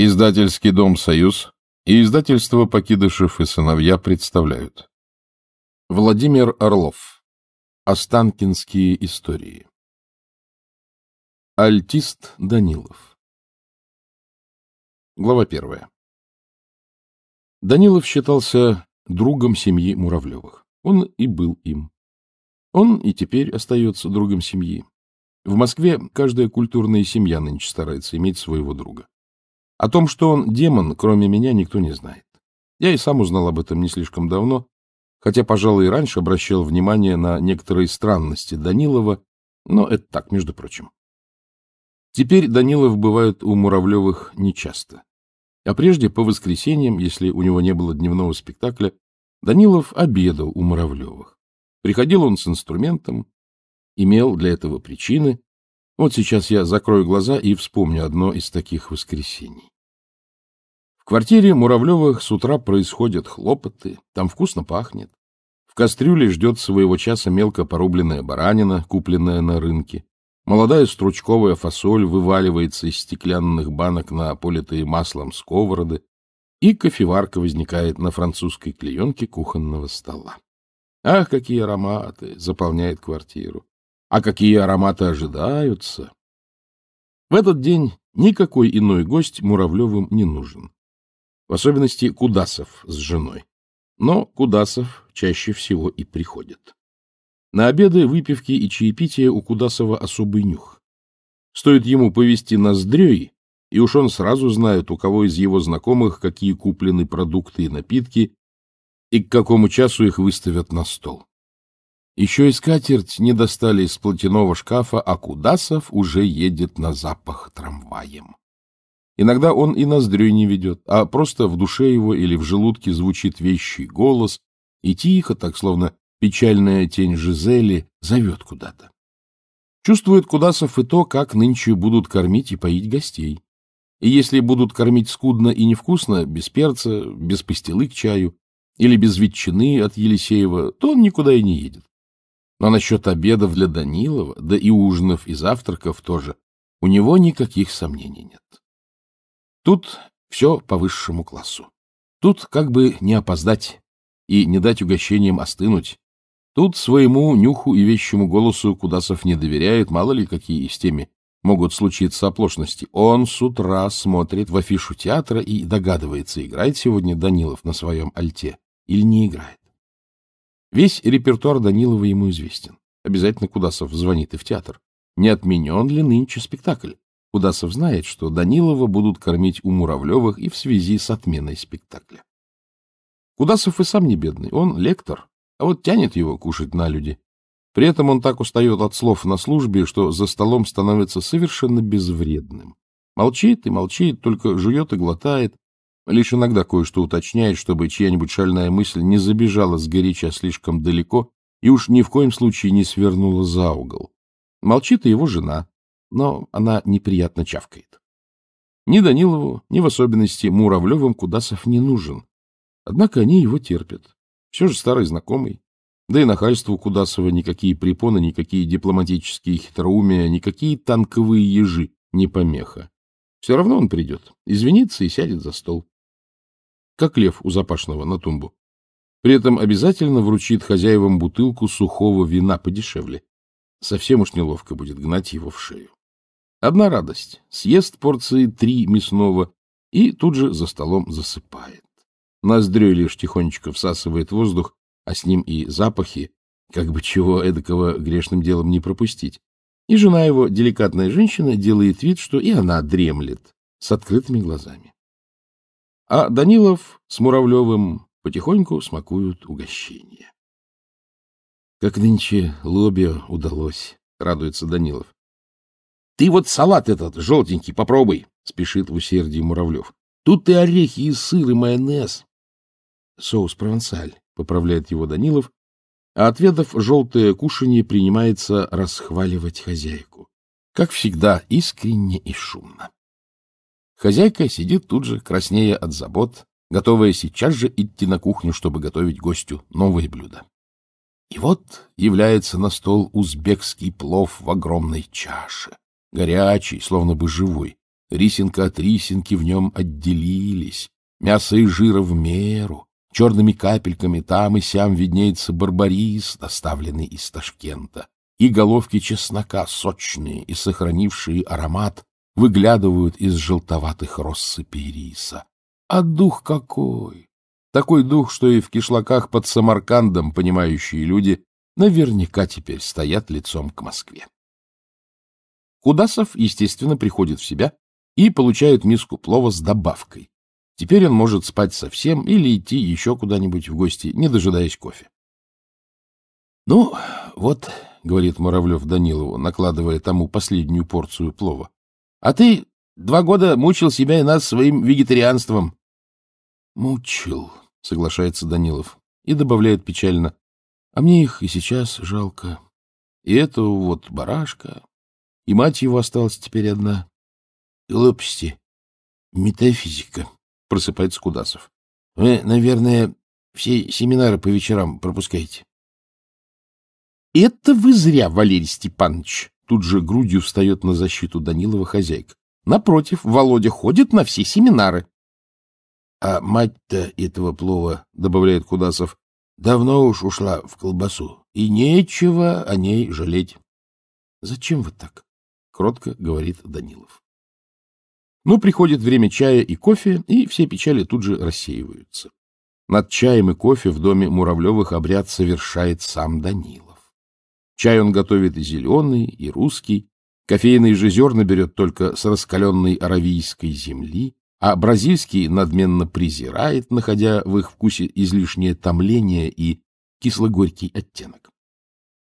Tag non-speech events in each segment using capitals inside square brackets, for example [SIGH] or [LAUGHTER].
Издательский дом «Союз» и издательство «Покидышев и сыновья» представляют. Владимир Орлов. Останкинские истории. Альтист Данилов. Глава первая. Данилов считался другом семьи Муравлевых. Он и был им. Он и теперь остается другом семьи. В Москве каждая культурная семья нынче старается иметь своего друга. О том, что он демон, кроме меня, никто не знает. Я и сам узнал об этом не слишком давно, хотя, пожалуй, и раньше обращал внимание на некоторые странности Данилова, но это так, между прочим. Теперь Данилов бывает у Муравлевых нечасто. А прежде, по воскресеньям, если у него не было дневного спектакля, Данилов обедал у Муравлевых. Приходил он с инструментом, имел для этого причины, вот сейчас я закрою глаза и вспомню одно из таких воскресений. В квартире Муравлевых с утра происходят хлопоты, там вкусно пахнет. В кастрюле ждет своего часа мелко порубленная баранина, купленная на рынке. Молодая стручковая фасоль вываливается из стеклянных банок на политые маслом сковороды, и кофеварка возникает на французской клеенке кухонного стола. Ах, какие ароматы! Заполняет квартиру. А какие ароматы ожидаются! В этот день никакой иной гость Муравлевым не нужен. В особенности Кудасов с женой. Но Кудасов чаще всего и приходит. На обеды, выпивки и чаепития у Кудасова особый нюх. Стоит ему повести ноздрёй, и уж он сразу знает, у кого из его знакомых какие куплены продукты и напитки, и к какому часу их выставят на стол. Еще и скатерть не достали из платяного шкафа, а Кудасов уже едет на запах трамваем. Иногда он и ноздрю не ведет, а просто в душе его или в желудке звучит вещий голос, и тихо, так словно печальная тень Жизели, зовет куда-то. Чувствует Кудасов и то, как нынче будут кормить и поить гостей. И если будут кормить скудно и невкусно, без перца, без пастилы к чаю или без ветчины от Елисеева, то он никуда и не едет. Но насчет обедов для Данилова, да и ужинов и завтраков тоже, у него никаких сомнений нет. Тут все по высшему классу. Тут как бы не опоздать и не дать угощениям остынуть. Тут своему нюху и вещему голосу Кудасов не доверяет, мало ли какие из теми могут случиться оплошности. Он с утра смотрит в афишу театра и догадывается, играет сегодня Данилов на своем альте или не играет. Весь репертуар Данилова ему известен. Обязательно Кудасов звонит и в театр. Не отменен ли нынче спектакль? Кудасов знает, что Данилова будут кормить у Муравлевых и в связи с отменой спектакля. Кудасов и сам не бедный, он лектор, а вот тянет его кушать на люди. При этом он так устает от слов на службе, что за столом становится совершенно безвредным. Молчит и молчит, только жует и глотает, Лишь иногда кое-что уточняет, чтобы чья-нибудь шальная мысль не забежала с сгоряча слишком далеко и уж ни в коем случае не свернула за угол. Молчит и его жена, но она неприятно чавкает. Ни Данилову, ни в особенности Муравлевым Кудасов не нужен. Однако они его терпят. Все же старый знакомый. Да и нахальству Кудасова никакие препоны, никакие дипломатические хитроумия, никакие танковые ежи не помеха. Все равно он придет, извинится и сядет за стол как лев у запашного на тумбу. При этом обязательно вручит хозяевам бутылку сухого вина подешевле. Совсем уж неловко будет гнать его в шею. Одна радость — съест порции три мясного и тут же за столом засыпает. Ноздрёй лишь тихонечко всасывает воздух, а с ним и запахи, как бы чего эдакого грешным делом не пропустить. И жена его, деликатная женщина, делает вид, что и она дремлет с открытыми глазами а Данилов с Муравлевым потихоньку смакуют угощение. Как нынче лобио удалось, радуется Данилов. Ты вот салат этот желтенький попробуй, спешит в усердии Муравлев. Тут ты орехи, и сыр, и майонез. Соус провансаль, поправляет его Данилов, а отведав желтое кушанье, принимается расхваливать хозяйку. Как всегда, искренне и шумно. Хозяйка сидит тут же, краснея от забот, готовая сейчас же идти на кухню, чтобы готовить гостю новые блюда. И вот является на стол узбекский плов в огромной чаше, горячий, словно бы живой. Рисинка от рисинки в нем отделились, мясо и жира в меру, черными капельками там и сям виднеется барбарис, доставленный из Ташкента, и головки чеснока сочные и сохранившие аромат, выглядывают из желтоватых россыпей риса. А дух какой! Такой дух, что и в кишлаках под Самаркандом понимающие люди наверняка теперь стоят лицом к Москве. Кудасов, естественно, приходит в себя и получает миску плова с добавкой. Теперь он может спать совсем или идти еще куда-нибудь в гости, не дожидаясь кофе. — Ну, вот, — говорит Муравлев Данилову, накладывая тому последнюю порцию плова, а ты два года мучил себя и нас своим вегетарианством. — Мучил, — соглашается Данилов и добавляет печально. — А мне их и сейчас жалко. И эту вот барашка, и мать его осталась теперь одна. — Глупости. Метафизика, — просыпается Кудасов. — Вы, наверное, все семинары по вечерам пропускаете. — Это вы зря, Валерий Степанович, Тут же грудью встает на защиту Данилова хозяйка. Напротив, Володя ходит на все семинары. — А мать-то этого плова, — добавляет Кудасов, — давно уж ушла в колбасу, и нечего о ней жалеть. — Зачем вы так? — кротко говорит Данилов. Ну приходит время чая и кофе, и все печали тут же рассеиваются. Над чаем и кофе в доме Муравлевых обряд совершает сам Данил. Чай он готовит и зеленый, и русский. Кофейный же зерна берет только с раскаленной аравийской земли, а бразильский надменно презирает, находя в их вкусе излишнее томление и кисло-горький оттенок.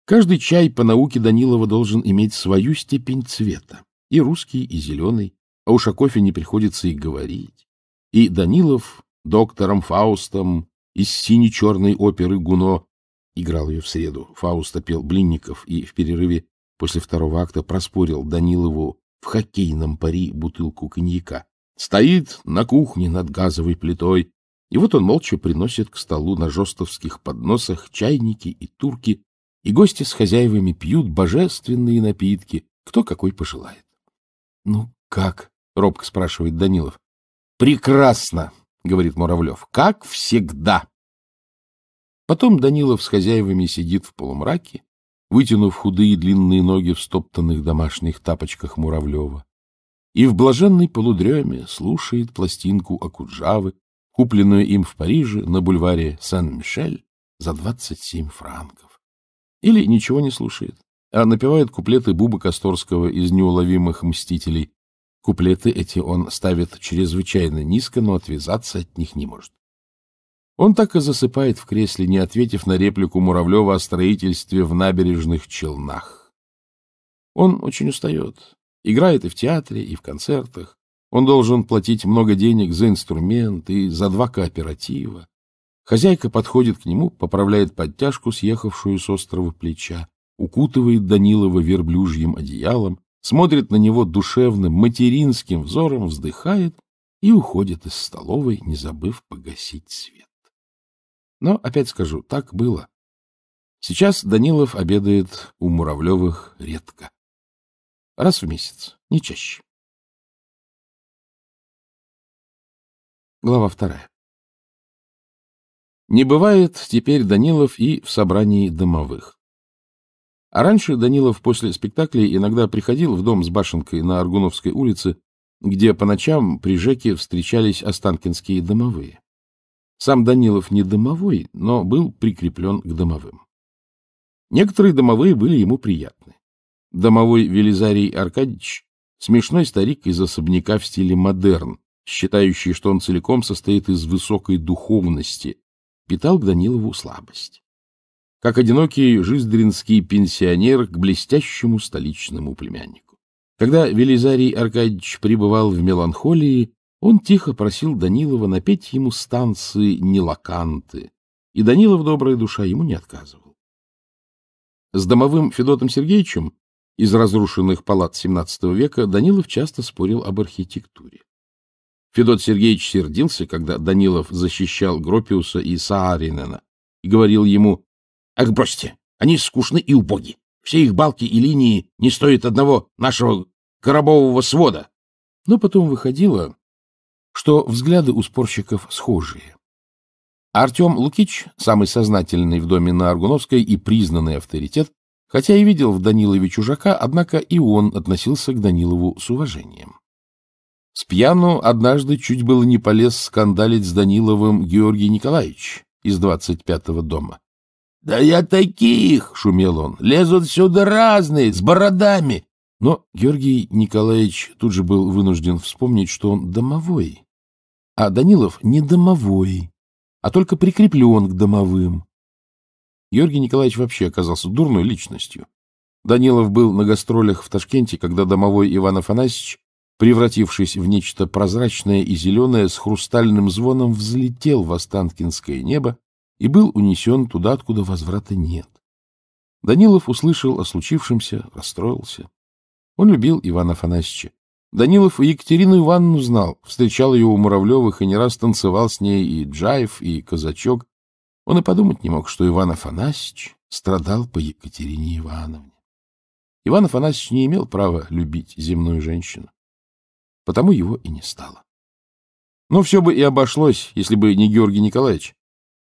Каждый чай по науке Данилова должен иметь свою степень цвета, и русский, и зеленый, а уж о кофе не приходится и говорить. И Данилов доктором Фаустом из сине-черной оперы Гуно играл ее в среду. Фауста пел Блинников и в перерыве после второго акта проспорил Данилову в хоккейном пари бутылку коньяка. Стоит на кухне над газовой плитой. И вот он молча приносит к столу на жестовских подносах чайники и турки, и гости с хозяевами пьют божественные напитки, кто какой пожелает. — Ну, как? — робко спрашивает Данилов. — Прекрасно, — говорит Муравлев, — как всегда. Потом Данилов с хозяевами сидит в полумраке, вытянув худые длинные ноги в стоптанных домашних тапочках Муравлева, и в блаженной полудреме слушает пластинку Акуджавы, купленную им в Париже на бульваре Сен-Мишель за 27 франков. Или ничего не слушает, а напевает куплеты Бубы Косторского из «Неуловимых мстителей». Куплеты эти он ставит чрезвычайно низко, но отвязаться от них не может. Он так и засыпает в кресле, не ответив на реплику Муравлева о строительстве в набережных Челнах. Он очень устает. Играет и в театре, и в концертах. Он должен платить много денег за инструмент и за два кооператива. Хозяйка подходит к нему, поправляет подтяжку, съехавшую с острова плеча, укутывает Данилова верблюжьим одеялом, смотрит на него душевным, материнским взором, вздыхает и уходит из столовой, не забыв погасить свет. Но, опять скажу, так было. Сейчас Данилов обедает у Муравлевых редко. Раз в месяц, не чаще. Глава вторая. Не бывает теперь Данилов и в собрании домовых. А раньше Данилов после спектаклей иногда приходил в дом с башенкой на Аргуновской улице, где по ночам при Жеке встречались останкинские домовые. Сам Данилов не домовой, но был прикреплен к домовым. Некоторые домовые были ему приятны. Домовой Велизарий Аркадьевич — смешной старик из особняка в стиле модерн, считающий, что он целиком состоит из высокой духовности, питал к Данилову слабость. Как одинокий жиздринский пенсионер к блестящему столичному племяннику. Когда Велизарий Аркадьевич пребывал в меланхолии, он тихо просил Данилова напеть ему станции нелаканты, и Данилов, добрая душа, ему не отказывал. С домовым Федотом Сергеевичем из разрушенных палат XVII века Данилов часто спорил об архитектуре. Федот Сергеевич сердился, когда Данилов защищал Гропиуса и Сааринена, и говорил ему, «Ах, бросьте, они скучны и убоги. Все их балки и линии не стоят одного нашего коробового свода». Но потом выходило, что взгляды у спорщиков схожие. Артем Лукич, самый сознательный в доме на Аргуновской и признанный авторитет, хотя и видел в Данилове чужака, однако и он относился к Данилову с уважением. С пьяну однажды чуть было не полез скандалить с Даниловым Георгий Николаевич из 25-го дома. — Да я таких! — шумел он. — Лезут сюда разные, с бородами. Но Георгий Николаевич тут же был вынужден вспомнить, что он домовой, а Данилов не домовой, а только прикреплен к домовым. Георгий Николаевич вообще оказался дурной личностью. Данилов был на гастролях в Ташкенте, когда домовой Иван Афанасьевич, превратившись в нечто прозрачное и зеленое, с хрустальным звоном взлетел в Останкинское небо и был унесен туда, откуда возврата нет. Данилов услышал о случившемся, расстроился. Он любил Ивана Афанасьевича. Данилов и Екатерину Ивановну знал, встречал ее у Муравлевых и не раз танцевал с ней и Джаев, и Казачок. Он и подумать не мог, что Иван Афанасьевич страдал по Екатерине Ивановне. Иван Афанасьевич не имел права любить земную женщину, потому его и не стало. Но все бы и обошлось, если бы не Георгий Николаевич.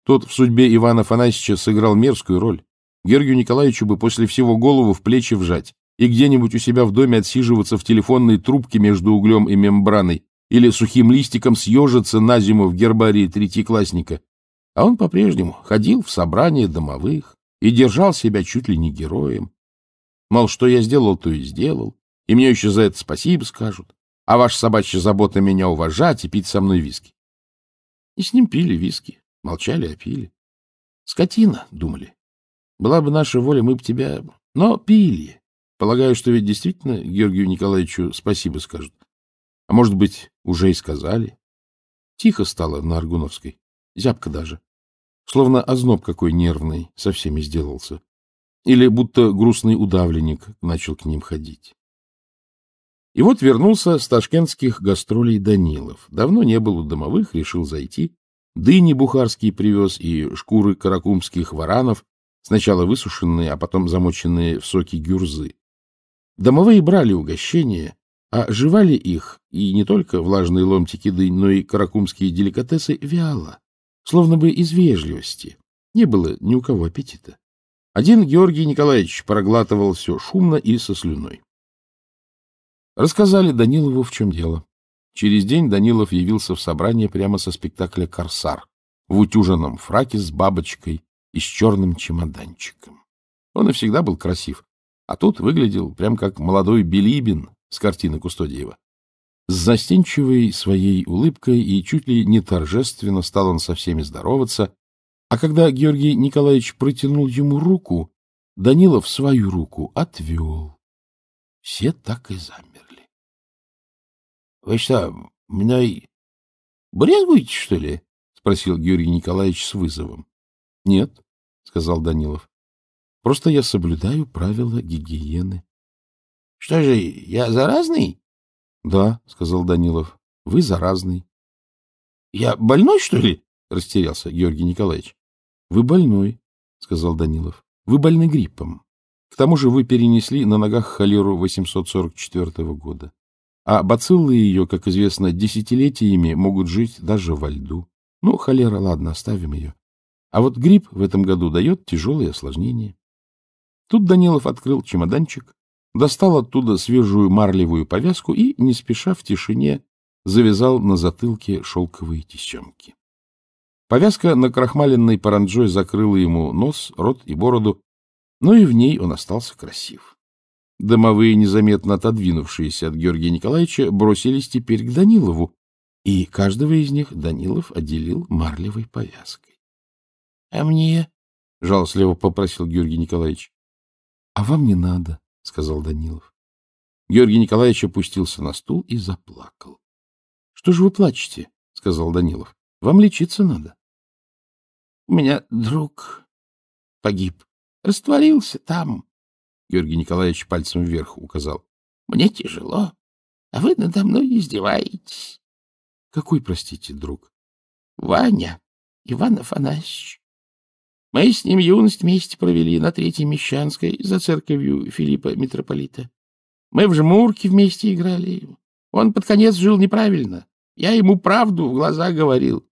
Тот в судьбе Ивана Афанасьевича сыграл мерзкую роль. Георгию Николаевичу бы после всего голову в плечи вжать и где-нибудь у себя в доме отсиживаться в телефонной трубке между углем и мембраной или сухим листиком съежиться на зиму в гербарии третьеклассника. А он по-прежнему ходил в собрания домовых и держал себя чуть ли не героем. Мол, что я сделал, то и сделал, и мне еще за это спасибо скажут, а ваша собачья забота меня уважать и пить со мной виски. И с ним пили виски, молчали, а пили. Скотина, думали. Была бы наша воля, мы бы тебя... Но пили, Полагаю, что ведь действительно Георгию Николаевичу спасибо скажут. А может быть, уже и сказали. Тихо стало на Аргуновской, зябко даже. Словно озноб какой нервный со всеми сделался. Или будто грустный удавленник начал к ним ходить. И вот вернулся с ташкентских гастролей Данилов. Давно не был у домовых, решил зайти. Дыни бухарские привез и шкуры каракумских варанов, сначала высушенные, а потом замоченные в соке гюрзы. Домовые брали угощения, а жевали их, и не только влажные ломтики дынь, но и каракумские деликатесы вяло, словно бы из вежливости. Не было ни у кого аппетита. Один Георгий Николаевич проглатывал все шумно и со слюной. Рассказали Данилову, в чем дело. Через день Данилов явился в собрание прямо со спектакля «Корсар» в утюженном фраке с бабочкой и с черным чемоданчиком. Он и всегда был красив, а тут выглядел прям как молодой Билибин с картины Кустодиева. С застенчивой своей улыбкой и чуть ли не торжественно стал он со всеми здороваться, а когда Георгий Николаевич протянул ему руку, Данилов свою руку отвел. Все так и замерли. — Вы что, мной брезгуете, что ли? — спросил Георгий Николаевич с вызовом. — Нет, — сказал Данилов. Просто я соблюдаю правила гигиены. — Что же, я заразный? — Да, — сказал Данилов. — Вы заразный. — Я больной, что ли? — растерялся Георгий Николаевич. — Вы больной, — сказал Данилов. — Вы больны гриппом. К тому же вы перенесли на ногах холеру 844 года. А бациллы ее, как известно, десятилетиями могут жить даже во льду. Ну, холера, ладно, оставим ее. А вот грипп в этом году дает тяжелые осложнения. Тут Данилов открыл чемоданчик, достал оттуда свежую марлевую повязку и, не спеша в тишине, завязал на затылке шелковые тесемки. Повязка на крахмаленной паранджой закрыла ему нос, рот и бороду, но и в ней он остался красив. Домовые, незаметно отодвинувшиеся от Георгия Николаевича, бросились теперь к Данилову, и каждого из них Данилов отделил марлевой повязкой. — А мне? — жалостливо попросил Георгий Николаевич. — А вам не надо, — сказал Данилов. Георгий Николаевич опустился на стул и заплакал. — Что же вы плачете? — сказал Данилов. — Вам лечиться надо. — У меня друг погиб. Растворился там. Георгий Николаевич пальцем вверх указал. — Мне тяжело, а вы надо мной издеваетесь. — Какой, простите, друг? — Ваня, Иван Афанасьевич. Мы с ним юность вместе провели на Третьей Мещанской за церковью Филиппа Митрополита. Мы в жмурки вместе играли. Он под конец жил неправильно. Я ему правду в глаза говорил.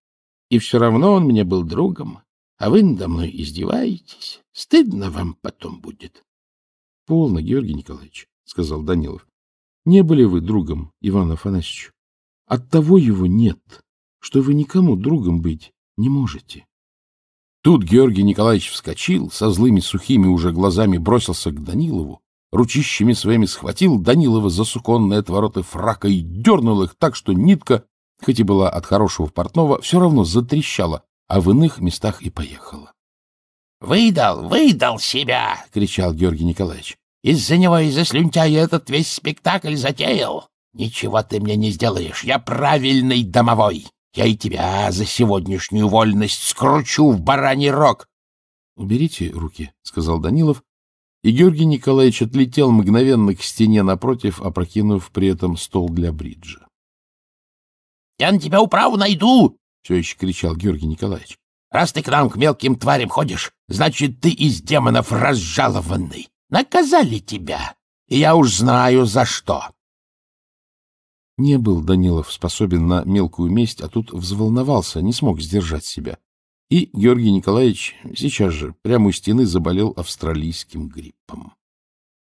И все равно он мне был другом. А вы надо мной издеваетесь. Стыдно вам потом будет. — Полно, Георгий Николаевич, — сказал Данилов. — Не были вы другом, Иван Афанасьевич. Оттого его нет, что вы никому другом быть не можете. Тут Георгий Николаевич вскочил, со злыми сухими уже глазами бросился к Данилову, ручищами своими схватил Данилова за суконные отвороты фрака и дернул их так, что нитка, хоть и была от хорошего портного, все равно затрещала, а в иных местах и поехала. — Выдал, выдал себя! — кричал Георгий Николаевич. — Из-за него, из-за слюнтяя этот весь спектакль затеял. Ничего ты мне не сделаешь, я правильный домовой. Я и тебя за сегодняшнюю вольность скручу в бараний рог. — Уберите руки, — сказал Данилов, и Георгий Николаевич отлетел мгновенно к стене напротив, опрокинув при этом стол для бриджа. — Я на тебя управу найду! — все еще кричал Георгий Николаевич. — Раз ты к нам, к мелким тварям, ходишь, значит, ты из демонов разжалованный. Наказали тебя, и я уж знаю за что. Не был Данилов способен на мелкую месть, а тут взволновался, не смог сдержать себя. И Георгий Николаевич сейчас же, прямо у стены, заболел австралийским гриппом.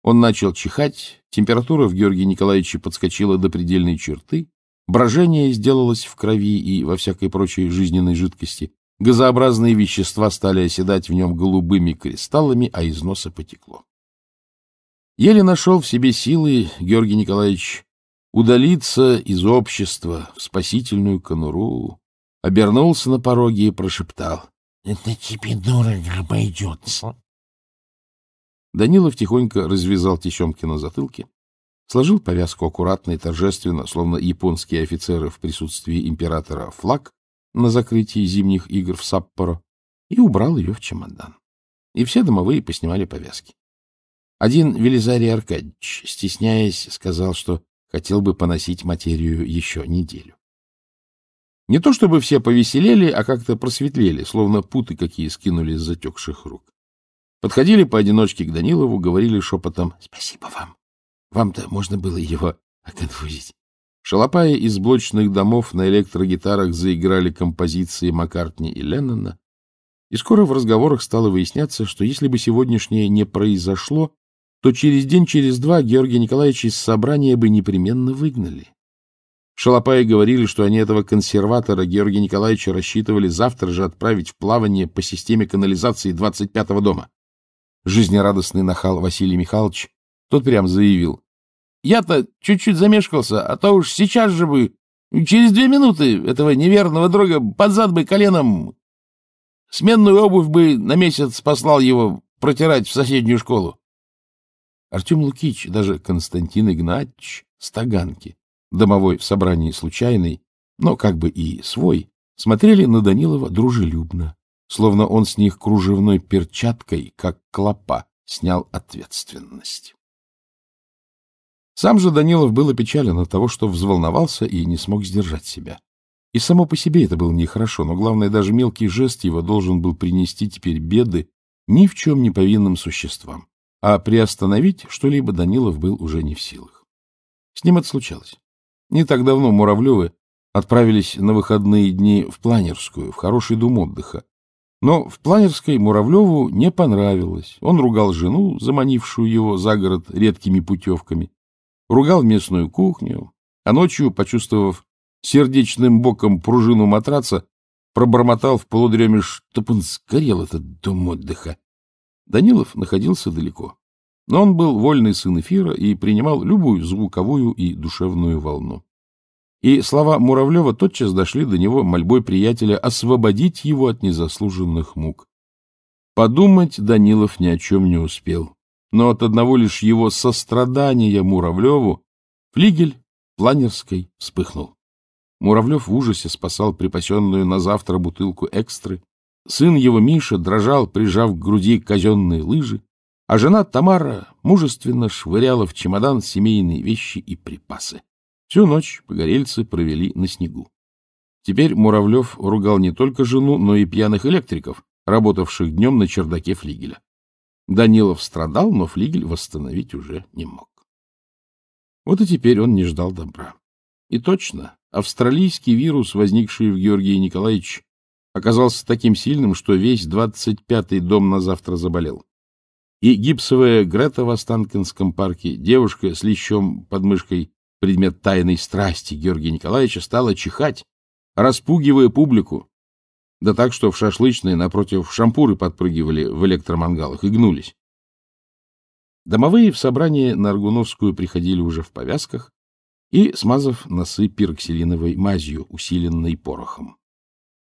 Он начал чихать, температура в Георгии Николаевиче подскочила до предельной черты, брожение сделалось в крови и во всякой прочей жизненной жидкости, газообразные вещества стали оседать в нем голубыми кристаллами, а из носа потекло. Еле нашел в себе силы Георгий Николаевич удалиться из общества в спасительную конуру, обернулся на пороге и прошептал. — Это тебе дорого обойдется. Данилов тихонько развязал Тещемкина на затылке, сложил повязку аккуратно и торжественно, словно японские офицеры в присутствии императора, флаг на закрытии зимних игр в Саппоро, и убрал ее в чемодан. И все домовые поснимали повязки. Один Велизарий Аркадьевич, стесняясь, сказал, что хотел бы поносить материю еще неделю. Не то чтобы все повеселели, а как-то просветлели, словно путы какие скинули с затекших рук. Подходили поодиночке к Данилову, говорили шепотом «Спасибо вам! Вам-то можно было его оконфузить!» Шалопаи из блочных домов на электрогитарах заиграли композиции Маккартни и Леннона, и скоро в разговорах стало выясняться, что если бы сегодняшнее не произошло, то через день, через два Георгия Николаевича из собрания бы непременно выгнали. Шалопаи говорили, что они этого консерватора Георгия Николаевича рассчитывали завтра же отправить в плавание по системе канализации 25-го дома. Жизнерадостный нахал Василий Михайлович, тот прям заявил. «Я-то чуть-чуть замешкался, а то уж сейчас же бы, через две минуты этого неверного друга под зад бы коленом, сменную обувь бы на месяц послал его протирать в соседнюю школу». Артем Лукич, даже Константин Игнатьевич Стаганки, домовой в собрании случайный, но как бы и свой, смотрели на Данилова дружелюбно, словно он с них кружевной перчаткой, как клопа, снял ответственность. Сам же Данилов был опечален от того, что взволновался и не смог сдержать себя. И само по себе это было нехорошо, но главное, даже мелкий жест его должен был принести теперь беды ни в чем не повинным существам а приостановить что-либо Данилов был уже не в силах. С ним это случалось. Не так давно Муравлевы отправились на выходные дни в Планерскую, в хороший дом отдыха. Но в Планерской Муравлеву не понравилось. Он ругал жену, заманившую его за город редкими путевками, ругал местную кухню, а ночью, почувствовав сердечным боком пружину матраца, пробормотал в полудреме, что он сгорел этот дом отдыха. Данилов находился далеко, но он был вольный сын эфира и принимал любую звуковую и душевную волну. И слова Муравлева тотчас дошли до него мольбой приятеля освободить его от незаслуженных мук. Подумать Данилов ни о чем не успел, но от одного лишь его сострадания Муравлеву флигель планерской вспыхнул. Муравлев в ужасе спасал припасенную на завтра бутылку экстры Сын его Миша дрожал, прижав к груди казенные лыжи, а жена Тамара мужественно швыряла в чемодан семейные вещи и припасы. Всю ночь погорельцы провели на снегу. Теперь Муравлев ругал не только жену, но и пьяных электриков, работавших днем на чердаке флигеля. Данилов страдал, но флигель восстановить уже не мог. Вот и теперь он не ждал добра. И точно, австралийский вирус, возникший в Георгии Николаевич, оказался таким сильным, что весь двадцать пятый дом на завтра заболел. И гипсовая Грета в Останкинском парке, девушка с лещом под мышкой, предмет тайной страсти Георгия Николаевича, стала чихать, распугивая публику. Да так, что в шашлычной напротив шампуры подпрыгивали в электромангалах и гнулись. Домовые в собрание на Аргуновскую приходили уже в повязках и смазав носы пироксилиновой мазью, усиленной порохом.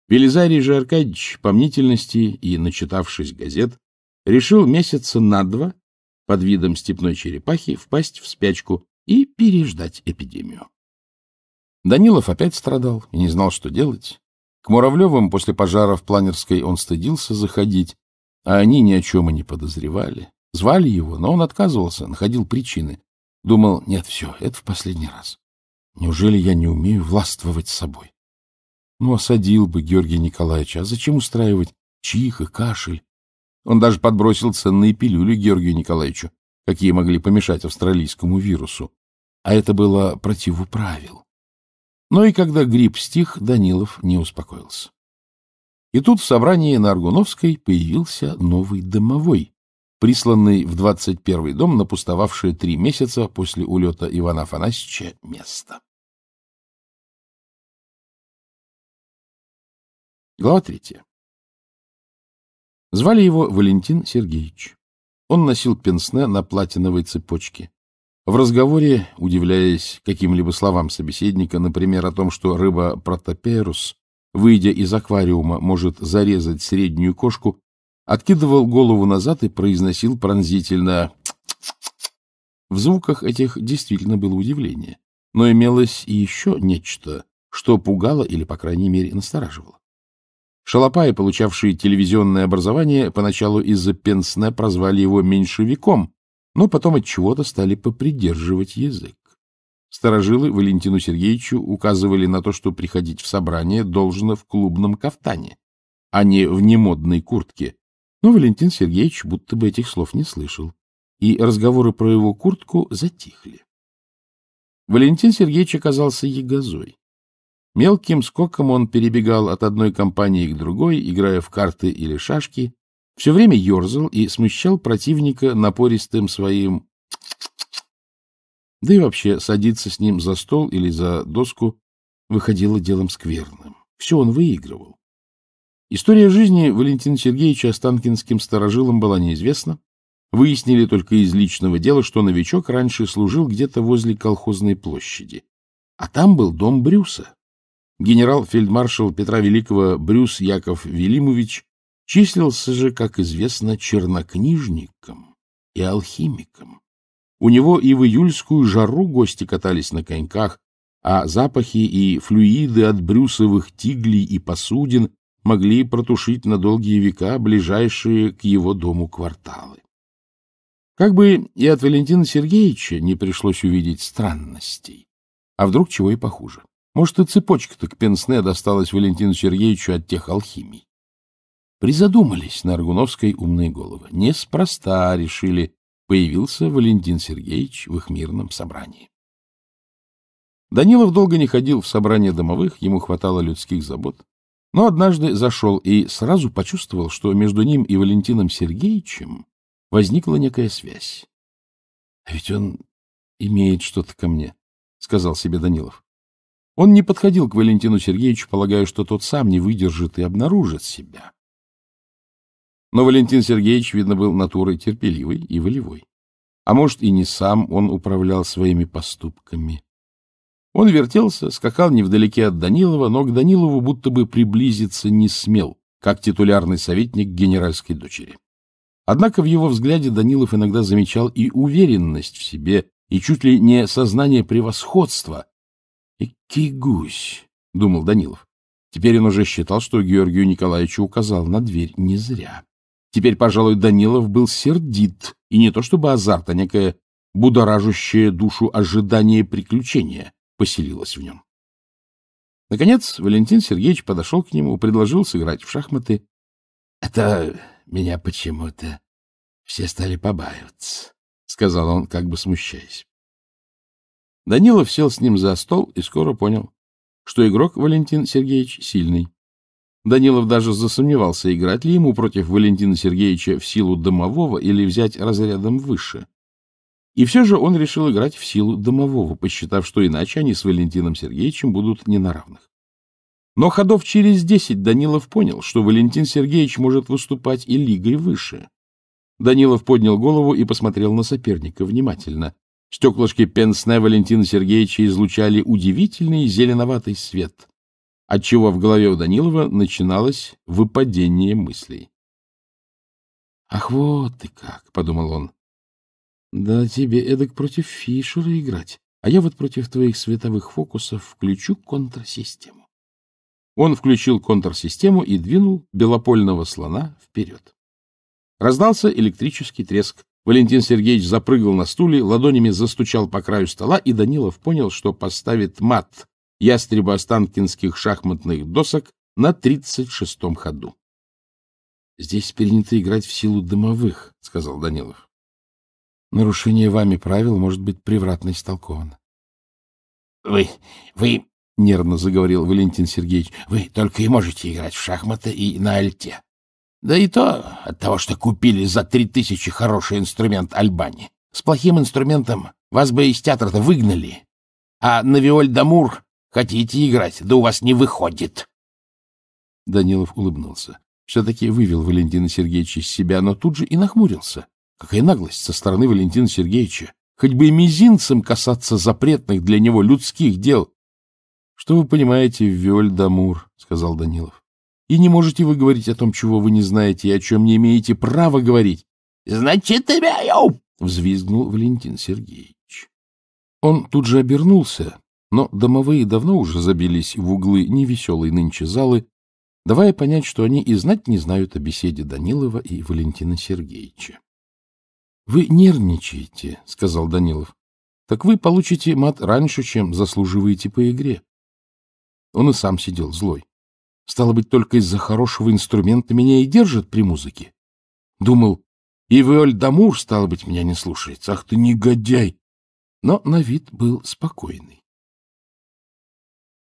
Велизарий же Аркадьевич, по и начитавшись газет, решил месяца на два под видом степной черепахи впасть в спячку и переждать эпидемию. Данилов опять страдал и не знал, что делать. К Муравлевым после пожара в Планерской он стыдился заходить, а они ни о чем и не подозревали. Звали его, но он отказывался, находил причины. Думал, нет, все, это в последний раз. Неужели я не умею властвовать собой? Ну, осадил бы Георгия Николаевича. А зачем устраивать чих и кашель? Он даже подбросил ценные пилюли Георгию Николаевичу, какие могли помешать австралийскому вирусу. А это было противу правил. Но ну и когда грипп стих, Данилов не успокоился. И тут в собрании на Аргуновской появился новый домовой, присланный в 21-й дом на пустовавшее три месяца после улета Ивана Афанасьевича место. Глава третья. Звали его Валентин Сергеевич. Он носил пенсне на платиновой цепочке. В разговоре, удивляясь каким-либо словам собеседника, например, о том, что рыба протоперус, выйдя из аквариума, может зарезать среднюю кошку, откидывал голову назад и произносил пронзительно В звуках этих действительно было удивление, но имелось и еще нечто, что пугало или, по крайней мере, настораживало. Шалопаи, получавшие телевизионное образование, поначалу из-за пенсне прозвали его меньшевиком, но потом от чего-то стали попридерживать язык. Старожилы Валентину Сергеевичу указывали на то, что приходить в собрание должно в клубном кафтане, а не в немодной куртке. Но Валентин Сергеевич будто бы этих слов не слышал, и разговоры про его куртку затихли. Валентин Сергеевич оказался ягозой. Мелким скоком он перебегал от одной компании к другой, играя в карты или шашки, все время ерзал и смущал противника напористым своим да и вообще садиться с ним за стол или за доску выходило делом скверным. Все он выигрывал. История жизни Валентина Сергеевича Останкинским старожилам была неизвестна. Выяснили только из личного дела, что новичок раньше служил где-то возле колхозной площади. А там был дом Брюса, генерал-фельдмаршал Петра Великого Брюс Яков Велимович числился же, как известно, чернокнижником и алхимиком. У него и в июльскую жару гости катались на коньках, а запахи и флюиды от брюсовых тиглей и посудин могли протушить на долгие века ближайшие к его дому кварталы. Как бы и от Валентина Сергеевича не пришлось увидеть странностей, а вдруг чего и похуже. Может, и цепочка-то к пенсне досталась Валентину Сергеевичу от тех алхимий. Призадумались на Аргуновской умные головы. Неспроста решили, появился Валентин Сергеевич в их мирном собрании. Данилов долго не ходил в собрание домовых, ему хватало людских забот. Но однажды зашел и сразу почувствовал, что между ним и Валентином Сергеевичем возникла некая связь. — А ведь он имеет что-то ко мне, — сказал себе Данилов. Он не подходил к Валентину Сергеевичу, полагая, что тот сам не выдержит и обнаружит себя. Но Валентин Сергеевич, видно, был натурой терпеливой и волевой. А может, и не сам он управлял своими поступками. Он вертелся, скакал невдалеке от Данилова, но к Данилову будто бы приблизиться не смел, как титулярный советник генеральской дочери. Однако в его взгляде Данилов иногда замечал и уверенность в себе, и чуть ли не сознание превосходства, «Экий гусь!» — думал Данилов. Теперь он уже считал, что Георгию Николаевичу указал на дверь не зря. Теперь, пожалуй, Данилов был сердит, и не то чтобы азарт, а некое будоражущее душу ожидание приключения поселилось в нем. Наконец Валентин Сергеевич подошел к нему, предложил сыграть в шахматы. — Это меня почему-то все стали побаиваться, — сказал он, как бы смущаясь. Данилов сел с ним за стол и скоро понял, что игрок Валентин Сергеевич сильный. Данилов даже засомневался, играть ли ему против Валентина Сергеевича в силу домового или взять разрядом выше. И все же он решил играть в силу домового, посчитав, что иначе они с Валентином Сергеевичем будут не на равных. Но ходов через десять Данилов понял, что Валентин Сергеевич может выступать и лигой выше. Данилов поднял голову и посмотрел на соперника внимательно. Стеклышки пенсне Валентина Сергеевича излучали удивительный зеленоватый свет, отчего в голове у Данилова начиналось выпадение мыслей. «Ах, вот ты как!» — подумал он. «Да тебе эдак против Фишера играть, а я вот против твоих световых фокусов включу контрсистему». Он включил контрсистему и двинул белопольного слона вперед. Раздался электрический треск. Валентин Сергеевич запрыгал на стуле, ладонями застучал по краю стола, и Данилов понял, что поставит мат ястреба останкинских шахматных досок на 36-м ходу. — Здесь принято играть в силу дымовых, — сказал Данилов. — Нарушение вами правил может быть превратно истолковано. — Вы, вы, — нервно заговорил Валентин Сергеевич, — вы только и можете играть в шахматы и на альте. Да и то от того, что купили за три тысячи хороший инструмент Альбани. С плохим инструментом вас бы из театра-то выгнали. А на Виоль-Дамур хотите играть, да у вас не выходит. Данилов улыбнулся. Все-таки вывел Валентина Сергеевича из себя, но тут же и нахмурился. Какая наглость со стороны Валентина Сергеевича. Хоть бы и мизинцем касаться запретных для него людских дел. — Что вы понимаете в Виоль-Дамур? — сказал Данилов. И не можете вы говорить о том, чего вы не знаете и о чем не имеете права говорить. — Значит, имею! — взвизгнул Валентин Сергеевич. Он тут же обернулся, но домовые давно уже забились в углы невеселой нынче залы, давая понять, что они и знать не знают о беседе Данилова и Валентина Сергеевича. — Вы нервничаете, — сказал Данилов. — Так вы получите мат раньше, чем заслуживаете по игре. Он и сам сидел злой. Стало быть, только из-за хорошего инструмента меня и держат при музыке. Думал, и Виольдамур, стало быть, меня не слушается. Ах ты негодяй! Но на вид был спокойный.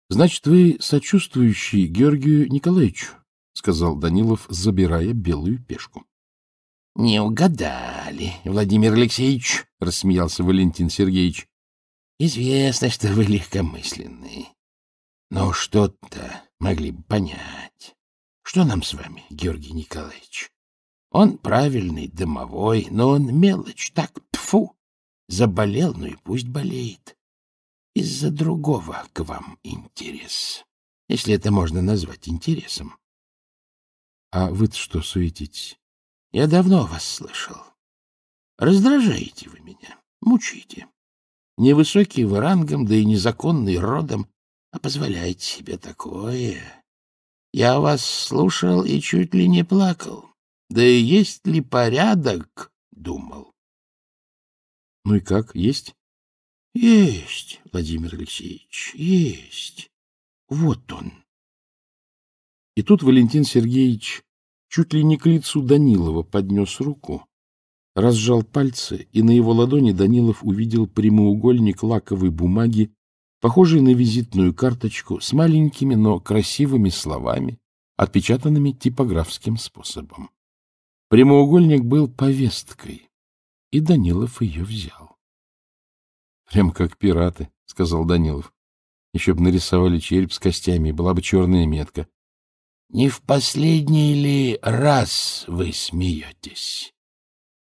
— Значит, вы сочувствующий Георгию Николаевичу, — сказал Данилов, забирая белую пешку. — Не угадали, Владимир Алексеевич, — рассмеялся Валентин Сергеевич. — Известно, что вы легкомысленный, Но что-то могли бы понять. Что нам с вами, Георгий Николаевич? Он правильный, домовой, но он мелочь, так, пфу, заболел, ну и пусть болеет. Из-за другого к вам интерес, если это можно назвать интересом. А вы-то что суетитесь? Я давно вас слышал. Раздражаете вы меня, мучите. Невысокий вы рангом, да и незаконный родом, а позволяете себе такое. Я вас слушал и чуть ли не плакал. Да и есть ли порядок, думал. — Ну и как, есть? — Есть, Владимир Алексеевич, есть. Вот он. И тут Валентин Сергеевич чуть ли не к лицу Данилова поднес руку, разжал пальцы, и на его ладони Данилов увидел прямоугольник лаковой бумаги похожий на визитную карточку с маленькими, но красивыми словами, отпечатанными типографским способом. Прямоугольник был повесткой, и Данилов ее взял. — Прям как пираты, — сказал Данилов. Еще бы нарисовали череп с костями, была бы черная метка. — Не в последний ли раз вы смеетесь?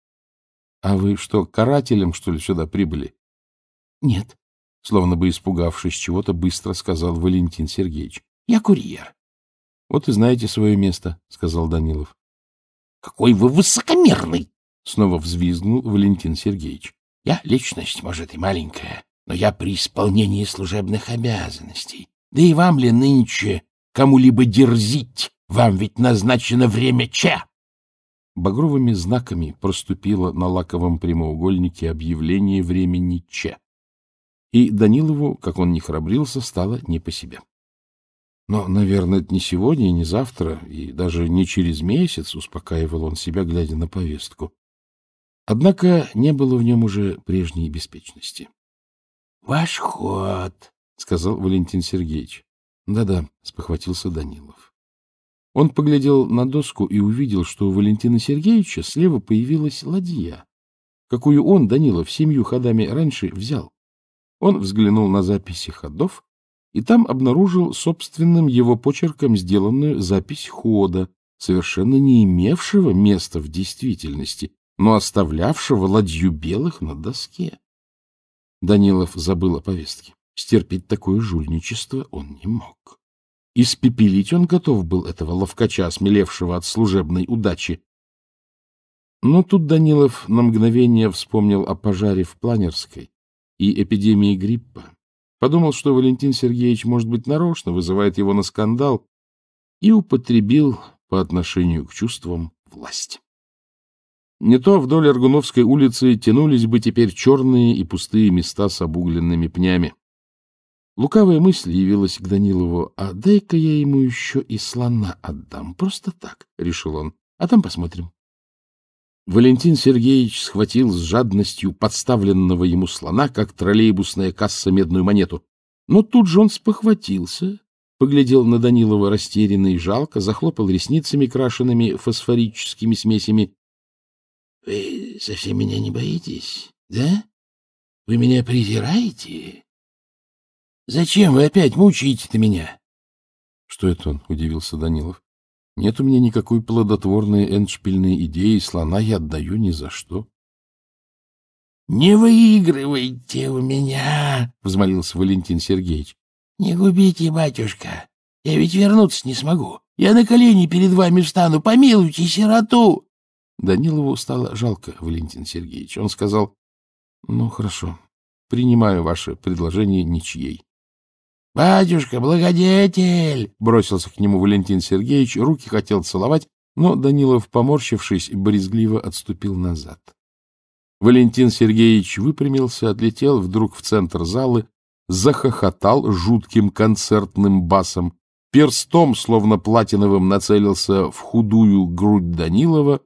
— А вы что, карателем, что ли, сюда прибыли? — Нет, словно бы испугавшись чего-то, быстро сказал Валентин Сергеевич. — Я курьер. — Вот и знаете свое место, — сказал Данилов. — Какой вы высокомерный! — снова взвизгнул Валентин Сергеевич. — Я личность, может, и маленькая, но я при исполнении служебных обязанностей. Да и вам ли нынче кому-либо дерзить? Вам ведь назначено время ча Багровыми знаками проступило на лаковом прямоугольнике объявление времени Че и Данилову, как он не храбрился, стало не по себе. Но, наверное, это не сегодня и не завтра, и даже не через месяц, успокаивал он себя, глядя на повестку. Однако не было в нем уже прежней беспечности. — Ваш ход, — сказал Валентин Сергеевич. «Да — Да-да, — спохватился Данилов. Он поглядел на доску и увидел, что у Валентина Сергеевича слева появилась ладья, какую он, Данилов, семью ходами раньше взял. Он взглянул на записи ходов и там обнаружил собственным его почерком сделанную запись хода, совершенно не имевшего места в действительности, но оставлявшего ладью белых на доске. Данилов забыл о повестке. Стерпеть такое жульничество он не мог. Испепелить он готов был этого ловкача, осмелевшего от служебной удачи. Но тут Данилов на мгновение вспомнил о пожаре в Планерской и эпидемии гриппа. Подумал, что Валентин Сергеевич, может быть, нарочно вызывает его на скандал, и употребил по отношению к чувствам власть. Не то вдоль Аргуновской улицы тянулись бы теперь черные и пустые места с обугленными пнями. Лукавая мысль явилась к Данилову, а дай-ка я ему еще и слона отдам, просто так, — решил он, — а там посмотрим. Валентин Сергеевич схватил с жадностью подставленного ему слона, как троллейбусная касса медную монету. Но тут же он спохватился, поглядел на Данилова растерянно и жалко, захлопал ресницами, крашенными фосфорическими смесями. — Вы совсем меня не боитесь, да? Вы меня презираете? Зачем вы опять мучаете-то меня? — Что это он? — удивился Данилов. Нет у меня никакой плодотворной эндшпильной идеи, слона я отдаю ни за что. — Не выигрывайте у меня, — взмолился Валентин Сергеевич. — Не губите, батюшка, я ведь вернуться не смогу. Я на колени перед вами встану, помилуйте сироту. Данилову стало жалко Валентин Сергеевич. Он сказал, — Ну, хорошо, принимаю ваше предложение ничьей. — Батюшка, благодетель! — бросился к нему Валентин Сергеевич, руки хотел целовать, но Данилов, поморщившись, брезгливо отступил назад. Валентин Сергеевич выпрямился, отлетел вдруг в центр залы, захохотал жутким концертным басом, перстом, словно платиновым, нацелился в худую грудь Данилова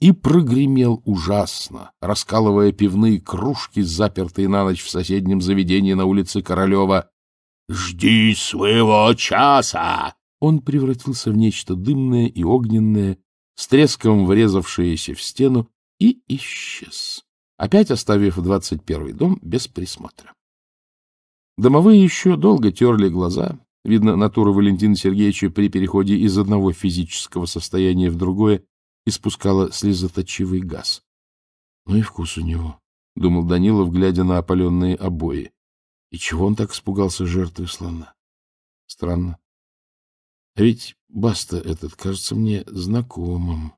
и прогремел ужасно, раскалывая пивные кружки, запертые на ночь в соседнем заведении на улице Королева. «Жди своего часа!» Он превратился в нечто дымное и огненное, с треском врезавшееся в стену, и исчез, опять оставив двадцать первый дом без присмотра. Домовые еще долго терли глаза. Видно, натура Валентина Сергеевича при переходе из одного физического состояния в другое испускала слезоточивый газ. Ну и вкус у него, — думал Данилов, глядя на опаленные обои. И чего он так испугался жертвы слона? Странно. А ведь Баста этот кажется мне знакомым.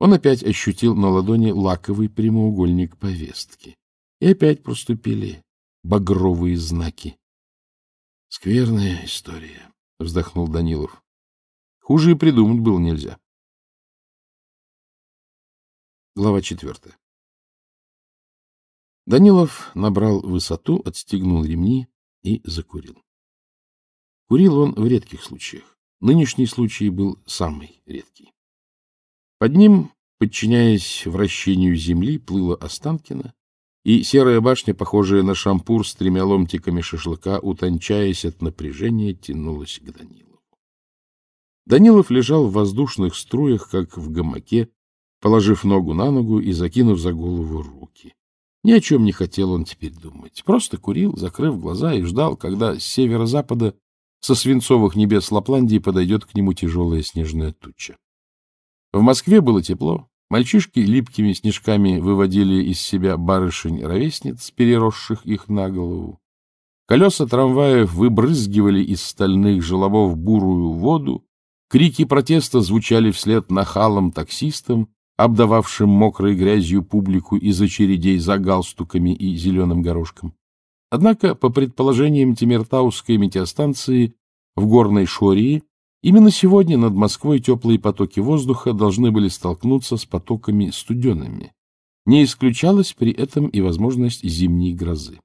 Он опять ощутил на ладони лаковый прямоугольник повестки. И опять проступили багровые знаки. — Скверная история, — вздохнул Данилов. Хуже и придумать было нельзя. Глава четвертая. Данилов набрал высоту, отстегнул ремни и закурил. Курил он в редких случаях. Нынешний случай был самый редкий. Под ним, подчиняясь вращению земли, плыла Останкина, и серая башня, похожая на шампур с тремя ломтиками шашлыка, утончаясь от напряжения, тянулась к Данилову. Данилов лежал в воздушных струях, как в гамаке, положив ногу на ногу и закинув за голову руки. Ни о чем не хотел он теперь думать. Просто курил, закрыв глаза, и ждал, когда с северо-запада со свинцовых небес Лапландии подойдет к нему тяжелая снежная туча. В Москве было тепло. Мальчишки липкими снежками выводили из себя барышень-ровесниц, переросших их на голову. Колеса трамваев выбрызгивали из стальных желобов бурую воду, крики протеста звучали вслед нахалам таксистам, обдававшим мокрой грязью публику из очередей за галстуками и зеленым горошком. Однако, по предположениям Тимиртауской метеостанции, в горной Шории именно сегодня над Москвой теплые потоки воздуха должны были столкнуться с потоками студенными. Не исключалась при этом и возможность зимней грозы.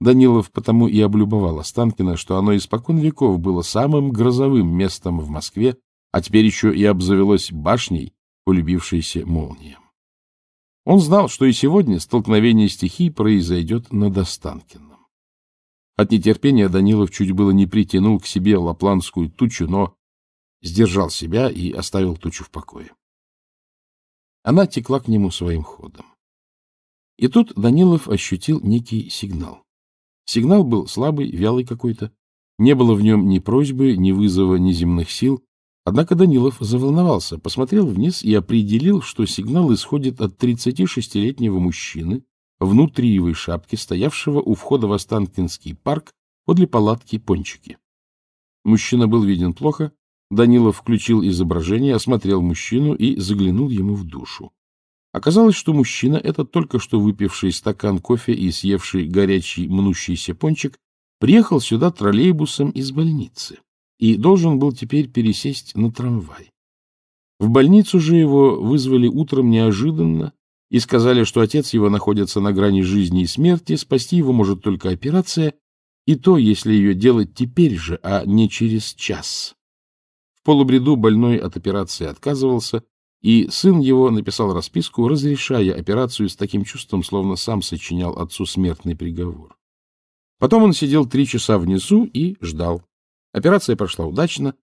Данилов потому и облюбовал Останкино, что оно испокон веков было самым грозовым местом в Москве, а теперь еще и обзавелось башней, полюбившейся молниям. Он знал, что и сегодня столкновение стихий произойдет над Останкиным. От нетерпения Данилов чуть было не притянул к себе лапландскую тучу, но сдержал себя и оставил тучу в покое. Она текла к нему своим ходом. И тут Данилов ощутил некий сигнал. Сигнал был слабый, вялый какой-то. Не было в нем ни просьбы, ни вызова, ни земных сил. Однако Данилов заволновался, посмотрел вниз и определил, что сигнал исходит от 36-летнего мужчины внутри его шапки, стоявшего у входа в Останкинский парк подле палатки пончики. Мужчина был виден плохо. Данилов включил изображение, осмотрел мужчину и заглянул ему в душу. Оказалось, что мужчина — этот только что выпивший стакан кофе и съевший горячий мнущийся пончик, приехал сюда троллейбусом из больницы и должен был теперь пересесть на трамвай. В больницу же его вызвали утром неожиданно и сказали, что отец его находится на грани жизни и смерти, спасти его может только операция, и то, если ее делать теперь же, а не через час. В полубреду больной от операции отказывался, и сын его написал расписку, разрешая операцию с таким чувством, словно сам сочинял отцу смертный приговор. Потом он сидел три часа внизу и ждал. Операция прошла удачно,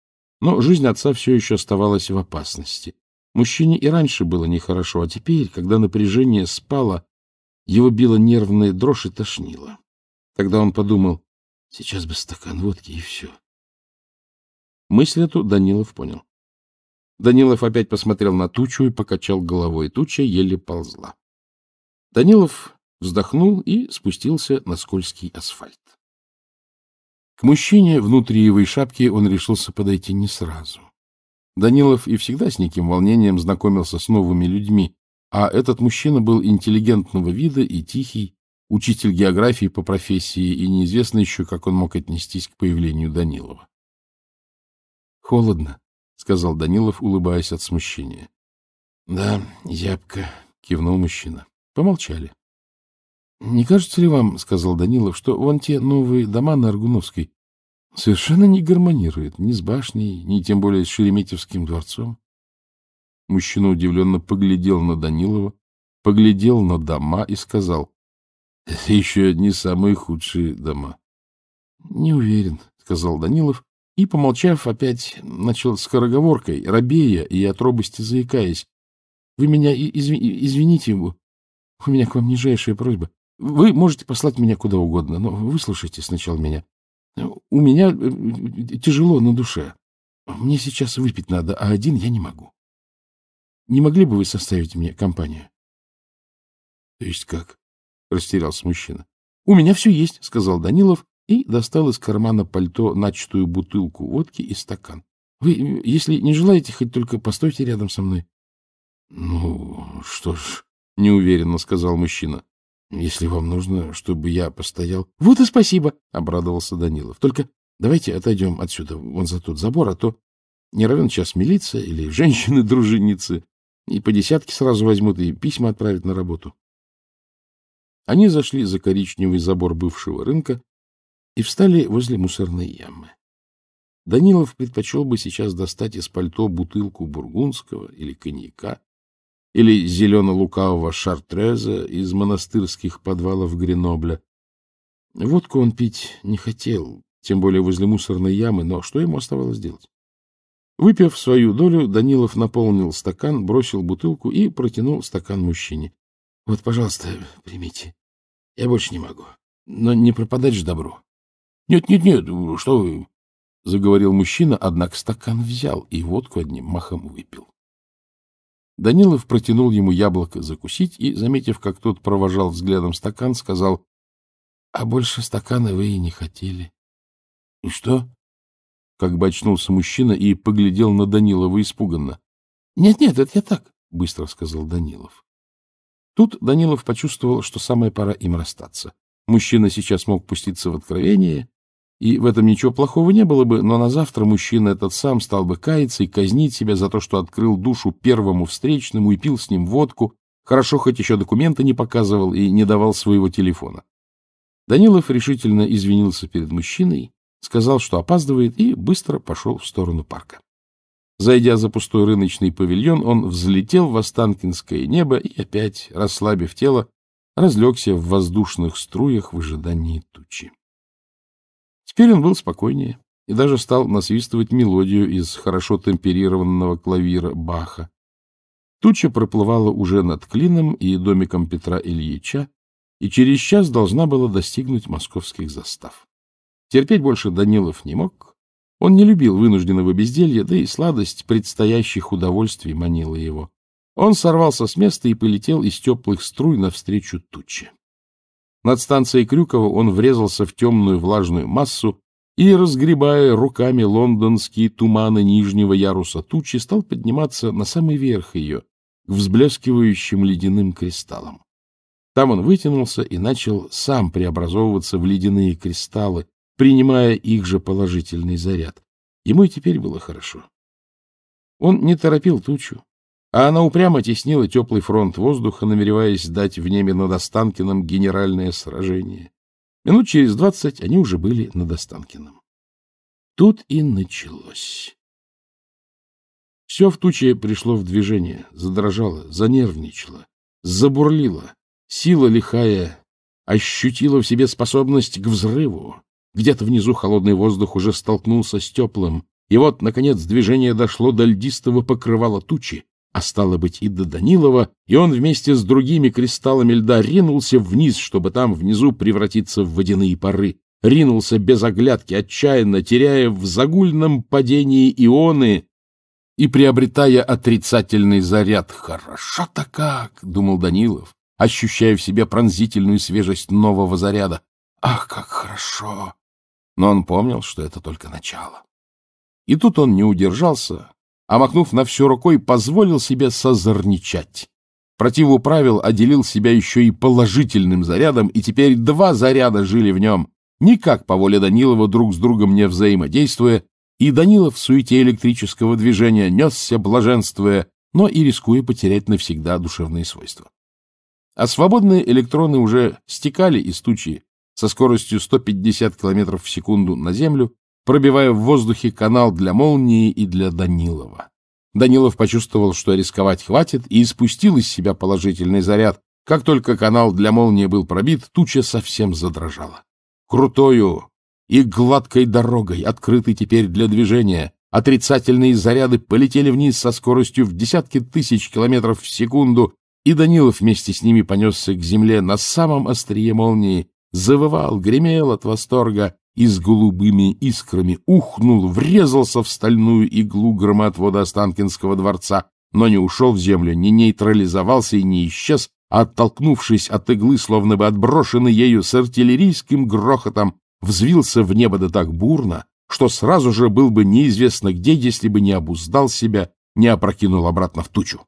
но жизнь отца все еще оставалась в опасности. Мужчине и раньше было нехорошо, а теперь, когда напряжение спало, его била нервная дрожь и тошнило. Тогда он подумал, сейчас бы стакан водки и все. Мысль эту Данилов понял. Данилов опять посмотрел на тучу и покачал головой. Туча еле ползла. Данилов вздохнул и спустился на скользкий асфальт. К мужчине внутри его шапки он решился подойти не сразу. Данилов и всегда с неким волнением знакомился с новыми людьми, а этот мужчина был интеллигентного вида и тихий, учитель географии по профессии, и неизвестно еще, как он мог отнестись к появлению Данилова. «Холодно», — сказал Данилов, улыбаясь от смущения. «Да, зябко», — кивнул мужчина. Помолчали. — Не кажется ли вам, — сказал Данилов, — что вон те новые дома на Аргуновской совершенно не гармонируют ни с башней, ни тем более с Шереметьевским дворцом? Мужчина удивленно поглядел на Данилова, поглядел на дома и сказал, — Это еще не самые худшие дома. — Не уверен, — сказал Данилов, и, помолчав, опять начал скороговоркой, робея и от робости заикаясь. — Вы меня извините, у меня к вам нижайшая просьба. Вы можете послать меня куда угодно, но выслушайте сначала меня. У меня э, тяжело на душе. Мне сейчас выпить надо, а один я не могу. Не могли бы вы составить мне компанию? — То есть как? — растерялся мужчина. — У меня все есть, — сказал Данилов и достал из кармана пальто начатую бутылку водки и стакан. — Вы, если не желаете, хоть только постойте рядом со мной. — Ну, что ж, — неуверенно сказал мужчина. Если вам нужно, чтобы я постоял... — Вот и спасибо! — обрадовался Данилов. — Только давайте отойдем отсюда, вон за тот забор, а то не равен час милиция или женщины-дружинницы, и по десятке сразу возьмут и письма отправят на работу. Они зашли за коричневый забор бывшего рынка и встали возле мусорной ямы. Данилов предпочел бы сейчас достать из пальто бутылку бургундского или коньяка, или зелено-лукавого шартреза из монастырских подвалов Гренобля. Водку он пить не хотел, тем более возле мусорной ямы, но что ему оставалось делать? Выпив свою долю, Данилов наполнил стакан, бросил бутылку и протянул стакан мужчине. — Вот, пожалуйста, примите. Я больше не могу. Но не пропадать же добру. Нет, нет, нет, что вы... — заговорил мужчина, однако стакан взял и водку одним махом выпил. Данилов протянул ему яблоко закусить и, заметив, как тот провожал взглядом стакан, сказал, — А больше стакана вы и не хотели. — И что? Как бы очнулся мужчина и поглядел на Данилова испуганно. «Нет, — Нет-нет, это я так, — быстро сказал Данилов. Тут Данилов почувствовал, что самая пора им расстаться. Мужчина сейчас мог пуститься в откровение, и в этом ничего плохого не было бы, но на завтра мужчина этот сам стал бы каяться и казнить себя за то, что открыл душу первому встречному и пил с ним водку, хорошо хоть еще документы не показывал и не давал своего телефона. Данилов решительно извинился перед мужчиной, сказал, что опаздывает, и быстро пошел в сторону парка. Зайдя за пустой рыночный павильон, он взлетел в Останкинское небо и опять, расслабив тело, разлегся в воздушных струях в ожидании тучи. Теперь он был спокойнее и даже стал насвистывать мелодию из хорошо темперированного клавира Баха. Туча проплывала уже над Клином и домиком Петра Ильича, и через час должна была достигнуть московских застав. Терпеть больше Данилов не мог. Он не любил вынужденного безделья, да и сладость предстоящих удовольствий манила его. Он сорвался с места и полетел из теплых струй навстречу туче. Над станцией Крюкова он врезался в темную влажную массу и, разгребая руками лондонские туманы нижнего яруса тучи, стал подниматься на самый верх ее, к взблескивающим ледяным кристаллам. Там он вытянулся и начал сам преобразовываться в ледяные кристаллы, принимая их же положительный заряд. Ему и теперь было хорошо. Он не торопил тучу, а она упрямо теснила теплый фронт воздуха, намереваясь дать в небе над Останкиным генеральное сражение. Минут через двадцать они уже были над Останкиным. Тут и началось. Все в туче пришло в движение, задрожало, занервничало, забурлило. Сила лихая ощутила в себе способность к взрыву. Где-то внизу холодный воздух уже столкнулся с теплым, и вот, наконец, движение дошло до льдистого покрывала тучи, а стало быть и до Данилова, и он вместе с другими кристаллами льда ринулся вниз, чтобы там внизу превратиться в водяные пары. Ринулся без оглядки, отчаянно теряя в загульном падении ионы и приобретая отрицательный заряд. «Хорошо-то как!» — думал Данилов, ощущая в себе пронзительную свежесть нового заряда. «Ах, как хорошо!» Но он помнил, что это только начало. И тут он не удержался а, махнув на все рукой, позволил себе созорничать. Противу правил отделил себя еще и положительным зарядом, и теперь два заряда жили в нем, никак по воле Данилова друг с другом не взаимодействуя, и Данилов в суете электрического движения несся, блаженствуя, но и рискуя потерять навсегда душевные свойства. А свободные электроны уже стекали из тучи со скоростью 150 км в секунду на Землю, пробивая в воздухе канал для молнии и для Данилова. Данилов почувствовал, что рисковать хватит, и испустил из себя положительный заряд. Как только канал для молнии был пробит, туча совсем задрожала. Крутою и гладкой дорогой, открытой теперь для движения, отрицательные заряды полетели вниз со скоростью в десятки тысяч километров в секунду, и Данилов вместе с ними понесся к земле на самом острие молнии, завывал, гремел от восторга, и с голубыми искрами ухнул, врезался в стальную иглу громоотвода Останкинского дворца, но не ушел в землю, не нейтрализовался и не исчез, оттолкнувшись от иглы, словно бы отброшенный ею с артиллерийским грохотом, взвился в небо да так бурно, что сразу же был бы неизвестно где, если бы не обуздал себя, не опрокинул обратно в тучу.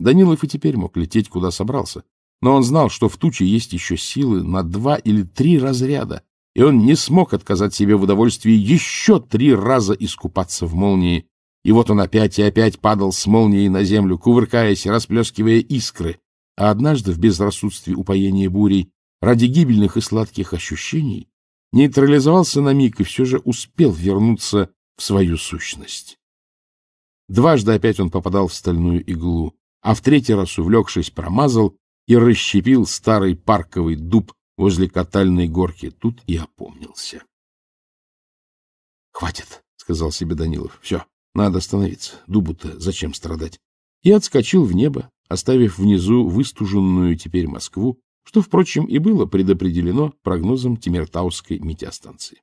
Данилов и теперь мог лететь, куда собрался, но он знал, что в туче есть еще силы на два или три разряда, и он не смог отказать себе в удовольствии еще три раза искупаться в молнии. И вот он опять и опять падал с молнией на землю, кувыркаясь и расплескивая искры. А однажды, в безрассудстве упоения бурей, ради гибельных и сладких ощущений, нейтрализовался на миг и все же успел вернуться в свою сущность. Дважды опять он попадал в стальную иглу, а в третий раз, увлекшись, промазал и расщепил старый парковый дуб возле катальной горки. Тут и опомнился. — Хватит, — сказал себе Данилов. — Все, надо остановиться. Дубу-то зачем страдать? И отскочил в небо, оставив внизу выстуженную теперь Москву, что, впрочем, и было предопределено прогнозом Тимиртауской метеостанции.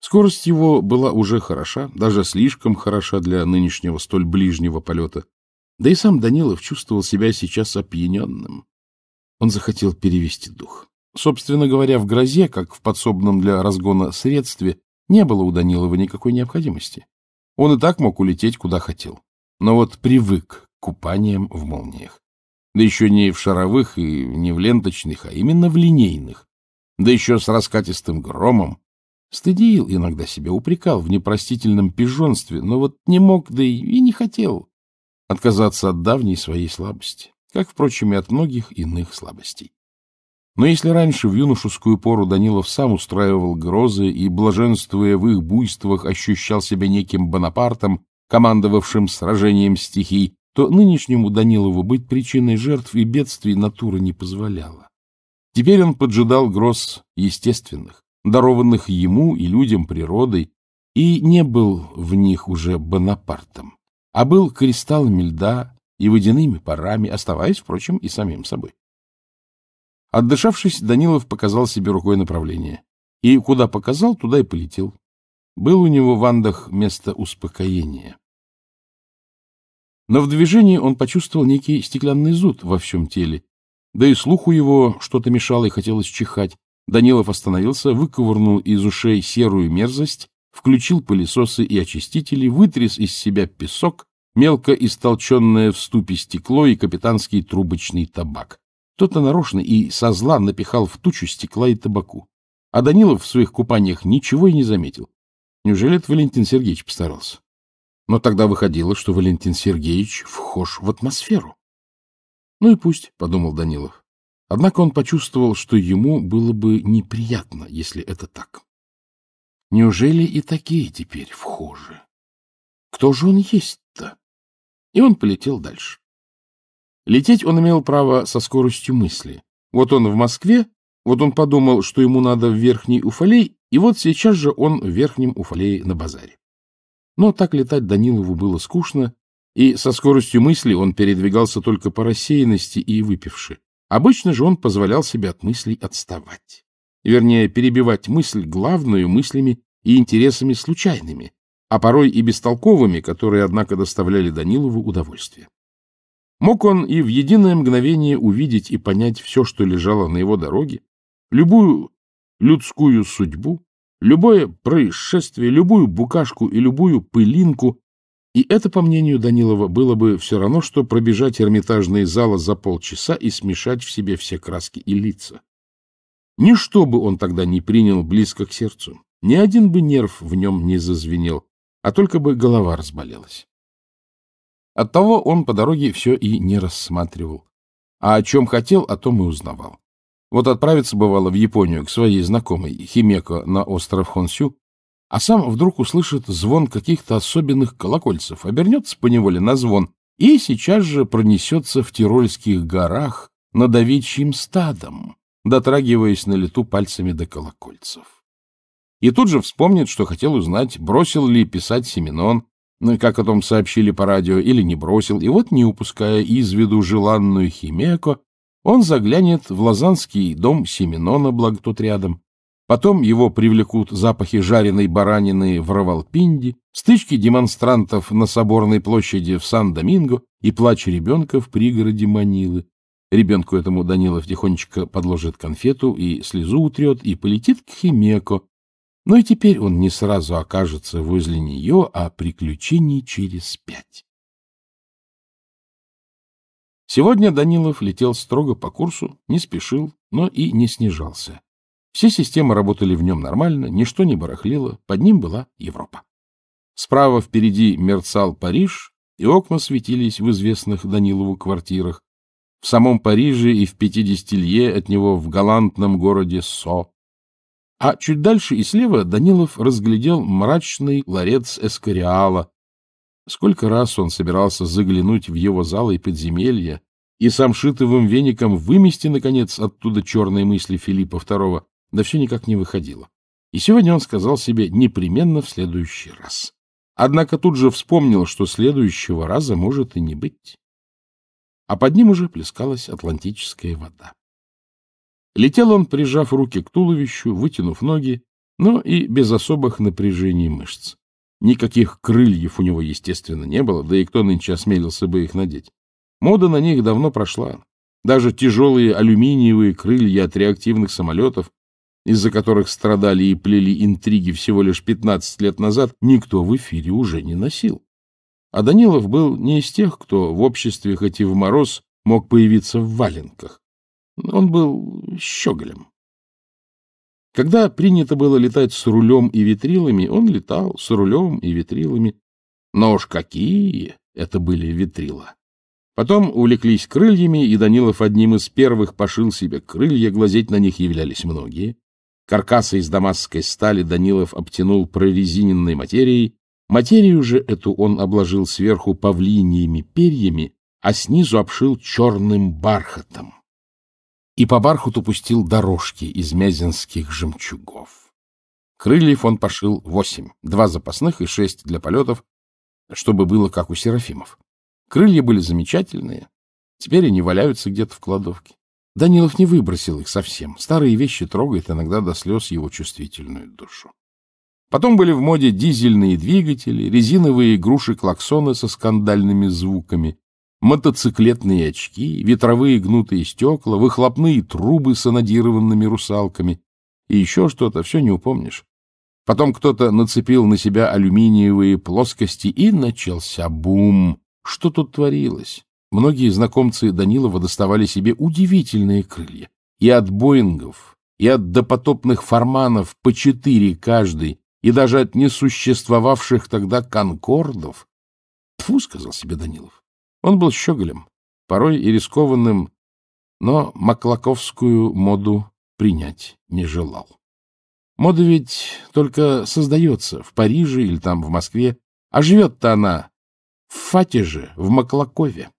Скорость его была уже хороша, даже слишком хороша для нынешнего столь ближнего полета. Да и сам Данилов чувствовал себя сейчас опьяненным. Он захотел перевести дух. Собственно говоря, в грозе, как в подсобном для разгона средстве, не было у Данилова никакой необходимости. Он и так мог улететь, куда хотел. Но вот привык к купаниям в молниях. Да еще не в шаровых и не в ленточных, а именно в линейных. Да еще с раскатистым громом. Стыдил иногда себя, упрекал в непростительном пижонстве, но вот не мог, да и, и не хотел отказаться от давней своей слабости, как, впрочем, и от многих иных слабостей. Но если раньше, в юношескую пору, Данилов сам устраивал грозы и, блаженствуя в их буйствах, ощущал себя неким Бонапартом, командовавшим сражением стихий, то нынешнему Данилову быть причиной жертв и бедствий натура не позволяла. Теперь он поджидал гроз естественных, дарованных ему и людям природой, и не был в них уже Бонапартом, а был кристаллами льда и водяными парами, оставаясь, впрочем, и самим собой. Отдышавшись, Данилов показал себе рукой направление. И куда показал, туда и полетел. Был у него в Андах место успокоения. Но в движении он почувствовал некий стеклянный зуд во всем теле. Да и слуху его что-то мешало и хотелось чихать. Данилов остановился, выковырнул из ушей серую мерзость, включил пылесосы и очистители, вытряс из себя песок, мелко истолченное в ступе стекло и капитанский трубочный табак. Кто-то нарочно и со зла напихал в тучу стекла и табаку. А Данилов в своих купаниях ничего и не заметил. Неужели это Валентин Сергеевич постарался? Но тогда выходило, что Валентин Сергеевич вхож в атмосферу. Ну и пусть, — подумал Данилов. Однако он почувствовал, что ему было бы неприятно, если это так. Неужели и такие теперь вхожи? Кто же он есть-то? И он полетел дальше. Лететь он имел право со скоростью мысли. Вот он в Москве, вот он подумал, что ему надо в Верхний Уфалей, и вот сейчас же он в Верхнем Уфалее на базаре. Но так летать Данилову было скучно, и со скоростью мысли он передвигался только по рассеянности и выпивши. Обычно же он позволял себе от мыслей отставать. Вернее, перебивать мысль главную мыслями и интересами случайными, а порой и бестолковыми, которые, однако, доставляли Данилову удовольствие. Мог он и в единое мгновение увидеть и понять все, что лежало на его дороге, любую людскую судьбу, любое происшествие, любую букашку и любую пылинку, и это, по мнению Данилова, было бы все равно, что пробежать эрмитажные залы за полчаса и смешать в себе все краски и лица. Ничто бы он тогда не принял близко к сердцу, ни один бы нерв в нем не зазвенел, а только бы голова разболелась. Оттого он по дороге все и не рассматривал. А о чем хотел, о том и узнавал. Вот отправиться бывало в Японию к своей знакомой Химеко на остров Хонсю, а сам вдруг услышит звон каких-то особенных колокольцев, обернется поневоле на звон и сейчас же пронесется в Тирольских горах над овечьим стадом, дотрагиваясь на лету пальцами до колокольцев. И тут же вспомнит, что хотел узнать, бросил ли писать Семенон, ну, как о том сообщили по радио, или не бросил, и вот, не упуская из виду желанную Химеко, он заглянет в лазанский дом Семенона, благо тут рядом. Потом его привлекут запахи жареной баранины в Равалпинди, стычки демонстрантов на Соборной площади в Сан-Доминго и плач ребенка в пригороде Манилы. Ребенку этому Данилов тихонечко подложит конфету и слезу утрет, и полетит к Химеко, ну и теперь он не сразу окажется возле нее, а приключений через пять. Сегодня Данилов летел строго по курсу, не спешил, но и не снижался. Все системы работали в нем нормально, ничто не барахлило, под ним была Европа. Справа впереди мерцал Париж, и окна светились в известных Данилову квартирах. В самом Париже и в пятидесятилье от него в галантном городе Со а чуть дальше и слева Данилов разглядел мрачный ларец Эскориала. Сколько раз он собирался заглянуть в его залы и подземелья и сам шитовым веником вымести, наконец, оттуда черные мысли Филиппа II, да все никак не выходило. И сегодня он сказал себе непременно в следующий раз. Однако тут же вспомнил, что следующего раза может и не быть. А под ним уже плескалась атлантическая вода. Летел он, прижав руки к туловищу, вытянув ноги, но и без особых напряжений мышц. Никаких крыльев у него, естественно, не было, да и кто нынче осмелился бы их надеть. Мода на них давно прошла. Даже тяжелые алюминиевые крылья от реактивных самолетов, из-за которых страдали и плели интриги всего лишь 15 лет назад, никто в эфире уже не носил. А Данилов был не из тех, кто в обществе, хоть и в мороз, мог появиться в валенках. Он был щеголем. Когда принято было летать с рулем и витрилами, он летал с рулем и витрилами. Но уж какие это были витрила! Потом увлеклись крыльями, и Данилов одним из первых пошил себе крылья, глазеть на них являлись многие. Каркасы из дамасской стали Данилов обтянул прорезиненной материей, материю же эту он обложил сверху павлиньими перьями, а снизу обшил черным бархатом и по бархуту пустил дорожки из мезенских жемчугов. Крыльев он пошил восемь, два запасных и шесть для полетов, чтобы было как у Серафимов. Крылья были замечательные, теперь они валяются где-то в кладовке. Данилов не выбросил их совсем, старые вещи трогают иногда до слез его чувствительную душу. Потом были в моде дизельные двигатели, резиновые груши-клаксоны со скандальными звуками, мотоциклетные очки, ветровые гнутые стекла, выхлопные трубы с анодированными русалками и еще что-то, все не упомнишь. Потом кто-то нацепил на себя алюминиевые плоскости, и начался бум. Что тут творилось? Многие знакомцы Данилова доставали себе удивительные крылья. И от Боингов, и от допотопных Форманов по четыре каждый, и даже от несуществовавших тогда конкордов. Тьфу, сказал себе Данилов. Он был щеголем, порой и рискованным, но маклаковскую моду принять не желал. Мода ведь только создается в Париже или там в Москве, а живет-то она в Фатиже, в Маклакове.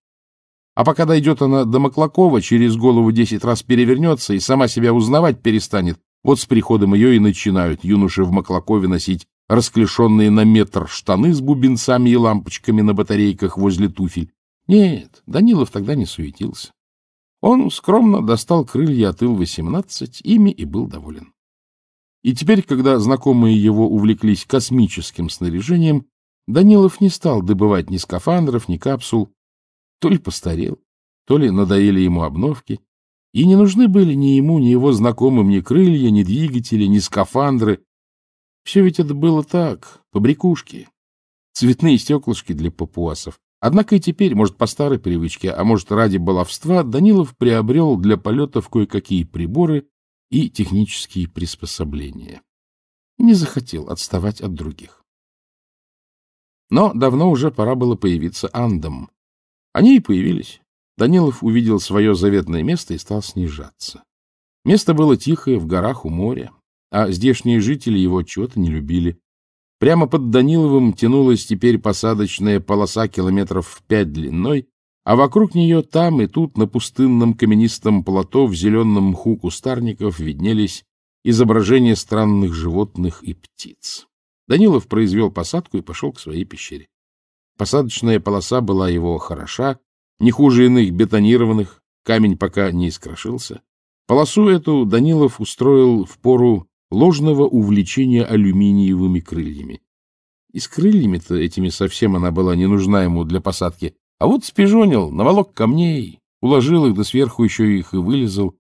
А пока дойдет она до Маклакова, через голову десять раз перевернется и сама себя узнавать перестанет. Вот с приходом ее и начинают юноши в Маклакове носить расклешенные на метр штаны с бубенцами и лампочками на батарейках возле туфель, нет, Данилов тогда не суетился. Он скромно достал крылья от Ил-18, ими и был доволен. И теперь, когда знакомые его увлеклись космическим снаряжением, Данилов не стал добывать ни скафандров, ни капсул. То ли постарел, то ли надоели ему обновки. И не нужны были ни ему, ни его знакомым ни крылья, ни двигатели, ни скафандры. Все ведь это было так, побрякушки, цветные стеклышки для папуасов, Однако и теперь, может, по старой привычке, а может, ради баловства, Данилов приобрел для полетов кое-какие приборы и технические приспособления. Не захотел отставать от других. Но давно уже пора было появиться андам. Они и появились. Данилов увидел свое заветное место и стал снижаться. Место было тихое, в горах у моря, а здешние жители его чего-то не любили. Прямо под Даниловым тянулась теперь посадочная полоса километров в пять длиной, а вокруг нее там и тут на пустынном каменистом плато в зеленом мху кустарников виднелись изображения странных животных и птиц. Данилов произвел посадку и пошел к своей пещере. Посадочная полоса была его хороша, не хуже иных бетонированных, камень пока не искрошился. Полосу эту Данилов устроил в пору ложного увлечения алюминиевыми крыльями. И с крыльями-то этими совсем она была не нужна ему для посадки. А вот спижонил, наволок камней, уложил их, да сверху еще их и вылезал.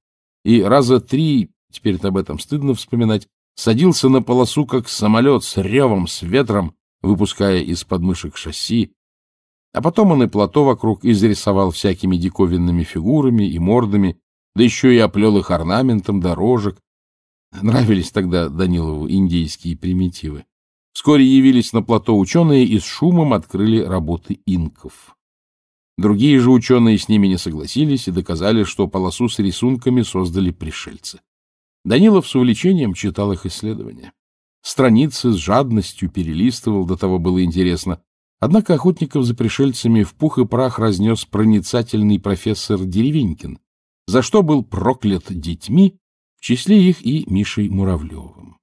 И раза три, теперь об этом стыдно вспоминать, садился на полосу, как самолет, с ревом, с ветром, выпуская из подмышек шасси. А потом он и плато вокруг изрисовал всякими диковинными фигурами и мордами, да еще и оплел их орнаментом дорожек, Нравились тогда Данилову индейские примитивы. Вскоре явились на плато ученые и с шумом открыли работы инков. Другие же ученые с ними не согласились и доказали, что полосу с рисунками создали пришельцы. Данилов с увлечением читал их исследования. Страницы с жадностью перелистывал, до того было интересно. Однако охотников за пришельцами в пух и прах разнес проницательный профессор Деревенькин, за что был проклят детьми в числе их и Мишей Муравлевым.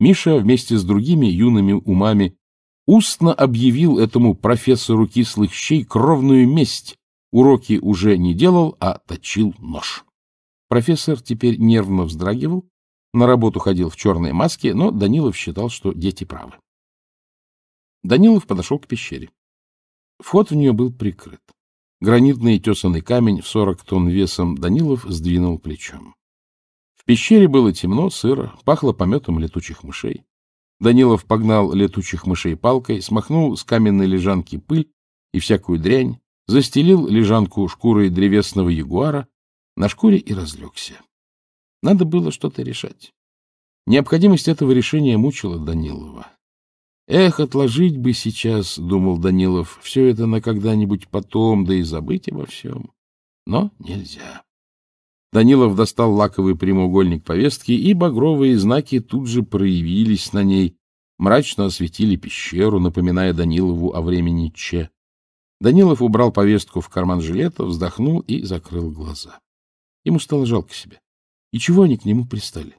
Миша вместе с другими юными умами устно объявил этому профессору кислых щей кровную месть, уроки уже не делал, а точил нож. Профессор теперь нервно вздрагивал, на работу ходил в черной маске, но Данилов считал, что дети правы. Данилов подошел к пещере. Вход в нее был прикрыт. Гранитный тесанный камень в сорок тонн весом Данилов сдвинул плечом пещере было темно, сыро, пахло пометом летучих мышей. Данилов погнал летучих мышей палкой, смахнул с каменной лежанки пыль и всякую дрянь, застелил лежанку шкурой древесного ягуара, на шкуре и разлегся. Надо было что-то решать. Необходимость этого решения мучила Данилова. «Эх, отложить бы сейчас», — думал Данилов, — «все это на когда-нибудь потом, да и забыть обо всем». Но нельзя. Данилов достал лаковый прямоугольник повестки, и багровые знаки тут же проявились на ней, мрачно осветили пещеру, напоминая Данилову о времени Че. Данилов убрал повестку в карман жилета, вздохнул и закрыл глаза. Ему стало жалко себя. И чего они к нему пристали?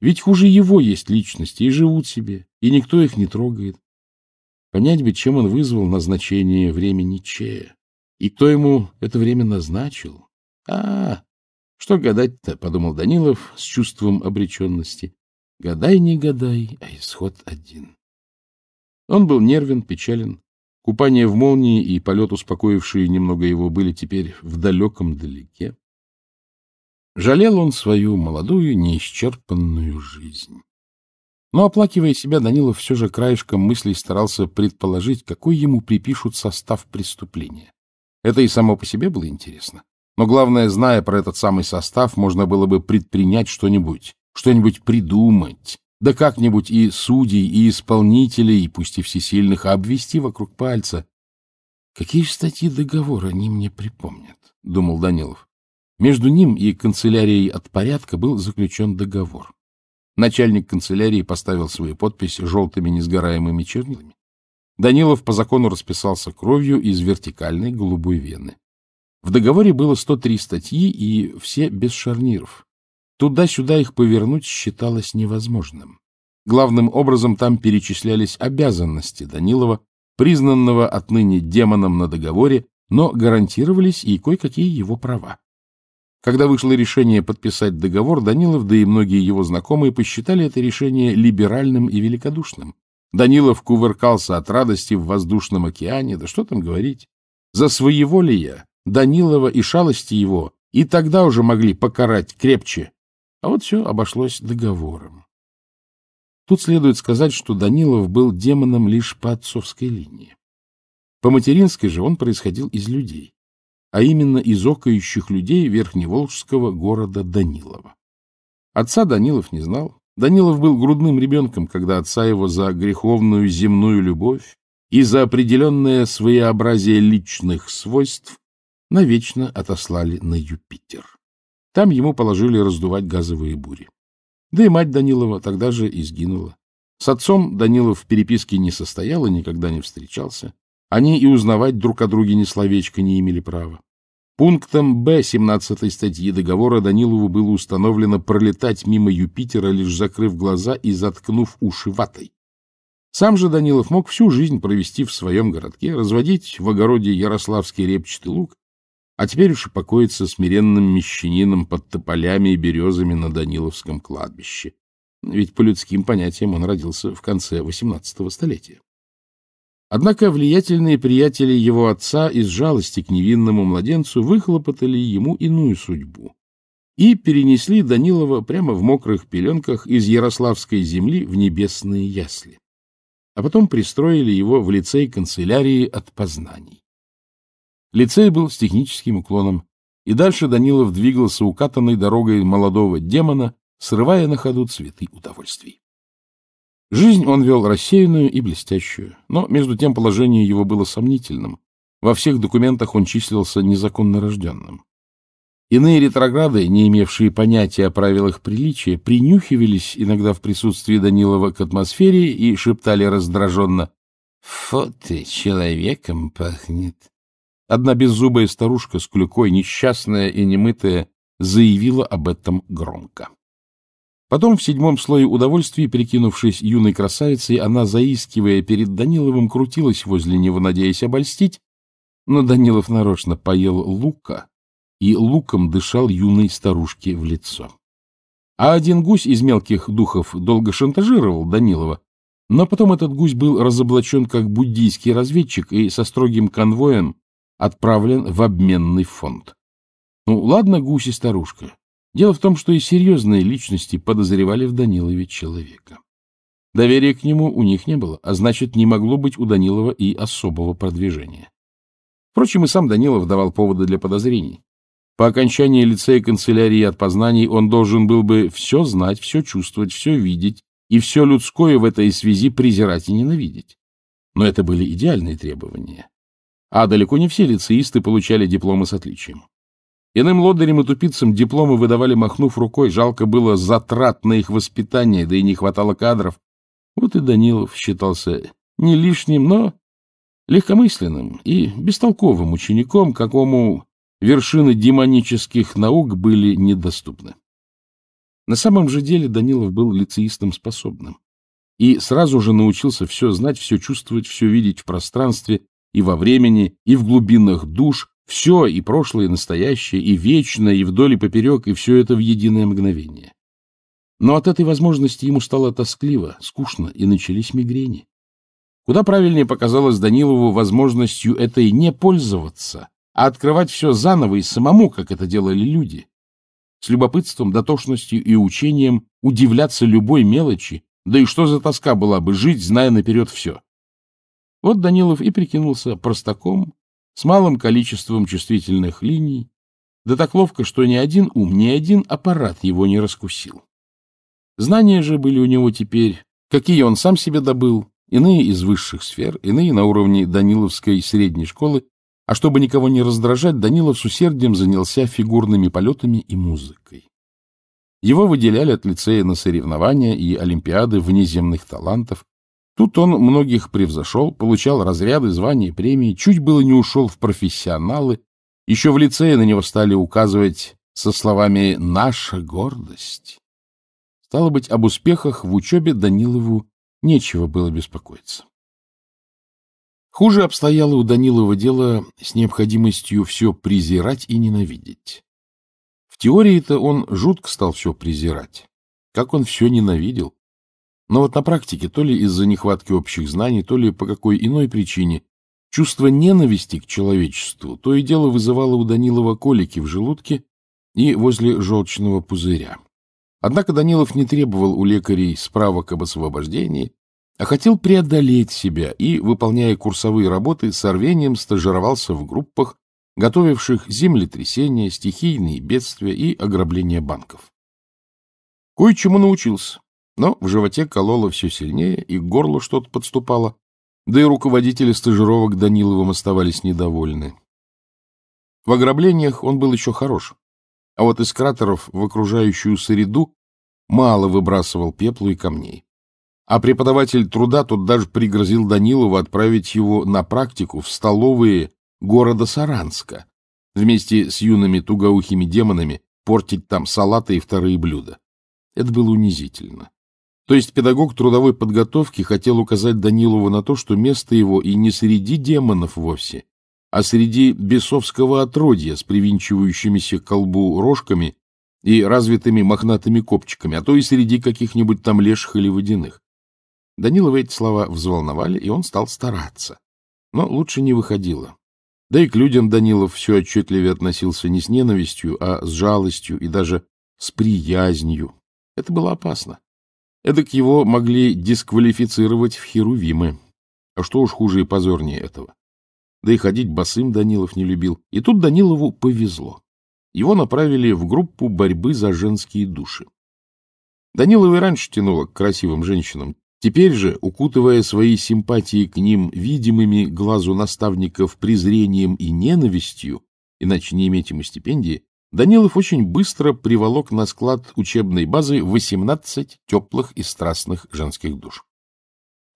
Ведь хуже его есть личности, и живут себе, и никто их не трогает. Понять бы, чем он вызвал назначение времени Че, и кто ему это время назначил. А, -а, -а что гадать-то, — подумал Данилов с чувством обреченности. Гадай, не гадай, а исход один. Он был нервен, печален. Купание в молнии и полет, успокоившие немного его, были теперь в далеком далеке. Жалел он свою молодую, неисчерпанную жизнь. Но, оплакивая себя, Данилов все же краешком мыслей старался предположить, какой ему припишут состав преступления. Это и само по себе было интересно. Но главное, зная про этот самый состав, можно было бы предпринять что-нибудь, что-нибудь придумать, да как-нибудь и судей, и исполнителей, и пусть и всесильных, а обвести вокруг пальца. Какие же статьи договора они мне припомнят, — думал Данилов. Между ним и канцелярией от порядка был заключен договор. Начальник канцелярии поставил свою подпись желтыми несгораемыми чернилами. Данилов по закону расписался кровью из вертикальной голубой вены. В договоре было 103 статьи, и все без шарниров. Туда-сюда их повернуть считалось невозможным. Главным образом там перечислялись обязанности Данилова, признанного отныне демоном на договоре, но гарантировались и кое-какие его права. Когда вышло решение подписать договор, Данилов, да и многие его знакомые посчитали это решение либеральным и великодушным. Данилов кувыркался от радости в воздушном океане, да что там говорить. За своеволие Данилова и шалости его и тогда уже могли покарать крепче. А вот все обошлось договором. Тут следует сказать, что Данилов был демоном лишь по отцовской линии. По материнской же он происходил из людей, а именно из окающих людей верхневолжского города Данилова. Отца Данилов не знал. Данилов был грудным ребенком, когда отца его за греховную земную любовь и за определенное своеобразие личных свойств навечно отослали на Юпитер. Там ему положили раздувать газовые бури. Да и мать Данилова тогда же и С отцом Данилов в переписке не состоял и никогда не встречался. Они и узнавать друг о друге ни словечко не имели права. Пунктом Б 17 статьи договора Данилову было установлено пролетать мимо Юпитера, лишь закрыв глаза и заткнув уши ватой. Сам же Данилов мог всю жизнь провести в своем городке, разводить в огороде ярославский репчатый лук а теперь уж и покоится смиренным мещанином под тополями и березами на Даниловском кладбище. Ведь по людским понятиям он родился в конце XVIII столетия. Однако влиятельные приятели его отца из жалости к невинному младенцу выхлопотали ему иную судьбу и перенесли Данилова прямо в мокрых пеленках из Ярославской земли в небесные ясли, а потом пристроили его в лицей канцелярии от познаний. Лицей был с техническим уклоном, и дальше Данилов двигался укатанной дорогой молодого демона, срывая на ходу цветы удовольствий. Жизнь он вел рассеянную и блестящую, но между тем положение его было сомнительным. Во всех документах он числился незаконно рожденным. Иные ретрограды, не имевшие понятия о правилах приличия, принюхивались иногда в присутствии Данилова к атмосфере и шептали раздраженно «Фу ты, человеком пахнет!» Одна беззубая старушка с клюкой, несчастная и немытая, заявила об этом громко. Потом в седьмом слое удовольствий, перекинувшись юной красавицей, она, заискивая перед Даниловым, крутилась возле него, надеясь обольстить, но Данилов нарочно поел лука и луком дышал юной старушке в лицо. А один гусь из мелких духов долго шантажировал Данилова, но потом этот гусь был разоблачен как буддийский разведчик и со строгим конвоем отправлен в обменный фонд. Ну, ладно, гуси старушка. Дело в том, что и серьезные личности подозревали в Данилове человека. Доверия к нему у них не было, а значит, не могло быть у Данилова и особого продвижения. Впрочем, и сам Данилов давал поводы для подозрений. По окончании лицея канцелярии от познаний он должен был бы все знать, все чувствовать, все видеть и все людское в этой связи презирать и ненавидеть. Но это были идеальные требования а далеко не все лицеисты получали дипломы с отличием. Иным лодырям и тупицам дипломы выдавали, махнув рукой, жалко было затрат на их воспитание, да и не хватало кадров. Вот и Данилов считался не лишним, но легкомысленным и бестолковым учеником, какому вершины демонических наук были недоступны. На самом же деле Данилов был лицеистом способным и сразу же научился все знать, все чувствовать, все видеть в пространстве, и во времени, и в глубинах душ, все, и прошлое, и настоящее, и вечное, и вдоль и поперек, и все это в единое мгновение. Но от этой возможности ему стало тоскливо, скучно, и начались мигрени. Куда правильнее показалось Данилову возможностью этой не пользоваться, а открывать все заново и самому, как это делали люди. С любопытством, дотошностью и учением удивляться любой мелочи, да и что за тоска была бы жить, зная наперед все. Вот Данилов и прикинулся простаком, с малым количеством чувствительных линий, да так ловко, что ни один ум, ни один аппарат его не раскусил. Знания же были у него теперь, какие он сам себе добыл, иные из высших сфер, иные на уровне Даниловской средней школы, а чтобы никого не раздражать, Данилов с усердием занялся фигурными полетами и музыкой. Его выделяли от лицея на соревнования и олимпиады внеземных талантов, Тут он многих превзошел, получал разряды, звания, премии, чуть было не ушел в профессионалы. Еще в лицее на него стали указывать со словами «наша гордость». Стало быть, об успехах в учебе Данилову нечего было беспокоиться. Хуже обстояло у Данилова дело с необходимостью все презирать и ненавидеть. В теории-то он жутко стал все презирать. Как он все ненавидел. Но вот на практике, то ли из-за нехватки общих знаний, то ли по какой иной причине, чувство ненависти к человечеству то и дело вызывало у Данилова колики в желудке и возле желчного пузыря. Однако Данилов не требовал у лекарей справок об освобождении, а хотел преодолеть себя и, выполняя курсовые работы, с рвением стажировался в группах, готовивших землетрясения, стихийные бедствия и ограбления банков. Кое-чему научился, но в животе кололо все сильнее, и к горлу что-то подступало, да и руководители стажировок Даниловым оставались недовольны. В ограблениях он был еще хорош, а вот из кратеров в окружающую среду мало выбрасывал пеплу и камней. А преподаватель труда тут даже пригрозил Данилову отправить его на практику в столовые города Саранска, вместе с юными тугоухими демонами портить там салаты и вторые блюда. Это было унизительно. То есть педагог трудовой подготовки хотел указать Данилову на то, что место его и не среди демонов вовсе, а среди бесовского отродья с привинчивающимися к колбу рожками и развитыми мохнатыми копчиками, а то и среди каких-нибудь там леших или водяных. Данилова эти слова взволновали, и он стал стараться. Но лучше не выходило. Да и к людям Данилов все отчетливее относился не с ненавистью, а с жалостью и даже с приязнью. Это было опасно. Эдак его могли дисквалифицировать в херувимы. А что уж хуже и позорнее этого. Да и ходить босым Данилов не любил. И тут Данилову повезло. Его направили в группу борьбы за женские души. Данилова и раньше тянуло к красивым женщинам. Теперь же, укутывая свои симпатии к ним видимыми глазу наставников презрением и ненавистью, иначе не иметь ему стипендии, Данилов очень быстро приволок на склад учебной базы 18 теплых и страстных женских душ.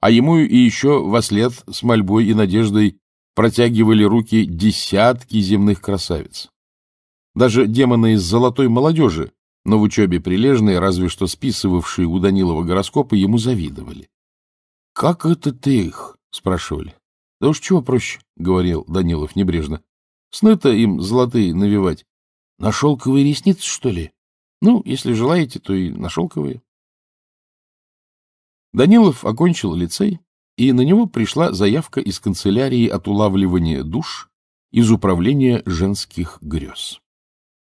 А ему и еще во след с мольбой и надеждой протягивали руки десятки земных красавиц. Даже демоны из золотой молодежи, но в учебе прилежные, разве что списывавшие у Данилова гороскопы, ему завидовали. — Как это ты их? — спрашивали. — Да уж чего проще, — говорил Данилов небрежно. — Сны-то им золотые навевать. На шелковые ресницы, что ли? Ну, если желаете, то и на шелковые. Данилов окончил лицей, и на него пришла заявка из канцелярии от улавливания душ из управления женских грез.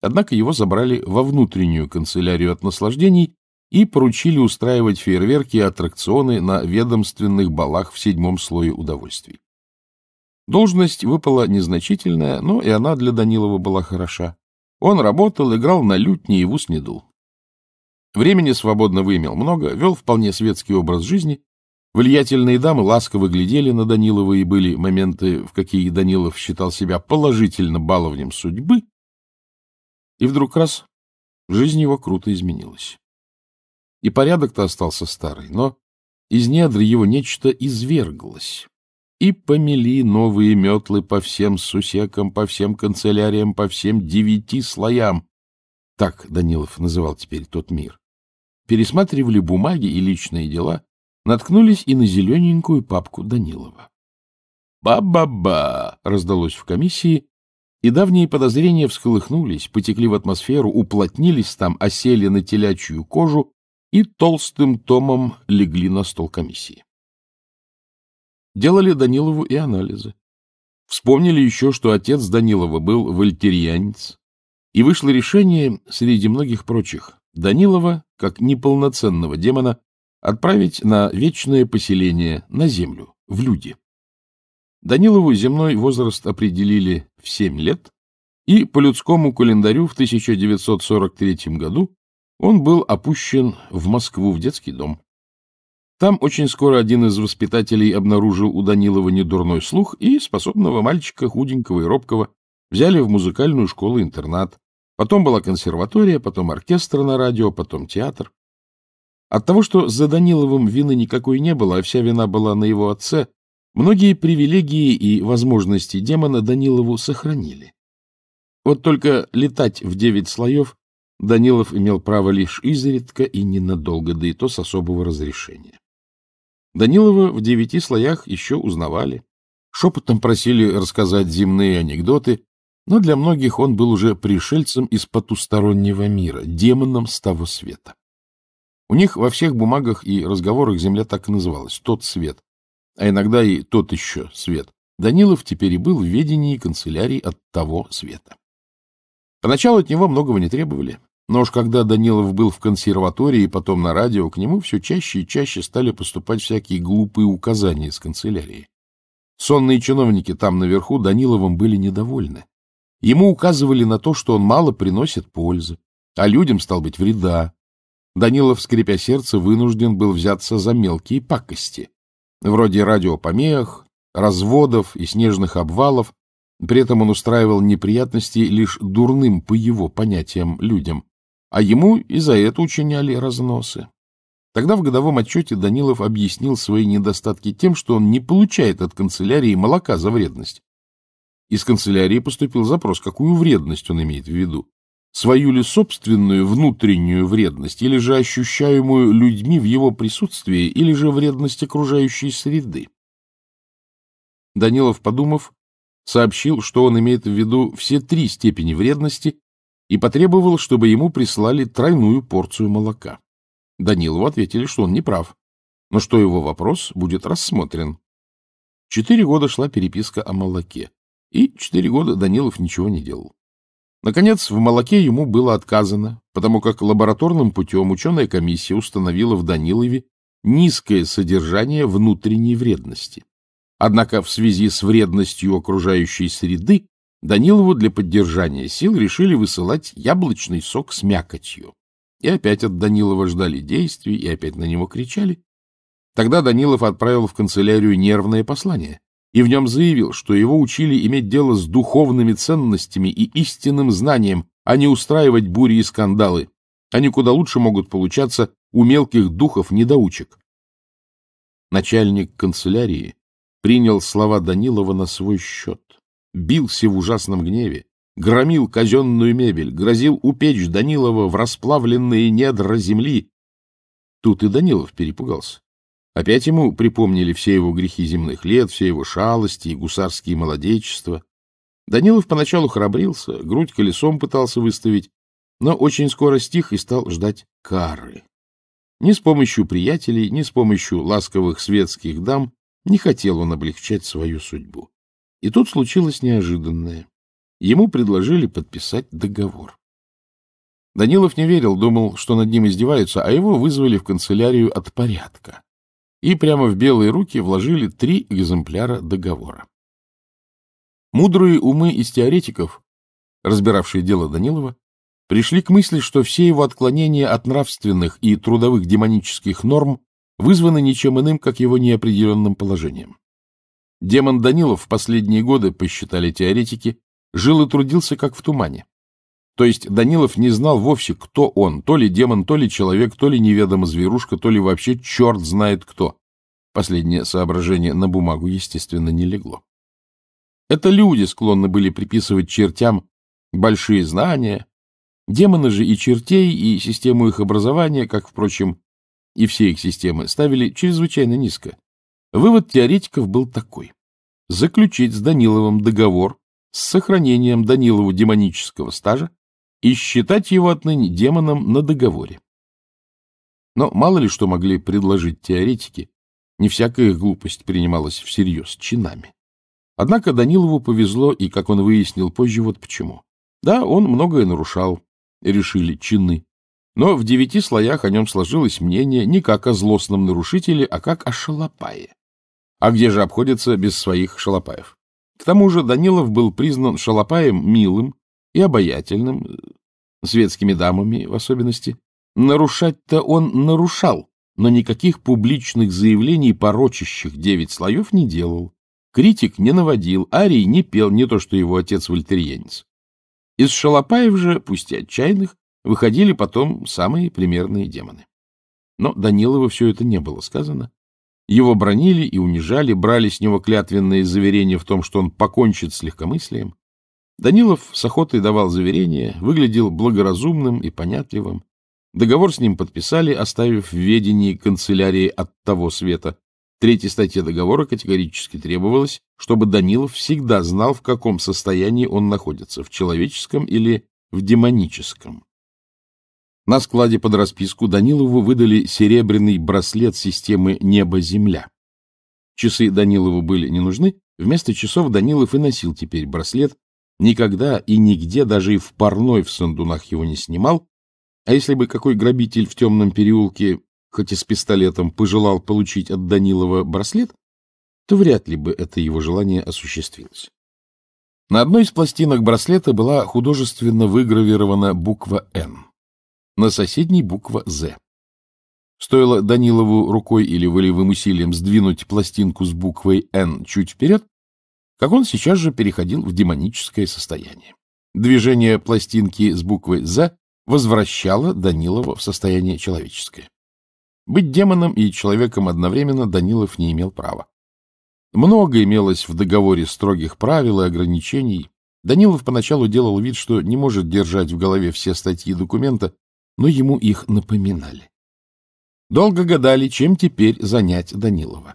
Однако его забрали во внутреннюю канцелярию от наслаждений и поручили устраивать фейерверки и аттракционы на ведомственных балах в седьмом слое удовольствий. Должность выпала незначительная, но и она для Данилова была хороша. Он работал, играл на лютне и в ус не дул. Времени свободно имел много, вел вполне светский образ жизни. Влиятельные дамы ласково глядели на Данилова, и были моменты, в какие Данилов считал себя положительно баловнем судьбы. И вдруг раз жизнь его круто изменилась. И порядок-то остался старый, но из недр его нечто изверглось и помели новые метлы по всем сусекам, по всем канцеляриям, по всем девяти слоям. Так Данилов называл теперь тот мир. Пересматривали бумаги и личные дела, наткнулись и на зелененькую папку Данилова. «Ба-ба-ба!» — раздалось в комиссии, и давние подозрения всколыхнулись, потекли в атмосферу, уплотнились там, осели на телячью кожу и толстым томом легли на стол комиссии. Делали Данилову и анализы. Вспомнили еще, что отец Данилова был вольтерианец. И вышло решение, среди многих прочих, Данилова, как неполноценного демона, отправить на вечное поселение на землю, в люди. Данилову земной возраст определили в 7 лет, и по людскому календарю в 1943 году он был опущен в Москву в детский дом. Там очень скоро один из воспитателей обнаружил у Данилова недурной слух, и способного мальчика, худенького и робкого, взяли в музыкальную школу-интернат. Потом была консерватория, потом оркестр на радио, потом театр. От того, что за Даниловым вины никакой не было, а вся вина была на его отце, многие привилегии и возможности демона Данилову сохранили. Вот только летать в девять слоев Данилов имел право лишь изредка и ненадолго, да и то с особого разрешения. Данилова в девяти слоях еще узнавали. Шепотом просили рассказать земные анекдоты, но для многих он был уже пришельцем из потустороннего мира, демоном с того света. У них во всех бумагах и разговорах земля так и называлась — тот свет, а иногда и тот еще свет. Данилов теперь и был в ведении канцелярии от того света. Поначалу от него многого не требовали. Но уж когда Данилов был в консерватории и потом на радио, к нему все чаще и чаще стали поступать всякие глупые указания из канцелярии. Сонные чиновники там наверху Даниловым были недовольны. Ему указывали на то, что он мало приносит пользы, а людям, стал быть, вреда. Данилов, скрипя сердце, вынужден был взяться за мелкие пакости, вроде радиопомех, разводов и снежных обвалов, при этом он устраивал неприятности лишь дурным, по его понятиям, людям, а ему и за это учиняли разносы. Тогда в годовом отчете Данилов объяснил свои недостатки тем, что он не получает от канцелярии молока за вредность. Из канцелярии поступил запрос, какую вредность он имеет в виду. Свою ли собственную внутреннюю вредность, или же ощущаемую людьми в его присутствии, или же вредность окружающей среды. Данилов, подумав, сообщил, что он имеет в виду все три степени вредности и потребовал, чтобы ему прислали тройную порцию молока. Данилову ответили, что он не прав, но что его вопрос будет рассмотрен. Четыре года шла переписка о молоке, и четыре года Данилов ничего не делал. Наконец, в молоке ему было отказано, потому как лабораторным путем ученая комиссия установила в Данилове низкое содержание внутренней вредности. Однако в связи с вредностью окружающей среды Данилову для поддержания сил решили высылать яблочный сок с мякотью. И опять от Данилова ждали действий, и опять на него кричали. Тогда Данилов отправил в канцелярию нервное послание и в нем заявил, что его учили иметь дело с духовными ценностями и истинным знанием, а не устраивать бури и скандалы. Они куда лучше могут получаться у мелких духов-недоучек. Начальник канцелярии принял слова Данилова на свой счет бился в ужасном гневе, громил казенную мебель, грозил упечь Данилова в расплавленные недра земли. Тут и Данилов перепугался. Опять ему припомнили все его грехи земных лет, все его шалости и гусарские молодечества. Данилов поначалу храбрился, грудь колесом пытался выставить, но очень скоро стих и стал ждать кары. Ни с помощью приятелей, ни с помощью ласковых светских дам не хотел он облегчать свою судьбу. И тут случилось неожиданное. Ему предложили подписать договор. Данилов не верил, думал, что над ним издеваются, а его вызвали в канцелярию от порядка. И прямо в белые руки вложили три экземпляра договора. Мудрые умы из теоретиков, разбиравшие дело Данилова, пришли к мысли, что все его отклонения от нравственных и трудовых демонических норм вызваны ничем иным, как его неопределенным положением. Демон Данилов в последние годы, посчитали теоретики, жил и трудился как в тумане. То есть Данилов не знал вовсе, кто он, то ли демон, то ли человек, то ли неведомо зверушка, то ли вообще черт знает кто. Последнее соображение на бумагу, естественно, не легло. Это люди склонны были приписывать чертям большие знания. Демоны же и чертей, и систему их образования, как, впрочем, и все их системы, ставили чрезвычайно низко. Вывод теоретиков был такой. Заключить с Даниловым договор с сохранением Данилову демонического стажа и считать его отныне демоном на договоре. Но мало ли что могли предложить теоретики, не всякая их глупость принималась всерьез чинами. Однако Данилову повезло, и, как он выяснил позже, вот почему. Да, он многое нарушал, решили чины. Но в девяти слоях о нем сложилось мнение не как о злостном нарушителе, а как о шалопае. А где же обходится без своих шалопаев? К тому же Данилов был признан шалопаем милым и обаятельным, э, светскими дамами в особенности. Нарушать-то он нарушал, но никаких публичных заявлений, порочащих девять слоев, не делал. Критик не наводил, арий не пел, не то что его отец-вольтерьянец. Из шалопаев же, пусть и отчаянных, выходили потом самые примерные демоны. Но Данилову все это не было сказано, его бронили и унижали, брали с него клятвенные заверения в том, что он покончит с легкомыслием. Данилов с охотой давал заверения, выглядел благоразумным и понятливым. Договор с ним подписали, оставив в ведении канцелярии от того света. Третья статья договора категорически требовалась, чтобы Данилов всегда знал, в каком состоянии он находится, в человеческом или в демоническом. На складе под расписку Данилову выдали серебряный браслет системы «Небо-Земля». Часы Данилову были не нужны, вместо часов Данилов и носил теперь браслет, никогда и нигде, даже и в парной в сандунах его не снимал, а если бы какой грабитель в темном переулке, хоть и с пистолетом, пожелал получить от Данилова браслет, то вряд ли бы это его желание осуществилось. На одной из пластинок браслета была художественно выгравирована буква «Н» на соседней буква «З». Стоило Данилову рукой или волевым усилием сдвинуть пластинку с буквой «Н» чуть вперед, как он сейчас же переходил в демоническое состояние. Движение пластинки с буквой «З» возвращало Данилова в состояние человеческое. Быть демоном и человеком одновременно Данилов не имел права. Много имелось в договоре строгих правил и ограничений. Данилов поначалу делал вид, что не может держать в голове все статьи документа, но ему их напоминали. Долго гадали, чем теперь занять Данилова.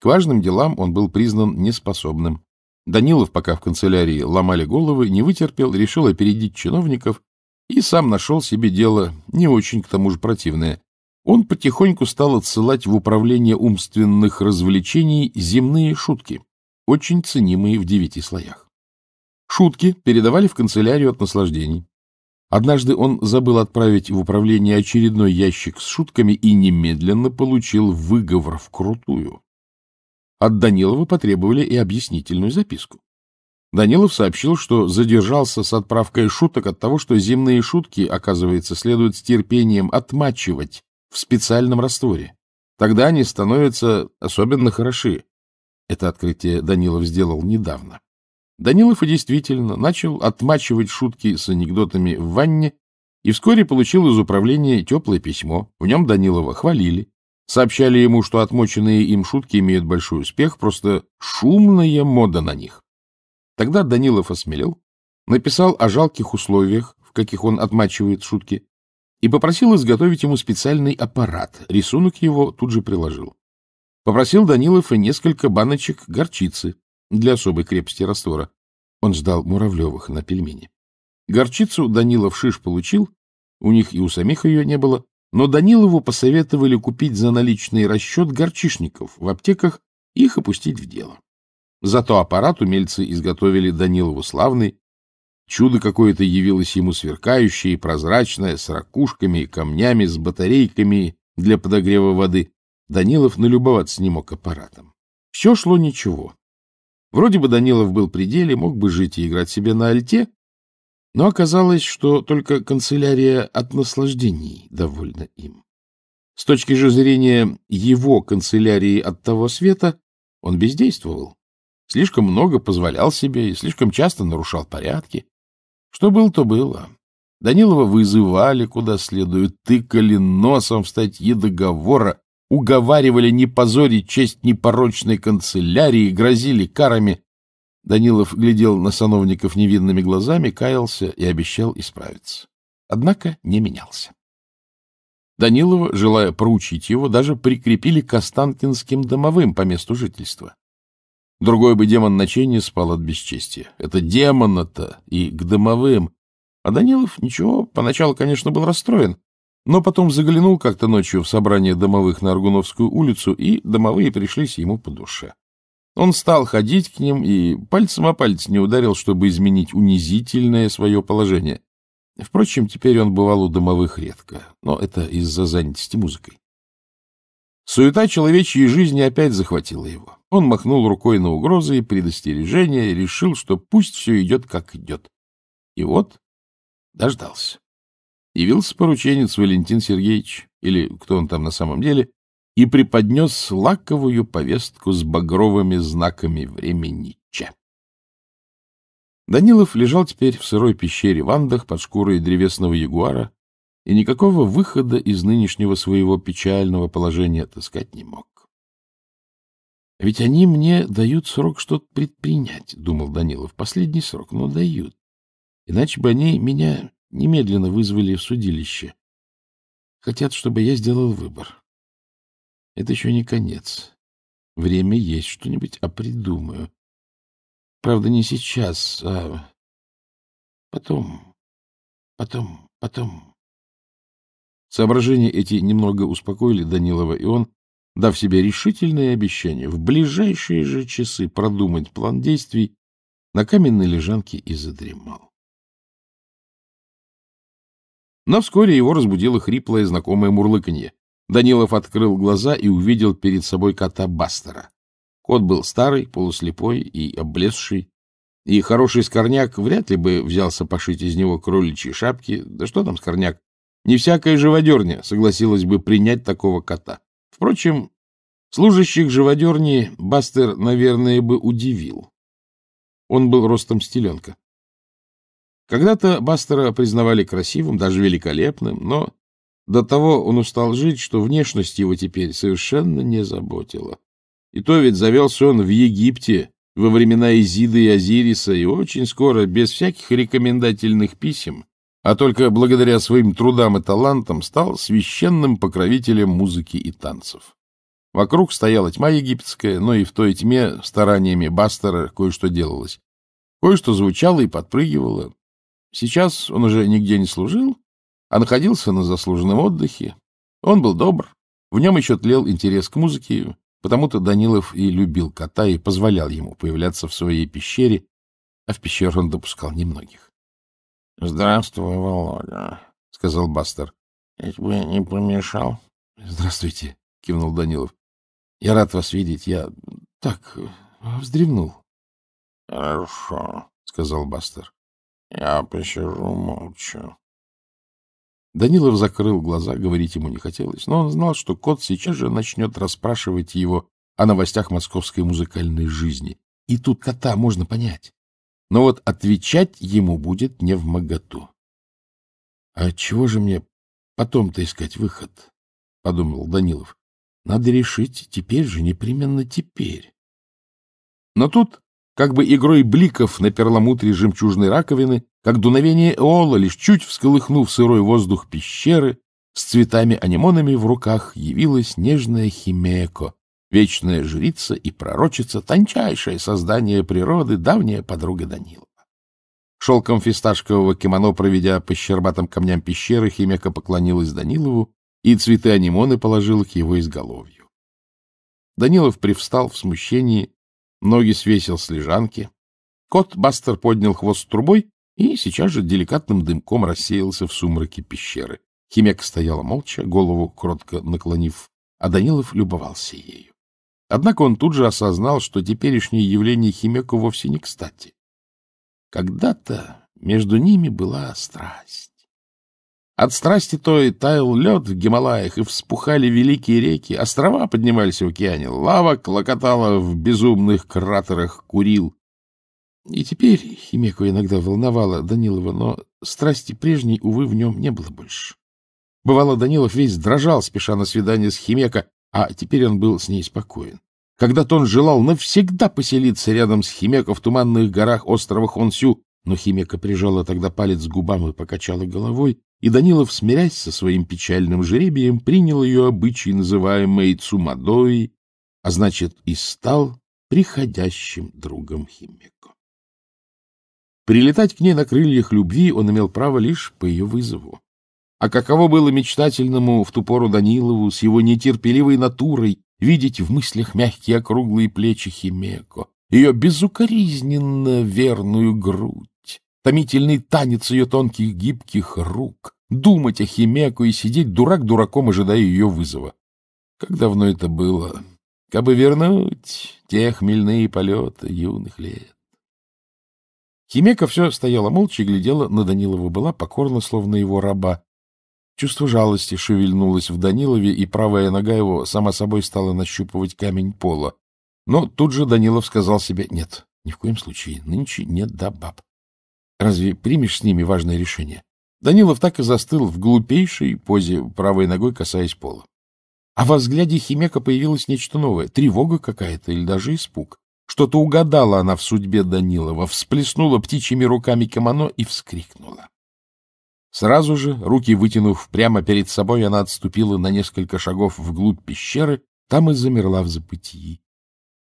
К важным делам он был признан неспособным. Данилов, пока в канцелярии ломали головы, не вытерпел, решил опередить чиновников и сам нашел себе дело, не очень к тому же противное. Он потихоньку стал отсылать в управление умственных развлечений земные шутки, очень ценимые в девяти слоях. Шутки передавали в канцелярию от наслаждений. Однажды он забыл отправить в управление очередной ящик с шутками и немедленно получил выговор вкрутую. От Данилова потребовали и объяснительную записку. Данилов сообщил, что задержался с отправкой шуток от того, что земные шутки, оказывается, следует с терпением отмачивать в специальном растворе. Тогда они становятся особенно хороши. Это открытие Данилов сделал недавно. Данилов и действительно начал отмачивать шутки с анекдотами в ванне и вскоре получил из управления теплое письмо. В нем Данилова хвалили. Сообщали ему, что отмоченные им шутки имеют большой успех, просто шумная мода на них. Тогда Данилов осмелел, написал о жалких условиях, в каких он отмачивает шутки, и попросил изготовить ему специальный аппарат. Рисунок его тут же приложил. Попросил Данилов и несколько баночек горчицы, для особой крепости раствора. Он ждал Муравлевых на пельмени. Горчицу Данилов шиш получил, у них и у самих ее не было, но Данилову посоветовали купить за наличный расчет горчишников в аптеках и их опустить в дело. Зато аппарат умельцы изготовили Данилову славный, Чудо какое-то явилось ему сверкающее и прозрачное, с ракушками и камнями, с батарейками для подогрева воды. Данилов налюбоваться не мог аппаратом. Все шло ничего. Вроде бы Данилов был при деле, мог бы жить и играть себе на альте, но оказалось, что только канцелярия от наслаждений довольна им. С точки же зрения его канцелярии от того света он бездействовал. Слишком много позволял себе и слишком часто нарушал порядки. Что было, то было. Данилова вызывали куда следует, тыкали носом в статьи договора, уговаривали не позорить честь непорочной канцелярии, грозили карами. Данилов глядел на сановников невинными глазами, каялся и обещал исправиться. Однако не менялся. Данилова, желая проучить его, даже прикрепили к Останкинским домовым по месту жительства. Другой бы демон ночей не спал от бесчестия. Это демона-то и к домовым. А Данилов ничего, поначалу, конечно, был расстроен, но потом заглянул как-то ночью в собрание домовых на Аргуновскую улицу, и домовые пришлись ему по душе. Он стал ходить к ним и пальцем о палец не ударил, чтобы изменить унизительное свое положение. Впрочем, теперь он бывал у домовых редко, но это из-за занятости музыкой. Суета человечьей жизни опять захватила его. Он махнул рукой на угрозы и предостережения и решил, что пусть все идет, как идет. И вот дождался явился порученец Валентин Сергеевич, или кто он там на самом деле, и преподнес лаковую повестку с багровыми знаками времени Че. Данилов лежал теперь в сырой пещере в Андах под шкурой древесного ягуара и никакого выхода из нынешнего своего печального положения отыскать не мог. «Ведь они мне дают срок что-то предпринять», — думал Данилов. «Последний срок, но дают. Иначе бы они меня Немедленно вызвали в судилище. Хотят, чтобы я сделал выбор. Это еще не конец. Время есть что-нибудь, а придумаю. Правда, не сейчас, а потом, потом, потом. Соображения эти немного успокоили Данилова, и он, дав себе решительное обещание, в ближайшие же часы продумать план действий, на каменной лежанке и задремал. Но вскоре его разбудило хриплое знакомое мурлыканье. Данилов открыл глаза и увидел перед собой кота Бастера. Кот был старый, полуслепой и облезший, и хороший скорняк вряд ли бы взялся пошить из него кроличьи шапки. Да что там скорняк? Не всякая живодерня согласилась бы принять такого кота. Впрочем, служащих живодерни Бастер, наверное, бы удивил. Он был ростом стеленка. Когда-то Бастера признавали красивым, даже великолепным, но до того он устал жить, что внешность его теперь совершенно не заботила. И то ведь завелся он в Египте во времена Изиды и Азириса, и очень скоро, без всяких рекомендательных писем, а только благодаря своим трудам и талантам, стал священным покровителем музыки и танцев. Вокруг стояла тьма египетская, но и в той тьме стараниями Бастера кое-что делалось. Кое-что звучало и подпрыгивало, Сейчас он уже нигде не служил, а находился на заслуженном отдыхе. Он был добр, в нем еще тлел интерес к музыке, потому-то Данилов и любил кота и позволял ему появляться в своей пещере, а в пещеру он допускал немногих. — Здравствуй, Володя, — сказал Бастер. — Я бы не помешал? — Здравствуйте, — кивнул Данилов. — Я рад вас видеть. Я так э, вздремнул. — Хорошо, — сказал Бастер. Я посижу молча. Данилов закрыл глаза, говорить ему не хотелось, но он знал, что кот сейчас же начнет расспрашивать его о новостях московской музыкальной жизни. И тут кота можно понять. Но вот отвечать ему будет не в моготу. — А чего же мне потом-то искать выход? — подумал Данилов. — Надо решить теперь же, непременно теперь. Но тут как бы игрой бликов на перламутре жемчужной раковины, как дуновение эола, лишь чуть всколыхнув сырой воздух пещеры, с цветами-анимонами в руках явилась нежная Химеко, вечная жрица и пророчица, тончайшее создание природы, давняя подруга Данила. Шелком фисташкового кимоно, проведя по щербатым камням пещеры, Химека поклонилась Данилову и цветы анимоны положила к его изголовью. Данилов привстал в смущении, ноги свесил с лежанки. Кот Бастер поднял хвост трубой и сейчас же деликатным дымком рассеялся в сумраке пещеры. Химека стояла молча, голову кротко наклонив, а Данилов любовался ею. Однако он тут же осознал, что теперешнее явление Химеку вовсе не кстати. Когда-то между ними была страсть. От страсти той таял лед в Гималаях, и вспухали великие реки, острова поднимались в океане, лава клокотала в безумных кратерах Курил. И теперь Химеку иногда волновала Данилова, но страсти прежней, увы, в нем не было больше. Бывало, Данилов весь дрожал, спеша на свидание с Химека, а теперь он был с ней спокоен. Когда-то он желал навсегда поселиться рядом с Химеко в туманных горах острова Хонсю, но Химека прижала тогда палец к губам и покачала головой, и Данилов, смирясь со своим печальным жребием, принял ее обычай, называемый Цумадой, а значит, и стал приходящим другом Химико. Прилетать к ней на крыльях любви он имел право лишь по ее вызову. А каково было мечтательному в ту пору Данилову с его нетерпеливой натурой видеть в мыслях мягкие округлые плечи Химеко, ее безукоризненно верную грудь, томительный танец ее тонких гибких рук, думать о Химеку и сидеть дурак дураком, ожидая ее вызова. Как давно это было? Кабы вернуть те хмельные полеты юных лет. Химека все стояла молча и глядела на Данилова была, покорна, словно его раба. Чувство жалости шевельнулось в Данилове, и правая нога его сама собой стала нащупывать камень пола. Но тут же Данилов сказал себе «Нет, ни в коем случае, нынче нет да баб». Разве примешь с ними важное решение? Данилов так и застыл в глупейшей позе, правой ногой касаясь пола. А во взгляде Химека появилось нечто новое, тревога какая-то или даже испуг. Что-то угадала она в судьбе Данилова, всплеснула птичьими руками кимоно и вскрикнула. Сразу же, руки вытянув прямо перед собой, она отступила на несколько шагов вглубь пещеры, там и замерла в запытии.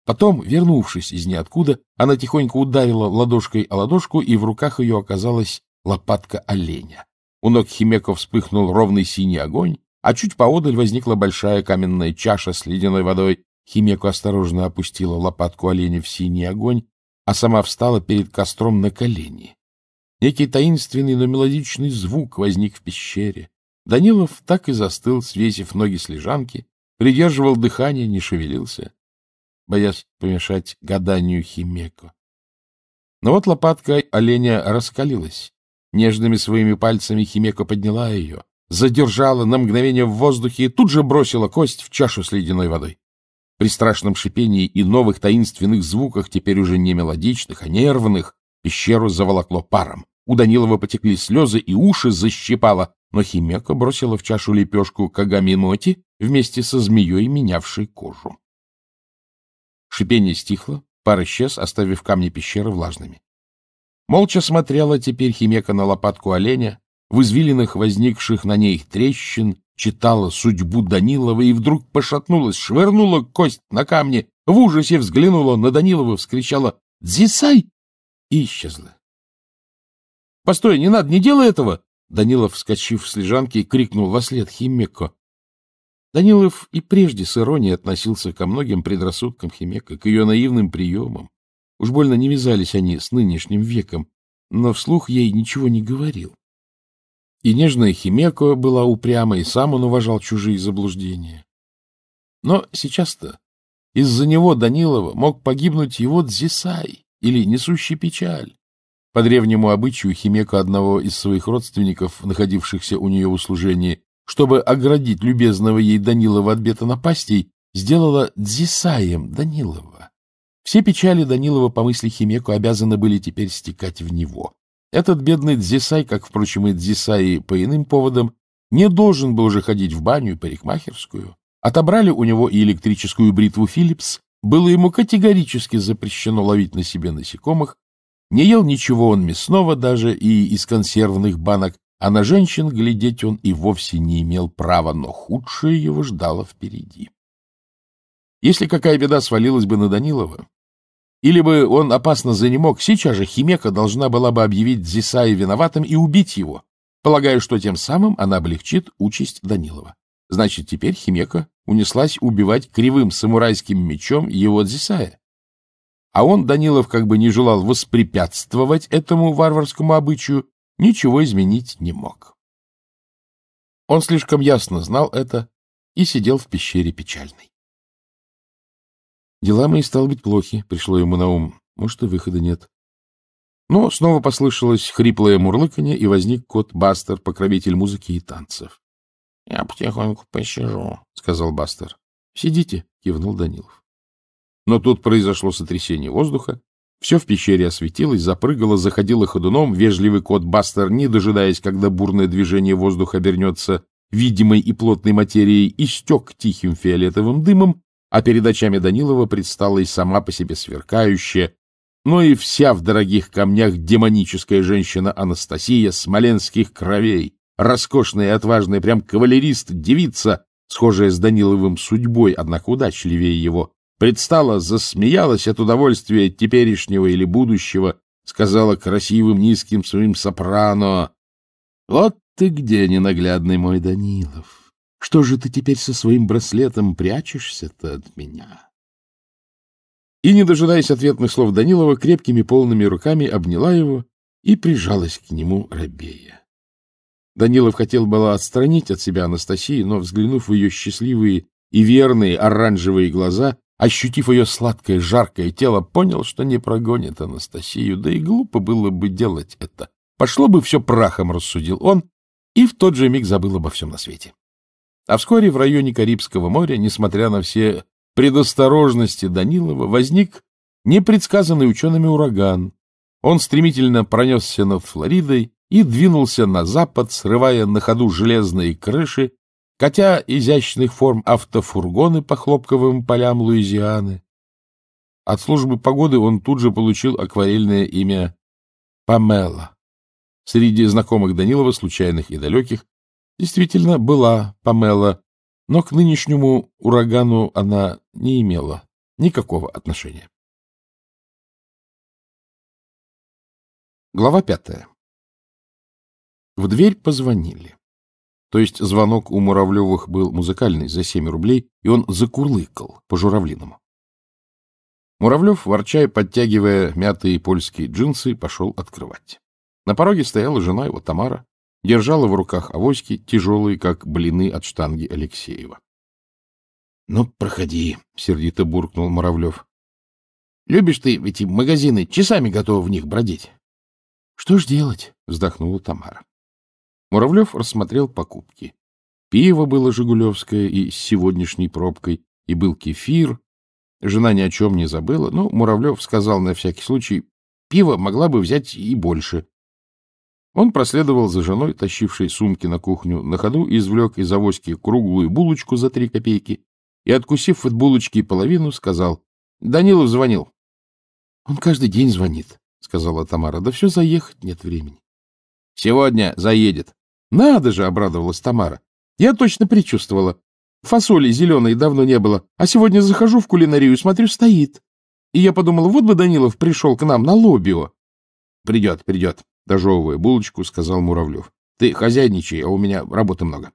Потом, вернувшись из ниоткуда, она тихонько ударила ладошкой о ладошку, и в руках ее оказалась лопатка оленя. У ног Химеко вспыхнул ровный синий огонь, а чуть поодаль возникла большая каменная чаша с ледяной водой. Химеко осторожно опустила лопатку оленя в синий огонь, а сама встала перед костром на колени. Некий таинственный, но мелодичный звук возник в пещере. Данилов так и застыл, свесив ноги с лежанки, придерживал дыхание, не шевелился боясь помешать гаданию Химеко. Но вот лопатка оленя раскалилась. Нежными своими пальцами Химеко подняла ее, задержала на мгновение в воздухе и тут же бросила кость в чашу с ледяной водой. При страшном шипении и новых таинственных звуках, теперь уже не мелодичных, а нервных, пещеру заволокло паром. У Данилова потекли слезы и уши защипало, но Химеко бросила в чашу лепешку кагаминоти вместе со змеей, менявшей кожу. Шипение стихло, пар исчез, оставив камни пещеры влажными. Молча смотрела теперь Химека на лопатку оленя, в извилинах возникших на ней трещин, читала судьбу Данилова и вдруг пошатнулась, швырнула кость на камни, в ужасе взглянула на Данилова, вскричала «Дзисай!» и исчезла. «Постой, не надо, не делай этого!» Данилов, вскочив с лежанки, крикнул во след Химеко. Данилов и прежде с иронией относился ко многим предрассудкам Химека, к ее наивным приемам. Уж больно не вязались они с нынешним веком, но вслух ей ничего не говорил. И нежная Химека была упряма, и сам он уважал чужие заблуждения. Но сейчас-то из-за него Данилова мог погибнуть его Дзисай или несущий печаль. По древнему обычаю Химека одного из своих родственников, находившихся у нее в услужении чтобы оградить любезного ей Данилова от бета напастей, сделала Дзисаем Данилова. Все печали Данилова по мысли Химеку обязаны были теперь стекать в него. Этот бедный Дзисай, как, впрочем, и Дзисаи по иным поводам, не должен был уже ходить в баню и парикмахерскую. Отобрали у него и электрическую бритву Филлипс, было ему категорически запрещено ловить на себе насекомых, не ел ничего он мясного даже и из консервных банок, а на женщин глядеть он и вовсе не имел права, но худшее его ждало впереди. Если какая беда свалилась бы на Данилова, или бы он опасно занемог, сейчас же Химека должна была бы объявить Зисая виноватым и убить его, полагая, что тем самым она облегчит участь Данилова. Значит, теперь Химека унеслась убивать кривым самурайским мечом его Дзисая. А он, Данилов, как бы не желал воспрепятствовать этому варварскому обычаю, ничего изменить не мог. Он слишком ясно знал это и сидел в пещере печальный. Дела мои, стало быть, плохи, пришло ему на ум. Может, и выхода нет. Но снова послышалось хриплое мурлыканье, и возник кот Бастер, покровитель музыки и танцев. — Я потихоньку посижу, — сказал Бастер. — Сидите, — кивнул Данилов. Но тут произошло сотрясение воздуха, все в пещере осветилось, запрыгало, заходило ходуном, вежливый кот Бастер, не дожидаясь, когда бурное движение воздуха обернется видимой и плотной материей, истек тихим фиолетовым дымом, а перед очами Данилова предстала и сама по себе сверкающая, но и вся в дорогих камнях демоническая женщина Анастасия смоленских кровей, роскошная и отважная, прям кавалерист, девица, схожая с Даниловым судьбой, однако удачливее его, Предстала, засмеялась от удовольствия теперешнего или будущего, сказала красивым низким своим сопрано. «Вот ты где, ненаглядный мой Данилов! Что же ты теперь со своим браслетом прячешься-то от меня?» И, не дожидаясь ответных слов Данилова, крепкими полными руками обняла его и прижалась к нему рабея. Данилов хотел было отстранить от себя Анастасию, но, взглянув в ее счастливые и верные оранжевые глаза, ощутив ее сладкое, жаркое тело, понял, что не прогонит Анастасию, да и глупо было бы делать это. Пошло бы все прахом, рассудил он, и в тот же миг забыл обо всем на свете. А вскоре в районе Карибского моря, несмотря на все предосторожности Данилова, возник непредсказанный учеными ураган. Он стремительно пронесся над Флоридой и двинулся на запад, срывая на ходу железные крыши Котя изящных форм автофургоны по хлопковым полям Луизианы. От службы погоды он тут же получил акварельное имя Памела. Среди знакомых Данилова, случайных и далеких, действительно была Памела, но к нынешнему урагану она не имела никакого отношения. Глава пятая. В дверь позвонили. То есть звонок у Муравлевых был музыкальный за 7 рублей, и он закурлыкал по-журавлиному. Муравлев, ворчая, подтягивая мятые польские джинсы, пошел открывать. На пороге стояла жена его, Тамара, держала в руках авоськи, тяжелые, как блины от штанги Алексеева. — Ну, проходи, — сердито буркнул Муравлев. — Любишь ты эти магазины, часами готова в них бродить. — Что ж делать? — вздохнула Тамара. Муравлев рассмотрел покупки. Пиво было жигулевское и с сегодняшней пробкой, и был кефир. Жена ни о чем не забыла, но Муравлев сказал на всякий случай, пиво могла бы взять и больше. Он проследовал за женой, тащившей сумки на кухню, на ходу извлек из авоськи круглую булочку за три копейки и, откусив от булочки половину, сказал, «Данилов звонил». «Он каждый день звонит», — сказала Тамара, — «да все заехать нет времени». «Сегодня заедет», надо же, обрадовалась Тамара. Я точно предчувствовала. Фасоли зеленой давно не было, а сегодня захожу в кулинарию, и смотрю, стоит. И я подумала, вот бы Данилов пришел к нам на лоббио. Придет, придет, — дожевывая булочку, сказал Муравлев. — Ты хозяйничай, а у меня работы много.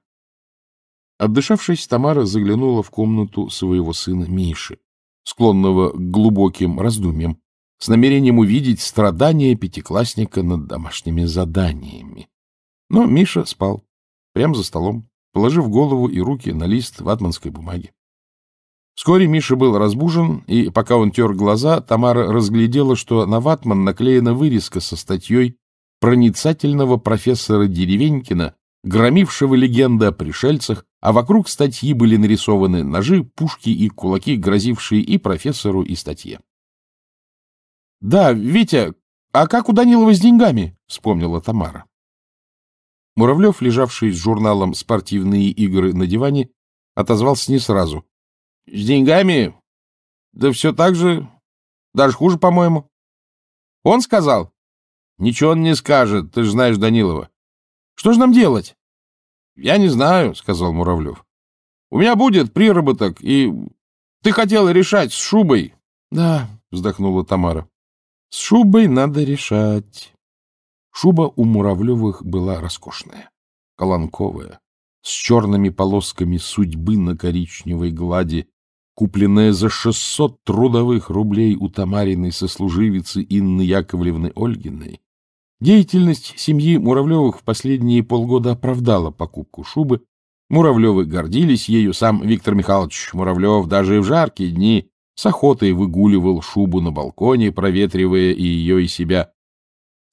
Отдышавшись, Тамара заглянула в комнату своего сына Миши, склонного к глубоким раздумьям, с намерением увидеть страдания пятиклассника над домашними заданиями. Но Миша спал, прямо за столом, положив голову и руки на лист ватманской бумаги. Вскоре Миша был разбужен, и пока он тер глаза, Тамара разглядела, что на ватман наклеена вырезка со статьей проницательного профессора Деревенькина, громившего легенды о пришельцах, а вокруг статьи были нарисованы ножи, пушки и кулаки, грозившие и профессору, и статье. — Да, Витя, а как у Данилова с деньгами? — вспомнила Тамара. Муравлев, лежавший с журналом «Спортивные игры» на диване, отозвался не сразу. — С деньгами? Да все так же. Даже хуже, по-моему. — Он сказал? — Ничего он не скажет, ты же знаешь Данилова. — Что же нам делать? — Я не знаю, — сказал Муравлев. — У меня будет приработок, и ты хотела решать с шубой. — Да, — вздохнула Тамара. — С шубой надо решать. Шуба у Муравлевых была роскошная, колонковая, с черными полосками судьбы на коричневой глади, купленная за 600 трудовых рублей у Тамариной сослуживицы Инны Яковлевны Ольгиной, деятельность семьи Муравлевых в последние полгода оправдала покупку шубы. Муравлевы гордились ею, сам Виктор Михайлович Муравлев даже и в жаркие дни с охотой выгуливал шубу на балконе, проветривая и ее, и себя.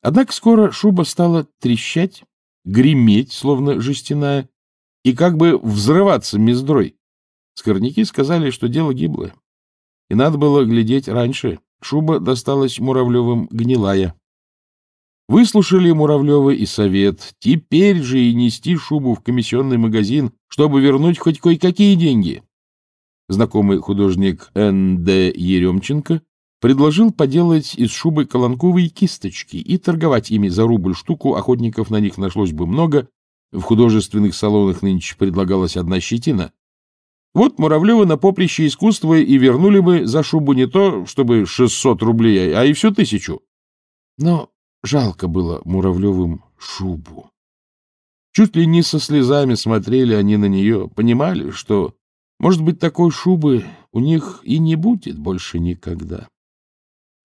Однако скоро шуба стала трещать, греметь, словно жестяная, и как бы взрываться мездрой. Скорняки сказали, что дело гиблое. И надо было глядеть раньше. Шуба досталась Муравлевым гнилая. Выслушали Муравлевы и совет. Теперь же и нести шубу в комиссионный магазин, чтобы вернуть хоть кое-какие деньги. Знакомый художник Н.Д. Еремченко предложил поделать из шубы колонковые кисточки и торговать ими за рубль штуку, охотников на них нашлось бы много, в художественных салонах нынче предлагалась одна щетина. Вот Муравлевы на поприще искусства и вернули бы за шубу не то, чтобы 600 рублей, а и всю тысячу. Но жалко было Муравлевым шубу. Чуть ли не со слезами смотрели они на нее, понимали, что, может быть, такой шубы у них и не будет больше никогда.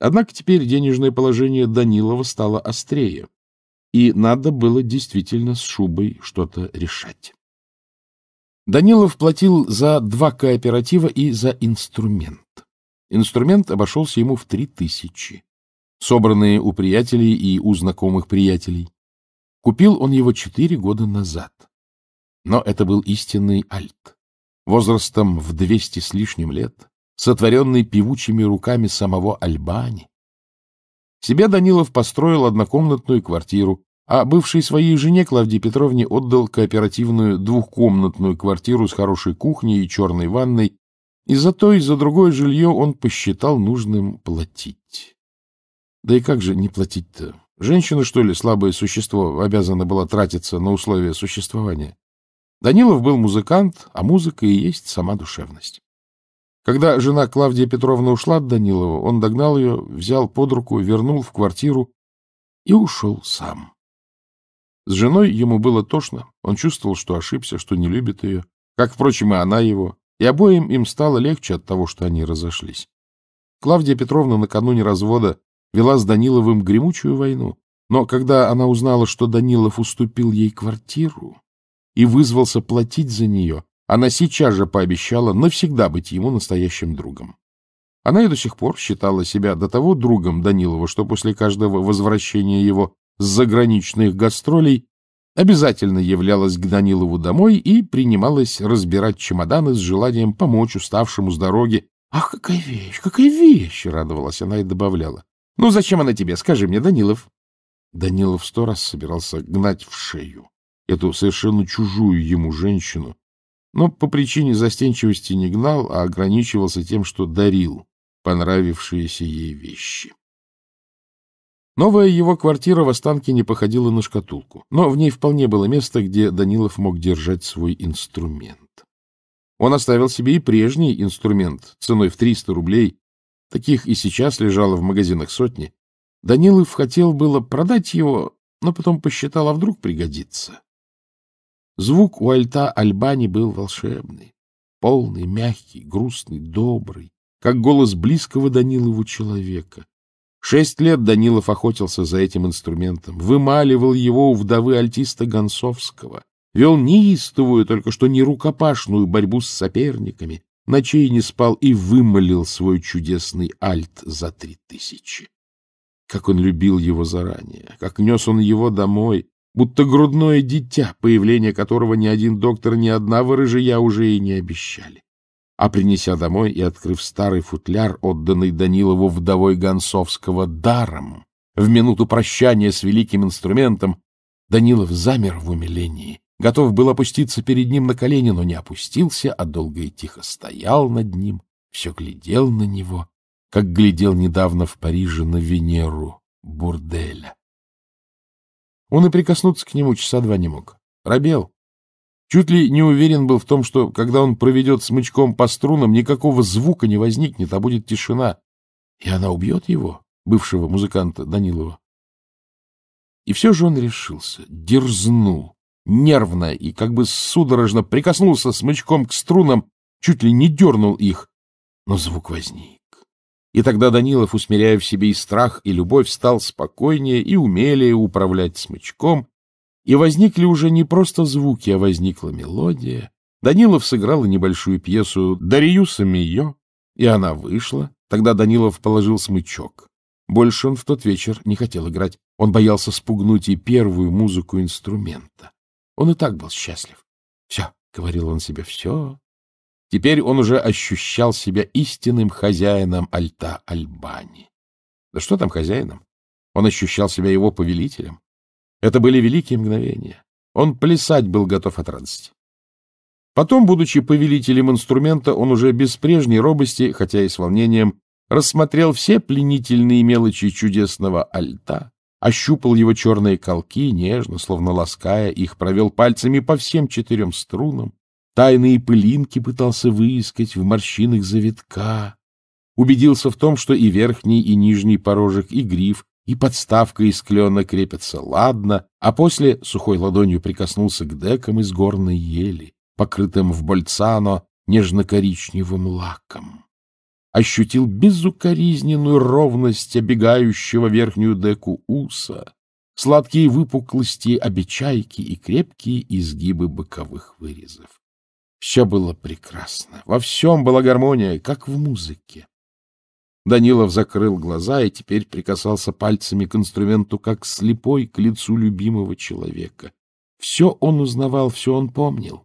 Однако теперь денежное положение Данилова стало острее, и надо было действительно с шубой что-то решать. Данилов платил за два кооператива и за инструмент. Инструмент обошелся ему в три тысячи, собранные у приятелей и у знакомых приятелей. Купил он его четыре года назад. Но это был истинный альт, возрастом в двести с лишним лет, сотворенный певучими руками самого Альбани. Себе Данилов построил однокомнатную квартиру, а бывшей своей жене Клавдии Петровне отдал кооперативную двухкомнатную квартиру с хорошей кухней и черной ванной, и за то, и за другое жилье он посчитал нужным платить. Да и как же не платить-то? Женщина, что ли, слабое существо, обязана была тратиться на условия существования? Данилов был музыкант, а музыка и есть сама душевность. Когда жена Клавдия Петровна ушла от Данилова, он догнал ее, взял под руку, вернул в квартиру и ушел сам. С женой ему было тошно, он чувствовал, что ошибся, что не любит ее, как, впрочем, и она его, и обоим им стало легче от того, что они разошлись. Клавдия Петровна накануне развода вела с Даниловым гремучую войну, но когда она узнала, что Данилов уступил ей квартиру и вызвался платить за нее, она сейчас же пообещала навсегда быть ему настоящим другом. Она и до сих пор считала себя до того другом Данилова, что после каждого возвращения его с заграничных гастролей обязательно являлась к Данилову домой и принималась разбирать чемоданы с желанием помочь уставшему с дороги. «Ах, какая вещь, какая вещь!» — радовалась она и добавляла. «Ну, зачем она тебе? Скажи мне, Данилов!» Данилов сто раз собирался гнать в шею эту совершенно чужую ему женщину, но по причине застенчивости не гнал, а ограничивался тем, что дарил понравившиеся ей вещи. Новая его квартира в Останке не походила на шкатулку, но в ней вполне было место, где Данилов мог держать свой инструмент. Он оставил себе и прежний инструмент ценой в 300 рублей, таких и сейчас лежало в магазинах сотни. Данилов хотел было продать его, но потом посчитал, а вдруг пригодится. Звук у альта Альбани был волшебный, полный, мягкий, грустный, добрый, как голос близкого Данилову человека. Шесть лет Данилов охотился за этим инструментом, вымаливал его у вдовы альтиста Гонцовского, вел неистовую, только что не рукопашную борьбу с соперниками, ночей не спал и вымолил свой чудесный альт за три тысячи. Как он любил его заранее, как нес он его домой, будто грудное дитя, появление которого ни один доктор, ни одна ворыжия уже и не обещали. А принеся домой и открыв старый футляр, отданный Данилову вдовой Гонцовского даром, в минуту прощания с великим инструментом, Данилов замер в умилении, готов был опуститься перед ним на колени, но не опустился, а долго и тихо стоял над ним, все глядел на него, как глядел недавно в Париже на Венеру Бурделя. Он и прикоснуться к нему часа два не мог. Робел. Чуть ли не уверен был в том, что, когда он проведет смычком по струнам, никакого звука не возникнет, а будет тишина. И она убьет его, бывшего музыканта Данилова. И все же он решился, дерзнул, нервно и как бы судорожно прикоснулся смычком к струнам, чуть ли не дернул их, но звук возник. И тогда Данилов, усмиряя в себе и страх, и любовь, стал спокойнее и умелее управлять смычком, и возникли уже не просто звуки, а возникла мелодия. Данилов сыграл небольшую пьесу «Дариюса Мио», и она вышла. Тогда Данилов положил смычок. Больше он в тот вечер не хотел играть. Он боялся спугнуть и первую музыку инструмента. Он и так был счастлив. «Все», — говорил он себе, — «все, Теперь он уже ощущал себя истинным хозяином альта Альбани. Да что там хозяином? Он ощущал себя его повелителем. Это были великие мгновения. Он плясать был готов от радости. Потом, будучи повелителем инструмента, он уже без прежней робости, хотя и с волнением, рассмотрел все пленительные мелочи чудесного альта, ощупал его черные колки, нежно, словно лаская их, провел пальцами по всем четырем струнам, Тайные пылинки пытался выискать в морщинах завитка. Убедился в том, что и верхний, и нижний порожек, и гриф, и подставка из клена крепятся ладно, а после сухой ладонью прикоснулся к декам из горной ели, покрытым в больцано нежно-коричневым лаком. Ощутил безукоризненную ровность обегающего верхнюю деку уса, сладкие выпуклости обечайки и крепкие изгибы боковых вырезов. Все было прекрасно. Во всем была гармония, как в музыке. Данилов закрыл глаза и теперь прикасался пальцами к инструменту, как слепой к лицу любимого человека. Все он узнавал, все он помнил.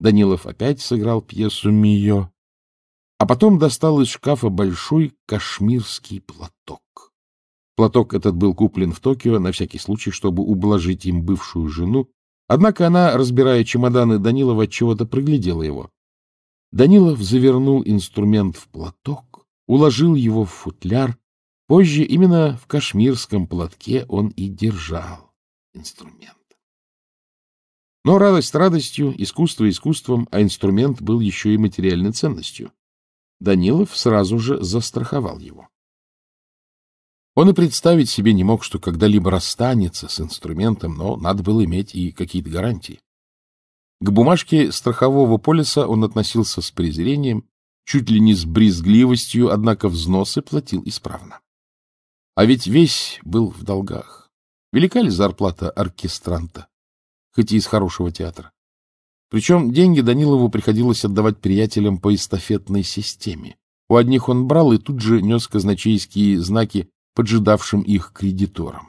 Данилов опять сыграл пьесу «Мио», а потом достал из шкафа большой кашмирский платок. Платок этот был куплен в Токио на всякий случай, чтобы ублажить им бывшую жену, Однако она, разбирая чемоданы Данилова, чего-то проглядела его. Данилов завернул инструмент в платок, уложил его в футляр. Позже именно в кашмирском платке он и держал инструмент. Но радость радостью, искусство искусством, а инструмент был еще и материальной ценностью. Данилов сразу же застраховал его. Он и представить себе не мог, что когда-либо расстанется с инструментом, но надо было иметь и какие-то гарантии. К бумажке страхового полиса он относился с презрением, чуть ли не с брезгливостью, однако взносы платил исправно. А ведь весь был в долгах. Велика ли зарплата оркестранта, хоть и из хорошего театра? Причем деньги Данилову приходилось отдавать приятелям по эстафетной системе. У одних он брал и тут же нес казначейские знаки поджидавшим их кредиторам.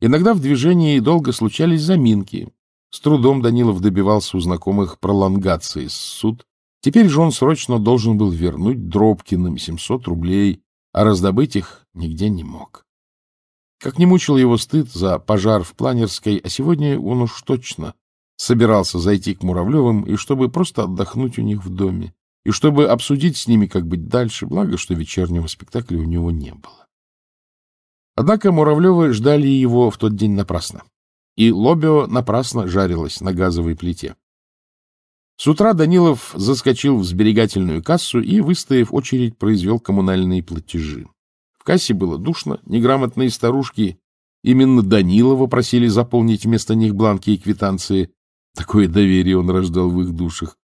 Иногда в движении долго случались заминки. С трудом Данилов добивался у знакомых пролонгации с суд. Теперь же он срочно должен был вернуть Дробкиным 700 рублей, а раздобыть их нигде не мог. Как не мучил его стыд за пожар в Планерской, а сегодня он уж точно собирался зайти к Муравлевым и чтобы просто отдохнуть у них в доме, и чтобы обсудить с ними, как быть дальше, благо, что вечернего спектакля у него не было. Однако Муравлевы ждали его в тот день напрасно. И Лобио напрасно жарилось на газовой плите. С утра Данилов заскочил в сберегательную кассу и, выстояв очередь, произвел коммунальные платежи. В кассе было душно, неграмотные старушки именно Данилова просили заполнить вместо них бланки и квитанции. Такое доверие он рождал в их душах.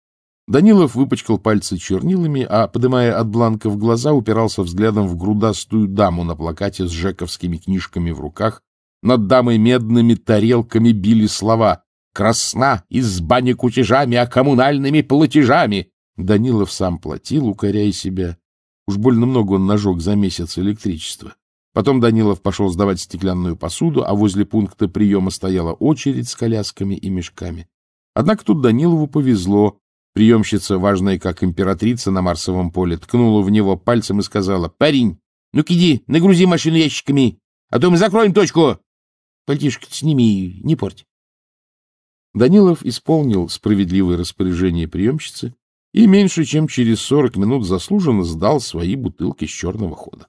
Данилов выпачкал пальцы чернилами, а, подымая от бланка в глаза, упирался взглядом в грудастую даму на плакате с жековскими книжками в руках. Над дамой медными тарелками били слова «Красна! Изба не кутежами, а коммунальными платежами!» Данилов сам платил, укоряя себя. Уж больно много он нажег за месяц электричества. Потом Данилов пошел сдавать стеклянную посуду, а возле пункта приема стояла очередь с колясками и мешками. Однако тут Данилову повезло. Приемщица, важная как императрица на Марсовом поле, ткнула в него пальцем и сказала, «Парень, ну-ка иди, нагрузи машину ящиками, а то мы закроем точку!» «Пальтишко сними и не порть». Данилов исполнил справедливое распоряжение приемщицы и меньше чем через сорок минут заслуженно сдал свои бутылки с черного хода.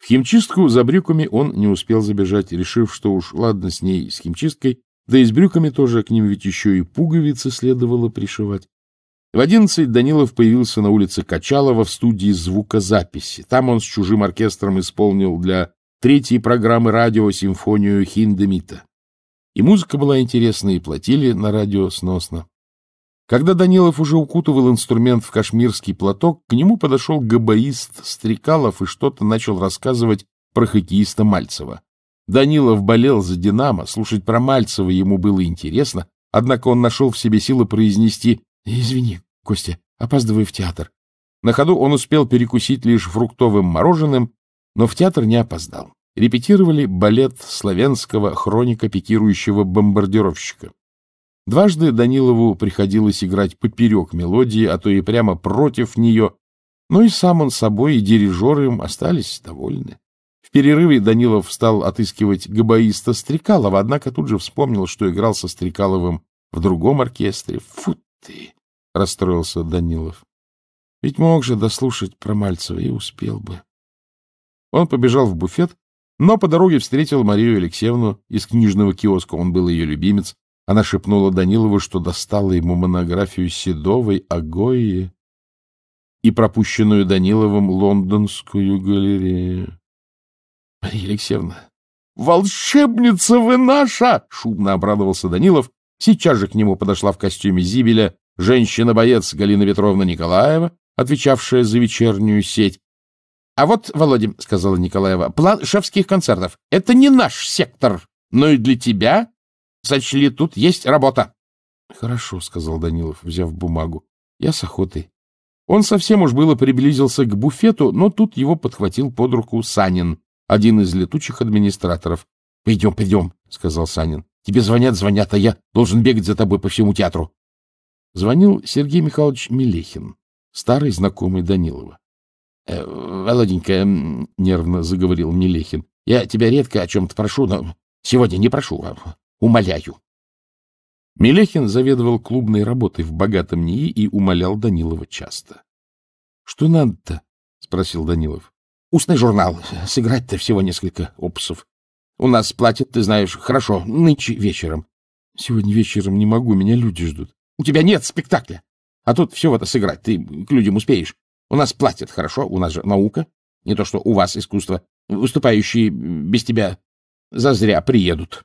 В химчистку за брюками он не успел забежать, решив, что уж ладно с ней, с химчисткой, да и с брюками тоже, к ним ведь еще и пуговицы следовало пришивать. В одиннадцать Данилов появился на улице Качалова в студии звукозаписи. Там он с чужим оркестром исполнил для третьей программы радио симфонию Хиндемита. И музыка была интересна, и платили на радио сносно. Когда Данилов уже укутывал инструмент в кашмирский платок, к нему подошел габаист Стрекалов и что-то начал рассказывать про хоккеиста Мальцева. Данилов болел за «Динамо», слушать про Мальцева ему было интересно, однако он нашел в себе силы произнести «Извини, Костя, опаздываю в театр». На ходу он успел перекусить лишь фруктовым мороженым, но в театр не опоздал. Репетировали балет славянского хроника пикирующего бомбардировщика. Дважды Данилову приходилось играть поперек мелодии, а то и прямо против нее, но и сам он собой, и дирижеры им остались довольны перерыве Данилов стал отыскивать габаиста Стрекалова, однако тут же вспомнил, что играл со Стрекаловым в другом оркестре. Фу ты! — расстроился Данилов. Ведь мог же дослушать про Мальцева и успел бы. Он побежал в буфет, но по дороге встретил Марию Алексеевну из книжного киоска. Он был ее любимец. Она шепнула Данилову, что достала ему монографию Седовой о Гойе и пропущенную Даниловым лондонскую галерею. Мария Алексеевна, волшебница вы наша! Шумно обрадовался Данилов. Сейчас же к нему подошла в костюме Зибеля женщина-боец Галина Петровна Николаева, отвечавшая за вечернюю сеть. — А вот, Володя, — сказала Николаева, — план шефских концертов — это не наш сектор, но и для тебя, сочли, тут есть работа. — Хорошо, — сказал Данилов, взяв бумагу. — Я с охотой. Он совсем уж было приблизился к буфету, но тут его подхватил под руку Санин один из летучих администраторов. — Пойдем, пойдем, — сказал Санин. — Тебе звонят, звонят, а я должен бегать за тобой по всему театру. Звонил Сергей Михайлович Мелехин, старый знакомый Данилова. «Э, — Володенька, — нервно заговорил Мелехин, — я тебя редко о чем-то прошу, но сегодня не прошу, а умоляю. Мелехин заведовал клубной работой в богатом НИИ и умолял Данилова часто. — Что надо-то? — спросил Данилов. Устный журнал. Сыграть-то всего несколько опусов. У нас платят, ты знаешь, хорошо, нынче вечером. Сегодня вечером не могу, меня люди ждут. У тебя нет спектакля. А тут всего это сыграть, ты к людям успеешь. У нас платят хорошо, у нас же наука. Не то, что у вас искусство. Выступающие без тебя зазря приедут.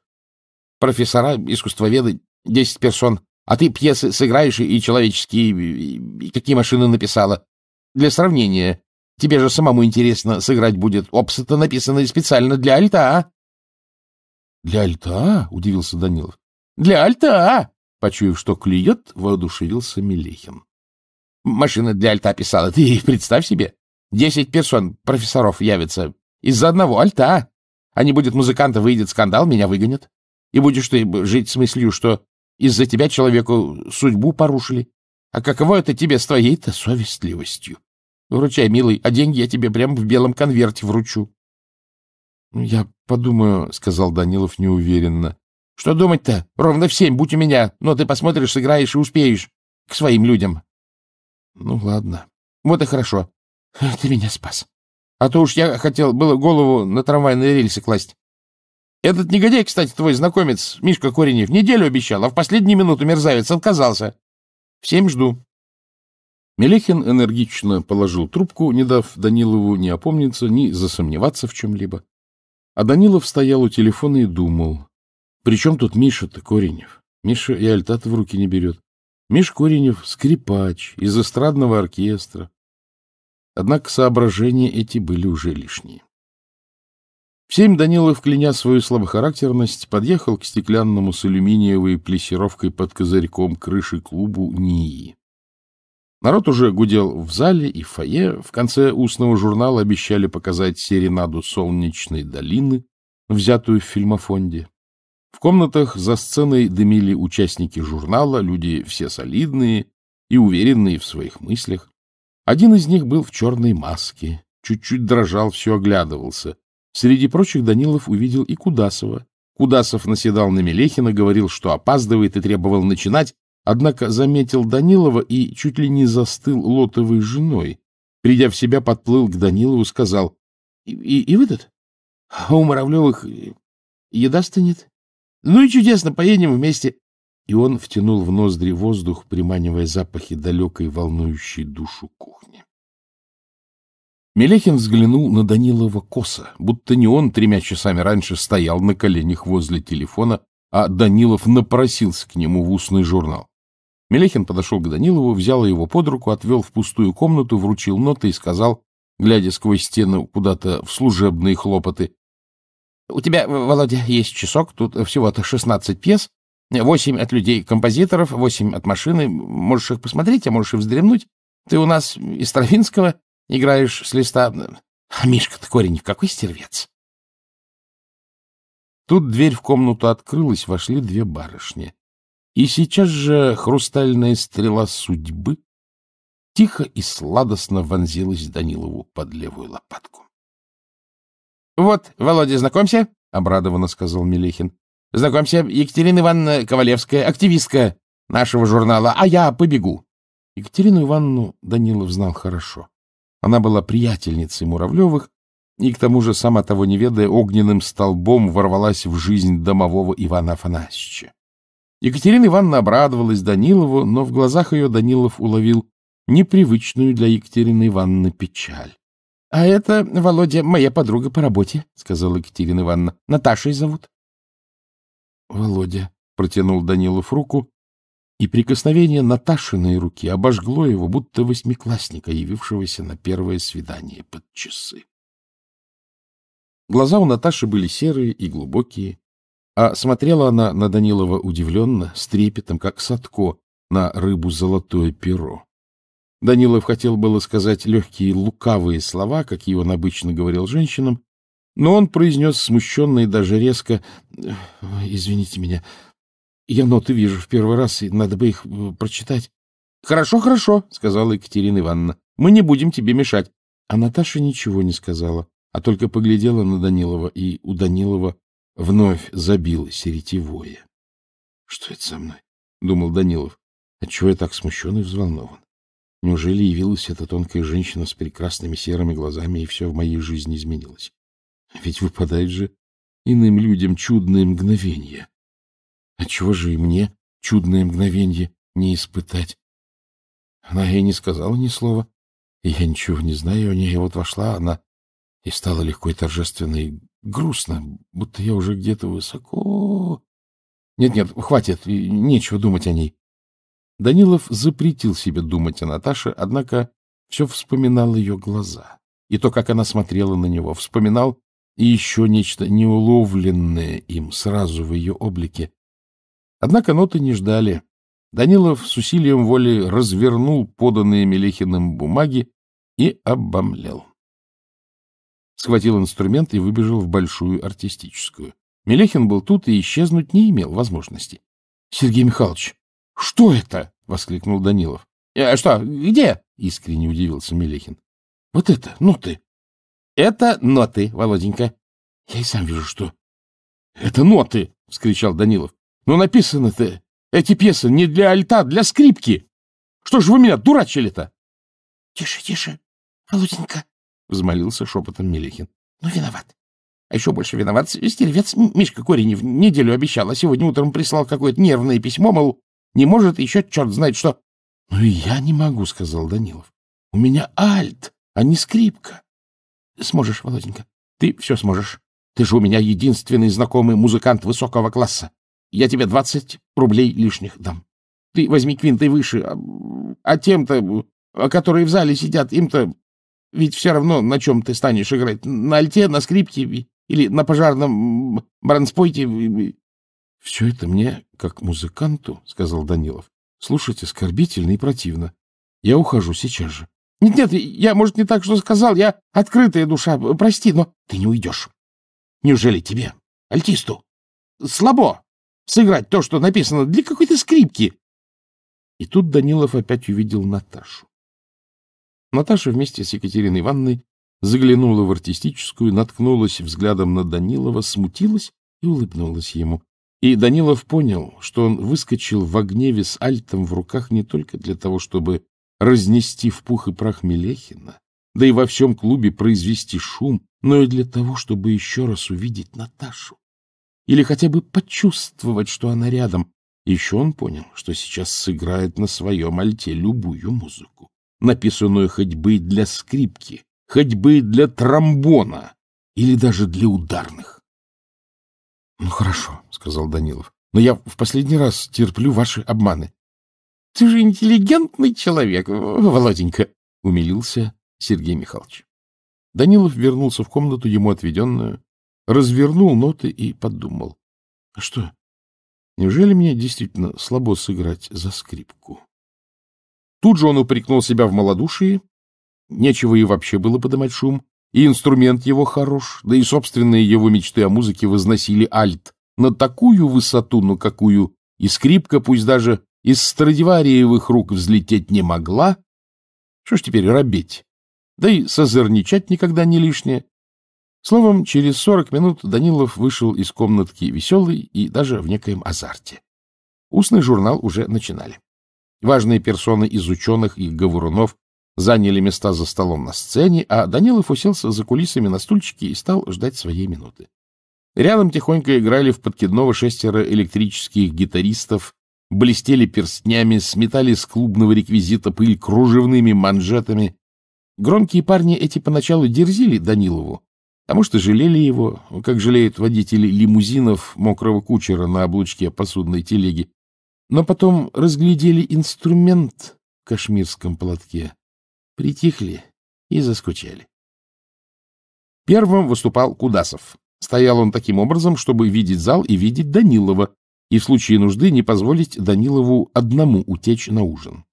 Профессора, искусствоведы, десять персон. А ты пьесы сыграешь и человеческие, и какие машины написала. Для сравнения, Тебе же самому интересно сыграть будет опсета, написанные специально для альта, а? — Для альта? — удивился Данилов. — Для альта! А? — почуяв, что клюет, воодушевился Мелехин. — Машина для альта писала. Ты представь себе. Десять персон, профессоров, явится. Из-за одного альта. А не будет музыканта, выйдет скандал, меня выгонят. И будешь ты жить с мыслью, что из-за тебя человеку судьбу порушили. А каково это тебе с твоей-то совестливостью? Вручай, милый, а деньги я тебе прямо в белом конверте вручу. «Ну, — Я подумаю, — сказал Данилов неуверенно. — Что думать-то? Ровно в семь будь у меня, но ты посмотришь, сыграешь и успеешь к своим людям. — Ну, ладно. Вот и хорошо. Ты меня спас. А то уж я хотел было голову на трамвайные рельсы класть. Этот негодяй, кстати, твой знакомец, Мишка Коренев, неделю обещал, а в последнюю минуту мерзавец отказался. В семь жду. Мелехин энергично положил трубку, не дав Данилову ни опомниться, ни засомневаться в чем-либо. А Данилов стоял у телефона и думал. Причем тут Миша-то Коренев? Миша и альтата в руки не берет. Миш Коренев — скрипач из эстрадного оркестра. Однако соображения эти были уже лишние. В семь Данилов, кляня свою слабохарактерность, подъехал к стеклянному с алюминиевой плессировкой под козырьком крыши клубу НИИ. Народ уже гудел в зале и в фойе. В конце устного журнала обещали показать серенаду «Солнечной долины», взятую в фильмофонде. В комнатах за сценой дымили участники журнала, люди все солидные и уверенные в своих мыслях. Один из них был в черной маске, чуть-чуть дрожал, все оглядывался. Среди прочих Данилов увидел и Кудасова. Кудасов наседал на Мелехина, говорил, что опаздывает и требовал начинать, Однако заметил Данилова и чуть ли не застыл Лотовой женой. Придя в себя, подплыл к Данилову, сказал, «И, и в этот? А у Муравлевых еда стынет? Ну и чудесно, поедем вместе!» И он втянул в ноздри воздух, приманивая запахи далекой, волнующей душу кухни. Мелехин взглянул на Данилова косо, будто не он тремя часами раньше стоял на коленях возле телефона, а Данилов напросился к нему в устный журнал. Мелехин подошел к Данилову, взял его под руку, отвел в пустую комнату, вручил ноты и сказал, глядя сквозь стены куда-то в служебные хлопоты, «У тебя, Володя, есть часок, тут всего-то шестнадцать пьес, восемь от людей-композиторов, восемь от машины, можешь их посмотреть, а можешь и вздремнуть. Ты у нас из Травинского играешь с листа. А Мишка-то корень какой стервец!» Тут дверь в комнату открылась, вошли две барышни — и сейчас же хрустальная стрела судьбы тихо и сладостно вонзилась Данилову под левую лопатку. — Вот, Володя, знакомься, — обрадованно сказал Мелехин. — Знакомься, Екатерина Ивановна Ковалевская, активистка нашего журнала, а я побегу. Екатерину Ивановну Данилов знал хорошо. Она была приятельницей Муравлевых и, к тому же, сама того не ведая, огненным столбом ворвалась в жизнь домового Ивана Афанасьевича. Екатерина Ивановна обрадовалась Данилову, но в глазах ее Данилов уловил непривычную для Екатерины Ивановны печаль. — А это, Володя, моя подруга по работе, — сказала Екатерина Ивановна. — Наташей зовут. — Володя, — протянул Данилов руку, и прикосновение Наташиной руки обожгло его, будто восьмиклассника, явившегося на первое свидание под часы. Глаза у Наташи были серые и глубокие, а смотрела она на Данилова удивленно, с трепетом, как Садко, на рыбу золотое перо. Данилов хотел было сказать легкие лукавые слова, какие он обычно говорил женщинам, но он произнес смущенно и даже резко «Извините меня, я ноты вижу в первый раз, и надо бы их э, прочитать». «Хорошо, хорошо», — сказала Екатерина Ивановна, — «мы не будем тебе мешать». А Наташа ничего не сказала, а только поглядела на Данилова, и у Данилова Вновь забилось ретевое. — Что это со мной? — думал Данилов. — Отчего я так смущен и взволнован? Неужели явилась эта тонкая женщина с прекрасными серыми глазами, и все в моей жизни изменилось? А ведь выпадает же иным людям чудное мгновение. Отчего же и мне чудное мгновение не испытать? Она ей не сказала ни слова, и я ничего не знаю о ней. вот вошла она и стала легко и торжественно и грустно, будто я уже где-то высоко. Нет-нет, хватит, нечего думать о ней. Данилов запретил себе думать о Наташе, однако все вспоминал ее глаза. И то, как она смотрела на него, вспоминал и еще нечто неуловленное им сразу в ее облике. Однако ноты не ждали. Данилов с усилием воли развернул поданные Мелехиным бумаги и обомлел схватил инструмент и выбежал в большую артистическую. Мелехин был тут и исчезнуть не имел возможности. — Сергей Михайлович, что это? — воскликнул Данилов. А Что, где? — искренне удивился Мелехин. — Вот это, ноты. — Это ноты, Володенька. — Я и сам вижу, что... — Это ноты! — вскричал Данилов. — Но написаны то эти пьесы не для альта, а для скрипки. Что ж вы меня дурачили-то? — Тише, тише, Володенька, — взмолился шепотом Мелехин. — Ну, виноват. А еще больше виноват стеревец Мишка Коренев. Неделю обещал, а сегодня утром прислал какое-то нервное письмо, мол, не может еще черт знает что. — Ну и я не могу, — сказал Данилов. — У меня альт, а не скрипка. — Сможешь, Володенька, ты все сможешь. Ты же у меня единственный знакомый музыкант высокого класса. Я тебе двадцать рублей лишних дам. Ты возьми квинты выше, а, а тем-то, которые в зале сидят, им-то ведь все равно, на чем ты станешь играть. На альте, на скрипке или на пожарном бронспойте. — Все это мне, как музыканту, — сказал Данилов. — Слушать оскорбительно и противно. Я ухожу сейчас же. Нет, — Нет-нет, я, может, не так что сказал. Я открытая душа, прости, но ты не уйдешь. Неужели тебе, альтисту, слабо сыграть то, что написано для какой-то скрипки? И тут Данилов опять увидел Наташу. Наташа вместе с Екатериной Ивановной заглянула в артистическую, наткнулась взглядом на Данилова, смутилась и улыбнулась ему. И Данилов понял, что он выскочил в гневе с альтом в руках не только для того, чтобы разнести в пух и прах Мелехина, да и во всем клубе произвести шум, но и для того, чтобы еще раз увидеть Наташу. Или хотя бы почувствовать, что она рядом. Еще он понял, что сейчас сыграет на своем альте любую музыку написанную хоть бы для скрипки, хоть бы для тромбона или даже для ударных. — Ну, хорошо, — сказал Данилов, — но я в последний раз терплю ваши обманы. — Ты же интеллигентный человек, Володенька, — умилился Сергей Михайлович. Данилов вернулся в комнату, ему отведенную, развернул ноты и подумал. — А что, неужели мне действительно слабо сыграть за скрипку? Тут же он упрекнул себя в малодушии. Нечего и вообще было подымать шум. И инструмент его хорош, да и собственные его мечты о музыке возносили альт на такую высоту, на какую и скрипка, пусть даже из Страдивариевых рук взлететь не могла. Что ж теперь робеть? Да и созерничать никогда не лишнее. Словом, через сорок минут Данилов вышел из комнатки веселый и даже в некоем азарте. Устный журнал уже начинали. Важные персоны из ученых и говорунов заняли места за столом на сцене, а Данилов уселся за кулисами на стульчике и стал ждать своей минуты. Рядом тихонько играли в подкидного шестеро электрических гитаристов, блестели перстнями, сметали с клубного реквизита пыль кружевными манжетами. Громкие парни эти поначалу дерзили Данилову, потому что жалели его, как жалеют водители лимузинов мокрого кучера на облучке посудной телеги, но потом разглядели инструмент в кашмирском платке, притихли и заскучали. Первым выступал Кудасов. Стоял он таким образом, чтобы видеть зал и видеть Данилова, и в случае нужды не позволить Данилову одному утечь на ужин.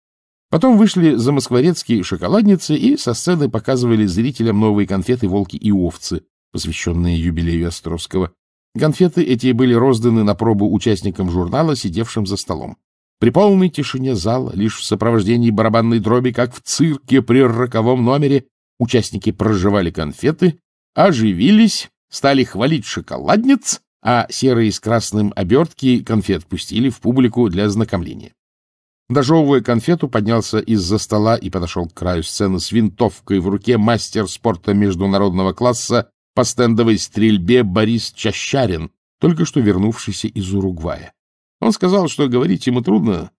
Потом вышли за замоскворецкие шоколадницы и со сцены показывали зрителям новые конфеты «Волки и овцы», посвященные юбилею Островского, Конфеты эти были розданы на пробу участникам журнала, сидевшим за столом. При полной тишине зала, лишь в сопровождении барабанной дроби, как в цирке при роковом номере, участники проживали конфеты, оживились, стали хвалить шоколадниц, а серые с красным обертки конфет пустили в публику для ознакомления. Дожевывая конфету, поднялся из-за стола и подошел к краю сцены с винтовкой в руке мастер спорта международного класса по стендовой стрельбе Борис Чащарин, только что вернувшийся из Уругвая. Он сказал, что говорить ему трудно,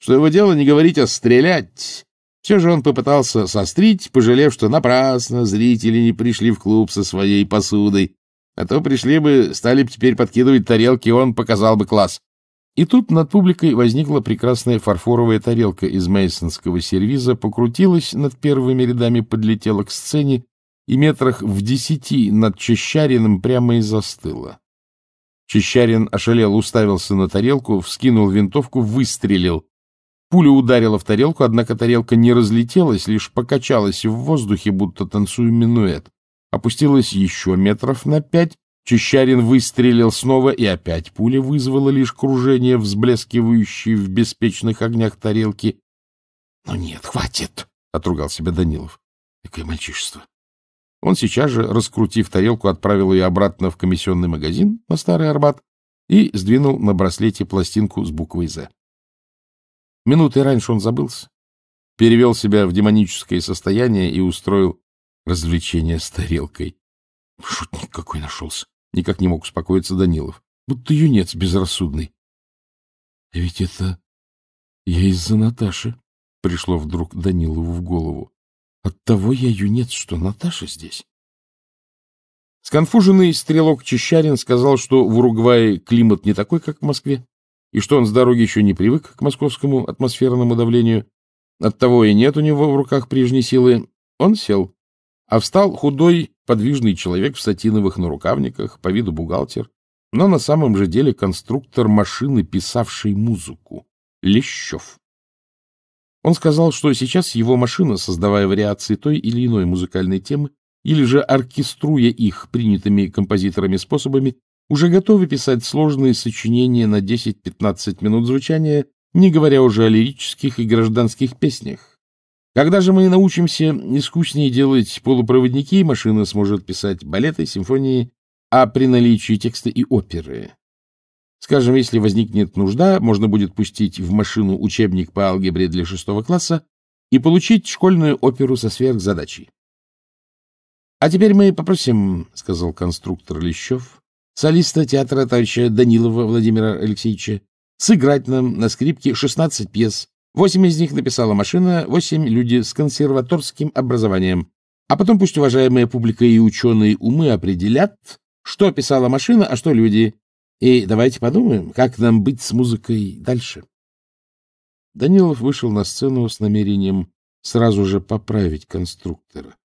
что его дело не говорить, а стрелять. Все же он попытался сострить, пожалев, что напрасно зрители не пришли в клуб со своей посудой. А то пришли бы, стали бы теперь подкидывать тарелки, он показал бы класс. И тут над публикой возникла прекрасная фарфоровая тарелка из мейсонского сервиза, покрутилась над первыми рядами, подлетела к сцене и метрах в десяти над Чещариным прямо и застыла. Чещарин ошалел, уставился на тарелку, вскинул винтовку, выстрелил. Пуля ударила в тарелку, однако тарелка не разлетелась, лишь покачалась в воздухе, будто танцуя минуэт. Опустилась еще метров на пять, Чещарин выстрелил снова, и опять пуля вызвала лишь кружение, взблескивающее в беспечных огнях тарелки. — Ну нет, хватит! — отругал себя Данилов. — Какое мальчишество! Он сейчас же, раскрутив тарелку, отправил ее обратно в комиссионный магазин на Старый Арбат и сдвинул на браслете пластинку с буквой «З». Минуты раньше он забылся, перевел себя в демоническое состояние и устроил развлечение с тарелкой. Шутник какой нашелся! Никак не мог успокоиться Данилов. Будто юнец безрассудный. — Ведь это я из-за Наташи, — пришло вдруг Данилову в голову. Оттого я юнец, что Наташа здесь. Сконфуженный стрелок Чищарин сказал, что в Уругвае климат не такой, как в Москве, и что он с дороги еще не привык к московскому атмосферному давлению. Оттого и нет у него в руках прежней силы. Он сел. А встал худой, подвижный человек в сатиновых нарукавниках, по виду бухгалтер, но на самом же деле конструктор машины, писавший музыку. Лещев. Он сказал, что сейчас его машина, создавая вариации той или иной музыкальной темы, или же оркеструя их принятыми композиторами способами, уже готова писать сложные сочинения на 10-15 минут звучания, не говоря уже о лирических и гражданских песнях. Когда же мы научимся искуснее делать полупроводники, машина сможет писать балеты, симфонии, а при наличии текста и оперы. Скажем, если возникнет нужда, можно будет пустить в машину учебник по алгебре для шестого класса и получить школьную оперу со сверхзадачей. — А теперь мы попросим, — сказал конструктор Лещев, солиста театра товарища Данилова Владимира Алексеевича, сыграть нам на скрипке 16 пьес. Восемь из них написала машина, восемь — люди с консерваторским образованием. А потом пусть уважаемая публика и ученые умы определят, что писала машина, а что люди. И давайте подумаем, как нам быть с музыкой дальше. Данилов вышел на сцену с намерением сразу же поправить конструктора.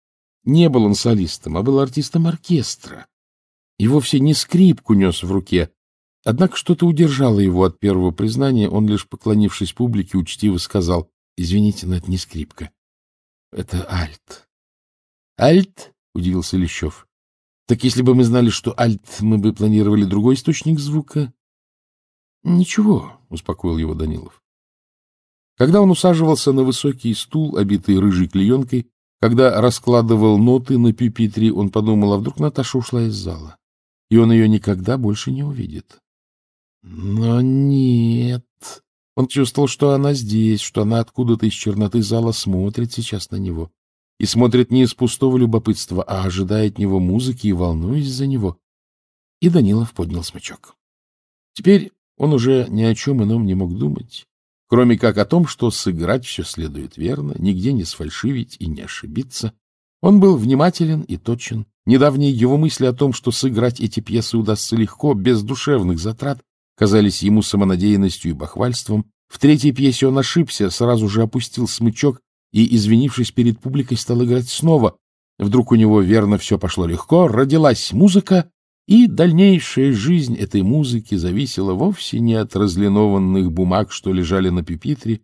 Не был он солистом, а был артистом оркестра. И вовсе не скрипку нес в руке. Однако что-то удержало его от первого признания. Он, лишь поклонившись публике, учтиво сказал, «Извините, но это не скрипка. Это альт». «Альт?» — удивился Лещев. Так если бы мы знали, что альт, мы бы планировали другой источник звука. — Ничего, — успокоил его Данилов. Когда он усаживался на высокий стул, обитый рыжей клеенкой, когда раскладывал ноты на пюпитре, он подумал, а вдруг Наташа ушла из зала, и он ее никогда больше не увидит. Но нет. Он чувствовал, что она здесь, что она откуда-то из черноты зала смотрит сейчас на него и смотрит не из пустого любопытства, а ожидает него музыки и волнуясь за него. И Данилов поднял смычок. Теперь он уже ни о чем ином не мог думать, кроме как о том, что сыграть все следует верно, нигде не сфальшивить и не ошибиться. Он был внимателен и точен. Недавние его мысли о том, что сыграть эти пьесы удастся легко, без душевных затрат, казались ему самонадеянностью и бахвальством. В третьей пьесе он ошибся, сразу же опустил смычок и, извинившись перед публикой, стал играть снова. Вдруг у него верно все пошло легко, родилась музыка, и дальнейшая жизнь этой музыки зависела вовсе не от разлинованных бумаг, что лежали на пепитре,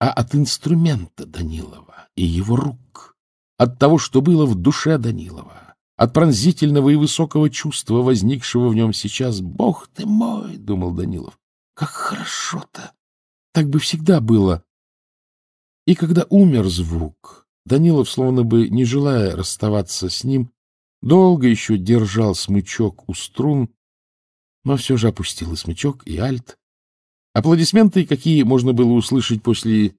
а от инструмента Данилова и его рук, от того, что было в душе Данилова, от пронзительного и высокого чувства, возникшего в нем сейчас. «Бог ты мой!» — думал Данилов. «Как хорошо-то! Так бы всегда было!» И когда умер звук, Данилов, словно бы не желая расставаться с ним, долго еще держал смычок у струн, но все же опустил и смычок, и альт. Аплодисменты, какие можно было услышать после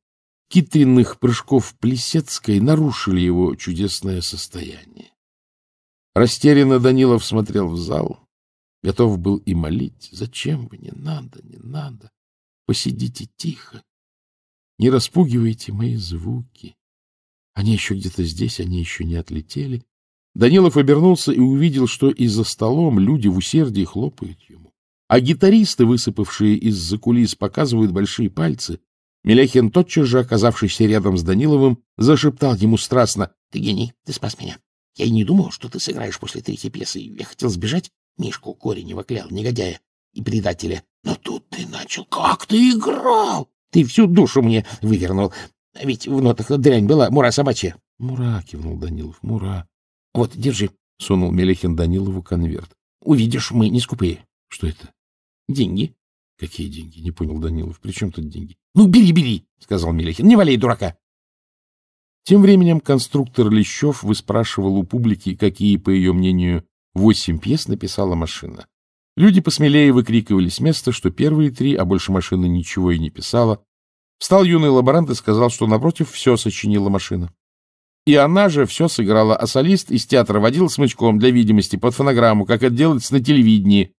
китринных прыжков Плесецкой, нарушили его чудесное состояние. Растерянно Данилов смотрел в зал, готов был и молить. «Зачем вы? Не надо, не надо. Посидите тихо, не распугивайте мои звуки. Они еще где-то здесь, они еще не отлетели. Данилов обернулся и увидел, что и за столом люди в усердии хлопают ему. А гитаристы, высыпавшие из-за кулис, показывают большие пальцы. Мелехин, тотчас же оказавшийся рядом с Даниловым, зашептал ему страстно. — Ты гений, ты спас меня. Я и не думал, что ты сыграешь после третьей пьесы. Я хотел сбежать. Мишку Коренева клял, негодяя и предателя. Но тут ты начал. Как ты играл! Ты всю душу мне вывернул. Ведь в нотах дрянь была, мура собачья. — Мура, — кивнул Данилов, — мура. — Вот, держи, — сунул Мелехин Данилову конверт. — Увидишь, мы не скупые. — Что это? — Деньги. — Какие деньги? — не понял Данилов. — При чем тут деньги? — Ну, бери, бери, — сказал Мелехин. — Не валяй дурака. Тем временем конструктор Лещев выспрашивал у публики, какие, по ее мнению, восемь пьес написала машина. Люди посмелее выкрикивали с места, что первые три, а больше машина ничего и не писала, Встал юный лаборант и сказал, что напротив все сочинила машина. И она же все сыграла, а солист из театра водил смычком для видимости под фонограмму, как это делается на телевидении.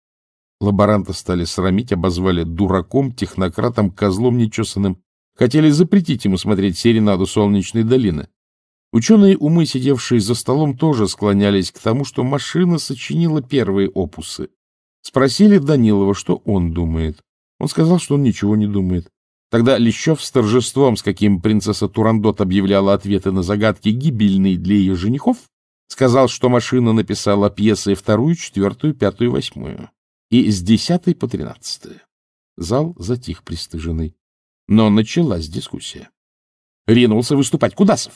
Лаборанта стали срамить, обозвали дураком, технократом, козлом нечесанным. Хотели запретить ему смотреть серенаду «Солнечной долины». Ученые умы, сидевшие за столом, тоже склонялись к тому, что машина сочинила первые опусы. Спросили Данилова, что он думает. Он сказал, что он ничего не думает. Тогда Лещев с торжеством, с каким принцесса Турандот объявляла ответы на загадки, гибельные для ее женихов, сказал, что машина написала пьесы вторую, четвертую, пятую, восьмую и с десятой по тринадцатую. Зал затих пристыженный. Но началась дискуссия. Ринулся выступать Кудасов,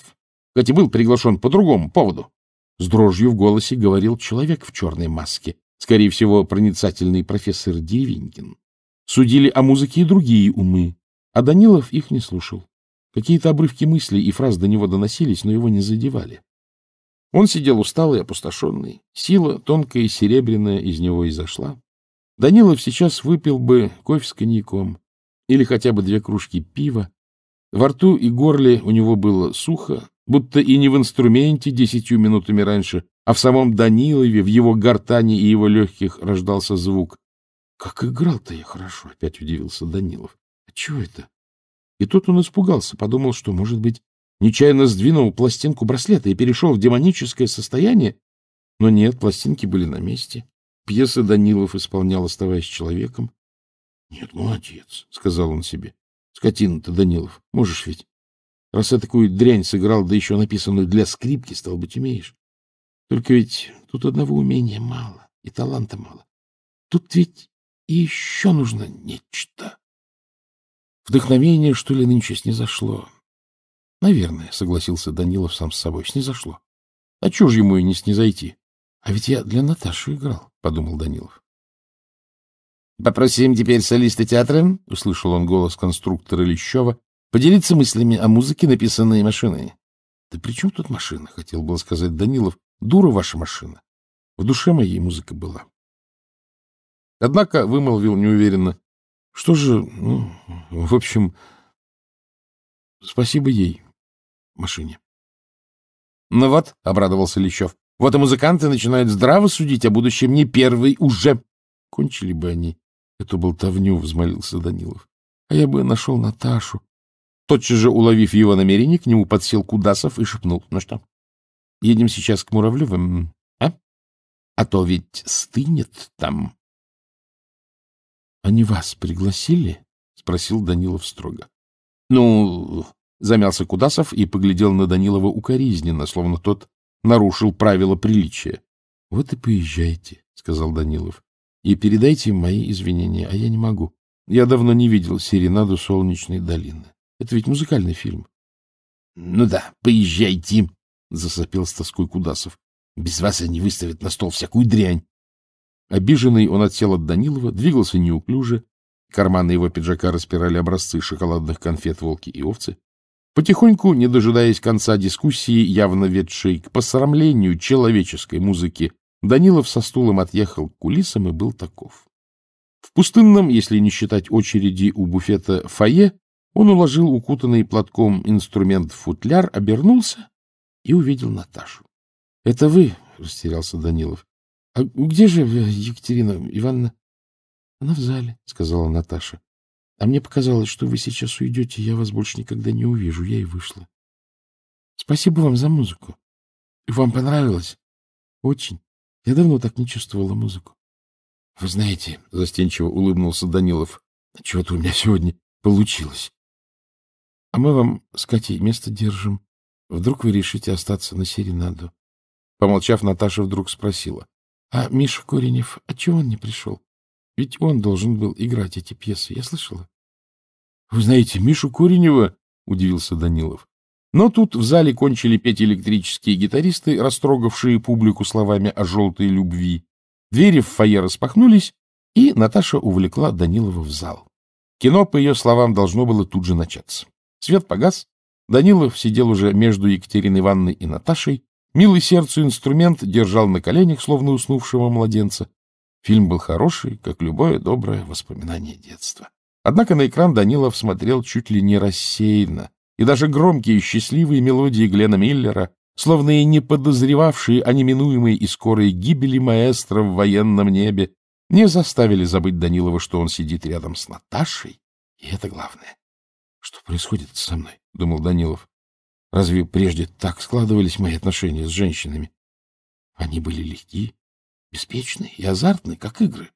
хоть и был приглашен по другому поводу. С дрожью в голосе говорил человек в черной маске, скорее всего, проницательный профессор Деревенькин. Судили о музыке и другие умы, а Данилов их не слушал. Какие-то обрывки мыслей и фраз до него доносились, но его не задевали. Он сидел усталый, опустошенный. Сила, тонкая и серебряная, из него изошла. Данилов сейчас выпил бы кофе с коньяком или хотя бы две кружки пива. Во рту и горле у него было сухо, будто и не в инструменте десятью минутами раньше, а в самом Данилове, в его гортане и его легких рождался звук. — Как играл-то я хорошо! — опять удивился Данилов. А Чего это? И тут он испугался, подумал, что, может быть, нечаянно сдвинул пластинку браслета и перешел в демоническое состояние. Но нет, пластинки были на месте. Пьеса Данилов исполнял, оставаясь человеком. — Нет, молодец, — сказал он себе. — Скотина-то, Данилов, можешь ведь? Раз я такую дрянь сыграл, да еще написанную для скрипки, стал быть, умеешь. Только ведь тут одного умения мало и таланта мало. Тут ведь еще нужно нечто. Вдохновение, что ли, нынче снизошло? — Наверное, — согласился Данилов сам с собой, — снизошло. — А чего же ему и не снизойти? — А ведь я для Наташи играл, — подумал Данилов. — Попросим теперь солиста театра, — услышал он голос конструктора Лещева, — поделиться мыслями о музыке, написанной машиной. — Да при чем тут машина? — хотел было сказать Данилов. — Дура ваша машина. В душе моей музыка была. Однако вымолвил неуверенно. Что же, ну, в общем, спасибо ей, машине. — Ну вот, — обрадовался Лещев, — вот и музыканты начинают здраво судить о будущем не первый уже. — Кончили бы они эту болтовню, — взмолился Данилов. — А я бы нашел Наташу. Тотчас же, уловив его намерение, к нему подсел Кудасов и шепнул. — Ну что, едем сейчас к Муравлевым, а? А то ведь стынет там. — Они вас пригласили? — спросил Данилов строго. — Ну, — замялся Кудасов и поглядел на Данилова укоризненно, словно тот нарушил правила приличия. — Вот и поезжайте, — сказал Данилов, — и передайте им мои извинения, а я не могу. Я давно не видел «Серенаду солнечной долины». Это ведь музыкальный фильм. — Ну да, поезжайте, — засопел с тоской Кудасов. — Без вас они выставят на стол всякую дрянь. Обиженный он отсел от Данилова, двигался неуклюже, карманы его пиджака распирали образцы шоколадных конфет «Волки и овцы». Потихоньку, не дожидаясь конца дискуссии, явно ведшей к посрамлению человеческой музыки, Данилов со стулом отъехал к кулисам и был таков. В пустынном, если не считать очереди у буфета «Фойе», он уложил укутанный платком инструмент в футляр, обернулся и увидел Наташу. — Это вы? — растерялся Данилов. — А где же э, Екатерина Ивановна? — Она в зале, — сказала Наташа. — А мне показалось, что вы сейчас уйдете, я вас больше никогда не увижу. Я и вышла. — Спасибо вам за музыку. — Вам понравилось? — Очень. Я давно так не чувствовала музыку. — Вы знаете, — застенчиво улыбнулся Данилов, — а чего-то у меня сегодня получилось. — А мы вам с Катей место держим. Вдруг вы решите остаться на серенаду. Помолчав, Наташа вдруг спросила. А Миша Коренев, отчего а он не пришел? Ведь он должен был играть эти пьесы, я слышала. — Вы знаете Мишу Коренева? — удивился Данилов. Но тут в зале кончили петь электрические гитаристы, растрогавшие публику словами о желтой любви. Двери в фойе распахнулись, и Наташа увлекла Данилова в зал. Кино, по ее словам, должно было тут же начаться. Свет погас. Данилов сидел уже между Екатериной Ивановной и Наташей, Милый сердцу инструмент держал на коленях, словно уснувшего младенца. Фильм был хороший, как любое доброе воспоминание детства. Однако на экран Данилов смотрел чуть ли не рассеянно, и даже громкие счастливые мелодии Глена Миллера, словно и не подозревавшие о неминуемой и скорой гибели маэстро в военном небе, не заставили забыть Данилова, что он сидит рядом с Наташей, и это главное. — Что происходит со мной? — думал Данилов. Разве прежде так складывались мои отношения с женщинами? Они были легки, беспечны и азартны, как игры.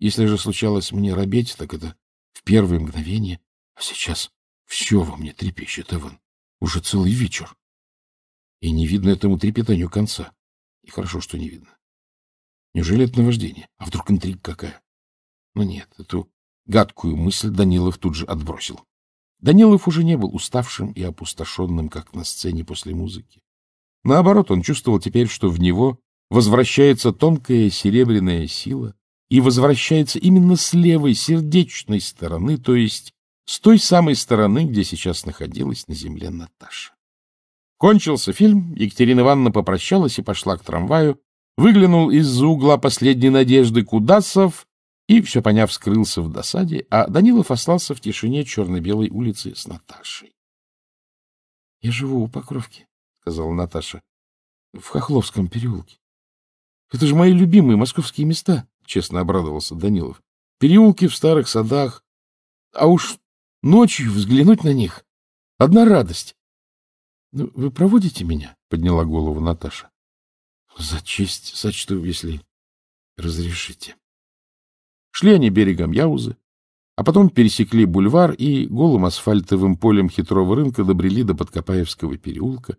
Если же случалось мне робеть, так это в первые мгновения, а сейчас все во мне трепещет, Эван, уже целый вечер. И не видно этому трепетанию конца. И хорошо, что не видно. Неужели это наваждение? А вдруг интрига какая? Но ну нет, эту гадкую мысль Данилов тут же отбросил. Данилов уже не был уставшим и опустошенным, как на сцене после музыки. Наоборот, он чувствовал теперь, что в него возвращается тонкая серебряная сила и возвращается именно с левой сердечной стороны, то есть с той самой стороны, где сейчас находилась на земле Наташа. Кончился фильм, Екатерина Ивановна попрощалась и пошла к трамваю, выглянул из-за угла последней надежды Кудасов и, все поняв, скрылся в досаде, а Данилов остался в тишине черно-белой улицы с Наташей. — Я живу у Покровки, — сказала Наташа, — в Хохловском переулке. — Это же мои любимые московские места, — честно обрадовался Данилов. — Переулки в старых садах. А уж ночью взглянуть на них — одна радость. — ну, Вы проводите меня? — подняла голову Наташа. — За честь сочту, если разрешите. Шли они берегом Яузы, а потом пересекли бульвар и голым асфальтовым полем хитрого рынка добрели до Подкопаевского переулка,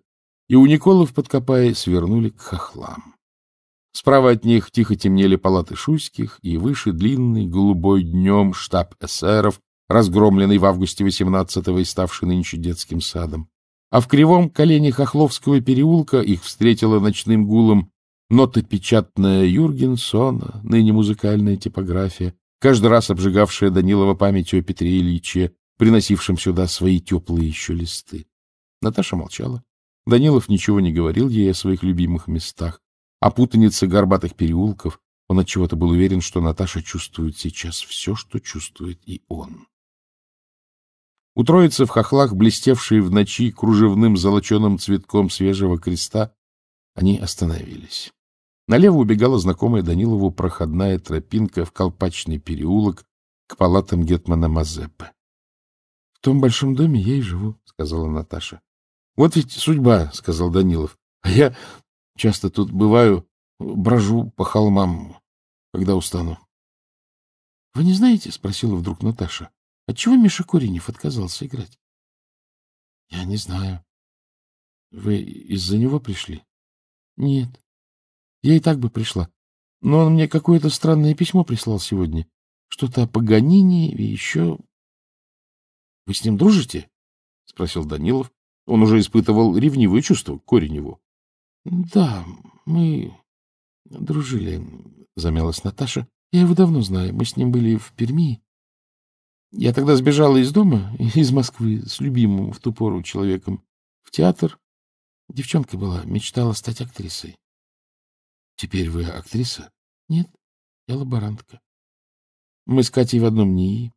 и у Никола подкопая свернули к хохлам. Справа от них тихо темнели палаты Шуйских, и выше длинный голубой днем штаб эсеров, разгромленный в августе 18-го и ставший нынче детским садом. А в кривом колене Хохловского переулка их встретила ночным гулом Нота печатная Юргенсона, ныне музыкальная типография, каждый раз обжигавшая Данилова память о Петре Ильиче, приносившем сюда свои теплые еще листы. Наташа молчала. Данилов ничего не говорил ей о своих любимых местах, о путанице горбатых переулков. Он отчего-то был уверен, что Наташа чувствует сейчас все, что чувствует и он. У троицы в хохлах, блестевшие в ночи кружевным золоченым цветком свежего креста, они остановились. Налево убегала знакомая Данилову проходная тропинка в колпачный переулок к палатам Гетмана Мазепы. — В том большом доме я и живу, — сказала Наташа. — Вот ведь судьба, — сказал Данилов. — А я часто тут бываю, брожу по холмам, когда устану. — Вы не знаете, — спросила вдруг Наташа, — отчего Миша Коренев отказался играть? — Я не знаю. — Вы из-за него пришли? — Нет. Я и так бы пришла. Но он мне какое-то странное письмо прислал сегодня. Что-то о Паганини и еще... — Вы с ним дружите? — спросил Данилов. Он уже испытывал ревнивое чувство к Кореневу. — Да, мы дружили, — замялась Наташа. — Я его давно знаю. Мы с ним были в Перми. Я тогда сбежала из дома, [LAUGHS] из Москвы, с любимым в ту пору человеком, в театр. Девчонка была, мечтала стать актрисой. Теперь вы актриса? Нет, я лаборантка. Мы с Катей в одном НИИ.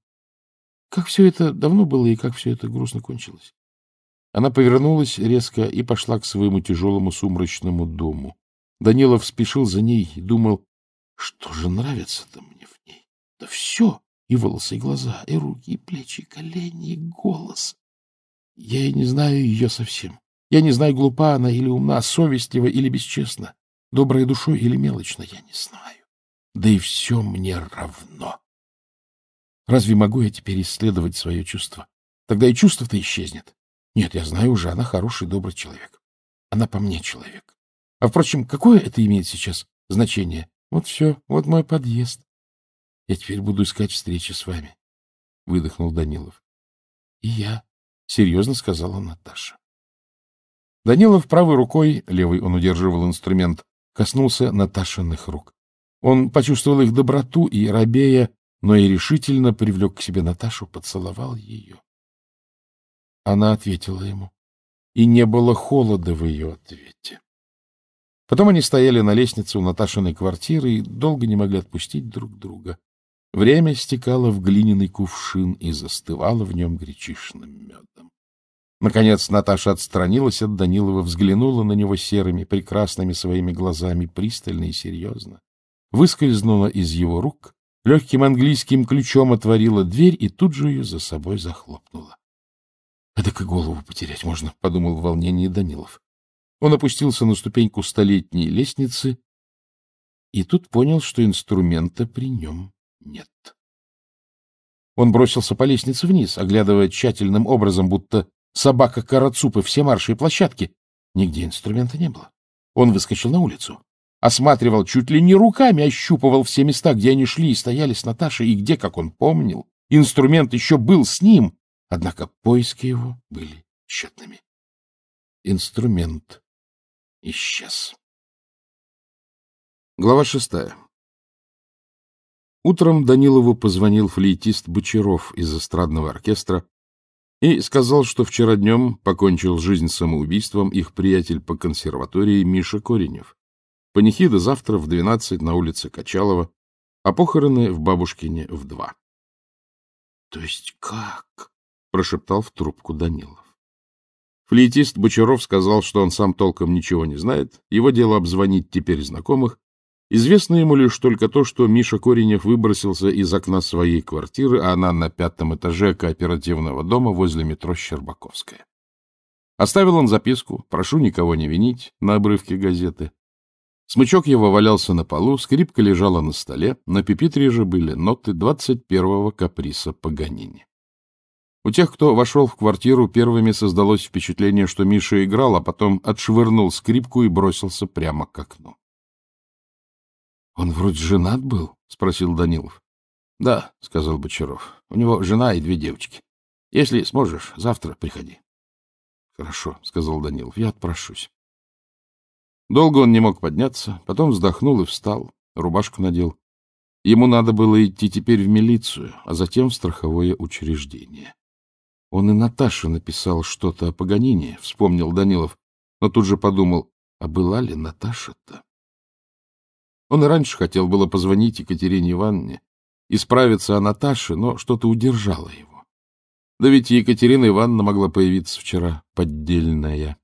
Как все это давно было и как все это грустно кончилось. Она повернулась резко и пошла к своему тяжелому сумрачному дому. Данилов спешил за ней и думал, что же нравится-то мне в ней? Да все! И волосы, и глаза, и руки, и плечи, и колени, и голос. Я и не знаю ее совсем. Я не знаю, глупа она или умна, совестлива или бесчестна доброй душой или мелочно, я не знаю. Да и все мне равно. Разве могу я теперь исследовать свое чувство? Тогда и чувство-то исчезнет. Нет, я знаю уже, она хороший, добрый человек. Она по мне человек. А, впрочем, какое это имеет сейчас значение? Вот все, вот мой подъезд. Я теперь буду искать встречи с вами, — выдохнул Данилов. И я, — серьезно сказала Наташа. Данилов правой рукой, левой он удерживал инструмент, коснулся Наташиных рук. Он почувствовал их доброту и рабея, но и решительно привлек к себе Наташу, поцеловал ее. Она ответила ему, и не было холода в ее ответе. Потом они стояли на лестнице у Наташиной квартиры и долго не могли отпустить друг друга. Время стекало в глиняный кувшин и застывало в нем гречишным медом. Наконец Наташа отстранилась от Данилова, взглянула на него серыми, прекрасными своими глазами, пристально и серьезно. Выскользнула из его рук, легким английским ключом отворила дверь и тут же ее за собой захлопнула. — А так и голову потерять можно, — подумал в волнении Данилов. Он опустился на ступеньку столетней лестницы и тут понял, что инструмента при нем нет. Он бросился по лестнице вниз, оглядывая тщательным образом, будто собака Карацупы все марши и площадки. Нигде инструмента не было. Он выскочил на улицу, осматривал чуть ли не руками, ощупывал все места, где они шли и стояли с Наташей, и где, как он помнил, инструмент еще был с ним, однако поиски его были тщетными. Инструмент исчез. Глава шестая. Утром Данилову позвонил флейтист Бочаров из эстрадного оркестра и сказал, что вчера днем покончил жизнь самоубийством их приятель по консерватории Миша Коренев. Панихида завтра в 12 на улице Качалова, а похороны в Бабушкине в 2. — То есть как? — прошептал в трубку Данилов. Флейтист Бочаров сказал, что он сам толком ничего не знает, его дело обзвонить теперь знакомых Известно ему лишь только то, что Миша Коренев выбросился из окна своей квартиры, а она на пятом этаже кооперативного дома возле метро Щербаковская. Оставил он записку «Прошу никого не винить» на обрывке газеты. Смычок его валялся на полу, скрипка лежала на столе, на пепитре же были ноты 21-го каприса Паганини. У тех, кто вошел в квартиру, первыми создалось впечатление, что Миша играл, а потом отшвырнул скрипку и бросился прямо к окну. — Он вроде женат был? — спросил Данилов. — Да, — сказал Бочаров. — У него жена и две девочки. Если сможешь, завтра приходи. — Хорошо, — сказал Данилов. — Я отпрошусь. Долго он не мог подняться, потом вздохнул и встал, рубашку надел. Ему надо было идти теперь в милицию, а затем в страховое учреждение. Он и Наташе написал что-то о Паганине, вспомнил Данилов, но тут же подумал, а была ли Наташа-то? Он и раньше хотел было позвонить Екатерине Ивановне и справиться о Наташе, но что-то удержало его. Да ведь Екатерина Ивановна могла появиться вчера поддельная.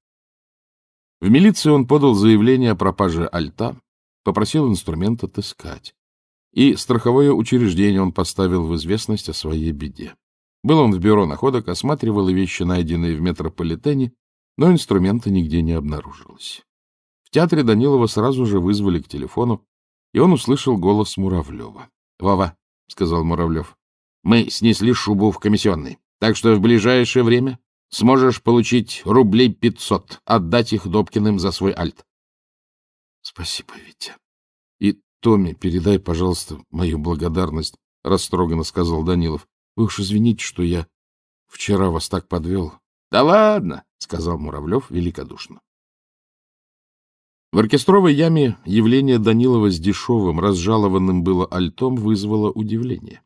В милицию он подал заявление о пропаже альта, попросил инструмент отыскать. И страховое учреждение он поставил в известность о своей беде. Был он в бюро находок, осматривал вещи, найденные в метрополитене, но инструмента нигде не обнаружилось. В театре Данилова сразу же вызвали к телефону, и он услышал голос Муравлева. — Вова, — сказал Муравлев, — мы снесли шубу в комиссионный, так что в ближайшее время сможешь получить рублей пятьсот, отдать их Добкиным за свой альт. — Спасибо, Витя. — И Томми, передай, пожалуйста, мою благодарность, — растроганно сказал Данилов. — Вы уж извините, что я вчера вас так подвел. — Да ладно, — сказал Муравлев великодушно. В оркестровой яме явление Данилова с дешевым, разжалованным было альтом вызвало удивление.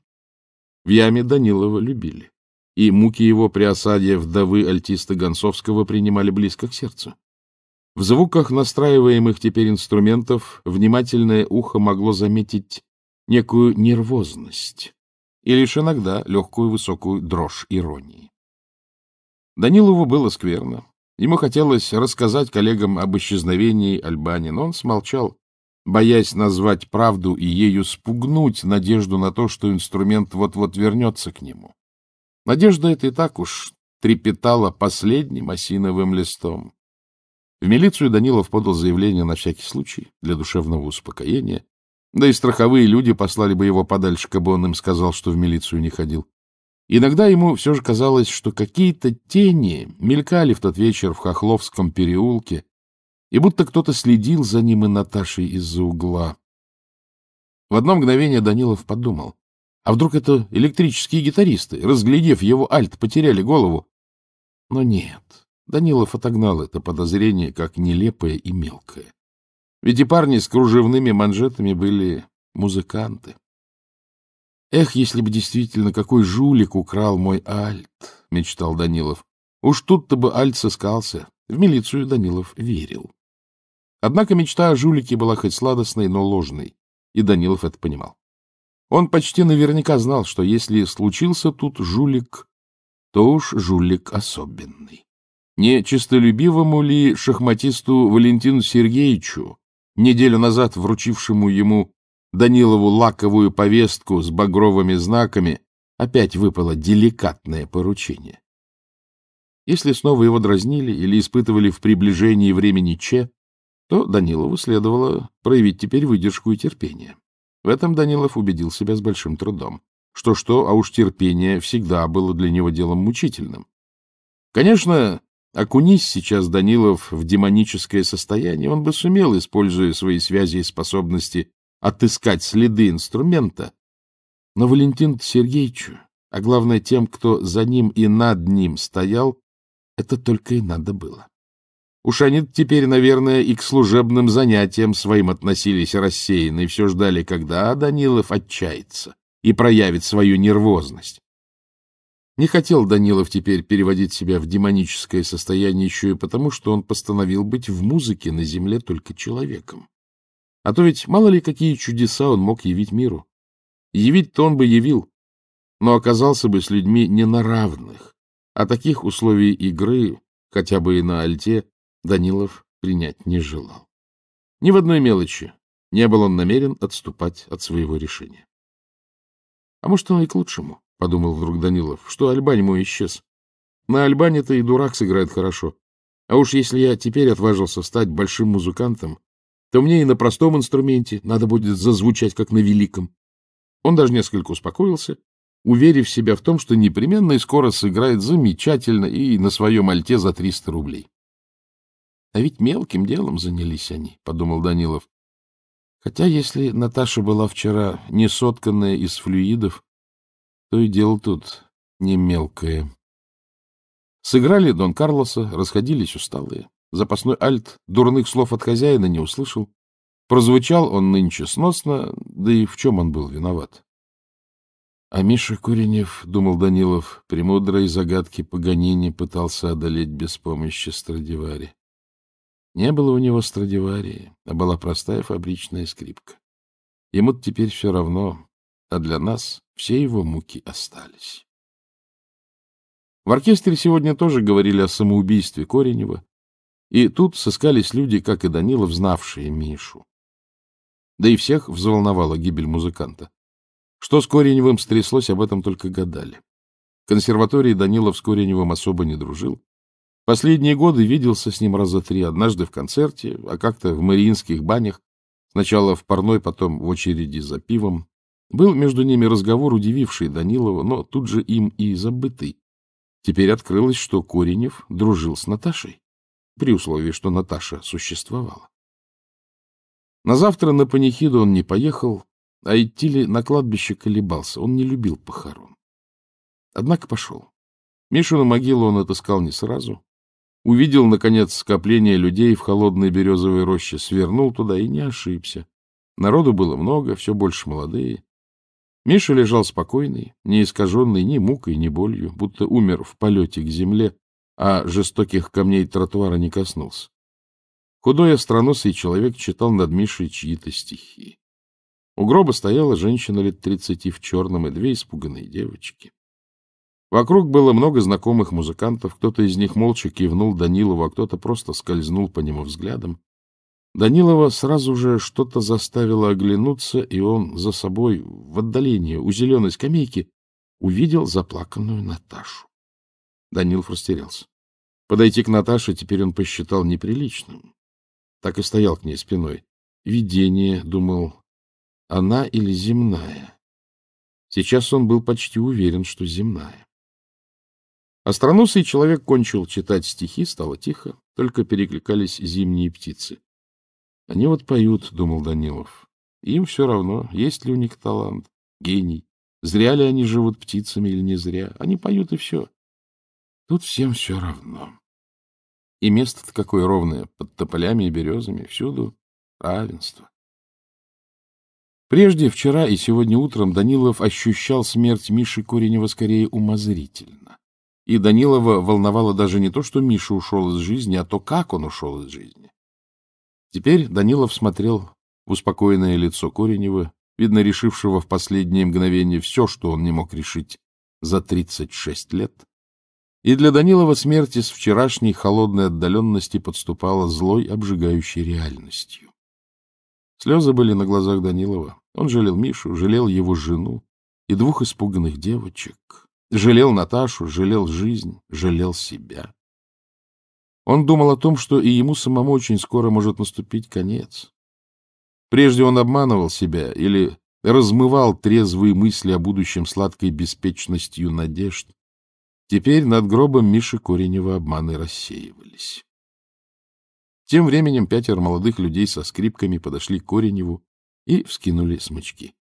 В яме Данилова любили, и муки его при осаде вдовы альтиста Гонцовского принимали близко к сердцу. В звуках настраиваемых теперь инструментов внимательное ухо могло заметить некую нервозность и лишь иногда легкую высокую дрожь иронии. Данилову было скверно, Ему хотелось рассказать коллегам об исчезновении Альбани, но он смолчал, боясь назвать правду и ею спугнуть надежду на то, что инструмент вот-вот вернется к нему. Надежда эта и так уж трепетала последним осиновым листом. В милицию Данилов подал заявление на всякий случай для душевного успокоения, да и страховые люди послали бы его подальше, как бы он им сказал, что в милицию не ходил. Иногда ему все же казалось, что какие-то тени мелькали в тот вечер в Хохловском переулке, и будто кто-то следил за ним и Наташей из-за угла. В одно мгновение Данилов подумал, а вдруг это электрические гитаристы, разглядев его альт, потеряли голову? Но нет, Данилов отогнал это подозрение как нелепое и мелкое. Ведь и парни с кружевными манжетами были музыканты. «Эх, если бы действительно какой жулик украл мой альт!» — мечтал Данилов. «Уж тут-то бы альт сыскался!» В милицию Данилов верил. Однако мечта о жулике была хоть сладостной, но ложной, и Данилов это понимал. Он почти наверняка знал, что если случился тут жулик, то уж жулик особенный. Не честолюбивому ли шахматисту Валентину Сергеевичу, неделю назад вручившему ему Данилову лаковую повестку с багровыми знаками опять выпало деликатное поручение. Если снова его дразнили или испытывали в приближении времени Че, то Данилову следовало проявить теперь выдержку и терпение. В этом Данилов убедил себя с большим трудом. Что-что, а уж терпение всегда было для него делом мучительным. Конечно, окунись сейчас Данилов в демоническое состояние, он бы сумел, используя свои связи и способности, отыскать следы инструмента, но Валентин Сергеевичу, а главное тем, кто за ним и над ним стоял, это только и надо было. Уж они теперь, наверное, и к служебным занятиям своим относились рассеянно и все ждали, когда Данилов отчается и проявит свою нервозность. Не хотел Данилов теперь переводить себя в демоническое состояние еще и потому, что он постановил быть в музыке на земле только человеком. А то ведь мало ли какие чудеса он мог явить миру. Явить-то он бы явил, но оказался бы с людьми не на равных. А таких условий игры, хотя бы и на альте, Данилов принять не желал. Ни в одной мелочи не был он намерен отступать от своего решения. — А может, оно и к лучшему, — подумал вдруг Данилов, — что Альбань мой исчез. На Альбане-то и дурак сыграет хорошо. А уж если я теперь отважился стать большим музыкантом, то мне и на простом инструменте надо будет зазвучать, как на великом. Он даже несколько успокоился, уверив себя в том, что непременно и скоро сыграет замечательно и на своем альте за 300 рублей. — А ведь мелким делом занялись они, — подумал Данилов. Хотя если Наташа была вчера не сотканная из флюидов, то и дело тут не мелкое. Сыграли Дон Карлоса, расходились усталые. Запасной альт дурных слов от хозяина не услышал. Прозвучал он нынче сносно, да и в чем он был виноват. А Миша Куренев, — думал Данилов, — премудрой загадки Паганини пытался одолеть без помощи Страдивари. Не было у него Страдиварии, а была простая фабричная скрипка. ему теперь все равно, а для нас все его муки остались. В оркестре сегодня тоже говорили о самоубийстве Коренева, и тут сыскались люди, как и Данилов, знавшие Мишу. Да и всех взволновала гибель музыканта. Что с Кореневым стряслось, об этом только гадали. В консерватории Данилов с Кореневым особо не дружил. Последние годы виделся с ним раза три, однажды в концерте, а как-то в мариинских банях, сначала в парной, потом в очереди за пивом. Был между ними разговор, удививший Данилова, но тут же им и забытый. Теперь открылось, что Коренев дружил с Наташей при условии, что Наташа существовала. На завтра на панихиду он не поехал, а идти ли на кладбище колебался, он не любил похорон. Однако пошел. Мишу на могилу он отыскал не сразу. Увидел, наконец, скопление людей в холодной березовой роще, свернул туда и не ошибся. Народу было много, все больше молодые. Миша лежал спокойный, не искаженный ни мукой, ни болью, будто умер в полете к земле, а жестоких камней тротуара не коснулся. Худой остроносый человек читал над Мишей чьи-то стихи. У гроба стояла женщина лет тридцати в черном и две испуганные девочки. Вокруг было много знакомых музыкантов, кто-то из них молча кивнул Данилову, а кто-то просто скользнул по нему взглядом. Данилова сразу же что-то заставило оглянуться, и он за собой в отдалении у зеленой скамейки увидел заплаканную Наташу. Данилов растерялся. Подойти к Наташе теперь он посчитал неприличным. Так и стоял к ней спиной. Видение, думал, она или земная. Сейчас он был почти уверен, что земная. Остроносый человек кончил читать стихи, стало тихо, только перекликались зимние птицы. Они вот поют, — думал Данилов. Им все равно, есть ли у них талант, гений. Зря ли они живут птицами или не зря. Они поют, и все. Тут всем все равно. И место-то какое ровное, под тополями и березами, всюду равенство. Прежде, вчера и сегодня утром Данилов ощущал смерть Миши Коренева скорее умозрительно. И Данилова волновало даже не то, что Миша ушел из жизни, а то, как он ушел из жизни. Теперь Данилов смотрел в успокоенное лицо Коренева, видно, решившего в последнее мгновение все, что он не мог решить за 36 лет, и для Данилова смерть из вчерашней холодной отдаленности подступала злой, обжигающей реальностью. Слезы были на глазах Данилова. Он жалел Мишу, жалел его жену и двух испуганных девочек. Жалел Наташу, жалел жизнь, жалел себя. Он думал о том, что и ему самому очень скоро может наступить конец. Прежде он обманывал себя или размывал трезвые мысли о будущем сладкой беспечностью надежд, Теперь над гробом Миши Коренева обманы рассеивались. Тем временем пятеро молодых людей со скрипками подошли к Кореневу и вскинули смычки.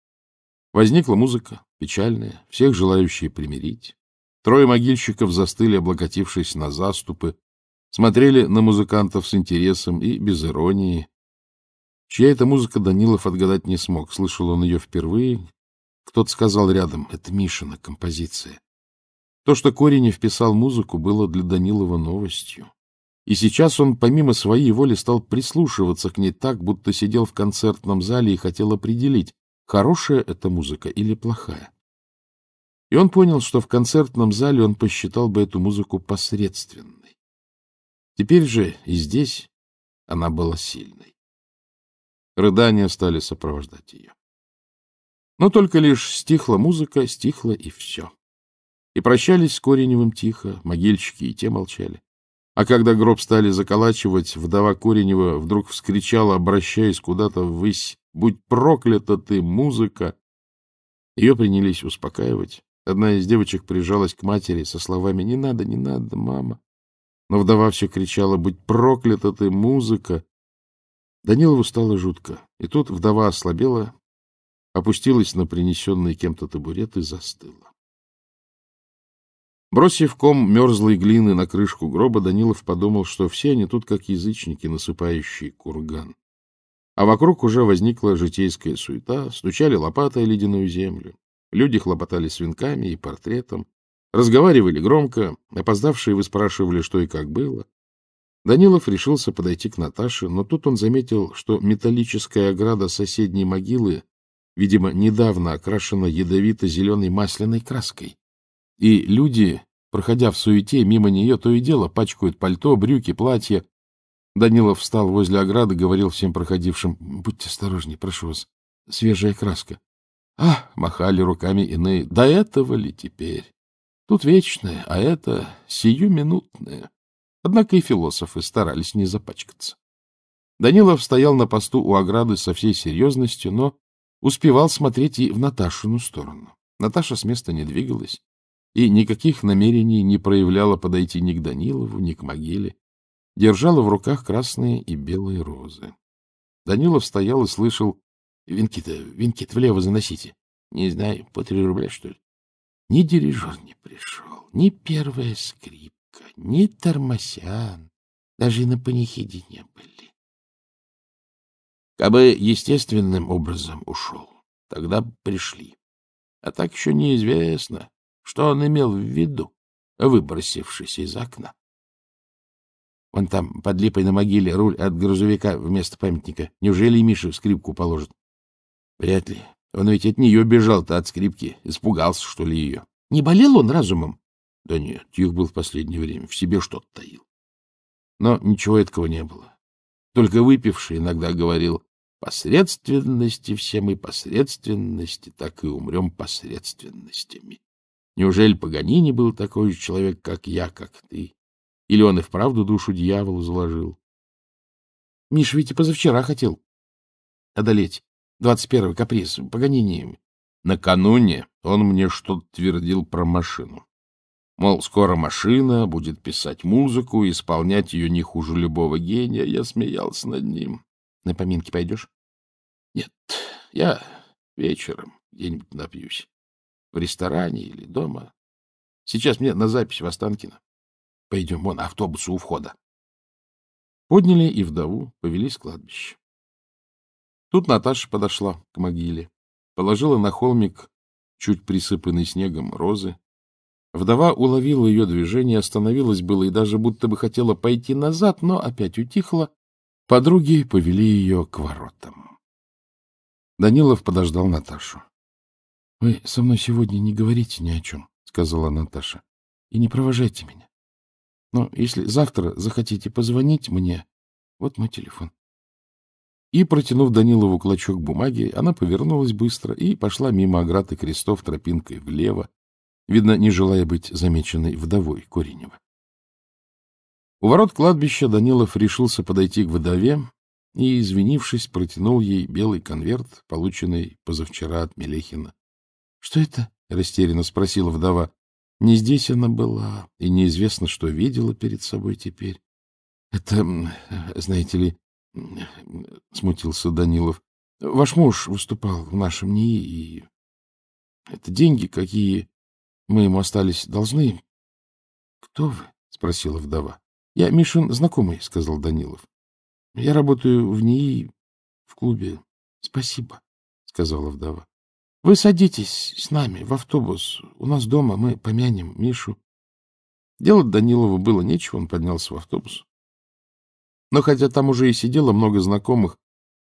Возникла музыка, печальная, всех желающие примирить. Трое могильщиков застыли, облокотившись на заступы, смотрели на музыкантов с интересом и без иронии. Чья это музыка, Данилов отгадать не смог, слышал он ее впервые. Кто-то сказал рядом, это Мишина композиция. То, что Коренев писал музыку, было для Данилова новостью. И сейчас он, помимо своей воли, стал прислушиваться к ней так, будто сидел в концертном зале и хотел определить, хорошая это музыка или плохая. И он понял, что в концертном зале он посчитал бы эту музыку посредственной. Теперь же и здесь она была сильной. Рыдания стали сопровождать ее. Но только лишь стихла музыка, стихла и все. И прощались с Кореневым тихо, могильщики и те молчали. А когда гроб стали заколачивать, вдова Коренева вдруг вскричала, обращаясь куда-то ввысь, «Будь проклята ты, музыка!» Ее принялись успокаивать. Одна из девочек прижалась к матери со словами «Не надо, не надо, мама!» Но вдова все кричала «Будь проклята ты, музыка!» Данилову стало жутко, и тут вдова ослабела, опустилась на принесенный кем-то табурет и застыла. Бросив ком мерзлой глины на крышку гроба, Данилов подумал, что все они тут как язычники, насыпающие курган. А вокруг уже возникла житейская суета, стучали лопатой ледяную землю. Люди хлопотали свинками и портретом, разговаривали громко, опоздавшие выспрашивали, что и как было. Данилов решился подойти к Наташе, но тут он заметил, что металлическая ограда соседней могилы, видимо, недавно окрашена ядовито-зеленой масляной краской. И люди, проходя в суете, мимо нее то и дело пачкают пальто, брюки, платья. Данилов встал возле ограды, говорил всем проходившим, «Будьте осторожнее, прошу вас, свежая краска». А, махали руками иные, до этого ли теперь? Тут вечное, а это сиюминутное. Однако и философы старались не запачкаться. Данилов стоял на посту у ограды со всей серьезностью, но успевал смотреть и в Наташину сторону. Наташа с места не двигалась, и никаких намерений не проявляла подойти ни к Данилову, ни к могиле. Держала в руках красные и белые розы. Данилов стоял и слышал «Венки-то, венки-то влево заносите». «Не знаю, по три рубля, что ли?» Ни дирижер не пришел, ни первая скрипка, ни тормосян, даже и на панихиде не были. Кабы естественным образом ушел, тогда пришли. А так еще неизвестно, что он имел в виду, выбросившись из окна? Вон там, под липой на могиле, руль от грузовика вместо памятника. Неужели Миша скрипку положит? Вряд ли. Он ведь от нее бежал-то, от скрипки. Испугался, что ли, ее. Не болел он разумом? Да нет, их был в последнее время. В себе что-то таил. Но ничего этого не было. Только выпивший иногда говорил, посредственности все мы посредственности, так и умрем посредственностями. Неужели Паганини был такой же человек, как я, как ты? Или он и вправду душу дьяволу заложил? Миш ведь и позавчера хотел одолеть двадцать первый каприз Паганини. Накануне он мне что-то твердил про машину. Мол, скоро машина будет писать музыку, и исполнять ее не хуже любого гения. Я смеялся над ним. На поминки пойдешь? Нет, я вечером где-нибудь напьюсь в ресторане или дома. Сейчас мне на запись в Останкино. Пойдем, вон, автобусу у входа. Подняли и вдову повели с кладбища. Тут Наташа подошла к могиле, положила на холмик, чуть присыпанный снегом, розы. Вдова уловила ее движение, остановилась было и даже будто бы хотела пойти назад, но опять утихла. Подруги повели ее к воротам. Данилов подождал Наташу. — Вы со мной сегодня не говорите ни о чем, — сказала Наташа, — и не провожайте меня. Но если завтра захотите позвонить мне, вот мой телефон. И, протянув Данилову клочок бумаги, она повернулась быстро и пошла мимо оград крестов тропинкой влево, видно, не желая быть замеченной вдовой Коренева. У ворот кладбища Данилов решился подойти к вдове и, извинившись, протянул ей белый конверт, полученный позавчера от Мелехина что это? — растерянно спросила вдова. Не здесь она была, и неизвестно, что видела перед собой теперь. — Это, знаете ли, — смутился Данилов, — ваш муж выступал в нашем НИИ, и это деньги, какие мы ему остались должны. — Кто вы? — спросила вдова. — Я Мишин знакомый, — сказал Данилов. — Я работаю в ней в клубе. — Спасибо, — сказала вдова. — Вы садитесь с нами в автобус. У нас дома мы помянем Мишу. Делать Данилову было нечего, он поднялся в автобус. Но хотя там уже и сидело много знакомых,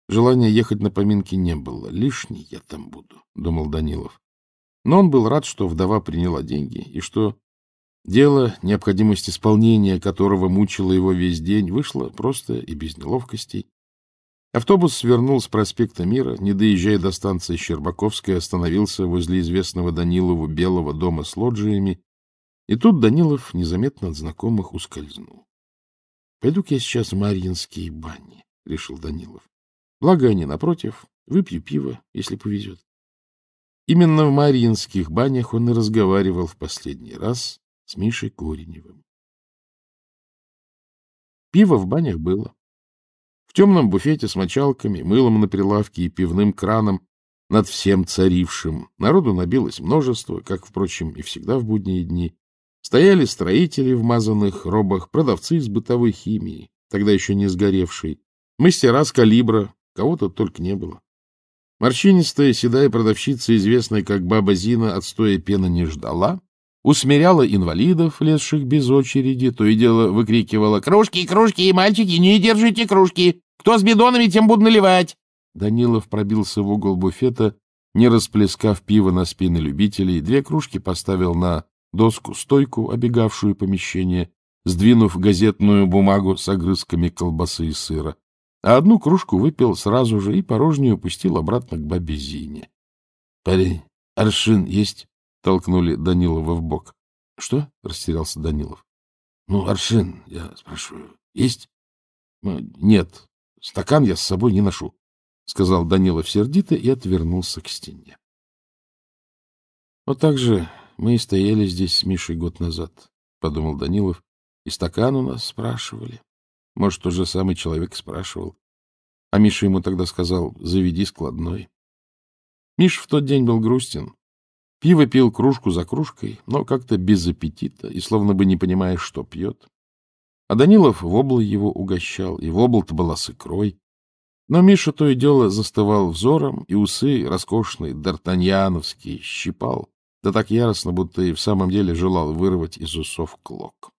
желания ехать на поминки не было. Лишний я там буду, — думал Данилов. Но он был рад, что вдова приняла деньги, и что дело, необходимость исполнения которого мучило его весь день, вышло просто и без неловкостей. Автобус свернул с проспекта Мира, не доезжая до станции Щербаковской, остановился возле известного Данилову белого дома с лоджиями, и тут Данилов незаметно от знакомых ускользнул. — Пойду-ка я сейчас в Марьинские бани, — решил Данилов. — Благо они напротив, выпью пиво, если повезет. Именно в Марьинских банях он и разговаривал в последний раз с Мишей Кореневым. Пиво в банях было, в темном буфете с мочалками, мылом на прилавке и пивным краном над всем царившим народу набилось множество, как, впрочем, и всегда в будние дни. Стояли строители в мазанных робах, продавцы из бытовой химии, тогда еще не сгоревшей, мастера с калибра, кого-то только не было. Морщинистая седая продавщица, известная как баба Зина, отстоя пена не ждала, усмиряла инвалидов, лезших без очереди, то и дело выкрикивала «Кружки, кружки, мальчики, не держите кружки!» Кто с бидонами, тем буду наливать. Данилов пробился в угол буфета, не расплескав пиво на спины любителей, две кружки поставил на доску-стойку, обегавшую помещение, сдвинув газетную бумагу с огрызками колбасы и сыра, а одну кружку выпил сразу же и порожнюю пустил обратно к бабе Зине. — Парень, аршин есть? — толкнули Данилова в бок. — Что? — растерялся Данилов. — Ну, аршин, я спрашиваю, есть? — Нет, Стакан я с собой не ношу, — сказал Данилов сердито и отвернулся к стене. Вот так же мы и стояли здесь с Мишей год назад, — подумал Данилов, — и стакан у нас спрашивали. Может, тот же самый человек спрашивал. А Миша ему тогда сказал, заведи складной. Миш в тот день был грустен. Пиво пил кружку за кружкой, но как-то без аппетита и словно бы не понимая, что пьет. А Данилов вобла его угощал, и вобла-то была с икрой. Но Миша то и дело застывал взором, и усы роскошные, д'Артаньяновские, щипал, да так яростно, будто и в самом деле желал вырвать из усов клок.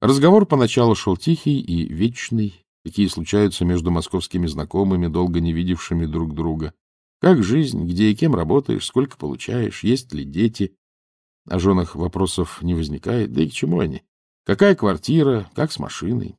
Разговор поначалу шел тихий и вечный, какие случаются между московскими знакомыми, долго не видевшими друг друга. Как жизнь, где и кем работаешь, сколько получаешь, есть ли дети. О женах вопросов не возникает, да и к чему они? Какая квартира, как с машиной.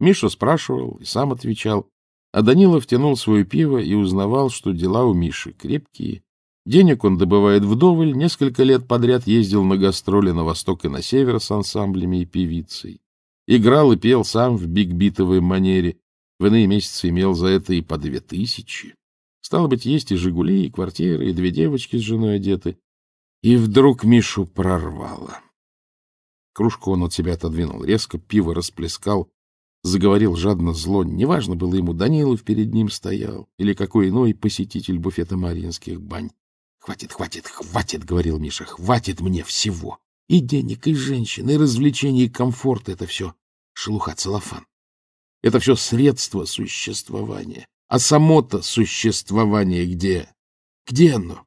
Миша спрашивал и сам отвечал, а Данилов тянул свое пиво и узнавал, что дела у Миши крепкие. Денег он добывает вдоволь, несколько лет подряд ездил на гастроли на восток и на север с ансамблями и певицей. Играл и пел сам в бигбитовой манере, в иные месяцы имел за это и по две тысячи. Стало быть, есть и «Жигули», и квартиры, и две девочки с женой одеты. И вдруг Мишу прорвало. Кружку он от себя отодвинул резко, пиво расплескал, заговорил жадно зло. Неважно было ему, Данилов перед ним стоял или какой иной посетитель буфета Мариинских бань. — Хватит, хватит, хватит, — говорил Миша, — хватит мне всего. И денег, и женщин, и развлечений, и комфорт — это все шелуха, целлофан. Это все средство существования. А само-то существование где? Где оно?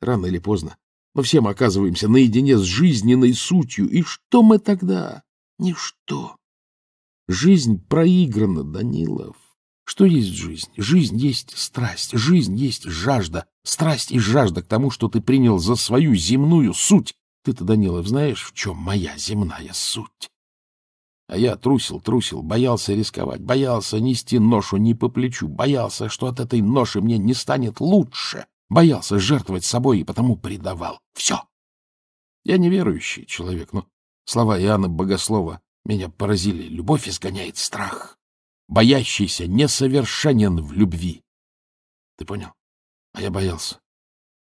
Рано или поздно мы всем оказываемся наедине с жизненной сутью. И что мы тогда? Ничто. Жизнь проиграна, Данилов. Что есть жизнь? Жизнь есть страсть, жизнь есть жажда, страсть и жажда к тому, что ты принял за свою земную суть. Ты-то, Данилов, знаешь, в чем моя земная суть? А я трусил, трусил, боялся рисковать, боялся нести ношу не по плечу, боялся, что от этой ноши мне не станет лучше. Боялся жертвовать собой и потому предавал. Все. Я неверующий человек, но слова Иоанна Богослова меня поразили. Любовь изгоняет страх. Боящийся несовершенен в любви. Ты понял? А я боялся.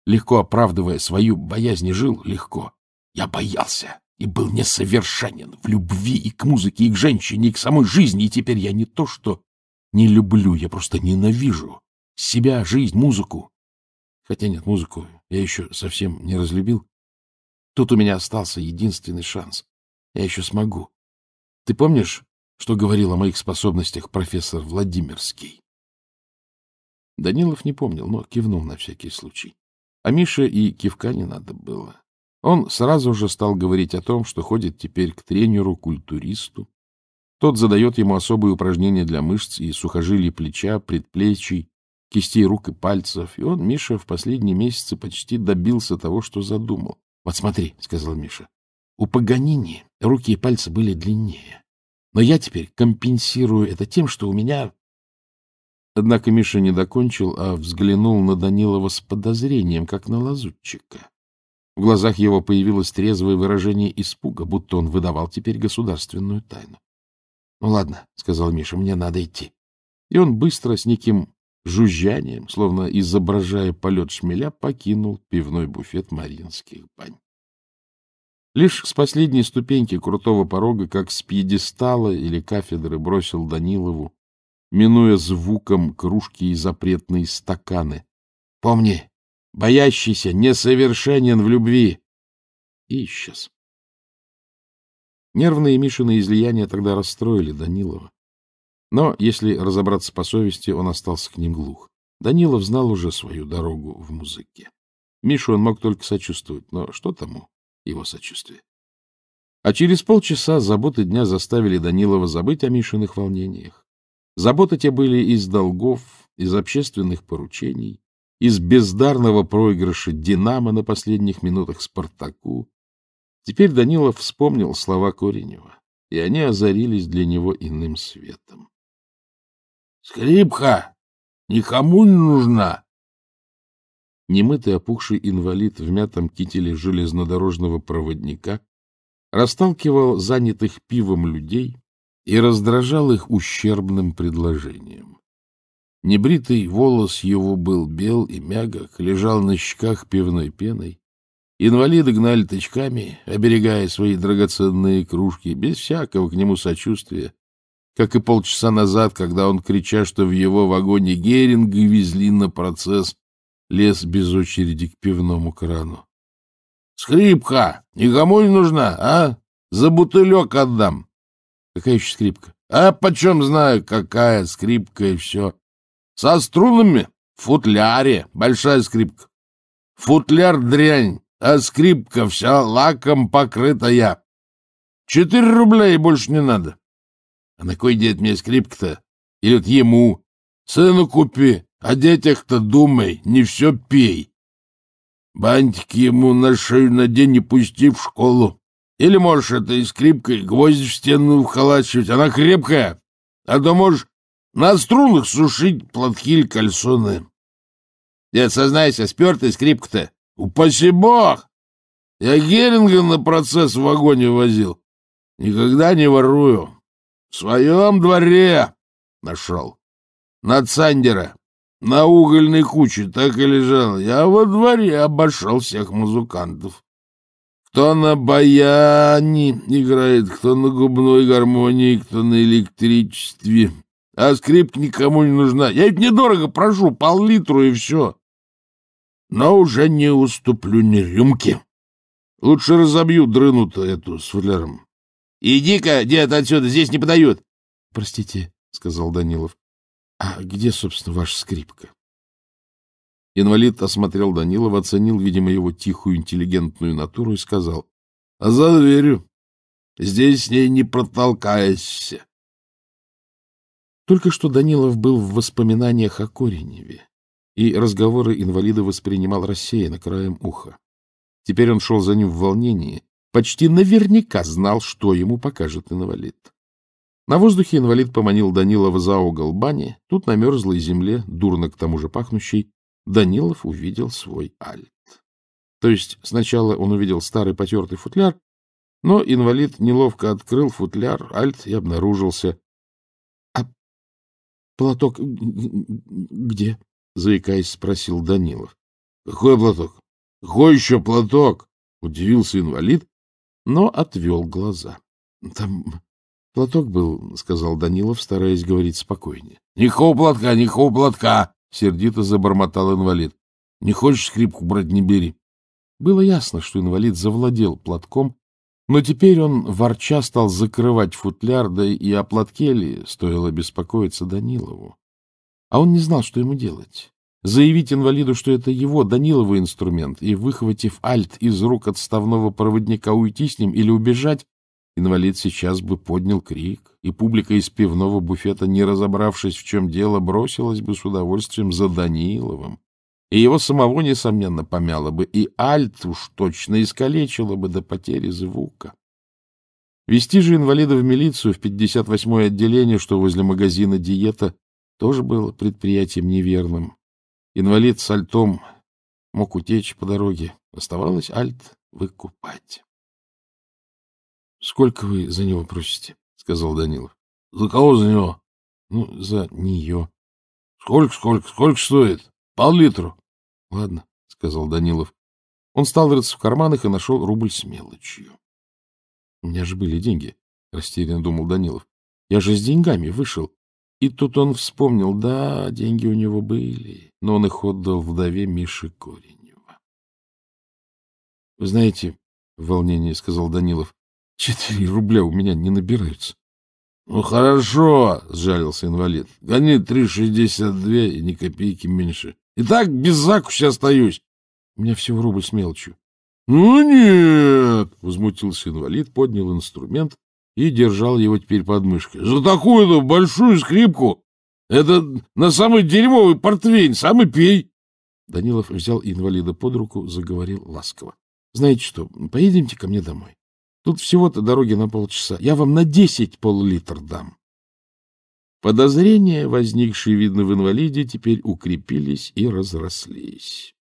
Легко оправдывая свою боязнь, жил легко. Я боялся и был несовершенен в любви и к музыке, и к женщине, и к самой жизни. И теперь я не то, что не люблю, я просто ненавижу себя, жизнь, музыку. Хотя нет, музыку я еще совсем не разлюбил. Тут у меня остался единственный шанс. Я еще смогу. Ты помнишь, что говорил о моих способностях профессор Владимирский? Данилов не помнил, но кивнул на всякий случай. А Мише и кивка не надо было. Он сразу же стал говорить о том, что ходит теперь к тренеру-культуристу. Тот задает ему особые упражнения для мышц и сухожилий плеча, предплечий кистей рук и пальцев, и он, Миша, в последние месяцы почти добился того, что задумал. — Вот смотри, — сказал Миша, — у Паганини руки и пальцы были длиннее. Но я теперь компенсирую это тем, что у меня... Однако Миша не докончил, а взглянул на Данилова с подозрением, как на лазутчика. В глазах его появилось трезвое выражение испуга, будто он выдавал теперь государственную тайну. — Ну ладно, — сказал Миша, — мне надо идти. И он быстро, с неким жужжанием, словно изображая полет шмеля, покинул пивной буфет Мариинских бань. Лишь с последней ступеньки крутого порога, как с пьедестала или кафедры, бросил Данилову, минуя звуком кружки и запретные стаканы. «Помни, боящийся несовершенен в любви!» И исчез. Нервные Мишины излияния тогда расстроили Данилова. Но, если разобраться по совести, он остался к ним глух. Данилов знал уже свою дорогу в музыке. Мишу он мог только сочувствовать, но что тому его сочувствие? А через полчаса заботы дня заставили Данилова забыть о Мишиных волнениях. Заботы те были из долгов, из общественных поручений, из бездарного проигрыша «Динамо» на последних минутах «Спартаку». Теперь Данилов вспомнил слова Коренева, и они озарились для него иным светом. Скрипка никому не нужна. Немытый опухший инвалид в мятом кителе железнодорожного проводника расталкивал занятых пивом людей и раздражал их ущербным предложением. Небритый волос его был бел и мягок, лежал на щеках пивной пеной. Инвалиды гнали тычками, оберегая свои драгоценные кружки, без всякого к нему сочувствия, как и полчаса назад, когда он, крича, что в его вагоне Геринга везли на процесс, лез без очереди к пивному крану. — Скрипка! Никому не нужна, а? За бутылек отдам. — Какая еще скрипка? — А почем знаю, какая скрипка и все. — Со струнами? В футляре. Большая скрипка. — Футляр дрянь, а скрипка вся лаком покрытая. Четыре рубля и больше не надо. — а на кой дед мне скрипка-то? Или вот ему? Сыну купи, о а детях-то думай, не все пей. Бантики ему на шею надень и пусти в школу. Или можешь этой скрипкой гвозди в стену вхолачивать, она крепкая. А то можешь на струнах сушить платки или кальсоны. Дед, сознайся, спертая скрипка-то? Упаси бог! Я Геринга на процесс в вагоне возил. Никогда не ворую. В своем дворе нашел. На Сандера. На угольной куче так и лежал. Я во дворе обошел всех музыкантов. Кто на баяне играет, кто на губной гармонии, кто на электричестве. А скрипка никому не нужна. Я ведь недорого прошу, пол-литру и все. Но уже не уступлю ни рюмки. Лучше разобью дрыну эту с флером. Иди-ка, дед, отсюда, здесь не подают. — Простите, — сказал Данилов. — А где, собственно, ваша скрипка? Инвалид осмотрел Данилова, оценил, видимо, его тихую интеллигентную натуру и сказал. — А за дверью. Здесь с ней не протолкаешься. Только что Данилов был в воспоминаниях о Кореневе и разговоры инвалида воспринимал рассеянно краем уха. Теперь он шел за ним в волнении, почти наверняка знал, что ему покажет инвалид. На воздухе инвалид поманил Данилова за угол бани. Тут на мерзлой земле, дурно к тому же пахнущей, Данилов увидел свой альт. То есть сначала он увидел старый потертый футляр, но инвалид неловко открыл футляр, альт и обнаружился. — А платок где? — заикаясь, спросил Данилов. — Какой платок? Какой еще платок? — удивился инвалид но отвел глаза. — Там платок был, — сказал Данилов, стараясь говорить спокойнее. — Никакого платка, никакого платка! — сердито забормотал инвалид. — Не хочешь скрипку брать, не бери. Было ясно, что инвалид завладел платком, но теперь он, ворча, стал закрывать футляр, да и о платке ли стоило беспокоиться Данилову. А он не знал, что ему делать заявить инвалиду, что это его, Даниловый инструмент, и, выхватив альт из рук отставного проводника, уйти с ним или убежать, инвалид сейчас бы поднял крик, и публика из пивного буфета, не разобравшись, в чем дело, бросилась бы с удовольствием за Даниловым. И его самого, несомненно, помяло бы, и альт уж точно искалечило бы до потери звука. Вести же инвалида в милицию в 58-е отделение, что возле магазина «Диета», тоже было предприятием неверным. Инвалид с альтом мог утечь по дороге. Оставалось альт выкупать. — Сколько вы за него просите? — сказал Данилов. — За кого за него? — Ну, за нее. — Сколько, сколько, сколько стоит? Пол-литру. — Ладно, — сказал Данилов. Он стал рыться в карманах и нашел рубль с мелочью. — У меня же были деньги, — растерянно думал Данилов. — Я же с деньгами вышел. И тут он вспомнил, да, деньги у него были но он их отдал вдове Миши Коренева. — Вы знаете, — в волнении сказал Данилов, — четыре рубля у меня не набираются. — Ну, хорошо, — сжалился инвалид. — Гони три шестьдесят две и ни копейки меньше. И так без закуси остаюсь. У меня всего рубль с мелочью. — Ну нет, — возмутился инвалид, поднял инструмент и держал его теперь под мышкой. — За такую-то большую скрипку это на самый дерьмовый портвейн, самый пей. Данилов взял инвалида под руку, заговорил ласково. — Знаете что, поедемте ко мне домой. Тут всего-то дороги на полчаса. Я вам на десять пол-литр дам. Подозрения, возникшие, видно, в инвалиде, теперь укрепились и разрослись.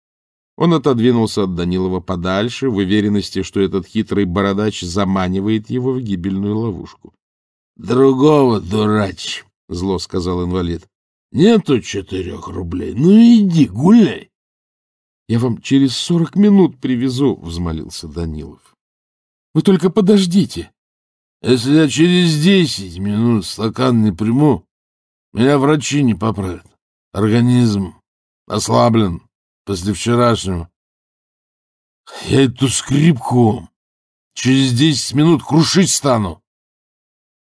Он отодвинулся от Данилова подальше, в уверенности, что этот хитрый бородач заманивает его в гибельную ловушку. — Другого, дурач! — зло сказал инвалид. — Нету четырех рублей. Ну иди, гуляй. — Я вам через сорок минут привезу, — взмолился Данилов. — Вы только подождите. — Если я через десять минут стакан не приму, меня врачи не поправят. Организм ослаблен после вчерашнего. Я эту скрипку через десять минут крушить стану.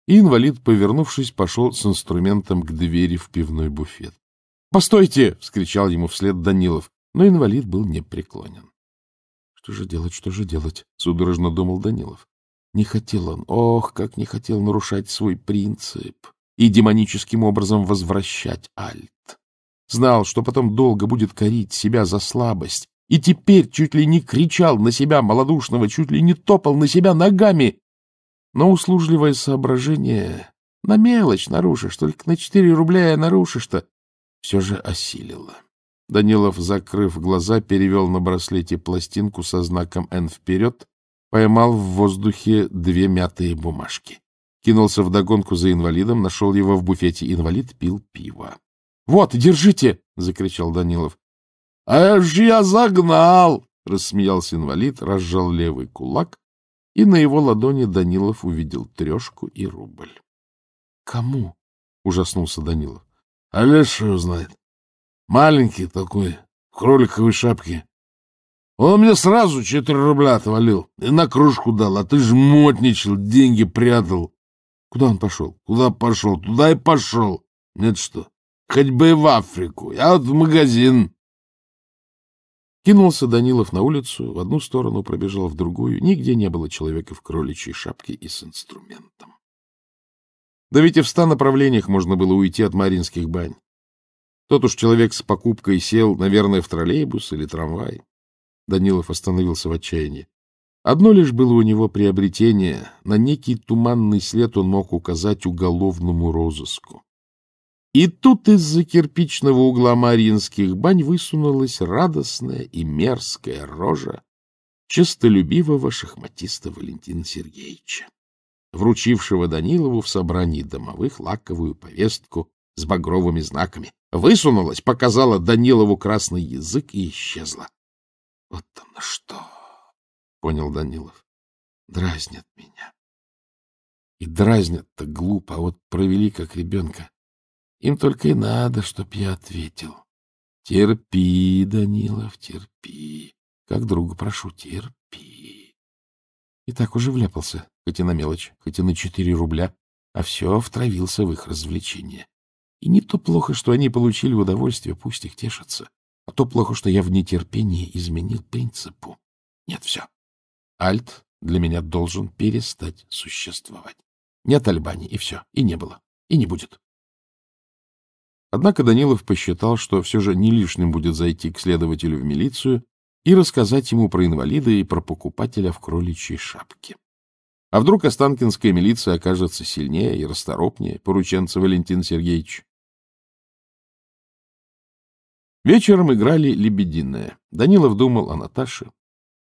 И инвалид, повернувшись, пошел с инструментом к двери в пивной буфет. «Постойте!» — вскричал ему вслед Данилов, но инвалид был непреклонен. «Что же делать, что же делать?» — судорожно думал Данилов. Не хотел он, ох, как не хотел нарушать свой принцип и демоническим образом возвращать Альт. Знал, что потом долго будет корить себя за слабость, и теперь чуть ли не кричал на себя малодушного, чуть ли не топал на себя ногами, но услужливое соображение на мелочь нарушишь, только на четыре рубля я нарушишь-то, все же осилило. Данилов, закрыв глаза, перевел на браслете пластинку со знаком «Н» вперед, поймал в воздухе две мятые бумажки. Кинулся вдогонку за инвалидом, нашел его в буфете. Инвалид пил пиво. — Вот, держите! — закричал Данилов. — А ж я загнал! — рассмеялся инвалид, разжал левый кулак и на его ладони Данилов увидел трешку и рубль. — Кому? — ужаснулся Данилов. — Олеша его знает. Маленький такой, в кроликовой шапке. Он мне сразу четыре рубля отвалил и на кружку дал, а ты ж жмотничал, деньги прятал. Куда он пошел? Куда пошел? Туда и пошел. Нет что, хоть бы и в Африку. Я а вот в магазин Кинулся Данилов на улицу, в одну сторону пробежал, в другую. Нигде не было человека в кроличьей шапке и с инструментом. Да ведь и в ста направлениях можно было уйти от Маринских бань. Тот уж человек с покупкой сел, наверное, в троллейбус или трамвай. Данилов остановился в отчаянии. Одно лишь было у него приобретение. На некий туманный след он мог указать уголовному розыску. И тут из-за кирпичного угла мариинских бань высунулась радостная и мерзкая рожа честолюбивого шахматиста Валентина Сергеевича, вручившего Данилову в собрании домовых лаковую повестку с багровыми знаками. Высунулась, показала Данилову красный язык и исчезла. — Вот оно что! — понял Данилов. — Дразнят меня. И дразнят-то глупо, а вот провели как ребенка. Им только и надо, чтоб я ответил. Терпи, Данилов, терпи. Как друга прошу, терпи. И так уже вляпался, хоть и на мелочь, хоть и на четыре рубля, а все втравился в их развлечения. И не то плохо, что они получили удовольствие, пусть их тешатся, а то плохо, что я в нетерпении изменил принципу. Нет, все. Альт для меня должен перестать существовать. Нет Альбани и все, и не было, и не будет. Однако Данилов посчитал, что все же не лишним будет зайти к следователю в милицию и рассказать ему про инвалида и про покупателя в кроличьей шапке. А вдруг останкинская милиция окажется сильнее и расторопнее порученца Валентин Сергеевич? Вечером играли лебединое. Данилов думал о Наташе.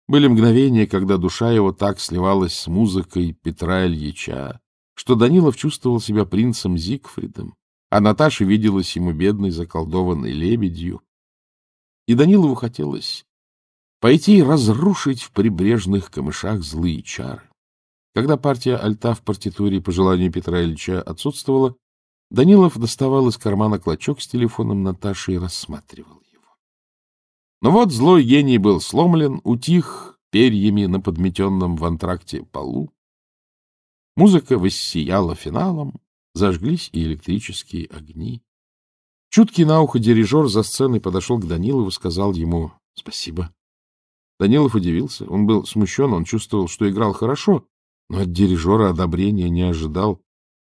Были мгновения, когда душа его так сливалась с музыкой Петра Ильича, что Данилов чувствовал себя принцем Зигфридом, а Наташа виделась ему бедной заколдованной лебедью. И Данилову хотелось пойти и разрушить в прибрежных камышах злые чары. Когда партия альта в партитуре по желанию Петра Ильича отсутствовала, Данилов доставал из кармана клочок с телефоном Наташи и рассматривал его. Но вот злой гений был сломлен, утих перьями на подметенном в антракте полу. Музыка воссияла финалом, Зажглись и электрические огни. Чуткий на ухо дирижер за сценой подошел к Данилову, и сказал ему «спасибо». Данилов удивился. Он был смущен, он чувствовал, что играл хорошо, но от дирижера одобрения не ожидал.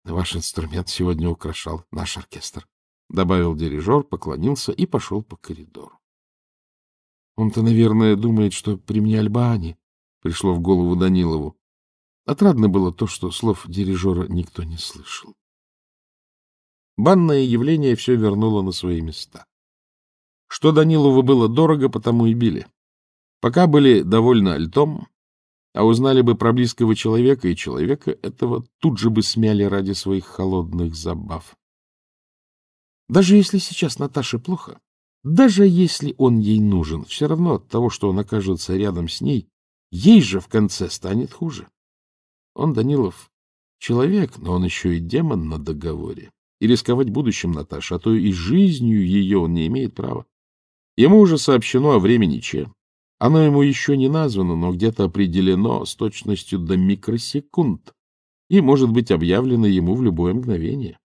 «Ваш инструмент сегодня украшал наш оркестр», — добавил дирижер, поклонился и пошел по коридору. «Он-то, наверное, думает, что при мне Альбани», — пришло в голову Данилову. Отрадно было то, что слов дирижера никто не слышал. Банное явление все вернуло на свои места. Что Данилову было дорого, потому и били. Пока были довольны льтом, а узнали бы про близкого человека и человека этого тут же бы смяли ради своих холодных забав. Даже если сейчас Наташе плохо, даже если он ей нужен, все равно от того, что он окажется рядом с ней, ей же в конце станет хуже. Он, Данилов, человек, но он еще и демон на договоре. И рисковать будущим Наташа, а то и жизнью ее он не имеет права. Ему уже сообщено о времени Че. Оно ему еще не названо, но где-то определено с точностью до микросекунд и может быть объявлено ему в любое мгновение.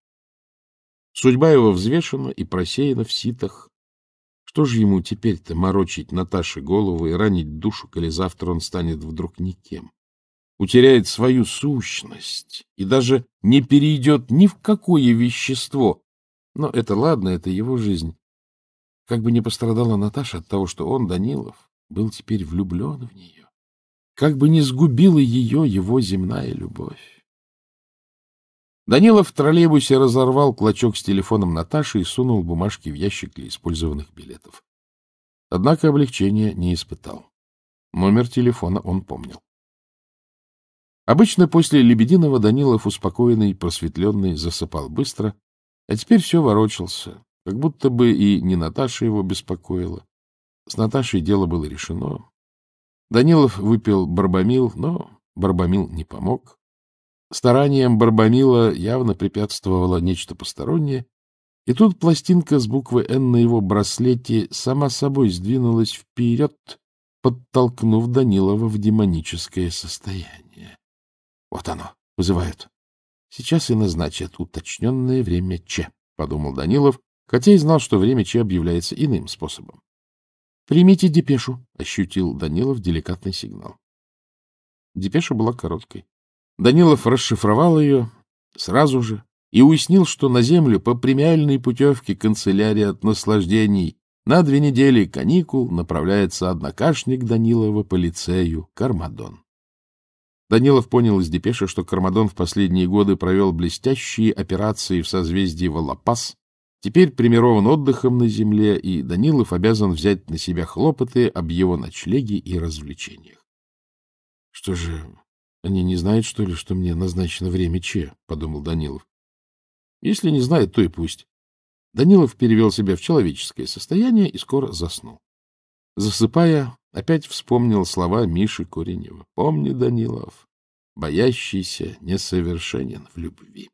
Судьба его взвешена и просеяна в ситах. Что же ему теперь-то морочить Наташе голову и ранить душу, коли завтра он станет вдруг никем? утеряет свою сущность и даже не перейдет ни в какое вещество. Но это ладно, это его жизнь. Как бы не пострадала Наташа от того, что он, Данилов, был теперь влюблен в нее, как бы не сгубила ее его земная любовь. Данилов в троллейбусе разорвал клочок с телефоном Наташи и сунул бумажки в ящик для использованных билетов. Однако облегчения не испытал. Номер телефона он помнил. Обычно после Лебединого Данилов, успокоенный, просветленный, засыпал быстро, а теперь все ворочался, как будто бы и не Наташа его беспокоила. С Наташей дело было решено. Данилов выпил барбамил, но барбамил не помог. Стараниям барбамила явно препятствовало нечто постороннее, и тут пластинка с буквы «Н» на его браслете сама собой сдвинулась вперед, подтолкнув Данилова в демоническое состояние. Вот оно, вызывают. Сейчас и назначат уточненное время Ч, — подумал Данилов, хотя и знал, что время Че объявляется иным способом. «Примите депешу», — ощутил Данилов деликатный сигнал. Депеша была короткой. Данилов расшифровал ее сразу же и уяснил, что на землю по премиальной путевке канцелярия от наслаждений на две недели каникул направляется однокашник Данилова по лицею Кармадон. Данилов понял из депеши, что Кармадон в последние годы провел блестящие операции в созвездии Валапас, теперь примирован отдыхом на земле, и Данилов обязан взять на себя хлопоты об его ночлеге и развлечениях. — Что же, они не знают, что ли, что мне назначено время Че? — подумал Данилов. — Если не знают, то и пусть. Данилов перевел себя в человеческое состояние и скоро заснул. Засыпая, Опять вспомнил слова Миши Куренева. «Помни, Данилов, боящийся несовершенен в любви».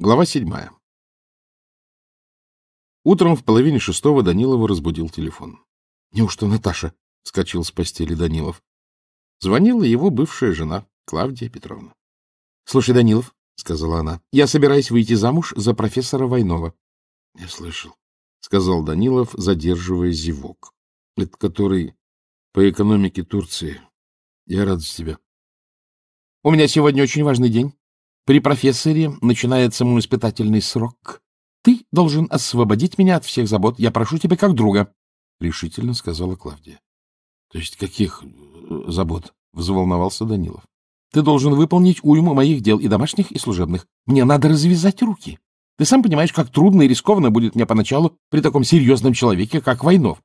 Глава седьмая. Утром в половине шестого Данилова разбудил телефон. «Неужто Наташа?» — вскочил с постели Данилов. Звонила его бывшая жена, Клавдия Петровна. — Слушай, Данилов, — сказала она, — я собираюсь выйти замуж за профессора Войнова. — Я слышал, — сказал Данилов, задерживая зевок. — Это который по экономике Турции. Я рад за тебя. — У меня сегодня очень важный день. При профессоре начинается мой испытательный срок. Ты должен освободить меня от всех забот. Я прошу тебя как друга, — решительно сказала Клавдия. — То есть каких э, забот? — взволновался Данилов. — Ты должен выполнить уйму моих дел и домашних, и служебных. Мне надо развязать руки. Ты сам понимаешь, как трудно и рискованно будет мне поначалу при таком серьезном человеке, как Войнов.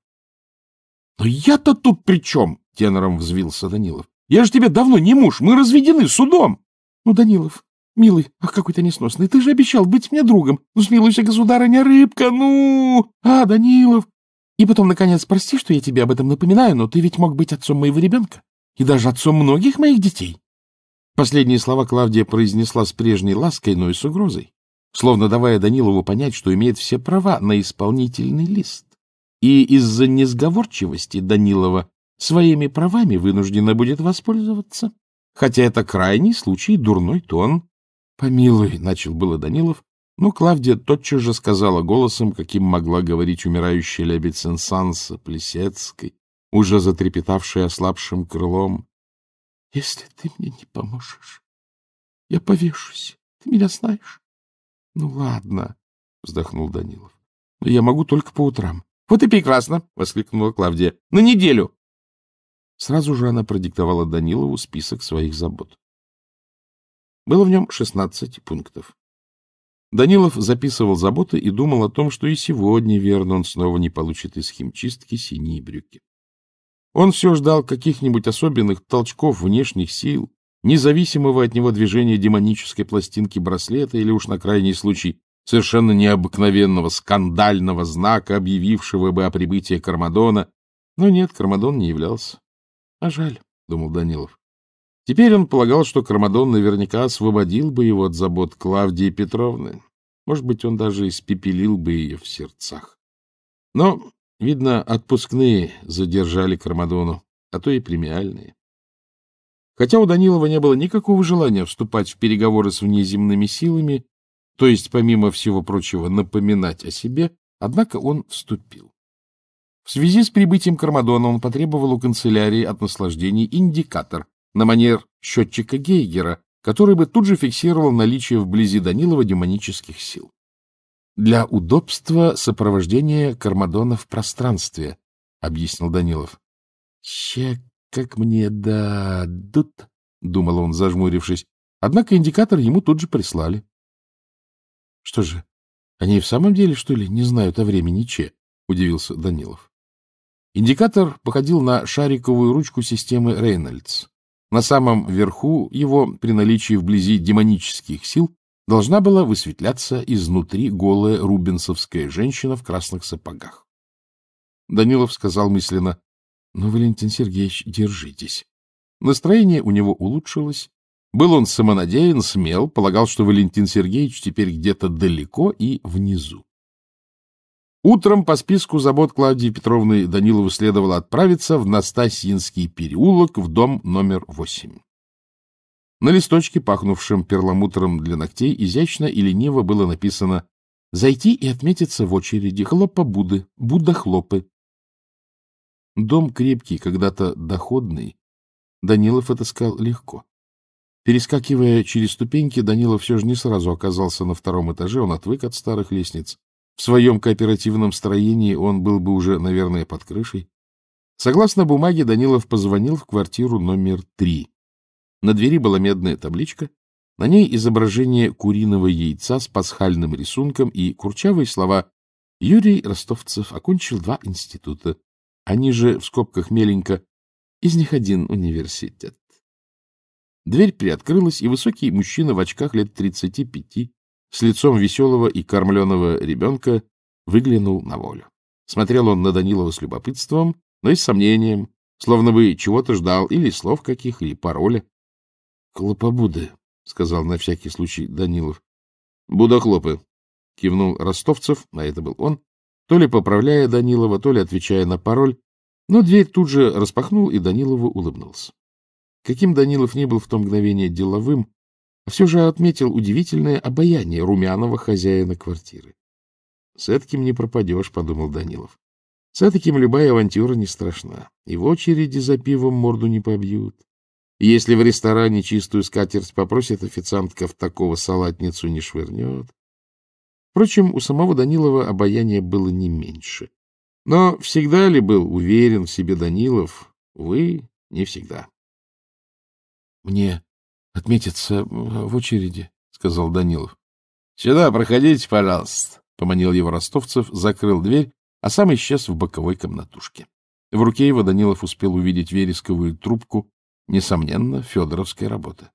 — Но я-то тут при чем? — тенором взвился Данилов. — Я же тебе давно не муж, мы разведены судом. — Ну, Данилов, милый, ах, какой ты несносный, ты же обещал быть мне другом. Ну, смилуйся, государыня рыбка, ну! А, Данилов! И потом, наконец, прости, что я тебе об этом напоминаю, но ты ведь мог быть отцом моего ребенка и даже отцом многих моих детей. Последние слова Клавдия произнесла с прежней лаской, но и с угрозой словно давая Данилову понять, что имеет все права на исполнительный лист. И из-за несговорчивости Данилова своими правами вынуждена будет воспользоваться, хотя это крайний случай дурной тон. «Помилуй», — начал было Данилов, но Клавдия тотчас же сказала голосом, каким могла говорить умирающая лебедь Сенсанса Плесецкой, уже затрепетавшая ослабшим крылом. — Если ты мне не поможешь, я повешусь. Ты меня знаешь. — Ну ладно, — вздохнул Данилов. — Я могу только по утрам. — Вот и прекрасно! — воскликнула Клавдия. — На неделю! Сразу же она продиктовала Данилову список своих забот. Было в нем шестнадцать пунктов. Данилов записывал заботы и думал о том, что и сегодня, верно, он снова не получит из химчистки синие брюки. Он все ждал каких-нибудь особенных толчков внешних сил, независимого от него движения демонической пластинки браслета или уж на крайний случай совершенно необыкновенного скандального знака, объявившего бы о прибытии Кармадона. Но нет, Кармадон не являлся. А жаль, — думал Данилов. Теперь он полагал, что Кармадон наверняка освободил бы его от забот Клавдии Петровны. Может быть, он даже испепелил бы ее в сердцах. Но, видно, отпускные задержали Кармадону, а то и премиальные. Хотя у Данилова не было никакого желания вступать в переговоры с внеземными силами, то есть, помимо всего прочего, напоминать о себе, однако он вступил. В связи с прибытием Кармадона он потребовал у канцелярии от наслаждений индикатор на манер счетчика Гейгера, который бы тут же фиксировал наличие вблизи Данилова демонических сил. «Для удобства сопровождения Кармадона в пространстве», — объяснил Данилов. «Щек как мне дадут, — думал он, зажмурившись. Однако индикатор ему тут же прислали. — Что же, они в самом деле, что ли, не знают о времени Че? — удивился Данилов. Индикатор походил на шариковую ручку системы Рейнольдс. На самом верху его, при наличии вблизи демонических сил, должна была высветляться изнутри голая рубинсовская женщина в красных сапогах. Данилов сказал мысленно, но, «Ну, Валентин Сергеевич, держитесь. Настроение у него улучшилось. Был он самонадеян, смел, полагал, что Валентин Сергеевич теперь где-то далеко и внизу. Утром по списку забот Клавдии Петровны Данилову следовало отправиться в Настасьинский переулок в дом номер 8. На листочке, пахнувшем перламутром для ногтей, изящно и лениво было написано «Зайти и отметиться в очереди. Хлопа Будды. Будда хлопы. Дом крепкий, когда-то доходный, Данилов отыскал легко. Перескакивая через ступеньки, Данилов все же не сразу оказался на втором этаже, он отвык от старых лестниц. В своем кооперативном строении он был бы уже, наверное, под крышей. Согласно бумаге, Данилов позвонил в квартиру номер три. На двери была медная табличка, на ней изображение куриного яйца с пасхальным рисунком и курчавые слова «Юрий Ростовцев окончил два института, они же, в скобках меленько, из них один университет. Дверь приоткрылась, и высокий мужчина в очках лет 35 с лицом веселого и кормленого ребенка выглянул на волю. Смотрел он на Данилова с любопытством, но и с сомнением, словно бы чего-то ждал, или слов каких, или пароля. — Клопобуды, — сказал на всякий случай Данилов. — Будохлопы, — кивнул Ростовцев, а это был он, то ли поправляя Данилова, то ли отвечая на пароль, но дверь тут же распахнул, и Данилову улыбнулся. Каким Данилов ни был в то мгновение деловым, все же отметил удивительное обаяние румяного хозяина квартиры. «С этаким не пропадешь», — подумал Данилов. «С этаким любая авантюра не страшна, и в очереди за пивом морду не побьют. если в ресторане чистую скатерть попросит официантка, в такого салатницу не швырнет. Впрочем, у самого Данилова обаяние было не меньше. Но всегда ли был уверен в себе Данилов? Вы не всегда. — Мне отметиться э, в очереди, — сказал Данилов. — Сюда проходите, пожалуйста, — поманил его ростовцев, закрыл дверь, а сам исчез в боковой комнатушке. В руке его Данилов успел увидеть вересковую трубку, несомненно, федоровской работы.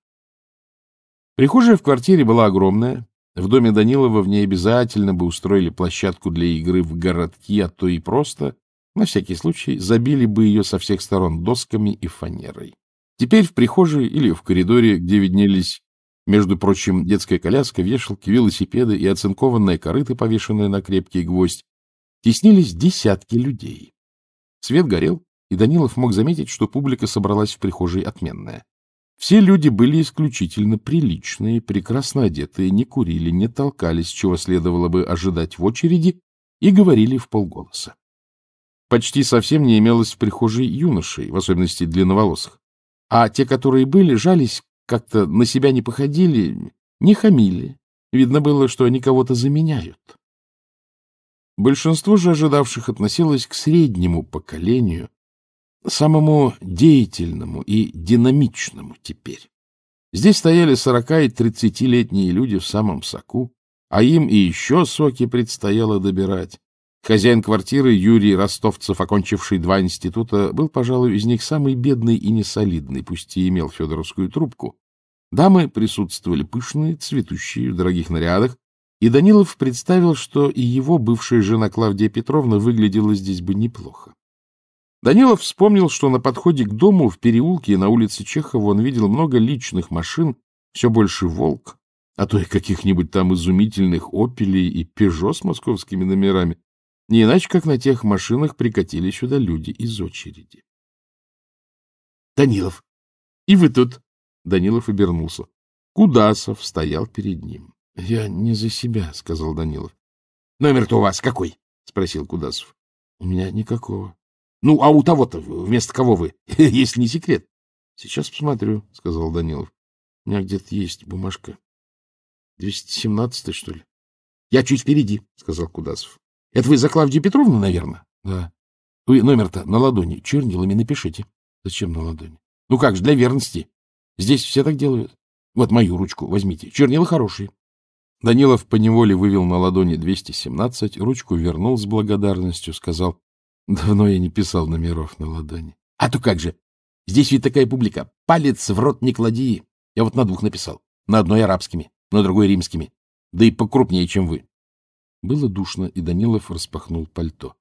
Прихожая в квартире была огромная, в доме Данилова в ней обязательно бы устроили площадку для игры в городки, а то и просто, на всякий случай, забили бы ее со всех сторон досками и фанерой. Теперь в прихожей или в коридоре, где виднелись, между прочим, детская коляска, вешалки, велосипеды и оцинкованные корыты, повешенные на крепкий гвоздь, теснились десятки людей. Свет горел, и Данилов мог заметить, что публика собралась в прихожей отменная. Все люди были исключительно приличные, прекрасно одетые, не курили, не толкались, чего следовало бы ожидать в очереди, и говорили в полголоса. Почти совсем не имелось в прихожей юношей, в особенности длинноволосых. А те, которые были, жались, как-то на себя не походили, не хамили. Видно было, что они кого-то заменяют. Большинство же ожидавших относилось к среднему поколению, самому деятельному и динамичному теперь. Здесь стояли сорока и тридцатилетние люди в самом соку, а им и еще соки предстояло добирать. Хозяин квартиры Юрий Ростовцев, окончивший два института, был, пожалуй, из них самый бедный и несолидный, пусть и имел федоровскую трубку. Дамы присутствовали пышные, цветущие, в дорогих нарядах, и Данилов представил, что и его бывшая жена Клавдия Петровна выглядела здесь бы неплохо. Данилов вспомнил, что на подходе к дому в переулке и на улице Чехова он видел много личных машин, все больше «Волк», а то и каких-нибудь там изумительных «Опелей» и «Пежо» с московскими номерами. Не иначе, как на тех машинах прикатили сюда люди из очереди. «Данилов! И вы тут!» Данилов обернулся. Кудасов стоял перед ним. — Я не за себя, — сказал Данилов. — Номер-то у вас какой? — спросил Кудасов. — У меня никакого. Ну, а у того-то вместо кого вы? [LAUGHS] Если не секрет. — Сейчас посмотрю, — сказал Данилов. — У меня где-то есть бумажка. 217 что ли? — Я чуть впереди, — сказал Кудасов. — Это вы за Клавдию Петровну, наверное? — Да. — Вы номер-то на ладони чернилами напишите. — Зачем на ладони? — Ну как же, для верности. Здесь все так делают. Вот мою ручку возьмите. Чернила хорошие. Данилов поневоле вывел на ладони 217, ручку вернул с благодарностью, сказал Давно я не писал номеров на ладони. А то как же! Здесь ведь такая публика. Палец в рот не клади. Я вот на двух написал. На одной арабскими, на другой римскими. Да и покрупнее, чем вы. Было душно, и Данилов распахнул пальто.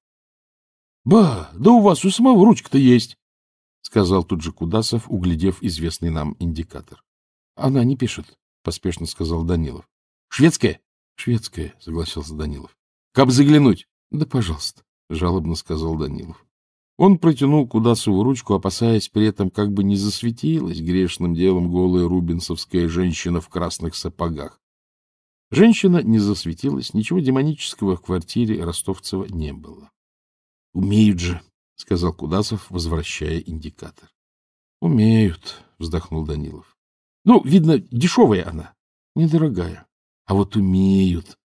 — Ба, да у вас у самого ручка-то есть, — сказал тут же Кудасов, углядев известный нам индикатор. — Она не пишет, — поспешно сказал Данилов. — Шведская? — Шведская, — согласился Данилов. — Как заглянуть? — Да, пожалуйста. — жалобно сказал Данилов. Он протянул Кудасову ручку, опасаясь при этом, как бы не засветилась грешным делом голая рубинсовская женщина в красных сапогах. Женщина не засветилась, ничего демонического в квартире Ростовцева не было. — Умеют же, — сказал Кудасов, возвращая индикатор. — Умеют, — вздохнул Данилов. — Ну, видно, дешевая она, недорогая. А вот умеют.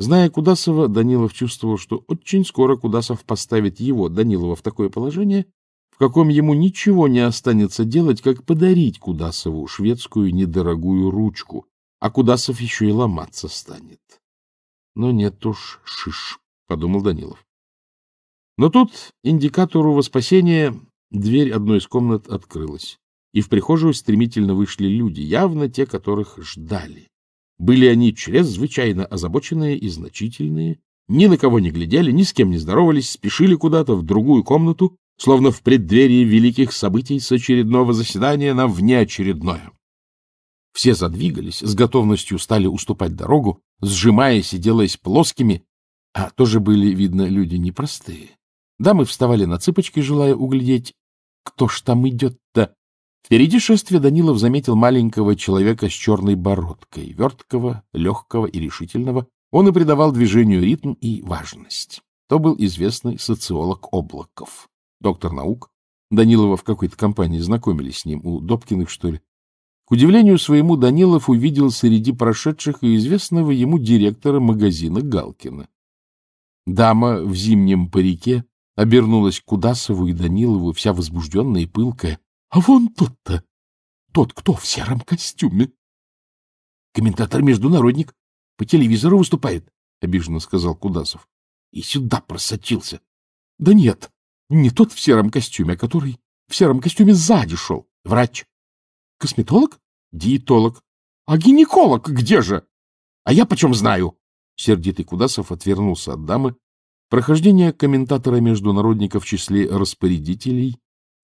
Зная Кудасова, Данилов чувствовал, что очень скоро Кудасов поставит его, Данилова, в такое положение, в каком ему ничего не останется делать, как подарить Кудасову шведскую недорогую ручку, а Кудасов еще и ломаться станет. Но нет уж, шиш, — подумал Данилов. Но тут индикатору воспасения дверь одной из комнат открылась, и в прихожую стремительно вышли люди, явно те, которых ждали. Были они чрезвычайно озабоченные и значительные, ни на кого не глядели, ни с кем не здоровались, спешили куда-то в другую комнату, словно в преддверии великих событий с очередного заседания на внеочередное. Все задвигались, с готовностью стали уступать дорогу, сжимаясь и делаясь плоскими, а тоже были, видно, люди непростые. Дамы вставали на цыпочки, желая углядеть, кто ж там идет-то, Впереди шествия Данилов заметил маленького человека с черной бородкой, верткого, легкого и решительного. Он и придавал движению ритм и важность. То был известный социолог Облаков, доктор наук. Данилова в какой-то компании знакомились с ним, у Добкиных, что ли. К удивлению своему, Данилов увидел среди прошедших и известного ему директора магазина Галкина. Дама в зимнем парике обернулась к Кудасову и Данилову, вся возбужденная и пылкая. А вон тот-то, тот, кто в сером костюме. Комментатор-международник по телевизору выступает, — обиженно сказал Кудасов. И сюда просочился. Да нет, не тот в сером костюме, а который в сером костюме сзади шел. Врач. Косметолог? Диетолог. А гинеколог где же? А я почем знаю? Сердитый Кудасов отвернулся от дамы. Прохождение комментатора-международника в числе распорядителей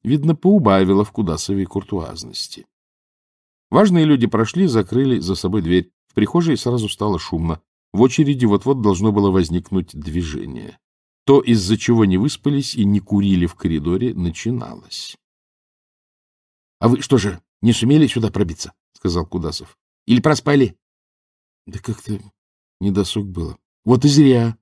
Видно, поубавила в Кудасове куртуазности. Важные люди прошли, закрыли за собой дверь. В прихожей сразу стало шумно. В очереди вот-вот должно было возникнуть движение. То, из-за чего не выспались и не курили в коридоре, начиналось. — А вы что же, не сумели сюда пробиться? — сказал Кудасов. — Или проспали? — Да как-то недосуг было. — Вот и зря.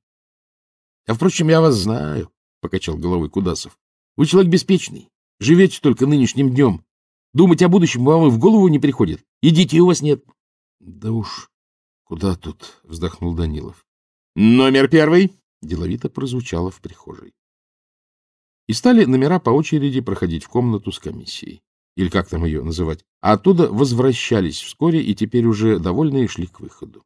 — А, впрочем, я вас знаю, — покачал головой Кудасов. — Вы человек беспечный. Живете только нынешним днем. Думать о будущем вам и в голову не приходит. И детей у вас нет. — Да уж, куда тут? — вздохнул Данилов. — Номер первый! — деловито прозвучало в прихожей. И стали номера по очереди проходить в комнату с комиссией, или как там ее называть, а оттуда возвращались вскоре и теперь уже довольные шли к выходу.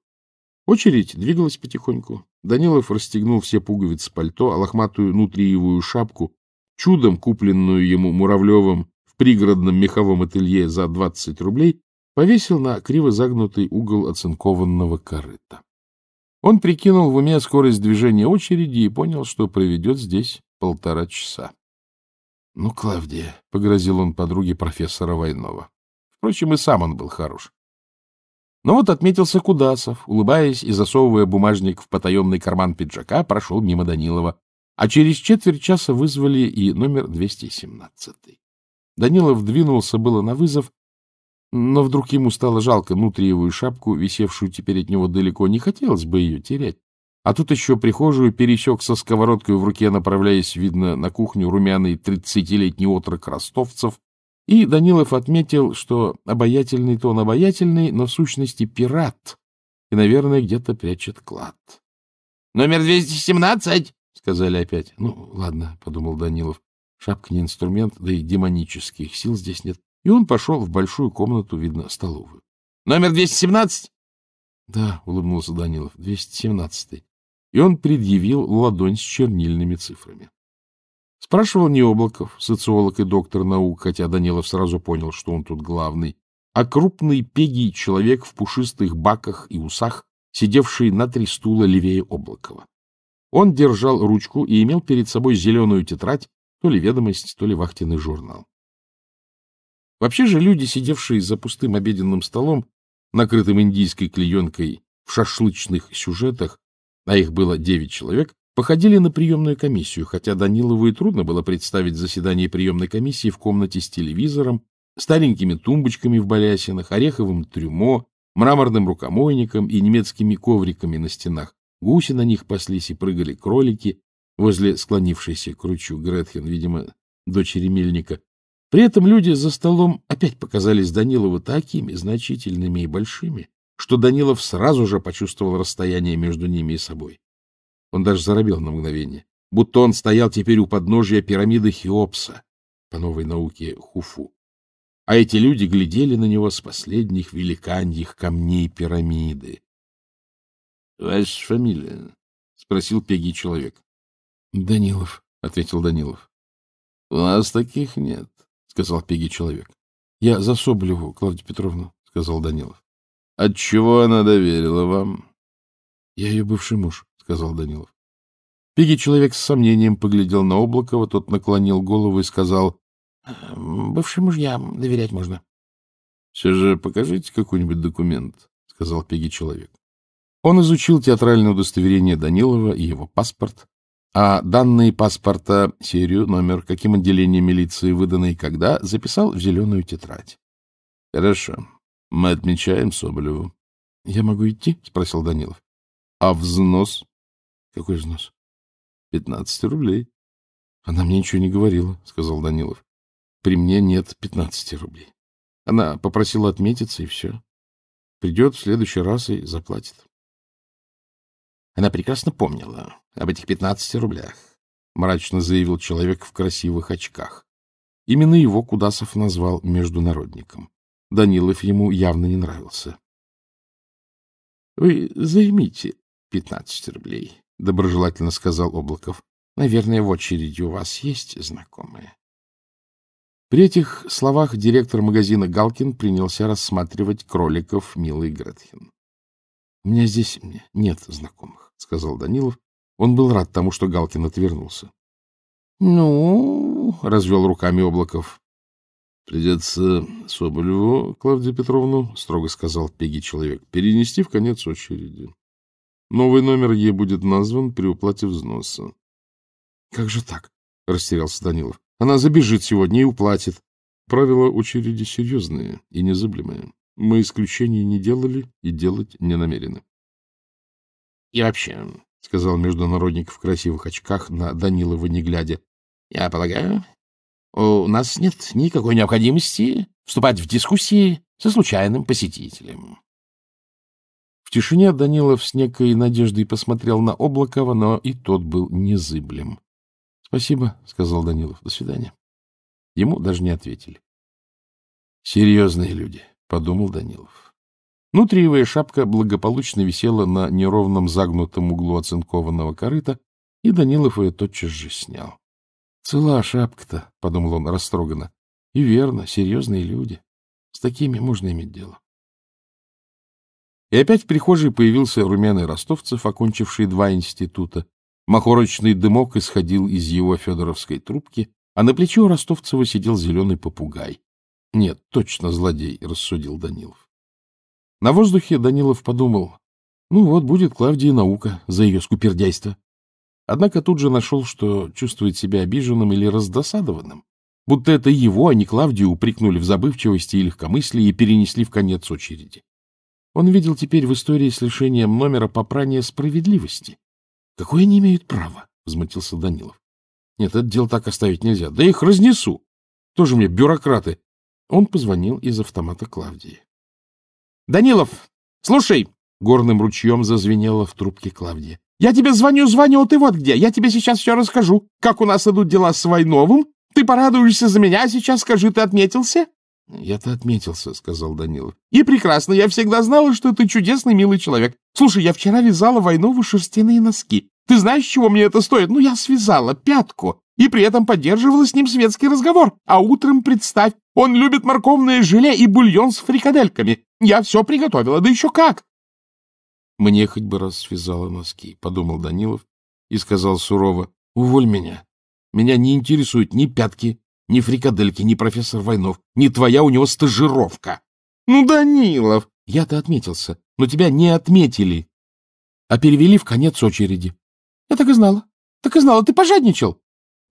Очередь двигалась потихоньку. Данилов расстегнул все пуговицы пальто, а лохматую нутриевую шапку чудом купленную ему Муравлевым в пригородном меховом ателье за 20 рублей, повесил на криво загнутый угол оцинкованного корыта. Он прикинул в уме скорость движения очереди и понял, что проведет здесь полтора часа. — Ну, Клавдия, — погрозил он подруге профессора Войнова. Впрочем, и сам он был хорош. Но вот отметился Кудасов, улыбаясь и засовывая бумажник в потаенный карман пиджака, прошел мимо Данилова. А через четверть часа вызвали и номер 217. Данилов двинулся было на вызов, но вдруг ему стало жалко нутриевую шапку, висевшую теперь от него далеко, не хотелось бы ее терять. А тут еще прихожую пересек со сковородкой в руке, направляясь, видно, на кухню румяный тридцатилетний отрок ростовцев, и Данилов отметил, что обаятельный то он обаятельный, но в сущности пират, и, наверное, где-то прячет клад. — Номер 217! сказали опять. Ну, ладно, — подумал Данилов, — шапка не инструмент, да и демонических сил здесь нет. И он пошел в большую комнату, видно, столовую. — Номер 217? — Да, — улыбнулся Данилов, — 217 И он предъявил ладонь с чернильными цифрами. Спрашивал не Облаков, социолог и доктор наук, хотя Данилов сразу понял, что он тут главный, а крупный пегий человек в пушистых баках и усах, сидевший на три стула левее Облакова. Он держал ручку и имел перед собой зеленую тетрадь, то ли ведомость, то ли вахтенный журнал. Вообще же люди, сидевшие за пустым обеденным столом, накрытым индийской клеенкой в шашлычных сюжетах, а их было девять человек, походили на приемную комиссию, хотя Данилову и трудно было представить заседание приемной комиссии в комнате с телевизором, старенькими тумбочками в балясинах, ореховым трюмо, мраморным рукомойником и немецкими ковриками на стенах, Гуси на них паслись и прыгали кролики возле склонившейся к ручью Гретхен, видимо, дочери мельника. При этом люди за столом опять показались Данилову такими значительными и большими, что Данилов сразу же почувствовал расстояние между ними и собой. Он даже заробел на мгновение, будто он стоял теперь у подножия пирамиды Хеопса, по новой науке Хуфу. А эти люди глядели на него с последних великаньих камней пирамиды. — Ваша фамилия? — спросил пегий человек. — Данилов, — ответил Данилов. — У нас таких нет, — сказал пегий человек. — Я за Соболеву, Клавдия Петровна, — сказал Данилов. — Отчего она доверила вам? — Я ее бывший муж, — сказал Данилов. Пигий человек с сомнением поглядел на Облакова, тот наклонил голову и сказал, «Эм, — Бывшим мужьям доверять можно. — Все же покажите какой-нибудь документ, — сказал Пигий человек. Он изучил театральное удостоверение Данилова и его паспорт, а данные паспорта, серию, номер, каким отделением милиции выданы и когда, записал в зеленую тетрадь. — Хорошо. Мы отмечаем Соболеву. — Я могу идти? — спросил Данилов. — А взнос? — Какой взнос? — Пятнадцать рублей. — Она мне ничего не говорила, — сказал Данилов. — При мне нет пятнадцати рублей. Она попросила отметиться, и все. Придет в следующий раз и заплатит. Она прекрасно помнила об этих 15 рублях, мрачно заявил человек в красивых очках. Именно его Кудасов назвал международником. Данилов ему явно не нравился. — Вы займите пятнадцать рублей, — доброжелательно сказал Облаков. — Наверное, в очереди у вас есть знакомые. При этих словах директор магазина Галкин принялся рассматривать кроликов Милы Гретхен. — У меня здесь нет знакомых. — сказал Данилов. Он был рад тому, что Галкин отвернулся. — Ну, — развел руками Облаков. — Придется Соболеву, Клавдию Петровну, — строго сказал Пеги человек, — перенести в конец очереди. Новый номер ей будет назван при уплате взноса. — Как же так? — растерялся Данилов. — Она забежит сегодня и уплатит. Правила очереди серьезные и незыблемые. Мы исключений не делали и делать не намерены. — И вообще, — сказал международник в красивых очках на Данилова не глядя, — я полагаю, у нас нет никакой необходимости вступать в дискуссии со случайным посетителем. В тишине Данилов с некой надеждой посмотрел на Облакова, но и тот был незыблем. — Спасибо, — сказал Данилов. — До свидания. Ему даже не ответили. — Серьезные люди, — подумал Данилов. Нутриевая шапка благополучно висела на неровном загнутом углу оцинкованного корыта, и Данилов ее тотчас же снял. — Цела шапка-то, — подумал он растроганно. — И верно, серьезные люди. С такими можно иметь дело. И опять в прихожей появился румяный ростовцев, окончивший два института. Махорочный дымок исходил из его федоровской трубки, а на плечо ростовцева сидел зеленый попугай. — Нет, точно злодей, — рассудил Данилов. На воздухе Данилов подумал, ну вот будет Клавдии наука за ее скупердяйство. Однако тут же нашел, что чувствует себя обиженным или раздосадованным, будто это его, а не Клавдию, упрекнули в забывчивости и легкомыслии и перенесли в конец очереди. Он видел теперь в истории с лишением номера попрания справедливости. Какое они имеют право? — взмутился Данилов. Нет, это дело так оставить нельзя. Да их разнесу. Тоже мне бюрократы. Он позвонил из автомата Клавдии. «Данилов, слушай!» — горным ручьем зазвенело в трубке Клавдия. «Я тебе звоню-звоню, ты вот где. Я тебе сейчас все расскажу, как у нас идут дела с Войновым. Ты порадуешься за меня, сейчас скажи, ты отметился?» «Я-то отметился», — сказал Данилов. «И прекрасно, я всегда знала, что ты чудесный, милый человек. Слушай, я вчера вязала Войнову шерстяные носки. Ты знаешь, чего мне это стоит? Ну, я связала пятку и при этом поддерживала с ним светский разговор. А утром, представь, он любит морковное желе и бульон с фрикадельками. Я все приготовила, да еще как! Мне хоть бы раз связала носки, — подумал Данилов и сказал сурово, — уволь меня. Меня не интересуют ни пятки, ни фрикадельки, ни профессор Войнов, ни твоя у него стажировка. Ну, Данилов, я-то отметился, но тебя не отметили, а перевели в конец очереди. Я так и знала, так и знала, ты пожадничал.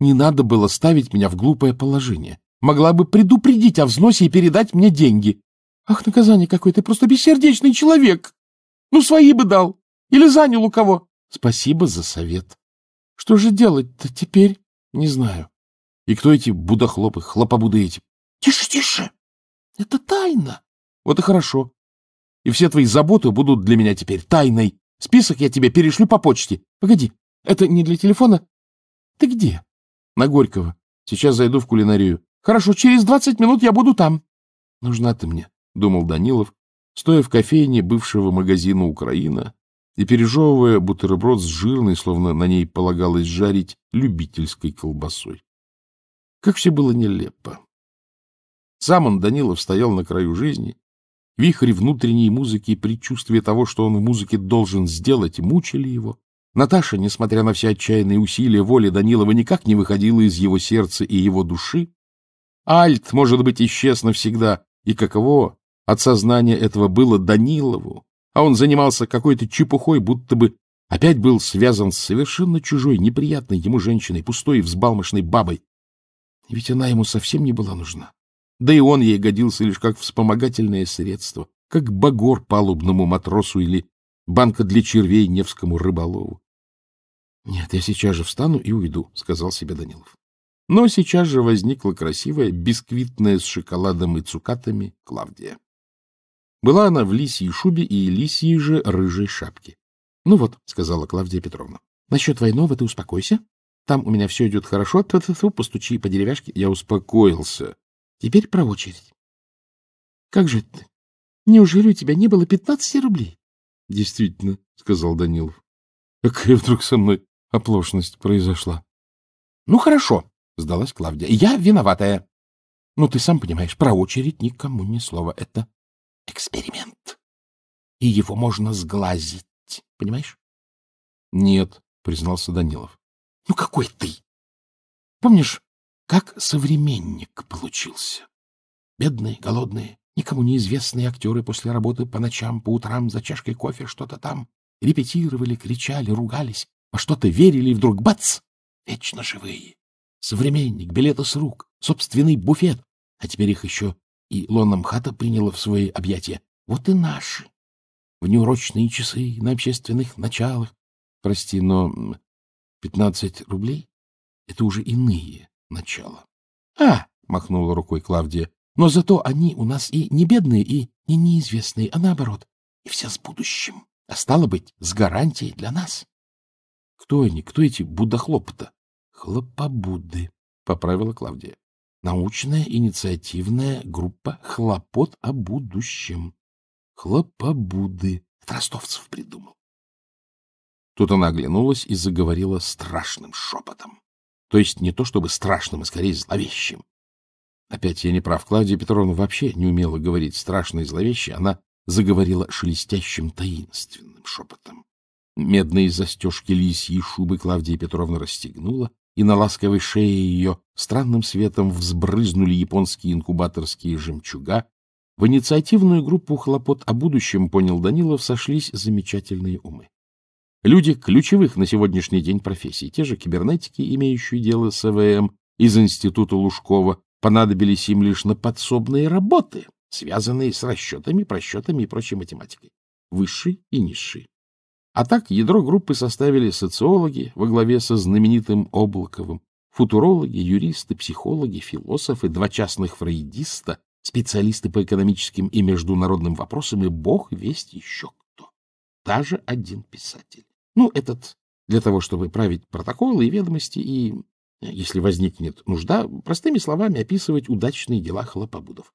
Не надо было ставить меня в глупое положение. Могла бы предупредить о взносе и передать мне деньги. «Ах, наказание какое! Ты просто бессердечный человек! Ну, свои бы дал! Или занял у кого!» «Спасибо за совет. Что же делать-то теперь? Не знаю. И кто эти будохлопы, хлопобуды эти?» «Тише, тише! Это тайна!» «Вот и хорошо. И все твои заботы будут для меня теперь тайной. Список я тебе перешлю по почте. Погоди, это не для телефона? Ты где?» «На Горького. Сейчас зайду в кулинарию. Хорошо, через двадцать минут я буду там. Нужна ты мне думал Данилов, стоя в кофейне бывшего магазина «Украина» и пережевывая бутерброд с жирной, словно на ней полагалось жарить, любительской колбасой. Как все было нелепо. Сам он, Данилов, стоял на краю жизни. Вихри внутренней музыки и предчувствие того, что он в музыке должен сделать, мучили его. Наташа, несмотря на все отчаянные усилия воли Данилова, никак не выходила из его сердца и его души. Альт, может быть, исчез навсегда. И каково от сознания этого было Данилову, а он занимался какой-то чепухой, будто бы опять был связан с совершенно чужой, неприятной ему женщиной, пустой и взбалмошной бабой. И ведь она ему совсем не была нужна. Да и он ей годился лишь как вспомогательное средство, как багор палубному матросу или банка для червей Невскому рыболову. — Нет, я сейчас же встану и уйду, — сказал себе Данилов. Но сейчас же возникла красивая, бисквитная с шоколадом и цукатами Клавдия. Была она в лисьей шубе и лисьей же рыжей шапке. — Ну вот, — сказала Клавдия Петровна, — насчет Войнова ты успокойся. Там у меня все идет хорошо. Ту -ту -ту, постучи по деревяшке. Я успокоился. Теперь про очередь. — Как же ты? Неужели у тебя не было пятнадцати рублей? — Действительно, — сказал Данилов. — Какая вдруг со мной оплошность произошла? — Ну, хорошо, — сдалась Клавдия. — Я виноватая. — Ну, ты сам понимаешь, про очередь никому ни слова. Это эксперимент. И его можно сглазить, понимаешь? — Нет, — признался Данилов. — Ну какой ты? Помнишь, как современник получился? Бедные, голодные, никому неизвестные актеры после работы по ночам, по утрам за чашкой кофе что-то там репетировали, кричали, ругались, во что-то верили, и вдруг бац! Вечно живые. Современник, билеты с рук, собственный буфет. А теперь их еще и Лона Мхата приняла в свои объятия. Вот и наши. В неурочные часы, на общественных началах. Прости, но пятнадцать рублей — это уже иные начала. — А, — махнула рукой Клавдия, — но зато они у нас и не бедные, и не неизвестные, а наоборот. И все с будущим. А стало быть, с гарантией для нас. — Кто они? Кто эти будохлопы-то? — Хлопобуды, — поправила Клавдия. Научная инициативная группа «Хлопот о будущем». Хлопобуды. Это Ростовцев придумал. Тут она оглянулась и заговорила страшным шепотом. То есть не то чтобы страшным, а скорее зловещим. Опять я не прав. Клавдия Петровна вообще не умела говорить страшно и зловеще. Она заговорила шелестящим таинственным шепотом. Медные застежки лисьи шубы Клавдия Петровна расстегнула, и на ласковой шее ее странным светом взбрызнули японские инкубаторские жемчуга, в инициативную группу хлопот о будущем, понял Данилов, сошлись замечательные умы. Люди ключевых на сегодняшний день профессий, те же кибернетики, имеющие дело с ЭВМ из Института Лужкова, понадобились им лишь на подсобные работы, связанные с расчетами, просчетами и прочей математикой, высшей и низшей. А так ядро группы составили социологи во главе со знаменитым Облаковым, футурологи, юристы, психологи, философы, два частных фрейдиста, специалисты по экономическим и международным вопросам и бог весть еще кто. Даже один писатель. Ну, этот для того, чтобы править протоколы и ведомости и, если возникнет нужда, простыми словами описывать удачные дела хлопобудов.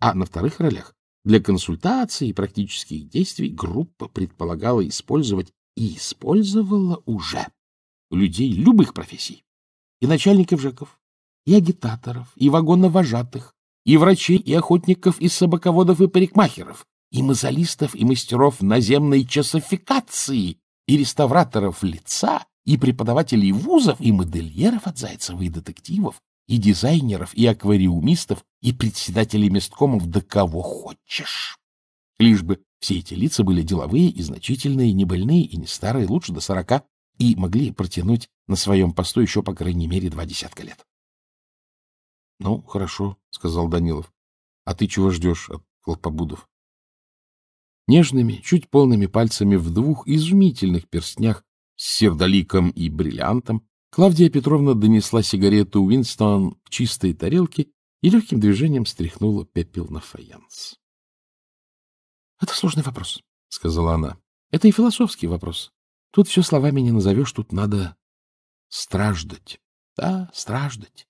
А на вторых ролях для консультаций и практических действий группа предполагала использовать и использовала уже людей любых профессий, и начальников ЖЭКов, и агитаторов, и вагоновожатых, и врачей, и охотников, и собаководов, и парикмахеров, и мозолистов, и мастеров наземной часофикации, и реставраторов лица, и преподавателей вузов, и модельеров от Зайцева, и детективов, и дизайнеров, и аквариумистов, и председателей месткомов, да кого хочешь. Лишь бы все эти лица были деловые и значительные, не больные и не старые, лучше до сорока, и могли протянуть на своем посту еще, по крайней мере, два десятка лет. — Ну, хорошо, — сказал Данилов. — А ты чего ждешь от Клопобудов? Нежными, чуть полными пальцами в двух изумительных перстнях с сердоликом и бриллиантом Клавдия Петровна донесла сигарету Уинстон к чистой тарелке и легким движением стряхнула пепел на фаянс. — Это сложный вопрос, — сказала она. — Это и философский вопрос. Тут все словами не назовешь, тут надо страждать. Да, страждать.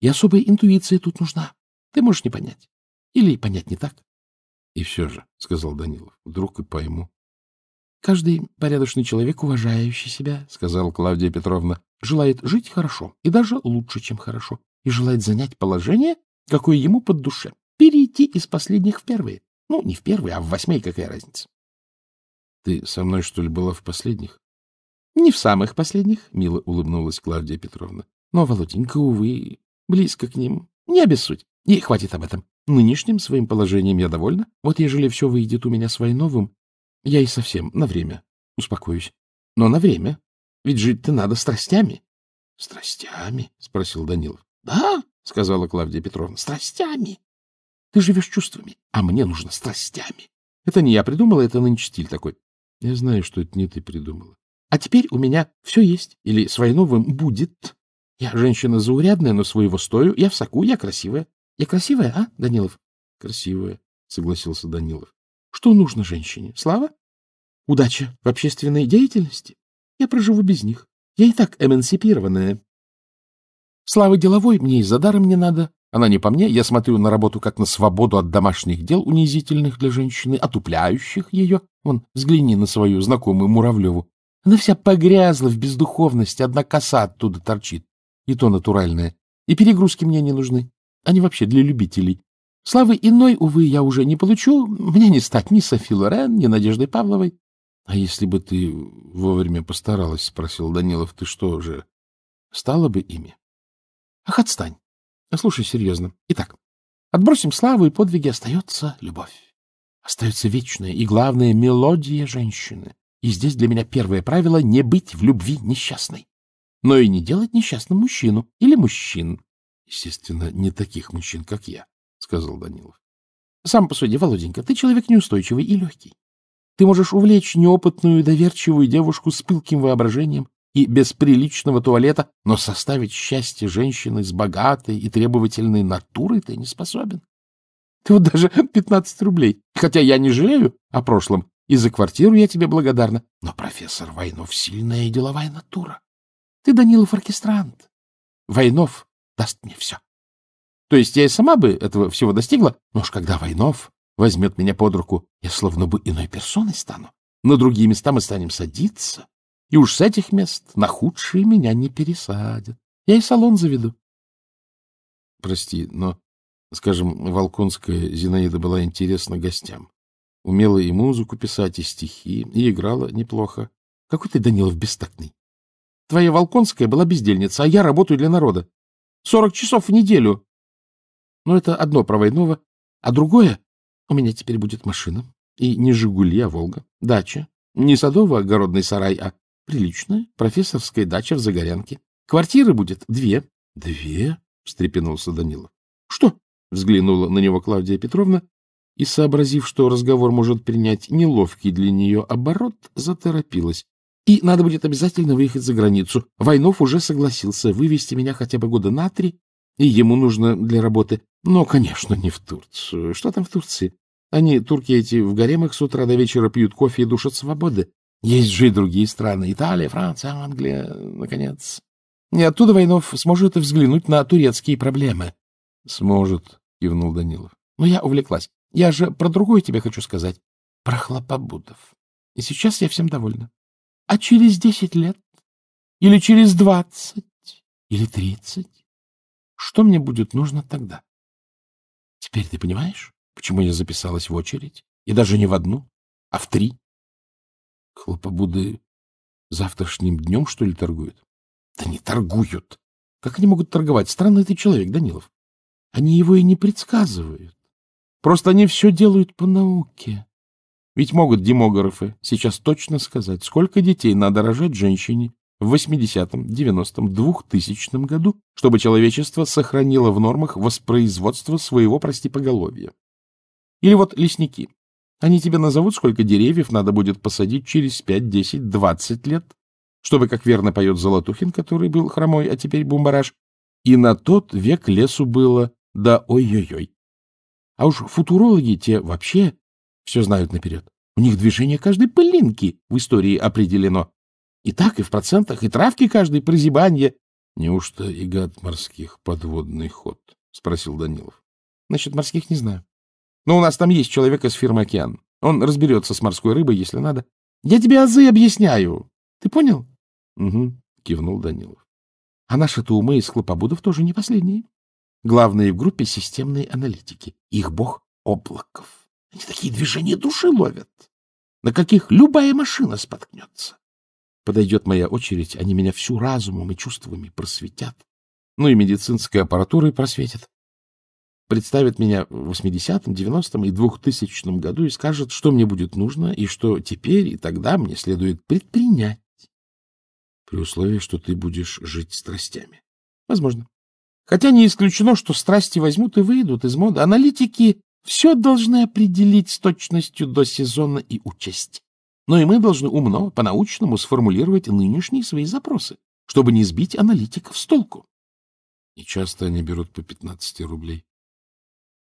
И особая интуиция тут нужна. Ты можешь не понять. Или понять не так. — И все же, — сказал Данилов, — вдруг и пойму. Каждый порядочный человек, уважающий себя, — сказала Клавдия Петровна, — желает жить хорошо и даже лучше, чем хорошо, и желает занять положение, какое ему под душе, перейти из последних в первые. Ну, не в первые, а в восьмые, какая разница. — Ты со мной, что ли, была в последних? — Не в самых последних, — мило улыбнулась Клавдия Петровна. — Но, Володенька, увы, близко к ним. Не обессудь. И хватит об этом. Нынешним своим положением я довольна. Вот ежели все выйдет у меня с Войновым, я и совсем на время успокоюсь. Но на время. Ведь жить-то надо страстями. — Страстями? — спросил Данилов. — Да, — сказала Клавдия Петровна, — страстями. Ты живешь чувствами, а мне нужно страстями. Это не я придумала, это нынче стиль такой. Я знаю, что это не ты придумала. А теперь у меня все есть, или с Войновым будет. Я женщина заурядная, но своего стою, я в соку, я красивая. Я красивая, а, Данилов? — Красивая, — согласился Данилов. Что нужно женщине? Слава? Удача в общественной деятельности? Я проживу без них. Я и так эмансипированная. Славы деловой мне и за даром не надо. Она не по мне. Я смотрю на работу как на свободу от домашних дел, унизительных для женщины, отупляющих ее. Вон, взгляни на свою знакомую Муравлеву. Она вся погрязла в бездуховности, одна коса оттуда торчит. И то натуральная. И перегрузки мне не нужны. Они вообще для любителей. Славы иной, увы, я уже не получу. Мне не стать ни Софи Лорен, ни Надеждой Павловой. — А если бы ты вовремя постаралась, — спросил Данилов, — ты что же, стала бы ими? — Ах, отстань. Слушай, серьезно. Итак, отбросим славу и подвиги, остается любовь. Остается вечная и, главная мелодия женщины. И здесь для меня первое правило — не быть в любви несчастной. Но и не делать несчастным мужчину или мужчин. Естественно, не таких мужчин, как я сказал Данилов. — Сам посуди, Володенька, ты человек неустойчивый и легкий. Ты можешь увлечь неопытную доверчивую девушку с пылким воображением и без приличного туалета, но составить счастье женщины с богатой и требовательной натурой ты не способен. Ты вот даже 15 рублей, хотя я не жалею о прошлом, и за квартиру я тебе благодарна. Но профессор Войнов — сильная деловая натура. Ты, Данилов, оркестрант. Войнов даст мне все. То есть я и сама бы этого всего достигла, но уж когда Войнов возьмет меня под руку, я словно бы иной персоной стану. На другие места мы станем садиться, и уж с этих мест на худшие меня не пересадят. Я и салон заведу. Прости, но, скажем, Волконская Зинаида была интересна гостям. Умела и музыку писать, и стихи, и играла неплохо. Какой ты, Данилов, бестактный. Твоя Волконская была бездельница, а я работаю для народа. Сорок часов в неделю, но это одно про Войнова. А другое у меня теперь будет машина. И не «Жигули», а «Волга». Дача. Не садово-огородный сарай, а приличная профессорская дача в Загорянке. Квартиры будет две. — Две? — встрепенулся Данилов. — Что? — взглянула на него Клавдия Петровна и, сообразив, что разговор может принять неловкий для нее оборот, заторопилась. — И надо будет обязательно выехать за границу. Войнов уже согласился вывести меня хотя бы года на три и ему нужно для работы. Но, конечно, не в Турцию. Что там в Турции? Они, турки эти, в гаремах с утра до вечера пьют кофе и душат свободы. Есть же и другие страны. Италия, Франция, Англия, наконец. И оттуда Войнов сможет взглянуть на турецкие проблемы. — Сможет, — кивнул Данилов. — Но я увлеклась. Я же про другое тебе хочу сказать. Про хлопобудов. И сейчас я всем довольна. А через десять лет? Или через двадцать? Или тридцать? Что мне будет нужно тогда? Теперь ты понимаешь, почему я записалась в очередь? И даже не в одну, а в три. Хлопобуды завтрашним днем, что ли, торгуют? Да не торгуют. Как они могут торговать? Странный ты человек, Данилов. Они его и не предсказывают. Просто они все делают по науке. Ведь могут демографы сейчас точно сказать, сколько детей надо рожать женщине, в 80-90-м, 2000 году, чтобы человечество сохранило в нормах воспроизводство своего, прости, поголовья. Или вот лесники. Они тебе назовут, сколько деревьев надо будет посадить через 5, 10, 20 лет, чтобы, как верно поет Золотухин, который был хромой, а теперь бумбараш, и на тот век лесу было, да ой-ой-ой. А уж футурологи те вообще все знают наперед. У них движение каждой пылинки в истории определено. И так, и в процентах, и травки каждой, прозябанье. — Неужто и гад морских подводный ход? — спросил Данилов. — Значит, морских не знаю. Но у нас там есть человек из фирмы «Океан». Он разберется с морской рыбой, если надо. Я тебе азы объясняю. Ты понял? — Угу, — кивнул Данилов. — А наши-то умы из Хлопобудов тоже не последние. Главные в группе — системные аналитики. Их бог — облаков. Они такие движения души ловят, на каких любая машина споткнется. Подойдет моя очередь, они меня всю разумом и чувствами просветят. Ну и медицинской аппаратурой просветят. Представят меня в 80-м, 90-м и 2000-м году и скажут, что мне будет нужно и что теперь и тогда мне следует предпринять. При условии, что ты будешь жить страстями. Возможно. Хотя не исключено, что страсти возьмут и выйдут из моды. Аналитики все должны определить с точностью до сезона и участия но и мы должны умно, по-научному сформулировать нынешние свои запросы, чтобы не сбить аналитиков с толку. И часто они берут по 15 рублей.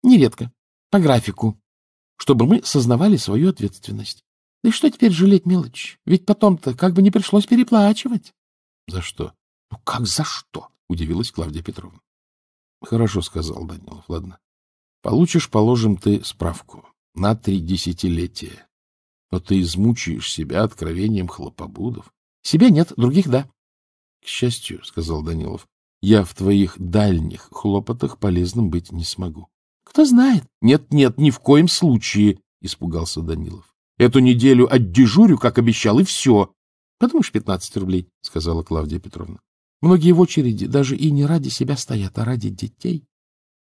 Нередко. По графику. Чтобы мы сознавали свою ответственность. Да и что теперь жалеть мелочь? Ведь потом-то как бы не пришлось переплачивать. За что? Ну как за что? Удивилась Клавдия Петровна. Хорошо, сказал Данилов. Ладно. Получишь, положим ты справку. На три десятилетия но ты измучаешь себя откровением хлопобудов. — Себя нет, других — да. — К счастью, — сказал Данилов, — я в твоих дальних хлопотах полезным быть не смогу. — Кто знает? Нет, — Нет-нет, ни в коем случае, — испугался Данилов. — Эту неделю отдежурю, как обещал, и все. — Подумаешь, пятнадцать рублей, — сказала Клавдия Петровна. — Многие в очереди даже и не ради себя стоят, а ради детей.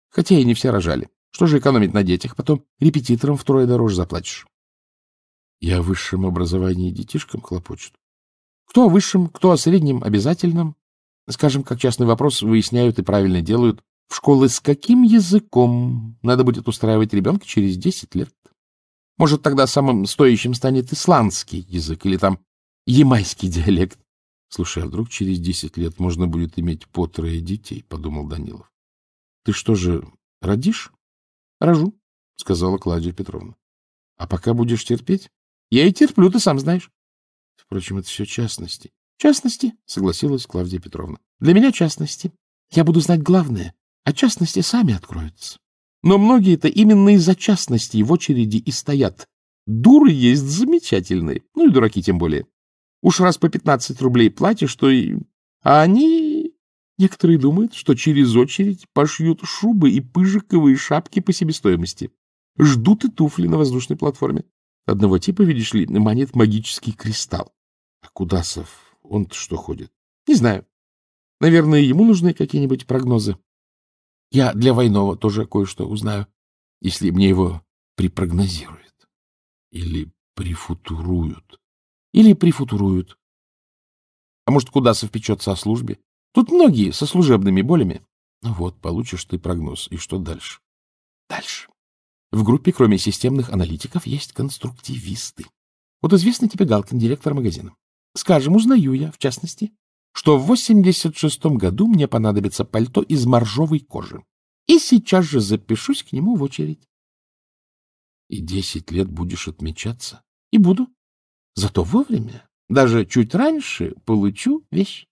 Хотя и не все рожали. Что же экономить на детях? Потом репетиторам втрое дороже заплатишь. Я о высшем образовании детишкам хлопочут. Кто о высшем, кто о среднем, обязательном. Скажем, как частный вопрос выясняют и правильно делают. В школы с каким языком надо будет устраивать ребенка через 10 лет? Может, тогда самым стоящим станет исландский язык или там ямайский диалект. Слушай, а вдруг через 10 лет можно будет иметь по трое детей, подумал Данилов. Ты что же, родишь? Рожу, сказала Клавдия Петровна. А пока будешь терпеть, я и терплю, ты сам знаешь. Впрочем, это все частности. Частности, согласилась Клавдия Петровна. Для меня частности. Я буду знать главное, а частности сами откроются. Но многие-то именно из-за частности в очереди и стоят. Дуры есть замечательные, ну и дураки тем более. Уж раз по пятнадцать рублей платишь, то и... А они... Некоторые думают, что через очередь пошьют шубы и пыжиковые шапки по себестоимости. Ждут и туфли на воздушной платформе. Одного типа, видишь ли, манит магический кристалл. А Кудасов, он-то что ходит? Не знаю. Наверное, ему нужны какие-нибудь прогнозы. Я для Войнова тоже кое-что узнаю, если мне его припрогнозируют. Или прифутуруют. Или прифутуруют. А может, Кудасов печется о службе? Тут многие со служебными болями. Ну вот, получишь ты прогноз. И что дальше? Дальше. В группе, кроме системных аналитиков, есть конструктивисты. Вот известный тебе Галкин, директор магазина. Скажем, узнаю я, в частности, что в 86-м году мне понадобится пальто из моржовой кожи. И сейчас же запишусь к нему в очередь. И десять лет будешь отмечаться? И буду. Зато вовремя, даже чуть раньше, получу вещь.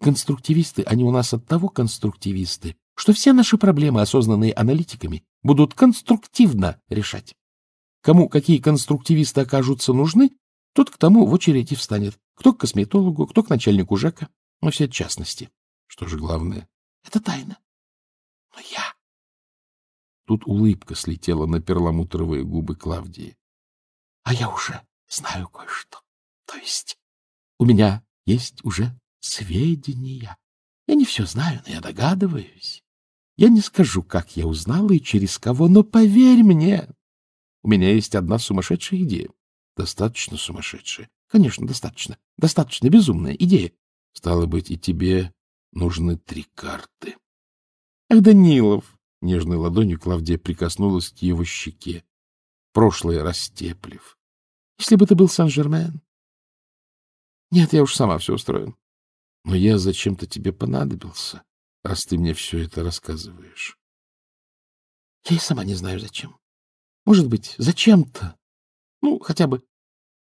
Конструктивисты, они у нас от того конструктивисты, что все наши проблемы, осознанные аналитиками, будут конструктивно решать. Кому какие конструктивисты окажутся нужны, тот к тому в очереди встанет. Кто к косметологу, кто к начальнику ЖЭКа. но ну, все частности. Что же главное? Это тайна. Но я... Тут улыбка слетела на перламутровые губы Клавдии. А я уже знаю кое-что. То есть у меня есть уже сведения. Я не все знаю, но я догадываюсь. Я не скажу, как я узнала и через кого, но поверь мне, у меня есть одна сумасшедшая идея. Достаточно сумасшедшая. Конечно, достаточно. Достаточно безумная идея. Стало быть, и тебе нужны три карты. Ах, Данилов! Нежной ладонью Клавдия прикоснулась к его щеке, прошлое растеплив. Если бы ты был Сан-Жермен. Нет, я уж сама все устрою. Но я зачем-то тебе понадобился раз ты мне все это рассказываешь. Я и сама не знаю, зачем. Может быть, зачем-то. Ну, хотя бы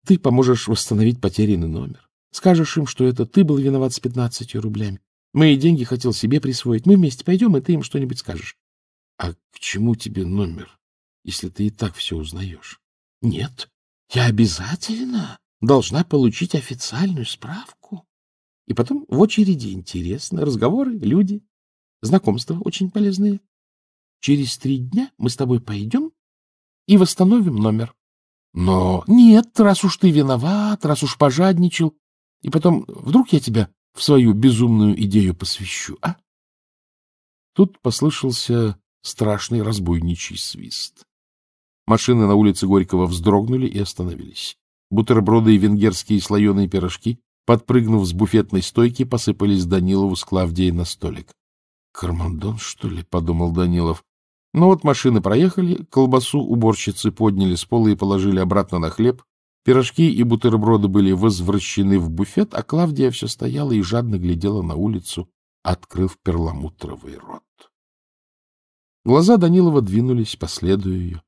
ты поможешь восстановить потерянный номер. Скажешь им, что это ты был виноват с пятнадцатью рублями. Мои деньги хотел себе присвоить. Мы вместе пойдем, и ты им что-нибудь скажешь. А к чему тебе номер, если ты и так все узнаешь? Нет, я обязательно должна получить официальную справку. И потом в очереди интересно, разговоры, люди, знакомства очень полезные. Через три дня мы с тобой пойдем и восстановим номер. Но нет, раз уж ты виноват, раз уж пожадничал, и потом вдруг я тебя в свою безумную идею посвящу, а? Тут послышался страшный разбойничий свист. Машины на улице Горького вздрогнули и остановились. Бутерброды и венгерские слоеные пирожки Подпрыгнув с буфетной стойки, посыпались Данилову с Клавдией на столик. «Кармандон, что ли?» — подумал Данилов. Но ну вот машины проехали, колбасу уборщицы подняли с пола и положили обратно на хлеб, пирожки и бутерброды были возвращены в буфет, а Клавдия все стояла и жадно глядела на улицу, открыв перламутровый рот. Глаза Данилова двинулись, последуя ее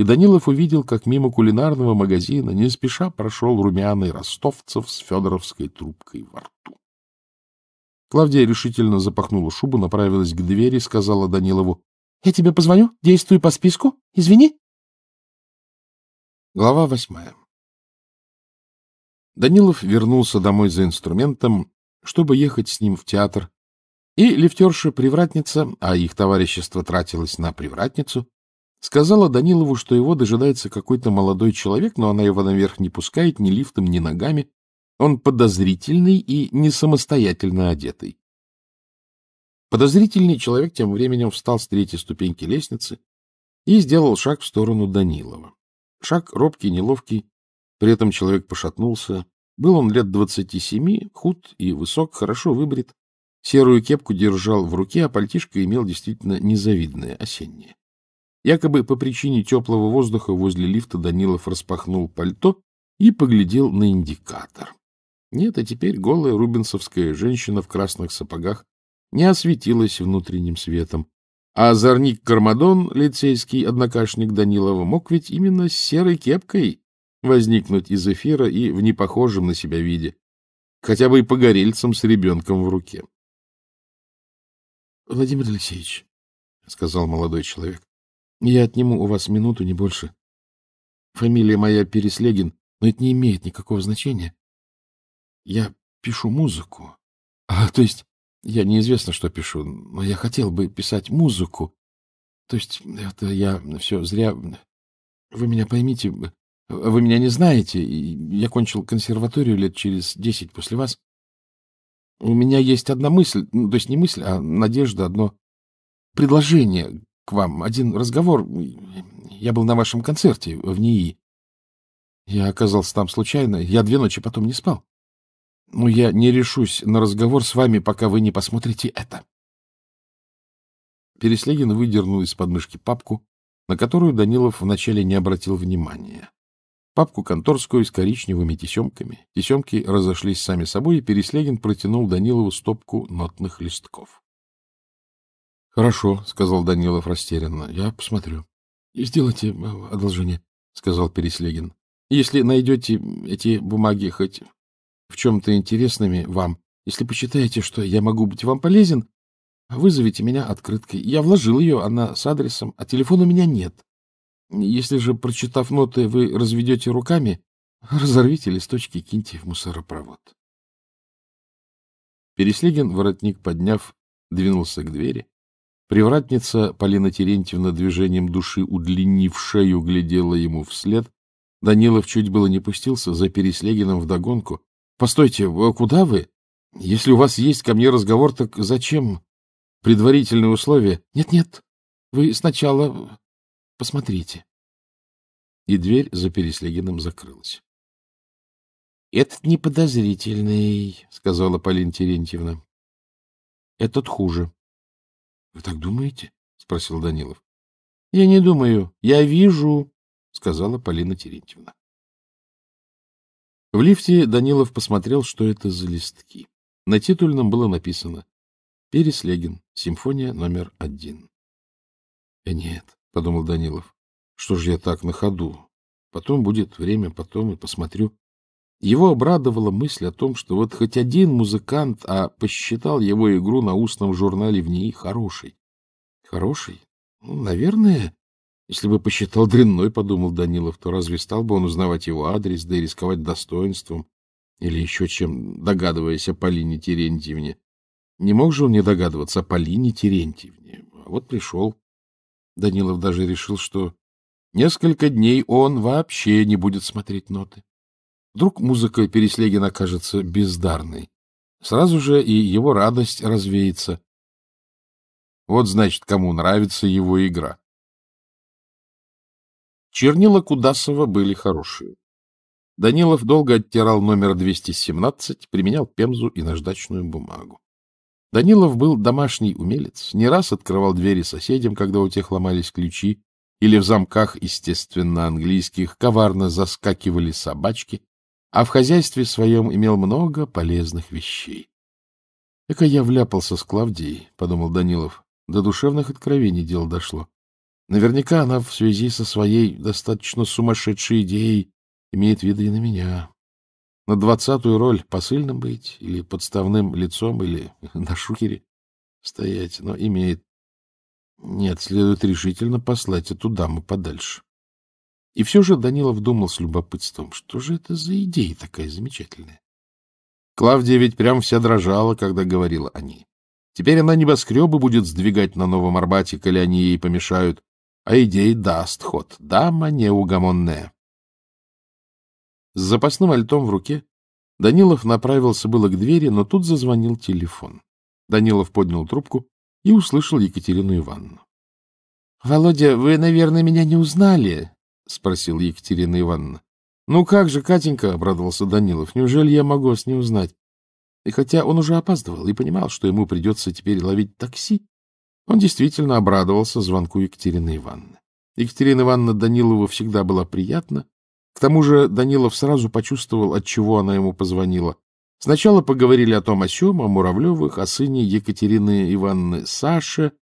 и Данилов увидел, как мимо кулинарного магазина не спеша прошел румяный ростовцев с федоровской трубкой во рту. Клавдия решительно запахнула шубу, направилась к двери, сказала Данилову, — Я тебе позвоню, действую по списку, извини. Глава восьмая Данилов вернулся домой за инструментом, чтобы ехать с ним в театр, и лифтерша-привратница, а их товарищество тратилось на привратницу, Сказала Данилову, что его дожидается какой-то молодой человек, но она его наверх не пускает ни лифтом, ни ногами. Он подозрительный и не самостоятельно одетый. Подозрительный человек тем временем встал с третьей ступеньки лестницы и сделал шаг в сторону Данилова. Шаг робкий, неловкий, при этом человек пошатнулся. Был он лет двадцати семи, худ и высок, хорошо выбрит. Серую кепку держал в руке, а пальтишко имел действительно незавидное осеннее. Якобы по причине теплого воздуха возле лифта Данилов распахнул пальто и поглядел на индикатор. Нет, а теперь голая рубинсовская женщина в красных сапогах не осветилась внутренним светом. А озорник Кармадон, лицейский однокашник Данилова, мог ведь именно с серой кепкой возникнуть из эфира и в непохожем на себя виде, хотя бы и погорельцем с ребенком в руке. — Владимир Алексеевич, — сказал молодой человек, я отниму у вас минуту, не больше. Фамилия моя Переслегин, но это не имеет никакого значения. Я пишу музыку. А, [LAUGHS] то есть, я неизвестно, что пишу, но я хотел бы писать музыку. То есть, это я все зря... Вы меня поймите, вы меня не знаете. Я кончил консерваторию лет через десять после вас. У меня есть одна мысль, ну, то есть не мысль, а надежда, одно предложение, вам. Один разговор. Я был на вашем концерте в НИИ. Я оказался там случайно. Я две ночи потом не спал. Но я не решусь на разговор с вами, пока вы не посмотрите это. Переслегин выдернул из подмышки папку, на которую Данилов вначале не обратил внимания. Папку конторскую с коричневыми тесемками. Тесемки разошлись сами собой, и Переслегин протянул Данилову стопку нотных листков. — Хорошо, — сказал Данилов растерянно. — Я посмотрю. — Сделайте э, одолжение, — сказал Переслегин. — Если найдете эти бумаги хоть в чем-то интересными вам, если почитаете, что я могу быть вам полезен, вызовите меня открыткой. Я вложил ее, она с адресом, а телефона у меня нет. Если же, прочитав ноты, вы разведете руками, разорвите листочки и киньте в мусоропровод. Переслегин, воротник подняв, двинулся к двери, Привратница Полина Терентьевна движением души, удлинив шею, глядела ему вслед. Данилов чуть было не пустился за Переслегиным вдогонку. — Постойте, э, куда вы? Если у вас есть ко мне разговор, так зачем? Предварительные условия? Нет, — Нет-нет, вы сначала э, посмотрите. И дверь за Переслегиным закрылась. — Этот неподозрительный, — сказала Полина Терентьевна. — Этот хуже. — Вы так думаете? — спросил Данилов. — Я не думаю. Я вижу, — сказала Полина Терентьевна. В лифте Данилов посмотрел, что это за листки. На титульном было написано «Переслегин. Симфония номер один». Э, нет», — подумал Данилов, — «что же я так на ходу? Потом будет время, потом и посмотрю». Его обрадовала мысль о том, что вот хоть один музыкант, а посчитал его игру на устном журнале в ней хорошей. хорошей, Ну, наверное, если бы посчитал дрянной, подумал Данилов, то разве стал бы он узнавать его адрес, да и рисковать достоинством или еще чем, догадываясь о Полине Терентьевне? Не мог же он не догадываться о Полине Терентьевне? А вот пришел. Данилов даже решил, что несколько дней он вообще не будет смотреть ноты. Вдруг музыка Переслегина кажется бездарной. Сразу же и его радость развеется. Вот, значит, кому нравится его игра. Чернила Кудасова были хорошие. Данилов долго оттирал номер 217, применял пемзу и наждачную бумагу. Данилов был домашний умелец, не раз открывал двери соседям, когда у тех ломались ключи, или в замках, естественно, английских, коварно заскакивали собачки, а в хозяйстве своем имел много полезных вещей. — Эка я вляпался с Клавдией, — подумал Данилов. До душевных откровений дело дошло. Наверняка она в связи со своей достаточно сумасшедшей идеей имеет виды и на меня. На двадцатую роль посыльным быть, или подставным лицом, или [LAUGHS] на шухере стоять, но имеет. Нет, следует решительно послать эту даму подальше. И все же Данилов думал с любопытством, что же это за идея такая замечательная. Клавдия ведь прям вся дрожала, когда говорила о ней. Теперь она небоскребы будет сдвигать на Новом Арбате, коли они ей помешают, а идея даст ход. Дама неугомонная. С запасным альтом в руке Данилов направился было к двери, но тут зазвонил телефон. Данилов поднял трубку и услышал Екатерину Ивановну. — Володя, вы, наверное, меня не узнали, спросил Екатерина Ивановна. «Ну как же, Катенька!» — обрадовался Данилов. «Неужели я могу с ним знать?» И хотя он уже опаздывал и понимал, что ему придется теперь ловить такси, он действительно обрадовался звонку Екатерины Ивановны. Екатерина Ивановна Данилову всегда была приятна. К тому же Данилов сразу почувствовал, от чего она ему позвонила. Сначала поговорили о том о сём, о Муравлевых, о сыне Екатерины Ивановны Саше,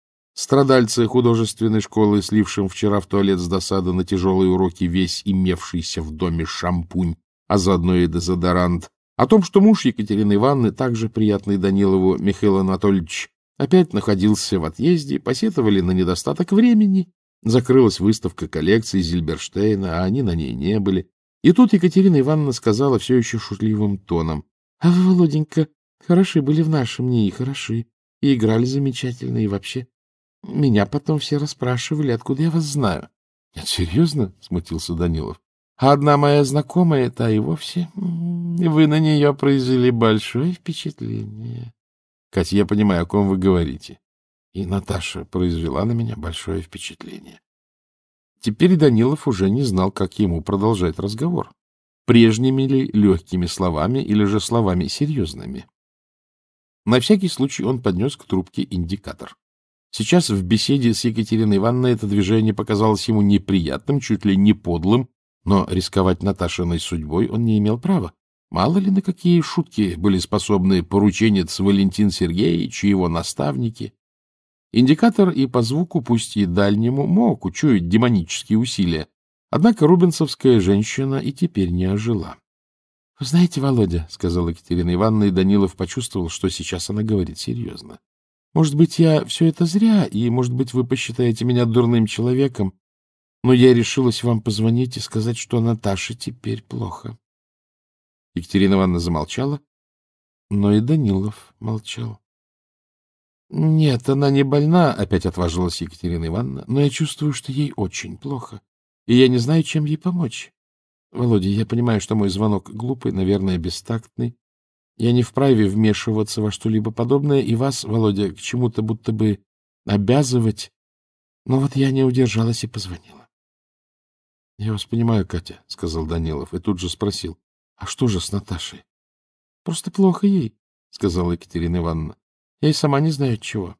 Страдальцы художественной школы, слившим вчера в туалет с досады на тяжелые уроки весь имевшийся в доме шампунь, а заодно и дезодорант, о том, что муж Екатерины Ивановны, также приятный Данилову Михаил Анатольевич, опять находился в отъезде, посетовали на недостаток времени, закрылась выставка коллекции Зильберштейна, а они на ней не были. И тут Екатерина Ивановна сказала все еще шутливым тоном. «А — Володенька, хороши были в нашем ней, хороши, и играли замечательно, и вообще... Меня потом все расспрашивали, откуда я вас знаю. — Нет, серьезно? — смутился Данилов. — А одна моя знакомая, та и вовсе. Вы на нее произвели большое впечатление. — Катя, я понимаю, о ком вы говорите. И Наташа произвела на меня большое впечатление. Теперь Данилов уже не знал, как ему продолжать разговор. Прежними ли легкими словами или же словами серьезными. На всякий случай он поднес к трубке индикатор. Сейчас в беседе с Екатериной Ивановной это движение показалось ему неприятным, чуть ли не подлым, но рисковать Наташиной судьбой он не имел права. Мало ли на какие шутки были способны порученец Валентин Сергеевич и его наставники. Индикатор и по звуку, пусть и дальнему, мог учуять демонические усилия. Однако рубинцевская женщина и теперь не ожила. — Знаете, Володя, — сказала Екатерина Ивановна, и Данилов почувствовал, что сейчас она говорит серьезно. Может быть, я все это зря, и, может быть, вы посчитаете меня дурным человеком, но я решилась вам позвонить и сказать, что Наташе теперь плохо. Екатерина Ивановна замолчала, но и Данилов молчал. — Нет, она не больна, — опять отважилась Екатерина Ивановна, — но я чувствую, что ей очень плохо, и я не знаю, чем ей помочь. Володя, я понимаю, что мой звонок глупый, наверное, бестактный, я не вправе вмешиваться во что-либо подобное, и вас, Володя, к чему-то будто бы обязывать. Но вот я не удержалась и позвонила. — Я вас понимаю, Катя, — сказал Данилов, и тут же спросил. — А что же с Наташей? — Просто плохо ей, — сказала Екатерина Ивановна. — Я и сама не знаю, от чего.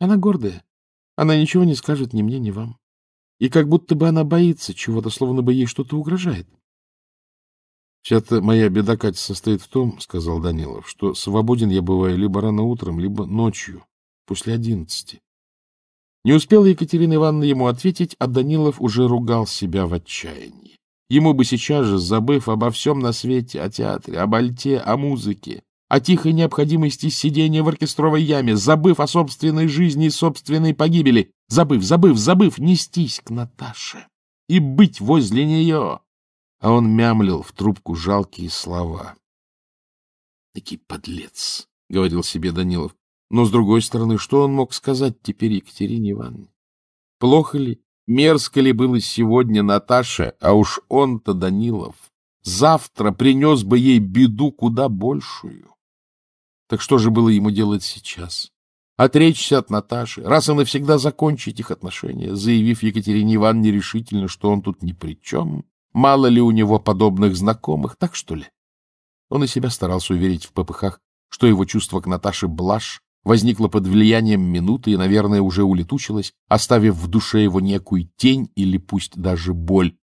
Она гордая. Она ничего не скажет ни мне, ни вам. И как будто бы она боится чего-то, словно бы ей что-то угрожает. — Вся-то моя беда, Катя, состоит в том, — сказал Данилов, — что свободен я бываю либо рано утром, либо ночью, после одиннадцати. Не успела Екатерина Ивановна ему ответить, а Данилов уже ругал себя в отчаянии. Ему бы сейчас же, забыв обо всем на свете, о театре, об альте, о музыке, о тихой необходимости сидения в оркестровой яме, забыв о собственной жизни и собственной погибели, забыв, забыв, забыв, нестись к Наташе и быть возле нее, а он мямлил в трубку жалкие слова. — Такий подлец! — говорил себе Данилов. Но, с другой стороны, что он мог сказать теперь Екатерине Ивановне? Плохо ли, мерзко ли было сегодня Наташе, а уж он-то, Данилов, завтра принес бы ей беду куда большую? Так что же было ему делать сейчас? Отречься от Наташи, раз и навсегда закончить их отношения, заявив Екатерине Ивановне решительно, что он тут ни при чем, Мало ли у него подобных знакомых, так что ли? Он и себя старался уверить в попыхах, что его чувство к Наташе блажь возникло под влиянием минуты и, наверное, уже улетучилось, оставив в душе его некую тень или пусть даже боль.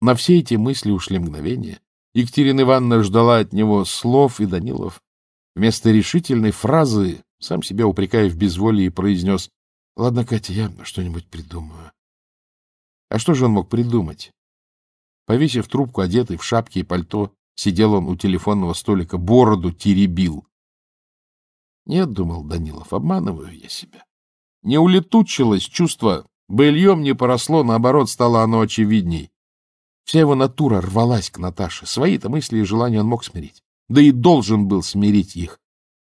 На все эти мысли ушли мгновения. Екатерина Ивановна ждала от него слов, и Данилов вместо решительной фразы, сам себя упрекая в безволии, произнес «Ладно, Катя, я что-нибудь придумаю». А что же он мог придумать? Повесив трубку, одетый в шапке и пальто, сидел он у телефонного столика, бороду теребил. Нет, — думал Данилов, — обманываю я себя. Не улетучилось чувство, быльем не поросло, наоборот, стало оно очевидней. Вся его натура рвалась к Наташе. Свои-то мысли и желания он мог смирить. Да и должен был смирить их.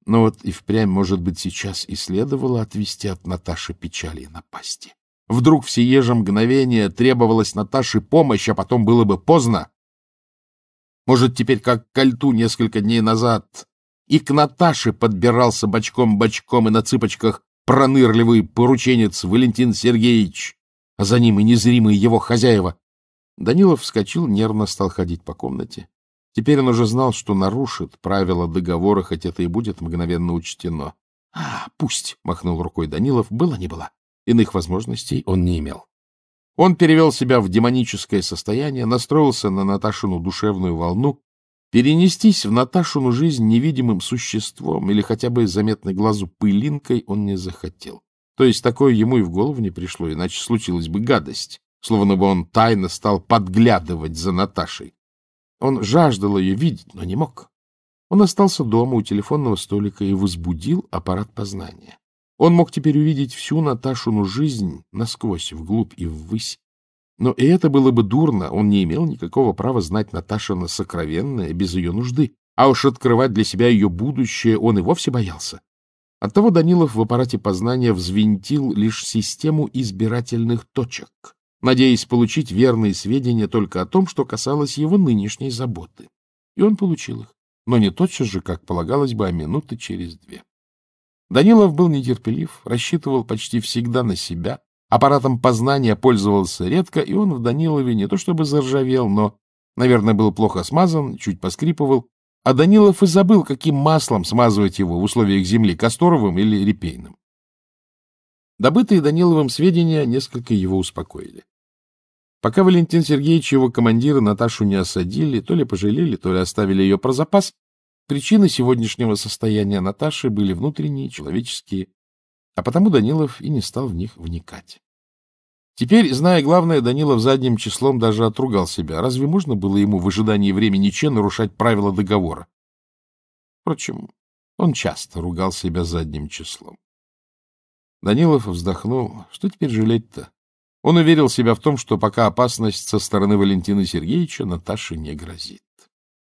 Но вот и впрямь, может быть, сейчас и следовало отвести от Наташи печали и напасти. Вдруг в сие же мгновение требовалась Наташе помощь, а потом было бы поздно. Может, теперь как к кольту несколько дней назад. И к Наташе подбирался бочком-бочком и на цыпочках пронырливый порученец Валентин Сергеевич, а за ним и незримые его хозяева. Данилов вскочил, нервно стал ходить по комнате. Теперь он уже знал, что нарушит правила договора, хоть это и будет мгновенно учтено. — А, пусть! — махнул рукой Данилов. — Было не было. Иных возможностей он не имел. Он перевел себя в демоническое состояние, настроился на Наташину душевную волну. Перенестись в Наташину жизнь невидимым существом или хотя бы заметной глазу пылинкой он не захотел. То есть такое ему и в голову не пришло, иначе случилась бы гадость, словно бы он тайно стал подглядывать за Наташей. Он жаждал ее видеть, но не мог. Он остался дома у телефонного столика и возбудил аппарат познания. Он мог теперь увидеть всю Наташину жизнь насквозь, вглубь и ввысь. Но и это было бы дурно, он не имел никакого права знать Наташина сокровенное без ее нужды, а уж открывать для себя ее будущее он и вовсе боялся. Оттого Данилов в аппарате познания взвинтил лишь систему избирательных точек, надеясь получить верные сведения только о том, что касалось его нынешней заботы. И он получил их, но не тотчас же, как полагалось бы, а минуты через две. Данилов был нетерпелив, рассчитывал почти всегда на себя, аппаратом познания пользовался редко, и он в Данилове не то чтобы заржавел, но, наверное, был плохо смазан, чуть поскрипывал, а Данилов и забыл, каким маслом смазывать его в условиях земли, касторовым или репейным. Добытые Даниловым сведения несколько его успокоили. Пока Валентин Сергеевич и его командиры Наташу не осадили, то ли пожалели, то ли оставили ее про запас, Причины сегодняшнего состояния Наташи были внутренние, человеческие, а потому Данилов и не стал в них вникать. Теперь, зная главное, Данилов задним числом даже отругал себя. Разве можно было ему в ожидании времени Че нарушать правила договора? Впрочем, он часто ругал себя задним числом. Данилов вздохнул. Что теперь жалеть-то? Он уверил себя в том, что пока опасность со стороны Валентина Сергеевича Наташе не грозит.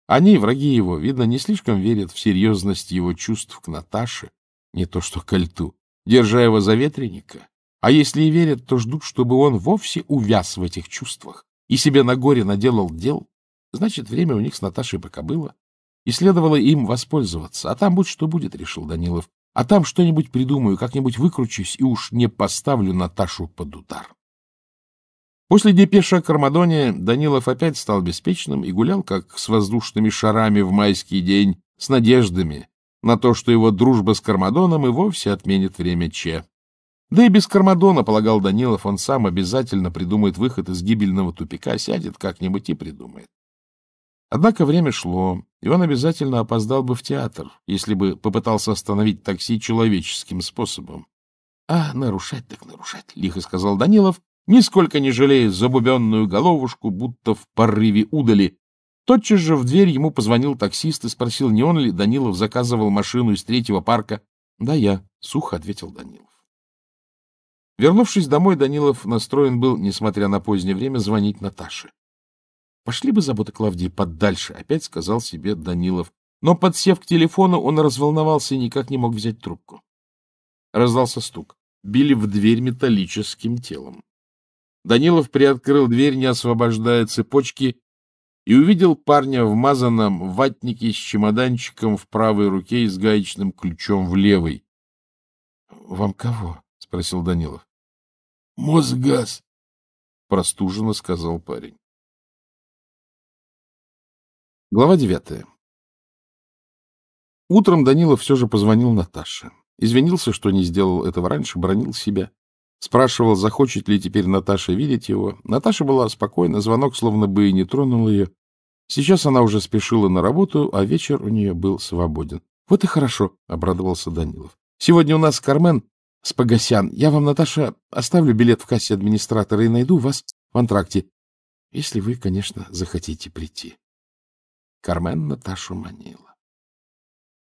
Они, враги его, видно, не слишком верят в серьезность его чувств к Наташе, не то что к Альту, держа его за ветреника. А если и верят, то ждут, чтобы он вовсе увяз в этих чувствах и себе на горе наделал дел. Значит, время у них с Наташей пока было, и следовало им воспользоваться. А там будь что будет, решил Данилов. А там что-нибудь придумаю, как-нибудь выкручусь и уж не поставлю Наташу под удар. После депеша о Данилов опять стал беспечным и гулял, как с воздушными шарами в майский день, с надеждами на то, что его дружба с Кармадоном и вовсе отменит время Че. Да и без Кармадона, полагал Данилов, он сам обязательно придумает выход из гибельного тупика, сядет как-нибудь и придумает. Однако время шло, и он обязательно опоздал бы в театр, если бы попытался остановить такси человеческим способом. — А нарушать так нарушать, — лихо сказал Данилов, нисколько не жалея забубенную головушку, будто в порыве удали. Тотчас же в дверь ему позвонил таксист и спросил, не он ли Данилов заказывал машину из третьего парка. — Да, я, — сухо ответил Данилов. Вернувшись домой, Данилов настроен был, несмотря на позднее время, звонить Наташе. — Пошли бы заботы Клавдии подальше, — опять сказал себе Данилов. Но, подсев к телефону, он разволновался и никак не мог взять трубку. Раздался стук. Били в дверь металлическим телом. Данилов приоткрыл дверь, не освобождая цепочки, и увидел парня в мазаном ватнике с чемоданчиком в правой руке и с гаечным ключом в левой. — Вам кого? — спросил Данилов. — Мосгаз, — простуженно сказал парень. Глава девятая. Утром Данилов все же позвонил Наташе. Извинился, что не сделал этого раньше, бронил себя. Спрашивал, захочет ли теперь Наташа видеть его. Наташа была спокойна, звонок словно бы и не тронул ее. Сейчас она уже спешила на работу, а вечер у нее был свободен. — Вот и хорошо, — обрадовался Данилов. — Сегодня у нас Кармен с Погосян. Я вам, Наташа, оставлю билет в кассе администратора и найду вас в антракте. Если вы, конечно, захотите прийти. Кармен Наташу манила.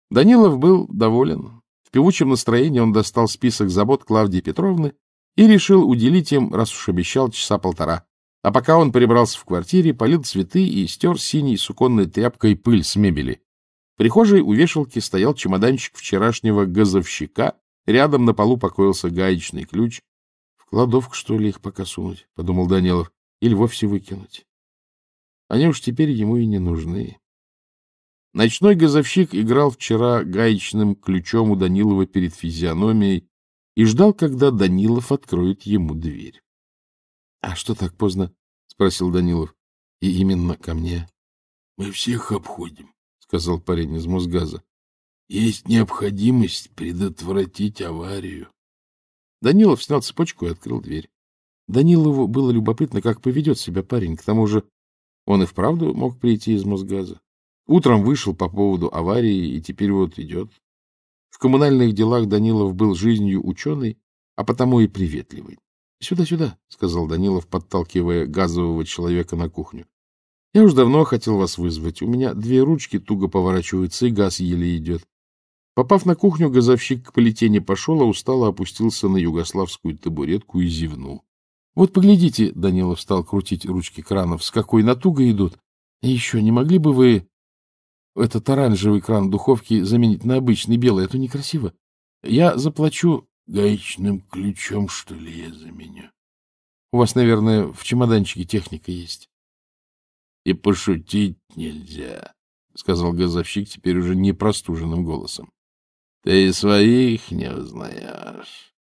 Данилов был доволен. В певучем настроении он достал список забот Клавдии Петровны и решил уделить им, раз уж обещал, часа полтора. А пока он прибрался в квартире, полил цветы и стер синей суконной тряпкой пыль с мебели. В прихожей у вешалки стоял чемоданчик вчерашнего газовщика, рядом на полу покоился гаечный ключ. — В кладовку, что ли, их пока сунуть? — подумал Данилов. — Или вовсе выкинуть. Они уж теперь ему и не нужны. Ночной газовщик играл вчера гаечным ключом у Данилова перед физиономией, и ждал, когда Данилов откроет ему дверь. — А что так поздно? — спросил Данилов. — И именно ко мне. — Мы всех обходим, — сказал парень из Мосгаза. — Есть необходимость предотвратить аварию. Данилов снял цепочку и открыл дверь. Данилову было любопытно, как поведет себя парень. К тому же он и вправду мог прийти из Мосгаза. Утром вышел по поводу аварии, и теперь вот идет коммунальных делах Данилов был жизнью ученый, а потому и приветливый. — Сюда, сюда, — сказал Данилов, подталкивая газового человека на кухню. — Я уж давно хотел вас вызвать. У меня две ручки туго поворачиваются, и газ еле идет. Попав на кухню, газовщик к плите не пошел, а устало опустился на югославскую табуретку и зевнул. — Вот поглядите, — Данилов стал крутить ручки кранов, — с какой натугой идут. — Еще не могли бы вы этот оранжевый кран духовки заменить на обычный белый, это а некрасиво. Я заплачу гаечным ключом, что ли, я заменю. У вас, наверное, в чемоданчике техника есть. — И пошутить нельзя, — сказал газовщик теперь уже непростуженным голосом. — Ты и своих не узнаешь.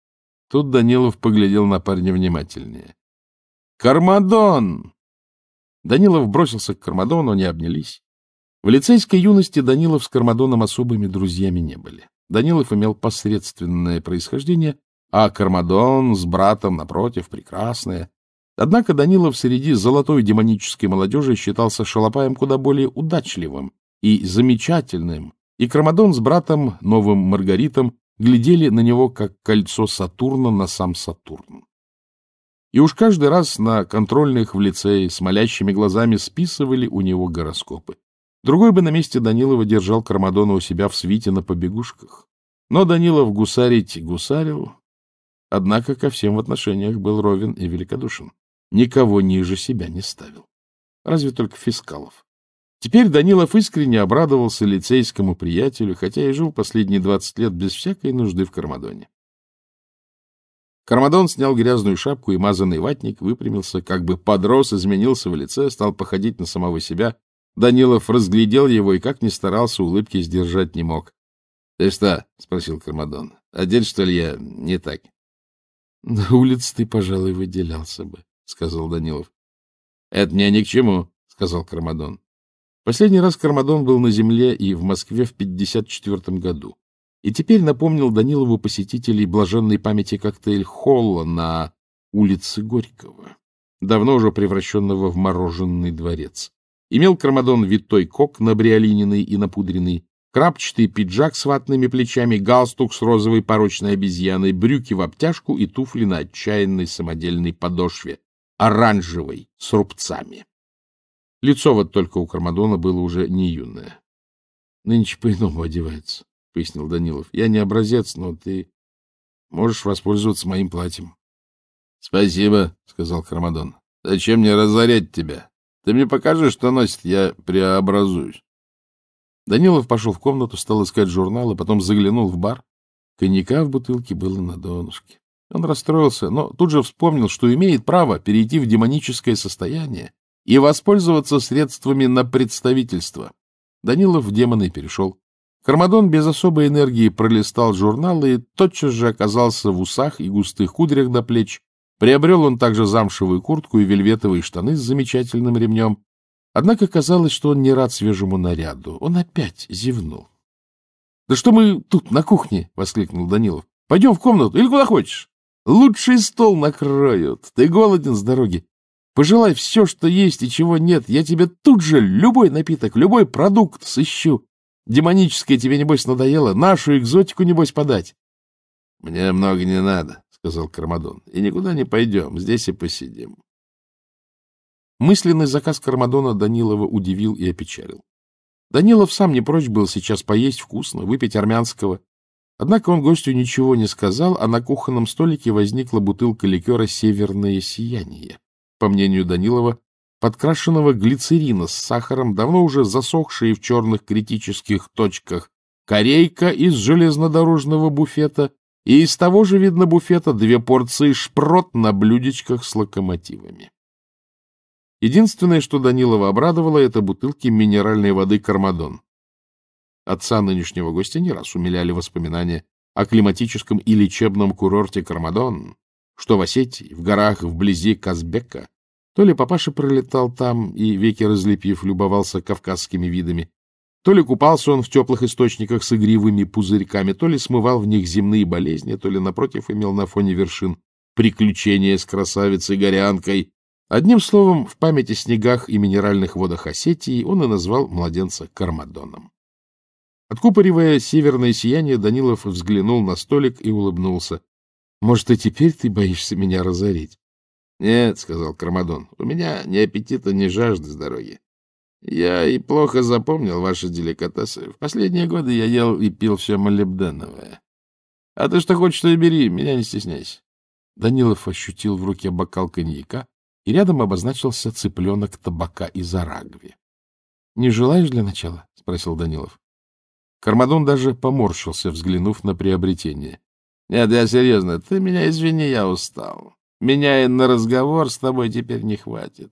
Тут Данилов поглядел на парня внимательнее. — Кармадон! Данилов бросился к Кармадону, они обнялись. В лицейской юности Данилов с Кармадоном особыми друзьями не были. Данилов имел посредственное происхождение, а Кармадон с братом, напротив, прекрасное. Однако Данилов среди золотой демонической молодежи считался шалопаем куда более удачливым и замечательным, и Кармадон с братом, новым Маргаритом, глядели на него, как кольцо Сатурна на сам Сатурн. И уж каждый раз на контрольных в лицее с молящими глазами списывали у него гороскопы. Другой бы на месте Данилова держал Кармадона у себя в свите на побегушках. Но Данилов гусарить гусарил, однако ко всем в отношениях был ровен и великодушен. Никого ниже себя не ставил. Разве только фискалов. Теперь Данилов искренне обрадовался лицейскому приятелю, хотя и жил последние двадцать лет без всякой нужды в Кармадоне. Кармадон снял грязную шапку и мазанный ватник, выпрямился, как бы подрос, изменился в лице, стал походить на самого себя Данилов разглядел его и, как ни старался, улыбки сдержать не мог. — Ты что? — спросил Кармадон. — Одеть, что ли, я не так? — На улице ты, пожалуй, выделялся бы, — сказал Данилов. — Это мне ни к чему, — сказал Кармадон. Последний раз Кармадон был на земле и в Москве в 54 году. И теперь напомнил Данилову посетителей блаженной памяти коктейль Холла на улице Горького, давно уже превращенного в мороженый дворец. Имел Кармадон витой кок, набриолининый и напудренный, крапчатый пиджак с ватными плечами, галстук с розовой порочной обезьяной, брюки в обтяжку и туфли на отчаянной самодельной подошве, оранжевой, с рубцами. Лицо вот только у Кармадона было уже не юное. — Нынче по-иному одевается, — пояснил Данилов. — Я не образец, но ты можешь воспользоваться моим платьем. — Спасибо, — сказал Кармадон. — Зачем мне разорять тебя? Ты мне покажешь, что носит, я преобразуюсь. Данилов пошел в комнату, стал искать журналы, потом заглянул в бар. Коньяка в бутылке было на донышке. Он расстроился, но тут же вспомнил, что имеет право перейти в демоническое состояние и воспользоваться средствами на представительство. Данилов в демоны перешел. Кармадон без особой энергии пролистал журналы и тотчас же оказался в усах и густых кудрях до плеч Приобрел он также замшевую куртку и вельветовые штаны с замечательным ремнем. Однако казалось, что он не рад свежему наряду. Он опять зевнул. — Да что мы тут, на кухне? — воскликнул Данилов. — Пойдем в комнату или куда хочешь. Лучший стол накроют. Ты голоден с дороги. Пожелай все, что есть и чего нет. Я тебе тут же любой напиток, любой продукт сыщу. Демоническое тебе, небось, надоело. Нашу экзотику, небось, подать. — Мне много не надо, сказал Кармадон, — и никуда не пойдем, здесь и посидим. Мысленный заказ Кармадона Данилова удивил и опечалил. Данилов сам не прочь был сейчас поесть вкусно, выпить армянского. Однако он гостю ничего не сказал, а на кухонном столике возникла бутылка ликера «Северное сияние», по мнению Данилова, подкрашенного глицерина с сахаром, давно уже засохшие в черных критических точках, корейка из железнодорожного буфета и из того же, видно, буфета две порции шпрот на блюдечках с локомотивами. Единственное, что Данилова обрадовало, это бутылки минеральной воды «Кармадон». Отца нынешнего гостя не раз умиляли воспоминания о климатическом и лечебном курорте «Кармадон», что в Осетии, в горах вблизи Казбека, то ли папаша пролетал там и, веки разлепив, любовался кавказскими видами, то ли купался он в теплых источниках с игривыми пузырьками, то ли смывал в них земные болезни, то ли, напротив, имел на фоне вершин приключения с красавицей-горянкой. Одним словом, в памяти снегах и минеральных водах Осетии он и назвал младенца Кармадоном. Откупоривая северное сияние, Данилов взглянул на столик и улыбнулся. — Может, и теперь ты боишься меня разорить? — Нет, — сказал Кармадон, — у меня ни аппетита, ни жажды с дороги. Я и плохо запомнил ваши деликатесы. В последние годы я ел и пил все молибденовое. А ты что хочешь, то и бери, меня не стесняйся. Данилов ощутил в руке бокал коньяка, и рядом обозначился цыпленок табака из арагви. — Не желаешь для начала? — спросил Данилов. Кармадон даже поморщился, взглянув на приобретение. — Нет, я серьезно, ты меня извини, я устал. Меня и на разговор с тобой теперь не хватит.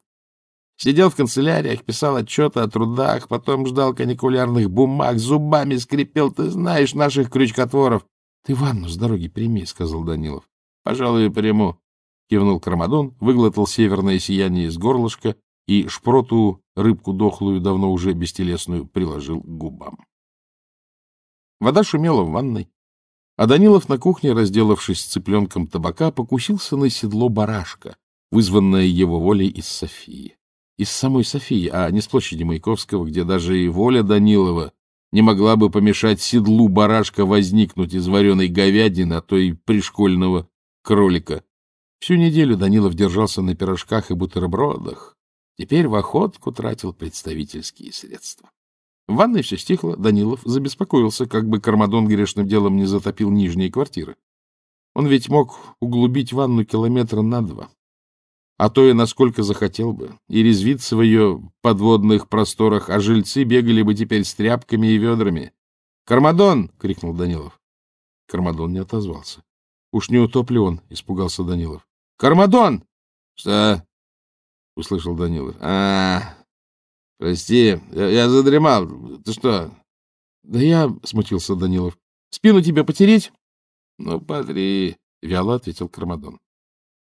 Сидел в канцеляриях, писал отчеты о трудах, потом ждал каникулярных бумаг, зубами скрипел, ты знаешь, наших крючкотворов. — Ты ванну с дороги прими, — сказал Данилов. — Пожалуй, приму. Кивнул Кармадон, выглотал северное сияние из горлышка и шпроту, рыбку дохлую, давно уже бестелесную, приложил к губам. Вода шумела в ванной, а Данилов на кухне, разделавшись с цыпленком табака, покусился на седло барашка, вызванное его волей из Софии из самой Софии, а не с площади Маяковского, где даже и воля Данилова не могла бы помешать седлу барашка возникнуть из вареной говядины, а то и пришкольного кролика. Всю неделю Данилов держался на пирожках и бутербродах. Теперь в охотку тратил представительские средства. В ванной все стихло, Данилов забеспокоился, как бы Кармадон грешным делом не затопил нижние квартиры. Он ведь мог углубить ванну километра на два а то и насколько захотел бы, и резвиться в ее подводных просторах, а жильцы бегали бы теперь с тряпками и ведрами. «Кармадон!» — крикнул Данилов. Кармадон не отозвался. «Уж не утоплю он!» — испугался Данилов. «Кармадон!» «Что?» — услышал Данилов. а Прости, я, я задремал. Ты что?» «Да я...» — смутился Данилов. «Спину тебе потереть?» «Ну, потри!» — вяло ответил Кармадон.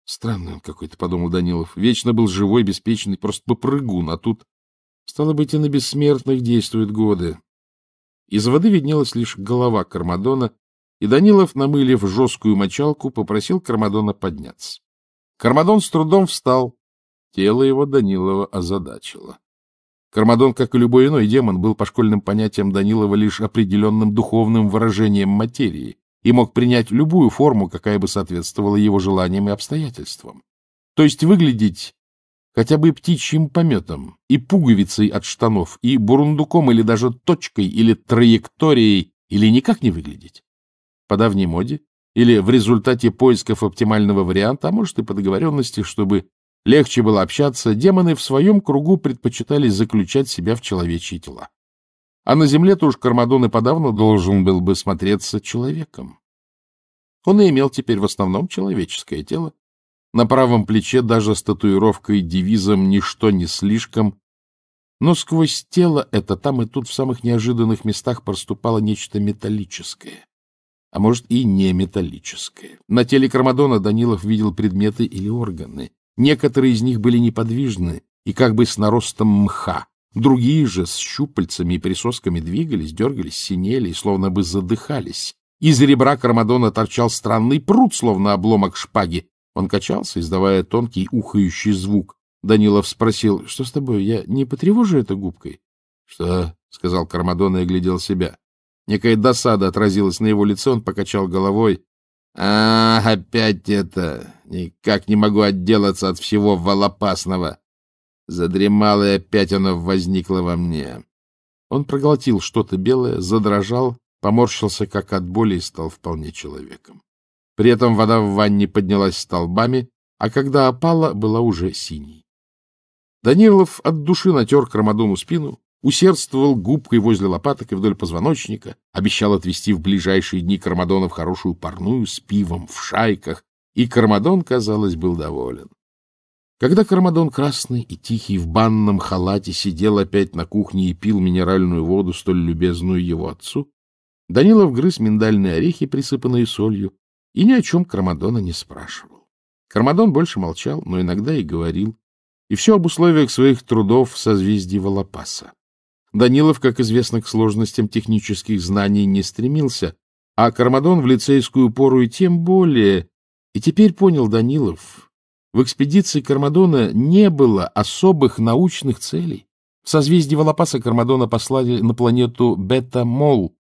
Странный он какой-то, — подумал Данилов. Вечно был живой, беспечный, просто попрыгун, а тут... Стало быть, и на бессмертных действуют годы. Из воды виднелась лишь голова Кармадона, и Данилов, намылив жесткую мочалку, попросил Кармадона подняться. Кармадон с трудом встал. Тело его Данилова озадачило. Кармадон, как и любой иной демон, был по школьным понятиям Данилова лишь определенным духовным выражением материи, и мог принять любую форму, какая бы соответствовала его желаниям и обстоятельствам. То есть выглядеть хотя бы птичьим пометом и пуговицей от штанов, и бурундуком или даже точкой или траекторией, или никак не выглядеть. По давней моде или в результате поисков оптимального варианта, а может и по договоренности, чтобы легче было общаться, демоны в своем кругу предпочитали заключать себя в человечьи тела. А на земле-то уж Кармадон и подавно должен был бы смотреться человеком. Он и имел теперь в основном человеческое тело. На правом плече даже с татуировкой девизом «Ничто не слишком», но сквозь тело это там и тут в самых неожиданных местах проступало нечто металлическое, а может и не металлическое. На теле Кармадона Данилов видел предметы или органы. Некоторые из них были неподвижны и как бы с наростом мха, Другие же с щупальцами и присосками двигались, дергались, синели, словно бы задыхались. Из ребра Кармадона торчал странный пруд, словно обломок шпаги. Он качался, издавая тонкий ухающий звук. Данилов спросил, что с тобой, я не потревожу это губкой? — Что? — сказал Кармадон и оглядел себя. Некая досада отразилась на его лице, он покачал головой. — А, опять это! Никак не могу отделаться от всего волопасного! — Задремало, и опять оно возникло во мне. Он проглотил что-то белое, задрожал, поморщился как от боли и стал вполне человеком. При этом вода в ванне поднялась столбами, а когда опала, была уже синей. Данилов от души натер Крамадону спину, усердствовал губкой возле лопаток и вдоль позвоночника, обещал отвезти в ближайшие дни Кармадона в хорошую парную с пивом в шайках, и Кармадон, казалось, был доволен. Когда Кармадон Красный и Тихий в банном халате сидел опять на кухне и пил минеральную воду, столь любезную его отцу, Данилов грыз миндальные орехи, присыпанные солью, и ни о чем Кармадона не спрашивал. Кармадон больше молчал, но иногда и говорил, и все об условиях своих трудов в созвездии Волопаса. Данилов, как известно, к сложностям технических знаний не стремился, а Кармадон в лицейскую пору и тем более. И теперь понял Данилов, в экспедиции Кармадона не было особых научных целей. В созвездии Волопаса Кармадона послали на планету Бета-Мол,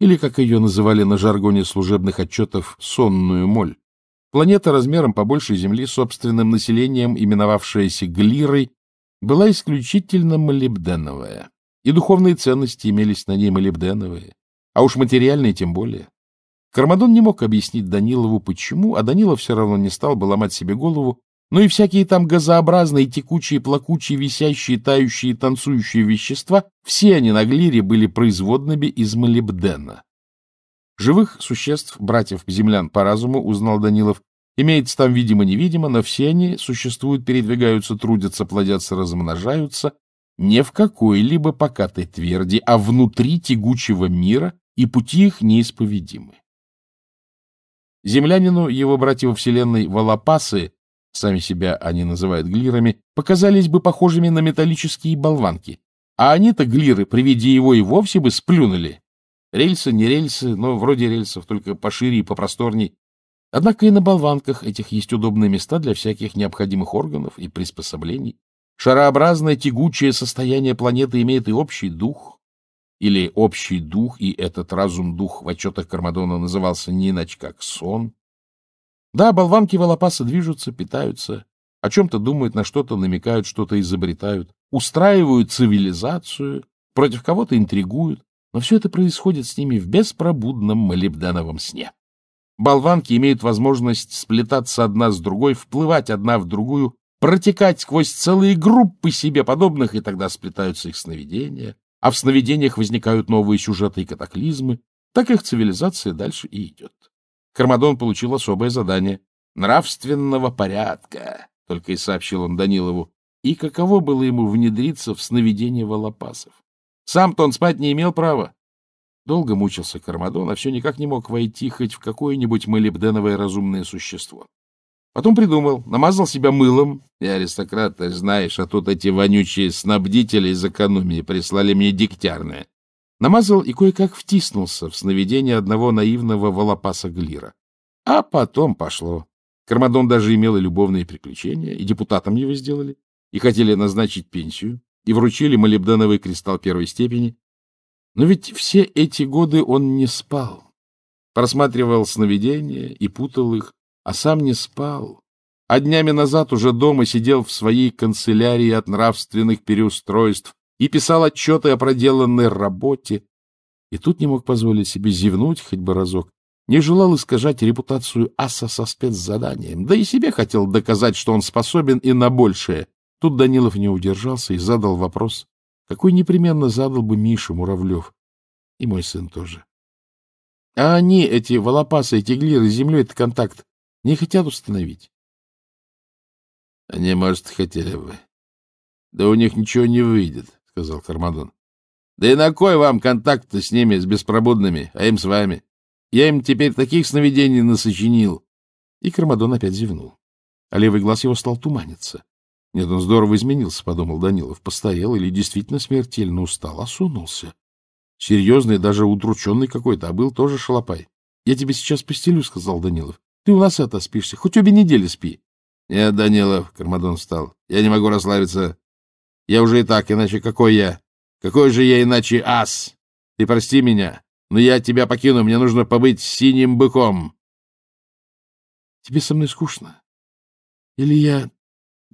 или, как ее называли на жаргоне служебных отчетов, сонную моль. Планета размером побольше Земли, собственным населением, именовавшаяся Глирой, была исключительно молибденовая, и духовные ценности имелись на ней молибденовые, а уж материальные тем более. Кармадон не мог объяснить Данилову, почему, а Данилов все равно не стал бы ломать себе голову ну и всякие там газообразные, текучие, плакучие, висящие, тающие, танцующие вещества, все они на глире были производными из молибдена. Живых существ, братьев-землян по разуму, узнал Данилов, имеется там видимо-невидимо, но все они существуют, передвигаются, трудятся, плодятся, размножаются не в какой-либо покатой тверди, а внутри тягучего мира, и пути их неисповедимы. Землянину его братья во вселенной Волопасы сами себя они называют глирами, показались бы похожими на металлические болванки. А они-то глиры, при виде его и вовсе бы сплюнули. Рельсы, не рельсы, но вроде рельсов, только пошире и попросторней. Однако и на болванках этих есть удобные места для всяких необходимых органов и приспособлений. Шарообразное тягучее состояние планеты имеет и общий дух, или общий дух, и этот разум-дух в отчетах Кармадона назывался не иначе как сон. Да, болванки-волопасы движутся, питаются, о чем-то думают, на что-то намекают, что-то изобретают, устраивают цивилизацию, против кого-то интригуют, но все это происходит с ними в беспробудном молибдановом сне. Болванки имеют возможность сплетаться одна с другой, вплывать одна в другую, протекать сквозь целые группы себе подобных, и тогда сплетаются их сновидения, а в сновидениях возникают новые сюжеты и катаклизмы, так их цивилизация дальше и идет. Кармадон получил особое задание — нравственного порядка, — только и сообщил он Данилову. И каково было ему внедриться в сновидение волопасов? Сам-то он спать не имел права. Долго мучился Кармадон, а все никак не мог войти хоть в какое-нибудь молибденовое разумное существо. Потом придумал, намазал себя мылом. И аристократ, ты знаешь, а тут эти вонючие снабдители из экономии прислали мне дегтярное намазал и кое-как втиснулся в сновидение одного наивного волопаса Глира. А потом пошло. Кармадон даже имел и любовные приключения, и депутатом его сделали, и хотели назначить пенсию, и вручили молибденовый кристалл первой степени. Но ведь все эти годы он не спал. Просматривал сновидения и путал их, а сам не спал. А днями назад уже дома сидел в своей канцелярии от нравственных переустройств, и писал отчеты о проделанной работе, и тут не мог позволить себе зевнуть хоть бы разок, не желал искажать репутацию аса со спецзаданием, да и себе хотел доказать, что он способен и на большее. Тут Данилов не удержался и задал вопрос, какой непременно задал бы Миша Муравлев. И мой сын тоже. А они, эти волопасы, эти глиры, землей этот контакт не хотят установить. Они, может, хотели бы. Да у них ничего не выйдет сказал Кармадон. Да и на кой вам контакты с ними, с беспробудными, а им с вами? Я им теперь таких сновидений насочинил. И Кармадон опять зевнул. А левый глаз его стал туманиться. Нет, он здорово изменился, подумал Данилов. Постоял или действительно смертельно устал, осунулся. Серьезный, даже удрученный какой-то, а был тоже шалопай. — Я тебе сейчас постелю, — сказал Данилов. — Ты у нас это спишься, хоть обе недели спи. — Нет, Данилов, — Кармадон встал, — я не могу расслабиться. Я уже и так, иначе какой я? Какой же я иначе ас? Ты прости меня, но я тебя покину, мне нужно побыть синим быком. Тебе со мной скучно? Или я...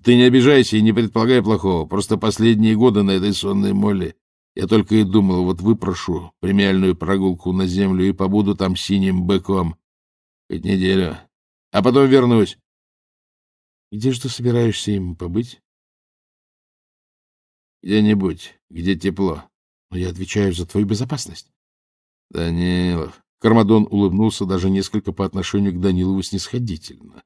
Ты не обижайся и не предполагай плохого. Просто последние годы на этой сонной моле я только и думал, вот выпрошу премиальную прогулку на землю и побуду там синим быком. Хоть неделю. А потом вернусь. Где же ты собираешься им побыть? Где-нибудь, где тепло. Но я отвечаю за твою безопасность. Данилов. Кармадон улыбнулся даже несколько по отношению к Данилову снисходительно.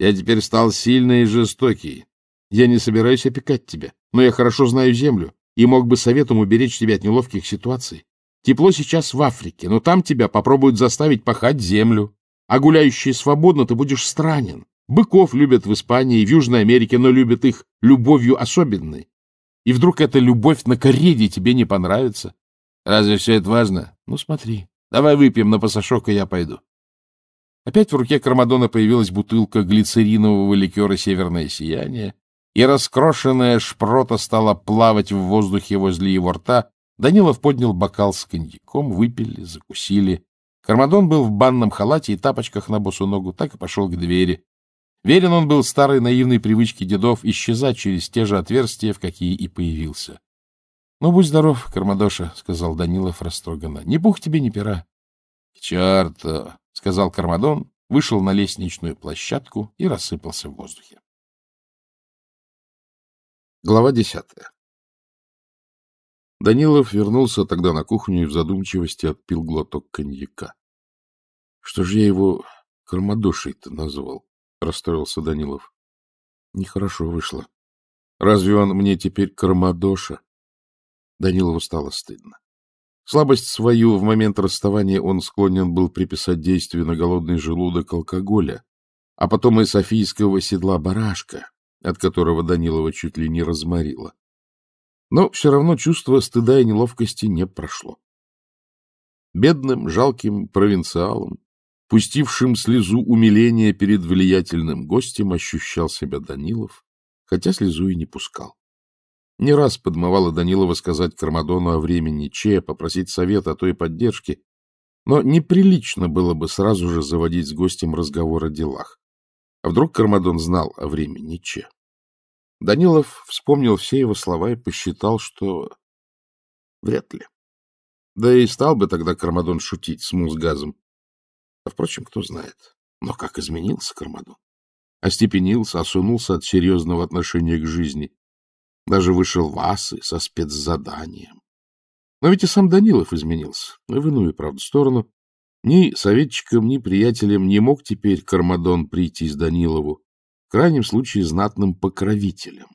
Я теперь стал сильный и жестокий. Я не собираюсь опекать тебя, но я хорошо знаю землю и мог бы советом уберечь тебя от неловких ситуаций. Тепло сейчас в Африке, но там тебя попробуют заставить пахать землю. А гуляющий свободно ты будешь странен. Быков любят в Испании и в Южной Америке, но любят их любовью особенной. И вдруг эта любовь на кориде тебе не понравится? Разве все это важно? Ну, смотри. Давай выпьем на пасашок, и я пойду. Опять в руке Кармадона появилась бутылка глицеринового ликера «Северное сияние», и раскрошенная шпрота стала плавать в воздухе возле его рта. Данилов поднял бокал с коньяком, выпили, закусили. Кармадон был в банном халате и тапочках на босу ногу, так и пошел к двери. Верен он был старой наивной привычке дедов исчезать через те же отверстия, в какие и появился. — Ну, будь здоров, Кармадоша, — сказал Данилов растроганно. — Не пух тебе, не пера. — К черту! — сказал Кармадон, вышел на лестничную площадку и рассыпался в воздухе. Глава десятая Данилов вернулся тогда на кухню и в задумчивости отпил глоток коньяка. Что же я его кармадошей-то назвал? — расстроился Данилов. — Нехорошо вышло. Разве он мне теперь Кармадоша? Данилову стало стыдно. Слабость свою в момент расставания он склонен был приписать действию на голодный желудок алкоголя, а потом и софийского седла барашка, от которого Данилова чуть ли не разморило. Но все равно чувство стыда и неловкости не прошло. Бедным, жалким провинциалом Пустившим слезу умиления перед влиятельным гостем ощущал себя Данилов, хотя слезу и не пускал. Не раз подмывало Данилова сказать Кармадону о времени Че, попросить совета, а то и поддержки, но неприлично было бы сразу же заводить с гостем разговор о делах. А вдруг Кармадон знал о времени Че? Данилов вспомнил все его слова и посчитал, что вряд ли. Да и стал бы тогда Кармадон шутить с музгазом, впрочем, кто знает. Но как изменился Кармадон? Остепенился, осунулся от серьезного отношения к жизни. Даже вышел в асы со спецзаданием. Но ведь и сам Данилов изменился. и В иную, правда, сторону. Ни советчиком, ни приятелем не мог теперь Кармадон прийти из Данилову, в крайнем случае знатным покровителем.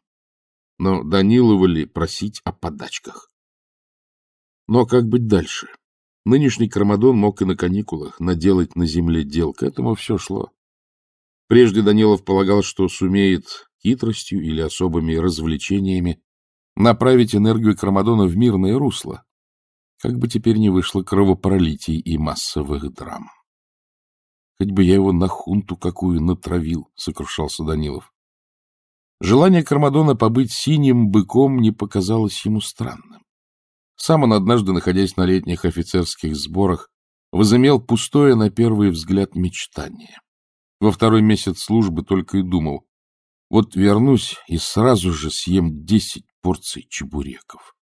Но Данилова ли просить о подачках? Но как быть дальше? Нынешний Кармадон мог и на каникулах наделать на земле дел, к этому все шло. Прежде Данилов полагал, что сумеет хитростью или особыми развлечениями направить энергию Кармадона в мирное русло, как бы теперь не вышло кровопролитий и массовых драм. Хоть бы я его на хунту какую натравил, — сокрушался Данилов. Желание Кармадона побыть синим быком не показалось ему странным. Сам он однажды, находясь на летних офицерских сборах, возымел пустое на первый взгляд мечтание. Во второй месяц службы только и думал, вот вернусь и сразу же съем десять порций чебуреков.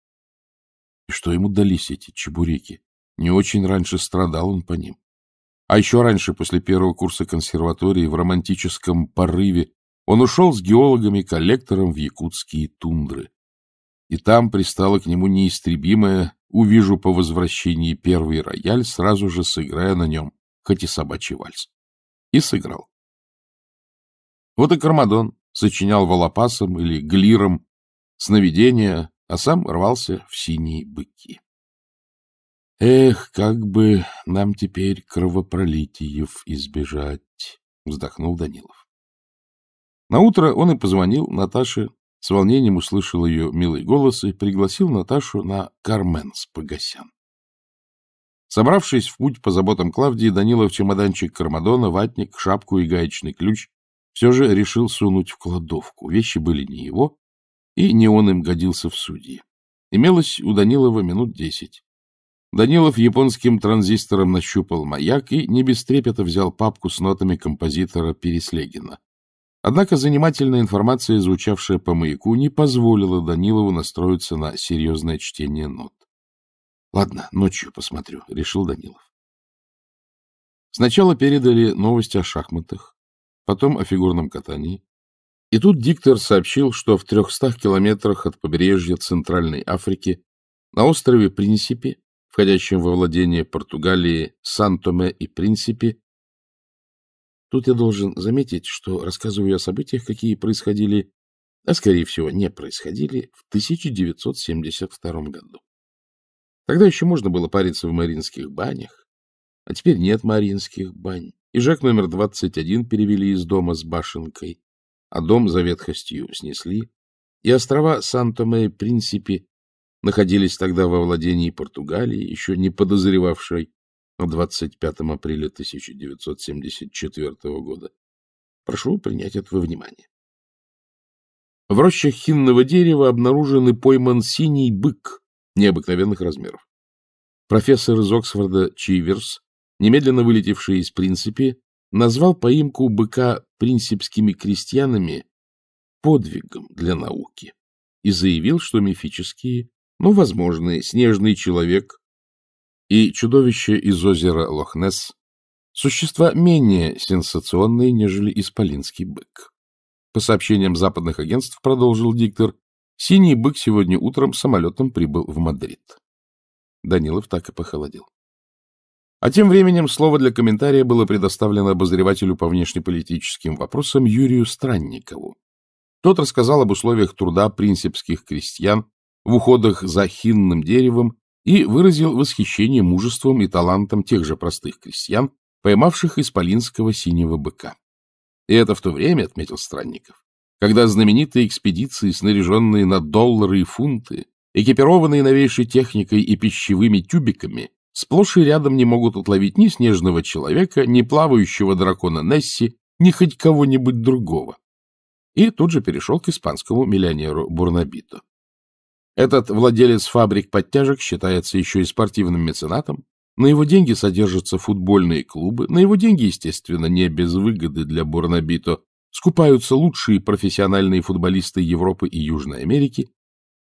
И что ему дались эти чебуреки? Не очень раньше страдал он по ним. А еще раньше, после первого курса консерватории, в романтическом порыве, он ушел с геологами-коллектором в якутские тундры и там пристала к нему неистребимая «Увижу по возвращении первый рояль, сразу же сыграя на нем, хоть и собачий вальс». И сыграл. Вот и Кармадон сочинял волопасом или глиром сновидения, а сам рвался в синие быки. «Эх, как бы нам теперь кровопролитиев избежать!» — вздохнул Данилов. Наутро он и позвонил Наташе с волнением услышал ее милый голос и пригласил Наташу на Кармен с Погосян. Собравшись в путь по заботам Клавдии, Данилов чемоданчик Кармадона, ватник, шапку и гаечный ключ все же решил сунуть в кладовку. Вещи были не его, и не он им годился в судьи. Имелось у Данилова минут десять. Данилов японским транзистором нащупал маяк и не без трепета взял папку с нотами композитора Переслегина. Однако занимательная информация, звучавшая по маяку, не позволила Данилову настроиться на серьезное чтение нот. — Ладно, ночью посмотрю, — решил Данилов. Сначала передали новости о шахматах, потом о фигурном катании. И тут диктор сообщил, что в 300 километрах от побережья Центральной Африки на острове Принсипи, входящем во владение Португалии Сантоме и Принсипи, Тут я должен заметить, что рассказываю о событиях, какие происходили, а, скорее всего, не происходили, в 1972 году. Тогда еще можно было париться в маринских банях, а теперь нет маринских бань. И Жак номер 21 перевели из дома с башенкой, а дом за ветхостью снесли, и острова Сан-Томе-Принципи находились тогда во владении Португалии, еще не подозревавшей 25 апреля 1974 года. Прошу принять это во внимание. В рощах хинного дерева обнаружен и пойман синий бык необыкновенных размеров. Профессор из Оксфорда Чиверс, немедленно вылетевший из Принципи, назвал поимку быка принципскими крестьянами подвигом для науки и заявил, что мифические, но ну, возможный снежный человек и чудовище из озера Лохнес, существа менее сенсационные, нежели исполинский бык. По сообщениям западных агентств, продолжил диктор, синий бык сегодня утром самолетом прибыл в Мадрид. Данилов так и похолодел. А тем временем слово для комментария было предоставлено обозревателю по внешнеполитическим вопросам Юрию Странникову. Тот рассказал об условиях труда принципских крестьян в уходах за хинным деревом и выразил восхищение мужеством и талантом тех же простых крестьян, поймавших исполинского синего быка. И это в то время, — отметил Странников, — когда знаменитые экспедиции, снаряженные на доллары и фунты, экипированные новейшей техникой и пищевыми тюбиками, сплошь и рядом не могут отловить ни снежного человека, ни плавающего дракона Несси, ни хоть кого-нибудь другого. И тут же перешел к испанскому миллионеру Бурнабито. Этот владелец фабрик подтяжек считается еще и спортивным меценатом. На его деньги содержатся футбольные клубы. На его деньги, естественно, не без выгоды для Бурнабито. Скупаются лучшие профессиональные футболисты Европы и Южной Америки.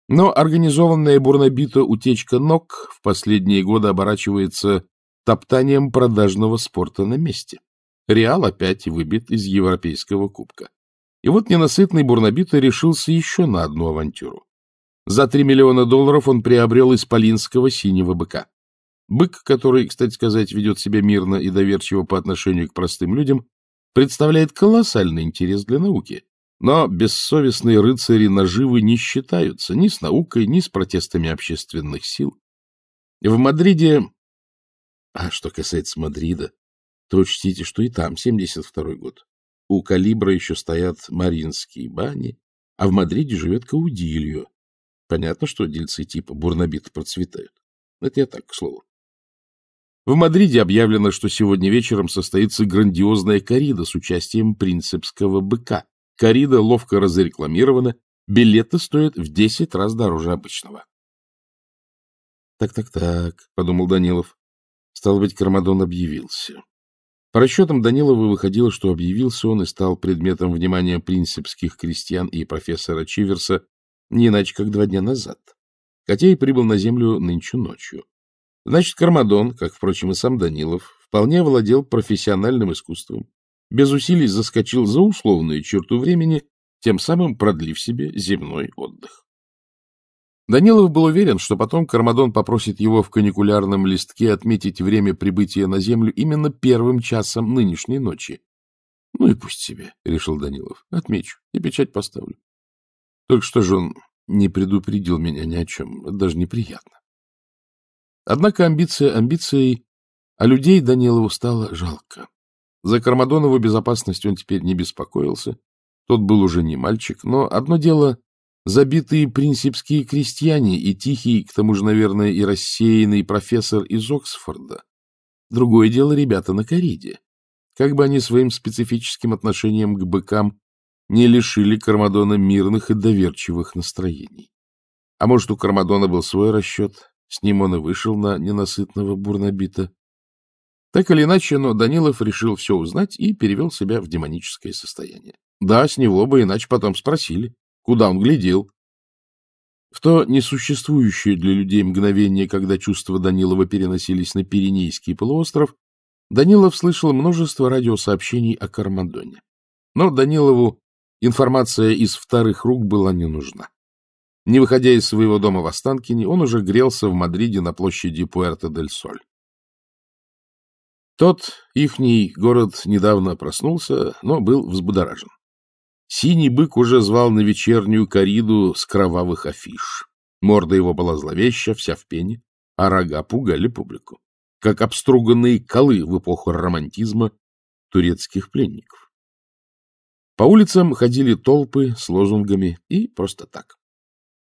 Но организованная Бурнабито утечка ног в последние годы оборачивается топтанием продажного спорта на месте. Реал опять выбит из Европейского кубка. И вот ненасытный Бурнабито решился еще на одну авантюру. За 3 миллиона долларов он приобрел исполинского синего быка. Бык, который, кстати сказать, ведет себя мирно и доверчиво по отношению к простым людям, представляет колоссальный интерес для науки. Но бессовестные рыцари наживы не считаются ни с наукой, ни с протестами общественных сил. В Мадриде... А что касается Мадрида, то учтите, что и там 72-й год. У Калибра еще стоят Маринские бани, а в Мадриде живет Каудильо, Понятно, что дельцы типа бурнобита процветают. Это я так, к слову. В Мадриде объявлено, что сегодня вечером состоится грандиозная коррида с участием принцепского быка. Коррида ловко разрекламирована, билеты стоят в 10 раз дороже обычного. «Так-так-так», — подумал Данилов. Стал быть, Кармадон объявился. По расчетам Данилова выходило, что объявился он и стал предметом внимания принцепских крестьян и профессора Чиверса не иначе как два дня назад. Котей прибыл на землю нынче ночью. Значит, Кармадон, как, впрочем, и сам Данилов, вполне владел профессиональным искусством, без усилий заскочил за условную черту времени, тем самым продлив себе земной отдых. Данилов был уверен, что потом Кармадон попросит его в каникулярном листке отметить время прибытия на Землю именно первым часом нынешней ночи. — Ну и пусть себе, — решил Данилов. — Отмечу и печать поставлю. Только что же он не предупредил меня ни о чем. даже неприятно. Однако амбиция амбицией, а людей Данилову стало жалко. За Кармадонову безопасность он теперь не беспокоился. Тот был уже не мальчик, но одно дело — забитые принципские крестьяне и тихий, к тому же, наверное, и рассеянный профессор из Оксфорда. Другое дело — ребята на кориде. Как бы они своим специфическим отношением к быкам не лишили Кармадона мирных и доверчивых настроений. А может, у Кармадона был свой расчет, с ним он и вышел на ненасытного бурнобита. Так или иначе, но Данилов решил все узнать и перевел себя в демоническое состояние. Да, с него бы иначе потом спросили, куда он глядел. В то несуществующее для людей мгновение, когда чувства Данилова переносились на Пиренейский полуостров, Данилов слышал множество радиосообщений о Кармадоне. Но Данилову Информация из вторых рук была не нужна. Не выходя из своего дома в Останкине, он уже грелся в Мадриде на площади Пуэрто-дель-Соль. Тот, ихний город, недавно проснулся, но был взбудоражен. Синий бык уже звал на вечернюю кориду с кровавых афиш. Морда его была зловеща, вся в пене, а рога пугали публику, как обструганные колы в эпоху романтизма турецких пленников. По улицам ходили толпы с лозунгами и просто так.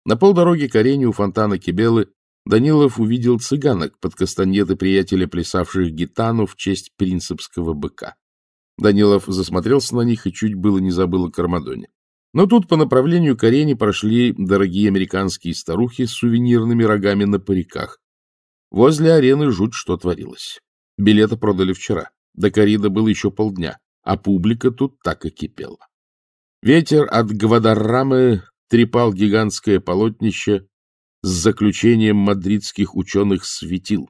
На полдороги к арене у фонтана Кибелы Данилов увидел цыганок под кастаньеты приятеля, плясавших гитану в честь принципского быка. Данилов засмотрелся на них и чуть было не забыл о Кармадоне. Но тут по направлению к арене прошли дорогие американские старухи с сувенирными рогами на париках. Возле арены жуть что творилось. Билеты продали вчера. До коррида было еще полдня а публика тут так и кипела. Ветер от Гвадаррамы трепал гигантское полотнище с заключением мадридских ученых светил.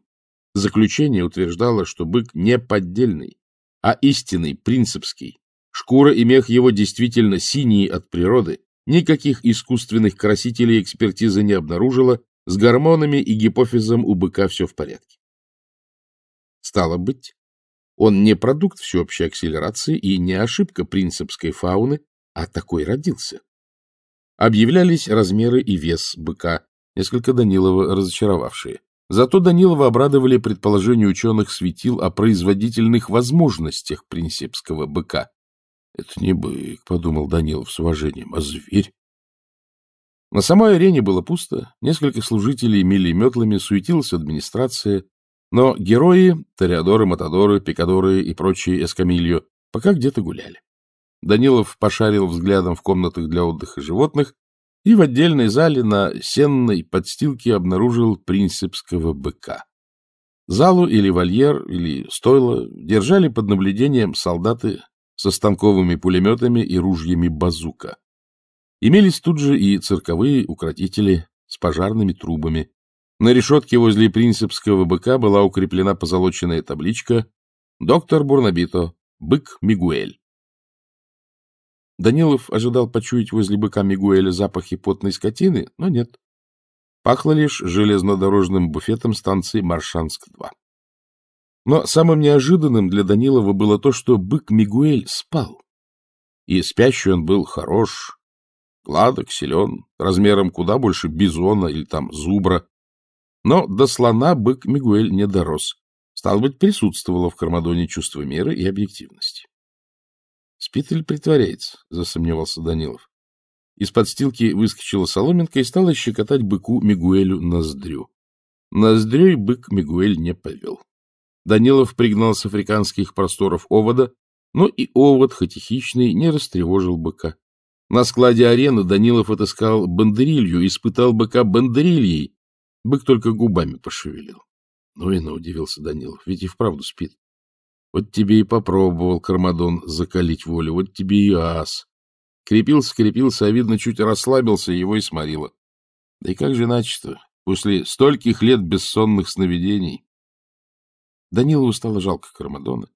Заключение утверждало, что бык не поддельный, а истинный, принципский. Шкура и мех его действительно синие от природы, никаких искусственных красителей экспертиза не обнаружила, с гормонами и гипофизом у быка все в порядке. Стало быть, он не продукт всеобщей акселерации и не ошибка принципской фауны, а такой родился. Объявлялись размеры и вес быка, несколько Данилова разочаровавшие. Зато Данилова обрадовали предположения ученых светил о производительных возможностях принципского быка. — Это не бык, — подумал Данилов с уважением, — а зверь. На самой арене было пусто, несколько служителей мили метлами, суетилась администрация, но герои, Тореадоры, Матадоры, Пикадоры и прочие эскамилью пока где-то гуляли. Данилов пошарил взглядом в комнатах для отдыха животных и в отдельной зале на сенной подстилке обнаружил принципского быка. Залу или вольер, или стойло держали под наблюдением солдаты со станковыми пулеметами и ружьями базука. Имелись тут же и цирковые укротители с пожарными трубами, на решетке возле принципского быка была укреплена позолоченная табличка «Доктор Бурнабито, бык Мигуэль». Данилов ожидал почуять возле быка Мигуэля запахи потной скотины, но нет. Пахло лишь железнодорожным буфетом станции Маршанск-2. Но самым неожиданным для Данилова было то, что бык Мигуэль спал. И спящий он был хорош, гладок, силен, размером куда больше бизона или там зубра, но до слона бык Мигуэль не дорос. Стало быть, присутствовало в Кармадоне чувство меры и объективности. — Спит или притворяется? — засомневался Данилов. Из подстилки выскочила соломинка и стала щекотать быку Мигуэлю ноздрю. Ноздрёй бык Мигуэль не повел. Данилов пригнал с африканских просторов овода, но и овод, хоть и хищный, не растревожил быка. На складе арены Данилов отыскал бандерилью, испытал быка бандерильей, Бык только губами пошевелил. Ну и на удивился Данилов, ведь и вправду спит. Вот тебе и попробовал Кармадон закалить волю, вот тебе и ас. Крепился, крепился, а, видно, чуть расслабился, его и сморило. Да и как же иначе-то, после стольких лет бессонных сновидений? Данилову стало жалко Кармадона.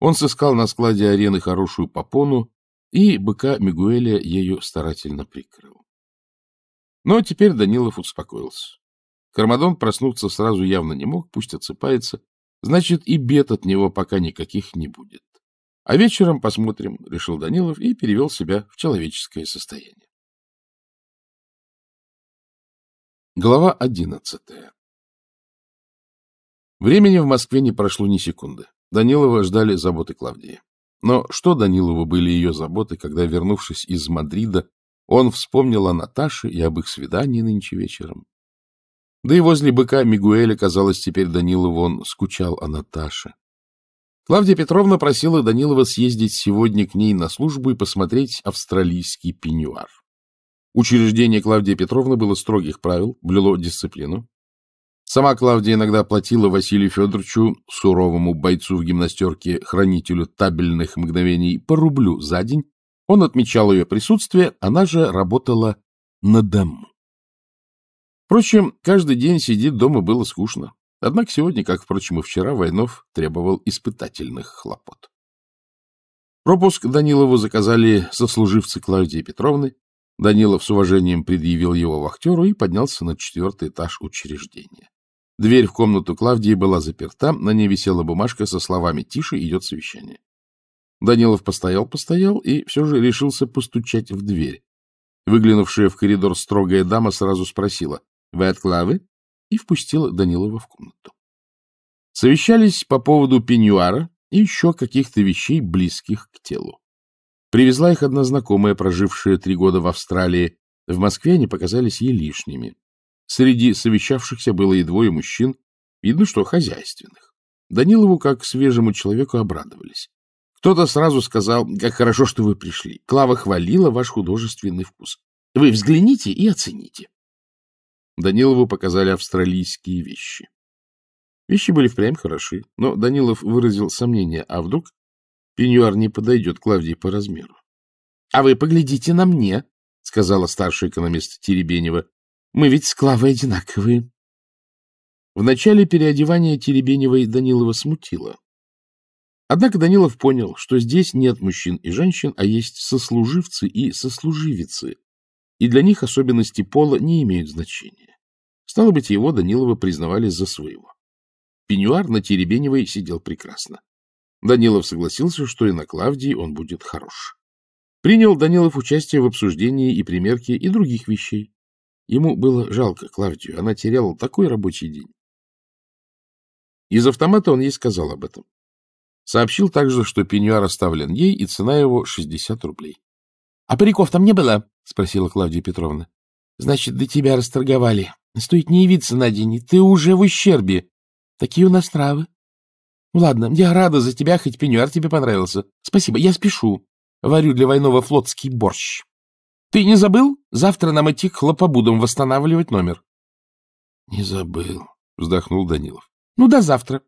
Он сыскал на складе арены хорошую попону, и быка Мигуэля ею старательно прикрыл. Но теперь Данилов успокоился. Кармадон проснуться сразу явно не мог, пусть отсыпается. Значит, и бед от него пока никаких не будет. А вечером посмотрим, — решил Данилов и перевел себя в человеческое состояние. Глава одиннадцатая Времени в Москве не прошло ни секунды. Данилова ждали заботы Клавдии. Но что Данилову были ее заботы, когда, вернувшись из Мадрида, он вспомнил о Наташе и об их свидании нынче вечером? Да и возле быка Мигуэля, казалось, теперь Данилов он скучал о Наташе. Клавдия Петровна просила Данилова съездить сегодня к ней на службу и посмотреть австралийский пеньюар. Учреждение Клавдии Петровны было строгих правил, блюло дисциплину. Сама Клавдия иногда платила Василию Федоровичу, суровому бойцу в гимнастерке, хранителю табельных мгновений, по рублю за день. Он отмечал ее присутствие, она же работала на дому. Впрочем, каждый день сидеть дома было скучно. Однако сегодня, как, впрочем, и вчера, Войнов требовал испытательных хлопот. Пропуск Данилову заказали сослуживцы Клавдии Петровны. Данилов с уважением предъявил его вахтеру и поднялся на четвертый этаж учреждения. Дверь в комнату Клавдии была заперта, на ней висела бумажка со словами «Тише, идет совещание». Данилов постоял-постоял и все же решился постучать в дверь. Выглянувшая в коридор строгая дама сразу спросила вы от Клавы? И впустила Данилова в комнату. Совещались по поводу пеньюара и еще каких-то вещей, близких к телу. Привезла их одна знакомая, прожившая три года в Австралии. В Москве они показались ей лишними. Среди совещавшихся было и двое мужчин, видно, что хозяйственных. Данилову, как свежему человеку, обрадовались. Кто-то сразу сказал, как хорошо, что вы пришли. Клава хвалила ваш художественный вкус. Вы взгляните и оцените. Данилову показали австралийские вещи. Вещи были впрямь хороши, но Данилов выразил сомнение, а вдруг пеньюар не подойдет Клавдии по размеру. — А вы поглядите на мне, — сказала старший экономист Теребенева. — Мы ведь с Клавой одинаковые. В начале переодевания и Данилова смутило. Однако Данилов понял, что здесь нет мужчин и женщин, а есть сослуживцы и сослуживицы, и для них особенности пола не имеют значения. Стало быть, его Данилова признавали за своего. Пенюар на Теребеневой сидел прекрасно. Данилов согласился, что и на Клавдии он будет хорош. Принял Данилов участие в обсуждении и примерке и других вещей. Ему было жалко Клавдию, она теряла такой рабочий день. Из автомата он ей сказал об этом. Сообщил также, что пеньюар оставлен ей, и цена его — 60 рублей. — А париков там не было? — спросила Клавдия Петровна. — Значит, до тебя расторговали. Стоит не явиться на день, и ты уже в ущербе. Такие у нас травы. ладно, я рада за тебя, хоть пенюар тебе понравился. Спасибо, я спешу. Варю для войного флотский борщ. Ты не забыл? Завтра нам идти к хлопобудам восстанавливать номер. Не забыл, вздохнул Данилов. Ну, до завтра.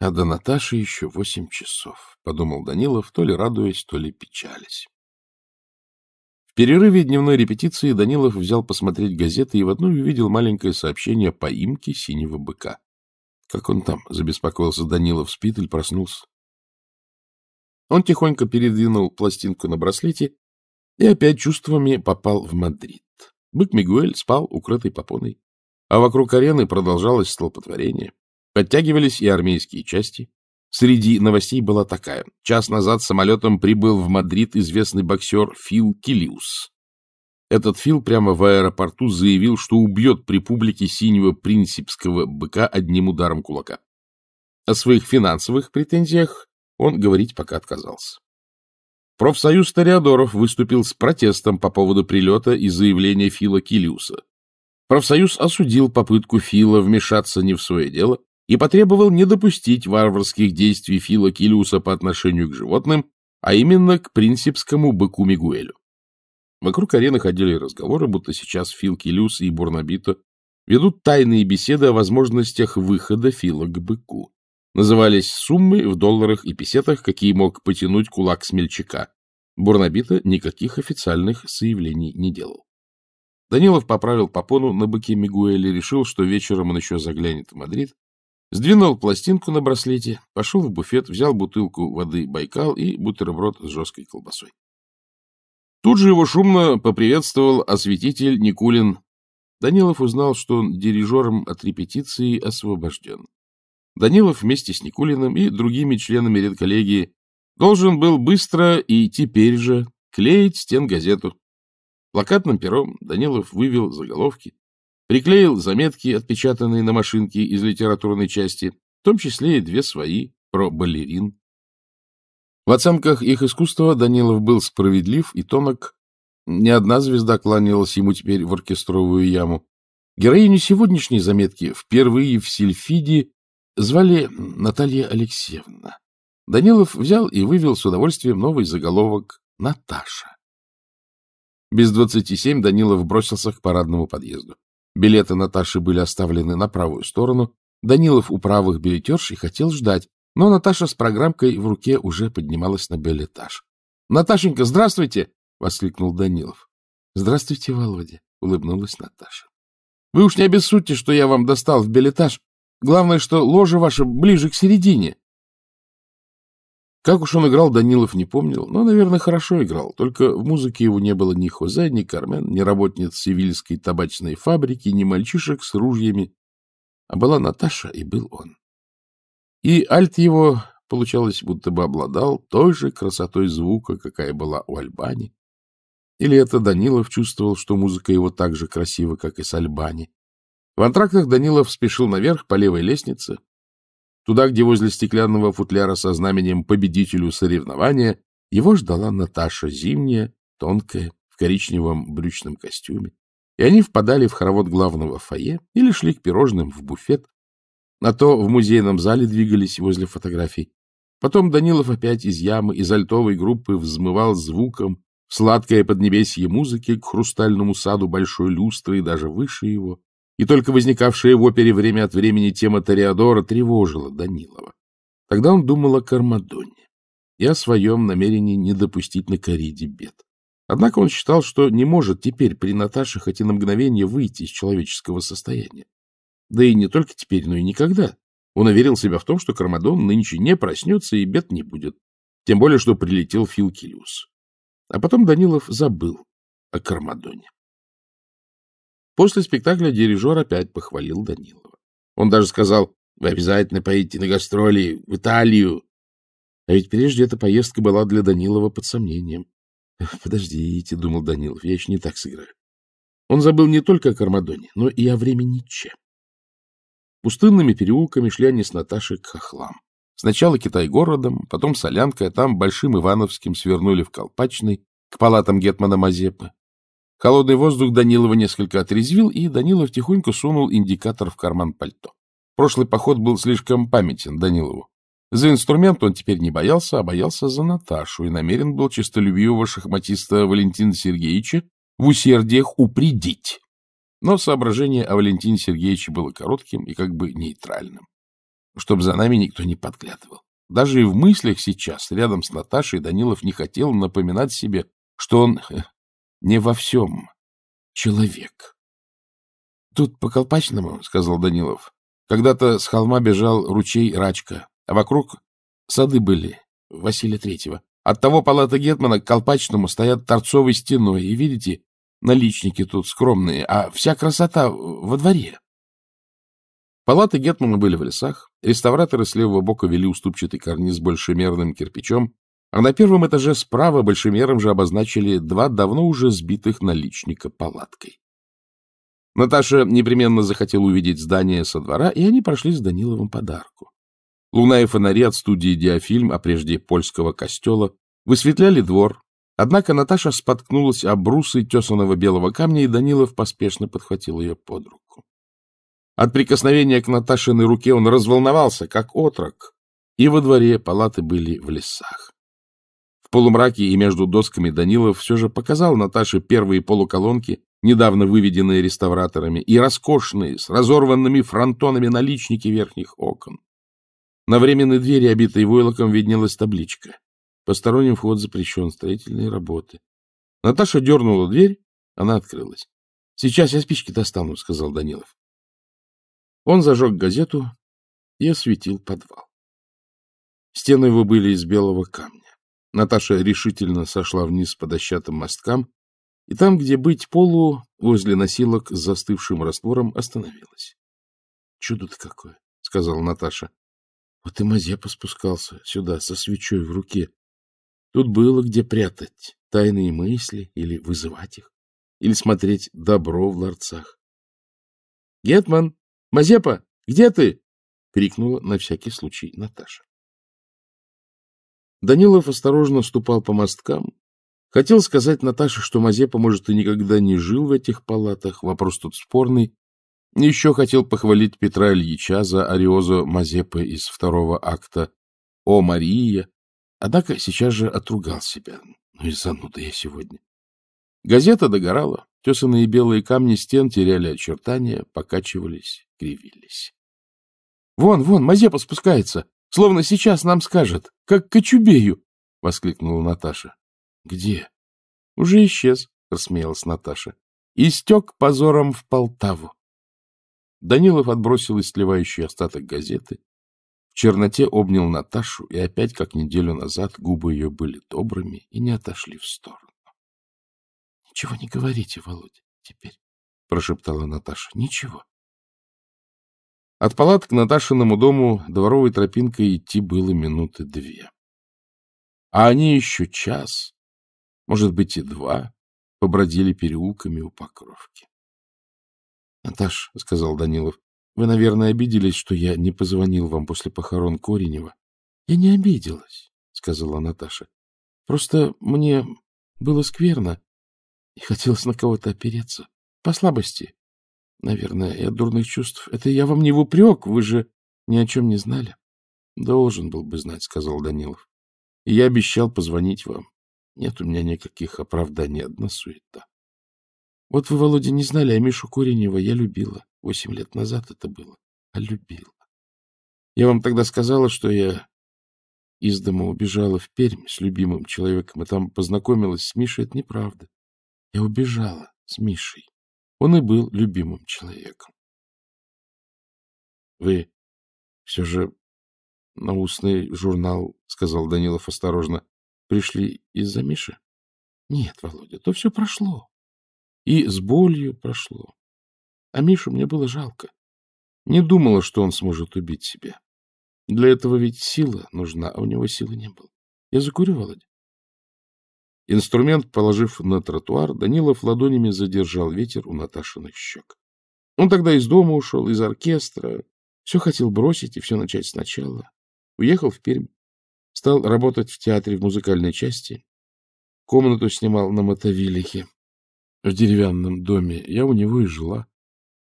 А до Наташи еще восемь часов, подумал Данилов, то ли радуясь, то ли печались перерыве дневной репетиции Данилов взял посмотреть газеты и в одну увидел маленькое сообщение о поимке синего быка. — Как он там? — забеспокоился Данилов. Спит или проснулся? Он тихонько передвинул пластинку на браслете и опять чувствами попал в Мадрид. Бык Мигуэль спал, укрытый попоной, а вокруг арены продолжалось столпотворение. Подтягивались и армейские части. Среди новостей была такая. Час назад самолетом прибыл в Мадрид известный боксер Фил Килиус. Этот Фил прямо в аэропорту заявил, что убьет при публике синего принципского быка одним ударом кулака. О своих финансовых претензиях он говорить пока отказался. Профсоюз Ториадоров выступил с протестом по поводу прилета и заявления Фила Килиуса. Профсоюз осудил попытку Фила вмешаться не в свое дело и потребовал не допустить варварских действий Фила Килиуса по отношению к животным, а именно к принципскому быку Мигуэлю. Вокруг арены ходили разговоры, будто сейчас Фил Килиус и Бурнабита ведут тайные беседы о возможностях выхода Фила к быку. Назывались суммы в долларах и песетах, какие мог потянуть кулак смельчака. Бурнабита никаких официальных заявлений не делал. Данилов поправил попону на быке Мигуэля, решил, что вечером он еще заглянет в Мадрид Сдвинул пластинку на браслете, пошел в буфет, взял бутылку воды «Байкал» и бутерброд с жесткой колбасой. Тут же его шумно поприветствовал осветитель Никулин. Данилов узнал, что он дирижером от репетиции освобожден. Данилов вместе с Никулиным и другими членами редколлегии должен был быстро и теперь же клеить стенгазету. Плакатным пером Данилов вывел заголовки, Приклеил заметки, отпечатанные на машинке из литературной части, в том числе и две свои про балерин. В оценках их искусства Данилов был справедлив и тонок. Ни одна звезда кланялась ему теперь в оркестровую яму. Героиню сегодняшней заметки впервые в Сильфиде звали Наталья Алексеевна. Данилов взял и вывел с удовольствием новый заголовок «Наташа». Без двадцати семь Данилов бросился к парадному подъезду. Билеты Наташи были оставлены на правую сторону. Данилов у правых билетерш и хотел ждать, но Наташа с программкой в руке уже поднималась на билетаж. — Наташенька, здравствуйте! — воскликнул Данилов. — Здравствуйте, Володя! — улыбнулась Наташа. — Вы уж не обессудьте, что я вам достал в билетаж. Главное, что ложе ваше ближе к середине. Как уж он играл, Данилов не помнил, но, наверное, хорошо играл, только в музыке его не было ни Хозе, ни Кармен, ни работниц сивильской табачной фабрики, ни мальчишек с ружьями, а была Наташа, и был он. И альт его, получалось, будто бы обладал той же красотой звука, какая была у Альбани. Или это Данилов чувствовал, что музыка его так же красива, как и с Альбани. В антрактах Данилов спешил наверх по левой лестнице, Туда, где возле стеклянного футляра со знаменем победителю соревнования его ждала Наташа зимняя, тонкая, в коричневом брючном костюме. И они впадали в хоровод главного фойе или шли к пирожным в буфет, а то в музейном зале двигались возле фотографий. Потом Данилов опять из ямы, из альтовой группы взмывал звуком сладкое поднебесье музыки к хрустальному саду большой люстры и даже выше его и только возникавшая в опере время от времени тема Тореадора тревожила Данилова. Тогда он думал о Кармадоне и о своем намерении не допустить на Кариде бед. Однако он считал, что не может теперь при Наташе хоть и на мгновение выйти из человеческого состояния. Да и не только теперь, но и никогда. Он уверил себя в том, что Кармадон нынче не проснется и бед не будет. Тем более, что прилетел Филкилиус. А потом Данилов забыл о Кармадоне. После спектакля дирижер опять похвалил Данилова. Он даже сказал, вы обязательно поедете на гастроли в Италию. А ведь прежде эта поездка была для Данилова под сомнением. Подождите, — думал Данилов, — я еще не так сыграю. Он забыл не только о Кармадоне, но и о времени Че. Пустынными переулками шли они с Наташей к хохлам. Сначала Китай-городом, потом Солянкой, а там Большим Ивановским свернули в Колпачный, к палатам Гетмана Мазепы. Холодный воздух Данилова несколько отрезвил, и Данилов тихонько сунул индикатор в карман пальто. Прошлый поход был слишком памятен Данилову. За инструмент он теперь не боялся, а боялся за Наташу и намерен был честолюбивого шахматиста Валентина Сергеевича в усердиях упредить. Но соображение о Валентине Сергеевиче было коротким и как бы нейтральным. чтобы за нами никто не подглядывал. Даже и в мыслях сейчас, рядом с Наташей, Данилов не хотел напоминать себе, что он [LAUGHS] не во всем человек. Тут по-колпачному, — сказал Данилов. Когда-то с холма бежал ручей Рачка, а вокруг сады были Василия Третьего. От того палата Гетмана к Колпачному стоят торцовой стеной, и, видите, наличники тут скромные, а вся красота во дворе. Палаты Гетмана были в лесах, реставраторы с левого бока вели уступчатый карниз большемерным кирпичом, а на первом этаже справа большемером же обозначили два давно уже сбитых наличника палаткой. Наташа непременно захотел увидеть здание со двора, и они прошли с Даниловым подарку. Луна и фонари от студии «Диафильм», а прежде польского костела, высветляли двор. Однако Наташа споткнулась об брусы тесаного белого камня, и Данилов поспешно подхватил ее под руку. От прикосновения к Наташиной руке он разволновался, как отрок, и во дворе палаты были в лесах. В полумраке и между досками Данилов все же показал Наташе первые полуколонки, недавно выведенные реставраторами, и роскошные, с разорванными фронтонами наличники верхних окон. На временной двери, обитой войлоком, виднелась табличка. Посторонним вход запрещен, строительные работы. Наташа дернула дверь, она открылась. — Сейчас я спички достану, — сказал Данилов. Он зажег газету и осветил подвал. Стены его были из белого камня. Наташа решительно сошла вниз по дощатым мосткам, и там, где быть полу, возле носилок с застывшим раствором, остановилась. — Чудо-то какое! — сказала Наташа. — Вот и Мазепа спускался сюда со свечой в руке. Тут было где прятать тайные мысли или вызывать их, или смотреть добро в ларцах. — Гетман! Мазепа! Где ты? — крикнула на всякий случай Наташа. Данилов осторожно ступал по мосткам. Хотел сказать Наташе, что Мазепа, может, и никогда не жил в этих палатах, вопрос тут спорный. Еще хотел похвалить Петра Ильича за ариозу Мазепы из второго акта «О, Мария!», однако сейчас же отругал себя. Ну и зануда я сегодня. Газета догорала, тесанные белые камни стен теряли очертания, покачивались, кривились. — Вон, вон, Мазепа спускается! — Словно сейчас нам скажет, как кочубею! — воскликнула Наташа. — Где? — Уже исчез, — рассмеялась Наташа. — Истек позором в Полтаву. Данилов отбросил истлевающий остаток газеты, в черноте обнял Наташу, и опять, как неделю назад, губы ее были добрыми и не отошли в сторону. — Ничего не говорите, Володя, теперь, — прошептала Наташа. — Ничего. От палат к Наташиному дому дворовой тропинкой идти было минуты две. А они еще час, может быть, и два, побродили переулками у Покровки. — Наташ, — сказал Данилов, — вы, наверное, обиделись, что я не позвонил вам после похорон Коренева. — Я не обиделась, — сказала Наташа. — Просто мне было скверно и хотелось на кого-то опереться. По слабости. Наверное, и от дурных чувств. Это я вам не в упрек, вы же ни о чем не знали. Должен был бы знать, сказал Данилов. И я обещал позвонить вам. Нет у меня никаких оправданий, одна суета. Вот вы, Володя, не знали, а Мишу Куренева я любила. Восемь лет назад это было. А любила. Я вам тогда сказала, что я из дома убежала в Пермь с любимым человеком, и там познакомилась с Мишей. Это неправда. Я убежала с Мишей. Он и был любимым человеком. — Вы все же на устный журнал, — сказал Данилов осторожно, — пришли из-за Миши? — Нет, Володя, то все прошло. И с болью прошло. А Мишу мне было жалко. Не думала, что он сможет убить себя. Для этого ведь сила нужна, а у него силы не было. Я закурю, Володя? Инструмент, положив на тротуар, Данилов ладонями задержал ветер у Наташиных щек. Он тогда из дома ушел, из оркестра. Все хотел бросить и все начать сначала. Уехал в Пермь. Стал работать в театре в музыкальной части. Комнату снимал на мотовилихе в деревянном доме. Я у него и жила.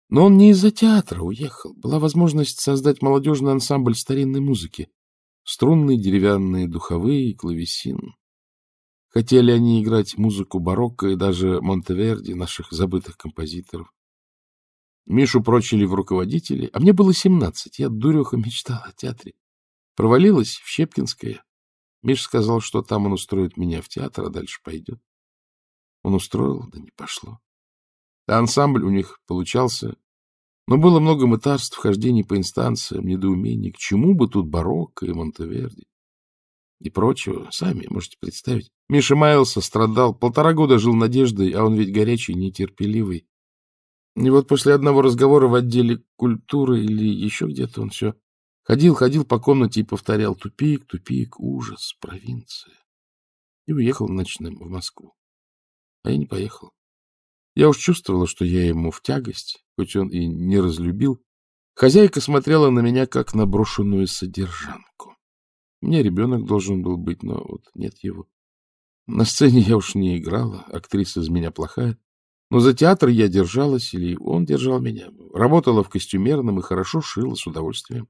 Но он не из-за театра уехал. Была возможность создать молодежный ансамбль старинной музыки. Струнные, деревянные, духовые, клавесин. Хотели они играть музыку барокко и даже Монтеверди, наших забытых композиторов. Мишу прочили в руководители, а мне было семнадцать. Я дуреха мечтал о театре. Провалилась в Щепкинское. Миш сказал, что там он устроит меня в театр, а дальше пойдет. Он устроил, да не пошло. А ансамбль у них получался. Но было много мытарств, хождений по инстанциям, недоумений. К чему бы тут барокко и Монтеверди? и прочего, сами можете представить. Миша маялся, страдал, полтора года жил надеждой, а он ведь горячий, нетерпеливый. И вот после одного разговора в отделе культуры или еще где-то он все ходил, ходил по комнате и повторял «тупик, тупик, ужас, провинция». И уехал ночным в Москву. А я не поехал. Я уж чувствовала, что я ему в тягость, хоть он и не разлюбил. Хозяйка смотрела на меня, как на брошенную содержанку. Мне ребенок должен был быть, но вот нет его. На сцене я уж не играла, актриса из меня плохая. Но за театр я держалась, или он держал меня. Работала в костюмерном и хорошо шила с удовольствием.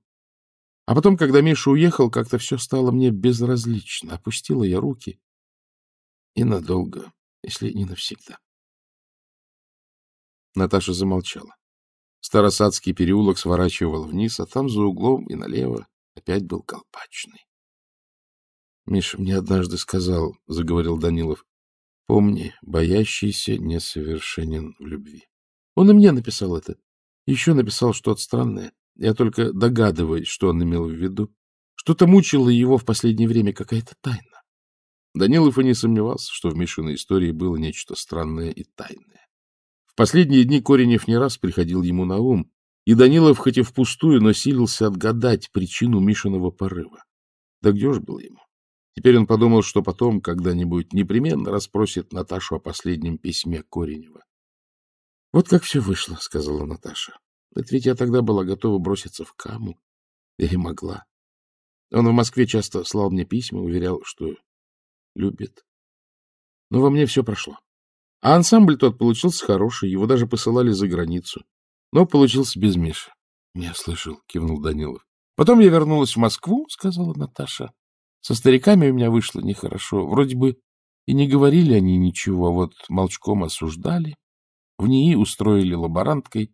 А потом, когда Миша уехал, как-то все стало мне безразлично. Опустила я руки. И надолго, если не навсегда. Наташа замолчала. Старосадский переулок сворачивал вниз, а там за углом и налево опять был колпачный. Миша мне однажды сказал, — заговорил Данилов, — помни, боящийся несовершенен в любви. Он и мне написал это. Еще написал что-то странное. Я только догадываюсь, что он имел в виду. Что-то мучило его в последнее время, какая-то тайна. Данилов и не сомневался, что в Мишиной истории было нечто странное и тайное. В последние дни Коренев не раз приходил ему на ум, и Данилов хоть и впустую, но силился отгадать причину Мишиного порыва. Да где ж было ему? Теперь он подумал, что потом когда-нибудь непременно расспросит Наташу о последнем письме Коренева. — Вот как все вышло, — сказала Наташа. — Это ведь я тогда была готова броситься в каму. Я и могла. Он в Москве часто слал мне письма, уверял, что любит. Но во мне все прошло. А ансамбль тот получился хороший, его даже посылали за границу. Но получился без Миши. — Не слышал, — кивнул Данилов. — Потом я вернулась в Москву, — сказала Наташа. Со стариками у меня вышло нехорошо. Вроде бы и не говорили они ничего, а вот молчком осуждали. В НИИ устроили лаборанткой,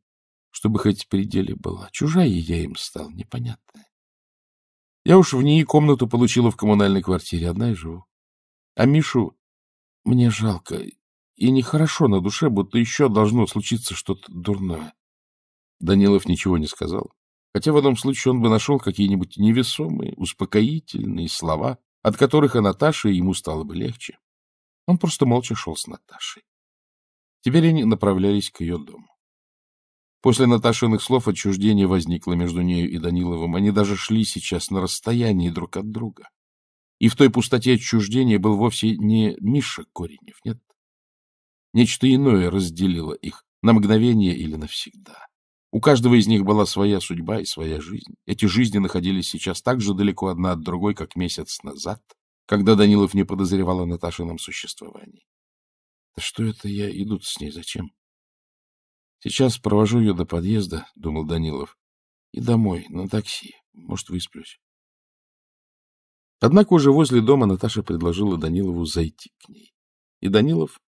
чтобы хоть при деле была. Чужая я им стал, непонятная. Я уж в ней комнату получила в коммунальной квартире, одна и живу. А Мишу мне жалко, и нехорошо на душе, будто еще должно случиться что-то дурное. Данилов ничего не сказал хотя в этом случае он бы нашел какие-нибудь невесомые, успокоительные слова, от которых о Наташе ему стало бы легче. Он просто молча шел с Наташей. Теперь они направлялись к ее дому. После Наташиных слов отчуждение возникло между нею и Даниловым. Они даже шли сейчас на расстоянии друг от друга. И в той пустоте отчуждения был вовсе не Миша Коренев, нет. Нечто иное разделило их на мгновение или навсегда. У каждого из них была своя судьба и своя жизнь. Эти жизни находились сейчас так же далеко одна от другой, как месяц назад, когда Данилов не подозревал о Наташином существовании. Да что это я иду с ней? Зачем? Сейчас провожу ее до подъезда, — думал Данилов, — и домой, на такси. Может, высплюсь. Однако уже возле дома Наташа предложила Данилову зайти к ней. И Данилов,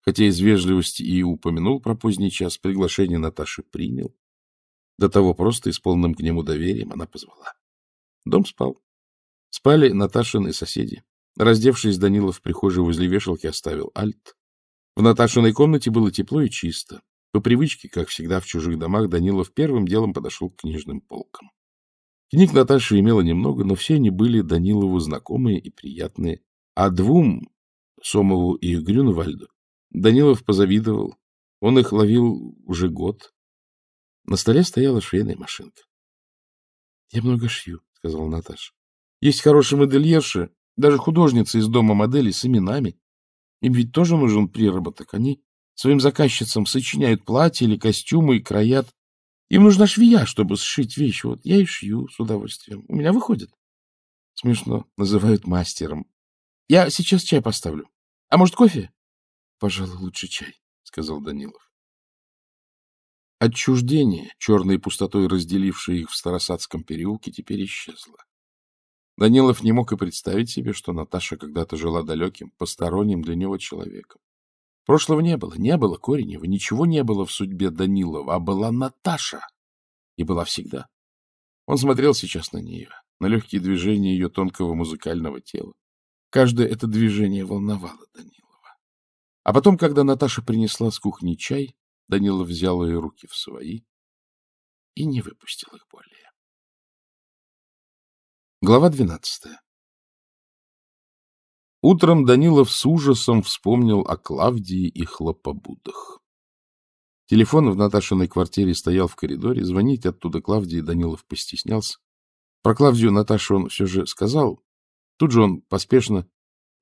хотя из вежливости и упомянул про поздний час, приглашение Наташи принял до того просто и с полным к нему доверием она позвала. Дом спал. Спали и соседи. Раздевшись, Данилов в прихожей возле вешалки оставил альт. В Наташиной комнате было тепло и чисто. По привычке, как всегда в чужих домах, Данилов первым делом подошел к книжным полкам. Книг Наташи имела немного, но все они были Данилову знакомые и приятные. А двум, Сомову и Грюнвальду, Данилов позавидовал. Он их ловил уже год, на столе стояла швейная машинка. — Я много шью, — сказал Наташа. — Есть хорошие модельерши, даже художницы из дома моделей с именами. Им ведь тоже нужен приработок. Они своим заказчицам сочиняют платья или костюмы и краят. Им нужна швея, чтобы сшить вещь. Вот я и шью с удовольствием. У меня выходит. Смешно. Называют мастером. Я сейчас чай поставлю. А может, кофе? — Пожалуй, лучше чай, — сказал Данилов. Отчуждение, черной пустотой разделившее их в Старосадском переулке, теперь исчезло. Данилов не мог и представить себе, что Наташа когда-то жила далеким, посторонним для него человеком. Прошлого не было, не было Коренева, ничего не было в судьбе Данилова, а была Наташа. И была всегда. Он смотрел сейчас на нее, на легкие движения ее тонкого музыкального тела. Каждое это движение волновало Данилова. А потом, когда Наташа принесла с кухни чай, Данила взял ее руки в свои и не выпустил их более. Глава двенадцатая. Утром Данилов с ужасом вспомнил о Клавдии и хлопобудах. Телефон в Наташиной квартире стоял в коридоре, звонить оттуда Клавдии Данилов постеснялся. Про Клавдию Наташу он все же сказал. Тут же он поспешно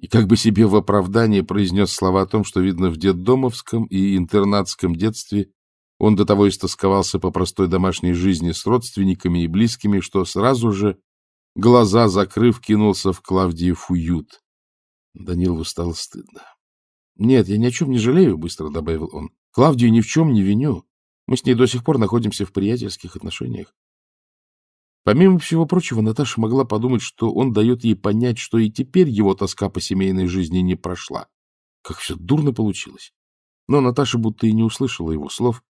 и как бы себе в оправдание произнес слова о том, что, видно, в детдомовском и интернатском детстве он до того истосковался по простой домашней жизни с родственниками и близкими, что сразу же, глаза закрыв, кинулся в Клавдиев уют. Данилову стало стыдно. — Нет, я ни о чем не жалею, — быстро добавил он. — Клавдию ни в чем не виню. Мы с ней до сих пор находимся в приятельских отношениях. Помимо всего прочего, Наташа могла подумать, что он дает ей понять, что и теперь его тоска по семейной жизни не прошла. Как все дурно получилось. Но Наташа будто и не услышала его слов,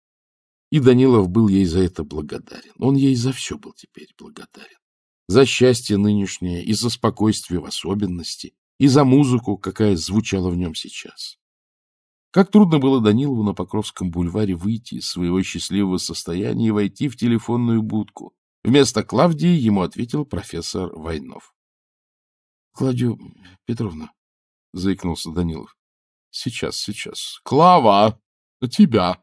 и Данилов был ей за это благодарен. Он ей за все был теперь благодарен. За счастье нынешнее и за спокойствие в особенности, и за музыку, какая звучала в нем сейчас. Как трудно было Данилову на Покровском бульваре выйти из своего счастливого состояния и войти в телефонную будку. Вместо Клавдии ему ответил профессор Войнов. — Кладю Петровна, — заикнулся Данилов. — Сейчас, сейчас. — Клава! Тебя!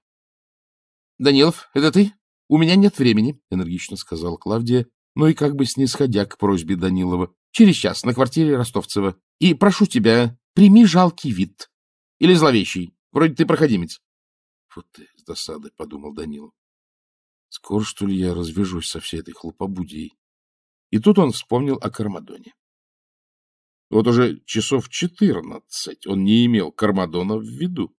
— Данилов, это ты? У меня нет времени, — энергично сказал Клавдия, ну и как бы снисходя к просьбе Данилова. — Через час на квартире Ростовцева. И прошу тебя, прими жалкий вид. Или зловещий. Вроде ты проходимец. — Вот ты, с досадой, — подумал Данилов. Скоро, что ли, я развяжусь со всей этой хлопобудией. И тут он вспомнил о Кармадоне. Вот уже часов четырнадцать он не имел Кармадона в виду.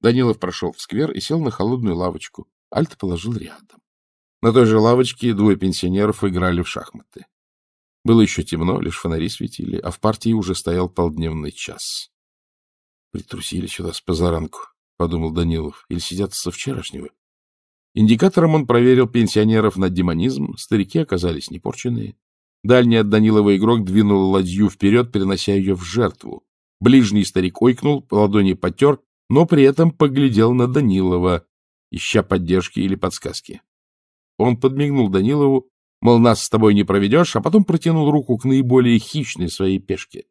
Данилов прошел в сквер и сел на холодную лавочку. Альта положил рядом. На той же лавочке двое пенсионеров играли в шахматы. Было еще темно, лишь фонари светили, а в партии уже стоял полдневный час. — Притрусили сюда с позаранку, — подумал Данилов, — или сидят со вчерашнего. Индикатором он проверил пенсионеров на демонизм, старики оказались непорченные. Дальний от Данилова игрок двинул ладью вперед, перенося ее в жертву. Ближний старик ойкнул, по ладони потер, но при этом поглядел на Данилова, ища поддержки или подсказки. Он подмигнул Данилову, мол, нас с тобой не проведешь, а потом протянул руку к наиболее хищной своей пешке.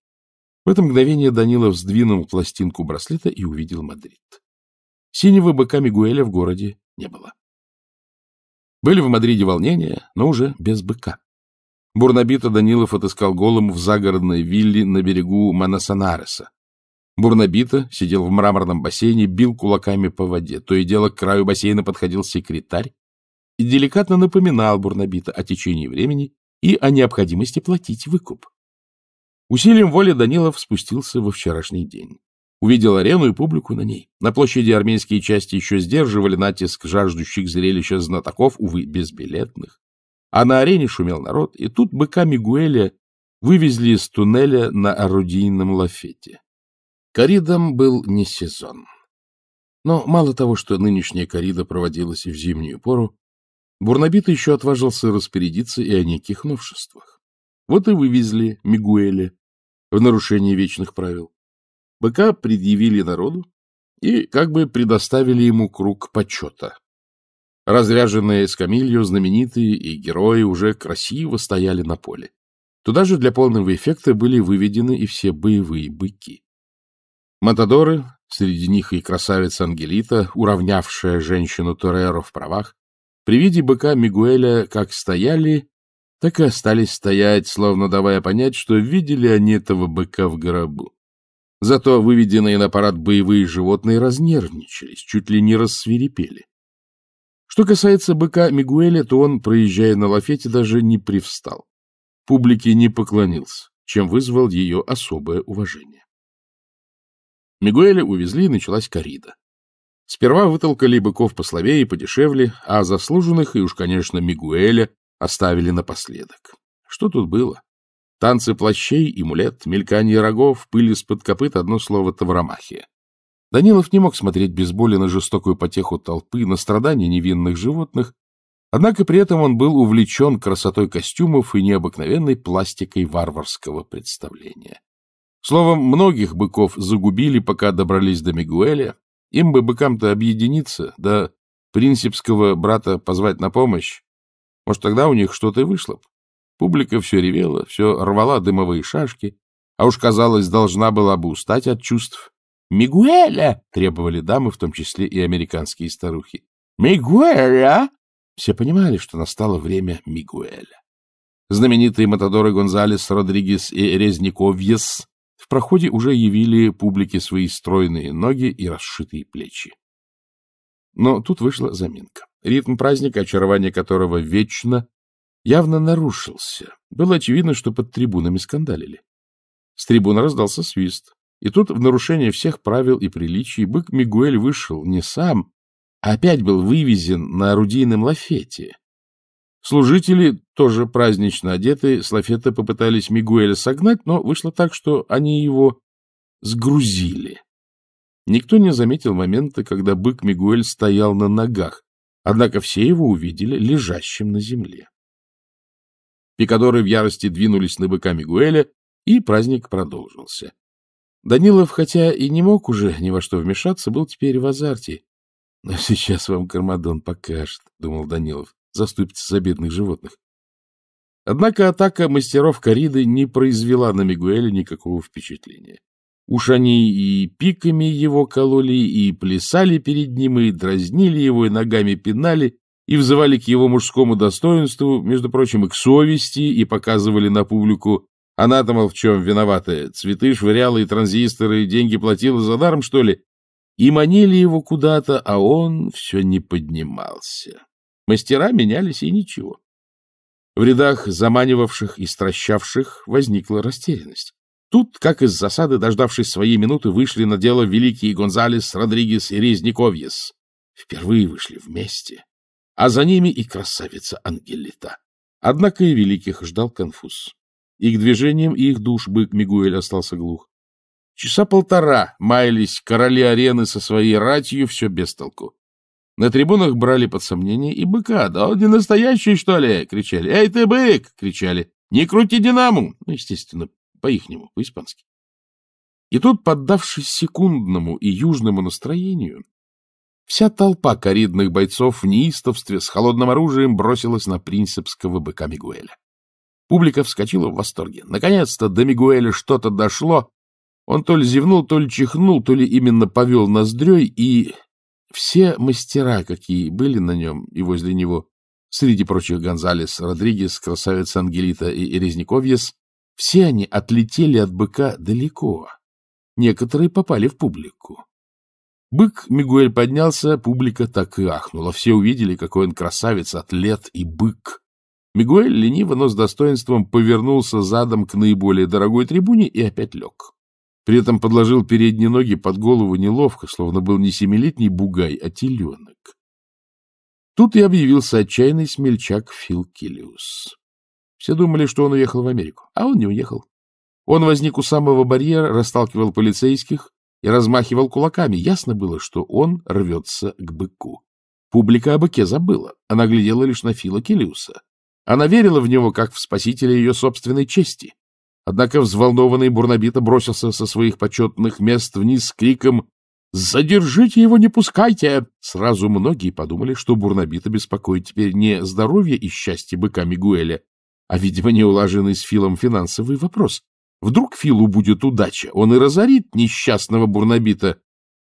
В это мгновение Данилов сдвинул пластинку браслета и увидел Мадрид. Синего быка Мигуэля в городе не было. Были в Мадриде волнения, но уже без быка. Бурнабита Данилов отыскал голым в загородной вилле на берегу Манасанареса. Бурнабита сидел в мраморном бассейне, бил кулаками по воде. То и дело к краю бассейна подходил секретарь и деликатно напоминал Бурнабита о течении времени и о необходимости платить выкуп. Усилием воли Данилов спустился во вчерашний день увидел арену и публику на ней. На площади армейские части еще сдерживали натиск жаждущих зрелища знатоков, увы, безбилетных. А на арене шумел народ, и тут быка Мигуэля вывезли из туннеля на орудийном лафете. Коридом был не сезон. Но мало того, что нынешняя корида проводилась и в зимнюю пору, Бурнабит еще отважился распорядиться и о неких новшествах. Вот и вывезли Мигуэля в нарушение вечных правил. Быка предъявили народу и как бы предоставили ему круг почета. Разряженные эскамилью знаменитые и герои уже красиво стояли на поле. Туда же для полного эффекта были выведены и все боевые быки. Матадоры, среди них и красавица Ангелита, уравнявшая женщину Тореро в правах, при виде быка Мигуэля как стояли, так и остались стоять, словно давая понять, что видели они этого быка в гробу. Зато выведенные на парад боевые животные разнервничались, чуть ли не рассвирепели. Что касается быка Мигуэля, то он, проезжая на лафете, даже не привстал. Публике не поклонился, чем вызвал ее особое уважение. Мигуэля увезли, и началась корида. Сперва вытолкали быков послабее и подешевле, а заслуженных и уж, конечно, Мигуэля оставили напоследок. Что тут было? Танцы плащей и мулет, мелькание рогов, пыль из-под копыт — одно слово тавромахия. Данилов не мог смотреть без боли на жестокую потеху толпы, на страдания невинных животных, однако при этом он был увлечен красотой костюмов и необыкновенной пластикой варварского представления. Словом, многих быков загубили, пока добрались до Мигуэля, им бы быкам-то объединиться, да принципского брата позвать на помощь, может, тогда у них что-то и вышло бы. Публика все ревела, все рвала дымовые шашки, а уж, казалось, должна была бы устать от чувств. «Мигуэля!» — требовали дамы, в том числе и американские старухи. «Мигуэля!» Все понимали, что настало время Мигуэля. Знаменитые Матадоры Гонзалес, Родригес и Резниковьес в проходе уже явили публике свои стройные ноги и расшитые плечи. Но тут вышла заминка. Ритм праздника, очарование которого вечно явно нарушился. Было очевидно, что под трибунами скандалили. С трибун раздался свист. И тут, в нарушение всех правил и приличий, бык Мигуэль вышел не сам, а опять был вывезен на орудийном лафете. Служители, тоже празднично одеты, с лафета попытались Мигуэля согнать, но вышло так, что они его сгрузили. Никто не заметил момента, когда бык Мигуэль стоял на ногах, однако все его увидели лежащим на земле. Пикадоры в ярости двинулись на быка Мигуэля, и праздник продолжился. Данилов, хотя и не мог уже ни во что вмешаться, был теперь в азарте. — Но а сейчас вам Кармадон покажет, — думал Данилов, — заступится за бедных животных. Однако атака мастеров кориды не произвела на Мигуэля никакого впечатления. Уж они и пиками его кололи, и плясали перед ним, и дразнили его, и ногами пинали, и взывали к его мужскому достоинству, между прочим, и к совести, и показывали на публику анатомов, в чем виноваты, цветы швыряла и транзисторы, и деньги платила за даром, что ли, и манили его куда-то, а он все не поднимался. Мастера менялись, и ничего. В рядах заманивавших и стращавших возникла растерянность. Тут, как из засады, дождавшись своей минуты, вышли на дело великие Гонзалес, Родригес и Резниковьес. Впервые вышли вместе а за ними и красавица Ангелита. Однако и великих ждал конфуз. И к движениям и их душ бык Мигуэль остался глух. Часа полтора маялись короли арены со своей ратью, все без толку. На трибунах брали под сомнение и быка. «Да он не настоящий, что ли?» — кричали. «Эй, ты бык!» — кричали. «Не крути динаму!» Ну, естественно, по-ихнему, по-испански. И тут, поддавшись секундному и южному настроению, Вся толпа коридных бойцов в неистовстве с холодным оружием бросилась на принципского быка Мигуэля. Публика вскочила в восторге. Наконец-то до Мигуэля что-то дошло. Он то ли зевнул, то ли чихнул, то ли именно повел ноздрёй, и все мастера, какие были на нем и возле него, среди прочих Гонзалес, Родригес, красавица Ангелита и Резниковьес, все они отлетели от быка далеко. Некоторые попали в публику. Бык Мигуэль поднялся, публика так и ахнула. Все увидели, какой он красавец, атлет и бык. Мигуэль лениво, но с достоинством повернулся задом к наиболее дорогой трибуне и опять лег. При этом подложил передние ноги под голову неловко, словно был не семилетний бугай, а теленок. Тут и объявился отчаянный смельчак Фил Килиус. Все думали, что он уехал в Америку, а он не уехал. Он возник у самого барьера, расталкивал полицейских, и размахивал кулаками. Ясно было, что он рвется к быку. Публика о быке забыла. Она глядела лишь на Фила Келиуса. Она верила в него, как в спасителя ее собственной чести. Однако взволнованный Бурнабита бросился со своих почетных мест вниз с криком «Задержите его, не пускайте!» Сразу многие подумали, что Бурнабита беспокоит теперь не здоровье и счастье быка Мигуэля, а, видимо, неулаженный с Филом финансовый вопрос. Вдруг Филу будет удача, он и разорит несчастного бурнобита.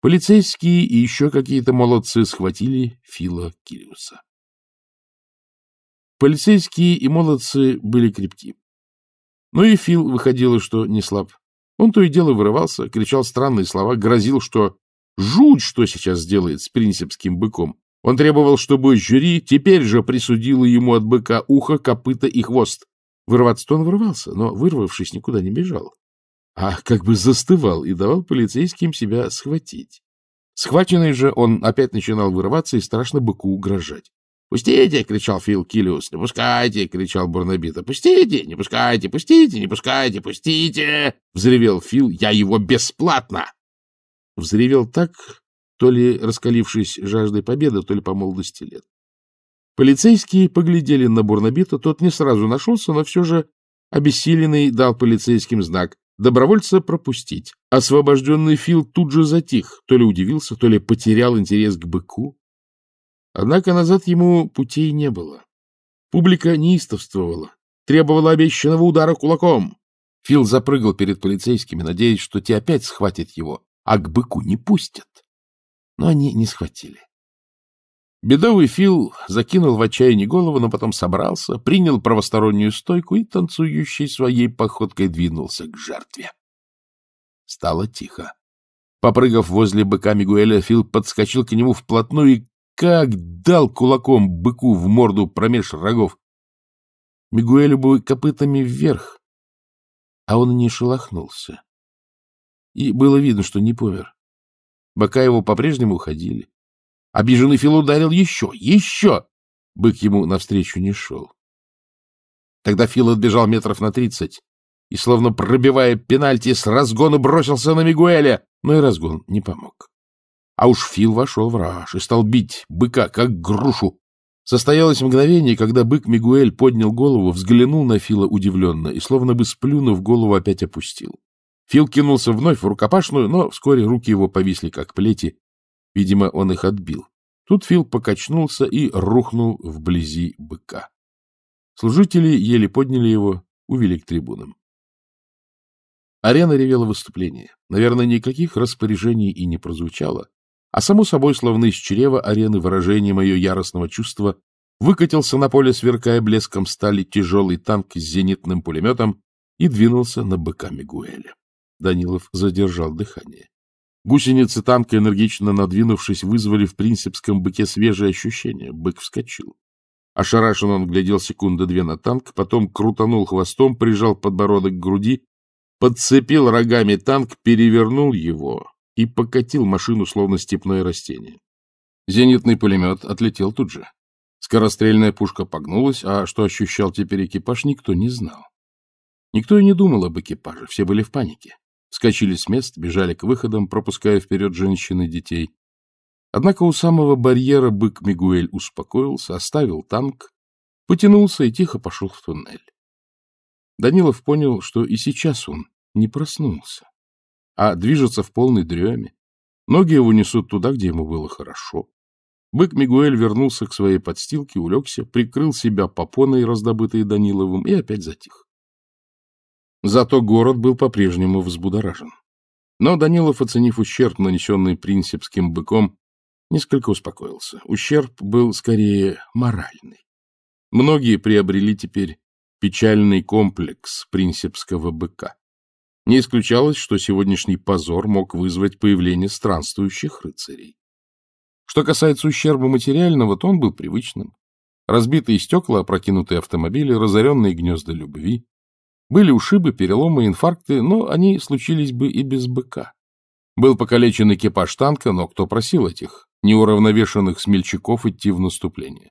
Полицейские и еще какие-то молодцы схватили Фила Кириуса. Полицейские и молодцы были крепки. Но ну и Фил выходило, что не слаб. Он то и дело вырывался, кричал странные слова, грозил, что жуть, что сейчас сделает с принципским быком. Он требовал, чтобы жюри теперь же присудило ему от быка ухо, копыта и хвост. Вырваться-то он вырвался, но, вырвавшись, никуда не бежал, а как бы застывал и давал полицейским себя схватить. Схваченный же, он опять начинал вырываться и страшно быку угрожать. «Пустите!» — кричал Фил Килиус. «Не пускайте!» — кричал Барнабит. «Пустите! Не пускайте! Пустите! Не пускайте! Пустите!» — взревел Фил. «Я его бесплатно!» Взревел так, то ли раскалившись жаждой победы, то ли по молодости лет. Полицейские поглядели на Бурнабита, тот не сразу нашелся, но все же обессиленный дал полицейским знак добровольца пропустить. Освобожденный Фил тут же затих, то ли удивился, то ли потерял интерес к быку. Однако назад ему путей не было. Публика неистовствовала, требовала обещанного удара кулаком. Фил запрыгал перед полицейскими, надеясь, что те опять схватят его, а к быку не пустят. Но они не схватили. Бедовый Фил закинул в отчаянии голову, но потом собрался, принял правостороннюю стойку и, танцующий своей походкой, двинулся к жертве. Стало тихо. Попрыгав возле быка Мигуэля, Фил подскочил к нему вплотную и как дал кулаком быку в морду промеж рогов. Мигуэлю бы копытами вверх, а он не шелохнулся. И было видно, что не помер. Бока его по-прежнему уходили. Обиженный Фил ударил еще, еще. Бык ему навстречу не шел. Тогда Фил отбежал метров на тридцать и, словно пробивая пенальти, с разгона бросился на Мигуэля, но и разгон не помог. А уж Фил вошел в раж и стал бить быка, как грушу. Состоялось мгновение, когда бык Мигуэль поднял голову, взглянул на Фила удивленно и, словно бы сплюнув, голову опять опустил. Фил кинулся вновь в рукопашную, но вскоре руки его повисли, как плети, Видимо, он их отбил. Тут Фил покачнулся и рухнул вблизи быка. Служители еле подняли его, увели к трибунам. Арена ревела выступление. Наверное, никаких распоряжений и не прозвучало. А само собой, словно из чрева арены, выражение мое яростного чувства, выкатился на поле, сверкая блеском стали, тяжелый танк с зенитным пулеметом и двинулся на быка Мигуэля. Данилов задержал дыхание. Гусеницы танка, энергично надвинувшись, вызвали в принципском быке свежие ощущения. Бык вскочил. Ошарашен он глядел секунды две на танк, потом крутанул хвостом, прижал подбородок к груди, подцепил рогами танк, перевернул его и покатил машину, словно степное растение. Зенитный пулемет отлетел тут же. Скорострельная пушка погнулась, а что ощущал теперь экипаж, никто не знал. Никто и не думал об экипаже, все были в панике. Вскочили с мест, бежали к выходам, пропуская вперед женщин и детей. Однако у самого барьера бык Мигуэль успокоился, оставил танк, потянулся и тихо пошел в туннель. Данилов понял, что и сейчас он не проснулся, а движется в полной дреме. Ноги его несут туда, где ему было хорошо. Бык Мигуэль вернулся к своей подстилке, улегся, прикрыл себя попоной, раздобытой Даниловым, и опять затих. Зато город был по-прежнему взбудоражен. Но Данилов, оценив ущерб, нанесенный принципским быком, несколько успокоился. Ущерб был скорее моральный. Многие приобрели теперь печальный комплекс принципского быка. Не исключалось, что сегодняшний позор мог вызвать появление странствующих рыцарей. Что касается ущерба материального, то он был привычным. Разбитые стекла, опрокинутые автомобили, разоренные гнезда любви, были ушибы, переломы, инфаркты, но они случились бы и без быка. Был покалечен экипаж танка, но кто просил этих неуравновешенных смельчаков идти в наступление?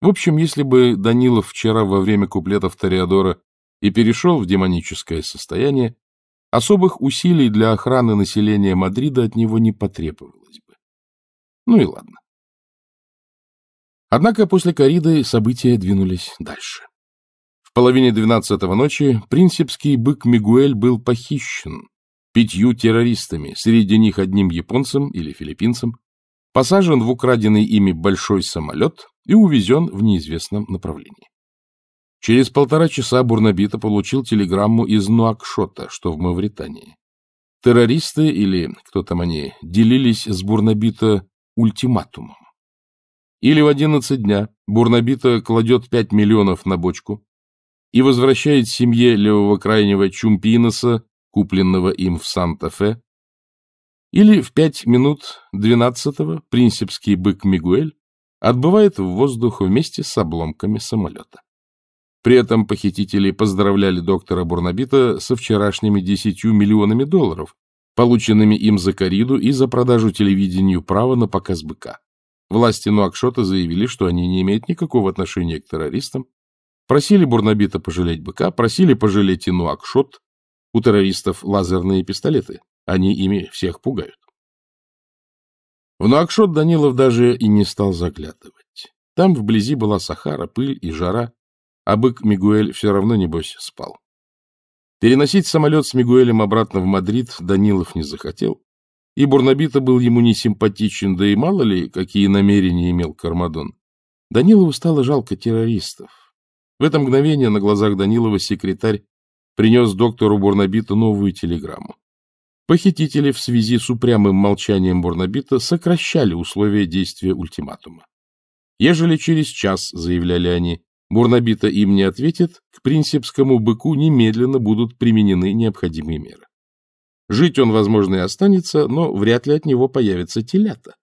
В общем, если бы Данилов вчера во время куплетов Тореадора и перешел в демоническое состояние, особых усилий для охраны населения Мадрида от него не потребовалось бы. Ну и ладно. Однако после кориды события двинулись дальше половине двенадцатого ночи принципский бык Мигуэль был похищен пятью террористами, среди них одним японцем или филиппинцем, посажен в украденный ими большой самолет и увезен в неизвестном направлении. Через полтора часа Бурнабита получил телеграмму из Нуакшота, что в Мавритании. Террористы, или кто там они, делились с Бурнабита ультиматумом. Или в 11 дня Бурнабита кладет 5 миллионов на бочку, и возвращает семье левого крайнего Чумпиноса, купленного им в Санта-Фе, или в пять минут двенадцатого принципский бык Мигуэль отбывает в воздух вместе с обломками самолета. При этом похитители поздравляли доктора Бурнабита со вчерашними десятью миллионами долларов, полученными им за кориду и за продажу телевидению права на показ быка. Власти Нуакшота заявили, что они не имеют никакого отношения к террористам Просили Бурнабита пожалеть быка, просили пожалеть и Нуакшот. У террористов лазерные пистолеты. Они ими всех пугают. В Нуакшот Данилов даже и не стал заглядывать. Там вблизи была сахара, пыль и жара, а бык Мигуэль все равно, небось, спал. Переносить самолет с Мигуэлем обратно в Мадрид Данилов не захотел, и Бурнабита был ему не симпатичен, да и мало ли, какие намерения имел Кармадон. Данилову стало жалко террористов. В это мгновение на глазах Данилова секретарь принес доктору Бурнабита новую телеграмму. Похитители в связи с упрямым молчанием Бурнабита сокращали условия действия ультиматума. Ежели через час, заявляли они, Бурнабита им не ответит, к принципскому быку немедленно будут применены необходимые меры. Жить он, возможно, и останется, но вряд ли от него появится телята.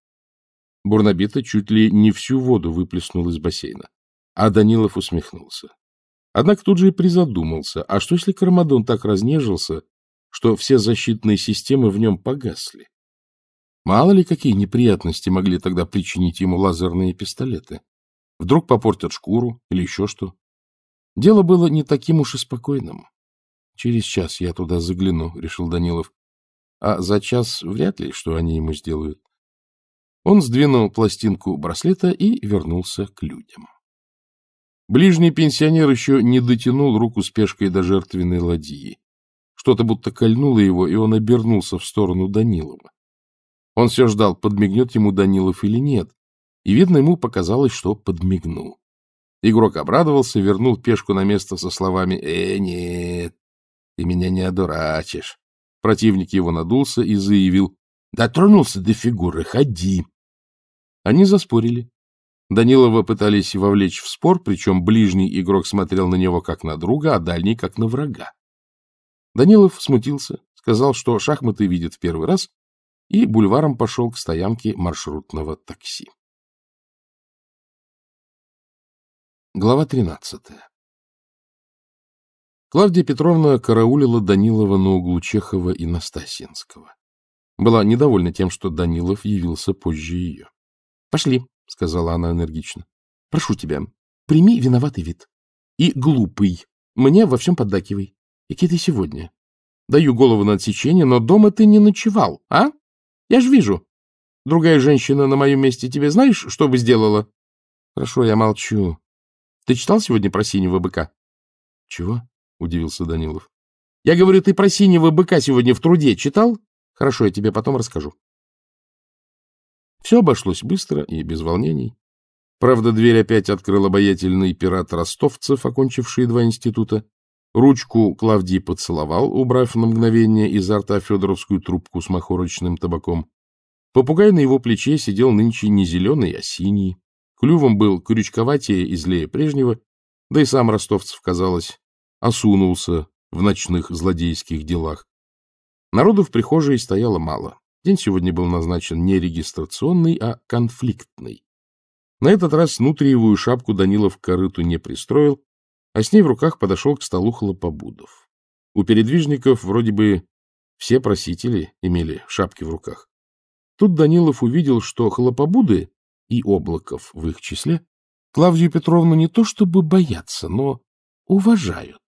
Бурнабита чуть ли не всю воду выплеснул из бассейна. А Данилов усмехнулся. Однако тут же и призадумался, а что если Кармадон так разнежился, что все защитные системы в нем погасли? Мало ли, какие неприятности могли тогда причинить ему лазерные пистолеты. Вдруг попортят шкуру или еще что. Дело было не таким уж и спокойным. Через час я туда загляну, — решил Данилов. А за час вряд ли, что они ему сделают. Он сдвинул пластинку браслета и вернулся к людям. Ближний пенсионер еще не дотянул руку спешкой до жертвенной ладьи. Что-то будто кольнуло его, и он обернулся в сторону Данилова. Он все ждал, подмигнет ему Данилов или нет, и, видно, ему показалось, что подмигнул. Игрок обрадовался, вернул пешку на место со словами «Э, нет, ты меня не одурачишь». Противник его надулся и заявил «Дотронулся до фигуры, ходи». Они заспорили. Данилова пытались вовлечь в спор, причем ближний игрок смотрел на него как на друга, а дальний как на врага. Данилов смутился, сказал, что шахматы видит в первый раз, и бульваром пошел к стоянке маршрутного такси. Глава 13. Клавдия Петровна караулила Данилова на углу Чехова и Настасинского. Была недовольна тем, что Данилов явился позже ее. — Пошли, — сказала она энергично. — Прошу тебя, прими виноватый вид. И глупый. Мне во всем поддакивай. Какие ты сегодня? Даю голову на отсечение, но дома ты не ночевал, а? Я ж вижу. Другая женщина на моем месте тебе знаешь, что бы сделала? Хорошо, я молчу. Ты читал сегодня про синего быка? Чего? — удивился Данилов. — Я говорю, ты про синего быка сегодня в труде читал? Хорошо, я тебе потом расскажу. Все обошлось быстро и без волнений. Правда, дверь опять открыл обаятельный пират ростовцев, окончивший два института. Ручку Клавдий поцеловал, убрав на мгновение изо рта федоровскую трубку с махорочным табаком. Попугай на его плече сидел нынче не зеленый, а синий. Клювом был крючковатее и злее прежнего, да и сам ростовцев, казалось, осунулся в ночных злодейских делах. Народу в прихожей стояло мало. День сегодня был назначен не регистрационный, а конфликтный. На этот раз внутриевую шапку Данилов к корыту не пристроил, а с ней в руках подошел к столу хлопобудов. У передвижников вроде бы все просители имели шапки в руках. Тут Данилов увидел, что хлопобуды и облаков в их числе Клавдию Петровну не то чтобы боятся, но уважают.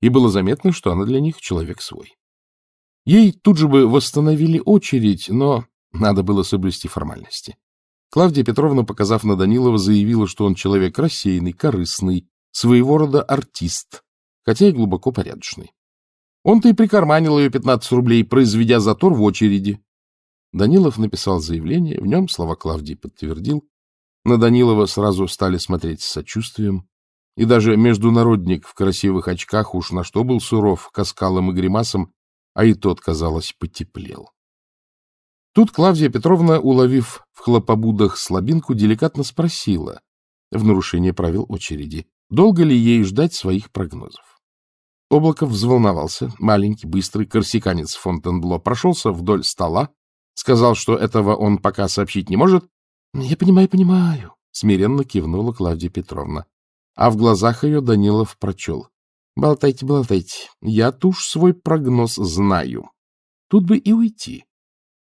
И было заметно, что она для них человек свой. Ей тут же бы восстановили очередь, но надо было соблюсти формальности. Клавдия Петровна, показав на Данилова, заявила, что он человек рассеянный, корыстный, своего рода артист, хотя и глубоко порядочный. Он-то и прикарманил ее 15 рублей, произведя затор в очереди. Данилов написал заявление, в нем слова Клавдии подтвердил. На Данилова сразу стали смотреть с сочувствием. И даже международник в красивых очках уж на что был суров, каскалом и гримасом, а и тот, казалось, потеплел. Тут Клавдия Петровна, уловив в хлопобудах слабинку, деликатно спросила, в нарушение правил очереди, долго ли ей ждать своих прогнозов. Облаков взволновался, маленький, быстрый корсиканец Фонтенбло прошелся вдоль стола, сказал, что этого он пока сообщить не может. — Я понимаю, понимаю, — смиренно кивнула Клавдия Петровна. А в глазах ее Данилов прочел. Болтайте, болтайте. Я туж свой прогноз знаю. Тут бы и уйти.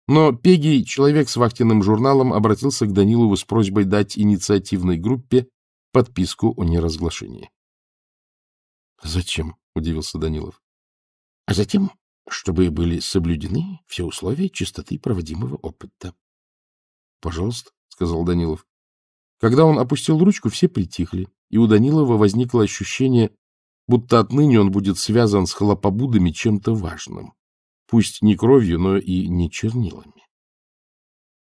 Но Пеги, человек с вахтенным журналом, обратился к Данилову с просьбой дать инициативной группе подписку о неразглашении. «Зачем?» — удивился Данилов. «А затем, чтобы были соблюдены все условия чистоты проводимого опыта». «Пожалуйста», — сказал Данилов. Когда он опустил ручку, все притихли, и у Данилова возникло ощущение, будто отныне он будет связан с хлопобудами чем-то важным, пусть не кровью, но и не чернилами.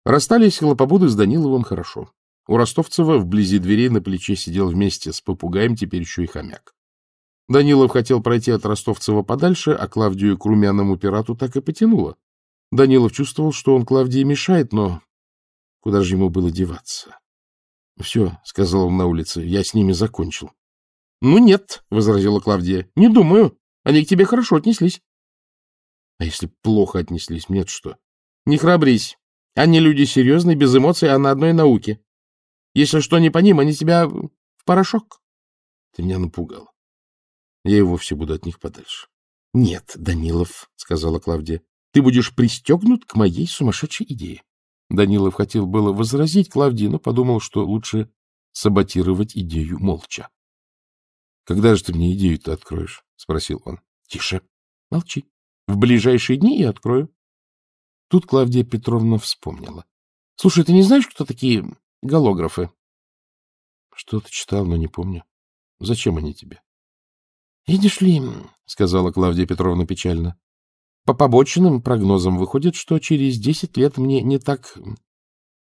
Расстались хлопобуды с Даниловым хорошо. У Ростовцева вблизи дверей на плече сидел вместе с попугаем теперь еще и хомяк. Данилов хотел пройти от Ростовцева подальше, а Клавдию к румяному пирату так и потянуло. Данилов чувствовал, что он Клавдии мешает, но куда же ему было деваться? — Все, — сказал он на улице, — я с ними закончил. — Ну нет, — возразила Клавдия, — не думаю. Они к тебе хорошо отнеслись. — А если плохо отнеслись, нет что? — Не храбрись. Они люди серьезные, без эмоций, а на одной науке. Если что не по ним, они тебя в порошок. Ты меня напугал. Я и вовсе буду от них подальше. — Нет, Данилов, — сказала Клавдия, — ты будешь пристегнут к моей сумасшедшей идее. Данилов хотел было возразить Клавдии, но подумал, что лучше саботировать идею молча. Когда же ты мне идею-то откроешь? — спросил он. — Тише. Молчи. В ближайшие дни я открою. Тут Клавдия Петровна вспомнила. — Слушай, ты не знаешь, кто такие голографы? — Что-то читал, но не помню. Зачем они тебе? — Видишь ли, — сказала Клавдия Петровна печально, — по побочным прогнозам выходит, что через десять лет мне не так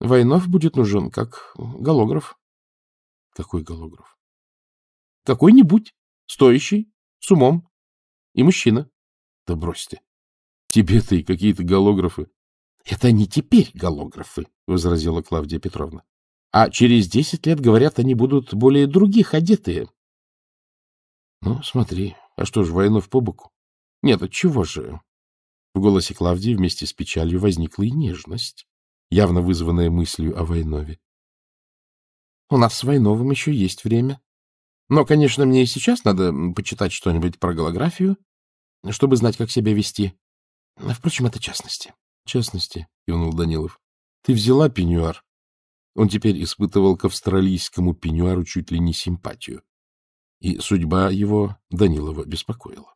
Войнов будет нужен, как голограф. — Какой голограф? Какой-нибудь. Стоящий, с умом. И мужчина. Да брось Тебе-то и какие-то голографы. Это не теперь голографы, возразила Клавдия Петровна. А через десять лет, говорят, они будут более других одетые. Ну, смотри, а что ж, войну в побоку? Нет, от чего же? В голосе Клавдии вместе с печалью возникла и нежность, явно вызванная мыслью о Войнове. — У нас с Войновым еще есть время, но, конечно, мне и сейчас надо почитать что-нибудь про голографию, чтобы знать, как себя вести. А, впрочем, это частности. — Частности, — кивнул Данилов. — Ты взяла пеньюар. Он теперь испытывал к австралийскому пеньюару чуть ли не симпатию. И судьба его Данилова беспокоила.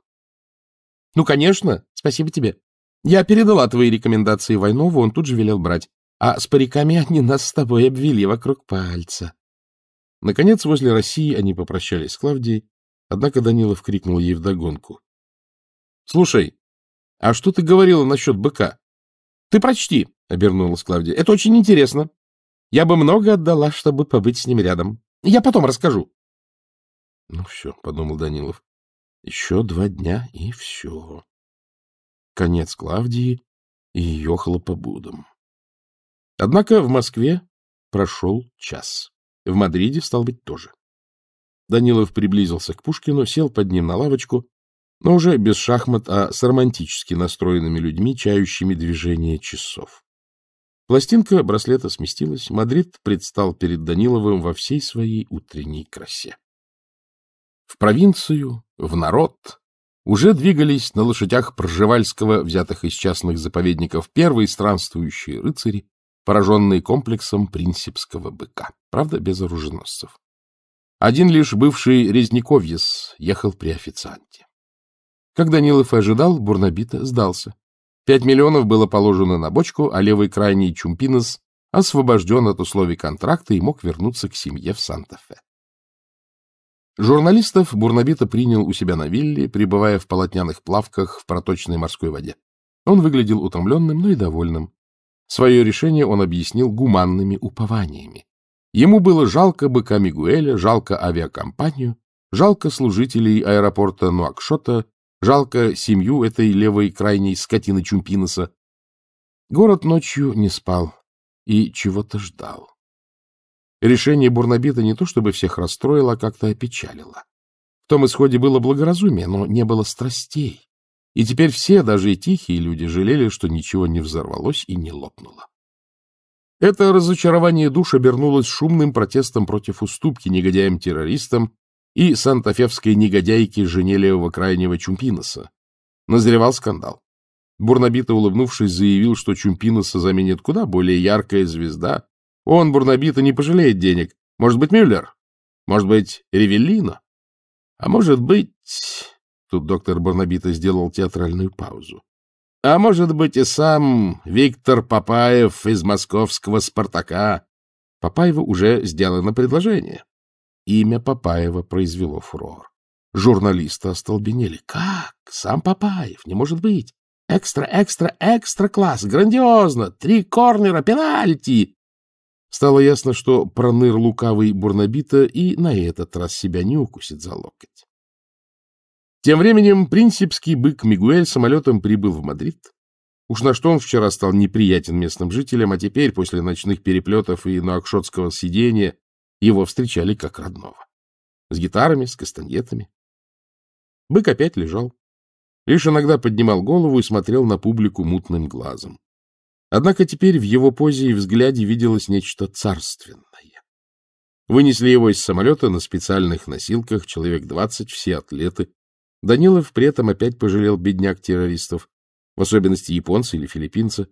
— Ну, конечно, спасибо тебе. Я передала твои рекомендации Войнову, он тут же велел брать. А с париками они нас с тобой обвели вокруг пальца. Наконец, возле России они попрощались с Клавдией, однако Данилов крикнул ей вдогонку. — Слушай, а что ты говорила насчет быка? — Ты прочти, — обернулась Клавдия. — Это очень интересно. Я бы много отдала, чтобы побыть с ним рядом. Я потом расскажу. — Ну все, — подумал Данилов. — Еще два дня, и все. Конец Клавдии и ее хлопобудом. Однако в Москве прошел час. В Мадриде, стал быть, тоже. Данилов приблизился к Пушкину, сел под ним на лавочку, но уже без шахмат, а с романтически настроенными людьми, чающими движение часов. Пластинка браслета сместилась, Мадрид предстал перед Даниловым во всей своей утренней красе. В провинцию, в народ уже двигались на лошадях Пржевальского, взятых из частных заповедников, первые странствующие рыцари, пораженный комплексом принципского быка, правда, без оруженосцев. Один лишь бывший Резниковьес ехал при официанте. Как Данилов и ожидал, Бурнабита сдался. Пять миллионов было положено на бочку, а левый крайний Чумпинос освобожден от условий контракта и мог вернуться к семье в Санта-Фе. Журналистов Бурнабита принял у себя на вилле, пребывая в полотняных плавках в проточной морской воде. Он выглядел утомленным, но и довольным. Свое решение он объяснил гуманными упованиями. Ему было жалко быка Мигуэля, жалко авиакомпанию, жалко служителей аэропорта Нуакшота, жалко семью этой левой крайней скотины Чумпиноса. Город ночью не спал и чего-то ждал. Решение Бурнабита не то чтобы всех расстроило, а как-то опечалило. В том исходе было благоразумие, но не было страстей. И теперь все, даже и тихие люди, жалели, что ничего не взорвалось и не лопнуло. Это разочарование душ обернулось шумным протестом против уступки негодяям-террористам и сантафевской негодяйки жене левого крайнего Чумпиноса. Назревал скандал. Бурнабита, улыбнувшись, заявил, что Чумпиноса заменит куда более яркая звезда. Он, Бурнабита, не пожалеет денег. Может быть, Мюллер? Может быть, Ревеллино? А может быть... Тут доктор Барнабита сделал театральную паузу. А может быть и сам Виктор Папаев из московского «Спартака». Папаеву уже сделано предложение. Имя Папаева произвело фурор. Журналисты остолбенели. Как? Сам Папаев? Не может быть. Экстра, экстра, экстра класс. Грандиозно. Три корнера, пенальти. Стало ясно, что проныр лукавый Бурнабита и на этот раз себя не укусит за локоть. Тем временем принципский бык Мигуэль самолетом прибыл в Мадрид. Уж на что он вчера стал неприятен местным жителям, а теперь, после ночных переплетов и нуакшотского сидения, его встречали как родного. С гитарами, с кастаньетами. Бык опять лежал. Лишь иногда поднимал голову и смотрел на публику мутным глазом. Однако теперь в его позе и взгляде виделось нечто царственное. Вынесли его из самолета на специальных носилках, человек двадцать, все атлеты, Данилов при этом опять пожалел бедняк-террористов, в особенности японца или филиппинца.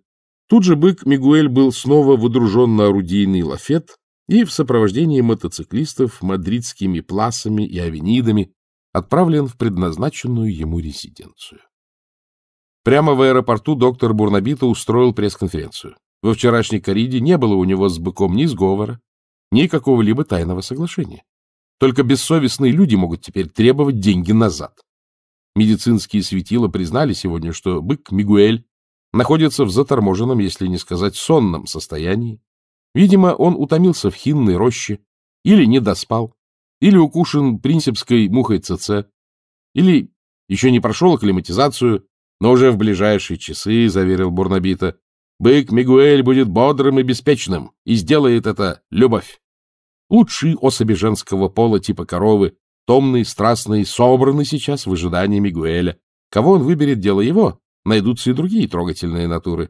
Тут же бык Мигуэль был снова водружен на орудийный лафет и в сопровождении мотоциклистов мадридскими пласами и авенидами отправлен в предназначенную ему резиденцию. Прямо в аэропорту доктор Бурнабита устроил пресс-конференцию. Во вчерашней кориде не было у него с быком ни сговора, ни какого-либо тайного соглашения. Только бессовестные люди могут теперь требовать деньги назад. Медицинские светила признали сегодня, что бык Мигуэль находится в заторможенном, если не сказать сонном состоянии. Видимо, он утомился в хинной роще, или не доспал, или укушен принципской мухой ЦЦ, или еще не прошел акклиматизацию, но уже в ближайшие часы, — заверил Бурнабита, — бык Мигуэль будет бодрым и беспечным, и сделает это любовь. Лучшие особи женского пола типа коровы томный, страстный, собраны сейчас в ожидании Мигуэля. Кого он выберет, дело его. Найдутся и другие трогательные натуры.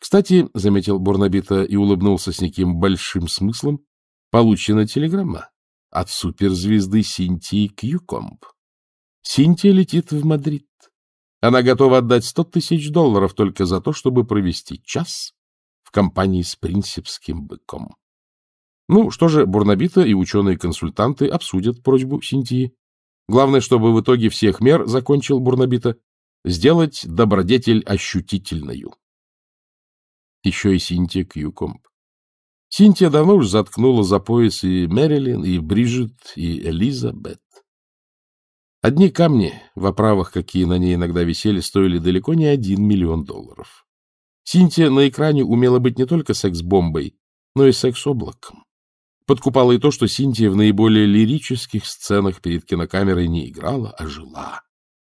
Кстати, — заметил Бурнабита и улыбнулся с неким большим смыслом, — получена телеграмма от суперзвезды Синтии Кьюкомб. Синтия летит в Мадрид. Она готова отдать сто тысяч долларов только за то, чтобы провести час в компании с принципским быком. Ну, что же, Бурнабита и ученые-консультанты обсудят просьбу Синтии. Главное, чтобы в итоге всех мер, закончил Бурнабита, сделать добродетель ощутительную. Еще и Синтия Кьюкомп. Синтия давно уж заткнула за пояс и Мэрилин, и Бриджит, и Элизабет. Одни камни в оправах, какие на ней иногда висели, стоили далеко не один миллион долларов. Синтия на экране умела быть не только секс-бомбой, но и секс-облаком подкупало и то, что Синтия в наиболее лирических сценах перед кинокамерой не играла, а жила.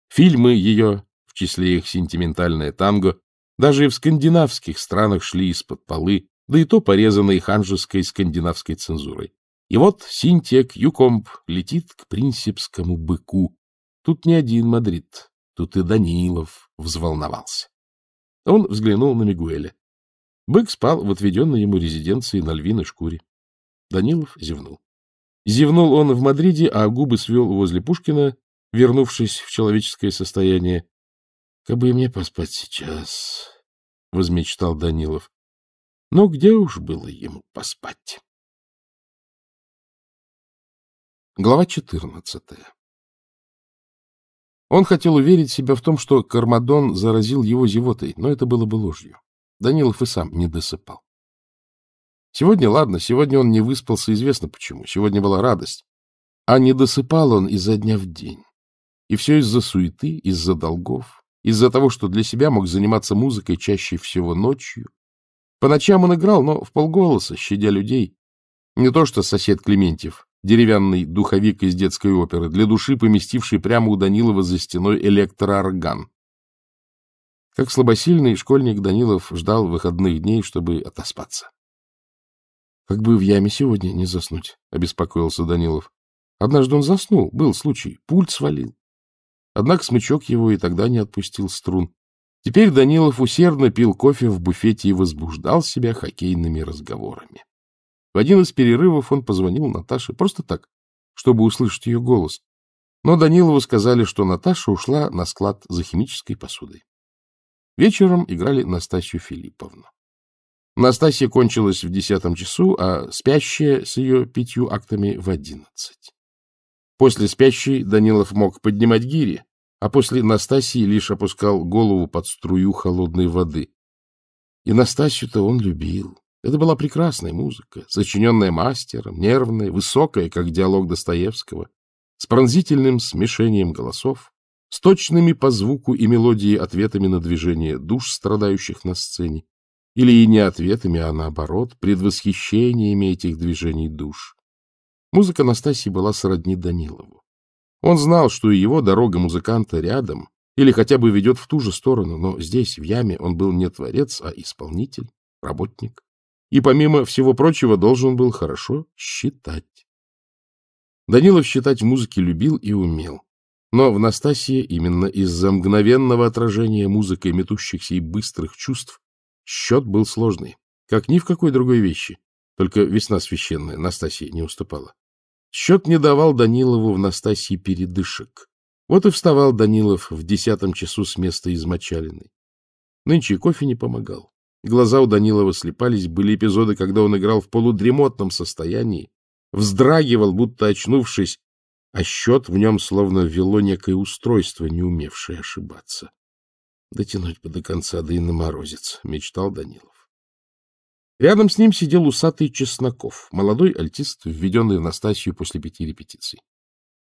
Фильмы ее, в числе их сентиментальное танго, даже и в скандинавских странах шли из-под полы, да и то порезанные ханжеской скандинавской цензурой. И вот Синтия Кьюкомп летит к принципскому быку. Тут не один Мадрид, тут и Данилов взволновался. Он взглянул на Мигуэля. Бык спал в отведенной ему резиденции на львиной шкуре. Данилов зевнул. Зевнул он в Мадриде, а губы свел возле Пушкина, вернувшись в человеческое состояние. — Как бы мне поспать сейчас, — возмечтал Данилов. Но где уж было ему поспать? Глава четырнадцатая Он хотел уверить себя в том, что Кармадон заразил его зевотой, но это было бы ложью. Данилов и сам не досыпал. Сегодня ладно, сегодня он не выспался, известно почему. Сегодня была радость. А не досыпал он изо дня в день. И все из-за суеты, из-за долгов, из-за того, что для себя мог заниматься музыкой чаще всего ночью. По ночам он играл, но в полголоса, щадя людей. Не то что сосед Клементьев, деревянный духовик из детской оперы, для души поместивший прямо у Данилова за стеной электроорган. Как слабосильный школьник Данилов ждал выходных дней, чтобы отоспаться. Как бы в яме сегодня не заснуть, — обеспокоился Данилов. Однажды он заснул, был случай, пульт свалил. Однако смычок его и тогда не отпустил струн. Теперь Данилов усердно пил кофе в буфете и возбуждал себя хоккейными разговорами. В один из перерывов он позвонил Наташе просто так, чтобы услышать ее голос. Но Данилову сказали, что Наташа ушла на склад за химической посудой. Вечером играли Настасью Филипповну. Настасья кончилась в десятом часу, а спящая с ее пятью актами в одиннадцать. После спящей Данилов мог поднимать гири, а после Настасии лишь опускал голову под струю холодной воды. И Настасью-то он любил. Это была прекрасная музыка, сочиненная мастером, нервная, высокая, как диалог Достоевского, с пронзительным смешением голосов, с точными по звуку и мелодии ответами на движение душ страдающих на сцене или и не ответами, а наоборот, предвосхищениями этих движений душ. Музыка Настасьи была сродни Данилову. Он знал, что и его дорога музыканта рядом, или хотя бы ведет в ту же сторону, но здесь, в яме, он был не творец, а исполнитель, работник. И, помимо всего прочего, должен был хорошо считать. Данилов считать музыки любил и умел. Но в Настасье именно из-за мгновенного отражения музыкой метущихся и быстрых чувств Счет был сложный, как ни в какой другой вещи. Только весна священная Настасья не уступала. Счет не давал Данилову в Настасье передышек. Вот и вставал Данилов в десятом часу с места измочаленной. Нынче кофе не помогал. Глаза у Данилова слепались, были эпизоды, когда он играл в полудремотном состоянии, вздрагивал, будто очнувшись, а счет в нем словно ввело некое устройство, не умевшее ошибаться. Дотянуть бы до конца, да и на мечтал Данилов. Рядом с ним сидел усатый Чесноков, молодой альтист, введенный в Настасью после пяти репетиций.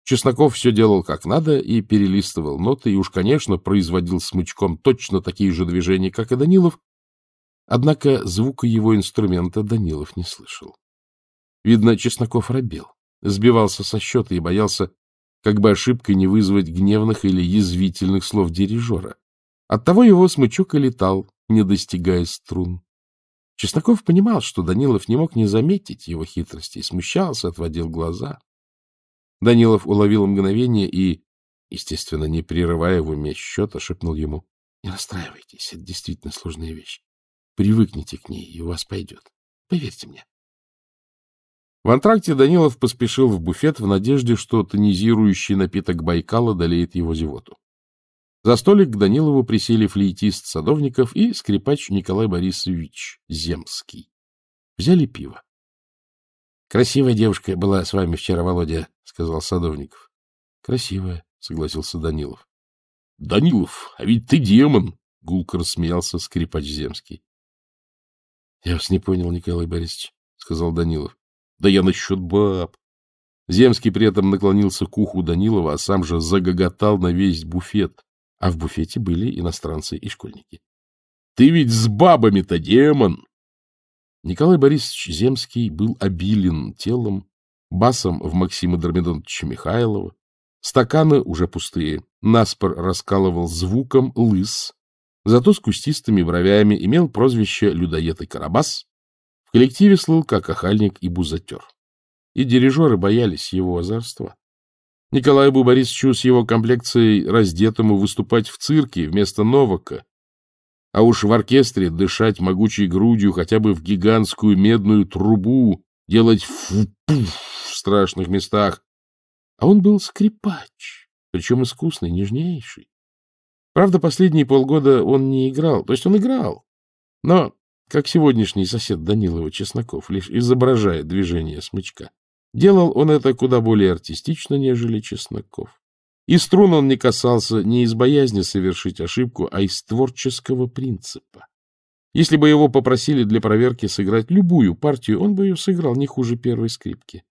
Чесноков все делал как надо и перелистывал ноты, и уж, конечно, производил смычком точно такие же движения, как и Данилов, однако звука его инструмента Данилов не слышал. Видно, Чесноков робел, сбивался со счета и боялся, как бы ошибкой не вызвать гневных или язвительных слов дирижера. Оттого его смычок и летал, не достигая струн. Чесноков понимал, что Данилов не мог не заметить его хитрости, и смущался, отводил глаза. Данилов уловил мгновение и, естественно, не прерывая в уме счета, шепнул ему, — Не расстраивайтесь, это действительно сложная вещь. Привыкните к ней, и у вас пойдет. Поверьте мне. В антракте Данилов поспешил в буфет в надежде, что тонизирующий напиток Байкала долеет его зевоту. За столик к Данилову присели флейтист Садовников и скрипач Николай Борисович Земский. Взяли пиво. — Красивая девушка была с вами вчера, Володя, — сказал Садовников. — Красивая, — согласился Данилов. — Данилов, а ведь ты демон! — гулко рассмеялся скрипач Земский. — Я вас не понял, Николай Борисович, — сказал Данилов. — Да я насчет баб. Земский при этом наклонился к уху Данилова, а сам же загоготал на весь буфет. А в буфете были иностранцы и школьники. — Ты ведь с бабами-то демон! Николай Борисович Земский был обилен телом, басом в Максима Дормидоновича Михайлова, стаканы уже пустые, наспор раскалывал звуком лыс, зато с кустистыми бровями имел прозвище «Людоед и Карабас», в коллективе слыл как охальник и бузатер. И дирижеры боялись его озорства. Николаю бы Борисовичу с его комплекцией раздетому выступать в цирке вместо Новака, а уж в оркестре дышать могучей грудью хотя бы в гигантскую медную трубу, делать фу в страшных местах. А он был скрипач, причем искусный, нежнейший. Правда, последние полгода он не играл, то есть он играл, но, как сегодняшний сосед Данилова Чесноков, лишь изображает движение смычка. Делал он это куда более артистично, нежели Чесноков. И струн он не касался не из боязни совершить ошибку, а из творческого принципа. Если бы его попросили для проверки сыграть любую партию, он бы ее сыграл не хуже первой скрипки.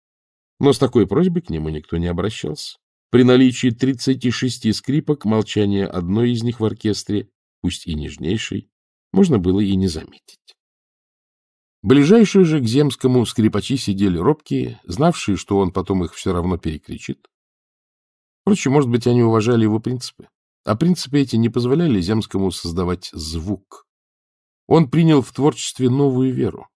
Но с такой просьбой к нему никто не обращался. При наличии 36 скрипок молчание одной из них в оркестре, пусть и нежнейшей, можно было и не заметить. Ближайшие же к земскому скрипачи сидели робкие, знавшие, что он потом их все равно перекричит. Впрочем, может быть, они уважали его принципы. А принципы эти не позволяли земскому создавать звук. Он принял в творчестве новую веру.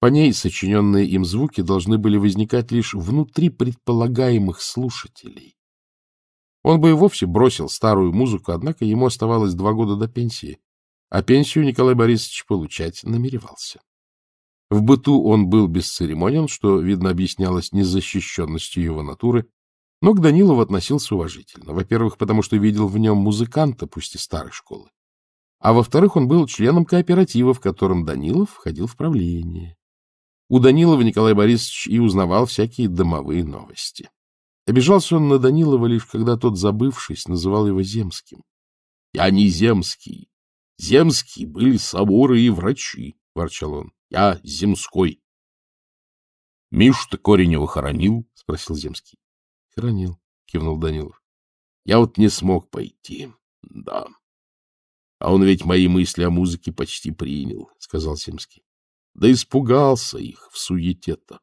По ней сочиненные им звуки должны были возникать лишь внутри предполагаемых слушателей. Он бы и вовсе бросил старую музыку, однако ему оставалось два года до пенсии, а пенсию Николай Борисович получать намеревался. В быту он был бесцеремонен, что, видно, объяснялось незащищенностью его натуры, но к Данилову относился уважительно. Во-первых, потому что видел в нем музыканта, пусть и старой школы. А во-вторых, он был членом кооператива, в котором Данилов входил в правление. У Данилова Николай Борисович и узнавал всякие домовые новости. Обижался он на Данилова лишь когда тот, забывшись, называл его земским. — Я не земский. Земские были соборы и врачи, — ворчал он. Я а земской. — Миш-то Коренева хоронил? — спросил Земский. — Хоронил, — кивнул Данилов. — Я вот не смог пойти. Да. — А он ведь мои мысли о музыке почти принял, — сказал Земский. — Да испугался их в суете-то.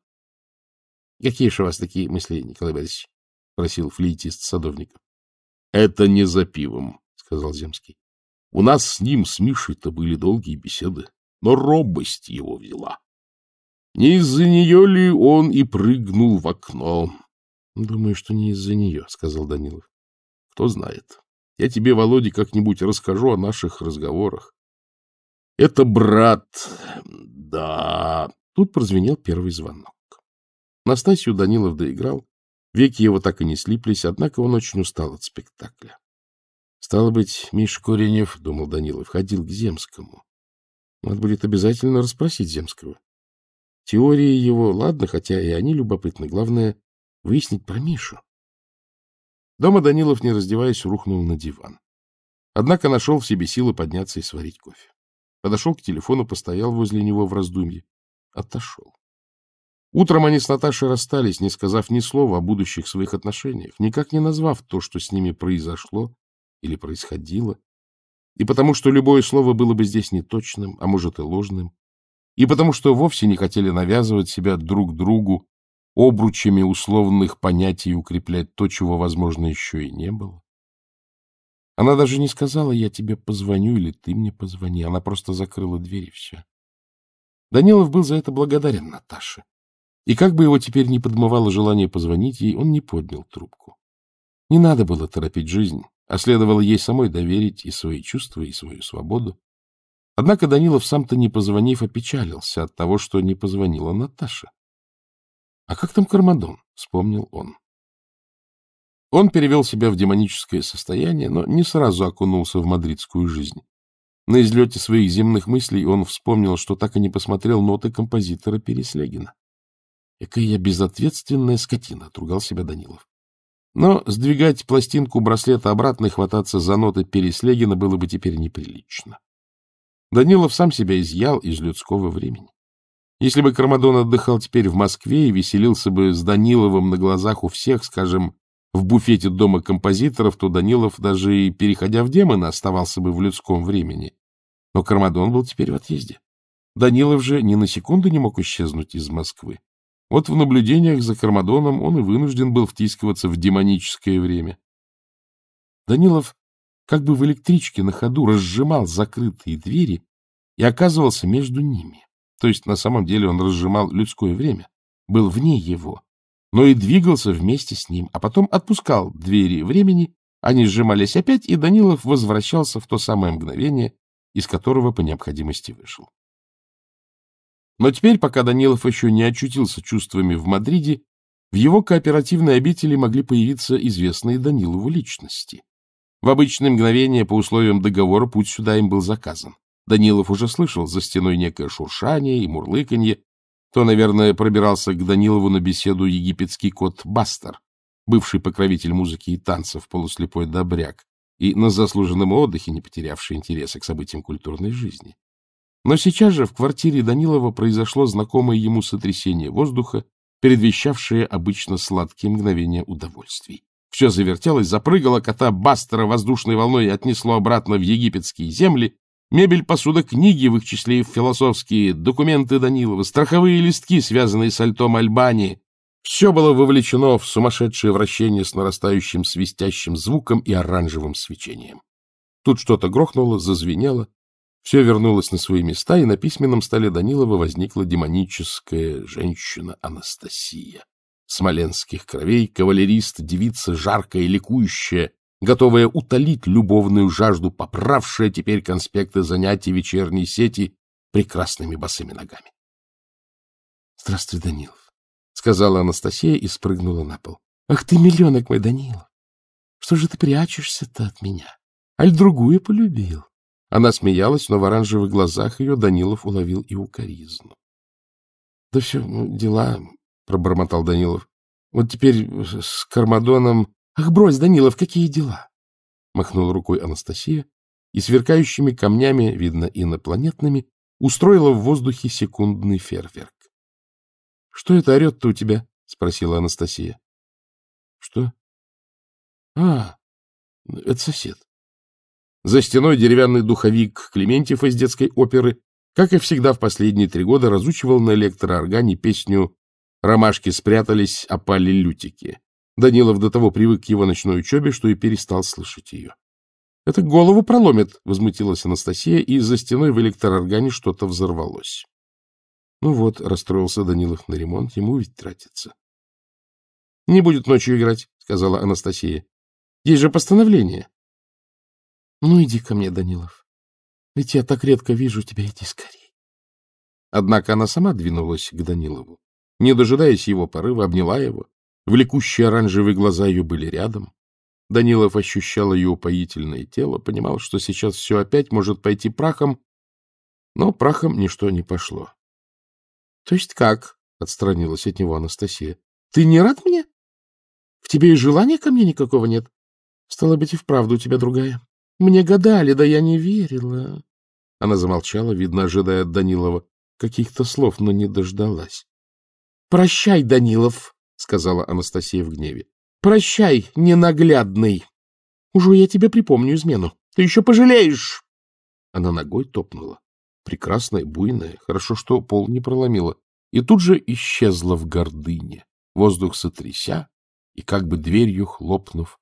— Какие же у вас такие мысли, Николай Борисович? — спросил флейтист садовника. — Это не за пивом, — сказал Земский. — У нас с ним, с Мишей-то, были долгие беседы но робость его взяла. Не из-за нее ли он и прыгнул в окно? — Думаю, что не из-за нее, — сказал Данилов. — Кто знает. Я тебе, Володя, как-нибудь расскажу о наших разговорах. — Это брат... Да... Тут прозвенел первый звонок. Настасью Данилов доиграл. Веки его так и не слиплись, однако он очень устал от спектакля. — Стало быть, Миш Коренев, — думал Данилов, — ходил к Земскому. Надо будет обязательно расспросить Земского. Теории его, ладно, хотя и они любопытны. Главное — выяснить про Мишу. Дома Данилов, не раздеваясь, рухнул на диван. Однако нашел в себе силы подняться и сварить кофе. Подошел к телефону, постоял возле него в раздумье. Отошел. Утром они с Наташей расстались, не сказав ни слова о будущих своих отношениях, никак не назвав то, что с ними произошло или происходило и потому что любое слово было бы здесь неточным, а может и ложным, и потому что вовсе не хотели навязывать себя друг другу обручами условных понятий укреплять то, чего, возможно, еще и не было. Она даже не сказала, я тебе позвоню или ты мне позвони. Она просто закрыла дверь и все. Данилов был за это благодарен Наташе. И как бы его теперь не подмывало желание позвонить ей, он не поднял трубку. Не надо было торопить жизнь а следовало ей самой доверить и свои чувства, и свою свободу. Однако Данилов, сам-то не позвонив, опечалился от того, что не позвонила Наташа. — А как там Кармадон? — вспомнил он. Он перевел себя в демоническое состояние, но не сразу окунулся в мадридскую жизнь. На излете своих земных мыслей он вспомнил, что так и не посмотрел ноты композитора Переслегина. — Какая я безответственная скотина! — отругал себя Данилов. Но сдвигать пластинку браслета обратно и хвататься за ноты Переслегина было бы теперь неприлично. Данилов сам себя изъял из людского времени. Если бы Кармадон отдыхал теперь в Москве и веселился бы с Даниловым на глазах у всех, скажем, в буфете дома композиторов, то Данилов, даже и переходя в демона, оставался бы в людском времени. Но Кармадон был теперь в отъезде. Данилов же ни на секунду не мог исчезнуть из Москвы. Вот в наблюдениях за Кармадоном он и вынужден был втискиваться в демоническое время. Данилов как бы в электричке на ходу разжимал закрытые двери и оказывался между ними. То есть на самом деле он разжимал людское время, был вне его, но и двигался вместе с ним, а потом отпускал двери времени, они сжимались опять, и Данилов возвращался в то самое мгновение, из которого по необходимости вышел. Но теперь, пока Данилов еще не очутился чувствами в Мадриде, в его кооперативной обители могли появиться известные Данилову личности. В обычное мгновение по условиям договора путь сюда им был заказан. Данилов уже слышал за стеной некое шуршание и мурлыканье. То, наверное, пробирался к Данилову на беседу египетский кот Бастер, бывший покровитель музыки и танцев, полуслепой добряк, и на заслуженном отдыхе не потерявший интереса к событиям культурной жизни. Но сейчас же в квартире Данилова произошло знакомое ему сотрясение воздуха, предвещавшее обычно сладкие мгновения удовольствий. Все завертелось, запрыгало кота Бастера воздушной волной отнесло обратно в египетские земли, мебель, посуда, книги, в их числе и философские, документы Данилова, страховые листки, связанные с альтом Альбании. Все было вовлечено в сумасшедшее вращение с нарастающим свистящим звуком и оранжевым свечением. Тут что-то грохнуло, зазвенело, все вернулось на свои места, и на письменном столе Данилова возникла демоническая женщина Анастасия. Смоленских кровей, кавалерист, девица жаркая, ликующая, готовая утолить любовную жажду, поправшая теперь конспекты занятий вечерней сети прекрасными босыми ногами. — Здравствуй, Данилов, — сказала Анастасия и спрыгнула на пол. — Ах ты, миллионок мой, Данилов! Что же ты прячешься-то от меня? Аль другую полюбил? Она смеялась, но в оранжевых глазах ее Данилов уловил и укоризну. — Да все, ну, дела, — пробормотал Данилов. — Вот теперь э, с Кармадоном... — Ах, брось, Данилов, какие дела! — махнула рукой Анастасия и сверкающими камнями, видно, инопланетными, устроила в воздухе секундный фейерверк. — Что это орет-то у тебя? — спросила Анастасия. — Что? — А, это сосед. За стеной деревянный духовик Клементьев из детской оперы, как и всегда в последние три года, разучивал на электрооргане песню «Ромашки спрятались, опали лютики». Данилов до того привык к его ночной учебе, что и перестал слышать ее. — Это голову проломит, — возмутилась Анастасия, и за стеной в электрооргане что-то взорвалось. Ну вот, расстроился Данилов на ремонт, ему ведь тратится. — Не будет ночью играть, — сказала Анастасия. — Есть же постановление. Ну, иди ко мне, Данилов. Ведь я так редко вижу тебя, иди скорей. Однако она сама двинулась к Данилову. Не дожидаясь его порыва, обняла его. Влекущие оранжевые глаза ее были рядом. Данилов ощущал ее упоительное тело, понимал, что сейчас все опять может пойти прахом, но прахом ничто не пошло. — То есть как? — отстранилась от него Анастасия. — Ты не рад мне? В тебе и желания ко мне никакого нет. Стало быть, и вправду у тебя другая. Мне гадали, да я не верила. Она замолчала, видно, ожидая от Данилова каких-то слов, но не дождалась. — Прощай, Данилов, — сказала Анастасия в гневе. — Прощай, ненаглядный. Уже я тебе припомню измену. Ты еще пожалеешь. Она ногой топнула. Прекрасная, буйная, хорошо, что пол не проломила. И тут же исчезла в гордыне, воздух сотряся и как бы дверью хлопнув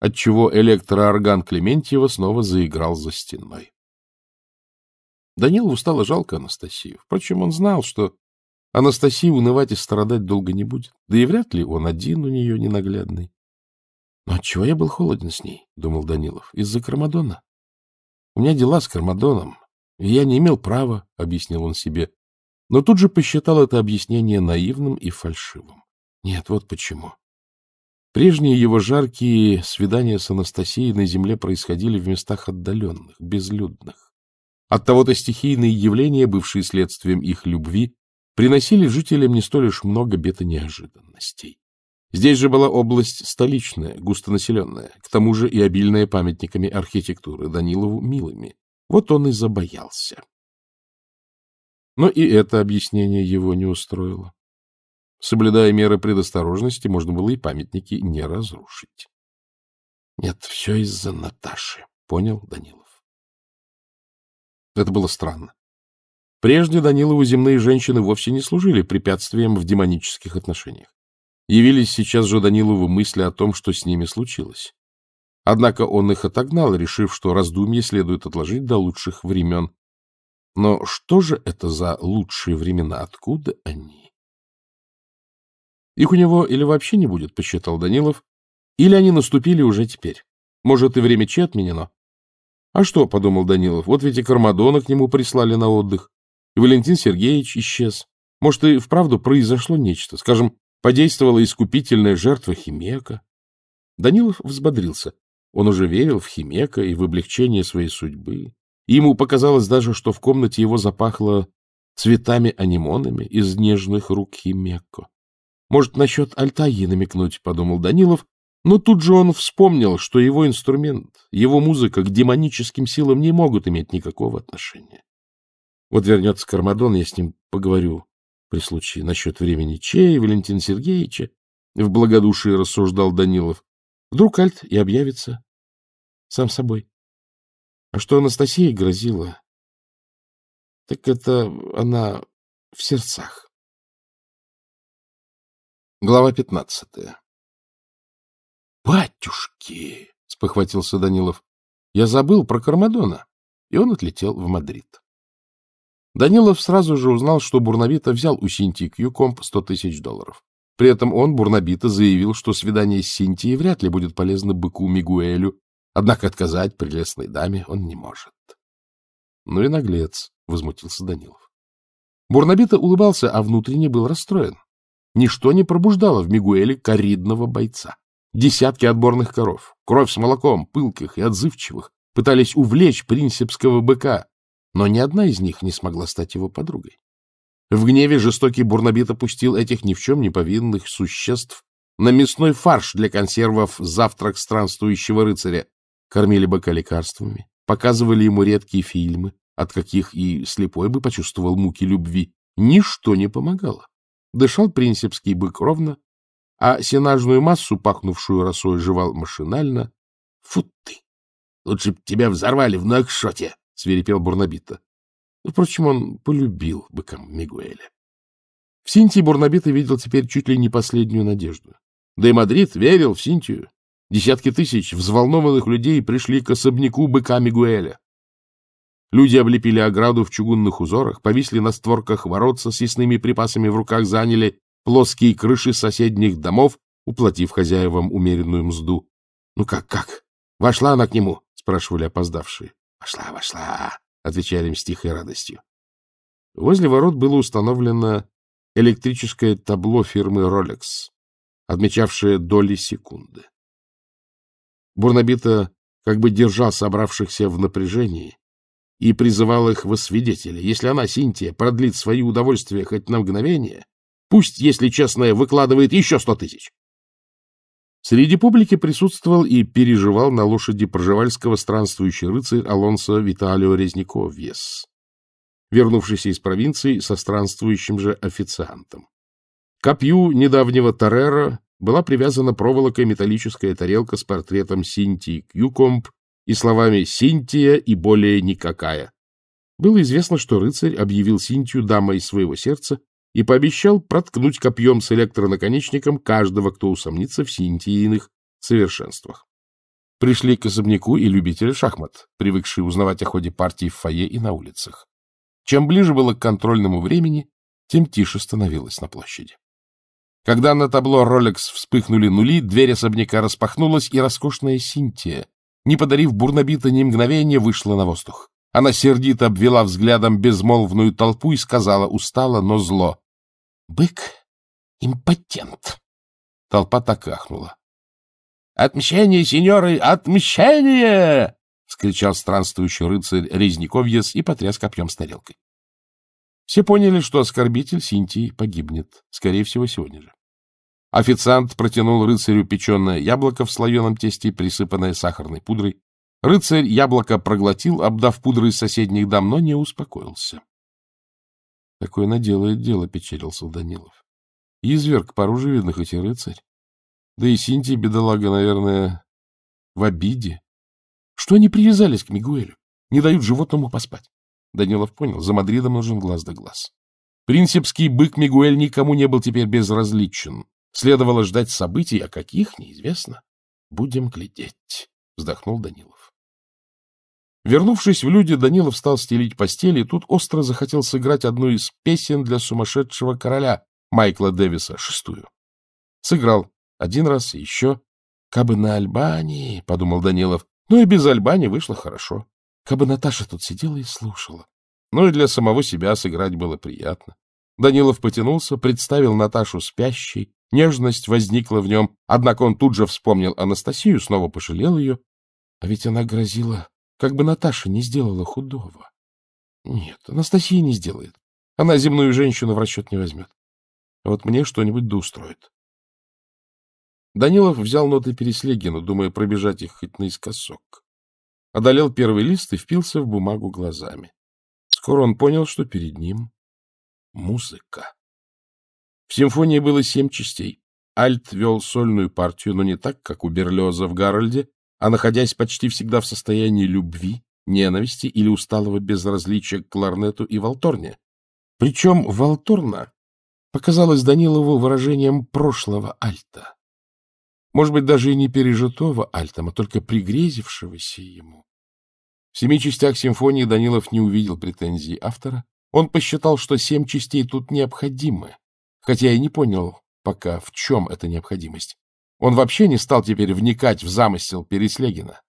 отчего электроорган Клементьева снова заиграл за стеной. Данилу стало жалко Анастасию. Впрочем, он знал, что Анастасия унывать и страдать долго не будет, да и вряд ли он один у нее ненаглядный. Но «Ну, отчего я был холоден с ней, — думал Данилов, — из-за Кармадона. У меня дела с Кармадоном, и я не имел права, — объяснил он себе, но тут же посчитал это объяснение наивным и фальшивым. Нет, вот почему. Прежние его жаркие свидания с Анастасией на земле происходили в местах отдаленных, безлюдных. Оттого-то стихийные явления, бывшие следствием их любви, приносили жителям не столь уж много бед и неожиданностей. Здесь же была область столичная, густонаселенная, к тому же и обильная памятниками архитектуры Данилову милыми. Вот он и забоялся. Но и это объяснение его не устроило. Соблюдая меры предосторожности, можно было и памятники не разрушить. — Нет, все из-за Наташи, — понял Данилов. Это было странно. Прежде Данилову земные женщины вовсе не служили препятствием в демонических отношениях. Явились сейчас же Данилову мысли о том, что с ними случилось. Однако он их отогнал, решив, что раздумье следует отложить до лучших времен. Но что же это за лучшие времена? Откуда они? Их у него или вообще не будет, посчитал Данилов, или они наступили уже теперь. Может, и время Че отменено? А что, подумал Данилов, вот ведь и Кармадона к нему прислали на отдых, и Валентин Сергеевич исчез. Может, и вправду произошло нечто, скажем, подействовала искупительная жертва Химека. Данилов взбодрился. Он уже верил в Химека и в облегчение своей судьбы. И ему показалось даже, что в комнате его запахло цветами-анимонами из нежных рук Химека. Может, насчет Альтаи намекнуть, — подумал Данилов, но тут же он вспомнил, что его инструмент, его музыка к демоническим силам не могут иметь никакого отношения. Вот вернется Кармадон, я с ним поговорю при случае насчет времени Че и Валентина Сергеевича, — в благодушии рассуждал Данилов. Вдруг Альт и объявится сам собой. А что Анастасия грозила, так это она в сердцах. Глава пятнадцатая. «Батюшки!» — спохватился Данилов. «Я забыл про Кармадона». И он отлетел в Мадрид. Данилов сразу же узнал, что Бурнабита взял у Синтии Кьюкомп сто тысяч долларов. При этом он, Бурнабита, заявил, что свидание с Синтией вряд ли будет полезно быку Мигуэлю, однако отказать прелестной даме он не может. «Ну и наглец!» — возмутился Данилов. Бурнабита улыбался, а внутренне был расстроен. Ничто не пробуждало в Мигуэле коридного бойца. Десятки отборных коров, кровь с молоком, пылких и отзывчивых, пытались увлечь принцепского быка, но ни одна из них не смогла стать его подругой. В гневе жестокий бурнобит опустил этих ни в чем не повинных существ на мясной фарш для консервов «Завтрак странствующего рыцаря». Кормили быка лекарствами, показывали ему редкие фильмы, от каких и слепой бы почувствовал муки любви. Ничто не помогало. Дышал принципский бык ровно, а сенажную массу, пахнувшую росой, жевал машинально. — Фу ты! Лучше б тебя взорвали в Нокшоте! — свирепел Бурнабита. Ну, впрочем, он полюбил быкам Мигуэля. В Синтии Бурнабита видел теперь чуть ли не последнюю надежду. Да и Мадрид верил в Синтию. Десятки тысяч взволнованных людей пришли к особняку быка Мигуэля. Люди облепили ограду в чугунных узорах, повисли на створках ворот со съестными припасами в руках, заняли плоские крыши соседних домов, уплатив хозяевам умеренную мзду. — Ну как, как? Вошла она к нему? — спрашивали опоздавшие. — Вошла, вошла, — отвечали им с тихой радостью. Возле ворот было установлено электрическое табло фирмы Rolex, отмечавшее доли секунды. Бурнобита, как бы держа собравшихся в напряжении, и призывал их во свидетели. Если она, Синтия, продлит свои удовольствия хоть на мгновение, пусть, если честно, выкладывает еще сто тысяч. Среди публики присутствовал и переживал на лошади проживальского странствующий рыцарь Алонсо Виталио Резниковьес, вернувшийся из провинции со странствующим же официантом. копью недавнего Тарера была привязана проволокой металлическая тарелка с портретом Синтии Кьюкомб и словами «Синтия» и «более никакая». Было известно, что рыцарь объявил Синтию дамой своего сердца и пообещал проткнуть копьем с электронаконечником каждого, кто усомнится в Синтииных совершенствах. Пришли к особняку и любители шахмат, привыкшие узнавать о ходе партии в фойе и на улицах. Чем ближе было к контрольному времени, тем тише становилось на площади. Когда на табло Rolex вспыхнули нули, дверь особняка распахнулась, и роскошная Синтия не подарив Бурнобита ни мгновения, вышла на воздух. Она сердито обвела взглядом безмолвную толпу и сказала устало, но зло. «Бык — импотент!» Толпа так ахнула. «Отмщение, сеньоры, отмщение!» — скричал странствующий рыцарь Резниковьес и потряс копьем с тарелкой. Все поняли, что оскорбитель Синтии погибнет, скорее всего, сегодня же. Официант протянул рыцарю печеное яблоко в слоеном тесте, присыпанное сахарной пудрой. Рыцарь яблоко проглотил, обдав пудрой соседних дам, но не успокоился. — Такое наделает дело, — печерился Данилов. — Изверг поруже видно, хоть и рыцарь. Да и Синтия, бедолага, наверное, в обиде. Что они привязались к Мигуэлю? Не дают животному поспать. Данилов понял, за Мадридом нужен глаз да глаз. Принципский бык Мигуэль никому не был теперь безразличен. Следовало ждать событий, о каких — неизвестно. Будем глядеть, — вздохнул Данилов. Вернувшись в люди, Данилов стал стелить постели, и тут остро захотел сыграть одну из песен для сумасшедшего короля Майкла Дэвиса, шестую. Сыграл один раз и еще. «Кабы на Альбании», — подумал Данилов. Ну и без Альбании вышло хорошо. Кабы Наташа тут сидела и слушала. Ну и для самого себя сыграть было приятно. Данилов потянулся, представил Наташу спящей, Нежность возникла в нем, однако он тут же вспомнил Анастасию, снова пожалел ее. А ведь она грозила, как бы Наташа не сделала худого. Нет, Анастасия не сделает. Она земную женщину в расчет не возьмет. А вот мне что-нибудь да устроит. Данилов взял ноты Переслегина, думая пробежать их хоть наискосок. Одолел первый лист и впился в бумагу глазами. Скоро он понял, что перед ним музыка. В симфонии было семь частей. Альт вел сольную партию, но не так, как у Берлиоза в Гарольде, а находясь почти всегда в состоянии любви, ненависти или усталого безразличия к кларнету и волторне. Причем волторна показалась Данилову выражением прошлого альта. Может быть, даже и не пережитого альтом, а только пригрезившегося ему. В семи частях симфонии Данилов не увидел претензий автора. Он посчитал, что семь частей тут необходимы, хотя я и не понял пока, в чем эта необходимость. Он вообще не стал теперь вникать в замысел Переслегина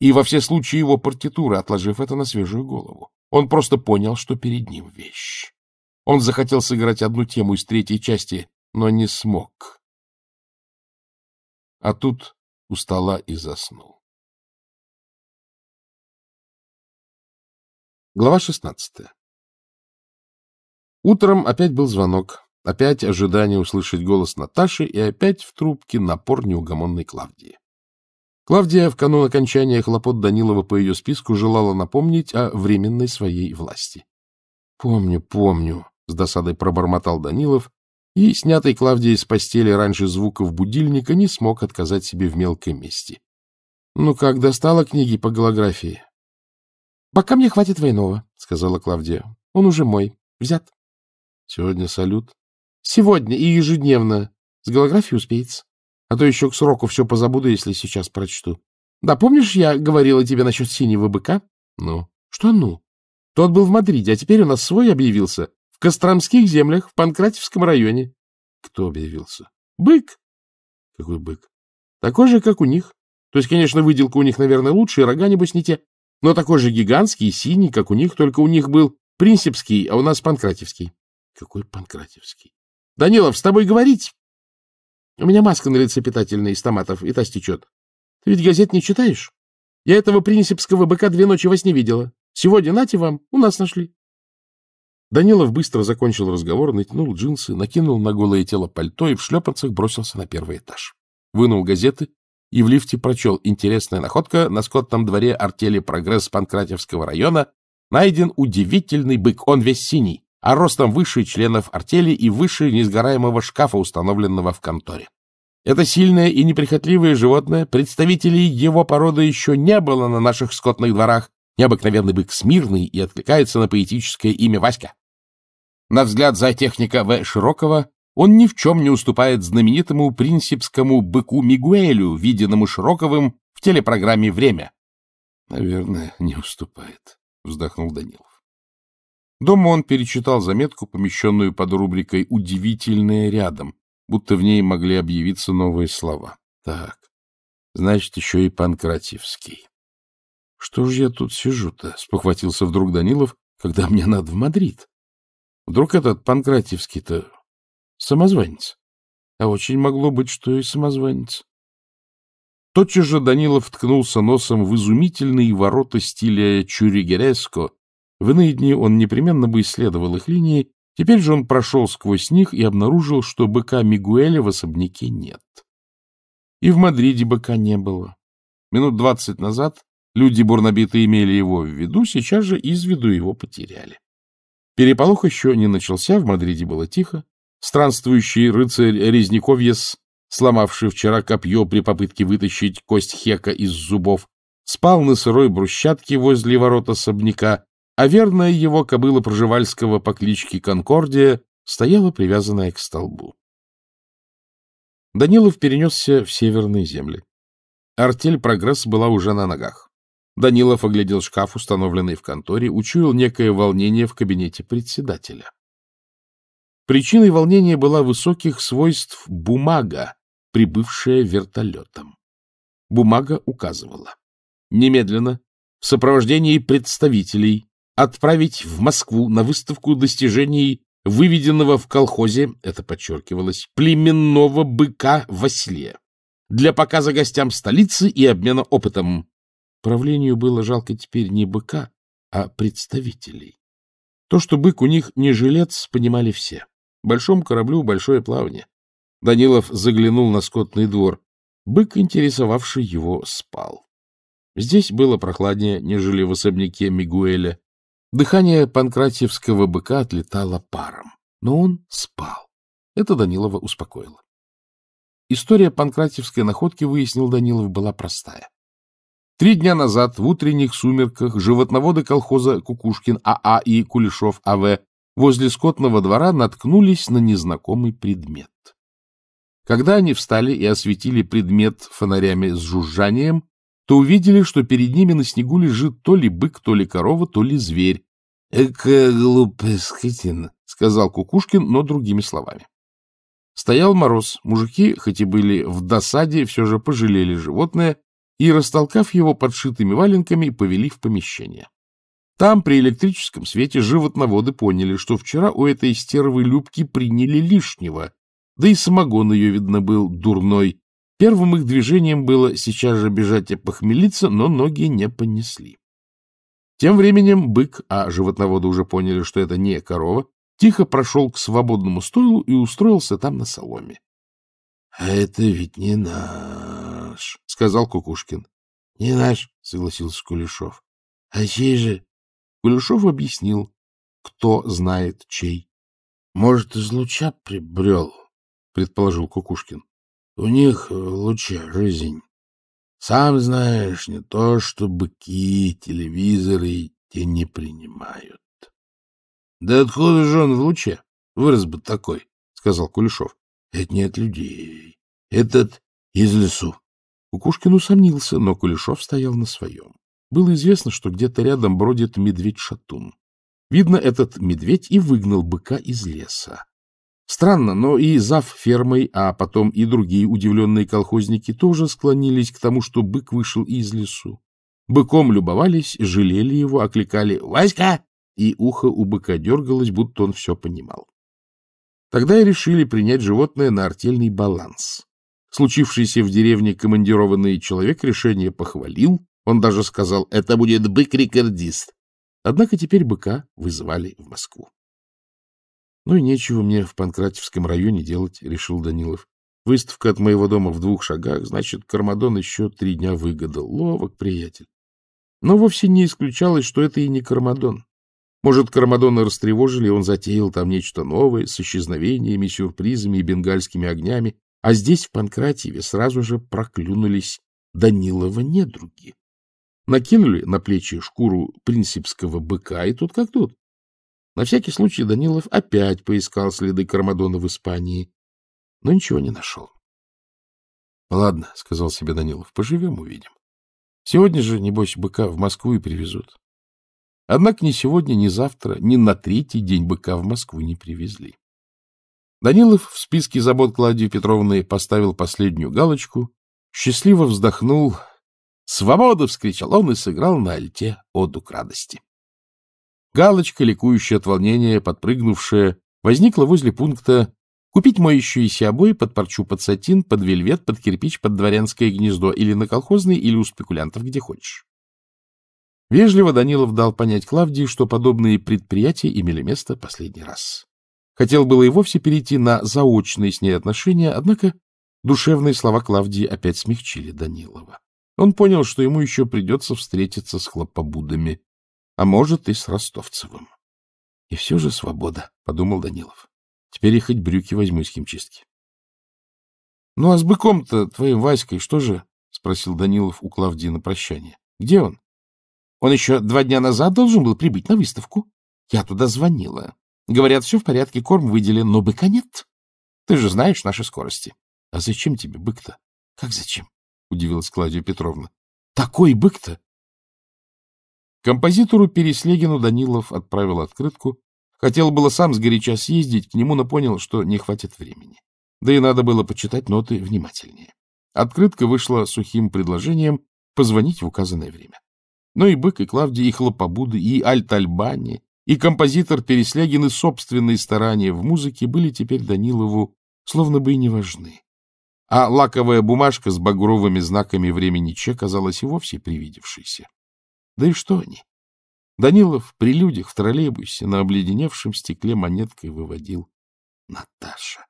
и во все случаи его партитуры, отложив это на свежую голову. Он просто понял, что перед ним вещь. Он захотел сыграть одну тему из третьей части, но не смог. А тут у и заснул. Глава шестнадцатая. Утром опять был звонок. Опять ожидание услышать голос Наташи и опять в трубке напор неугомонной Клавдии. Клавдия в канун окончания хлопот Данилова по ее списку желала напомнить о временной своей власти. — Помню, помню, — с досадой пробормотал Данилов, и, снятый Клавдией с постели раньше звуков будильника, не смог отказать себе в мелкой мести. — Ну как, достала книги по голографии? — Пока мне хватит войного, сказала Клавдия. — Он уже мой. Взят. — Сегодня салют? Сегодня и ежедневно. С голографией успеется. А то еще к сроку все позабуду, если сейчас прочту. Да, помнишь, я говорила тебе насчет синего быка? Ну? Что ну? Тот был в Мадриде, а теперь у нас свой объявился. В Костромских землях, в Панкратевском районе. Кто объявился? Бык. Какой бык? Такой же, как у них. То есть, конечно, выделка у них, наверное, лучше, и рога, небось, не те. Но такой же гигантский синий, как у них, только у них был принципский, а у нас панкратевский. Какой панкратевский? — Данилов, с тобой говорить? У меня маска на лице питательная из томатов, и та стечет. Ты ведь газет не читаешь? Я этого принесипского быка две ночи во сне видела. Сегодня, нате вам, у нас нашли. Данилов быстро закончил разговор, натянул джинсы, накинул на голое тело пальто и в шлепанцах бросился на первый этаж. Вынул газеты и в лифте прочел «Интересная находка на скотном дворе артели «Прогресс» Панкратевского района. Найден удивительный бык, он весь синий а ростом выше членов артели и выше несгораемого шкафа, установленного в конторе. Это сильное и неприхотливое животное, представителей его породы еще не было на наших скотных дворах, необыкновенный бык смирный и откликается на поэтическое имя Васька. На взгляд зоотехника В. Широкого он ни в чем не уступает знаменитому принципскому быку Мигуэлю, виденному Широковым в телепрограмме «Время». — Наверное, не уступает, — вздохнул Данилов. Дома он перечитал заметку, помещенную под рубрикой «Удивительное рядом», будто в ней могли объявиться новые слова. Так, значит, еще и Панкративский. — Что же я тут сижу-то? — спохватился вдруг Данилов, когда мне надо в Мадрид. Вдруг этот Панкративский-то самозванец? А очень могло быть, что и самозванец. Тотчас же Данилов ткнулся носом в изумительные ворота стиля Чуригереско, в иные дни он непременно бы исследовал их линии, теперь же он прошел сквозь них и обнаружил, что быка Мигуэля в особняке нет. И в Мадриде быка не было. Минут двадцать назад люди бурнобиты имели его в виду, сейчас же из виду его потеряли. Переполох еще не начался, в Мадриде было тихо. Странствующий рыцарь Резниковьес, сломавший вчера копье при попытке вытащить кость Хека из зубов, спал на сырой брусчатке возле ворот особняка, а верная его кобыла Пржевальского по кличке Конкордия стояла привязанная к столбу. Данилов перенесся в северные земли. Артель «Прогресс» была уже на ногах. Данилов оглядел шкаф, установленный в конторе, учуял некое волнение в кабинете председателя. Причиной волнения была высоких свойств бумага, прибывшая вертолетом. Бумага указывала. Немедленно, в сопровождении представителей отправить в Москву на выставку достижений выведенного в колхозе, это подчеркивалось, племенного быка Василия для показа гостям столицы и обмена опытом. Правлению было жалко теперь не быка, а представителей. То, что бык у них не жилец, понимали все. Большому кораблю большое плавание. Данилов заглянул на скотный двор. Бык, интересовавший его, спал. Здесь было прохладнее, нежели в особняке Мигуэля. Дыхание панкратьевского быка отлетало паром, но он спал. Это Данилова успокоило. История панкратьевской находки, выяснил Данилов, была простая. Три дня назад в утренних сумерках животноводы колхоза Кукушкин АА а» и Кулешов АВ возле скотного двора наткнулись на незнакомый предмет. Когда они встали и осветили предмет фонарями с жужжанием, то увидели, что перед ними на снегу лежит то ли бык, то ли корова, то ли зверь. — Эка глупая скотина, — сказал Кукушкин, но другими словами. Стоял мороз. Мужики, хоть и были в досаде, все же пожалели животное и, растолкав его подшитыми валенками, повели в помещение. Там при электрическом свете животноводы поняли, что вчера у этой стервы Любки приняли лишнего, да и самогон ее, видно, был дурной, Первым их движением было сейчас же бежать и похмелиться, но ноги не понесли. Тем временем бык, а животноводы уже поняли, что это не корова, тихо прошел к свободному стойлу и устроился там на соломе. — А это ведь не наш, — сказал Кукушкин. — Не наш, — согласился Кулешов. — А чей же? Кулешов объяснил, кто знает чей. — Может, из прибрел, — предположил Кукушкин. У них э, лучше жизнь. Сам знаешь, не то что быки, телевизоры те не принимают. — Да откуда же он в луче? Вырос бы такой, — сказал Кулешов. — Это не от людей. Этот из лесу. Кукушкин усомнился, но Кулешов стоял на своем. Было известно, что где-то рядом бродит медведь-шатун. Видно, этот медведь и выгнал быка из леса. Странно, но и зав фермой, а потом и другие удивленные колхозники тоже склонились к тому, что бык вышел из лесу. Быком любовались, жалели его, окликали «Васька!» и ухо у быка дергалось, будто он все понимал. Тогда и решили принять животное на артельный баланс. Случившийся в деревне командированный человек решение похвалил, он даже сказал «Это будет бык-рекордист». Однако теперь быка вызывали в Москву. Ну и нечего мне в Панкратевском районе делать, — решил Данилов. Выставка от моего дома в двух шагах, значит, Кармадон еще три дня выгодал. Ловок, приятель. Но вовсе не исключалось, что это и не Кармадон. Может, Кармадона растревожили, он затеял там нечто новое, с исчезновениями, сюрпризами и бенгальскими огнями, а здесь, в Панкратиеве, сразу же проклюнулись Данилова недруги. Накинули на плечи шкуру принципского быка, и тут как тут. На всякий случай Данилов опять поискал следы Кармадона в Испании, но ничего не нашел. — Ладно, — сказал себе Данилов, — поживем, увидим. Сегодня же, небось, быка в Москву и привезут. Однако ни сегодня, ни завтра, ни на третий день быка в Москву не привезли. Данилов в списке забот Клавдии Петровны поставил последнюю галочку, счастливо вздохнул. «Свобода!» — вскричал он и сыграл на альте оду к радости. Галочка, ликующая от волнения, подпрыгнувшая, возникла возле пункта «Купить моющиеся обои под парчу, под сатин, под вельвет, под кирпич, под дворянское гнездо или на колхозный, или у спекулянтов, где хочешь». Вежливо Данилов дал понять Клавдии, что подобные предприятия имели место последний раз. Хотел было и вовсе перейти на заочные с ней отношения, однако душевные слова Клавдии опять смягчили Данилова. Он понял, что ему еще придется встретиться с хлопобудами, а может, и с Ростовцевым. — И все же свобода, — подумал Данилов. — Теперь я хоть брюки возьму из химчистки. — Ну а с быком-то твоим Васькой что же? — спросил Данилов у Клавдии на прощание. — Где он? — Он еще два дня назад должен был прибыть на выставку. Я туда звонила. Говорят, все в порядке, корм выделен, но быка нет. Ты же знаешь наши скорости. — А зачем тебе бык-то? — Как зачем? — удивилась Клавдия Петровна. — Такой бык-то Композитору Переслегину Данилов отправил открытку. Хотел было сам сгоряча съездить к нему, но понял, что не хватит времени. Да и надо было почитать ноты внимательнее. Открытка вышла сухим предложением позвонить в указанное время. Но ну и Бык, и Клавдий, и Хлопобуды, и Альтальбани, и композитор Переслягин, и собственные старания в музыке были теперь Данилову словно бы и не важны. А лаковая бумажка с багровыми знаками времени Че казалась и вовсе привидевшейся. Да и что они? Данилов при людях в троллейбусе на обледеневшем стекле монеткой выводил Наташа.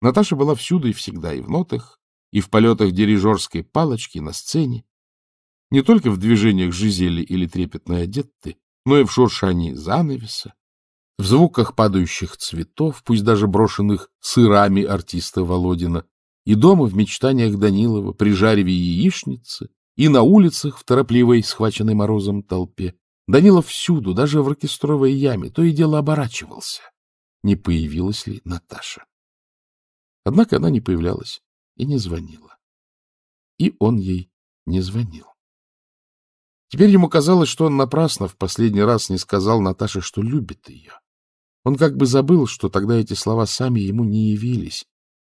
Наташа была всюду и всегда, и в нотах, и в полетах дирижерской палочки, на сцене, не только в движениях Жизели или трепетной одетты, но и в шуршании занавеса, в звуках падающих цветов, пусть даже брошенных сырами артиста Володина, и дома в мечтаниях Данилова при жареве яичницы и на улицах, в торопливой, схваченной морозом толпе, Данилов всюду, даже в оркестровой яме, то и дело оборачивался. Не появилась ли Наташа? Однако она не появлялась и не звонила. И он ей не звонил. Теперь ему казалось, что он напрасно в последний раз не сказал Наташе, что любит ее. Он как бы забыл, что тогда эти слова сами ему не явились.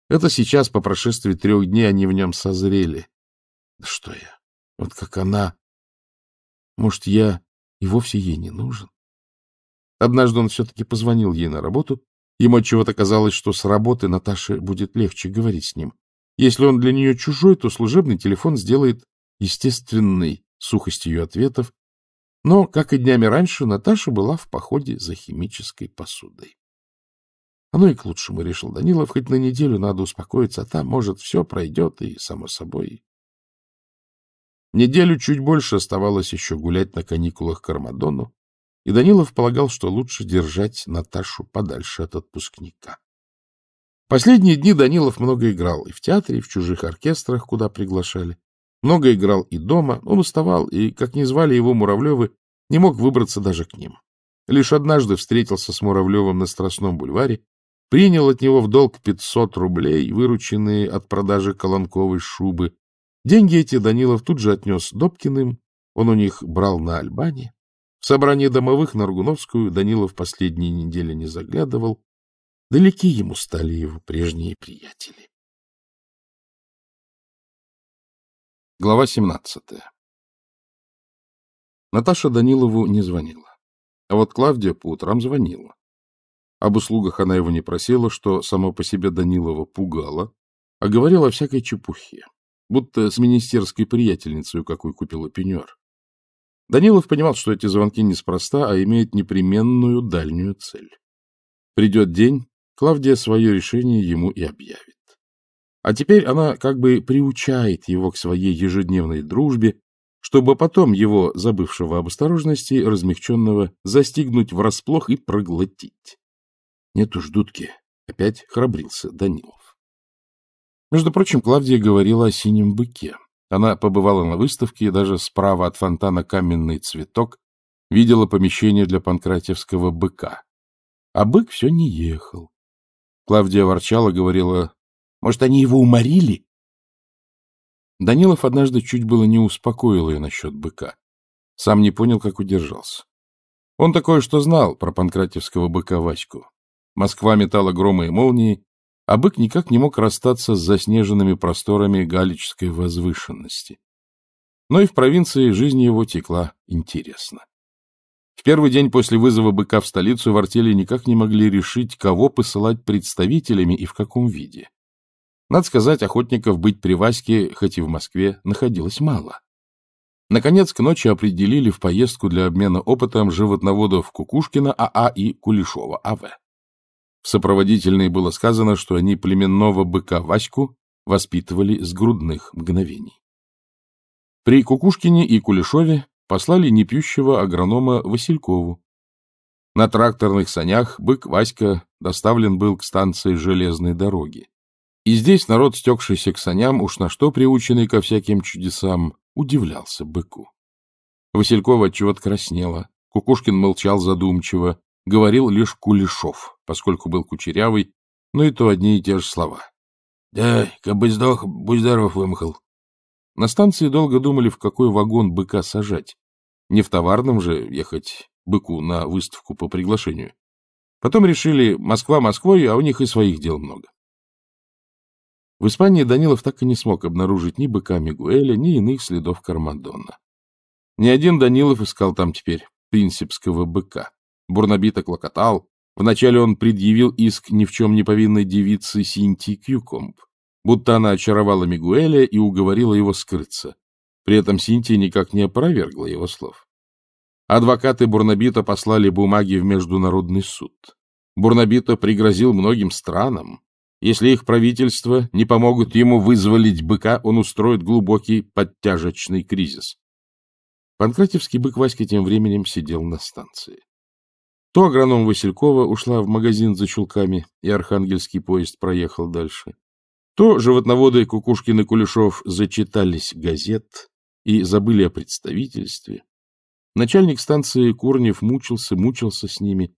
Это сейчас, по прошествии трех дней, они в нем созрели. Да что я? Вот как она... Может, я и вовсе ей не нужен? Однажды он все-таки позвонил ей на работу. Ему чего-то казалось, что с работы Наташе будет легче говорить с ним. Если он для нее чужой, то служебный телефон сделает естественной сухость ее ответов. Но, как и днями раньше, Наташа была в походе за химической посудой. Оно и к лучшему, решил Данилов, хоть на неделю надо успокоиться, а там, может, все пройдет и само собой. Неделю чуть больше оставалось еще гулять на каникулах к Армадону, и Данилов полагал, что лучше держать Наташу подальше от отпускника. Последние дни Данилов много играл и в театре, и в чужих оркестрах, куда приглашали. Много играл и дома, он уставал, и, как ни звали его Муравлевы, не мог выбраться даже к ним. Лишь однажды встретился с Муравлевым на Страстном бульваре, принял от него в долг 500 рублей, вырученные от продажи колонковой шубы, Деньги эти Данилов тут же отнес Добкиным, он у них брал на Альбане. В собрании домовых на Аргуновскую Данилов последние недели не заглядывал. Далеки ему стали его прежние приятели. Глава 17 Наташа Данилову не звонила. А вот Клавдия по утрам звонила. Об услугах она его не просила, что само по себе Данилова пугало, а говорила о всякой чепухе будто с министерской приятельницей, какую купила пенюар. Данилов понимал, что эти звонки неспроста, а имеют непременную дальнюю цель. Придет день, Клавдия свое решение ему и объявит. А теперь она как бы приучает его к своей ежедневной дружбе, чтобы потом его, забывшего об осторожности, размягченного, застигнуть врасплох и проглотить. Нет уж, дудки, опять храбрился Данилов. Между прочим, Клавдия говорила о синем быке. Она побывала на выставке и даже справа от фонтана каменный цветок видела помещение для панкратевского быка. А бык все не ехал. Клавдия ворчала, говорила, может, они его уморили? Данилов однажды чуть было не успокоил ее насчет быка. Сам не понял, как удержался. Он такое что знал про панкратевского быка Ваську. Москва метала громы и молнии, а бык никак не мог расстаться с заснеженными просторами галической возвышенности. Но и в провинции жизнь его текла интересно. В первый день после вызова быка в столицу в артели никак не могли решить, кого посылать представителями и в каком виде. Надо сказать, охотников быть при Ваське, хоть и в Москве, находилось мало. Наконец, к ночи определили в поездку для обмена опытом животноводов Кукушкина АА а и Кулешова АВ. В сопроводительной было сказано, что они племенного быка Ваську воспитывали с грудных мгновений. При Кукушкине и Кулешове послали непьющего агронома Василькову. На тракторных санях бык Васька доставлен был к станции железной дороги. И здесь народ, стекшийся к саням, уж на что приученный ко всяким чудесам, удивлялся быку. Василькова отчего-то краснела, Кукушкин молчал задумчиво, говорил лишь Кулешов, поскольку был кучерявый, но и то одни и те же слова. — Да, как бы сдох, будь здоров, вымахал. На станции долго думали, в какой вагон быка сажать. Не в товарном же ехать быку на выставку по приглашению. Потом решили Москва Москвой, а у них и своих дел много. В Испании Данилов так и не смог обнаружить ни быка Мигуэля, ни иных следов Кармадона. Ни один Данилов искал там теперь принципского быка. Бурнобита клокотал. Вначале он предъявил иск ни в чем не повинной девице Синти Кьюкомб, будто она очаровала Мигуэля и уговорила его скрыться. При этом Синти никак не опровергла его слов. Адвокаты Бурнобита послали бумаги в Международный суд. Бурнобита пригрозил многим странам. Если их правительство не помогут ему вызволить быка, он устроит глубокий подтяжечный кризис. Панкратевский бык Васька тем временем сидел на станции. То агроном Василькова ушла в магазин за чулками, и архангельский поезд проехал дальше. То животноводы Кукушкин и Кулешов зачитались газет и забыли о представительстве. Начальник станции Корнев мучился, мучился с ними.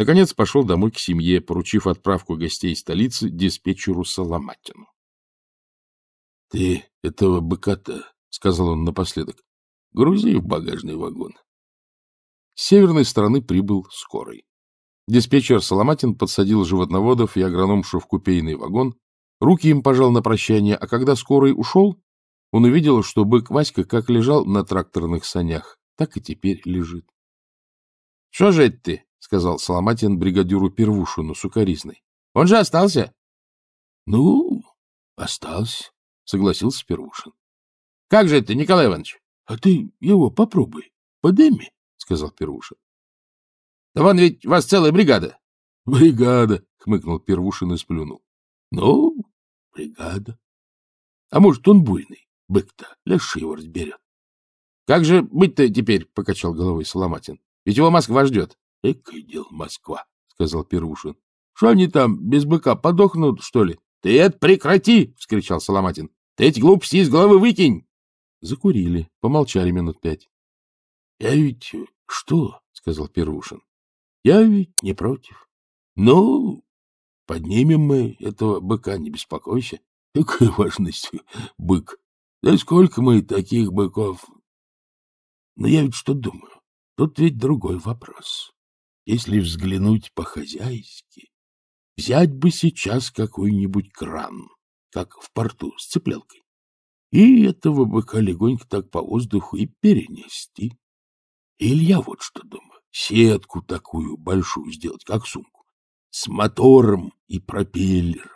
Наконец пошел домой к семье, поручив отправку гостей столицы диспетчеру Соломатину. — Ты этого быка-то, — сказал он напоследок, — грузи в багажный вагон. С северной стороны прибыл скорый. Диспетчер Соломатин подсадил животноводов и агрономшу в купейный вагон, руки им пожал на прощание, а когда скорый ушел, он увидел, что бык Васька как лежал на тракторных санях, так и теперь лежит. — Что же это ты? — сказал Соломатин бригадиру Первушину, сукаризной. — Он же остался? — Ну, остался, — согласился Первушин. — Как же это, Николай Иванович? — А ты его попробуй, подыми сказал Первушин. — Да вон ведь вас целая бригада. — Бригада, — хмыкнул Первушин и сплюнул. — Ну, бригада. А может, он буйный, бык-то, лишь его разберет. — Как же быть-то теперь, — покачал головой Соломатин. — Ведь его Москва ждет. — Экое дел Москва, — сказал Первушин. — Что они там, без быка подохнут, что ли? — Ты это прекрати, — вскричал Соломатин. — Ты эти глупости из головы выкинь. Закурили, помолчали минут пять. — Я ведь — Что? — сказал Первушин. — Я ведь не против. — Ну, поднимем мы этого быка, не беспокойся. [LAUGHS] Какая важность, бык? Да сколько мы таких быков? Но я ведь что думаю? Тут ведь другой вопрос. Если взглянуть по-хозяйски, взять бы сейчас какой-нибудь кран, как в порту с цеплялкой, и этого быка легонько так по воздуху и перенести. Илья вот что думаю, Сетку такую большую сделать, как сумку, с мотором и пропеллером.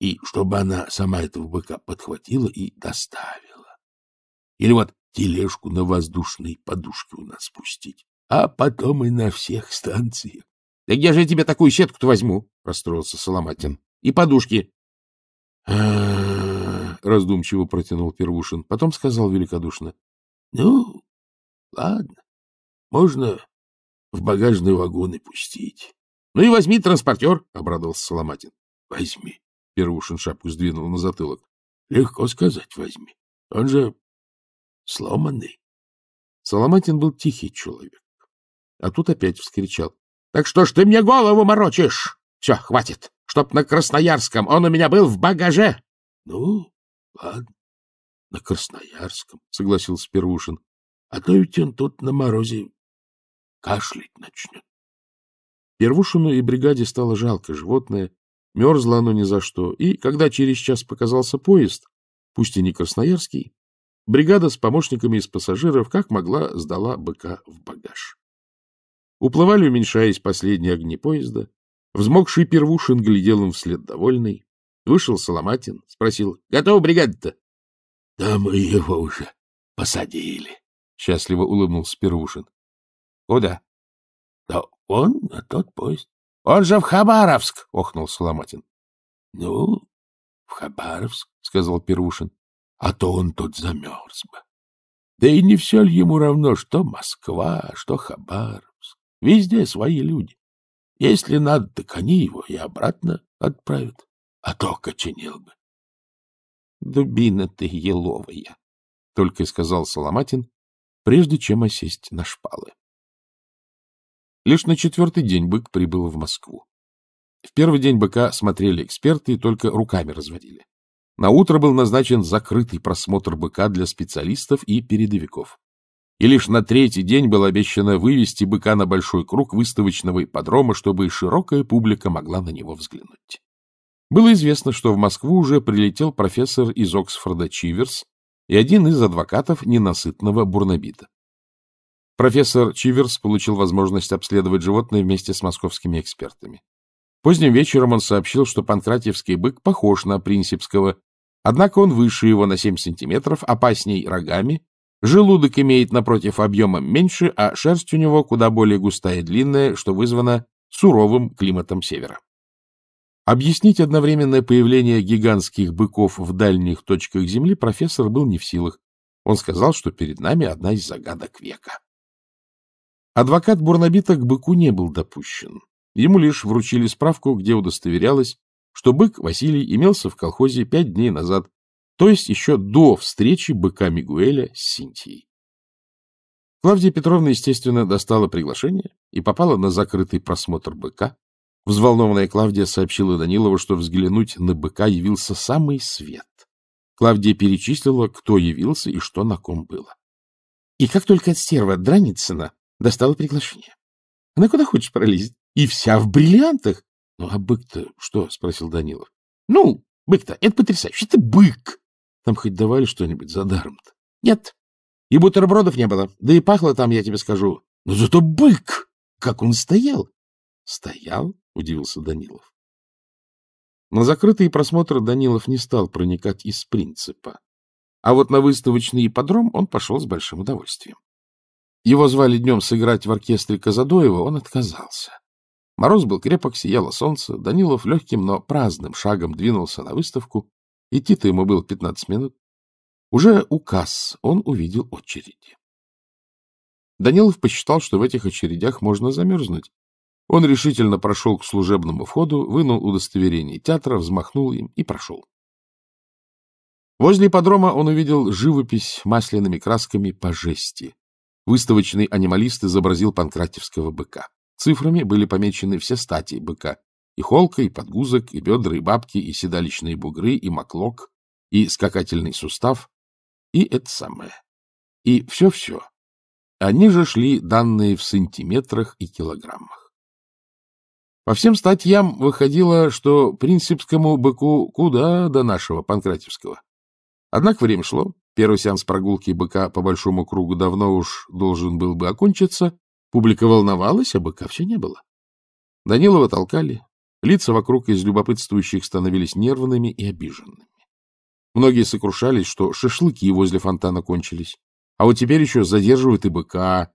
И чтобы она сама этого быка подхватила и доставила. Или вот тележку на воздушной подушке у нас пустить. А потом и на всех станциях. — Да где же я тебе такую сетку-то возьму? — расстроился Соломатин. — И подушки. «Э, — раздумчиво протянул Первушин. Потом сказал великодушно. — Ну, ладно. Можно в багажный вагон и пустить. — Ну и возьми транспортер, — обрадовался Соломатин. — Возьми. Первушин шапку сдвинул на затылок. — Легко сказать, возьми. Он же сломанный. Соломатин был тихий человек. А тут опять вскричал. — Так что ж ты мне голову морочишь? Все, хватит, чтоб на Красноярском. Он у меня был в багаже. — Ну, ладно, на Красноярском, — согласился Первушин. — А то ведь он тут на морозе кашлять начнет. Первушину и бригаде стало жалко животное, мерзло оно ни за что, и, когда через час показался поезд, пусть и не красноярский, бригада с помощниками из пассажиров как могла сдала быка в багаж. Уплывали, уменьшаясь последние огни поезда. Взмокший Первушин глядел им вслед довольный. Вышел Соломатин, спросил, — Готова бригада-то? — Да мы его уже посадили, — счастливо улыбнулся Первушин. Куда? Да он на тот поезд. Он же в Хабаровск, охнул Соломатин. Ну, в Хабаровск, сказал Первушин, а то он тут замерз бы. Да и не все ли ему равно, что Москва, что Хабаровск. Везде свои люди. Если надо, так они его и обратно отправят, а то коченел бы. — Дубина ты еловая, — только и сказал Соломатин, прежде чем осесть на шпалы. Лишь на четвертый день бык прибыл в Москву. В первый день быка смотрели эксперты и только руками разводили. На утро был назначен закрытый просмотр быка для специалистов и передовиков. И лишь на третий день было обещано вывести быка на большой круг выставочного ипподрома, чтобы широкая публика могла на него взглянуть. Было известно, что в Москву уже прилетел профессор из Оксфорда Чиверс и один из адвокатов ненасытного Бурнабита. Профессор Чиверс получил возможность обследовать животное вместе с московскими экспертами. Поздним вечером он сообщил, что панкратьевский бык похож на принципского, однако он выше его на 7 сантиметров, опасней рогами, желудок имеет напротив объемом меньше, а шерсть у него куда более густая и длинная, что вызвано суровым климатом севера. Объяснить одновременное появление гигантских быков в дальних точках Земли профессор был не в силах. Он сказал, что перед нами одна из загадок века. Адвокат Бурнобита к быку не был допущен. Ему лишь вручили справку, где удостоверялось, что бык Василий имелся в колхозе пять дней назад, то есть еще до встречи быка Мигуэля с Синтией. Клавдия Петровна, естественно, достала приглашение и попала на закрытый просмотр быка. Взволнованная Клавдия сообщила Данилову, что взглянуть на быка явился самый свет. Клавдия перечислила, кто явился и что на ком было. И как только от стерва Драницына достала приглашение. Она куда хочешь пролезет. И вся в бриллиантах. — Ну, а бык-то что? — спросил Данилов. — Ну, бык-то, это потрясающе. Это бык. Там хоть давали что-нибудь за даром-то? — Нет. И бутербродов не было. Да и пахло там, я тебе скажу. Но зато бык! Как он стоял! — Стоял? — удивился Данилов. На закрытые просмотры Данилов не стал проникать из принципа. А вот на выставочный ипподром он пошел с большим удовольствием. Его звали днем сыграть в оркестре Казадоева, он отказался. Мороз был крепок, сияло солнце, Данилов легким, но праздным шагом двинулся на выставку, идти-то ему было 15 минут. Уже указ, он увидел очереди. Данилов посчитал, что в этих очередях можно замерзнуть. Он решительно прошел к служебному входу, вынул удостоверение театра, взмахнул им и прошел. Возле подрома он увидел живопись масляными красками по жести. Выставочный анималист изобразил панкратевского быка. Цифрами были помечены все стати быка. И холка, и подгузок, и бедра, и бабки, и седалищные бугры, и маклок, и скакательный сустав, и это самое. И все-все. Они же шли данные в сантиметрах и килограммах. По всем статьям выходило, что принципскому быку куда до нашего, панкратевского. Однако время шло, Первый сеанс прогулки быка по большому кругу давно уж должен был бы окончиться. Публика волновалась, а быка все не было. Данилова толкали. Лица вокруг из любопытствующих становились нервными и обиженными. Многие сокрушались, что шашлыки возле фонтана кончились. А вот теперь еще задерживают и быка.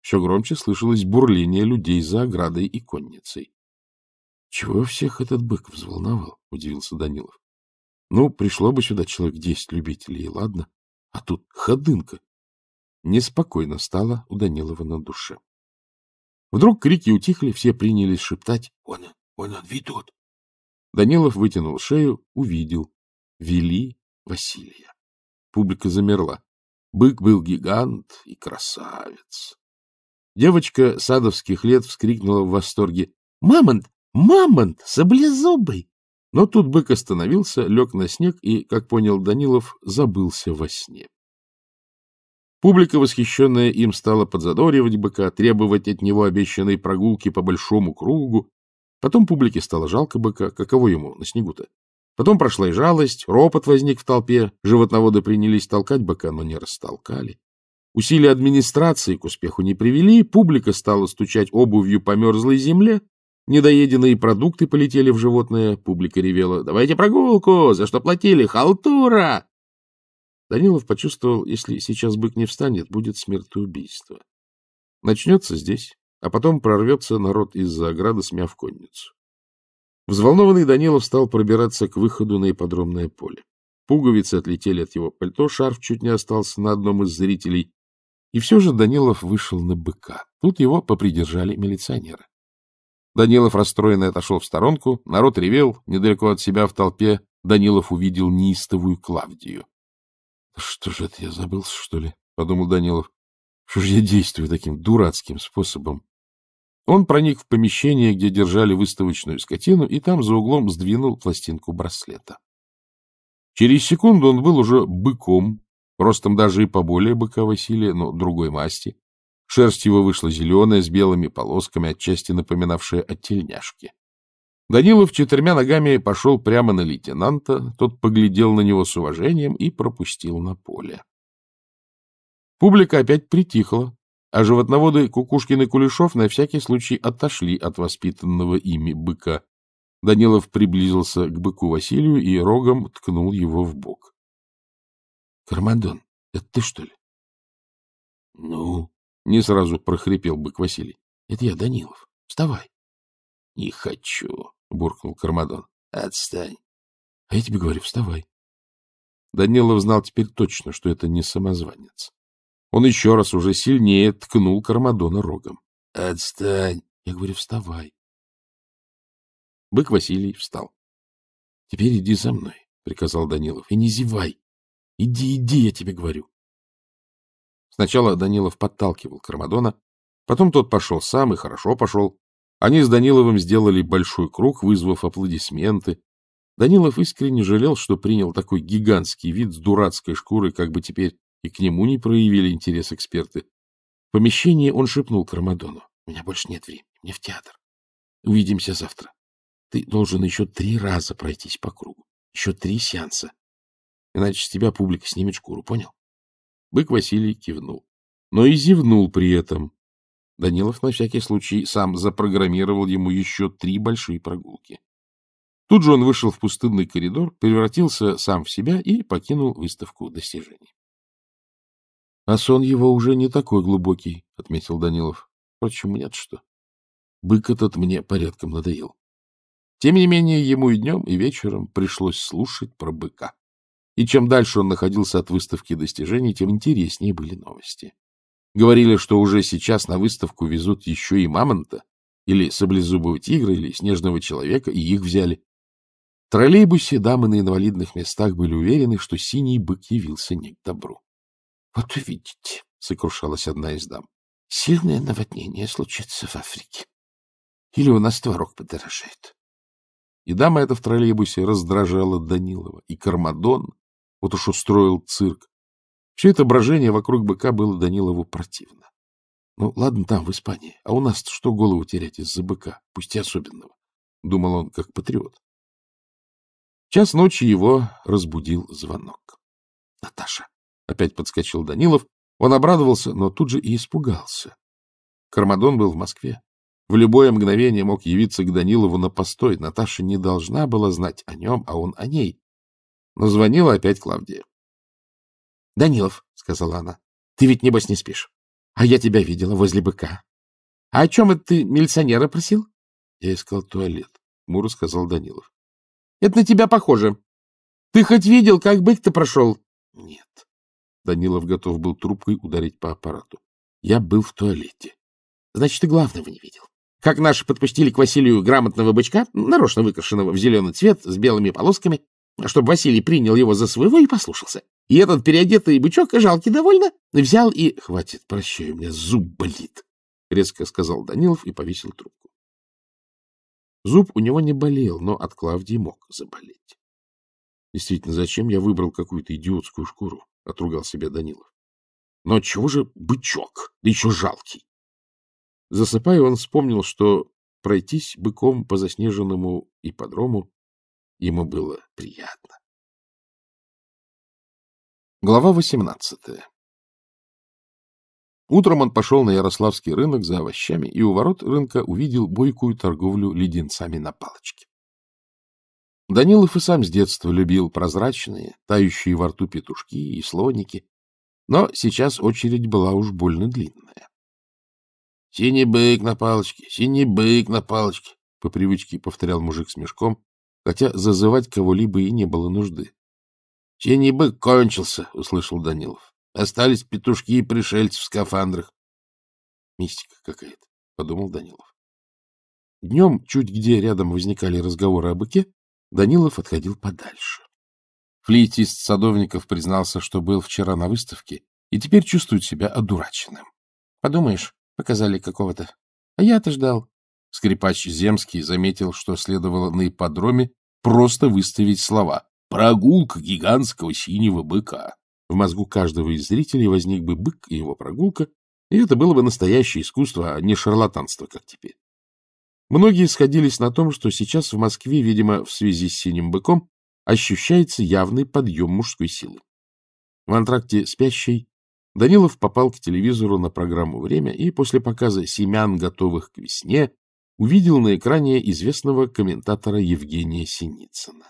Все громче слышалось бурление людей за оградой и конницей. — Чего всех этот бык взволновал? — удивился Данилов. — Ну, пришло бы сюда человек десять любителей, ладно. А тут ходынка. Неспокойно стало у Данилова на душе. Вдруг крики утихли, все принялись шептать «Он, он, он ведут!». Данилов вытянул шею, увидел. Вели Василия. Публика замерла. Бык был гигант и красавец. Девочка садовских лет вскрикнула в восторге. — Мамонт! Мамонт! Саблезубый! Но тут бык остановился, лег на снег и, как понял Данилов, забылся во сне. Публика, восхищенная им, стала подзадоривать быка, требовать от него обещанной прогулки по большому кругу. Потом публике стало жалко быка, каково ему на снегу-то. Потом прошла и жалость, ропот возник в толпе, животноводы принялись толкать быка, но не растолкали. Усилия администрации к успеху не привели, публика стала стучать обувью по мерзлой земле, Недоеденные продукты полетели в животное, публика ревела. «Давайте прогулку! За что платили? Халтура!» Данилов почувствовал, если сейчас бык не встанет, будет смертоубийство. Начнется здесь, а потом прорвется народ из-за ограды, смяв конницу. Взволнованный Данилов стал пробираться к выходу на ипподромное поле. Пуговицы отлетели от его пальто, шарф чуть не остался на одном из зрителей. И все же Данилов вышел на быка. Тут его попридержали милиционеры. Данилов расстроенно отошел в сторонку, народ ревел, недалеко от себя в толпе Данилов увидел неистовую Клавдию. — Что же это, я забылся, что ли? — подумал Данилов. — Что же я действую таким дурацким способом? Он проник в помещение, где держали выставочную скотину, и там за углом сдвинул пластинку браслета. Через секунду он был уже быком, ростом даже и поболее быка Василия, но другой масти, Шерсть его вышла зеленая, с белыми полосками, отчасти напоминавшая оттельняшки. Данилов четырьмя ногами пошел прямо на лейтенанта, тот поглядел на него с уважением и пропустил на поле. Публика опять притихла, а животноводы Кукушкин и Кулешов на всякий случай отошли от воспитанного ими быка. Данилов приблизился к быку Василию и рогом ткнул его в бок. — Кармадон, это ты, что ли? — Ну, не сразу прохрипел бык Василий. — Это я, Данилов. Вставай. — Не хочу, — буркнул Кармадон. — Отстань. — А я тебе говорю, вставай. Данилов знал теперь точно, что это не самозванец. Он еще раз уже сильнее ткнул Кармадона рогом. — Отстань. Я говорю, вставай. Бык Василий встал. — Теперь иди за мной, — приказал Данилов. — И не зевай. Иди, иди, я тебе говорю. Сначала Данилов подталкивал Кармадона, потом тот пошел сам и хорошо пошел. Они с Даниловым сделали большой круг, вызвав аплодисменты. Данилов искренне жалел, что принял такой гигантский вид с дурацкой шкурой, как бы теперь и к нему не проявили интерес эксперты. В помещении он шепнул Кармадону. — У меня больше нет времени, мне в театр. Увидимся завтра. Ты должен еще три раза пройтись по кругу, еще три сеанса. Иначе с тебя публика снимет шкуру, понял? Бык Василий кивнул, но и зевнул при этом. Данилов на всякий случай сам запрограммировал ему еще три большие прогулки. Тут же он вышел в пустынный коридор, превратился сам в себя и покинул выставку достижений. — А сон его уже не такой глубокий, — отметил Данилов. — Впрочем, нет что. Бык этот мне порядком надоел. Тем не менее, ему и днем, и вечером пришлось слушать про быка. И чем дальше он находился от выставки достижений, тем интереснее были новости. Говорили, что уже сейчас на выставку везут еще и мамонта, или саблезубого тигра, или снежного человека, и их взяли. В троллейбусе дамы на инвалидных местах были уверены, что синий бык явился не к добру. — Вот увидите, — сокрушалась одна из дам, — сильное наводнение случится в Африке. Или у нас творог подорожает. И дама эта в троллейбусе раздражала Данилова, и Кармадон, вот уж устроил цирк. Все это брожение вокруг быка было Данилову противно. Ну, ладно там, в Испании, а у нас что голову терять из-за быка, пусть и особенного, — думал он как патриот. Час ночи его разбудил звонок. Наташа. Опять подскочил Данилов. Он обрадовался, но тут же и испугался. Кармадон был в Москве. В любое мгновение мог явиться к Данилову на постой. Наташа не должна была знать о нем, а он о ней. Но звонила опять Клавдия. — Данилов, — сказала она, — ты ведь, небось, не спишь. А я тебя видела возле быка. — А о чем это ты милиционера просил? — Я искал туалет, — Мура сказал Данилов. — Это на тебя похоже. Ты хоть видел, как бык-то прошел? — Нет. Данилов готов был трубкой ударить по аппарату. — Я был в туалете. — Значит, ты главного не видел. Как наши подпустили к Василию грамотного бычка, нарочно выкрашенного в зеленый цвет, с белыми полосками, чтобы Василий принял его за своего и послушался. И этот переодетый бычок, жалкий довольно, взял и... — Хватит, прощай, у меня зуб болит, — резко сказал Данилов и повесил трубку. Зуб у него не болел, но от Клавдии мог заболеть. Действительно, зачем я выбрал какую-то идиотскую шкуру? — отругал себя Данилов. Но чего же бычок, да еще жалкий? Засыпая, он вспомнил, что пройтись быком по заснеженному ипподрому Ему было приятно. Глава 18. Утром он пошел на Ярославский рынок за овощами и у ворот рынка увидел бойкую торговлю леденцами на палочке. Данилов и сам с детства любил прозрачные, тающие во рту петушки и слоники, но сейчас очередь была уж больно длинная. — Синий бык на палочке, синий бык на палочке, — по привычке повторял мужик с мешком, хотя зазывать кого-либо и не было нужды. — Синий бык кончился, — услышал Данилов. — Остались петушки и пришельцы в скафандрах. — Мистика какая-то, — подумал Данилов. Днем, чуть где рядом возникали разговоры о быке, Данилов отходил подальше. Флейтист Садовников признался, что был вчера на выставке и теперь чувствует себя одураченным. Подумаешь, показали какого-то. А я-то ждал. Скрипач Земский заметил, что следовало на ипподроме просто выставить слова «Прогулка гигантского синего быка». В мозгу каждого из зрителей возник бы бык и его прогулка, и это было бы настоящее искусство, а не шарлатанство, как теперь. Многие сходились на том, что сейчас в Москве, видимо, в связи с синим быком, ощущается явный подъем мужской силы. В антракте «Спящий» Данилов попал к телевизору на программу «Время» и после показа «Семян, готовых к весне» увидел на экране известного комментатора Евгения Синицына.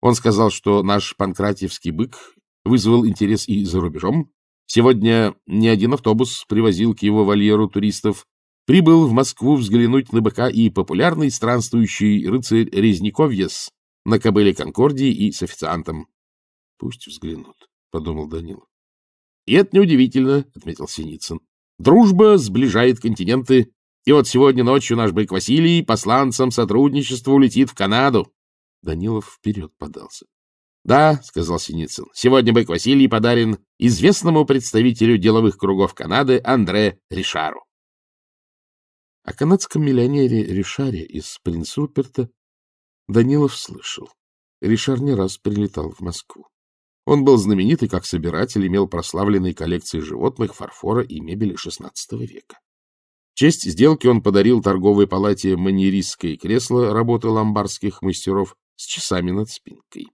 Он сказал, что наш Панкратиевский бык вызвал интерес и за рубежом. Сегодня не один автобус привозил к его вольеру туристов. Прибыл в Москву взглянуть на быка и популярный странствующий рыцарь Резниковьес на кобыле Конкордии и с официантом. — Пусть взглянут, — подумал Данилов. — И это неудивительно, — отметил Синицын. — Дружба сближает континенты, и вот сегодня ночью наш бык Василий посланцем сотрудничества улетит в Канаду. Данилов вперед подался. — Да, — сказал Синицын, — сегодня бык Василий подарен известному представителю деловых кругов Канады Андре Ришару. О канадском миллионере Ришаре из Принц-Руперта Данилов слышал. Ришар не раз прилетал в Москву. Он был знаменитый как собиратель, имел прославленные коллекции животных, фарфора и мебели XVI века честь сделки он подарил торговой палате манерийское кресло работы ломбардских мастеров с часами над спинкой.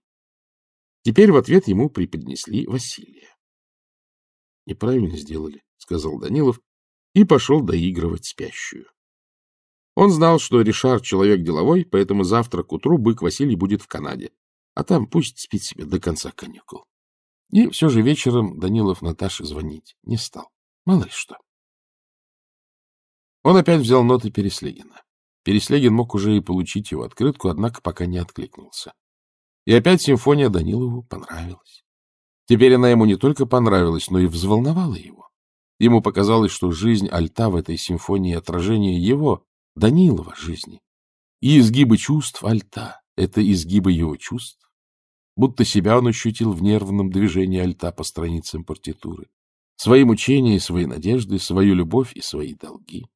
Теперь в ответ ему преподнесли Василия. — Неправильно сделали, — сказал Данилов и пошел доигрывать спящую. Он знал, что Ришар человек деловой, поэтому завтра к утру бык Василий будет в Канаде, а там пусть спит себе до конца каникул. И все же вечером Данилов Наташе звонить не стал. Мало ли что. Он опять взял ноты Переслегина. Переслегин мог уже и получить его открытку, однако пока не откликнулся. И опять симфония Данилову понравилась. Теперь она ему не только понравилась, но и взволновала его. Ему показалось, что жизнь Альта в этой симфонии — отражение его, Данилова, жизни. И изгибы чувств Альта — это изгибы его чувств. Будто себя он ощутил в нервном движении Альта по страницам партитуры. Свои мучения и свои надежды, свою любовь и свои долги.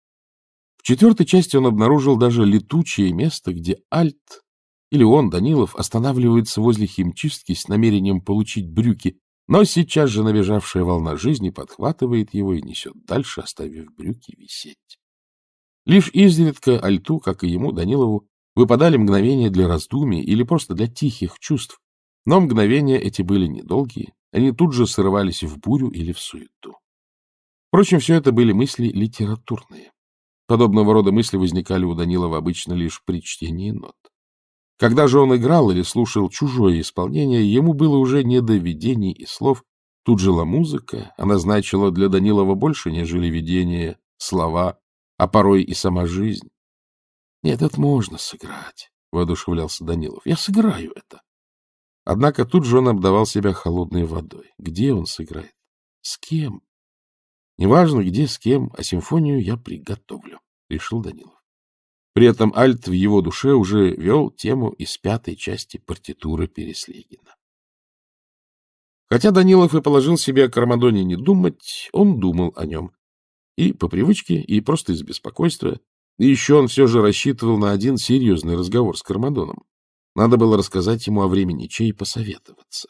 В четвертой части он обнаружил даже летучее место, где Альт или он, Данилов, останавливается возле химчистки с намерением получить брюки, но сейчас же набежавшая волна жизни подхватывает его и несет дальше, оставив брюки висеть. Лишь изредка Альту, как и ему, Данилову, выпадали мгновения для раздумий или просто для тихих чувств, но мгновения эти были недолгие, они тут же срывались в бурю или в суету. Впрочем, все это были мысли литературные. Подобного рода мысли возникали у Данилова обычно лишь при чтении нот. Когда же он играл или слушал чужое исполнение, ему было уже не до видений и слов. Тут жила музыка, она значила для Данилова больше, нежели видения, слова, а порой и сама жизнь. — Нет, это можно сыграть, — воодушевлялся Данилов. — Я сыграю это. Однако тут же он обдавал себя холодной водой. Где он сыграет? С кем? Неважно, где, с кем, а симфонию я приготовлю, — решил Данилов. При этом Альт в его душе уже вел тему из пятой части партитуры Переслегина. Хотя Данилов и положил себе о Кармадоне не думать, он думал о нем. И по привычке, и просто из беспокойства. И еще он все же рассчитывал на один серьезный разговор с Кармадоном. Надо было рассказать ему о времени чей посоветоваться.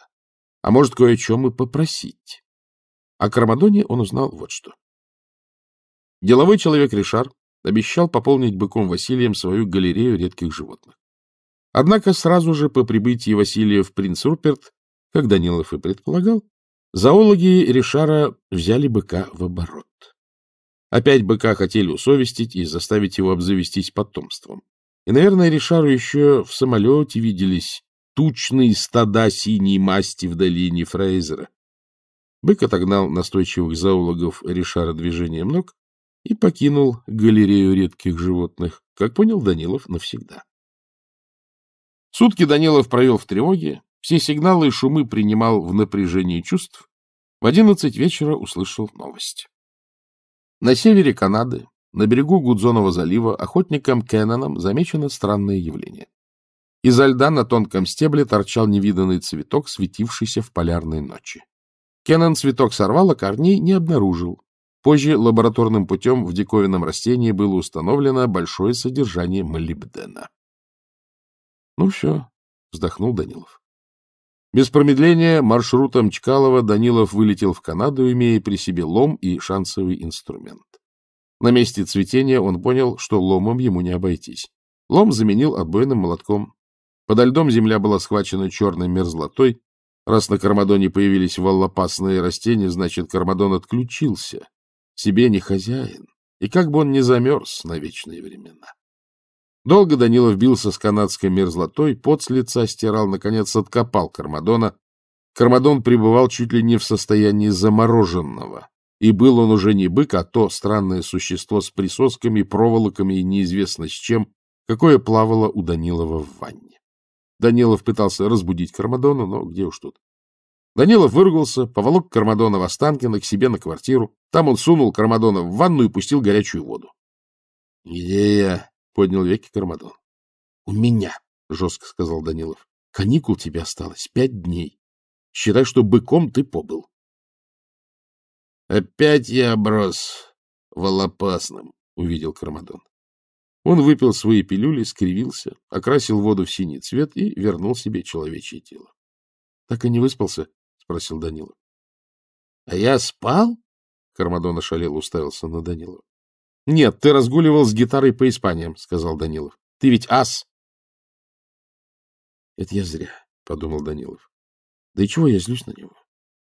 А может, кое о чем и попросить. О а Кармадоне он узнал вот что. Деловой человек Ришар обещал пополнить быком Василием свою галерею редких животных. Однако сразу же по прибытии Василия в принц Руперт, как Данилов и предполагал, зоологи Ришара взяли быка в оборот. Опять быка хотели усовестить и заставить его обзавестись потомством. И, наверное, Ришару еще в самолете виделись тучные стада синей масти в долине Фрейзера, Бык отогнал настойчивых зоологов Ришара движением ног и покинул галерею редких животных, как понял Данилов навсегда. Сутки Данилов провел в тревоге, все сигналы и шумы принимал в напряжении чувств, в одиннадцать вечера услышал новость. На севере Канады, на берегу Гудзонова залива, охотником Кенноном замечено странное явление. Изо льда на тонком стебле торчал невиданный цветок, светившийся в полярной ночи. Кеннон цветок сорвал, а корней не обнаружил. Позже лабораторным путем в диковинном растении было установлено большое содержание молибдена. — Ну все, — вздохнул Данилов. Без промедления маршрутом Чкалова Данилов вылетел в Канаду, имея при себе лом и шансовый инструмент. На месте цветения он понял, что ломом ему не обойтись. Лом заменил отбойным молотком. Подо льдом земля была схвачена черной мерзлотой, Раз на Кармадоне появились воллопасные растения, значит, Кармадон отключился. Себе не хозяин. И как бы он не замерз на вечные времена. Долго Данилов бился с канадской мерзлотой, пот с лица стирал, наконец откопал Кармадона. Кармадон пребывал чуть ли не в состоянии замороженного. И был он уже не бык, а то странное существо с присосками, проволоками и неизвестно с чем, какое плавало у Данилова в ванне. Данилов пытался разбудить Кармадона, но где уж тут. Данилов выругался, поволок Кармадона в Останкино к себе на квартиру. Там он сунул Кармадона в ванну и пустил горячую воду. — Где я? — поднял веки Кармадон. — У меня, — жестко сказал Данилов. — Каникул тебе осталось пять дней. Считай, что быком ты побыл. — Опять я оброс волопасным, — увидел Кармадон. Он выпил свои пилюли, скривился, окрасил воду в синий цвет и вернул себе человечье тело. — Так и не выспался? — спросил Данила. — А я спал? — Кармадон ошалел, уставился на Данилова. — Нет, ты разгуливал с гитарой по Испаниям, — сказал Данилов. — Ты ведь ас! — Это я зря, — подумал Данилов. — Да и чего я злюсь на него?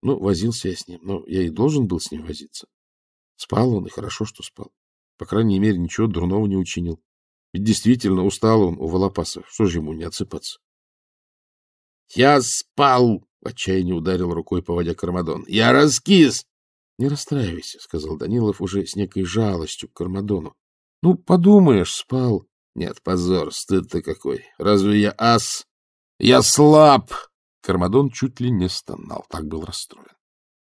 Ну, возился я с ним, но я и должен был с ним возиться. Спал он, и хорошо, что спал. По крайней мере, ничего дурного не учинил. Ведь действительно устал он у Волопаса. Что же ему не отсыпаться? — Я спал! — в отчаянии ударил рукой по воде Кармадон. — Я раскис! — Не расстраивайся, — сказал Данилов уже с некой жалостью к Кармадону. — Ну, подумаешь, спал. — Нет, позор, стыд-то какой. Разве я ас? Я слаб! Кармадон чуть ли не стонал, так был расстроен.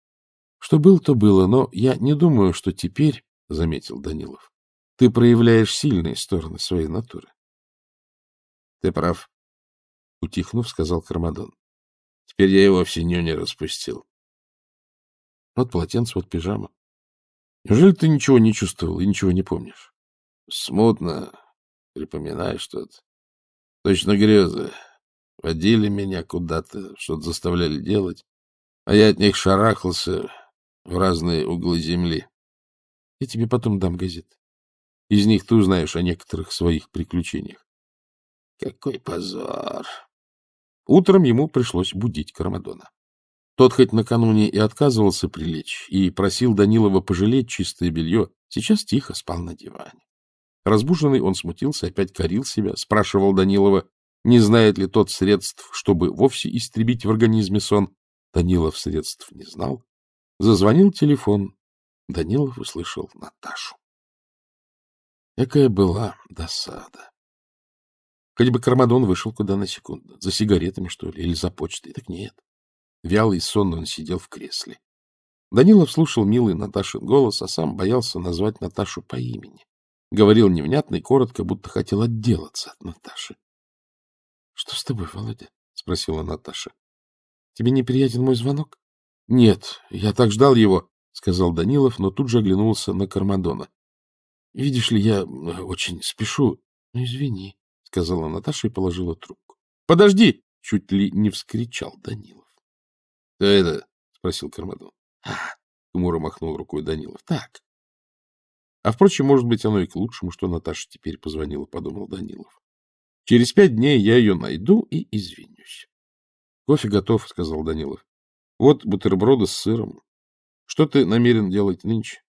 — Что было, то было, но я не думаю, что теперь, — заметил Данилов, ты проявляешь сильные стороны своей натуры. — Ты прав, — утихнув, сказал Кармадон. — Теперь я его вовсе не распустил. Вот полотенце, вот пижама. Неужели ты ничего не чувствовал и ничего не помнишь? — Смутно припоминаю что-то. Точно грезы. Водили меня куда-то, что-то заставляли делать, а я от них шарахался в разные углы земли. — Я тебе потом дам газеты. Из них ты узнаешь о некоторых своих приключениях. Какой позор! Утром ему пришлось будить Кармадона. Тот хоть накануне и отказывался прилечь, и просил Данилова пожалеть чистое белье, сейчас тихо спал на диване. Разбуженный он смутился, опять корил себя, спрашивал Данилова, не знает ли тот средств, чтобы вовсе истребить в организме сон. Данилов средств не знал. Зазвонил телефон. Данилов услышал Наташу. Какая была досада. Хоть бы Кармадон вышел куда на секунду. За сигаретами, что ли, или за почтой. Так нет. Вялый и сонный он сидел в кресле. Данилов слушал милый Наташин голос, а сам боялся назвать Наташу по имени. Говорил невнятно и коротко, будто хотел отделаться от Наташи. — Что с тобой, Володя? — спросила Наташа. — Тебе неприятен мой звонок? — Нет, я так ждал его, — сказал Данилов, но тут же оглянулся на Кармадона. Видишь ли, я э, очень спешу. — Ну, извини, — сказала Наташа и положила трубку. — Подожди! — чуть ли не вскричал Данилов. — Кто это? — спросил Кармадон. — А, — хмуро махнул рукой Данилов. — Так. А, впрочем, может быть, оно и к лучшему, что Наташа теперь позвонила, — подумал Данилов. — Через пять дней я ее найду и извинюсь. — Кофе готов, — сказал Данилов. — Вот бутерброды с сыром. Что ты намерен делать нынче?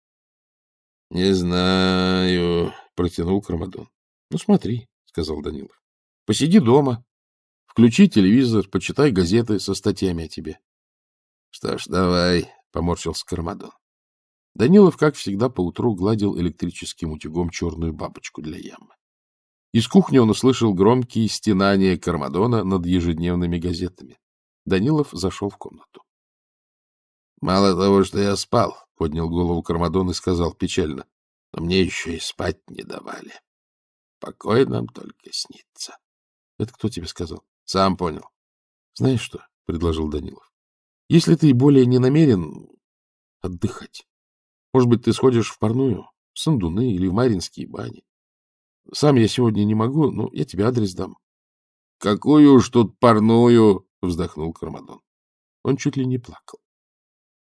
— Не знаю, — протянул Кармадон. Ну, смотри, — сказал Данилов. — Посиди дома, включи телевизор, почитай газеты со статьями о тебе. — Что ж, давай, — поморщился Кармадон. Данилов, как всегда, поутру гладил электрическим утюгом черную бабочку для ямы. Из кухни он услышал громкие стенания Кармадона над ежедневными газетами. Данилов зашел в комнату. — Мало того, что я спал, — поднял голову Кармадон и сказал печально, — но мне еще и спать не давали. Покой нам только снится. — Это кто тебе сказал? — Сам понял. — Знаешь что? — предложил Данилов. — Если ты более не намерен отдыхать, может быть, ты сходишь в парную, в Сандуны или в Маринские бани. Сам я сегодня не могу, но я тебе адрес дам. — Какую уж тут парную! — вздохнул Кармадон. Он чуть ли не плакал.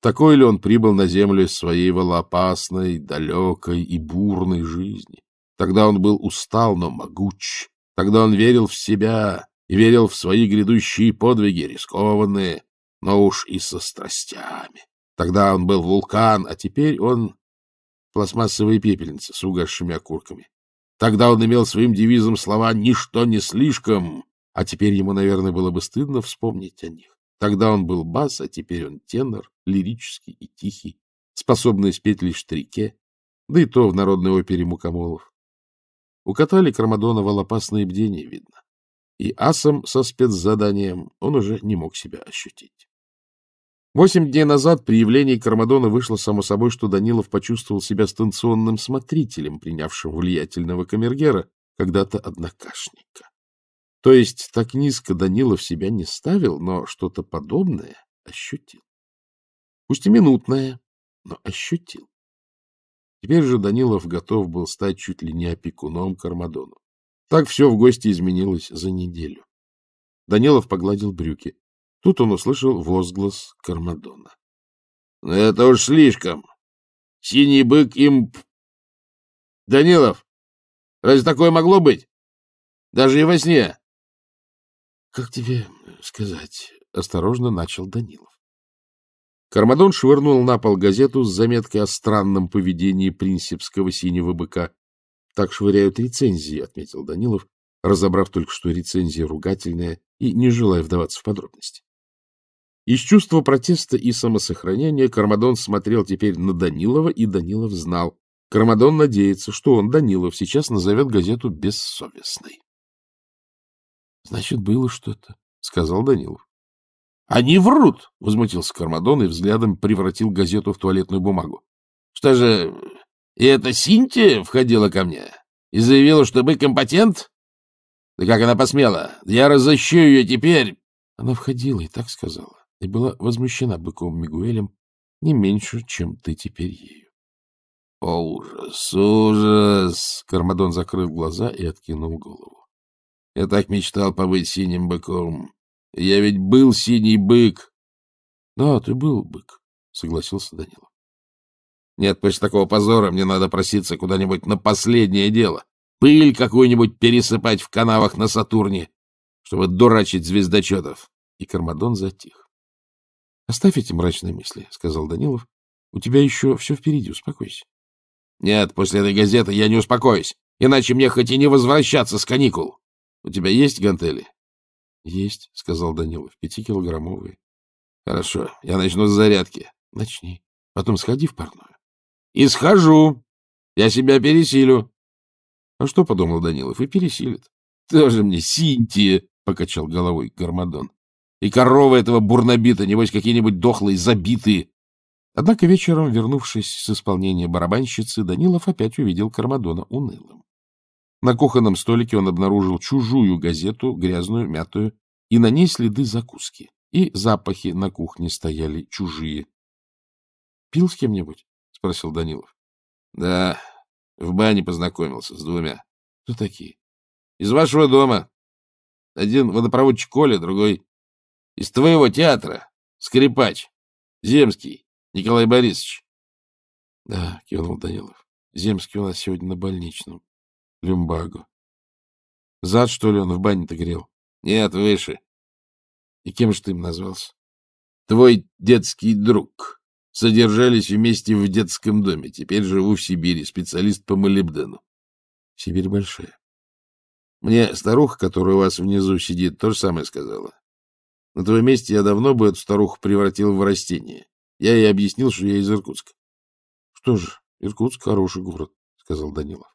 Такой ли он прибыл на землю из своей волопасной, далекой и бурной жизни? Тогда он был устал, но могуч. Тогда он верил в себя и верил в свои грядущие подвиги, рискованные, но уж и со страстями. Тогда он был вулкан, а теперь он пластмассовые пепельница с угасшими окурками. Тогда он имел своим девизом слова «ничто не слишком», а теперь ему, наверное, было бы стыдно вспомнить о них. Тогда он был бас, а теперь он тенор лирический и тихий, способный спеть лишь трике, да и то в народной опере мукомолов. У Катали Крамадонова волопасное бдение видно, и асом со спецзаданием он уже не мог себя ощутить. Восемь дней назад при явлении Кармадона вышло само собой, что Данилов почувствовал себя станционным смотрителем, принявшим влиятельного камергера, когда-то однокашника. То есть так низко Данилов себя не ставил, но что-то подобное ощутил пусть и минутное, но ощутил. Теперь же Данилов готов был стать чуть ли не опекуном Кармадону. Так все в гости изменилось за неделю. Данилов погладил брюки. Тут он услышал возглас Кармадона. — Это уж слишком. Синий бык им... — Данилов, разве такое могло быть? Даже и во сне. — Как тебе сказать? — осторожно начал Данилов. Кармадон швырнул на пол газету с заметкой о странном поведении принципского синего быка. — Так швыряют рецензии, — отметил Данилов, разобрав только что рецензии ругательная и не желая вдаваться в подробности. Из чувства протеста и самосохранения Кармадон смотрел теперь на Данилова, и Данилов знал. Кармадон надеется, что он, Данилов, сейчас назовет газету бессовестной. — Значит, было что-то, — сказал Данилов. — Они врут! — возмутился Кармадон и взглядом превратил газету в туалетную бумагу. — Что же, и эта Синтия входила ко мне и заявила, что мы компатент? Да как она посмела? Я разощу ее теперь! Она входила и так сказала, и была возмущена быком Мигуэлем не меньше, чем ты теперь ею. — О, ужас, ужас! — Кармадон закрыл глаза и откинул голову. — Я так мечтал побыть синим быком. Я ведь был синий бык. — Да, ты был бык, — согласился Данила. — Нет, после такого позора мне надо проситься куда-нибудь на последнее дело. Пыль какую-нибудь пересыпать в канавах на Сатурне, чтобы дурачить звездочетов. И Кармадон затих. — Оставь эти мрачные мысли, — сказал Данилов. — У тебя еще все впереди, успокойся. — Нет, после этой газеты я не успокоюсь, иначе мне хоть и не возвращаться с каникул. У тебя есть гантели? — Есть, — сказал Данилов, — пятикилограммовые. — Хорошо, я начну с зарядки. — Начни. Потом сходи в парную. — И схожу. Я себя пересилю. А что подумал Данилов? И пересилит. — Тоже мне Синтия, — покачал головой Гармадон. — И коровы этого бурнобита, небось, какие-нибудь дохлые, забитые. Однако вечером, вернувшись с исполнения барабанщицы, Данилов опять увидел Кармадона унылым. На кухонном столике он обнаружил чужую газету, грязную, мятую, и на ней следы закуски. И запахи на кухне стояли чужие. — Пил с кем-нибудь? — спросил Данилов. — Да, в бане познакомился с двумя. — Кто такие? — Из вашего дома. Один водопроводчик Коля, другой из твоего театра. Скрипач. Земский. Николай Борисович. — Да, — кивнул Данилов. — Земский у нас сегодня на больничном. Люмбаго. Зад, что ли, он в бане-то грел? Нет, выше. И кем же ты им назвался? Твой детский друг. Содержались вместе в детском доме. Теперь живу в Сибири, специалист по молибдену. Сибирь большая. Мне старуха, которая у вас внизу сидит, то же самое сказала. На твоем месте я давно бы эту старуху превратил в растение. Я ей объяснил, что я из Иркутска. — Что же, Иркутск — хороший город, — сказал Данилов.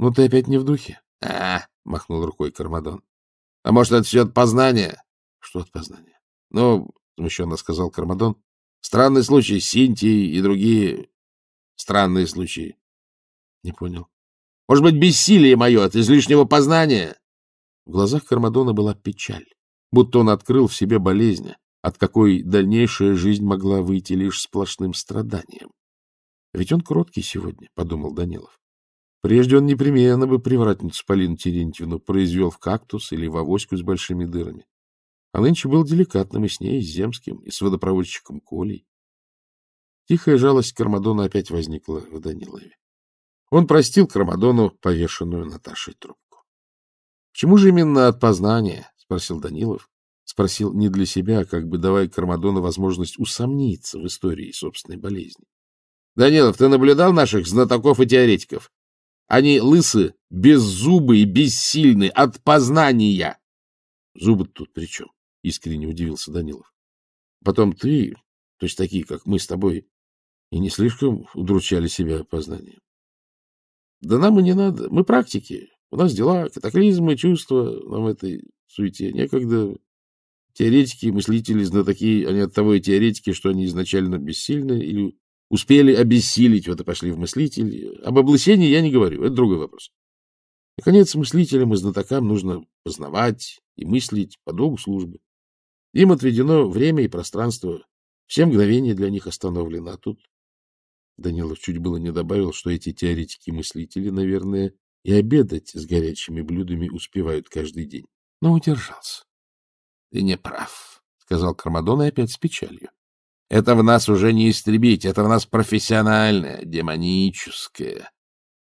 Ну, ты опять не в духе? — А, — махнул рукой Кармадон. — А может, это все от познания? — Что от познания? — Ну, — смущенно сказал Кармадон, — странный случай, Синтии и другие странные случаи. — Не понял. — Может быть, бессилие мое от излишнего познания? В глазах Кармадона была печаль, будто он открыл в себе болезнь, от какой дальнейшая жизнь могла выйти лишь сплошным страданием. — Ведь он кроткий сегодня, — подумал Данилов. Прежде он непременно бы привратницу Полину Терентьевну произвел в кактус или в авоську с большими дырами. А нынче был деликатным и с ней, и с земским, и с водопроводчиком Колей. Тихая жалость Кармадона опять возникла в Данилове. Он простил Кармадону повешенную Наташей трубку. — Почему же именно от познания? — спросил Данилов. Спросил не для себя, а как бы давая Кармадону возможность усомниться в истории собственной болезни. — Данилов, ты наблюдал наших знатоков и теоретиков? Они лысы, беззубы и бессильны от познания. зубы тут при чем? — искренне удивился Данилов. — Потом ты, то есть такие, как мы с тобой, и не слишком удручали себя познанием. Да нам и не надо. Мы практики. У нас дела, катаклизмы, чувства. Нам этой суете некогда. Теоретики, мыслители, знатоки, они от того и теоретики, что они изначально бессильны или Успели обессилить, вот и пошли в мыслитель. Об облысении я не говорю, это другой вопрос. Наконец, мыслителям и знатокам нужно познавать и мыслить по долгу службы. Им отведено время и пространство, все мгновения для них остановлено, а тут... Данилов чуть было не добавил, что эти теоретики-мыслители, наверное, и обедать с горячими блюдами успевают каждый день. Но удержался. — Ты не прав, — сказал Кармадон и опять с печалью. Это в нас уже не истребить, это в нас профессиональное, демоническое.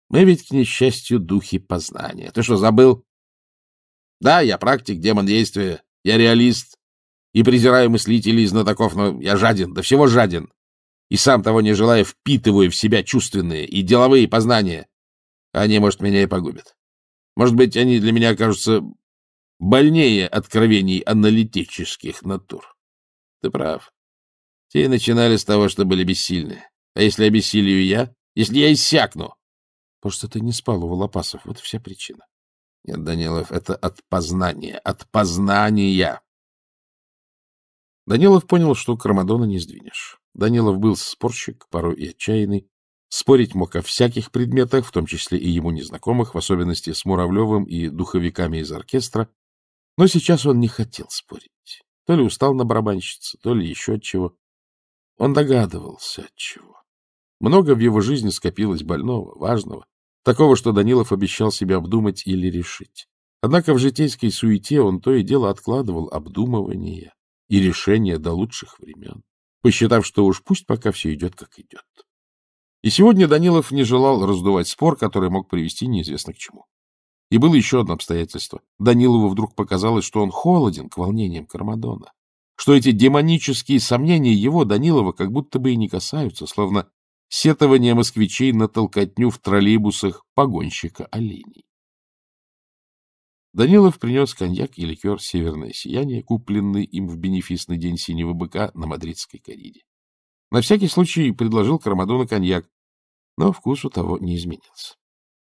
Мы ведь, к несчастью, духи познания. Ты что, забыл? Да, я практик, демон действия, я реалист и презираю мыслителей и знатоков, но я жаден, до всего жаден. И сам того не желая, впитываю в себя чувственные и деловые познания. Они, может, меня и погубят. Может быть, они для меня окажутся больнее откровений аналитических натур. Ты прав. Те начинали с того, что были бессильны. А если обессилию я? Если я иссякну? просто что ты не спал у Волопасов. Вот вся причина. Нет, Данилов, это от познания. От познания. Данилов понял, что Кармадона не сдвинешь. Данилов был спорщик, порой и отчаянный. Спорить мог о всяких предметах, в том числе и ему незнакомых, в особенности с Муравлевым и духовиками из оркестра. Но сейчас он не хотел спорить. То ли устал на барабанщице, то ли еще от чего. Он догадывался, от чего. Много в его жизни скопилось больного, важного, такого, что Данилов обещал себе обдумать или решить. Однако в житейской суете он то и дело откладывал обдумывание и решение до лучших времен, посчитав, что уж пусть пока все идет, как идет. И сегодня Данилов не желал раздувать спор, который мог привести неизвестно к чему. И было еще одно обстоятельство. Данилову вдруг показалось, что он холоден к волнениям Кармадона что эти демонические сомнения его, Данилова, как будто бы и не касаются, словно сетование москвичей на толкотню в троллейбусах погонщика оленей. Данилов принес коньяк и ликер «Северное сияние», купленный им в бенефисный день синего быка на мадридской кориде. На всякий случай предложил Карамадону коньяк, но вкус у того не изменился.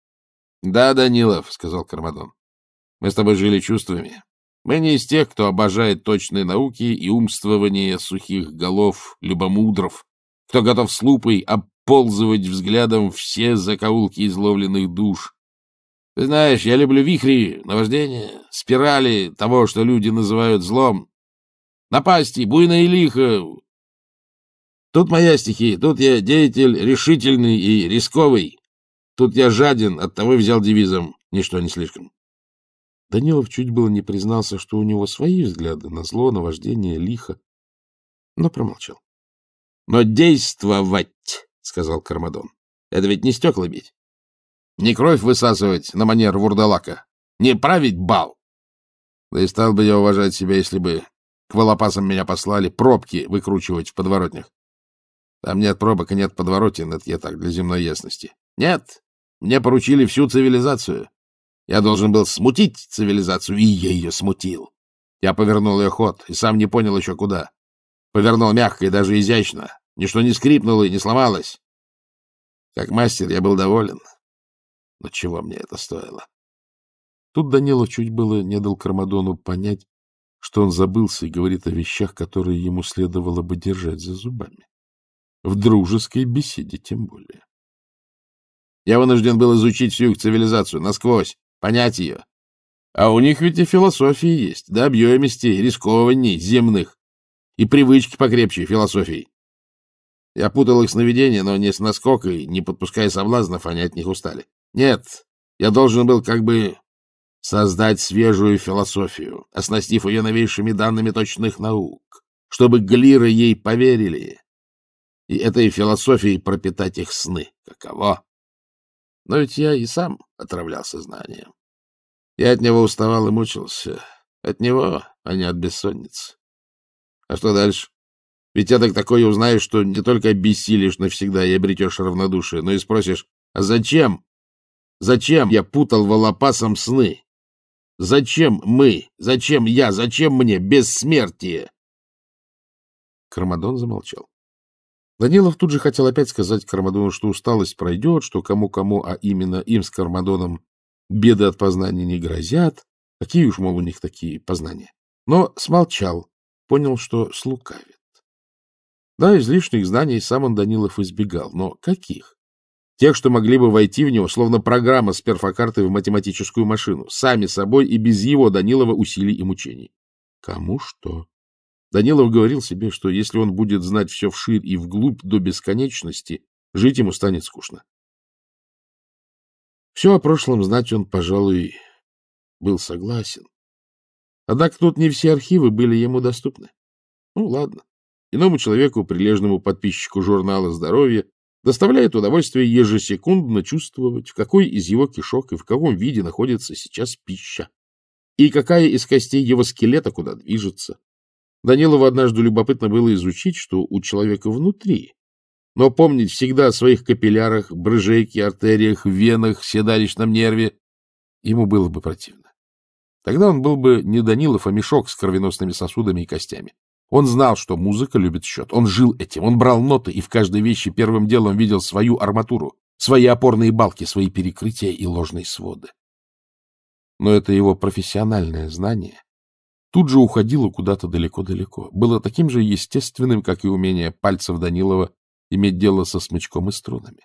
— Да, Данилов, — сказал Кармадон, — мы с тобой жили чувствами, мы не из тех, кто обожает точные науки и умствование сухих голов, любомудров, кто готов с лупой обползывать взглядом все закоулки изловленных душ. Ты знаешь, я люблю вихри, наваждения, спирали того, что люди называют злом, напасти, буйное лихо. Тут моя стихия, тут я деятель решительный и рисковый. Тут я жаден, от того, взял девизом «Ничто не слишком». Данилов чуть было не признался, что у него свои взгляды на зло, на вождение, лихо, но промолчал. — Но действовать, — сказал Кармадон, — это ведь не стекла бить, не кровь высасывать на манер вурдалака, не править бал. Да и стал бы я уважать себя, если бы к волопасам меня послали пробки выкручивать в подворотнях. Там нет пробок и нет подворотен, это я так, для земной ясности. Нет, мне поручили всю цивилизацию. Я должен был смутить цивилизацию, и я ее смутил. Я повернул ее ход и сам не понял еще куда. Повернул мягко и даже изящно. Ничто не скрипнуло и не сломалось. Как мастер я был доволен. Но чего мне это стоило? Тут Данила чуть было не дал Кармадону понять, что он забылся и говорит о вещах, которые ему следовало бы держать за зубами. В дружеской беседе тем более. Я вынужден был изучить всю их цивилизацию насквозь, понять ее. А у них ведь и философии есть, да объемисти, рискованней, земных. И привычки покрепче философии. Я путал их сновидения, но не с наскока и не подпуская соблазнов, они от них устали. Нет, я должен был как бы создать свежую философию, оснастив ее новейшими данными точных наук, чтобы глиры ей поверили, и этой философией пропитать их сны. Каково? Но ведь я и сам отравлялся сознание. Я от него уставал и мучился. От него, а не от бессонницы. А что дальше? Ведь я так такое узнаю, что не только обессилишь навсегда и обретешь равнодушие, но и спросишь, а зачем? Зачем я путал волопасом сны? Зачем мы? Зачем я? Зачем мне бессмертие? Кармадон замолчал. Данилов тут же хотел опять сказать Кармадону, что усталость пройдет, что кому-кому, а именно им с Кармадоном беды от познания не грозят. Какие уж, мол, у них такие познания. Но смолчал, понял, что слукавит. Да, излишних знаний сам он, Данилов, избегал. Но каких? Тех, что могли бы войти в него, словно программа с перфокарты в математическую машину, сами собой и без его, Данилова, усилий и мучений. Кому что? Данилов говорил себе, что если он будет знать все вширь и вглубь до бесконечности, жить ему станет скучно. Все о прошлом знать он, пожалуй, был согласен. Однако тут не все архивы были ему доступны. Ну, ладно. Иному человеку, прилежному подписчику журнала «Здоровье», доставляет удовольствие ежесекундно чувствовать, в какой из его кишок и в каком виде находится сейчас пища, и какая из костей его скелета куда движется, Данилову однажды любопытно было изучить, что у человека внутри. Но помнить всегда о своих капиллярах, брыжейке, артериях, венах, седалищном нерве ему было бы противно. Тогда он был бы не Данилов, а мешок с кровеносными сосудами и костями. Он знал, что музыка любит счет. Он жил этим, он брал ноты и в каждой вещи первым делом видел свою арматуру, свои опорные балки, свои перекрытия и ложные своды. Но это его профессиональное знание тут же уходило куда-то далеко-далеко. Было таким же естественным, как и умение пальцев Данилова иметь дело со смычком и струнами.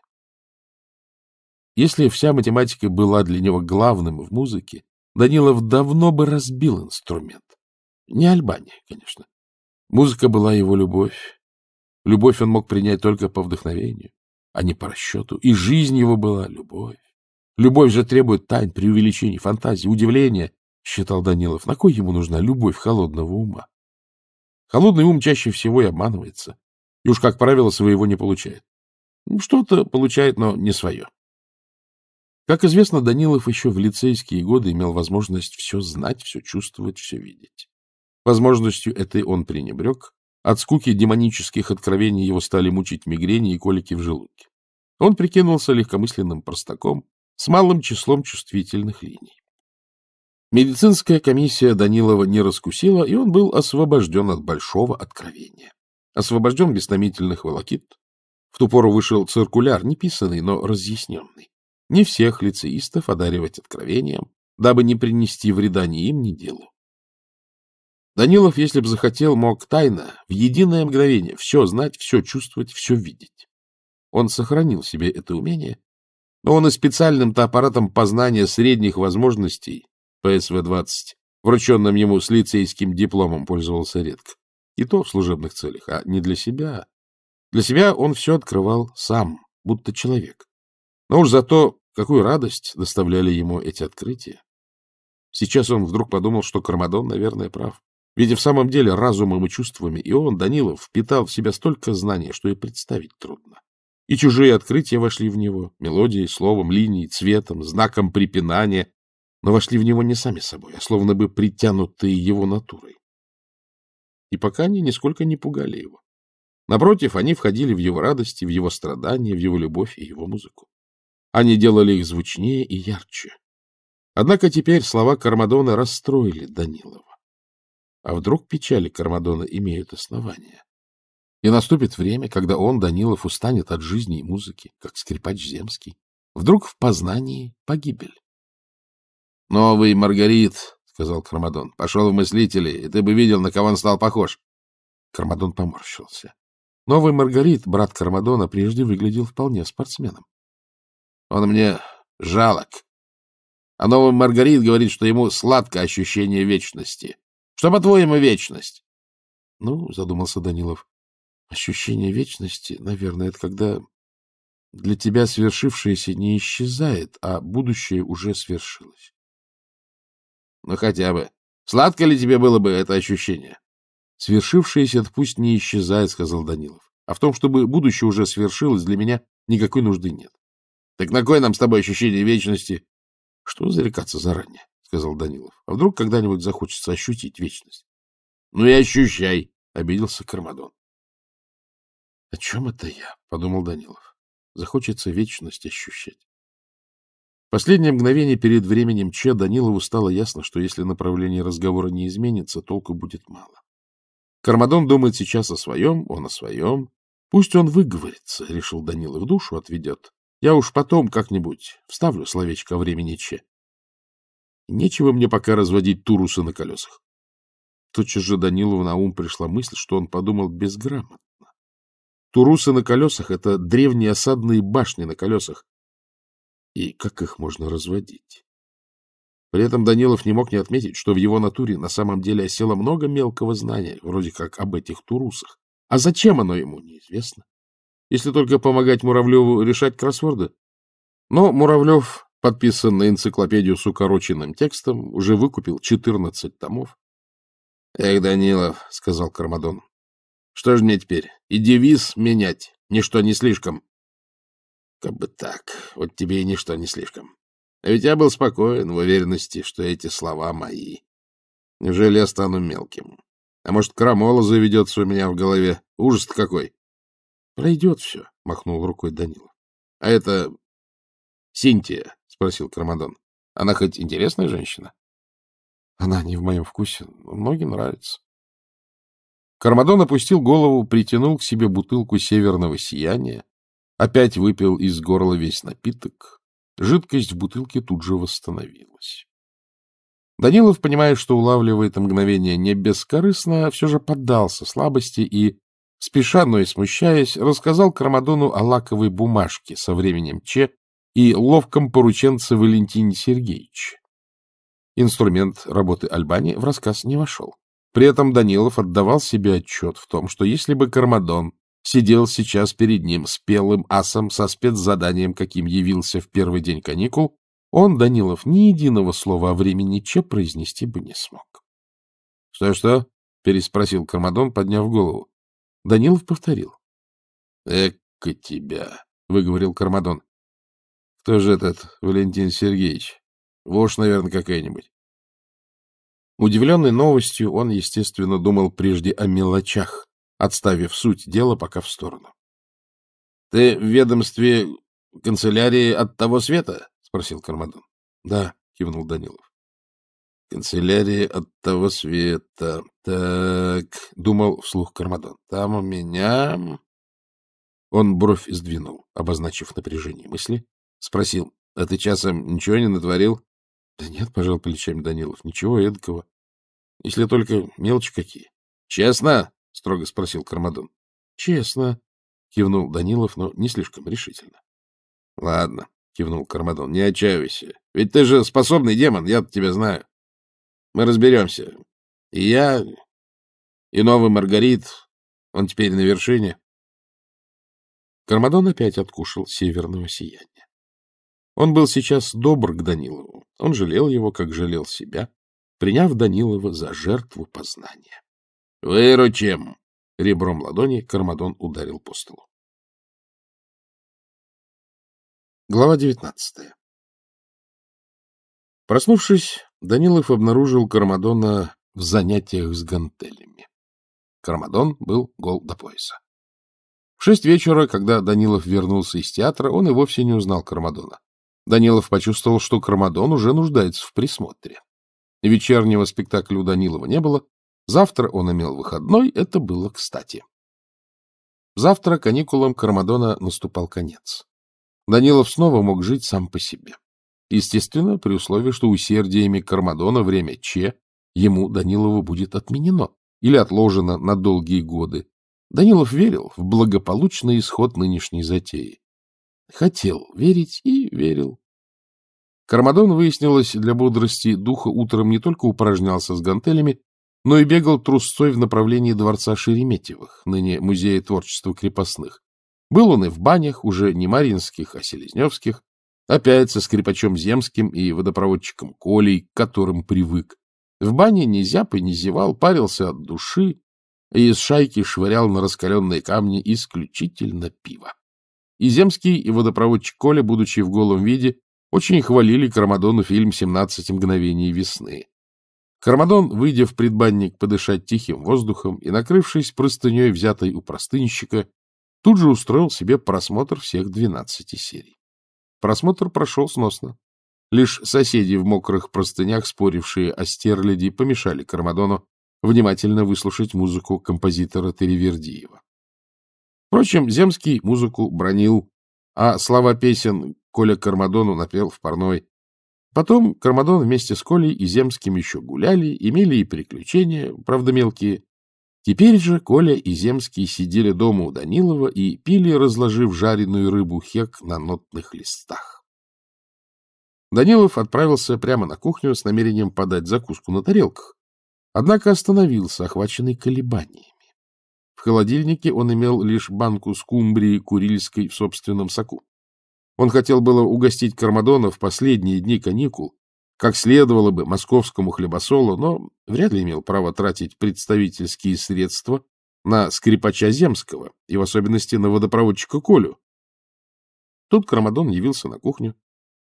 Если вся математика была для него главным в музыке, Данилов давно бы разбил инструмент. Не Альбания, конечно. Музыка была его любовь. Любовь он мог принять только по вдохновению, а не по расчету. И жизнь его была любовь. Любовь же требует тайн, преувеличений, фантазии, удивления — считал Данилов. — На кой ему нужна любовь холодного ума? Холодный ум чаще всего и обманывается, и уж, как правило, своего не получает. Ну, что-то получает, но не свое. Как известно, Данилов еще в лицейские годы имел возможность все знать, все чувствовать, все видеть. Возможностью этой он пренебрег. От скуки демонических откровений его стали мучить мигрени и колики в желудке. Он прикинулся легкомысленным простаком с малым числом чувствительных линий. Медицинская комиссия Данилова не раскусила, и он был освобожден от большого откровения. Освобожден без томительных волокит. В ту пору вышел циркуляр, не писанный, но разъясненный. Не всех лицеистов одаривать откровением, дабы не принести вреда ни им, ни делу. Данилов, если бы захотел, мог тайно, в единое мгновение, все знать, все чувствовать, все видеть. Он сохранил себе это умение, но он и специальным-то аппаратом познания средних возможностей ПСВ-20, врученным ему с лицейским дипломом, пользовался редко. И то в служебных целях, а не для себя. Для себя он все открывал сам, будто человек. Но уж зато какую радость доставляли ему эти открытия. Сейчас он вдруг подумал, что Кармадон, наверное, прав. Ведь и в самом деле разумом и чувствами и он, Данилов, впитал в себя столько знаний, что и представить трудно. И чужие открытия вошли в него, мелодией, словом, линией, цветом, знаком препинания, но вошли в него не сами собой, а словно бы притянутые его натурой. И пока они нисколько не пугали его. Напротив, они входили в его радости, в его страдания, в его любовь и его музыку. Они делали их звучнее и ярче. Однако теперь слова Кармадона расстроили Данилова. А вдруг печали Кармадона имеют основания? И наступит время, когда он, Данилов, устанет от жизни и музыки, как скрипач земский. Вдруг в познании погибель. Новый Маргарит, — сказал Кармадон, — пошел в мыслители, и ты бы видел, на кого он стал похож. Кармадон поморщился. Новый Маргарит, брат Кармадона, прежде выглядел вполне спортсменом. Он мне жалок. А новый Маргарит говорит, что ему сладко ощущение вечности. Что, по-твоему, вечность? Ну, задумался Данилов, ощущение вечности, наверное, это когда для тебя свершившееся не исчезает, а будущее уже свершилось. Ну, хотя бы. Сладко ли тебе было бы это ощущение? Свершившееся пусть не исчезает, сказал Данилов. А в том, чтобы будущее уже свершилось, для меня никакой нужды нет. Так на кое нам с тобой ощущение вечности? Что зарекаться заранее, сказал Данилов. А вдруг когда-нибудь захочется ощутить вечность? Ну и ощущай, обиделся Кармадон. О чем это я? подумал Данилов. Захочется вечность ощущать последнее мгновение перед временем Че Данилову стало ясно, что если направление разговора не изменится, толку будет мало. Кармадон думает сейчас о своем, он о своем. Пусть он выговорится, — решил Данилов, — душу отведет. Я уж потом как-нибудь вставлю словечко времени Че. Нечего мне пока разводить турусы на колесах. Тотчас же Данилову на ум пришла мысль, что он подумал безграмотно. Турусы на колесах — это древние осадные башни на колесах, и как их можно разводить. При этом Данилов не мог не отметить, что в его натуре на самом деле осело много мелкого знания, вроде как об этих турусах. А зачем оно ему, неизвестно. Если только помогать Муравлеву решать кроссворды. Но Муравлев, подписан на энциклопедию с укороченным текстом, уже выкупил 14 томов. — Эх, Данилов, — сказал Кармадон, — что же мне теперь, и девиз менять, ничто не слишком. Как бы так. Вот тебе и ничто не слишком. А ведь я был спокоен в уверенности, что эти слова мои. Неужели я стану мелким? А может, крамола заведется у меня в голове? ужас какой! — Пройдет все, — махнул рукой Данила. — А это... — Синтия, — спросил Крамадон. — Она хоть интересная женщина? — Она не в моем вкусе. Многим нравится. Кармадон опустил голову, притянул к себе бутылку северного сияния, Опять выпил из горла весь напиток. Жидкость в бутылке тут же восстановилась. Данилов, понимая, что улавливает мгновение не бескорыстно, все же поддался слабости и, спеша, но и смущаясь, рассказал Кармадону о лаковой бумажке со временем Че и ловком порученце Валентине Сергеевич. Инструмент работы Альбани в рассказ не вошел. При этом Данилов отдавал себе отчет в том, что если бы Кармадон сидел сейчас перед ним спелым асом со спецзаданием, каким явился в первый день каникул, он, Данилов, ни единого слова о времени Че произнести бы не смог. «Что, что — переспросил Кармадон, подняв голову. Данилов повторил. — Эка тебя! — выговорил Кармадон. — Кто же этот Валентин Сергеевич? Вошь, наверное, какая-нибудь. Удивленный новостью, он, естественно, думал прежде о мелочах, отставив суть дела пока в сторону. — Ты в ведомстве канцелярии от того света? — спросил Кармадон. — Да, — кивнул Данилов. — Канцелярии от того света. Так, — думал вслух Кармадон. — Там у меня... Он бровь сдвинул, обозначив напряжение мысли. Спросил, — А ты часом ничего не натворил? — Да нет, — пожал плечами Данилов, — ничего эдакого. Если только мелочи какие. — Честно? — строго спросил Кармадон. — Честно, — кивнул Данилов, но не слишком решительно. — Ладно, — кивнул Кармадон, — не отчаивайся. Ведь ты же способный демон, я тебя знаю. Мы разберемся. И я, и новый Маргарит, он теперь на вершине. Кармадон опять откушал северного сияния. Он был сейчас добр к Данилову. Он жалел его, как жалел себя, приняв Данилова за жертву познания. Выручим! Ребром ладони Кармадон ударил по столу. Глава девятнадцатая Проснувшись, Данилов обнаружил Кармадона в занятиях с гантелями. Кармадон был гол до пояса. В шесть вечера, когда Данилов вернулся из театра, он и вовсе не узнал Кармадона. Данилов почувствовал, что Кармадон уже нуждается в присмотре. Вечернего спектакля у Данилова не было, Завтра он имел выходной, это было кстати. Завтра каникулам Кармадона наступал конец. Данилов снова мог жить сам по себе. Естественно, при условии, что усердиями Кармадона время Че ему, Данилову, будет отменено или отложено на долгие годы. Данилов верил в благополучный исход нынешней затеи. Хотел верить и верил. Кармадон, выяснилось, для бодрости духа утром не только упражнялся с гантелями, но и бегал трусцой в направлении дворца Шереметьевых, ныне Музея творчества крепостных. Был он и в банях, уже не Маринских, а Селезневских, опять со скрипачом Земским и водопроводчиком Колей, к которым привык. В бане не зяб и не зевал, парился от души и из шайки швырял на раскаленные камни исключительно пиво. И Земский, и водопроводчик Коля, будучи в голом виде, очень хвалили Кармадону фильм «17 мгновений весны». Кармадон, выйдя в предбанник подышать тихим воздухом и накрывшись простыней, взятой у простынщика, тут же устроил себе просмотр всех двенадцати серий. Просмотр прошел сносно. Лишь соседи в мокрых простынях, спорившие о стерляди, помешали Кармадону внимательно выслушать музыку композитора Теревердиева. Впрочем, Земский музыку бронил, а слова песен Коля Кармадону напел в парной, Потом Кармадон вместе с Колей и Земским еще гуляли, имели и приключения, правда мелкие. Теперь же Коля и Земский сидели дома у Данилова и пили, разложив жареную рыбу хек на нотных листах. Данилов отправился прямо на кухню с намерением подать закуску на тарелках, однако остановился, охваченный колебаниями. В холодильнике он имел лишь банку скумбрии курильской в собственном соку. Он хотел было угостить Кармадона в последние дни каникул, как следовало бы московскому хлебосолу, но вряд ли имел право тратить представительские средства на скрипача Земского и в особенности на водопроводчика Колю. Тут Кармадон явился на кухню,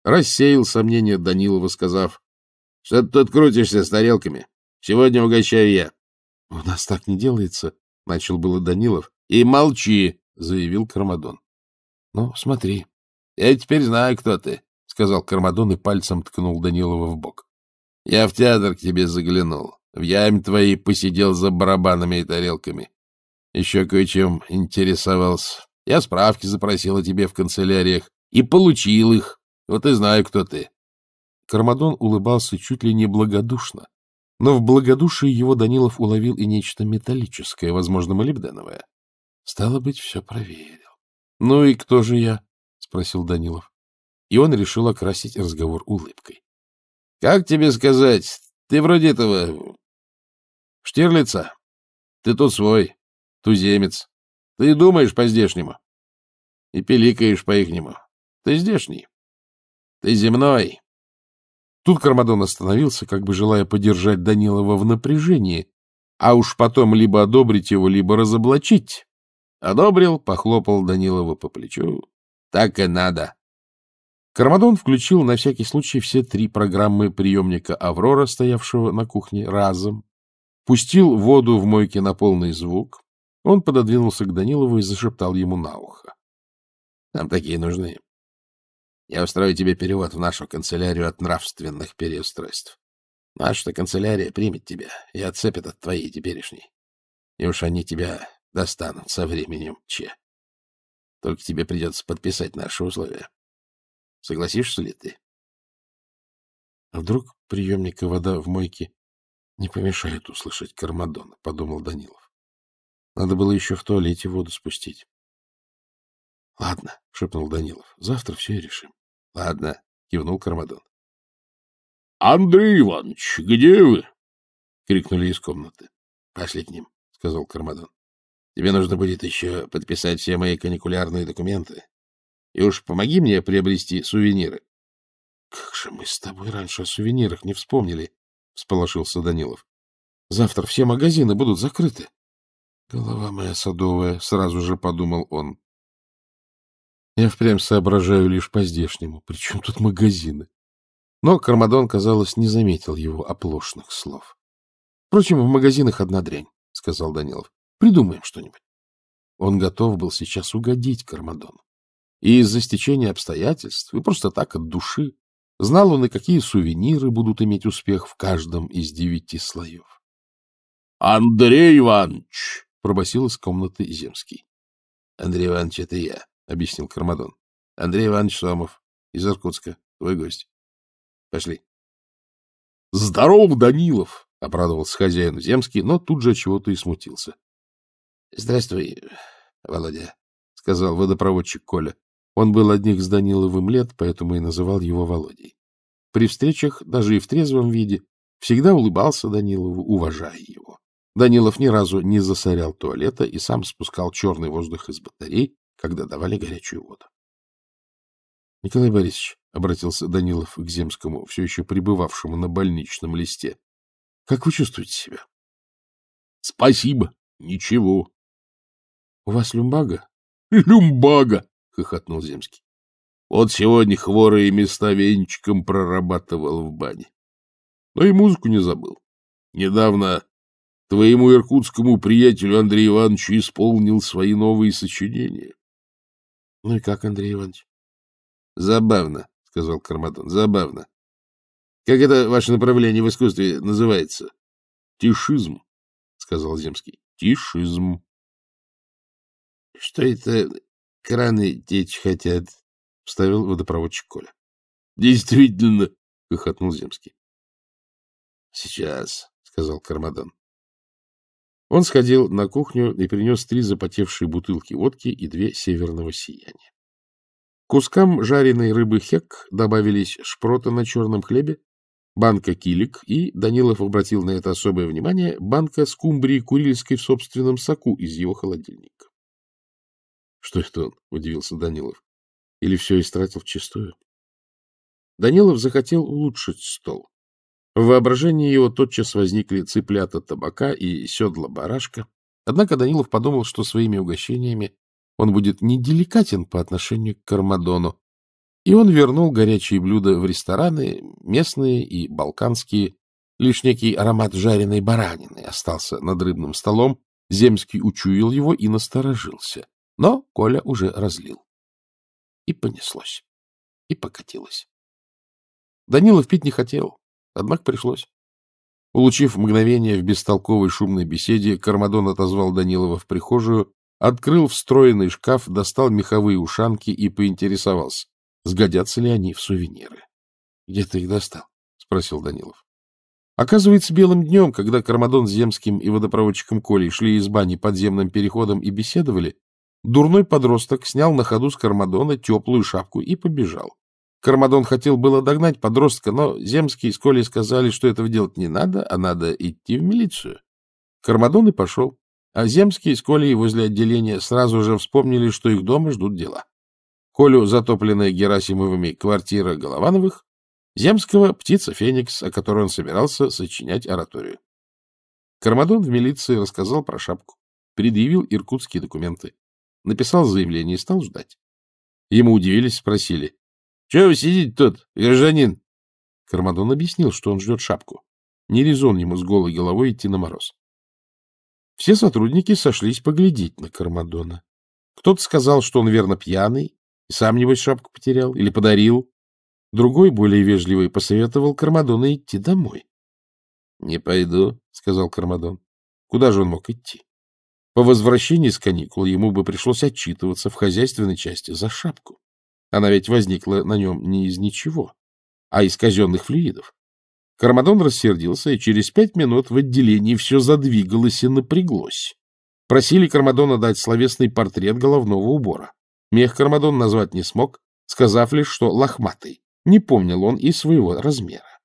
рассеял сомнения Данилова, сказав, — Что ты тут крутишься с тарелками? Сегодня угощаю я. — У нас так не делается, — начал было Данилов. — И молчи, — заявил Кармадон. — Ну, смотри, — Я теперь знаю, кто ты, — сказал Кармадон и пальцем ткнул Данилова в бок. — Я в театр к тебе заглянул. В яме твоей посидел за барабанами и тарелками. Еще кое-чем интересовался. Я справки запросил о тебе в канцеляриях и получил их. Вот и знаю, кто ты. Кармадон улыбался чуть ли не благодушно, но в благодушии его Данилов уловил и нечто металлическое, возможно, молибденовое. Стало быть, все проверил. Ну и кто же я? спросил Данилов. И он решил окрасить разговор улыбкой. — Как тебе сказать? Ты вроде этого... Штирлица. Ты тут свой, туземец. Ты думаешь по-здешнему. И пиликаешь по-ихнему. Ты здешний. Ты земной. Тут Кармадон остановился, как бы желая подержать Данилова в напряжении, а уж потом либо одобрить его, либо разоблачить. Одобрил, похлопал Данилова по плечу. Так и надо. Кармадон включил на всякий случай все три программы приемника «Аврора», стоявшего на кухне, разом. Пустил воду в мойке на полный звук. Он пододвинулся к Данилову и зашептал ему на ухо. — Нам такие нужны. Я устрою тебе перевод в нашу канцелярию от нравственных переустройств. наша канцелярия примет тебя и отцепит от твоей теперешней. И уж они тебя достанут со временем, Че. Только тебе придется подписать наши условия. Согласишься ли ты? А вдруг приемника вода в мойке не помешает услышать Кармадона, — подумал Данилов. Надо было еще в туалете воду спустить. — Ладно, — шепнул Данилов, — завтра все и решим. — Ладно, — кивнул Кармадон. — Андрей Иванович, где вы? — крикнули из комнаты. — Пошли к ним, — сказал Кармадон. Тебе нужно будет еще подписать все мои каникулярные документы. И уж помоги мне приобрести сувениры. — Как же мы с тобой раньше о сувенирах не вспомнили, — всполошился Данилов. — Завтра все магазины будут закрыты. — Голова моя садовая, — сразу же подумал он. Я впрямь соображаю лишь по-здешнему. Причем тут магазины? Но Кармадон, казалось, не заметил его оплошных слов. — Впрочем, в магазинах одна дрянь, — сказал Данилов. Придумаем что-нибудь. Он готов был сейчас угодить Кармадону. И из-за стечения обстоятельств, и просто так от души, знал он и какие сувениры будут иметь успех в каждом из девяти слоев. — Андрей Иванович! — пробасил из комнаты Земский. — Андрей Иванович, это я, — объяснил Кармадон. — Андрей Иванович Сомов из Иркутска, твой гость. Пошли. — Здорово, Данилов! — обрадовался хозяин Земский, но тут же чего-то и смутился. — Здравствуй, Володя, — сказал водопроводчик Коля. Он был одних с Даниловым лет, поэтому и называл его Володей. При встречах, даже и в трезвом виде, всегда улыбался Данилову, уважая его. Данилов ни разу не засорял туалета и сам спускал черный воздух из батарей, когда давали горячую воду. — Николай Борисович, — обратился Данилов к Земскому, все еще пребывавшему на больничном листе, — как вы чувствуете себя? — Спасибо, ничего, — У вас люмбага? [LAUGHS] — Люмбага! — хохотнул Земский. — Вот сегодня хворые места венчиком прорабатывал в бане. Но и музыку не забыл. Недавно твоему иркутскому приятелю Андрею Ивановичу исполнил свои новые сочинения. — Ну и как, Андрей Иванович? — Забавно, — сказал Карматон, — забавно. — Как это ваше направление в искусстве называется? — Тишизм, — сказал Земский. — Тишизм. — Что это краны течь хотят? — вставил водопроводчик Коля. — Действительно, — выхотнул Земский. — Сейчас, — сказал Кармадан. Он сходил на кухню и принес три запотевшие бутылки водки и две северного сияния. К кускам жареной рыбы хек добавились шпрота на черном хлебе, банка килик и, Данилов обратил на это особое внимание, банка скумбрии курильской в собственном соку из его холодильника. Что это он? — удивился Данилов. — Или все истратил вчистую? Данилов захотел улучшить стол. В воображении его тотчас возникли цыплята табака и седла барашка. Однако Данилов подумал, что своими угощениями он будет неделикатен по отношению к Кармадону, и он вернул горячие блюда в рестораны, местные и балканские. Лишь некий аромат жареной баранины остался над рыбным столом, Земский учуял его и насторожился. Но Коля уже разлил. И понеслось. И покатилось. Данилов пить не хотел, однако пришлось. Улучив мгновение в бестолковой шумной беседе, Кармадон отозвал Данилова в прихожую, открыл встроенный шкаф, достал меховые ушанки и поинтересовался, сгодятся ли они в сувениры. — Где ты их достал? — спросил Данилов. Оказывается, белым днем, когда Кармадон с Земским и водопроводчиком Колей шли из бани подземным переходом и беседовали, Дурной подросток снял на ходу с Кармадона теплую шапку и побежал. Кармадон хотел было догнать подростка, но Земский и Колей сказали, что этого делать не надо, а надо идти в милицию. Кармадон и пошел. А Земский и Колей возле отделения сразу же вспомнили, что их дома ждут дела. Колю затопленная Герасимовыми квартира Головановых, Земского — птица Феникс, о которой он собирался сочинять ораторию. Кармадон в милиции рассказал про шапку, предъявил иркутские документы. Написал заявление и стал ждать. Ему удивились, спросили. — Чего вы сидите тут, гражданин? Кармадон объяснил, что он ждет шапку. Не резон ему с голой головой идти на мороз. Все сотрудники сошлись поглядеть на Кармадона. Кто-то сказал, что он верно пьяный, и сам, небось, шапку потерял или подарил. Другой, более вежливый, посоветовал Кармадону идти домой. — Не пойду, — сказал Кармадон. Куда же он мог идти? По возвращении с каникул ему бы пришлось отчитываться в хозяйственной части за шапку. Она ведь возникла на нем не из ничего, а из казенных флюидов. Кармадон рассердился, и через пять минут в отделении все задвигалось и напряглось. Просили Кармадона дать словесный портрет головного убора. Мех Кармадон назвать не смог, сказав лишь, что лохматый. Не помнил он и своего размера.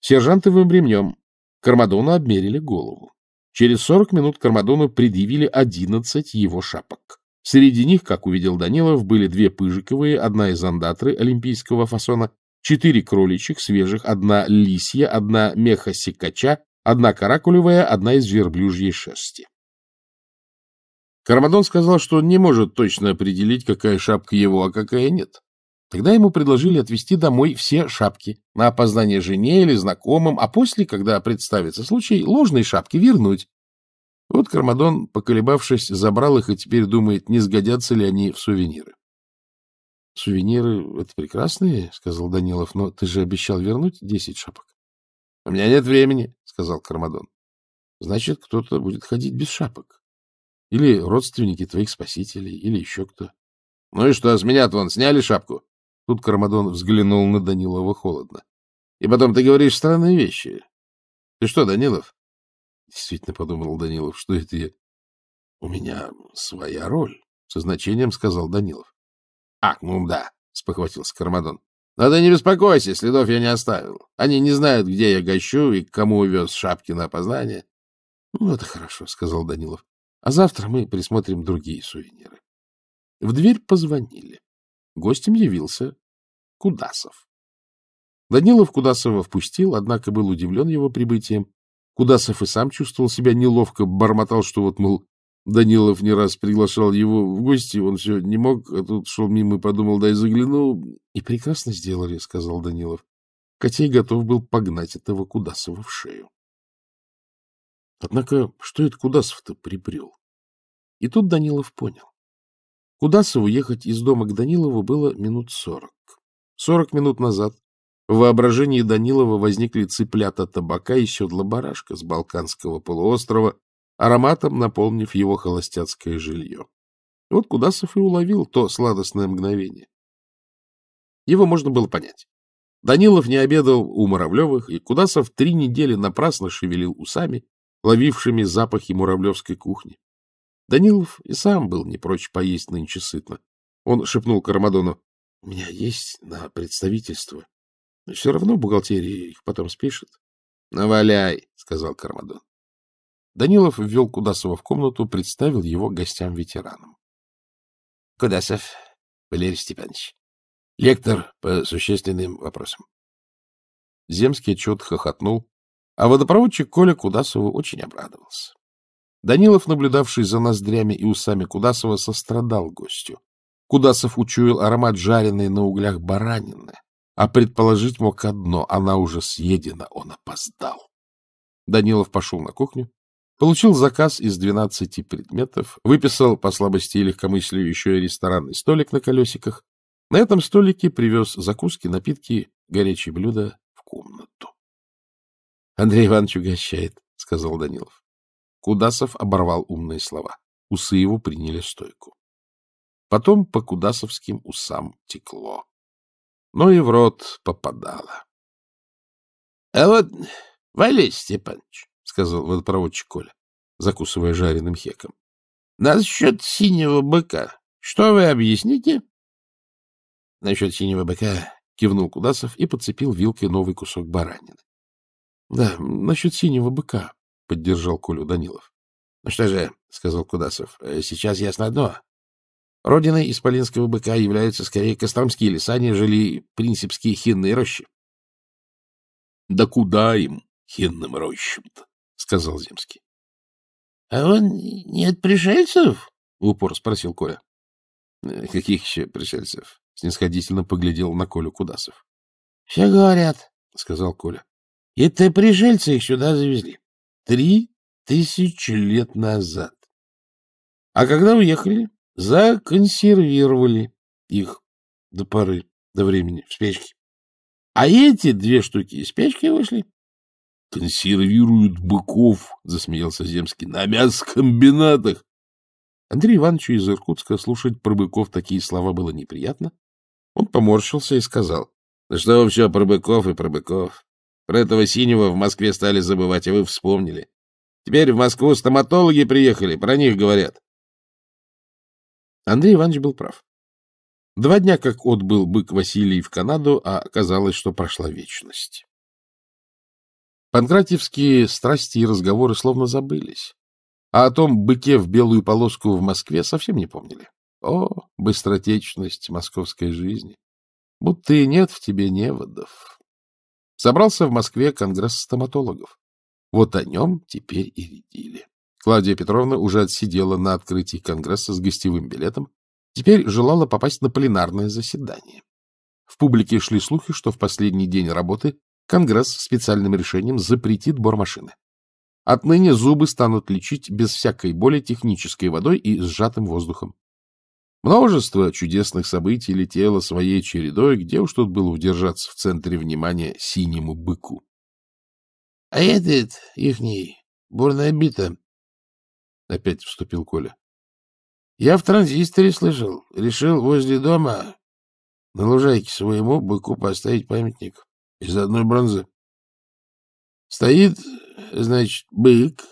Сержантовым ремнем Кармадону обмерили голову. Через сорок минут Кармадону предъявили одиннадцать его шапок. Среди них, как увидел Данилов, были две пыжиковые, одна из андатры олимпийского фасона, четыре кроличьих свежих, одна лисья, одна меха-секача, одна каракулевая, одна из верблюжьей шерсти. Кармадон сказал, что не может точно определить, какая шапка его, а какая нет. Тогда ему предложили отвезти домой все шапки на опознание жене или знакомым, а после, когда представится случай, ложные шапки вернуть. Вот Кармадон, поколебавшись, забрал их и теперь думает, не сгодятся ли они в сувениры. — Сувениры — это прекрасные, — сказал Данилов, — но ты же обещал вернуть десять шапок. — У меня нет времени, — сказал Кармадон. — Значит, кто-то будет ходить без шапок. Или родственники твоих спасителей, или еще кто. — Ну и что, с меня-то вон сняли шапку? Тут Кармадон взглянул на Данилова холодно. — И потом ты говоришь странные вещи. — Ты что, Данилов? — действительно подумал Данилов, что это я. — У меня своя роль, — со значением сказал Данилов. — Ах, ну да, — спохватился Кармадон. — Но ты не беспокойся, следов я не оставил. Они не знают, где я гощу и к кому увез шапки на опознание. — Ну, это хорошо, — сказал Данилов. — А завтра мы присмотрим другие сувениры. В дверь позвонили. Гостем явился Кудасов. Данилов Кудасова впустил, однако был удивлен его прибытием. Кудасов и сам чувствовал себя неловко, бормотал, что вот, мол, Данилов не раз приглашал его в гости, он все не мог, а тут шел мимо и подумал, дай заглянул, И прекрасно сделали, — сказал Данилов. Котей готов был погнать этого Кудасова в шею. Однако что это Кудасов-то припрел? И тут Данилов понял. Кудасову ехать из дома к Данилову было минут сорок. Сорок минут назад в воображении Данилова возникли цыплята табака и седла барашка с Балканского полуострова, ароматом наполнив его холостяцкое жилье. Вот Кудасов и уловил то сладостное мгновение. Его можно было понять. Данилов не обедал у Муравлевых, и Кудасов три недели напрасно шевелил усами, ловившими запахи муравлевской кухни. Данилов и сам был не прочь поесть нынче сытно. Он шепнул Карамадону, — У меня есть на представительство. Все равно бухгалтерия их потом спишет. — Наваляй, — сказал Кармадон. Данилов ввел Кудасова в комнату, представил его гостям-ветеранам. — Кудасов Валерий Степанович, лектор по существенным вопросам. Земский отчет хохотнул, а водопроводчик Коля Кудасову очень обрадовался. Данилов, наблюдавший за ноздрями и усами Кудасова, сострадал гостю. Кудасов учуял аромат жареной на углях баранины, а предположить мог одно — она уже съедена, он опоздал. Данилов пошел на кухню, получил заказ из двенадцати предметов, выписал по слабости и легкомыслию еще и ресторанный столик на колесиках. На этом столике привез закуски, напитки, горячие блюда в комнату. — Андрей Иванович угощает, — сказал Данилов. Кудасов оборвал умные слова. Усы его приняли стойку. Потом по кудасовским усам текло. Но и в рот попадало. — А вот, Валерий Степанович, — сказал водопроводчик Коля, закусывая жареным хеком, — насчет синего быка. Что вы объясните? — Насчет синего быка кивнул Кудасов и подцепил вилкой новый кусок баранины. — Да, насчет синего быка. — поддержал Колю Данилов. — Ну что же, — сказал Кудасов, — э, сейчас ясно одно. Родиной исполинского быка являются скорее костромские леса, нежели принципские хинные рощи. — Да куда им, хинным рощам-то? — сказал Земский. — А он не от пришельцев? — упор спросил Коля. — э, Каких еще пришельцев? — снисходительно поглядел на Колю Кудасов. — Все говорят, — сказал Коля. — Это пришельцы их сюда завезли. Три тысячи лет назад. А когда уехали, законсервировали их до поры, до времени, в спячке. А эти две штуки из печки вышли. — Консервируют быков, — засмеялся Земский, — на мясокомбинатах. Андрею Ивановичу из Иркутска слушать про быков такие слова было неприятно. Он поморщился и сказал. — Ну что все про быков и про быков? Про этого синего в Москве стали забывать, а вы вспомнили. Теперь в Москву стоматологи приехали, про них говорят. Андрей Иванович был прав. Два дня как отбыл бык Василий в Канаду, а оказалось, что прошла вечность. Панкратьевские страсти и разговоры словно забылись, а о том быке в белую полоску в Москве совсем не помнили. О, быстротечность московской жизни! Будто и нет в тебе неводов. Собрался в Москве конгресс стоматологов. Вот о нем теперь и редили. Клавдия Петровна уже отсидела на открытии конгресса с гостевым билетом, теперь желала попасть на пленарное заседание. В публике шли слухи, что в последний день работы Конгресс специальным решением запретит бормашины. Отныне зубы станут лечить без всякой боли технической водой и сжатым воздухом. Множество чудесных событий летело своей чередой, где уж тут было удержаться в центре внимания синему быку. — А этот ихний бурнобита, — опять вступил Коля. — Я в транзисторе слышал. Решил возле дома на лужайке своему быку поставить памятник из одной бронзы. Стоит, значит, бык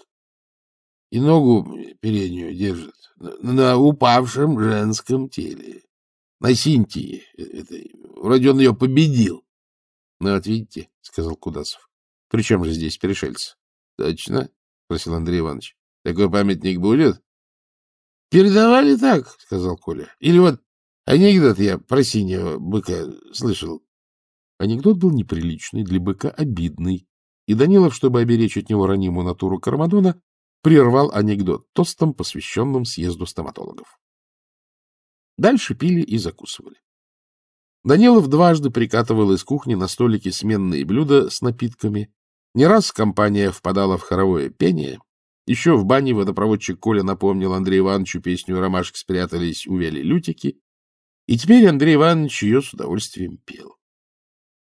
и ногу переднюю держит на упавшем женском теле. На Синтии. Э, Это, вроде он ее победил. — Ну вот видите, — сказал Кудасов. — При чем же здесь пришельцы? — Точно, — спросил Андрей Иванович. — Такой памятник будет? — Передавали так, — сказал Коля. — Или вот анекдот я про синего быка слышал. Анекдот был неприличный, для быка обидный, и Данилов, чтобы оберечь от него ранимую натуру Кармадона, прервал анекдот тостом, посвященным съезду стоматологов. Дальше пили и закусывали. Данилов дважды прикатывал из кухни на столике сменные блюда с напитками. Не раз компания впадала в хоровое пение. Еще в бане водопроводчик Коля напомнил Андрею Ивановичу песню "Ромашки спрятались, увяли лютики». И теперь Андрей Иванович ее с удовольствием пел.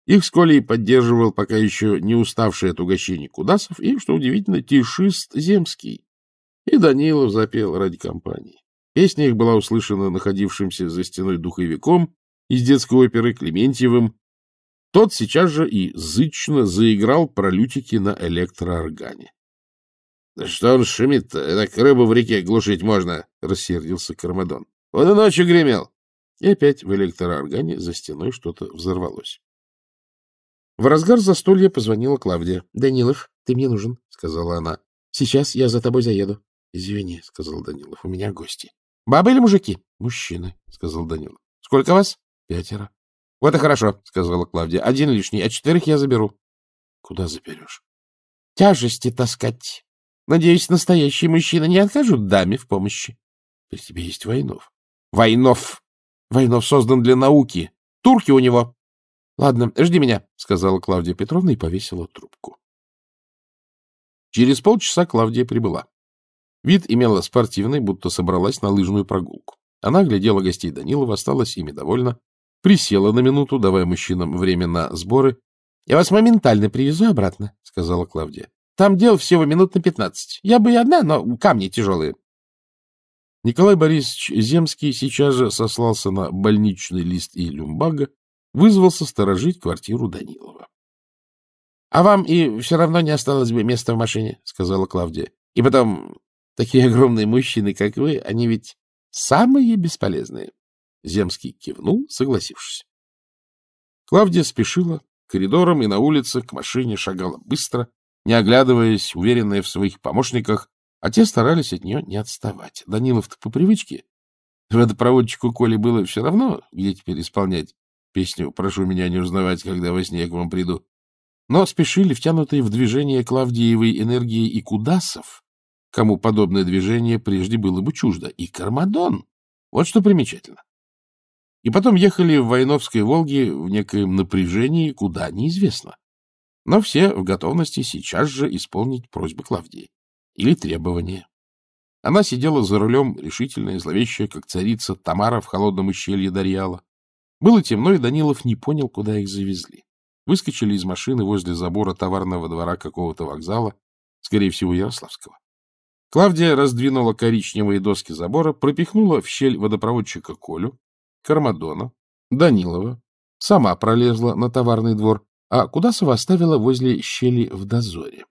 Их с Колей поддерживал пока еще не уставший от угощений Кудасов и, что удивительно, тишист Земский. И Данилов запел ради компании. Песня их была услышана находившимся за стеной духовиком из детской оперы Клементьевым. Тот сейчас же и зычно заиграл пролютики на электрооргане. — Да что он шумит-то? Так рыбу в реке глушить можно! — рассердился Кармадон. — Он и ночью гремел! И опять в электрооргане за стеной что-то взорвалось. В разгар застолья позвонила Клавдия. — Данилов, ты мне нужен, — сказала она. — Сейчас я за тобой заеду. — Извини, — сказал Данилов, — у меня гости. — Бабы или мужики? — Мужчины, — сказал Данилов. — Сколько вас? — Пятеро. — Вот и хорошо, — сказала Клавдия. — Один лишний, а четырех я заберу. — Куда заберешь? — Тяжести таскать. Надеюсь, настоящие мужчины не откажут даме в помощи. — При тебе есть Войнов. — Войнов! Войнов создан для науки. Турки у него — Ладно, жди меня, — сказала Клавдия Петровна и повесила трубку. Через полчаса Клавдия прибыла. Вид имела спортивный, будто собралась на лыжную прогулку. Она глядела гостей Данилова, осталась ими довольна, присела на минуту, давая мужчинам время на сборы. — Я вас моментально привезу обратно, — сказала Клавдия. — Там дел всего минут на пятнадцать. Я бы и одна, но камни тяжелые. Николай Борисович Земский сейчас же сослался на больничный лист и люмбага, вызвался сторожить квартиру Данилова. — А вам и все равно не осталось бы места в машине, — сказала Клавдия. — И потом, такие огромные мужчины, как вы, они ведь самые бесполезные. Земский кивнул, согласившись. Клавдия спешила коридором и на улице к машине шагала быстро, не оглядываясь, уверенная в своих помощниках, а те старались от нее не отставать. Данилов-то по привычке. Водопроводчику Коле было все равно, где теперь исполнять песню «Прошу меня не узнавать, когда во сне я к вам приду». Но спешили втянутые в движение Клавдиевой энергии и Кудасов, кому подобное движение прежде было бы чуждо, и Кармадон. Вот что примечательно. И потом ехали в Войновской Волге в некоем напряжении, куда неизвестно. Но все в готовности сейчас же исполнить просьбы Клавдии или требования. Она сидела за рулем, решительная, зловещая, как царица Тамара в холодном ущелье Дарьяла. Было темно, и Данилов не понял, куда их завезли. Выскочили из машины возле забора товарного двора какого-то вокзала, скорее всего, Ярославского. Клавдия раздвинула коричневые доски забора, пропихнула в щель водопроводчика Колю, Кармадона, Данилова, сама пролезла на товарный двор, а Кудасова оставила возле щели в дозоре.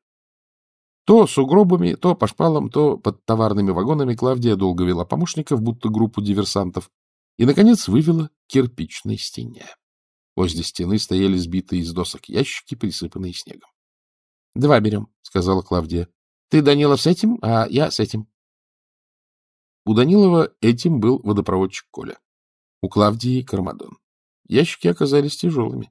То с угробами, то по шпалам, то под товарными вагонами Клавдия долго вела помощников, будто группу диверсантов, и, наконец, вывела к кирпичной стене. Возле стены стояли сбитые из досок ящики, присыпанные снегом. — Два берем, — сказала Клавдия. — Ты, Данилов, с этим, а я с этим. У Данилова этим был водопроводчик Коля. У Клавдии — Кармадон. Ящики оказались тяжелыми.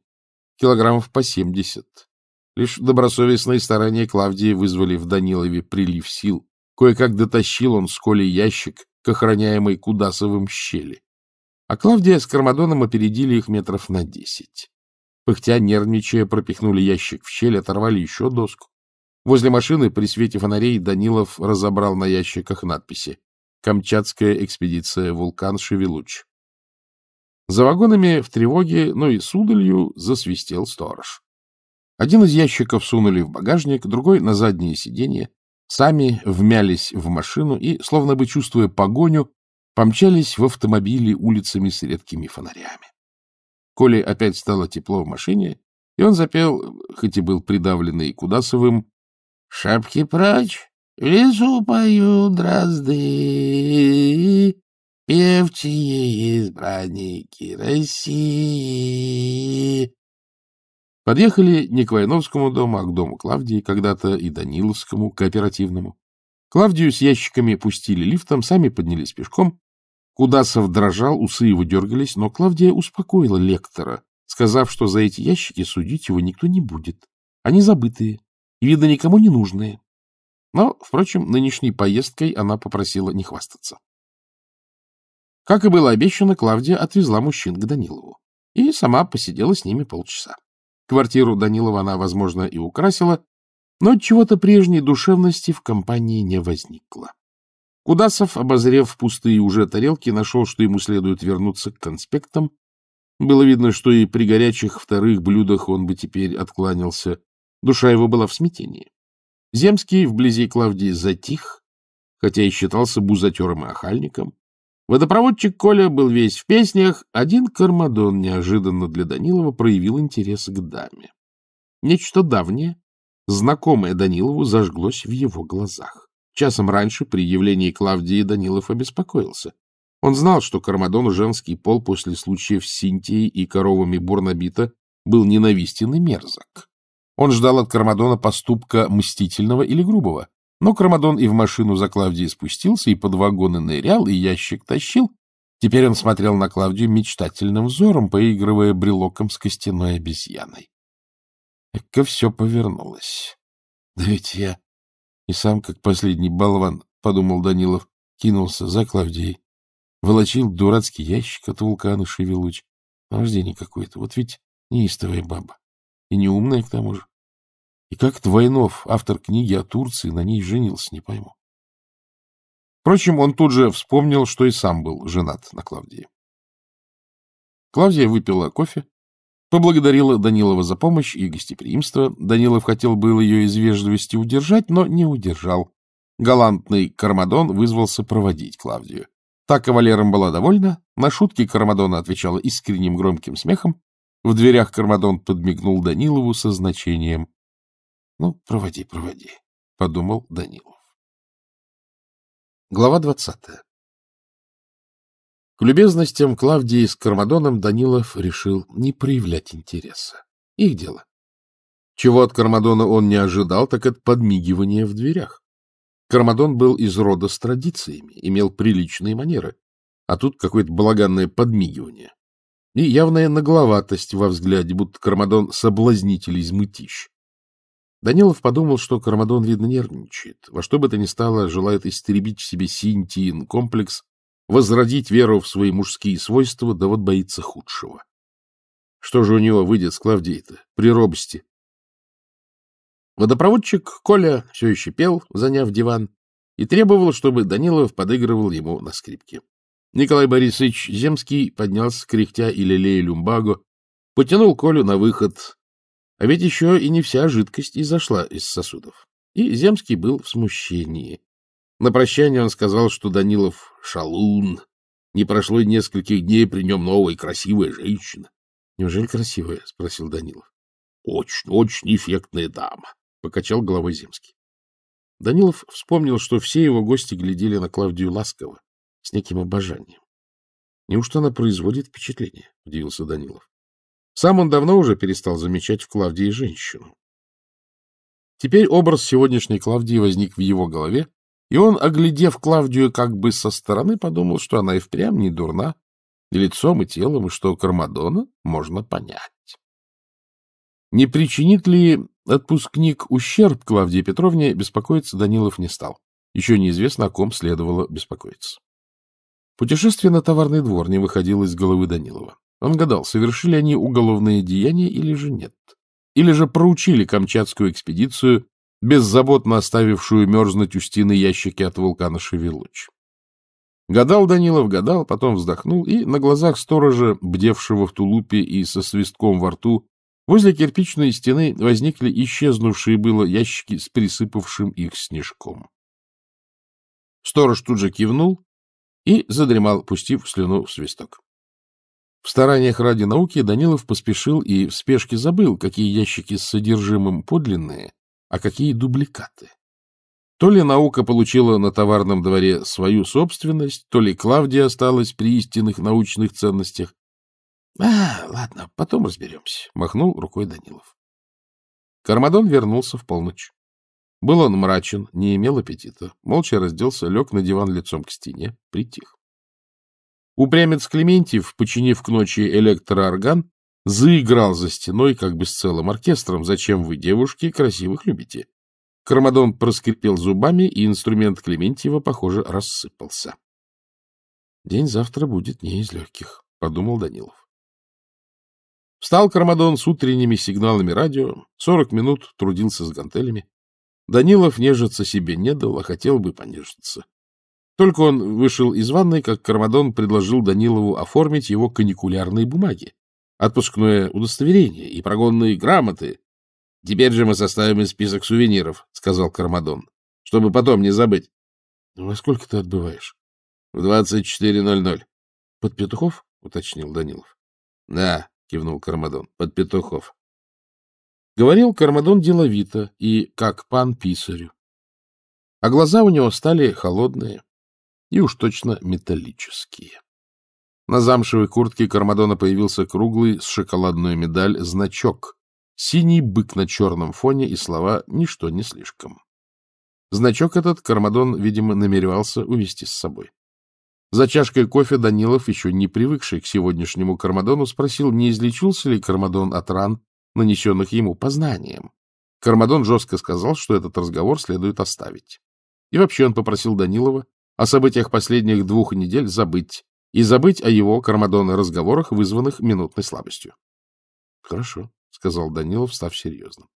Килограммов по семьдесят. Лишь добросовестные старания Клавдии вызвали в Данилове прилив сил. Кое-как дотащил он с Колей ящик к охраняемой Кудасовым щели. А Клавдия с Кармадоном опередили их метров на десять. Пыхтя, нервничая, пропихнули ящик в щель, оторвали еще доску. Возле машины при свете фонарей Данилов разобрал на ящиках надписи «Камчатская экспедиция. Вулкан Шевелуч». За вагонами в тревоге, но и судалью засвистел сторож. Один из ящиков сунули в багажник, другой — на заднее сиденье. Сами вмялись в машину и, словно бы чувствуя погоню, помчались в автомобиле улицами с редкими фонарями. Коле опять стало тепло в машине, и он запел, хоть и был придавленный Кудасовым, «Шапки прочь, в лесу пою дрозды, певчие избранники России». Подъехали не к Войновскому дому, а к дому Клавдии, когда-то и Даниловскому, кооперативному. Клавдию с ящиками пустили лифтом, сами поднялись пешком. Кудасов дрожал, усы его дергались, но Клавдия успокоила лектора, сказав, что за эти ящики судить его никто не будет. Они забытые и, видно, никому не нужные. Но, впрочем, нынешней поездкой она попросила не хвастаться. Как и было обещано, Клавдия отвезла мужчин к Данилову и сама посидела с ними полчаса. Квартиру Данилова она, возможно, и украсила, но чего-то прежней душевности в компании не возникло. Кудасов, обозрев пустые уже тарелки, нашел, что ему следует вернуться к конспектам. Было видно, что и при горячих вторых блюдах он бы теперь откланялся. Душа его была в смятении. Земский вблизи Клавдии затих, хотя и считался бузатером и охальником. Водопроводчик Коля был весь в песнях, один Кармадон неожиданно для Данилова проявил интерес к даме. Нечто давнее, знакомое Данилову зажглось в его глазах. Часом раньше при явлении Клавдии Данилов обеспокоился. Он знал, что Кармадону женский пол после случаев с Синтией и коровами Бурнабита был ненавистен и мерзок. Он ждал от Кармадона поступка мстительного или грубого, но Кармадон и в машину за Клавдией спустился, и под вагоны нырял, и ящик тащил. Теперь он смотрел на Клавдию мечтательным взором, поигрывая брелоком с костяной обезьяной. Эка все повернулось. Да ведь я и сам, как последний болван, подумал Данилов, кинулся за Клавдией. Волочил дурацкий ящик от вулкана Шевелуч. Рождение какое-то. Вот ведь неистовая баба. И неумная, к тому же. И как это Войнов, автор книги о Турции, на ней женился, не пойму. Впрочем, он тут же вспомнил, что и сам был женат на Клавдии. Клавдия выпила кофе, Поблагодарила Данилова за помощь и гостеприимство. Данилов хотел было ее из вежливости удержать, но не удержал. Галантный Кармадон вызвался проводить Клавдию. Так кавалером была довольна, на шутки Кармадона отвечала искренним громким смехом. В дверях Кармадон подмигнул Данилову со значением. — Ну, проводи, проводи, — подумал Данилов. Глава двадцатая к любезностям Клавдии с Кармадоном Данилов решил не проявлять интереса. Их дело. Чего от Кармадона он не ожидал, так это подмигивания в дверях. Кармадон был из рода с традициями, имел приличные манеры, а тут какое-то балаганное подмигивание. И явная нагловатость во взгляде, будто Кармадон соблазнитель из мытищ. Данилов подумал, что Кармадон, видно, нервничает. Во что бы то ни стало, желает истребить в себе синтиин комплекс возродить веру в свои мужские свойства, да вот боится худшего. Что же у него выйдет с Клавдией-то при робости? Водопроводчик Коля все еще пел, заняв диван, и требовал, чтобы Данилов подыгрывал ему на скрипке. Николай Борисович Земский поднялся, кряхтя и лелея люмбаго, потянул Колю на выход. А ведь еще и не вся жидкость изошла из сосудов. И Земский был в смущении. На прощание он сказал, что Данилов шалун. Не прошло и нескольких дней, при нем новая красивая женщина. — Неужели красивая? — спросил Данилов. — Очень, очень эффектная дама, — покачал головой Земский. Данилов вспомнил, что все его гости глядели на Клавдию ласково, с неким обожанием. — Неужто она производит впечатление? — удивился Данилов. Сам он давно уже перестал замечать в Клавдии женщину. Теперь образ сегодняшней Клавдии возник в его голове и он, оглядев Клавдию как бы со стороны, подумал, что она и впрямь не дурна, и лицом, и телом, и что Кармадона можно понять. Не причинит ли отпускник ущерб Клавдии Петровне, беспокоиться Данилов не стал. Еще неизвестно, о ком следовало беспокоиться. Путешествие на товарный двор не выходило из головы Данилова. Он гадал, совершили они уголовные деяния или же нет. Или же проучили камчатскую экспедицию беззаботно оставившую мерзнуть у стены ящики от вулкана Шевелуч. Гадал Данилов, гадал, потом вздохнул, и на глазах сторожа, бдевшего в тулупе и со свистком во рту, возле кирпичной стены возникли исчезнувшие было ящики с присыпавшим их снежком. Сторож тут же кивнул и задремал, пустив слюну в свисток. В стараниях ради науки Данилов поспешил и в спешке забыл, какие ящики с содержимым подлинные, а какие дубликаты. То ли наука получила на товарном дворе свою собственность, то ли Клавдия осталась при истинных научных ценностях. — А, ладно, потом разберемся, — махнул рукой Данилов. Кармадон вернулся в полночь. Был он мрачен, не имел аппетита, молча разделся, лег на диван лицом к стене, притих. Упрямец Клементьев, починив к ночи электроорган, заиграл за стеной, как бы с целым оркестром. Зачем вы, девушки, красивых любите? Кармадон проскрипел зубами, и инструмент Клементьева, похоже, рассыпался. День завтра будет не из легких, — подумал Данилов. Встал Кармадон с утренними сигналами радио, сорок минут трудился с гантелями. Данилов нежиться себе не дал, а хотел бы понежиться. Только он вышел из ванной, как Кармадон предложил Данилову оформить его каникулярные бумаги отпускное удостоверение и прогонные грамоты. — Теперь же мы составим и список сувениров, — сказал Кармадон, — чтобы потом не забыть. — Во сколько ты отбываешь? — В двадцать четыре ноль ноль. — Под петухов? — уточнил Данилов. — Да, — кивнул Кармадон, — под петухов. Говорил Кармадон деловито и как пан писарю. А глаза у него стали холодные и уж точно металлические. На замшевой куртке Кармадона появился круглый с шоколадной медаль значок. Синий бык на черном фоне и слова «ничто не слишком». Значок этот Кармадон, видимо, намеревался увести с собой. За чашкой кофе Данилов, еще не привыкший к сегодняшнему Кармадону, спросил, не излечился ли Кармадон от ран, нанесенных ему познанием. Кармадон жестко сказал, что этот разговор следует оставить. И вообще он попросил Данилова о событиях последних двух недель забыть, и забыть о его кармадонных разговорах, вызванных минутной слабостью. — Хорошо, — сказал Данилов, став серьезным.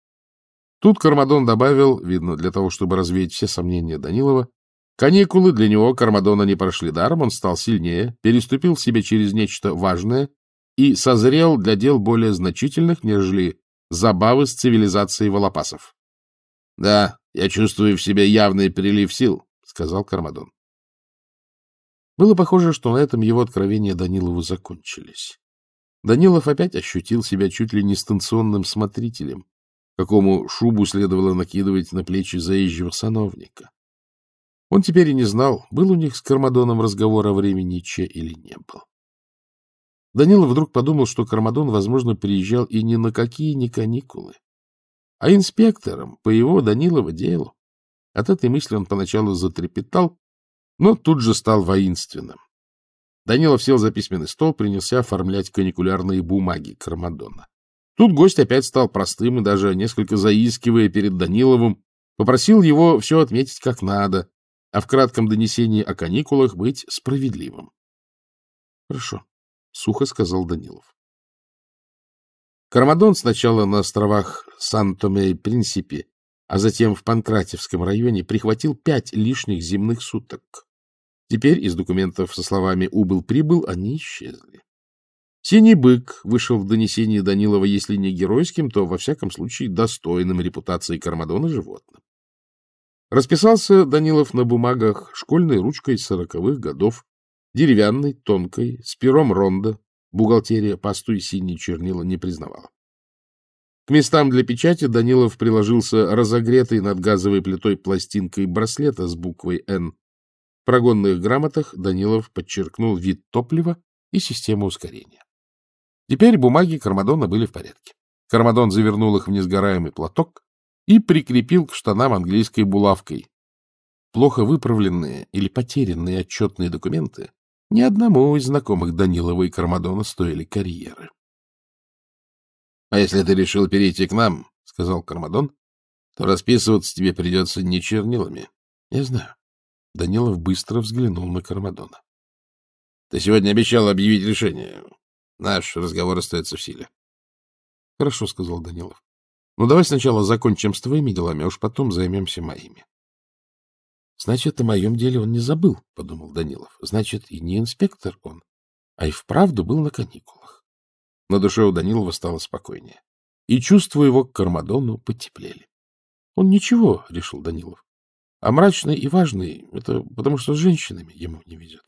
Тут Кармадон добавил, видно, для того, чтобы развеять все сомнения Данилова, каникулы для него Кармадона не прошли даром, он стал сильнее, переступил себе через нечто важное и созрел для дел более значительных, нежели забавы с цивилизацией волопасов. — Да, я чувствую в себе явный прилив сил, — сказал Кармадон. Было похоже, что на этом его откровения Данилову закончились. Данилов опять ощутил себя чуть ли не станционным смотрителем, какому шубу следовало накидывать на плечи заезжего сановника. Он теперь и не знал, был у них с Кармадоном разговор о времени Че или не был. Данилов вдруг подумал, что Кармадон, возможно, приезжал и ни на какие не каникулы, а инспектором по его Данилова делу. От этой мысли он поначалу затрепетал, но тут же стал воинственным. Данилов сел за письменный стол, принялся оформлять каникулярные бумаги Кармадона. Тут гость опять стал простым и даже, несколько заискивая перед Даниловым, попросил его все отметить как надо, а в кратком донесении о каникулах быть справедливым. — Хорошо, — сухо сказал Данилов. Кармадон сначала на островах Сан-Томе и Принсипи, а затем в Панкратевском районе прихватил пять лишних земных суток. Теперь из документов со словами «убыл-прибыл» они исчезли. Синий бык вышел в донесении Данилова, если не геройским, то, во всяком случае, достойным репутации Кармадона животным. Расписался Данилов на бумагах школьной ручкой сороковых годов, деревянной, тонкой, с пером ронда. Бухгалтерия пасту и синие чернила не признавала. К местам для печати Данилов приложился разогретый над газовой плитой пластинкой браслета с буквой «Н», прогонных грамотах Данилов подчеркнул вид топлива и систему ускорения. Теперь бумаги Кармадона были в порядке. Кармадон завернул их в несгораемый платок и прикрепил к штанам английской булавкой. Плохо выправленные или потерянные отчетные документы ни одному из знакомых Данилова и Кармадона стоили карьеры. — А если ты решил перейти к нам, — сказал Кармадон, — то расписываться тебе придется не чернилами. — Я знаю. Данилов быстро взглянул на Кармадона. — Ты сегодня обещал объявить решение. Наш разговор остается в силе. — Хорошо, — сказал Данилов. — Ну, давай сначала закончим с твоими делами, а уж потом займемся моими. — Значит, о моем деле он не забыл, — подумал Данилов. — Значит, и не инспектор он, а и вправду был на каникулах. На душе у Данилова стало спокойнее, и чувства его к Кармадону потеплели. — Он ничего, — решил Данилов. А мрачный и важный — это потому, что с женщинами ему не везет.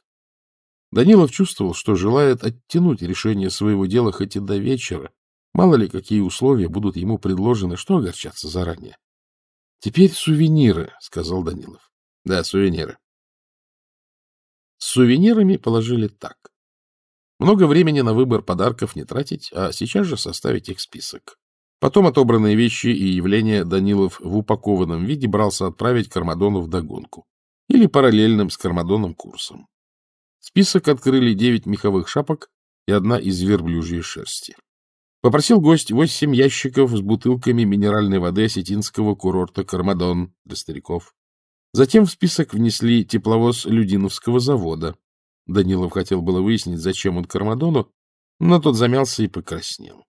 Данилов чувствовал, что желает оттянуть решение своего дела хоть и до вечера. Мало ли, какие условия будут ему предложены, что огорчаться заранее. — Теперь сувениры, — сказал Данилов. — Да, сувениры. С сувенирами положили так. Много времени на выбор подарков не тратить, а сейчас же составить их список. Потом отобранные вещи и явления Данилов в упакованном виде брался отправить Кармадону в догонку или параллельным с Кармадоном курсом. Список открыли девять меховых шапок и одна из верблюжьей шерсти. Попросил гость восемь ящиков с бутылками минеральной воды осетинского курорта Кармадон для стариков. Затем в список внесли тепловоз Людиновского завода. Данилов хотел было выяснить, зачем он Кармадону, но тот замялся и покраснел.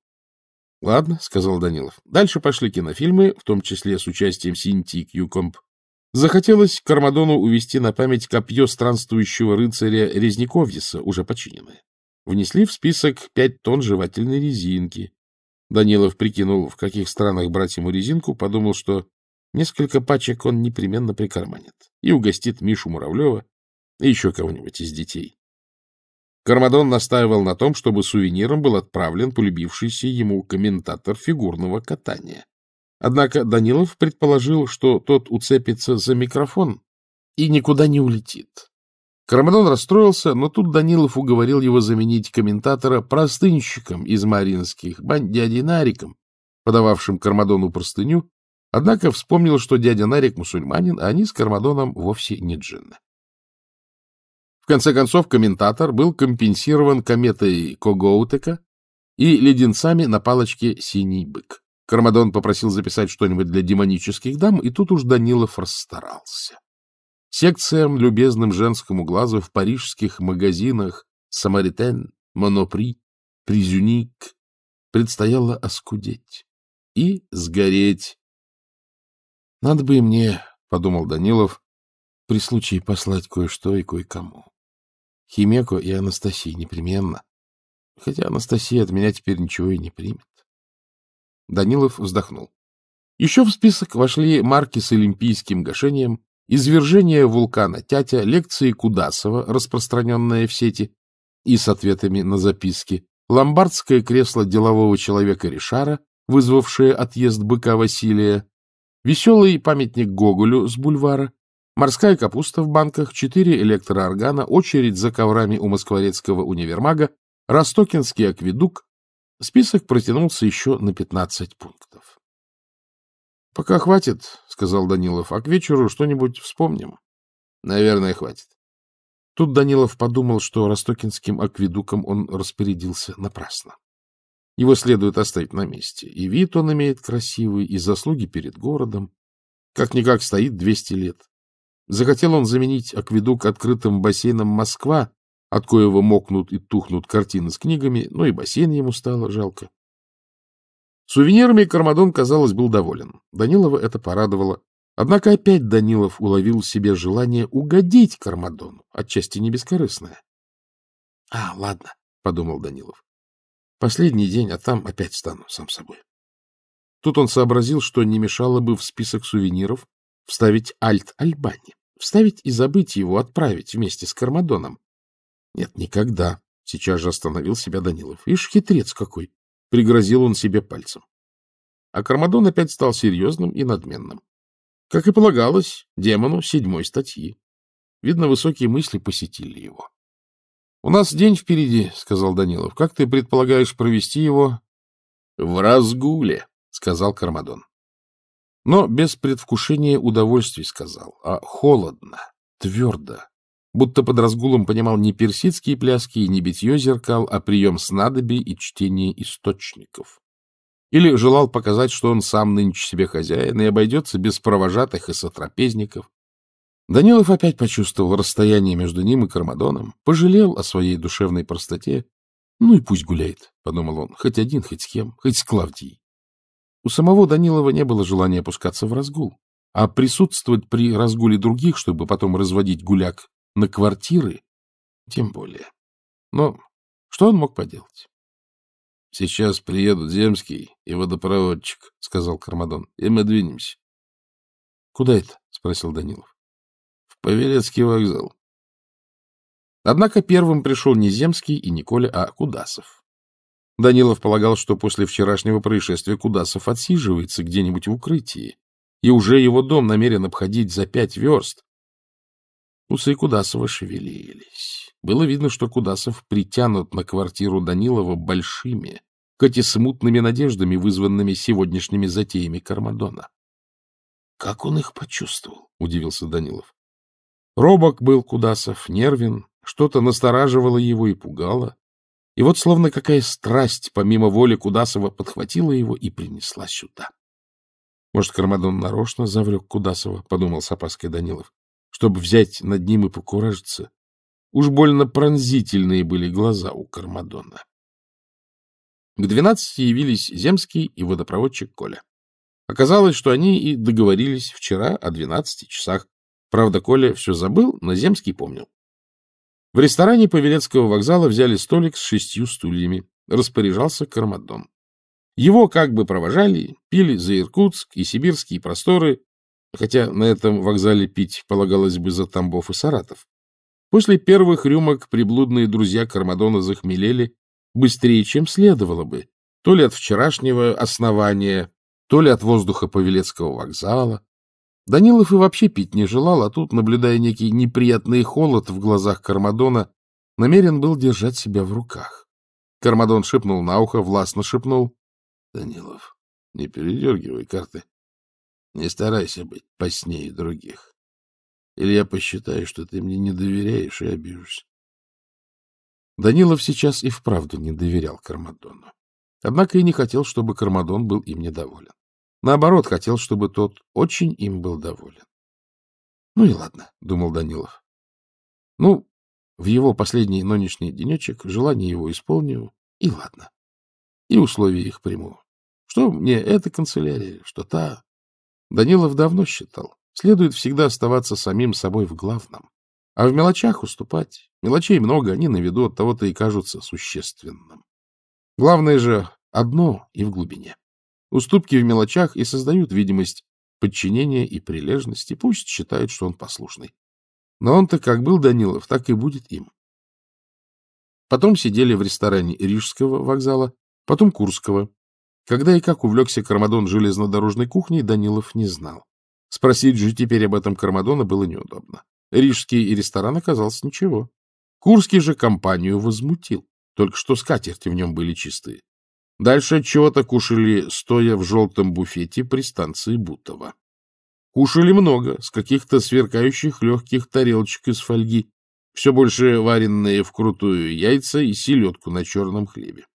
— Ладно, — сказал Данилов. Дальше пошли кинофильмы, в том числе с участием Синти и Кьюкомп. Захотелось Кармадону увести на память копье странствующего рыцаря Резниковьеса, уже починенное. Внесли в список пять тонн жевательной резинки. Данилов прикинул, в каких странах брать ему резинку, подумал, что несколько пачек он непременно прикарманит и угостит Мишу Муравлева и еще кого-нибудь из детей. Кармадон настаивал на том, чтобы сувениром был отправлен полюбившийся ему комментатор фигурного катания. Однако Данилов предположил, что тот уцепится за микрофон и никуда не улетит. Кармадон расстроился, но тут Данилов уговорил его заменить комментатора простынщиком из Маринских бань дядей Нариком, подававшим Кармадону простыню, однако вспомнил, что дядя Нарик мусульманин, а они с Кармадоном вовсе не джинны конце концов, комментатор был компенсирован кометой Когоутека и леденцами на палочке «Синий бык». Кармадон попросил записать что-нибудь для демонических дам, и тут уж Данилов расстарался. Секциям, любезным женскому глазу, в парижских магазинах «Самаритен», «Монопри», «Призюник» предстояло оскудеть и сгореть. «Надо бы и мне», — подумал Данилов, — «при случае послать кое-что и кое-кому». Химеку и Анастасии непременно. Хотя Анастасия от меня теперь ничего и не примет. Данилов вздохнул. Еще в список вошли марки с олимпийским гашением, извержение вулкана Тятя, лекции Кудасова, распространенные в сети, и с ответами на записки, ломбардское кресло делового человека Ришара, вызвавшее отъезд быка Василия, веселый памятник Гоголю с бульвара, Морская капуста в банках, четыре электрооргана, очередь за коврами у Москворецкого универмага, Ростокинский акведук. Список протянулся еще на 15 пунктов. — Пока хватит, — сказал Данилов, — а к вечеру что-нибудь вспомним. — Наверное, хватит. Тут Данилов подумал, что Ростокинским акведуком он распорядился напрасно. Его следует оставить на месте. И вид он имеет красивый, и заслуги перед городом. Как-никак стоит 200 лет. Захотел он заменить акведук открытым бассейном Москва, от коего мокнут и тухнут картины с книгами, но ну и бассейн ему стало жалко. Сувенирами Кармадон, казалось, был доволен. Данилова это порадовало. Однако опять Данилов уловил в себе желание угодить Кармадону, отчасти не бескорыстное. — А, ладно, — подумал Данилов. — Последний день, а там опять стану сам собой. Тут он сообразил, что не мешало бы в список сувениров вставить «Альт Альбани». Вставить и забыть его, отправить вместе с Кармадоном. Нет, никогда. Сейчас же остановил себя Данилов. Ишь, хитрец какой! Пригрозил он себе пальцем. А Кармадон опять стал серьезным и надменным. Как и полагалось, демону седьмой статьи. Видно, высокие мысли посетили его. — У нас день впереди, — сказал Данилов. — Как ты предполагаешь провести его? — В разгуле, — сказал Кармадон но без предвкушения удовольствий сказал, а холодно, твердо, будто под разгулом понимал не персидские пляски и не битье зеркал, а прием снадобий и чтение источников. Или желал показать, что он сам нынче себе хозяин и обойдется без провожатых и сотрапезников. Данилов опять почувствовал расстояние между ним и Кармадоном, пожалел о своей душевной простоте. Ну и пусть гуляет, — подумал он, — хоть один, хоть с кем, хоть с Клавдией. У самого Данилова не было желания опускаться в разгул, а присутствовать при разгуле других, чтобы потом разводить гуляк на квартиры, тем более. Но что он мог поделать? — Сейчас приедут Земский и водопроводчик, — сказал Кармадон, — и мы двинемся. — Куда это? — спросил Данилов. — В Павелецкий вокзал. Однако первым пришел не Земский и Николя, а Кудасов. Данилов полагал, что после вчерашнего происшествия Кудасов отсиживается где-нибудь в укрытии, и уже его дом намерен обходить за пять верст. Усы Кудасова шевелились. Было видно, что Кудасов притянут на квартиру Данилова большими, хоть и смутными надеждами, вызванными сегодняшними затеями Кармадона. — Как он их почувствовал? — удивился Данилов. Робок был Кудасов, нервен, что-то настораживало его и пугало. И вот словно какая страсть помимо воли Кудасова подхватила его и принесла сюда. Может, Кармадон нарочно завлек Кудасова, — подумал с опаской Данилов, — чтобы взять над ним и покуражиться. Уж больно пронзительные были глаза у Кармадона. К двенадцати явились Земский и водопроводчик Коля. Оказалось, что они и договорились вчера о двенадцати часах. Правда, Коля все забыл, но Земский помнил. В ресторане Павелецкого вокзала взяли столик с шестью стульями. Распоряжался Кармадон. Его как бы провожали, пили за Иркутск и сибирские просторы, хотя на этом вокзале пить полагалось бы за Тамбов и Саратов. После первых рюмок приблудные друзья Кармадона захмелели быстрее, чем следовало бы, то ли от вчерашнего основания, то ли от воздуха Павелецкого вокзала, Данилов и вообще пить не желал, а тут, наблюдая некий неприятный холод в глазах Кармадона, намерен был держать себя в руках. Кармадон шепнул на ухо, властно шепнул. — Данилов, не передергивай карты. Не старайся быть поснее других. Или я посчитаю, что ты мне не доверяешь и обижусь. Данилов сейчас и вправду не доверял Кармадону. Однако и не хотел, чтобы Кармадон был им недоволен. Наоборот, хотел, чтобы тот очень им был доволен. Ну и ладно, — думал Данилов. Ну, в его последний но нынешний денечек желание его исполнил, и ладно. И условия их приму. Что мне эта канцелярия, что та. Данилов давно считал, следует всегда оставаться самим собой в главном, а в мелочах уступать. Мелочей много, они на виду от того-то и кажутся существенным. Главное же одно и в глубине. Уступки в мелочах и создают видимость подчинения и прилежности. Пусть считают, что он послушный. Но он-то как был Данилов, так и будет им. Потом сидели в ресторане Рижского вокзала, потом Курского. Когда и как увлекся Кармадон железнодорожной кухней, Данилов не знал. Спросить же теперь об этом Кармадона было неудобно. Рижский и ресторан оказался ничего. Курский же компанию возмутил. Только что скатерти в нем были чистые. Дальше от чего-то кушали, стоя в желтом буфете при станции Бутова. Кушали много, с каких-то сверкающих легких тарелочек из фольги, все больше вареные вкрутую яйца и селедку на черном хлебе.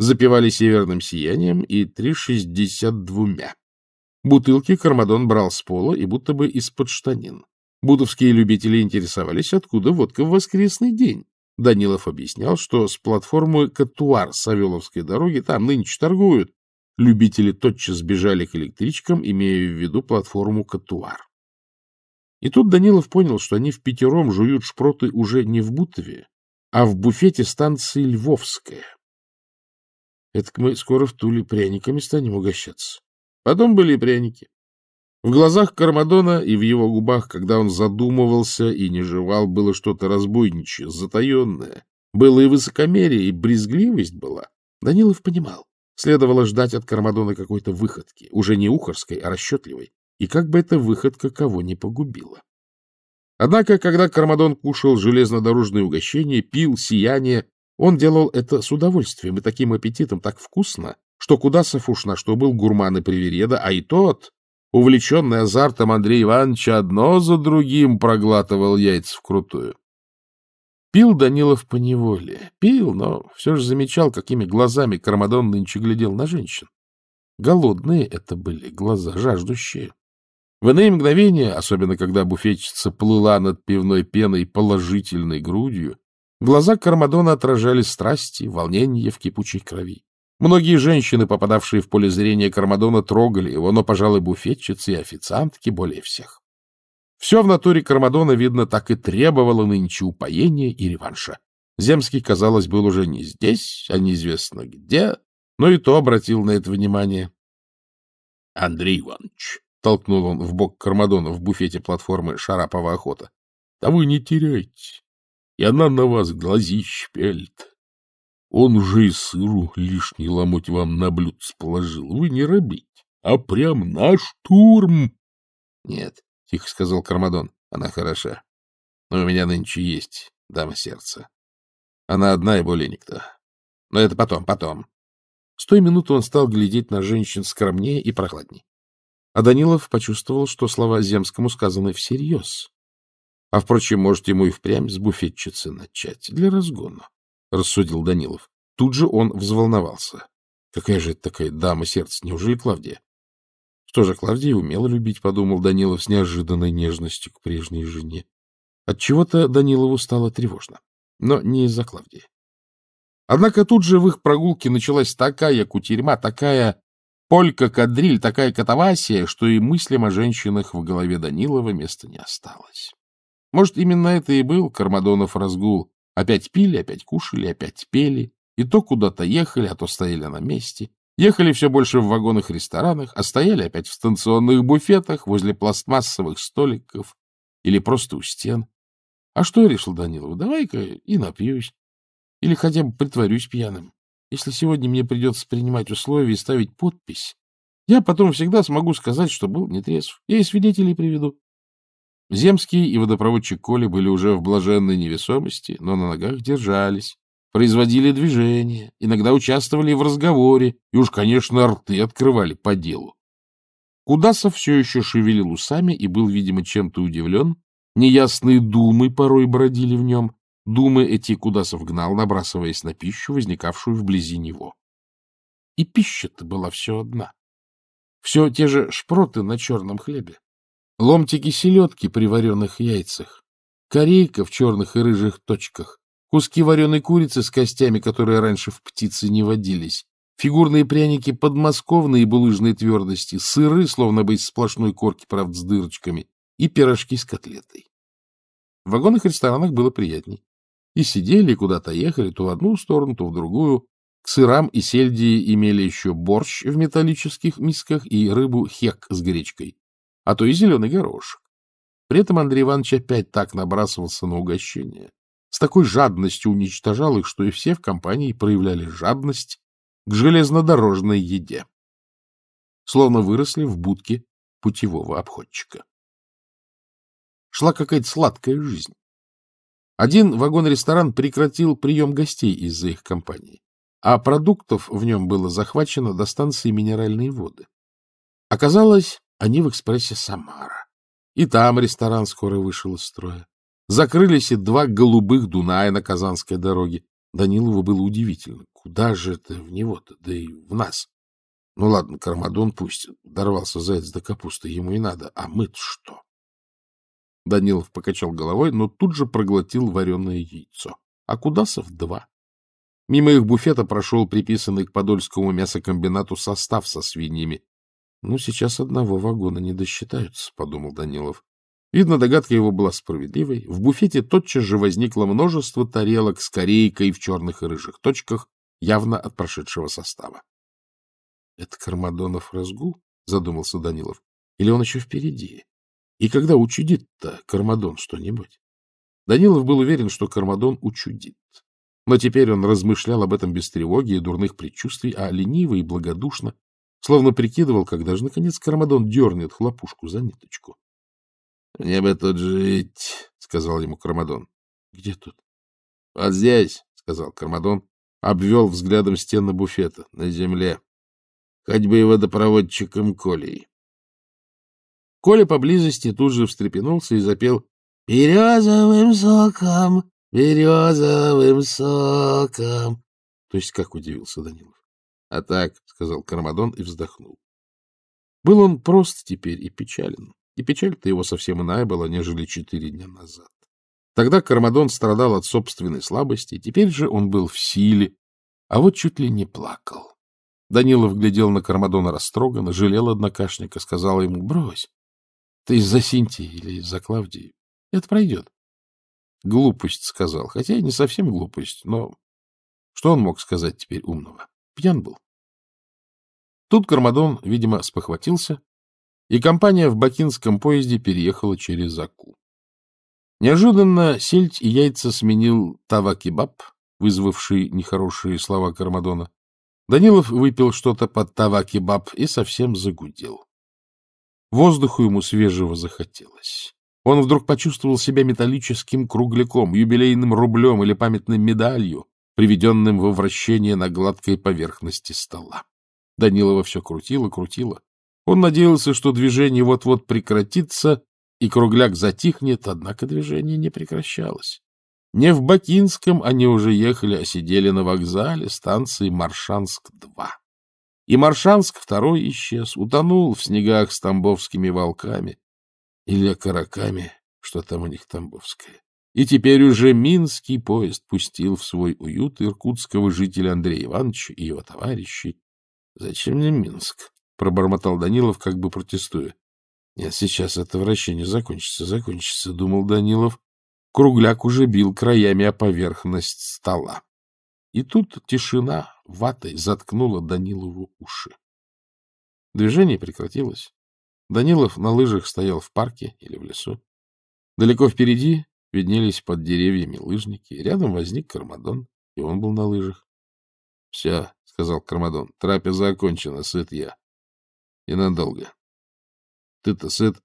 Запивали северным сиянием и три шестьдесят двумя. Бутылки Кармадон брал с пола и будто бы из-под штанин. Бутовские любители интересовались, откуда водка в воскресный день. Данилов объяснял, что с платформы Катуар Савеловской дороги там нынче торгуют. Любители тотчас сбежали к электричкам, имея в виду платформу Катуар. И тут Данилов понял, что они в пятером жуют шпроты уже не в Бутове, а в буфете станции Львовская. Это мы скоро в Туле пряниками станем угощаться. Потом были пряники. В глазах Кармадона и в его губах, когда он задумывался и не жевал, было что-то разбойничье, затаенное. Было и высокомерие, и брезгливость была. Данилов понимал. Следовало ждать от Кармадона какой-то выходки, уже не ухарской, а расчетливой, и как бы эта выходка кого не погубила. Однако, когда Кармадон кушал железнодорожные угощения, пил сияние, он делал это с удовольствием и таким аппетитом так вкусно, что Кудасов уж на что был гурман и привереда, а и тот Увлеченный азартом Андрей Иванович одно за другим проглатывал яйца вкрутую. Пил Данилов поневоле. Пил, но все же замечал, какими глазами Кармадон нынче глядел на женщин. Голодные это были, глаза жаждущие. В иные мгновения, особенно когда буфетчица плыла над пивной пеной положительной грудью, глаза Кармадона отражали страсти, волнение в кипучей крови. Многие женщины, попадавшие в поле зрения Кармадона, трогали его, но, пожалуй, буфетчицы и официантки более всех. Все в натуре Кармадона, видно, так и требовало нынче упоения и реванша. Земский, казалось, был уже не здесь, а неизвестно где, но и то обратил на это внимание. — Андрей Иванович, — толкнул он в бок Кармадона в буфете платформы «Шарапова охота», — да вы не теряйте, и она на вас глазищ пельт. Он уже и сыру лишний ломоть вам на блюдце положил. Вы не робить, а прям на штурм. — Нет, — тихо сказал Кармадон, — она хороша. Но у меня нынче есть дама сердца. Она одна и более никто. Но это потом, потом. С той минуты он стал глядеть на женщин скромнее и прохладней. А Данилов почувствовал, что слова Земскому сказаны всерьез. А, впрочем, может, ему и впрямь с буфетчицы начать для разгона. — рассудил Данилов. Тут же он взволновался. Какая же это такая дама сердца? Неужели Клавдия? Что же, Клавдия умела любить, подумал Данилов с неожиданной нежностью к прежней жене. От чего то Данилову стало тревожно, но не из-за Клавдии. Однако тут же в их прогулке началась такая кутерьма, такая полька-кадриль, такая катавасия, что и мыслям о женщинах в голове Данилова места не осталось. Может, именно это и был Кармадонов разгул, Опять пили, опять кушали, опять пели. И то куда-то ехали, а то стояли на месте. Ехали все больше в вагонах-ресторанах, а стояли опять в станционных буфетах, возле пластмассовых столиков или просто у стен. А что, я решил Данилов, давай-ка и напьюсь. Или хотя бы притворюсь пьяным. Если сегодня мне придется принимать условия и ставить подпись, я потом всегда смогу сказать, что был нетрезв. Я и свидетелей приведу. Земский и водопроводчик Коля были уже в блаженной невесомости, но на ногах держались, производили движения, иногда участвовали в разговоре и уж, конечно, рты открывали по делу. Кудасов все еще шевелил усами и был, видимо, чем-то удивлен. Неясные думы порой бродили в нем. Думы эти Кудасов гнал, набрасываясь на пищу, возникавшую вблизи него. И пища-то была все одна. Все те же шпроты на черном хлебе, ломтики селедки при вареных яйцах, корейка в черных и рыжих точках, куски вареной курицы с костями, которые раньше в птицы не водились, фигурные пряники подмосковные и булыжной твердости, сыры, словно бы из сплошной корки, правда, с дырочками, и пирожки с котлетой. В вагонных ресторанах было приятней. И сидели, и куда-то ехали, то в одну сторону, то в другую. К сырам и сельдии имели еще борщ в металлических мисках и рыбу хек с гречкой а то и зеленый горошек. При этом Андрей Иванович опять так набрасывался на угощение, с такой жадностью уничтожал их, что и все в компании проявляли жадность к железнодорожной еде. Словно выросли в будке путевого обходчика. Шла какая-то сладкая жизнь. Один вагон-ресторан прекратил прием гостей из-за их компании, а продуктов в нем было захвачено до станции минеральные воды. Оказалось, они в экспрессе «Самара». И там ресторан скоро вышел из строя. Закрылись и два голубых Дуная на Казанской дороге. Данилову было удивительно. Куда же это в него-то, да и в нас? Ну ладно, Кармадон пусть. Дорвался заяц до капусты, ему и надо. А мы-то что? Данилов покачал головой, но тут же проглотил вареное яйцо. А Кудасов — два. Мимо их буфета прошел приписанный к подольскому мясокомбинату состав со свиньями. Ну, сейчас одного вагона не досчитаются, — подумал Данилов. Видно, догадка его была справедливой. В буфете тотчас же возникло множество тарелок с корейкой в черных и рыжих точках, явно от прошедшего состава. — Это Кармадонов разгул? — задумался Данилов. — Или он еще впереди? И когда учудит-то Кармадон что-нибудь? Данилов был уверен, что Кармадон учудит. Но теперь он размышлял об этом без тревоги и дурных предчувствий, а лениво и благодушно Словно прикидывал, когда же, наконец, Кармадон дернет хлопушку за ниточку. — Мне бы тут жить, — сказал ему Кармадон. — Где тут? — Вот здесь, — сказал Кармадон, обвел взглядом стены буфета, на земле. Хоть бы и водопроводчиком Колей. Коля поблизости тут же встрепенулся и запел «Березовым соком, березовым соком». То есть как удивился Данилов? — А так, — сказал Кармадон и вздохнул. Был он прост теперь и печален. И печаль-то его совсем иная была, нежели четыре дня назад. Тогда Кармадон страдал от собственной слабости, теперь же он был в силе, а вот чуть ли не плакал. Данилов глядел на Кармадона растроганно, жалел однокашника, сказал ему, — Брось, ты из-за Синтии или из-за Клавдии. Это пройдет. Глупость сказал, хотя и не совсем глупость, но что он мог сказать теперь умного? Пьян был. Тут Кармадон, видимо, спохватился, и компания в бакинском поезде переехала через Аку. Неожиданно сельдь и яйца сменил тавакибаб, вызвавший нехорошие слова Кармадона. Данилов выпил что-то под тавакибаб и совсем загудел. Воздуху ему свежего захотелось. Он вдруг почувствовал себя металлическим кругляком, юбилейным рублем или памятной медалью, приведенным во вращение на гладкой поверхности стола. Данилова все крутило, крутило. Он надеялся, что движение вот-вот прекратится, и кругляк затихнет, однако движение не прекращалось. Не в Бакинском они уже ехали, а сидели на вокзале станции Маршанск-2. И Маршанск-2 исчез, утонул в снегах с тамбовскими волками или окороками, что там у них тамбовское. И теперь уже минский поезд пустил в свой уют иркутского жителя Андрея Ивановича и его товарищей. — Зачем мне Минск? — пробормотал Данилов, как бы протестуя. — Нет, сейчас это вращение закончится, закончится, — думал Данилов. Кругляк уже бил краями о поверхность стола. И тут тишина ватой заткнула Данилову уши. Движение прекратилось. Данилов на лыжах стоял в парке или в лесу. Далеко впереди Виднелись под деревьями лыжники. Рядом возник Кармадон, и он был на лыжах. — Все, — сказал Кармадон, — трапеза окончена, сыт я. И надолго. — Ты-то сыт?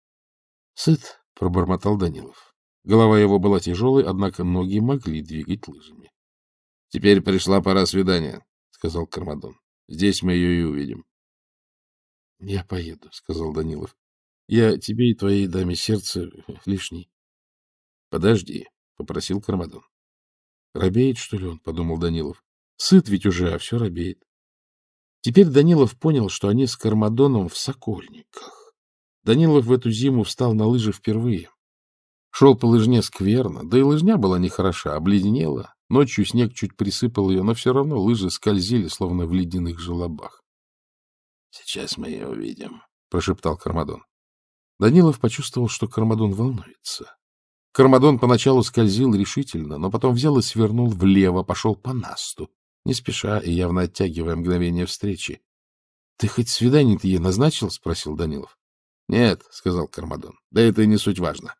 — Сыт, — пробормотал Данилов. Голова его была тяжелой, однако ноги могли двигать лыжами. — Теперь пришла пора свидания, — сказал Кармадон. — Здесь мы ее и увидим. — Я поеду, — сказал Данилов. — Я тебе и твоей даме сердце э, лишний. — Подожди, — попросил Кармадон. — Робеет, что ли он? — подумал Данилов. — Сыт ведь уже, а все робеет. Теперь Данилов понял, что они с Кармадоном в Сокольниках. Данилов в эту зиму встал на лыжи впервые. Шел по лыжне скверно, да и лыжня была нехороша, обледенела. Ночью снег чуть присыпал ее, но все равно лыжи скользили, словно в ледяных желобах. — Сейчас мы ее увидим, — прошептал Кармадон. Данилов почувствовал, что Кармадон волнуется. Кармадон поначалу скользил решительно, но потом взял и свернул влево, пошел по насту, не спеша и явно оттягивая мгновение встречи. — Ты хоть свидание-то ей назначил? — спросил Данилов. — Нет, — сказал Кармадон. — Да это и не суть важно.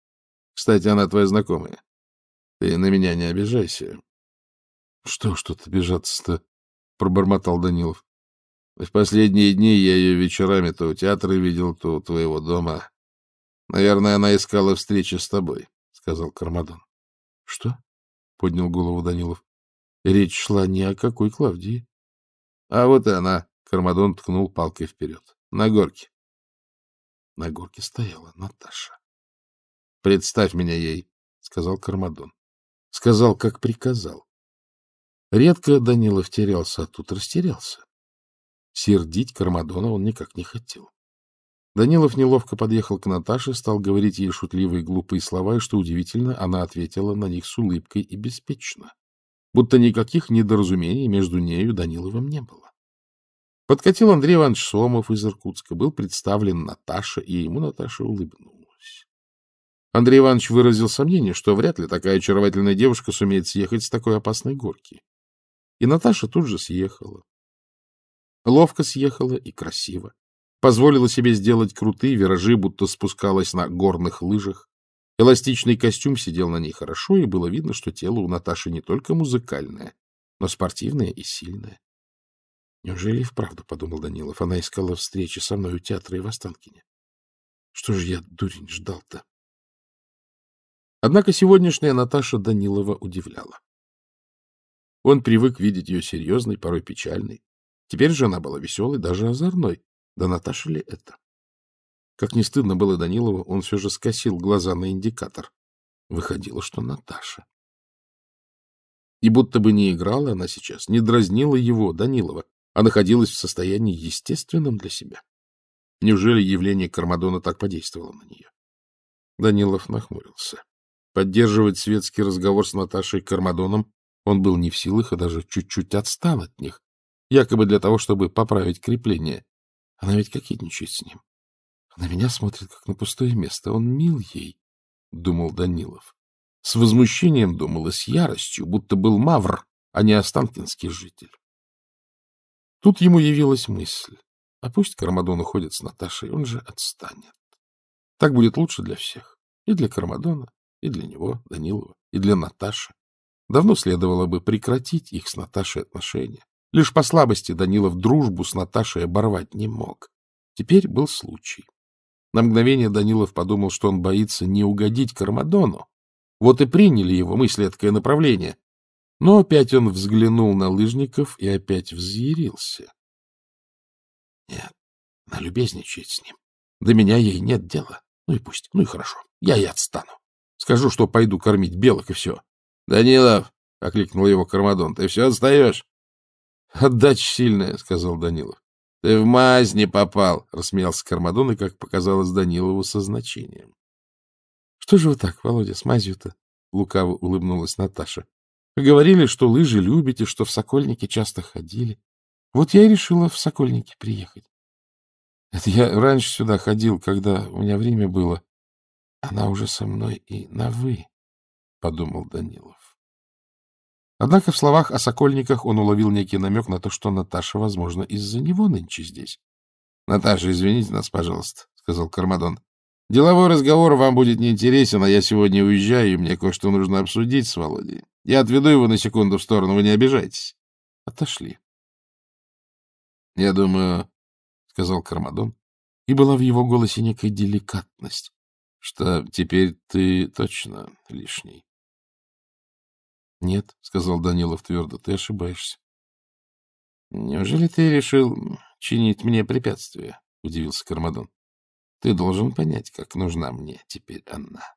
— Кстати, она твоя знакомая. Ты на меня не обижайся. — Что ж тут обижаться-то? — пробормотал Данилов. — В последние дни я ее вечерами то у театра видел, то у твоего дома. Наверное, она искала встречи с тобой, — сказал Кармадон. — Что? — поднял голову Данилов. — Речь шла не о какой Клавдии. — А вот и она, — Кармадон ткнул палкой вперед. — На горке. На горке стояла Наташа. — Представь меня ей, — сказал Кармадон. Сказал, как приказал. Редко Данилов терялся, а тут растерялся. Сердить Кармадона он никак не хотел. Данилов неловко подъехал к Наташе, стал говорить ей шутливые глупые слова, и, что удивительно, она ответила на них с улыбкой и беспечно, будто никаких недоразумений между нею Даниловым не было. Подкатил Андрей Иванович Сомов из Иркутска, был представлен Наташа, и ему Наташа улыбнулась. Андрей Иванович выразил сомнение, что вряд ли такая очаровательная девушка сумеет съехать с такой опасной горки. И Наташа тут же съехала. Ловко съехала и красиво позволила себе сделать крутые виражи, будто спускалась на горных лыжах. Эластичный костюм сидел на ней хорошо, и было видно, что тело у Наташи не только музыкальное, но спортивное и сильное. Неужели и вправду, — подумал Данилов, — она искала встречи со мной у театра и в Останкине? Что же я, дурень, ждал-то? Однако сегодняшняя Наташа Данилова удивляла. Он привык видеть ее серьезной, порой печальной. Теперь же она была веселой, даже озорной. Да Наташа ли это? Как не стыдно было Данилову, он все же скосил глаза на индикатор. Выходило, что Наташа. И будто бы не играла она сейчас, не дразнила его, Данилова, а находилась в состоянии естественном для себя. Неужели явление Кармадона так подействовало на нее? Данилов нахмурился. Поддерживать светский разговор с Наташей Кармадоном он был не в силах и даже чуть-чуть отстал от них, якобы для того, чтобы поправить крепление. Она ведь кокетничает с ним. Она меня смотрит, как на пустое место. Он мил ей, — думал Данилов. С возмущением думал и с яростью, будто был мавр, а не останкинский житель. Тут ему явилась мысль. А пусть Кармадон уходит с Наташей, он же отстанет. Так будет лучше для всех. И для Кармадона, и для него, Данилова, и для Наташи. Давно следовало бы прекратить их с Наташей отношения. Лишь по слабости Данилов дружбу с Наташей оборвать не мог. Теперь был случай. На мгновение Данилов подумал, что он боится не угодить Кармадону. Вот и приняли его мысли откое направление. Но опять он взглянул на лыжников и опять взъярился. Нет, она любезничает с ним. До меня ей нет дела. Ну и пусть, ну и хорошо. Я и отстану. Скажу, что пойду кормить белок, и все. — Данилов! — окликнул его Кармадон. — Ты все отстаешь? Отдача сильная, — сказал Данилов. — Ты в мазь не попал, — рассмеялся Кармадон, и, как показалось Данилову, со значением. — Что же вы так, Володя, с мазью-то? — лукаво улыбнулась Наташа. — Вы говорили, что лыжи любите, что в Сокольнике часто ходили. Вот я и решила в Сокольники приехать. Это я раньше сюда ходил, когда у меня время было. Она уже со мной и на «вы», — подумал Данилов. Однако в словах о сокольниках он уловил некий намек на то, что Наташа, возможно, из-за него нынче здесь. — Наташа, извините нас, пожалуйста, — сказал Кармадон. — Деловой разговор вам будет неинтересен, а я сегодня уезжаю, и мне кое-что нужно обсудить с Володей. Я отведу его на секунду в сторону, вы не обижайтесь. Отошли. — Я думаю, — сказал Кармадон, и была в его голосе некая деликатность, что теперь ты точно лишний. — Нет, — сказал Данилов твердо, — ты ошибаешься. — Неужели ты решил чинить мне препятствия? — удивился Кармадон. — Ты должен понять, как нужна мне теперь она.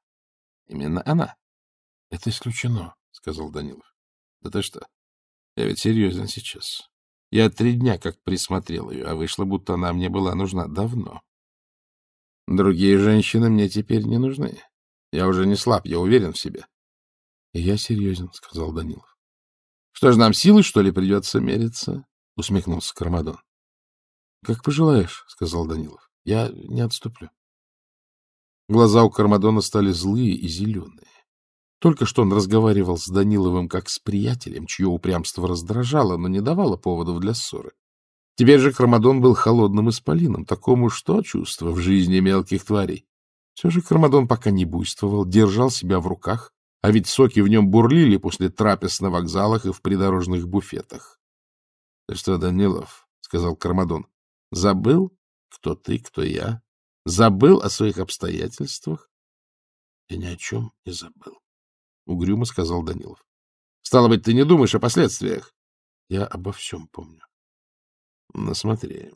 Именно она. — Это исключено, — сказал Данилов. — Да ты что? Я ведь серьезен сейчас. Я три дня как присмотрел ее, а вышло, будто она мне была нужна давно. Другие женщины мне теперь не нужны. Я уже не слаб, я уверен в себе. — Я серьезен, — сказал Данилов. — Что ж, нам силы, что ли, придется мериться? — усмехнулся Кармадон. — Как пожелаешь, — сказал Данилов. — Я не отступлю. Глаза у Кармадона стали злые и зеленые. Только что он разговаривал с Даниловым как с приятелем, чье упрямство раздражало, но не давало поводов для ссоры. Теперь же Кармадон был холодным исполином, такому что чувство в жизни мелких тварей. Все же Кармадон пока не буйствовал, держал себя в руках а ведь соки в нем бурлили после трапез на вокзалах и в придорожных буфетах. — Ты что, Данилов, — сказал Кармадон, — забыл, кто ты, кто я? Забыл о своих обстоятельствах? — Я ни о чем не забыл, — угрюмо сказал Данилов. — Стало быть, ты не думаешь о последствиях? — Я обо всем помню. — Ну, смотри,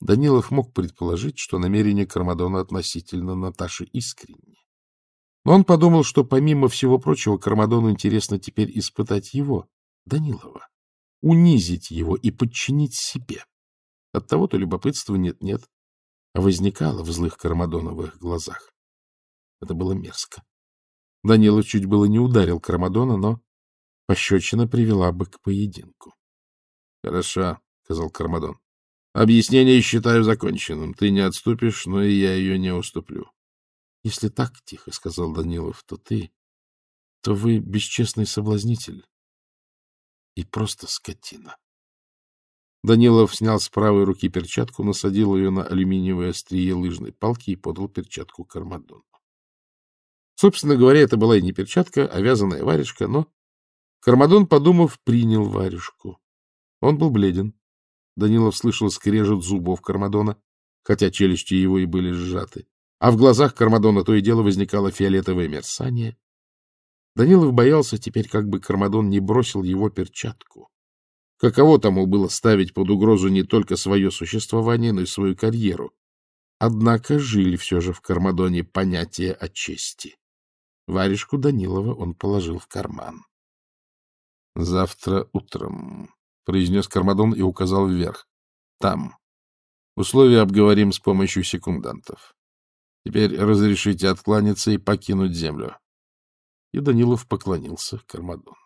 Данилов мог предположить, что намерения Кармадона относительно Наташи искренни. Но он подумал, что, помимо всего прочего, Кармадону интересно теперь испытать его, Данилова, унизить его и подчинить себе. От того то любопытства нет-нет, а возникало в злых Кармадоновых глазах. Это было мерзко. Данилов чуть было не ударил Кармадона, но пощечина привела бы к поединку. — Хорошо, — сказал Кармадон. — Объяснение считаю законченным. Ты не отступишь, но и я ее не уступлю. — Если так, — тихо сказал Данилов, — то ты, то вы бесчестный соблазнитель и просто скотина. Данилов снял с правой руки перчатку, насадил ее на алюминиевое острие лыжной палки и подал перчатку Кармадону. Собственно говоря, это была и не перчатка, а вязаная варежка, но Кармадон, подумав, принял варежку. Он был бледен. Данилов слышал скрежет зубов Кармадона, хотя челюсти его и были сжаты а в глазах Кармадона то и дело возникало фиолетовое мерцание. Данилов боялся теперь, как бы Кармадон не бросил его перчатку. Каково тому было ставить под угрозу не только свое существование, но и свою карьеру. Однако жили все же в Кармадоне понятия о чести. Варежку Данилова он положил в карман. — Завтра утром, — произнес Кармадон и указал вверх. — Там. Условия обговорим с помощью секундантов. Теперь разрешите откланяться и покинуть землю. И Данилов поклонился Кармадону.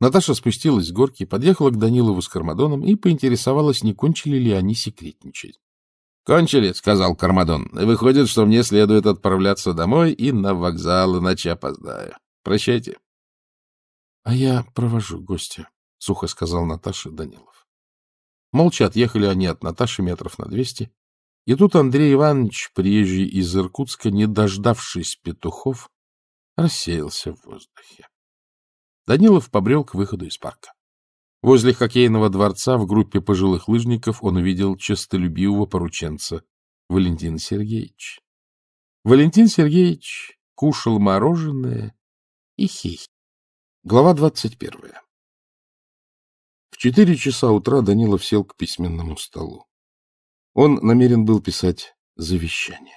Наташа спустилась с горки, подъехала к Данилову с Кармадоном и поинтересовалась, не кончили ли они секретничать. «Кончили», — сказал Кармадон. «Выходит, что мне следует отправляться домой и на вокзал, иначе опоздаю. Прощайте». «А я провожу гостя», — сухо сказал Наташа Данилов. Молча отъехали они от Наташи метров на двести, и тут Андрей Иванович, приезжий из Иркутска, не дождавшись петухов, рассеялся в воздухе. Данилов побрел к выходу из парка. Возле хоккейного дворца в группе пожилых лыжников он увидел честолюбивого порученца Валентина Сергеевича. Валентин Сергеевич кушал мороженое и хих. Глава двадцать первая. В четыре часа утра Данилов сел к письменному столу. Он намерен был писать завещание.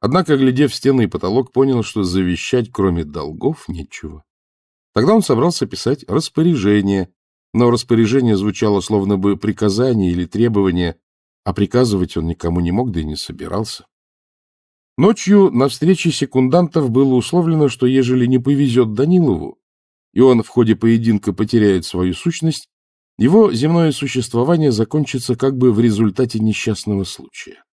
Однако, глядев стены и потолок, понял, что завещать, кроме долгов, нечего. Тогда он собрался писать распоряжение, но распоряжение звучало словно бы приказание или требование, а приказывать он никому не мог, да и не собирался. Ночью на встрече секундантов было условлено, что ежели не повезет Данилову, и он в ходе поединка потеряет свою сущность, его земное существование закончится как бы в результате несчастного случая.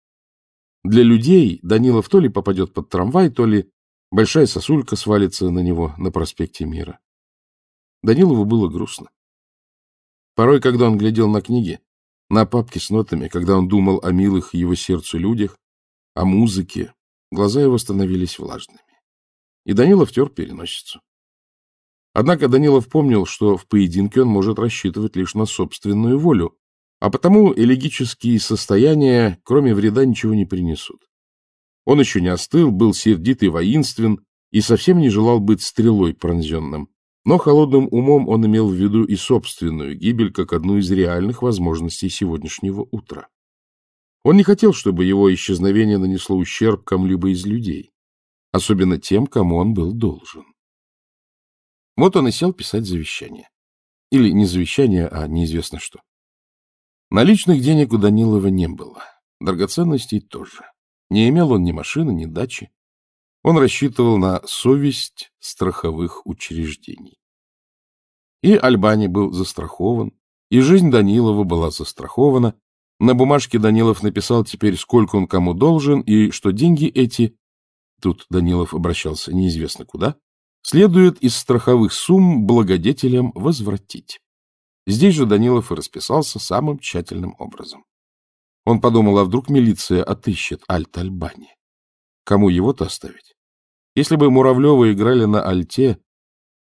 Для людей Данилов то ли попадет под трамвай, то ли большая сосулька свалится на него на проспекте Мира. Данилову было грустно. Порой, когда он глядел на книги, на папки с нотами, когда он думал о милых его сердцу людях, о музыке, глаза его становились влажными. И Данилов тер переносицу. Однако Данилов помнил, что в поединке он может рассчитывать лишь на собственную волю, а потому элегические состояния, кроме вреда, ничего не принесут. Он еще не остыл, был сердит и воинствен, и совсем не желал быть стрелой пронзенным. Но холодным умом он имел в виду и собственную гибель как одну из реальных возможностей сегодняшнего утра. Он не хотел, чтобы его исчезновение нанесло ущерб кому-либо из людей, особенно тем, кому он был должен. Вот он и сел писать завещание. Или не завещание, а неизвестно что. Наличных денег у Данилова не было. Драгоценностей тоже. Не имел он ни машины, ни дачи. Он рассчитывал на совесть страховых учреждений. И Альбани был застрахован, и жизнь Данилова была застрахована. На бумажке Данилов написал теперь, сколько он кому должен, и что деньги эти... Тут Данилов обращался неизвестно куда, следует из страховых сумм благодетелям возвратить. Здесь же Данилов и расписался самым тщательным образом. Он подумал, а вдруг милиция отыщет Альт-Альбани? Кому его-то оставить? Если бы Муравлевы играли на Альте,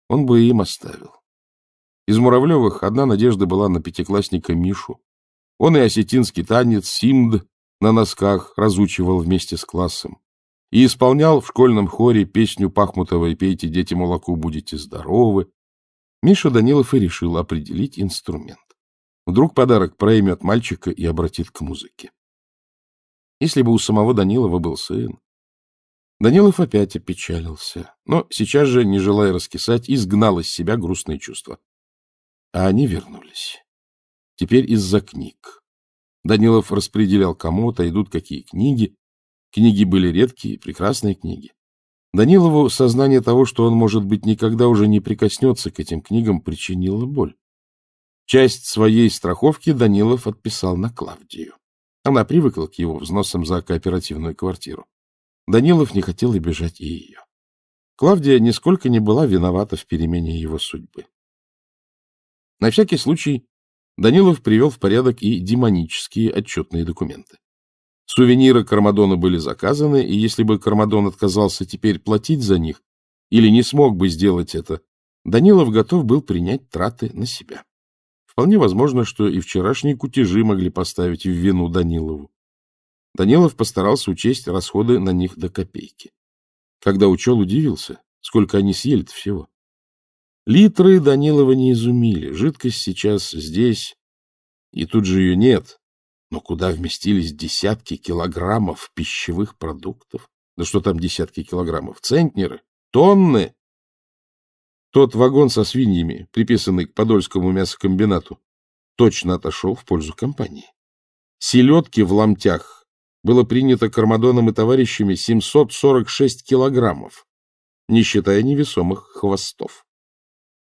он бы им оставил. Из Муравлевых одна надежда была на пятиклассника Мишу. Он и осетинский танец Симд на носках разучивал вместе с классом и исполнял в школьном хоре песню Пахмутова и «Пейте, дети, молоко, будете здоровы». Миша Данилов и решил определить инструмент. Вдруг подарок проймет мальчика и обратит к музыке. Если бы у самого Данилова был сын. Данилов опять опечалился, но сейчас же, не желая раскисать, изгнал из себя грустные чувства. А они вернулись. Теперь из-за книг. Данилов распределял, кому идут какие книги, Книги были редкие, прекрасные книги. Данилову сознание того, что он, может быть, никогда уже не прикоснется к этим книгам, причинило боль. Часть своей страховки Данилов отписал на Клавдию. Она привыкла к его взносам за кооперативную квартиру. Данилов не хотел обижать и ее. Клавдия нисколько не была виновата в перемене его судьбы. На всякий случай Данилов привел в порядок и демонические отчетные документы. Сувениры Кармадона были заказаны, и если бы Кармадон отказался теперь платить за них или не смог бы сделать это, Данилов готов был принять траты на себя. Вполне возможно, что и вчерашние кутежи могли поставить в вину Данилову. Данилов постарался учесть расходы на них до копейки. Когда учел, удивился, сколько они съели всего. Литры Данилова не изумили. Жидкость сейчас здесь, и тут же ее нет но куда вместились десятки килограммов пищевых продуктов? Да что там десятки килограммов? Центнеры? Тонны? Тот вагон со свиньями, приписанный к Подольскому мясокомбинату, точно отошел в пользу компании. Селедки в ломтях было принято Кармадоном и товарищами 746 килограммов, не считая невесомых хвостов.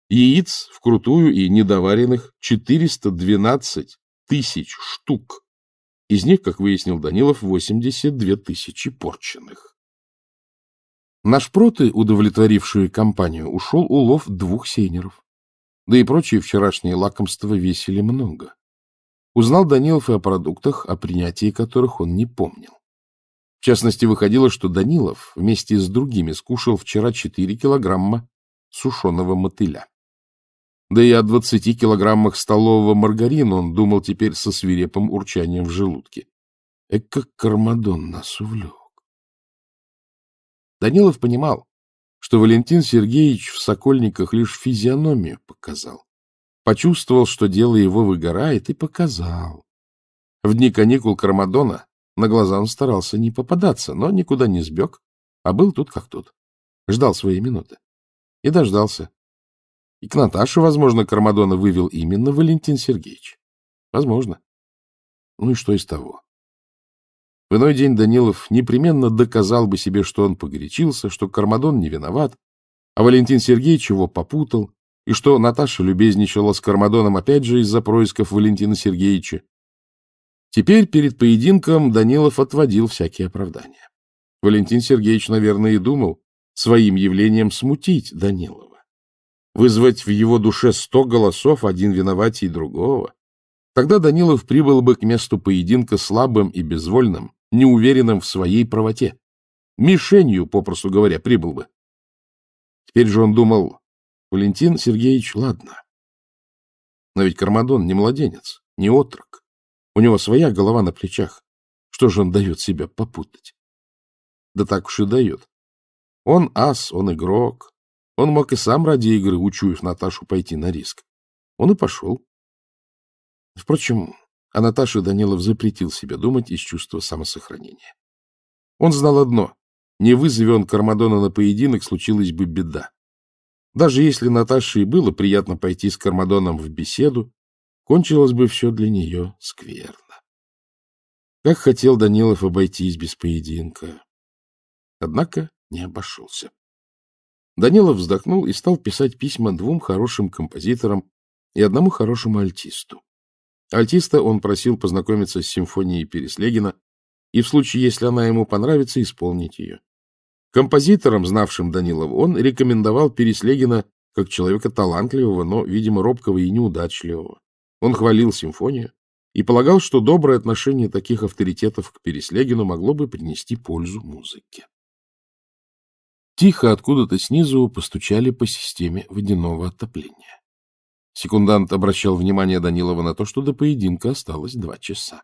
Яиц вкрутую и недоваренных 412 тысяч штук. Из них, как выяснил Данилов, 82 тысячи порченных. На шпроты, удовлетворившую компанию, ушел улов двух сейнеров. Да и прочие вчерашние лакомства весили много. Узнал Данилов и о продуктах, о принятии которых он не помнил. В частности, выходило, что Данилов вместе с другими скушал вчера 4 килограмма сушеного мотыля. Да и о двадцати килограммах столового маргарина он думал теперь со свирепым урчанием в желудке. Э, как Кармадон нас увлек. Данилов понимал, что Валентин Сергеевич в Сокольниках лишь физиономию показал. Почувствовал, что дело его выгорает, и показал. В дни каникул Кармадона на глаза он старался не попадаться, но никуда не сбег, а был тут как тут. Ждал свои минуты. И дождался. И к Наташе, возможно, Кармадона вывел именно Валентин Сергеевич. Возможно. Ну и что из того? В иной день Данилов непременно доказал бы себе, что он погорячился, что Кармадон не виноват, а Валентин Сергеевич его попутал, и что Наташа любезничала с Кармадоном опять же из-за происков Валентина Сергеевича. Теперь перед поединком Данилов отводил всякие оправдания. Валентин Сергеевич, наверное, и думал своим явлением смутить Данилова вызвать в его душе сто голосов, один виноватий другого. Тогда Данилов прибыл бы к месту поединка слабым и безвольным, неуверенным в своей правоте. Мишенью, попросту говоря, прибыл бы. Теперь же он думал, Валентин Сергеевич, ладно. Но ведь Кармадон не младенец, не отрок. У него своя голова на плечах. Что же он дает себя попутать? Да так уж и дает. Он ас, он игрок, он мог и сам ради игры, учуяв Наташу, пойти на риск. Он и пошел. Впрочем, о Наташе Данилов запретил себе думать из чувства самосохранения. Он знал одно — не вызови он Кармадона на поединок, случилась бы беда. Даже если Наташе и было приятно пойти с Кармадоном в беседу, кончилось бы все для нее скверно. Как хотел Данилов обойтись без поединка. Однако не обошелся. Данилов вздохнул и стал писать письма двум хорошим композиторам и одному хорошему альтисту. Альтиста он просил познакомиться с симфонией Переслегина и в случае, если она ему понравится, исполнить ее. Композиторам, знавшим Данилов, он рекомендовал Переслегина как человека талантливого, но, видимо, робкого и неудачливого. Он хвалил симфонию и полагал, что доброе отношение таких авторитетов к Переслегину могло бы принести пользу музыке. Тихо откуда-то снизу постучали по системе водяного отопления. Секундант обращал внимание Данилова на то, что до поединка осталось два часа.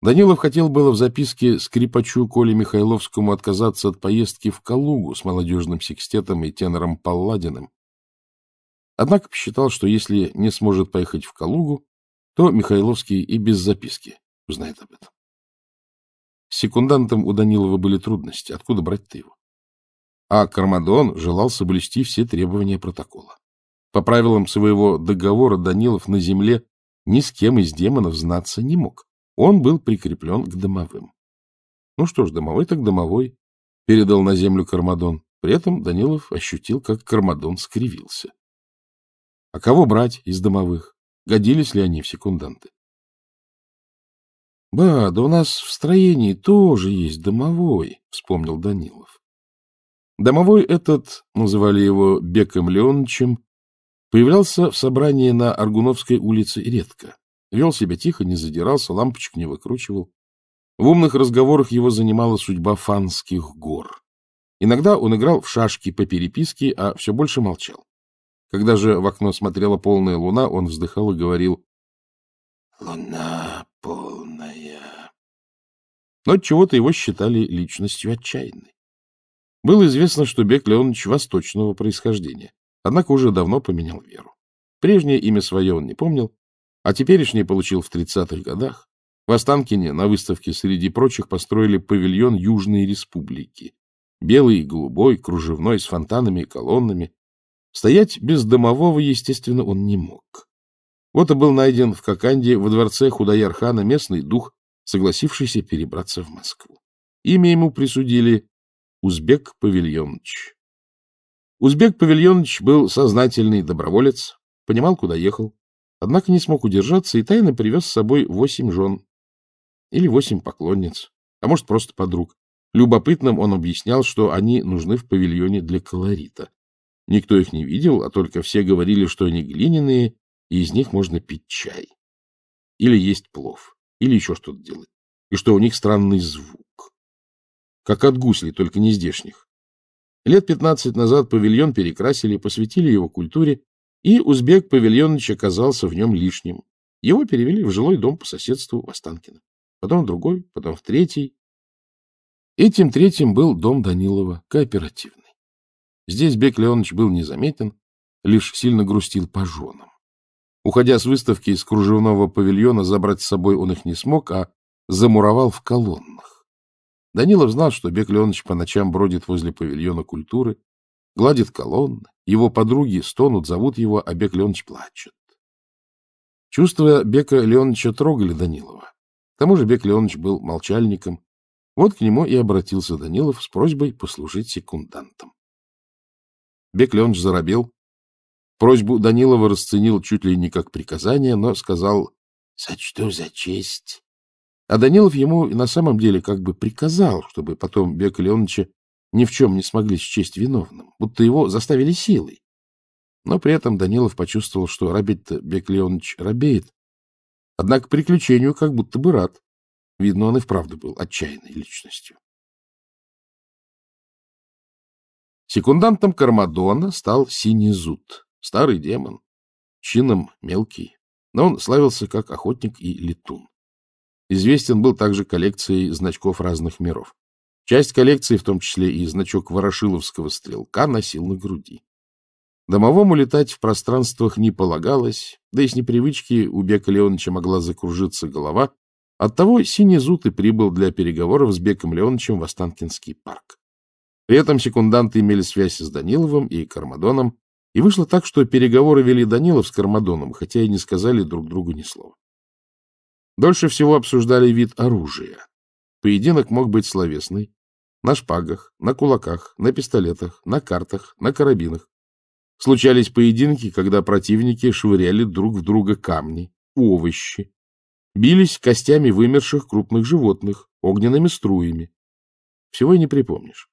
Данилов хотел было в записке скрипачу Коле Михайловскому отказаться от поездки в Калугу с молодежным секстетом и тенором Палладиным. Однако посчитал, что если не сможет поехать в Калугу, то Михайловский и без записки узнает об этом. С секундантом у Данилова были трудности. Откуда брать-то его? а Кармадон желал соблюсти все требования протокола. По правилам своего договора Данилов на земле ни с кем из демонов знаться не мог. Он был прикреплен к домовым. Ну что ж, домовой так домовой, передал на землю Кармадон. При этом Данилов ощутил, как Кармадон скривился. А кого брать из домовых? Годились ли они в секунданты? — Ба, да у нас в строении тоже есть домовой, — вспомнил Данилов. Домовой этот, называли его Беком Леоновичем, появлялся в собрании на Аргуновской улице редко. Вел себя тихо, не задирался, лампочек не выкручивал. В умных разговорах его занимала судьба фанских гор. Иногда он играл в шашки по переписке, а все больше молчал. Когда же в окно смотрела полная луна, он вздыхал и говорил «Луна полная». Но чего-то его считали личностью отчаянной. Было известно, что Бек Леонович восточного происхождения, однако уже давно поменял веру. Прежнее имя свое он не помнил, а теперешнее получил в 30-х годах. В Останкине на выставке среди прочих построили павильон Южной Республики. Белый и голубой, кружевной, с фонтанами и колоннами. Стоять без домового, естественно, он не мог. Вот и был найден в Коканде во дворце Худаяр-хана местный дух, согласившийся перебраться в Москву. Имя ему присудили Узбек Павильоныч. Узбек Павильоныч был сознательный доброволец, понимал, куда ехал, однако не смог удержаться и тайно привез с собой восемь жен или восемь поклонниц, а может, просто подруг. Любопытным он объяснял, что они нужны в павильоне для колорита. Никто их не видел, а только все говорили, что они глиняные, и из них можно пить чай. Или есть плов, или еще что-то делать. И что у них странный звук как от гуслей, только не здешних. Лет 15 назад павильон перекрасили, посвятили его культуре, и Узбек Павильоныч оказался в нем лишним. Его перевели в жилой дом по соседству в Останкино. Потом в другой, потом в третий. Этим третьим был дом Данилова, кооперативный. Здесь Бек Леонович был незаметен, лишь сильно грустил по женам. Уходя с выставки из кружевного павильона, забрать с собой он их не смог, а замуровал в колоннах. Данилов знал, что Бек Леонович по ночам бродит возле павильона культуры, гладит колонны, его подруги стонут, зовут его, а Бек Леонович плачет. Чувства Бека Леоновича трогали Данилова. К тому же Бек Леонович был молчальником. Вот к нему и обратился Данилов с просьбой послужить секундантом. Бек Леонович заробел. Просьбу Данилова расценил чуть ли не как приказание, но сказал «Сочту за честь а Данилов ему на самом деле как бы приказал, чтобы потом Бека Леоновича ни в чем не смогли счесть виновным, будто его заставили силой. Но при этом Данилов почувствовал, что рабит-то Бек Леонович робеет. Однако приключению как будто бы рад. Видно, он и вправду был отчаянной личностью. Секундантом Кармадона стал Синезут, старый демон, чином мелкий, но он славился как охотник и летун. Известен был также коллекцией значков разных миров. Часть коллекции, в том числе и значок ворошиловского стрелка, носил на груди. Домовому летать в пространствах не полагалось, да и с непривычки у Бека Леоновича могла закружиться голова, оттого Синезут и прибыл для переговоров с Беком Леоновичем в Останкинский парк. При этом секунданты имели связь с Даниловым и Кармадоном, и вышло так, что переговоры вели Данилов с Кармадоном, хотя и не сказали друг другу ни слова. Дольше всего обсуждали вид оружия. Поединок мог быть словесный. На шпагах, на кулаках, на пистолетах, на картах, на карабинах. Случались поединки, когда противники швыряли друг в друга камни, овощи. Бились костями вымерших крупных животных, огненными струями. Всего и не припомнишь.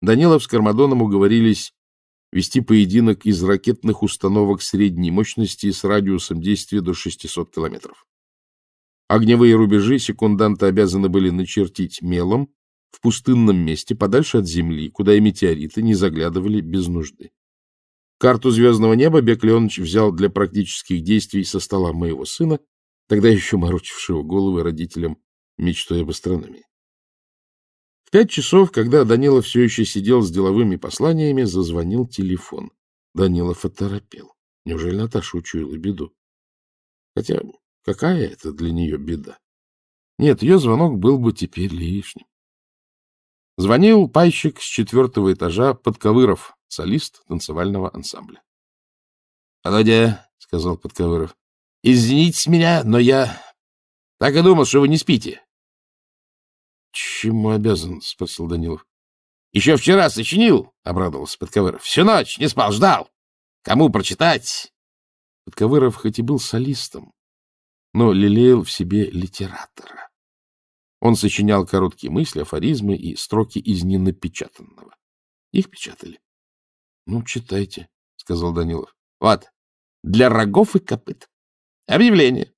Данилов с Кармадоном уговорились вести поединок из ракетных установок средней мощности с радиусом действия до 600 километров. Огневые рубежи секунданты обязаны были начертить мелом в пустынном месте подальше от земли, куда и метеориты не заглядывали без нужды. Карту звездного неба Бек Леонович взял для практических действий со стола моего сына, тогда еще морочившего головы родителям мечтой об астрономии. В пять часов, когда Данила все еще сидел с деловыми посланиями, зазвонил телефон. Данилов оторопел. Неужели Наташа учуяла беду? Хотя Какая это для нее беда? Нет, ее звонок был бы теперь лишним. Звонил пайщик с четвертого этажа Подковыров, солист танцевального ансамбля. — Володя, — сказал Подковыров, — извините меня, но я так и думал, что вы не спите. — Чему обязан? — спросил Данилов. — Еще вчера сочинил, — обрадовался Подковыров. — Всю ночь не спал, ждал. Кому прочитать? Подковыров хоть и был солистом, но лелеял в себе литератора. Он сочинял короткие мысли, афоризмы и строки из ненапечатанного. Их печатали. — Ну, читайте, — сказал Данилов. — Вот, для рогов и копыт. Объявление.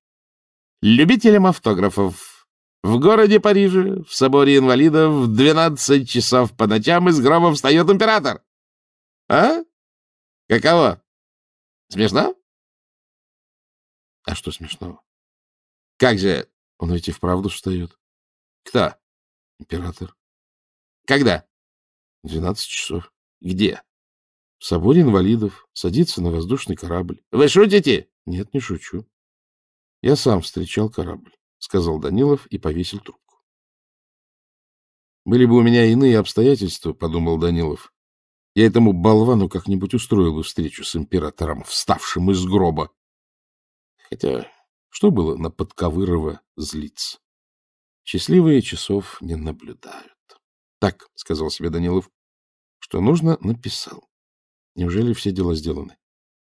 Любителям автографов. В городе Париже, в соборе инвалидов, в 12 часов по ночам из гроба встает император. А? Каково? Смешно? А что смешного? — Как же... — Он ведь и вправду встает. — Кто? — Император. — Когда? — Двенадцать часов. — Где? — В соборе инвалидов. Садится на воздушный корабль. — Вы шутите? — Нет, не шучу. — Я сам встречал корабль, — сказал Данилов и повесил трубку. — Были бы у меня иные обстоятельства, — подумал Данилов. Я этому болвану как-нибудь устроил встречу с императором, вставшим из гроба. Хотя что было на Подковырова злиться? Счастливые часов не наблюдают. Так, — сказал себе Данилов, — что нужно, написал. Неужели все дела сделаны?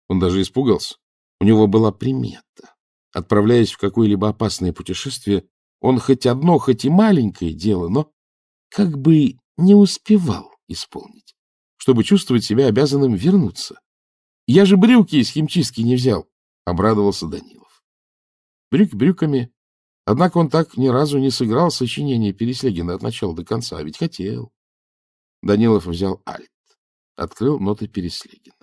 Он даже испугался. У него была примета. Отправляясь в какое-либо опасное путешествие, он хоть одно, хоть и маленькое дело, но как бы не успевал исполнить, чтобы чувствовать себя обязанным вернуться. Я же брюки из химчистки не взял, — обрадовался Данил брюк брюками. Однако он так ни разу не сыграл сочинение Переслегина от начала до конца, а ведь хотел. Данилов взял альт, открыл ноты Переслегина.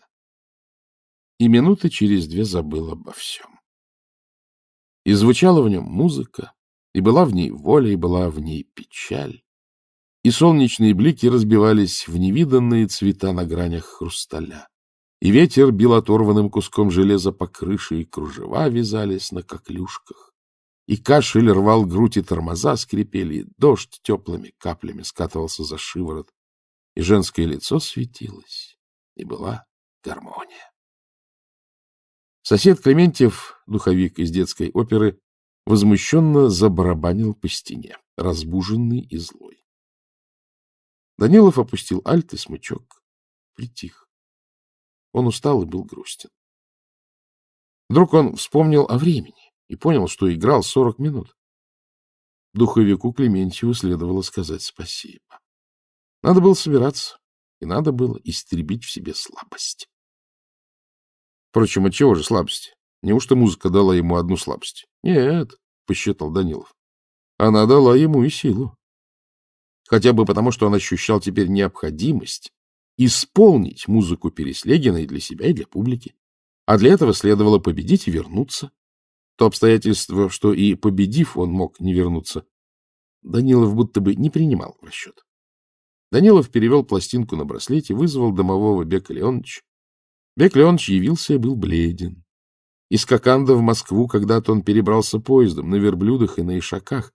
И минуты через две забыл обо всем. И звучала в нем музыка, и была в ней воля, и была в ней печаль. И солнечные блики разбивались в невиданные цвета на гранях хрусталя и ветер бил оторванным куском железа по крыше, и кружева вязались на коклюшках, и кашель рвал грудь, и тормоза скрипели, и дождь теплыми каплями скатывался за шиворот, и женское лицо светилось, и была гармония. Сосед Клементьев, духовик из детской оперы, возмущенно забарабанил по стене, разбуженный и злой. Данилов опустил альт и смычок, притих. Он устал и был грустен. Вдруг он вспомнил о времени и понял, что играл сорок минут. Духовику Клементьеву следовало сказать спасибо. Надо было собираться, и надо было истребить в себе слабость. Впрочем, от чего же слабость? Неужто музыка дала ему одну слабость? Нет, посчитал Данилов. Она дала ему и силу. Хотя бы потому, что он ощущал теперь необходимость исполнить музыку Переслегина и для себя, и для публики. А для этого следовало победить и вернуться. То обстоятельство, что и победив он мог не вернуться, Данилов будто бы не принимал в расчет. Данилов перевел пластинку на браслете, вызвал домового Бека Леоновича. Бек Леонович явился и был бледен. Из Коканда в Москву когда-то он перебрался поездом на верблюдах и на ишаках.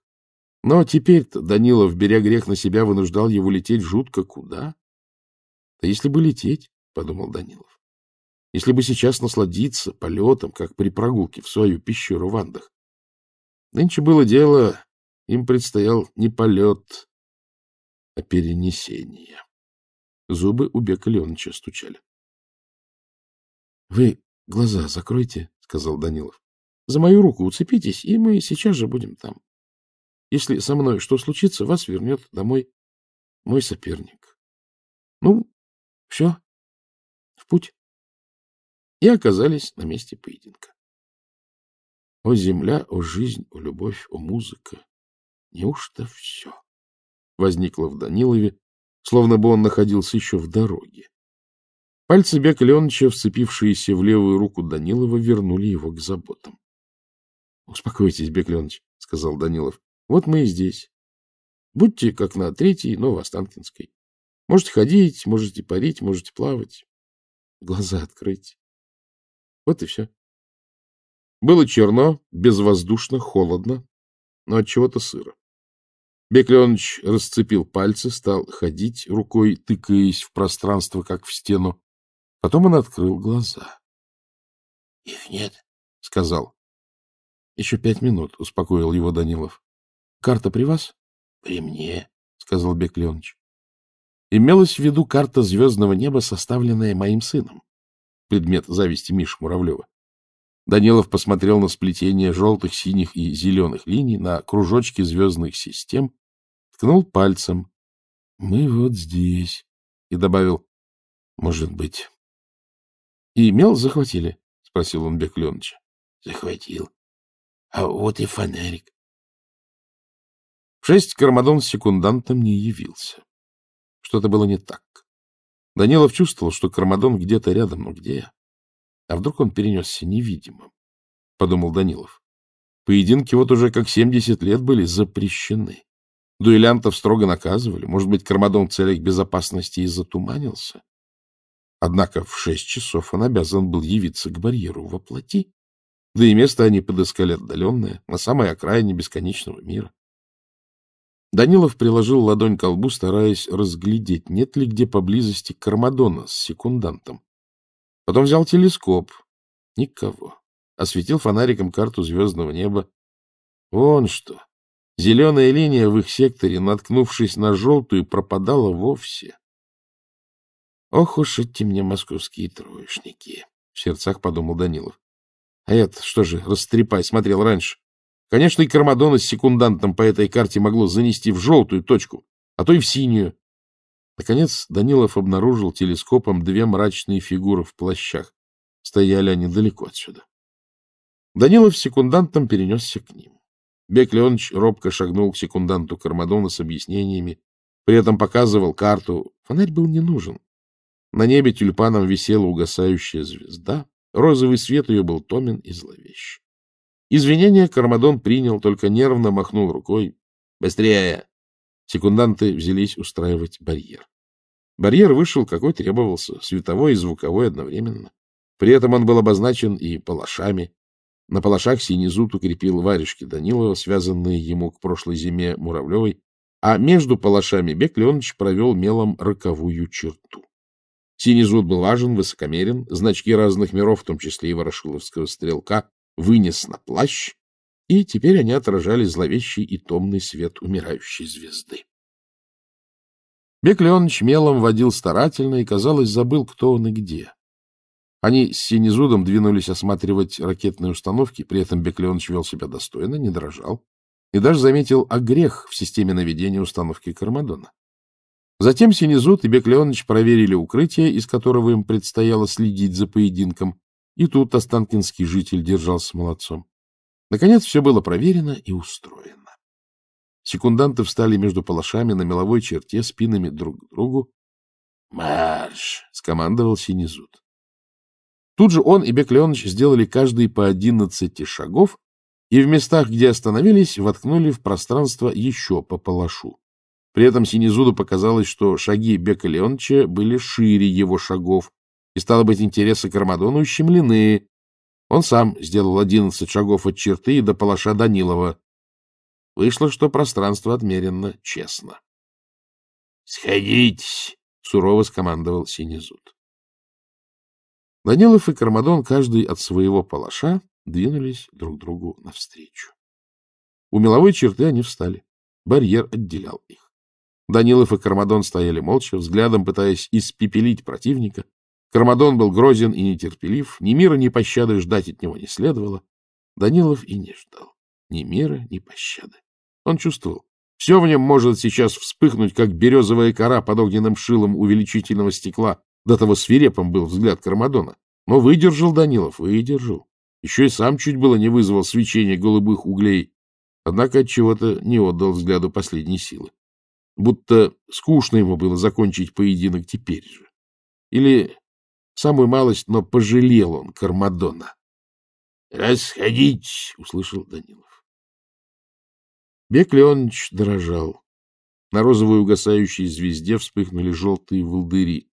Но теперь-то Данилов, беря грех на себя, вынуждал его лететь жутко куда. Да если бы лететь, — подумал Данилов, — если бы сейчас насладиться полетом, как при прогулке в свою пещеру в Андах. Нынче было дело, им предстоял не полет, а перенесение. Зубы у Бека Леоныча стучали. — Вы глаза закройте, — сказал Данилов. — За мою руку уцепитесь, и мы сейчас же будем там. Если со мной что случится, вас вернет домой мой соперник. Ну, все, в путь. И оказались на месте поединка. О земля, о жизнь, о любовь, о музыка. Неужто все? Возникло в Данилове, словно бы он находился еще в дороге. Пальцы Бека Леоновича, вцепившиеся в левую руку Данилова, вернули его к заботам. — Успокойтесь, Бек Леонович, — сказал Данилов. — Вот мы и здесь. Будьте как на третьей, но Можете ходить, можете парить, можете плавать. Глаза открыть. Вот и все. Было черно, безвоздушно, холодно, но от чего-то сыро. Беклеоныч расцепил пальцы, стал ходить рукой, тыкаясь в пространство, как в стену. Потом он открыл глаза. — Их нет, — сказал. — Еще пять минут, — успокоил его Данилов. — Карта при вас? — При мне, — сказал Беклеоныч. Имелась в виду карта звездного неба, составленная моим сыном. Предмет зависти Миши Муравлева. Данилов посмотрел на сплетение желтых, синих и зеленых линий, на кружочки звездных систем, ткнул пальцем. — Мы вот здесь. И добавил, — может быть. — И мел захватили? — спросил он Бекленовича. — Захватил. А вот и фонарик. В шесть Кармадон с секундантом не явился. Что-то было не так. Данилов чувствовал, что Кармадон где-то рядом, но где? А вдруг он перенесся невидимым? Подумал Данилов. Поединки вот уже как 70 лет были запрещены. Дуэлянтов строго наказывали. Может быть, Кармадон в целях безопасности и затуманился? Однако в шесть часов он обязан был явиться к барьеру воплоти. Да и место они подыскали отдаленное, на самой окраине бесконечного мира. Данилов приложил ладонь к лбу, стараясь разглядеть, нет ли где поблизости Кармадона с секундантом. Потом взял телескоп. Никого. Осветил фонариком карту звездного неба. Вон что. Зеленая линия в их секторе, наткнувшись на желтую, пропадала вовсе. «Ох уж эти мне московские троечники!» — в сердцах подумал Данилов. «А я что же, растрепай, смотрел раньше. Конечно, и Кармадона с секундантом по этой карте могло занести в желтую точку, а то и в синюю. Наконец Данилов обнаружил телескопом две мрачные фигуры в плащах. Стояли они далеко отсюда. Данилов с секундантом перенесся к ним. Бек Леонович робко шагнул к секунданту Кармадона с объяснениями, при этом показывал карту. Фонарь был не нужен. На небе тюльпаном висела угасающая звезда. Розовый свет ее был томен и зловещ. Извинения Кармадон принял, только нервно махнул рукой. «Быстрее!» Секунданты взялись устраивать барьер. Барьер вышел, какой требовался, световой и звуковой одновременно. При этом он был обозначен и палашами. На палашах Синезут укрепил варежки Данилова, связанные ему к прошлой зиме Муравлевой, а между палашами Бек Леонович провел мелом роковую черту. Синезут был важен, высокомерен, значки разных миров, в том числе и ворошиловского стрелка, вынес на плащ, и теперь они отражали зловещий и томный свет умирающей звезды. Бек мелом водил старательно и, казалось, забыл, кто он и где. Они с Синезудом двинулись осматривать ракетные установки, при этом Бек вел себя достойно, не дрожал, и даже заметил огрех в системе наведения установки Кармадона. Затем Синезуд и Бек проверили укрытие, из которого им предстояло следить за поединком, и тут останкинский житель держался молодцом. Наконец все было проверено и устроено. Секунданты встали между палашами на меловой черте спинами друг к другу. «Марш!» — скомандовал Синезут. Тут же он и Беклеоныч сделали каждый по одиннадцати шагов и в местах, где остановились, воткнули в пространство еще по палашу. При этом Синезуду показалось, что шаги Бека Леоныча были шире его шагов, и, стало быть, интересы Кармадона ущемлены. Он сам сделал одиннадцать шагов от черты и до палаша Данилова. Вышло, что пространство отмерено честно. — Сходить! — сурово скомандовал Синезут. Данилов и Кармадон, каждый от своего палаша, двинулись друг другу навстречу. У меловой черты они встали. Барьер отделял их. Данилов и Кармадон стояли молча, взглядом пытаясь испепелить противника, Кармадон был грозен и нетерпелив, ни мира, ни пощады ждать от него не следовало. Данилов и не ждал ни мира, ни пощады. Он чувствовал, все в нем может сейчас вспыхнуть, как березовая кора под огненным шилом увеличительного стекла. До того свирепым был взгляд Кармадона. Но выдержал Данилов, выдержал. Еще и сам чуть было не вызвал свечение голубых углей, однако от чего то не отдал взгляду последней силы. Будто скучно ему было закончить поединок теперь же. Или Самую малость, но пожалел он Кармадона. — Расходить! — услышал Данилов. Бек Леонович дрожал. На розовой угасающей звезде вспыхнули желтые волдыри.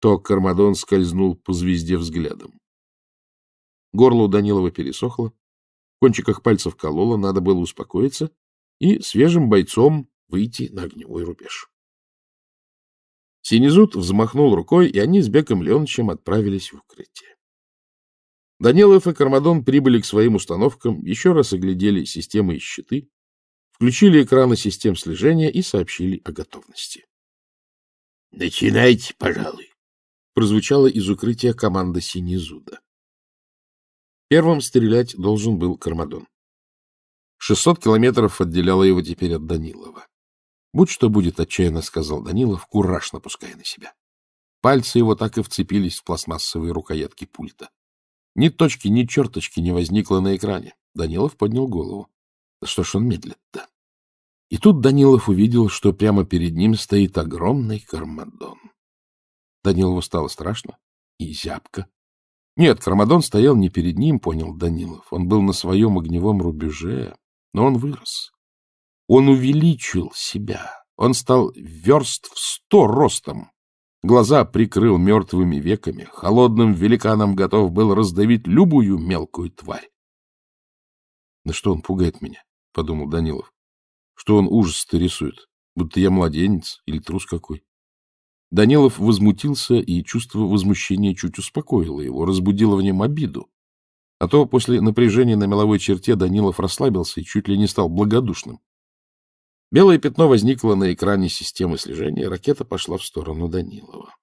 То Кармадон скользнул по звезде взглядом. Горло у Данилова пересохло, в кончиках пальцев кололо, надо было успокоиться и свежим бойцом выйти на огневой рубеж. Синезуд взмахнул рукой, и они с Беком Леоновичем отправились в укрытие. Данилов и Кармадон прибыли к своим установкам, еще раз оглядели системы и щиты, включили экраны систем слежения и сообщили о готовности. — Начинайте, пожалуй, — прозвучала из укрытия команда Синезуда. Первым стрелять должен был Кармадон. 600 километров отделяло его теперь от Данилова. — Будь что будет, — отчаянно сказал Данилов, кураж напуская на себя. Пальцы его так и вцепились в пластмассовые рукоятки пульта. Ни точки, ни черточки не возникло на экране. Данилов поднял голову. Да что ж он медлит-то? И тут Данилов увидел, что прямо перед ним стоит огромный кармадон. Данилову стало страшно и зябко. Нет, кармадон стоял не перед ним, понял Данилов. Он был на своем огневом рубеже, но он вырос. Он увеличил себя. Он стал верст в сто ростом. Глаза прикрыл мертвыми веками. Холодным великаном готов был раздавить любую мелкую тварь. — На что он пугает меня? — подумал Данилов. — Что он ужас-то рисует? Будто я младенец или трус какой. Данилов возмутился, и чувство возмущения чуть успокоило его, разбудило в нем обиду. А то после напряжения на меловой черте Данилов расслабился и чуть ли не стал благодушным. Белое пятно возникло на экране системы слежения, ракета пошла в сторону Данилова.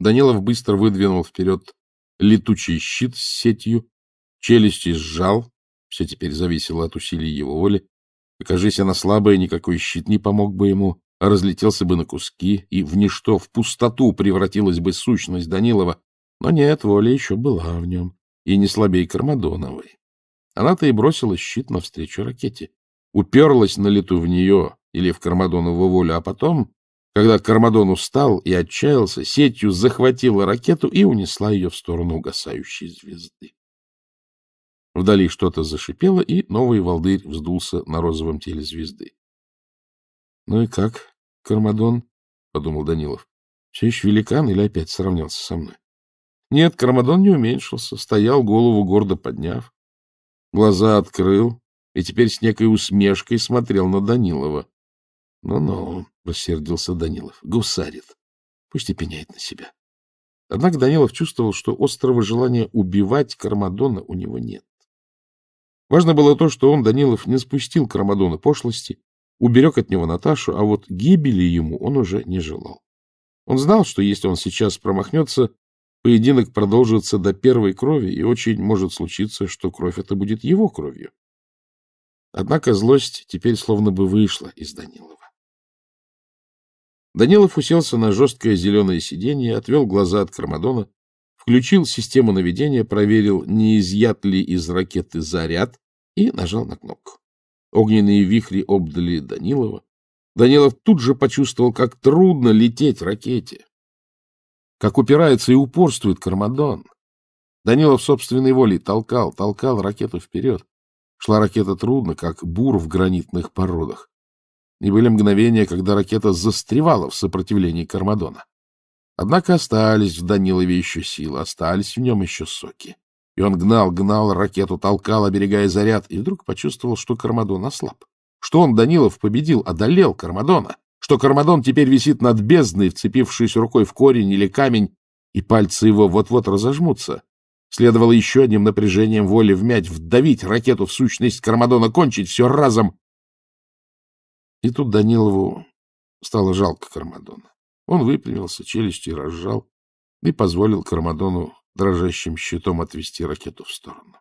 Данилов быстро выдвинул вперед летучий щит с сетью, челюсти сжал, все теперь зависело от усилий его воли. Окажись она слабая, никакой щит не помог бы ему, а разлетелся бы на куски, и в ничто, в пустоту превратилась бы сущность Данилова. Но нет, воля еще была в нем, и не слабее Кармадоновой. Она-то и бросила щит навстречу ракете уперлась на лету в нее или в Кармадонову волю, а потом, когда Кармадон устал и отчаялся, сетью захватила ракету и унесла ее в сторону угасающей звезды. Вдали что-то зашипело, и новый волдырь вздулся на розовом теле звезды. — Ну и как, Кармадон? — подумал Данилов. — Все еще великан или опять сравнялся со мной? Нет, Кармадон не уменьшился, стоял, голову гордо подняв. Глаза открыл, и теперь с некой усмешкой смотрел на Данилова. «Ну-ну», — рассердился Данилов, — «гусарит. Пусть и пеняет на себя». Однако Данилов чувствовал, что острого желания убивать Кармадона у него нет. Важно было то, что он, Данилов, не спустил Кармадона пошлости, уберег от него Наташу, а вот гибели ему он уже не желал. Он знал, что если он сейчас промахнется, поединок продолжится до первой крови, и очень может случиться, что кровь эта будет его кровью. Однако злость теперь словно бы вышла из Данилова. Данилов уселся на жесткое зеленое сиденье, отвел глаза от Кармадона, включил систему наведения, проверил, не изъят ли из ракеты заряд, и нажал на кнопку. Огненные вихри обдали Данилова. Данилов тут же почувствовал, как трудно лететь ракете. Как упирается и упорствует Кармадон. Данилов собственной волей толкал, толкал ракету вперед. Шла ракета трудно, как бур в гранитных породах. И были мгновения, когда ракета застревала в сопротивлении Кармадона. Однако остались в Данилове еще силы, остались в нем еще соки. И он гнал, гнал ракету, толкал, оберегая заряд, и вдруг почувствовал, что Кармадон ослаб. Что он, Данилов, победил, одолел Кармадона. Что Кармадон теперь висит над бездной, вцепившись рукой в корень или камень, и пальцы его вот-вот разожмутся. Следовало еще одним напряжением воли вмять, вдавить ракету в сущность Кармадона, кончить все разом. И тут Данилову стало жалко Кармадона. Он выпрямился, челюсти разжал и позволил Кармадону дрожащим щитом отвести ракету в сторону.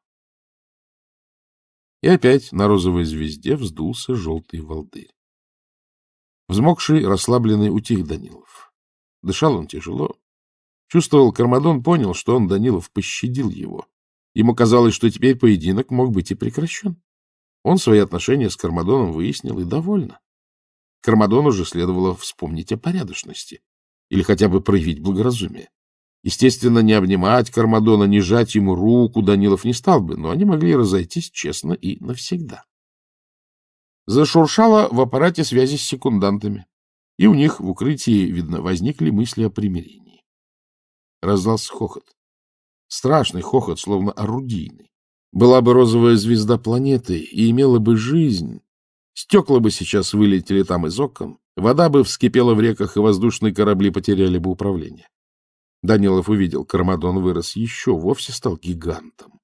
И опять на розовой звезде вздулся желтый волдырь. Взмокший, расслабленный, утих Данилов. Дышал он тяжело, Чувствовал, Кармадон понял, что он, Данилов, пощадил его. Ему казалось, что теперь поединок мог быть и прекращен. Он свои отношения с Кармадоном выяснил и довольно. Кармадону же следовало вспомнить о порядочности или хотя бы проявить благоразумие. Естественно, не обнимать Кармадона, не жать ему руку Данилов не стал бы, но они могли разойтись честно и навсегда. Зашуршало в аппарате связи с секундантами, и у них в укрытии, видно, возникли мысли о примирении. Раздался хохот. Страшный хохот, словно орудийный. Была бы розовая звезда планеты и имела бы жизнь. Стекла бы сейчас вылетели там из окон, вода бы вскипела в реках, и воздушные корабли потеряли бы управление. Данилов увидел, Кармадон вырос еще, вовсе стал гигантом.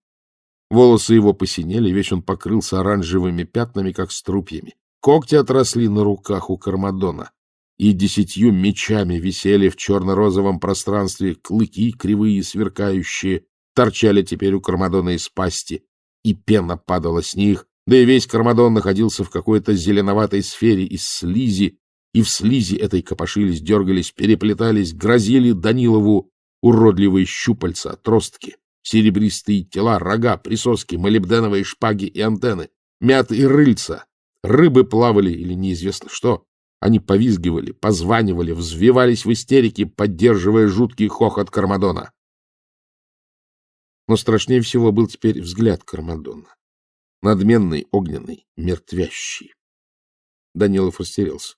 Волосы его посинели, весь он покрылся оранжевыми пятнами, как струпьями. Когти отросли на руках у Кармадона и десятью мечами висели в черно-розовом пространстве клыки, кривые и сверкающие, торчали теперь у Кармадона из пасти, и пена падала с них, да и весь Кармадон находился в какой-то зеленоватой сфере из слизи, и в слизи этой копошились, дергались, переплетались, грозили Данилову уродливые щупальца, отростки, серебристые тела, рога, присоски, молибденовые шпаги и антенны, мяты и рыльца. Рыбы плавали или неизвестно что, они повизгивали, позванивали, взвивались в истерике, поддерживая жуткий хохот Кармадона. Но страшнее всего был теперь взгляд Кармадона. Надменный, огненный, мертвящий. Данилов растерялся.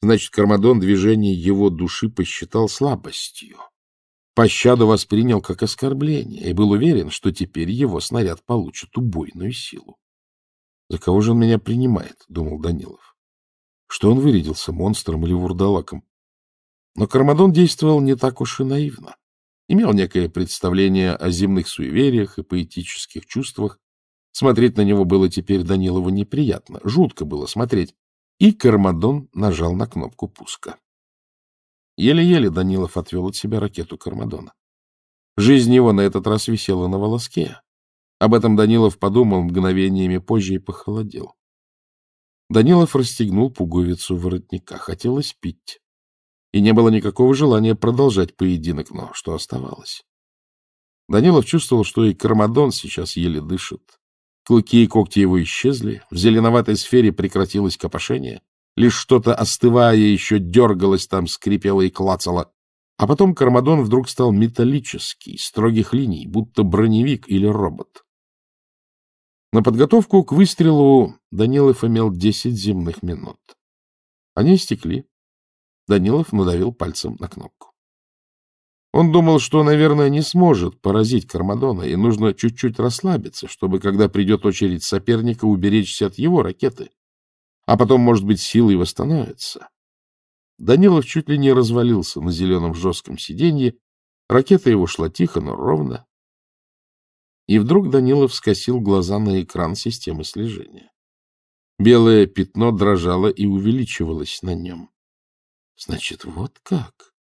Значит, Кармадон движение его души посчитал слабостью. Пощаду воспринял как оскорбление и был уверен, что теперь его снаряд получит убойную силу. «За кого же он меня принимает?» — думал Данилов что он вырядился монстром или вурдалаком. Но Кармадон действовал не так уж и наивно. Имел некое представление о земных суевериях и поэтических чувствах. Смотреть на него было теперь Данилову неприятно, жутко было смотреть. И Кармадон нажал на кнопку пуска. Еле-еле Данилов отвел от себя ракету Кармадона. Жизнь его на этот раз висела на волоске. Об этом Данилов подумал мгновениями позже и похолодел. Данилов расстегнул пуговицу воротника. Хотелось пить. И не было никакого желания продолжать поединок, но что оставалось? Данилов чувствовал, что и Кармадон сейчас еле дышит. Клыки и когти его исчезли, в зеленоватой сфере прекратилось копошение. Лишь что-то, остывая, еще дергалось там, скрипело и клацало. А потом Кармадон вдруг стал металлический, строгих линий, будто броневик или робот. На подготовку к выстрелу Данилов имел десять земных минут. Они истекли. Данилов надавил пальцем на кнопку. Он думал, что, наверное, не сможет поразить Кармадона, и нужно чуть-чуть расслабиться, чтобы, когда придет очередь соперника, уберечься от его ракеты. А потом, может быть, силы восстановятся. Данилов чуть ли не развалился на зеленом жестком сиденье. Ракета его шла тихо, но ровно. И вдруг Данилов скосил глаза на экран системы слежения. Белое пятно дрожало и увеличивалось на нем. Значит, вот как?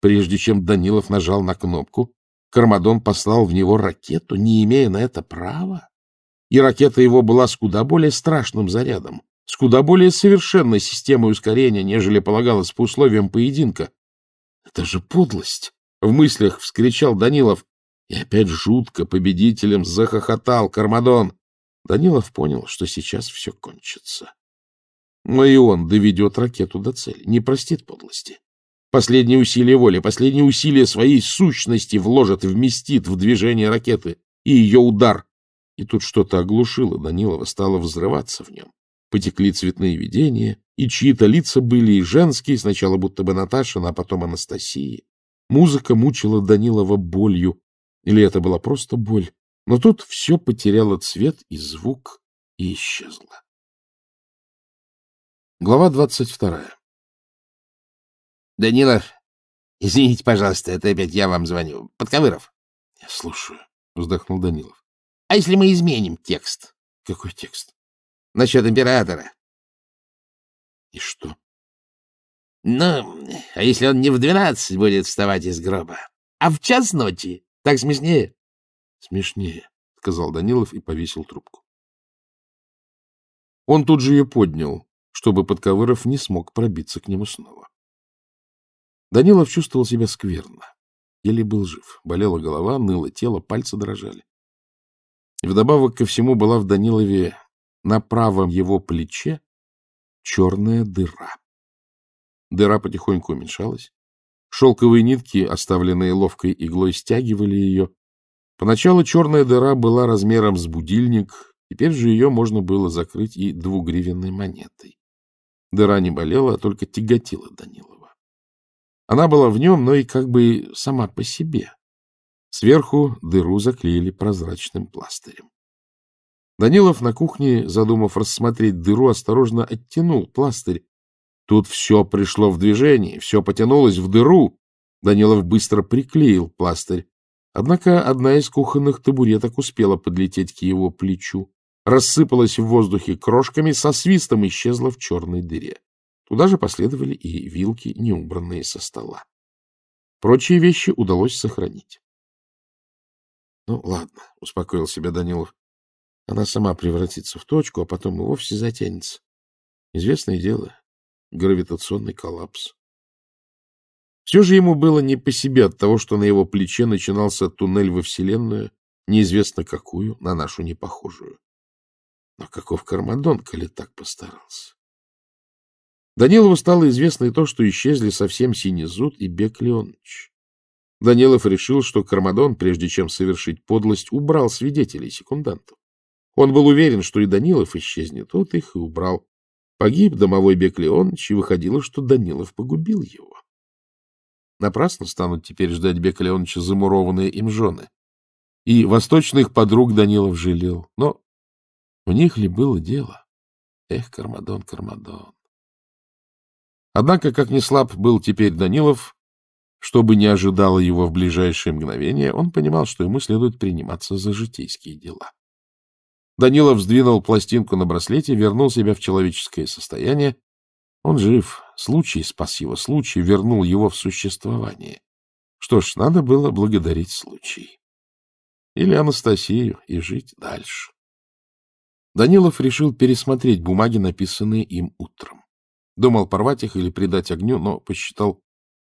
Прежде чем Данилов нажал на кнопку, Кармадон послал в него ракету, не имея на это права. И ракета его была с куда более страшным зарядом, с куда более совершенной системой ускорения, нежели полагалось по условиям поединка. — Это же подлость! — в мыслях вскричал Данилов. И опять жутко победителем захохотал Кармадон. Данилов понял, что сейчас все кончится. Но и он доведет ракету до цели, не простит подлости. Последние усилия воли, последние усилия своей сущности вложит, вместит в движение ракеты и ее удар. И тут что-то оглушило Данилова, стало взрываться в нем. Потекли цветные видения, и чьи-то лица были и женские, сначала будто бы Наташина, а потом Анастасии. Музыка мучила Данилова болью, или это была просто боль. Но тут все потеряло цвет и звук и исчезло. Глава двадцать вторая. — Данилов, извините, пожалуйста, это опять я вам звоню. Подковыров. — Я слушаю, — вздохнул Данилов. — А если мы изменим текст? — Какой текст? — Насчет императора. — И что? — Ну, а если он не в двенадцать будет вставать из гроба, а в час ночи? Так смешнее? — Смешнее, — сказал Данилов и повесил трубку. Он тут же ее поднял, чтобы Подковыров не смог пробиться к нему снова. Данилов чувствовал себя скверно. Еле был жив. Болела голова, ныло тело, пальцы дрожали. вдобавок ко всему была в Данилове на правом его плече черная дыра. Дыра потихоньку уменьшалась. Шелковые нитки, оставленные ловкой иглой, стягивали ее. Поначалу черная дыра была размером с будильник, теперь же ее можно было закрыть и двугривенной монетой. Дыра не болела, а только тяготила Данилова. Она была в нем, но и как бы сама по себе. Сверху дыру заклеили прозрачным пластырем. Данилов на кухне, задумав рассмотреть дыру, осторожно оттянул пластырь, Тут все пришло в движение, все потянулось в дыру. Данилов быстро приклеил пластырь. Однако одна из кухонных табуреток успела подлететь к его плечу, рассыпалась в воздухе крошками, со свистом исчезла в черной дыре. Туда же последовали и вилки, не убранные со стола. Прочие вещи удалось сохранить. — Ну, ладно, — успокоил себя Данилов. Она сама превратится в точку, а потом и вовсе затянется. Известное дело, гравитационный коллапс. Все же ему было не по себе от того, что на его плече начинался туннель во Вселенную, неизвестно какую, на нашу непохожую. Но каков Кармадон, коли так постарался? Данилову стало известно и то, что исчезли совсем Синий Зуд и Бек Леоныч. Данилов решил, что Кармадон, прежде чем совершить подлость, убрал свидетелей секундантов. Он был уверен, что и Данилов исчезнет, вот их и убрал. Погиб домовой Беклеоныч, и выходило, что Данилов погубил его. Напрасно станут теперь ждать Беклеоныча замурованные им жены. И восточных подруг Данилов жалел. Но в них ли было дело? Эх, Кармадон, Кармадон. Однако, как ни слаб был теперь Данилов, что бы ни ожидало его в ближайшее мгновение, он понимал, что ему следует приниматься за житейские дела. Данилов сдвинул пластинку на браслете, вернул себя в человеческое состояние. Он жив. Случай спас его, случай вернул его в существование. Что ж, надо было благодарить случай. Или Анастасию и жить дальше. Данилов решил пересмотреть бумаги, написанные им утром. Думал порвать их или придать огню, но посчитал,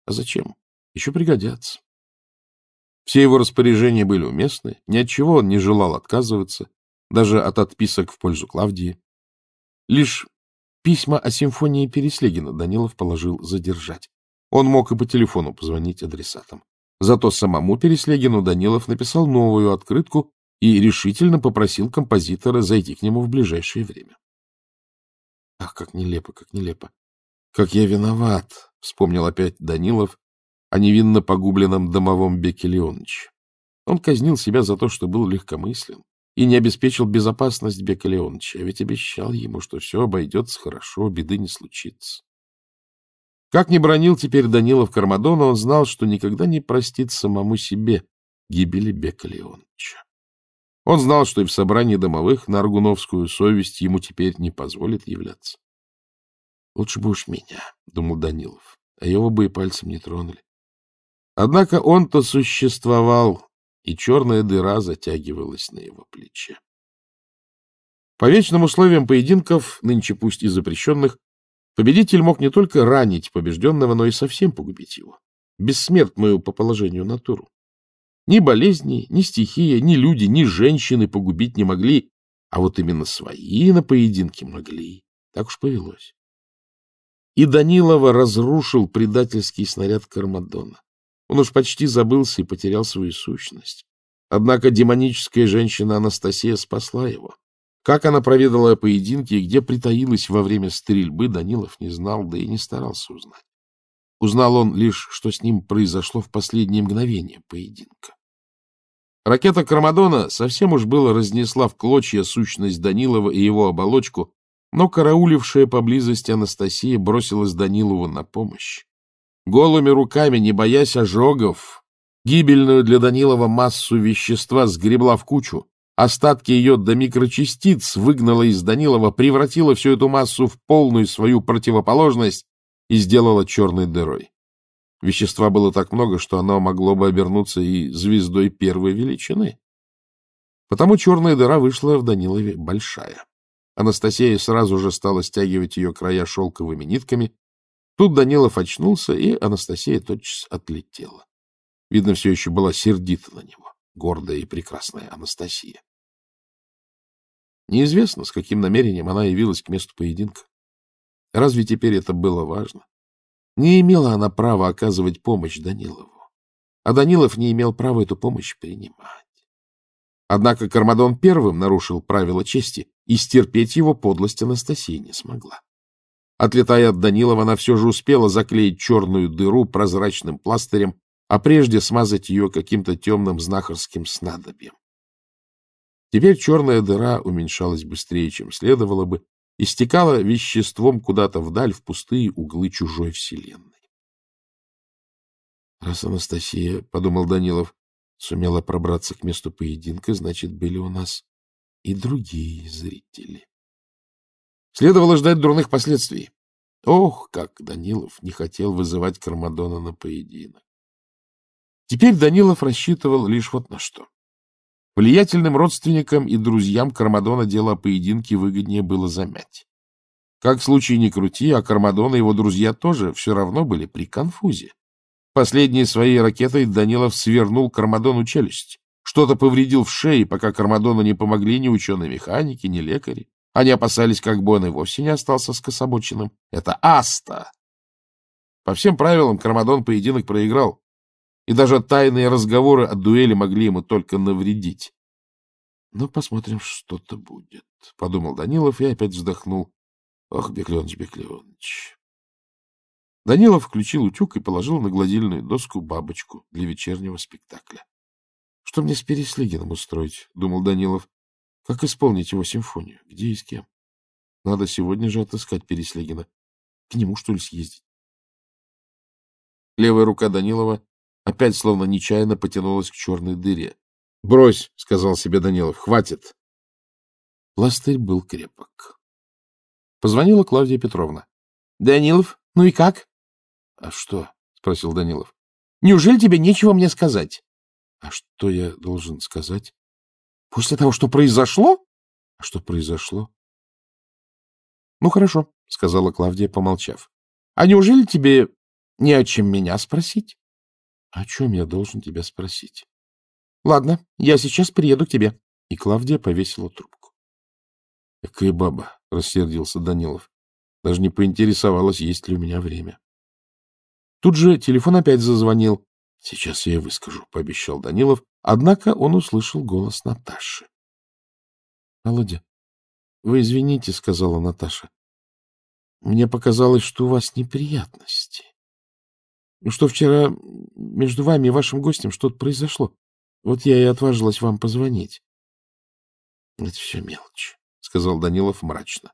а зачем? Еще пригодятся. Все его распоряжения были уместны, ни от чего он не желал отказываться, даже от отписок в пользу Клавдии. Лишь письма о симфонии Переслегина Данилов положил задержать. Он мог и по телефону позвонить адресатам. Зато самому Переслегину Данилов написал новую открытку и решительно попросил композитора зайти к нему в ближайшее время. Ах, как нелепо, как нелепо. Как я виноват, вспомнил опять Данилов о невинно погубленном домовом Беке Леоновиче. Он казнил себя за то, что был легкомыслен, и не обеспечил безопасность Бека Леоновича, а ведь обещал ему, что все обойдется хорошо, беды не случится. Как ни бронил теперь Данилов Кармадона, он знал, что никогда не простит самому себе гибели Бека Он знал, что и в собрании домовых на Аргуновскую совесть ему теперь не позволит являться. «Лучше бы уж меня», — думал Данилов, — «а его бы и пальцем не тронули». Однако он-то существовал, и черная дыра затягивалась на его плече. По вечным условиям поединков, нынче пусть и запрещенных, победитель мог не только ранить побежденного, но и совсем погубить его, бессмертную по положению натуру. Ни болезни, ни стихия, ни люди, ни женщины погубить не могли, а вот именно свои на поединке могли. Так уж повелось. И Данилова разрушил предательский снаряд Кармадона. Он уж почти забылся и потерял свою сущность. Однако демоническая женщина Анастасия спасла его. Как она проведала о поединке и где притаилась во время стрельбы, Данилов не знал, да и не старался узнать. Узнал он лишь, что с ним произошло в последнее мгновение поединка. Ракета Кармадона совсем уж было разнесла в клочья сущность Данилова и его оболочку, но караулившая поблизости Анастасия бросилась Данилову на помощь голыми руками, не боясь ожогов, гибельную для Данилова массу вещества сгребла в кучу, остатки ее до микрочастиц выгнала из Данилова, превратила всю эту массу в полную свою противоположность и сделала черной дырой. Вещества было так много, что оно могло бы обернуться и звездой первой величины. Потому черная дыра вышла в Данилове большая. Анастасия сразу же стала стягивать ее края шелковыми нитками, Тут Данилов очнулся, и Анастасия тотчас отлетела. Видно, все еще была сердита на него, гордая и прекрасная Анастасия. Неизвестно, с каким намерением она явилась к месту поединка. Разве теперь это было важно? Не имела она права оказывать помощь Данилову, а Данилов не имел права эту помощь принимать. Однако Кармадон первым нарушил правила чести, и стерпеть его подлость Анастасия не смогла. Отлетая от Данилова, она все же успела заклеить черную дыру прозрачным пластырем, а прежде смазать ее каким-то темным знахарским снадобьем. Теперь черная дыра уменьшалась быстрее, чем следовало бы, и стекала веществом куда-то вдаль, в пустые углы чужой вселенной. Раз Анастасия, — подумал Данилов, — сумела пробраться к месту поединка, значит, были у нас и другие зрители. Следовало ждать дурных последствий. Ох, как Данилов не хотел вызывать Кармадона на поединок. Теперь Данилов рассчитывал лишь вот на что. Влиятельным родственникам и друзьям Кармадона дело о поединке выгоднее было замять. Как случай ни крути, а Кармадон и его друзья тоже все равно были при конфузе. Последней своей ракетой Данилов свернул Кармадону челюсть. Что-то повредил в шее, пока Кармадону не помогли ни ученые-механики, ни лекари. Они опасались, как бы он и вовсе не остался скособоченным. Это Аста! По всем правилам Кармадон поединок проиграл, и даже тайные разговоры о дуэли могли ему только навредить. — Ну, посмотрим, что-то будет, — подумал Данилов и опять вздохнул. — Ох, Беклеоныч, Беклеоныч. Данилов включил утюг и положил на гладильную доску бабочку для вечернего спектакля. — Что мне с Переслигиным устроить? — думал Данилов. Как исполнить его симфонию? Где и с кем? Надо сегодня же отыскать Переслегина. К нему, что ли, съездить? Левая рука Данилова опять словно нечаянно потянулась к черной дыре. — Брось, — сказал себе Данилов, — хватит. Пластырь был крепок. Позвонила Клавдия Петровна. — Данилов, ну и как? — А что? — спросил Данилов. — Неужели тебе нечего мне сказать? — А что я должен сказать? После того, что произошло? А что произошло? Ну, хорошо, сказала Клавдия, помолчав. А неужели тебе не о чем меня спросить? О чем я должен тебя спросить? Ладно, я сейчас приеду к тебе. И Клавдия повесила трубку. Какая баба, рассердился Данилов. Даже не поинтересовалась, есть ли у меня время. Тут же телефон опять зазвонил. — Сейчас я и выскажу, — пообещал Данилов Однако он услышал голос Наташи. — Володя, вы извините, — сказала Наташа. — Мне показалось, что у вас неприятности. Ну что вчера между вами и вашим гостем что-то произошло. Вот я и отважилась вам позвонить. — Это все мелочь, — сказал Данилов мрачно.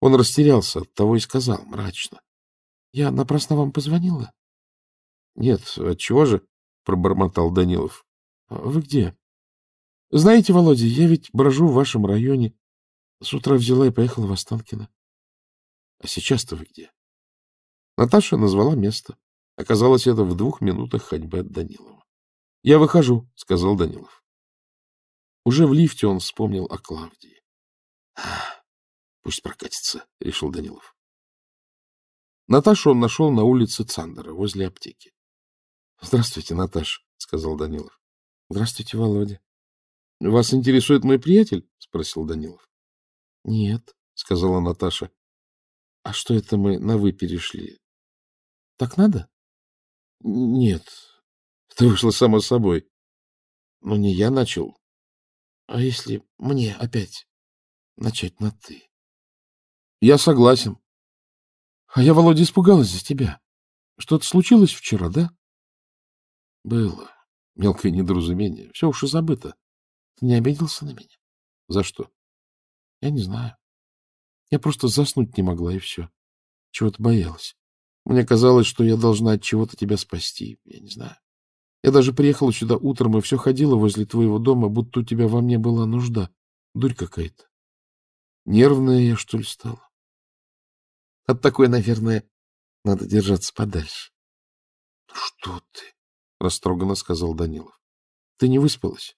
Он растерялся от того и сказал мрачно. — Я напрасно вам позвонила? — Нет, отчего же, — пробормотал Данилов. Вы где? Знаете, Володя, я ведь брожу в вашем районе. С утра взяла и поехала в Останкино. А сейчас-то вы где? Наташа назвала место. Оказалось, это в двух минутах ходьбы от Данилова. — Я выхожу, — сказал Данилов. Уже в лифте он вспомнил о Клавдии. «А, — Пусть прокатится, — решил Данилов. Наташу он нашел на улице Цандера, возле аптеки. — Здравствуйте, Наташа, — сказал Данилов. — Здравствуйте, Володя. — Вас интересует мой приятель? — спросил Данилов. — Нет, — сказала Наташа. — А что это мы на «вы» перешли? — Так надо? — Нет. [LAUGHS] Это вышло само собой. Но ну, не я начал. — А если мне опять начать на «ты»? — Я согласен. — А я, Володя, испугалась за тебя. Что-то случилось вчера, да? — Было. Мелкое недоразумение. Все уж и забыто. Ты не обиделся на меня? За что? Я не знаю. Я просто заснуть не могла, и все. Чего-то боялась. Мне казалось, что я должна от чего-то тебя спасти. Я не знаю. Я даже приехала сюда утром и все ходила возле твоего дома, будто у тебя во мне была нужда. Дурь какая-то. Нервная я, что ли, стала? От такой, наверное, надо держаться подальше. Ну что ты? растроганно сказал Данилов. — Ты не выспалась?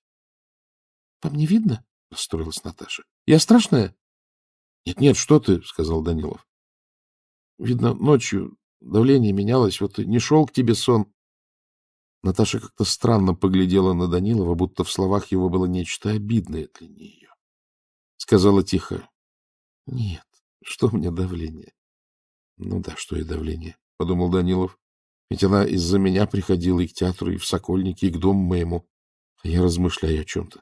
— По мне видно? — расстроилась Наташа. — Я страшная? Нет, — что ты, — сказал Данилов. — Видно, ночью давление менялось, вот и не шел к тебе сон. Наташа как-то странно поглядела на Данилова, будто в словах его было нечто обидное для нее. Сказала тихо. — Нет, что у меня давление? — Ну да, что и давление, — подумал Данилов. Ведь она из-за меня приходила и к театру, и в Сокольники, и к дому моему. А я размышляю о чем-то.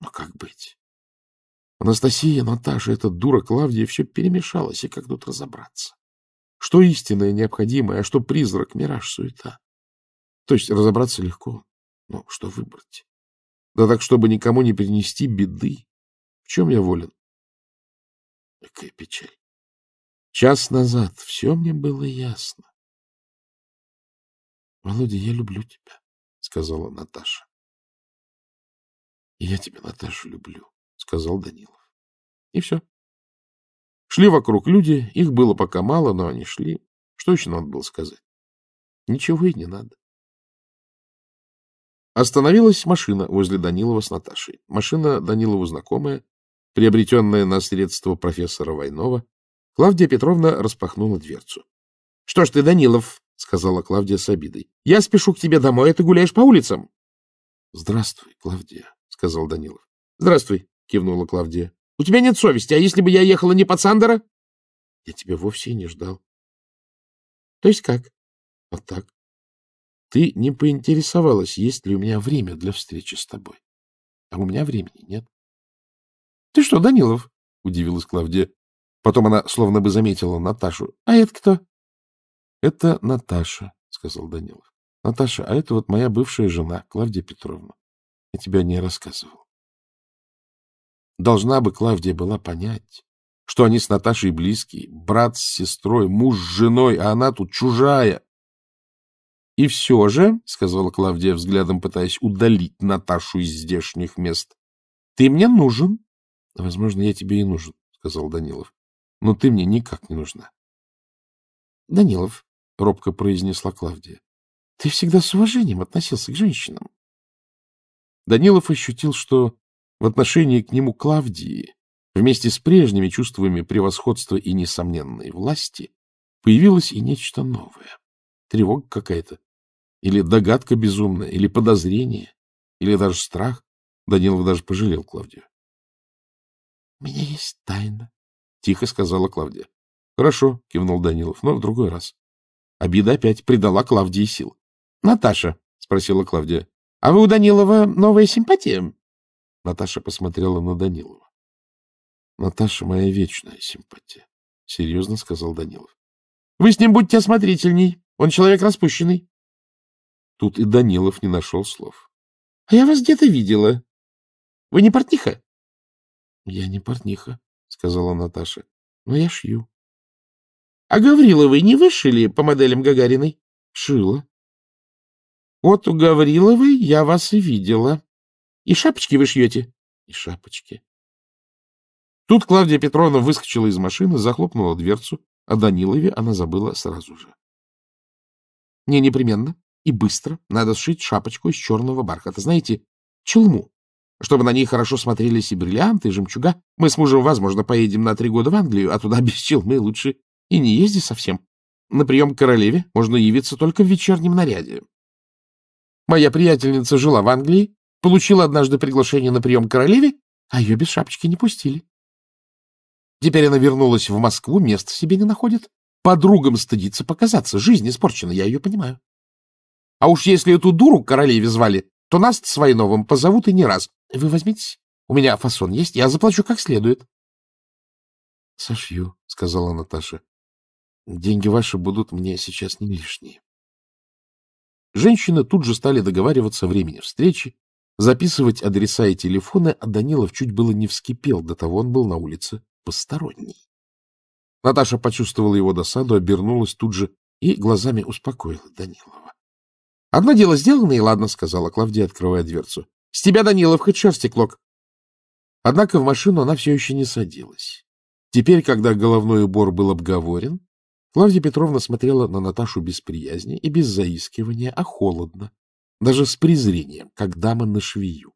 Но ну, как быть? Анастасия, Наташа, эта дура Клавдия, все перемешалась и как тут разобраться? Что истинное необходимое, а что призрак, мираж, суета? То есть разобраться легко, но что выбрать? Да так, чтобы никому не принести беды. В чем я волен? Какая печаль. Час назад все мне было ясно. — Володя, я люблю тебя, — сказала Наташа. — Я тебя, Наташа, люблю, — сказал Данилов. И все. Шли вокруг люди, их было пока мало, но они шли. Что еще надо было сказать? Ничего и не надо. Остановилась машина возле Данилова с Наташей. Машина Данилову знакомая, приобретенная на средства профессора Войнова. Клавдия Петровна распахнула дверцу. — Что ж ты, Данилов, — сказала Клавдия с обидой. — Я спешу к тебе домой, а ты гуляешь по улицам. — Здравствуй, Клавдия, — сказал Данилов. — Здравствуй, — кивнула Клавдия. — У тебя нет совести, а если бы я ехала не под Сандера? — Я тебя вовсе не ждал. — То есть как? — Вот так. Ты не поинтересовалась, есть ли у меня время для встречи с тобой. А у меня времени нет. — Ты что, Данилов? — удивилась Клавдия. Потом она словно бы заметила Наташу. — А это кто? — Это Наташа, — сказал Данилов. — Наташа, а это вот моя бывшая жена, Клавдия Петровна. Я тебе о ней рассказывал. Должна бы Клавдия была понять, что они с Наташей близкие, брат с сестрой, муж с женой, а она тут чужая. — И все же, — сказала Клавдия, взглядом пытаясь удалить Наташу из здешних мест, — ты мне нужен. — Возможно, я тебе и нужен, — сказал Данилов. — Но ты мне никак не нужна. — Данилов, — робко произнесла Клавдия. — Ты всегда с уважением относился к женщинам. Данилов ощутил, что в отношении к нему Клавдии вместе с прежними чувствами превосходства и несомненной власти появилось и нечто новое. Тревога какая-то, или догадка безумная, или подозрение, или даже страх. Данилов даже пожалел Клавдию. — У меня есть тайна, — тихо сказала Клавдия. — Хорошо, — кивнул Данилов, — но в другой раз. Обида опять придала Клавдии сил. — Наташа, — спросила Клавдия, — а вы у Данилова новая симпатия? Наташа посмотрела на Данилова. — Наташа моя вечная симпатия, — серьезно сказал Данилов. — Вы с ним будьте осмотрительней. Он человек распущенный. Тут и Данилов не нашел слов. — А я вас где-то видела. Вы не портниха? — Я не портниха, — сказала Наташа, — но я шью. А Гавриловой не вышили по моделям Гагариной? — Шила. — Вот у Гавриловой я вас и видела. И шапочки вы шьете? — И шапочки. Тут Клавдия Петровна выскочила из машины, захлопнула дверцу, а Данилове она забыла сразу же. — Не непременно и быстро надо сшить шапочку из черного бархата. Знаете, челму. Чтобы на ней хорошо смотрелись и бриллианты, и жемчуга, мы с мужем, возможно, поедем на три года в Англию, а туда [LAUGHS] без челмы лучше и не езди совсем. На прием к королеве можно явиться только в вечернем наряде. Моя приятельница жила в Англии, получила однажды приглашение на прием к королеве, а ее без шапочки не пустили. Теперь она вернулась в Москву, места себе не находит. Подругам стыдится показаться, жизнь испорчена, я ее понимаю. А уж если эту дуру к королеве звали, то нас с Войновым позовут и не раз. Вы возьмитесь, у меня фасон есть, я заплачу как следует. — Сошью, — сказала Наташа. Деньги ваши будут мне сейчас не лишние. Женщины тут же стали договариваться о времени встречи, записывать адреса и телефоны, а Данилов чуть было не вскипел, до того он был на улице посторонний. Наташа почувствовала его досаду, обернулась тут же и глазами успокоила Данилова. — Одно дело сделано, и ладно, — сказала Клавдия, открывая дверцу. — С тебя, Данилов, хоть шерсти клок. Однако в машину она все еще не садилась. Теперь, когда головной убор был обговорен, Клавдия Петровна смотрела на Наташу без приязни и без заискивания, а холодно, даже с презрением, как дама на швею.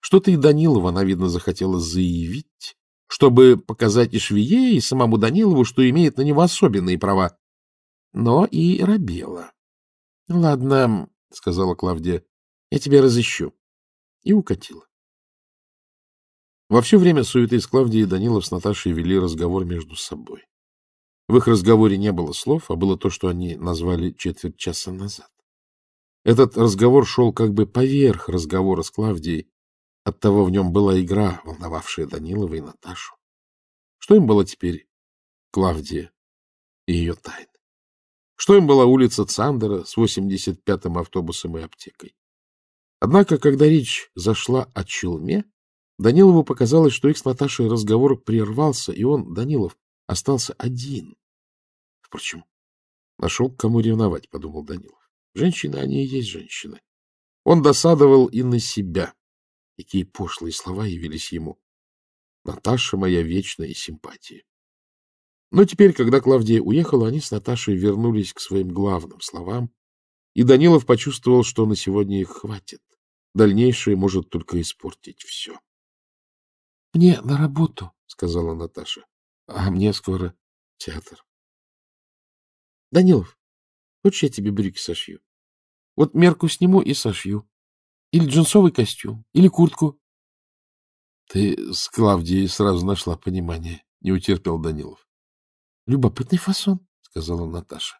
Что-то и Данилова она, видно, захотела заявить, чтобы показать и швее, и самому Данилову, что имеет на него особенные права, но и рабела. — Ладно, — сказала Клавдия, — я тебя разыщу. И укатила. Во все время суеты с Клавдией Данилов с Наташей вели разговор между собой. В их разговоре не было слов, а было то, что они назвали четверть часа назад. Этот разговор шел как бы поверх разговора с Клавдией, оттого в нем была игра, волновавшая Данилова и Наташу. Что им было теперь Клавдия и ее тайны? Что им была улица Цандера с 85-м автобусом и аптекой? Однако, когда речь зашла о челме, Данилову показалось, что их с Наташей разговор прервался, и он, Данилов, остался один. Впрочем, нашел, к кому ревновать, — подумал Данилов. Женщины, они и есть женщины. Он досадовал и на себя. Какие пошлые слова явились ему. Наташа — моя вечная симпатия. Но теперь, когда Клавдия уехала, они с Наташей вернулись к своим главным словам, и Данилов почувствовал, что на сегодня их хватит. Дальнейшее может только испортить все. — Мне на работу, — сказала Наташа. А мне скоро театр. Данилов, хочешь, я тебе брюки сошью? Вот мерку сниму и сошью. Или джинсовый костюм, или куртку. Ты с Клавдией сразу нашла понимание, не утерпел Данилов. Любопытный фасон, сказала Наташа.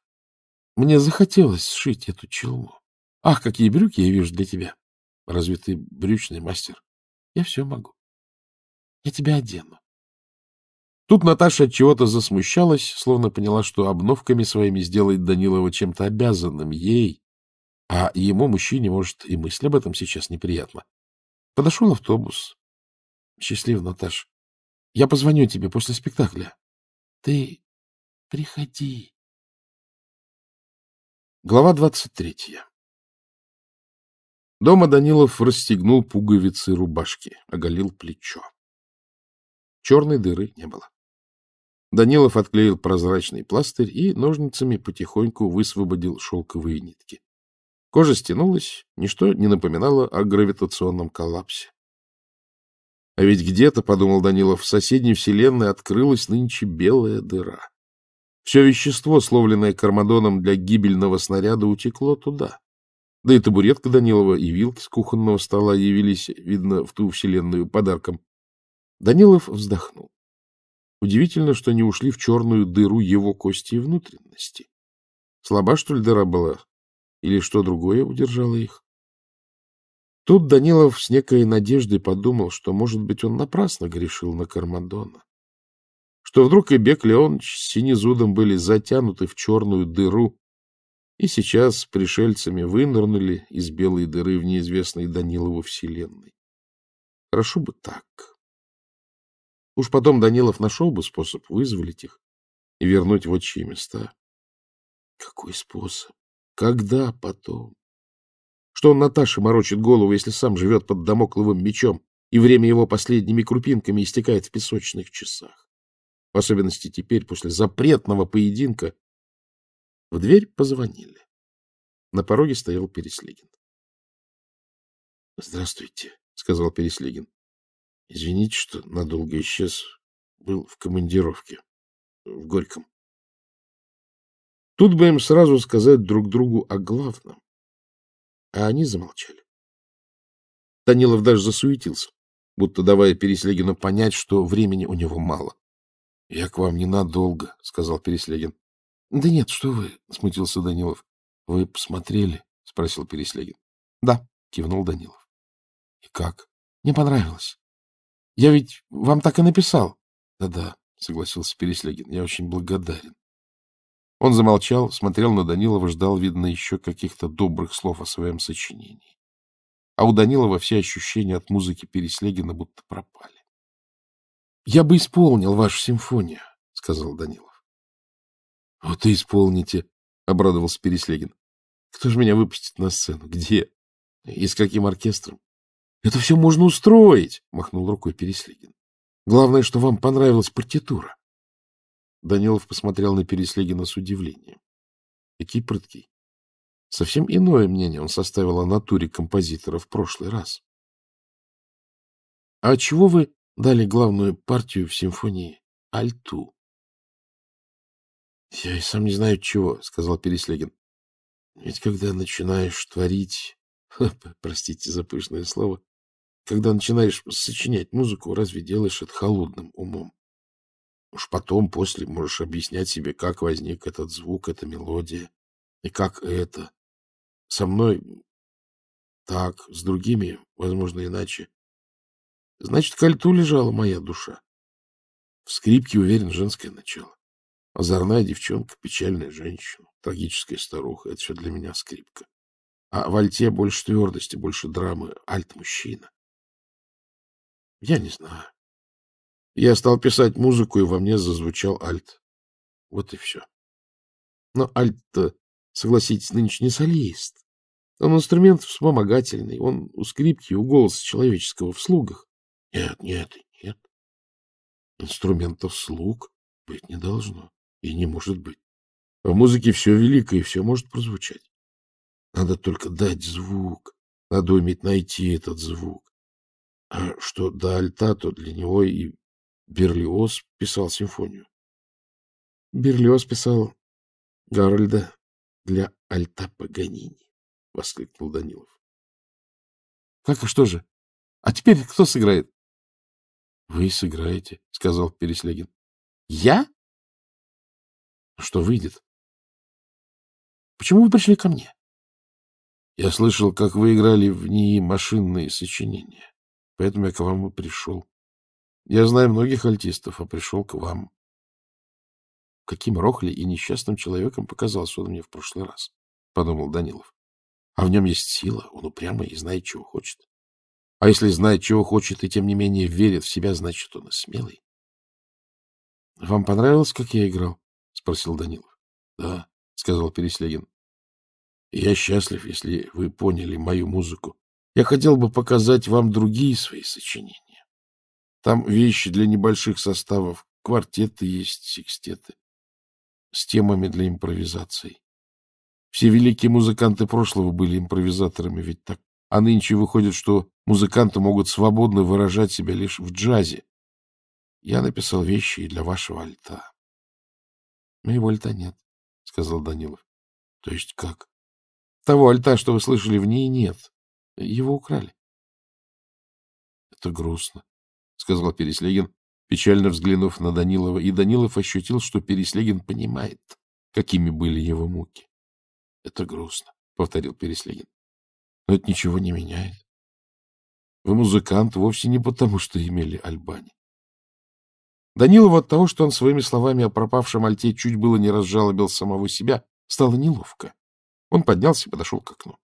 Мне захотелось сшить эту челму. Ах, какие брюки я вижу для тебя. Разве ты брючный мастер? Я все могу. Я тебя одену. Тут Наташа от чего-то засмущалась, словно поняла, что обновками своими сделает Данилова чем-то обязанным ей, а ему, мужчине, может, и мысль об этом сейчас неприятна. Подошел автобус. Счастлив, Наташ. Я позвоню тебе после спектакля. Ты приходи. Глава двадцать третья. Дома Данилов расстегнул пуговицы рубашки, оголил плечо. Черной дыры не было. Данилов отклеил прозрачный пластырь и ножницами потихоньку высвободил шелковые нитки. Кожа стянулась, ничто не напоминало о гравитационном коллапсе. А ведь где-то, — подумал Данилов, — в соседней вселенной открылась нынче белая дыра. Все вещество, словленное Кармадоном для гибельного снаряда, утекло туда. Да и табуретка Данилова и вилки с кухонного стола явились, видно, в ту вселенную подарком. Данилов вздохнул. Удивительно, что не ушли в черную дыру его кости и внутренности. Слаба, что ли, дыра была? Или что другое удержало их? Тут Данилов с некой надеждой подумал, что, может быть, он напрасно грешил на Кармадона. Что вдруг и Бек Леонович с Синезудом были затянуты в черную дыру и сейчас с пришельцами вынырнули из белой дыры в неизвестной Данилову вселенной. Хорошо бы так. Уж потом Данилов нашел бы способ вызволить их и вернуть в отчие места. Какой способ? Когда потом? Что он Наташе морочит голову, если сам живет под домокловым мечом, и время его последними крупинками истекает в песочных часах? В особенности теперь, после запретного поединка, в дверь позвонили. На пороге стоял Переслегин. — Здравствуйте, — сказал Переслегин. Извините, что надолго исчез. Был в командировке. В Горьком. Тут бы им сразу сказать друг другу о главном. А они замолчали. Данилов даже засуетился, будто давая Переслегину понять, что времени у него мало. — Я к вам ненадолго, — сказал Переслегин. — Да нет, что вы, — смутился Данилов. — Вы посмотрели? — спросил Переслегин. — Да, — кивнул Данилов. — И как? — Не понравилось. Я ведь вам так и написал. Да — Да-да, — согласился Переслегин, — я очень благодарен. Он замолчал, смотрел на Данилова, ждал, видно, еще каких-то добрых слов о своем сочинении. А у Данилова все ощущения от музыки Переслегина будто пропали. — Я бы исполнил вашу симфонию, — сказал Данилов. — Вот и исполните, — обрадовался Переслегин. — Кто же меня выпустит на сцену? Где? И с каким оркестром? — Это все можно устроить, — махнул рукой Переслегин. — Главное, что вам понравилась партитура. Данилов посмотрел на Переслегина с удивлением. Какие прытки. Совсем иное мнение он составил о натуре композитора в прошлый раз. — А чего вы дали главную партию в симфонии Альту? — Я и сам не знаю чего, — сказал Переслегин. — Ведь когда начинаешь творить... [LAUGHS] Простите за пышное слово. Когда начинаешь сочинять музыку, разве делаешь это холодным умом? Уж потом, после, можешь объяснять себе, как возник этот звук, эта мелодия, и как это. Со мной так, с другими, возможно, иначе. Значит, к альту лежала моя душа. В скрипке уверен женское начало. Озорная девчонка, печальная женщина, трагическая старуха — это все для меня скрипка. А в альте больше твердости, больше драмы. Альт — мужчина. Я не знаю. Я стал писать музыку, и во мне зазвучал альт. Вот и все. Но альт-то, согласитесь, нынче не солист. Он инструмент вспомогательный, он у скрипки, у голоса человеческого в слугах. Нет, нет нет. Инструментов слуг быть не должно и не может быть. В музыке все великое и все может прозвучать. Надо только дать звук, надо уметь найти этот звук. А [CLEARS THROAT] что до альта, то для него и Берлиоз писал симфонию. Берлиоз писал Гарольда для альта Паганини, — воскликнул Данилов. — Как и что же? А теперь кто сыграет? — Вы сыграете, — сказал Переслегин. — Я? — Что выйдет? — Почему вы пришли ко мне? — Я слышал, как вы играли в ней машинные сочинения. Поэтому я к вам и пришел. Я знаю многих альтистов, а пришел к вам. Каким рохли и несчастным человеком показался он мне в прошлый раз, — подумал Данилов. А в нем есть сила, он упрямый и знает, чего хочет. А если знает, чего хочет, и тем не менее верит в себя, значит, он и смелый. — Вам понравилось, как я играл? — спросил Данилов. — Да, — сказал Переслегин. — Я счастлив, если вы поняли мою музыку. Я хотел бы показать вам другие свои сочинения. Там вещи для небольших составов, квартеты есть, секстеты, с темами для импровизаций. Все великие музыканты прошлого были импровизаторами, ведь так. А нынче выходит, что музыканты могут свободно выражать себя лишь в джазе. Я написал вещи и для вашего альта. — Моего альта нет, — сказал Данилов. — То есть как? — Того альта, что вы слышали, в ней нет. Его украли. — Это грустно, — сказал Переслегин, печально взглянув на Данилова, и Данилов ощутил, что Переслегин понимает, какими были его муки. — Это грустно, — повторил Переслегин. — Но это ничего не меняет. Вы музыкант вовсе не потому, что имели Альбани. Данилов от того, что он своими словами о пропавшем Альте чуть было не разжалобил самого себя, стало неловко. Он поднялся и подошел к окну.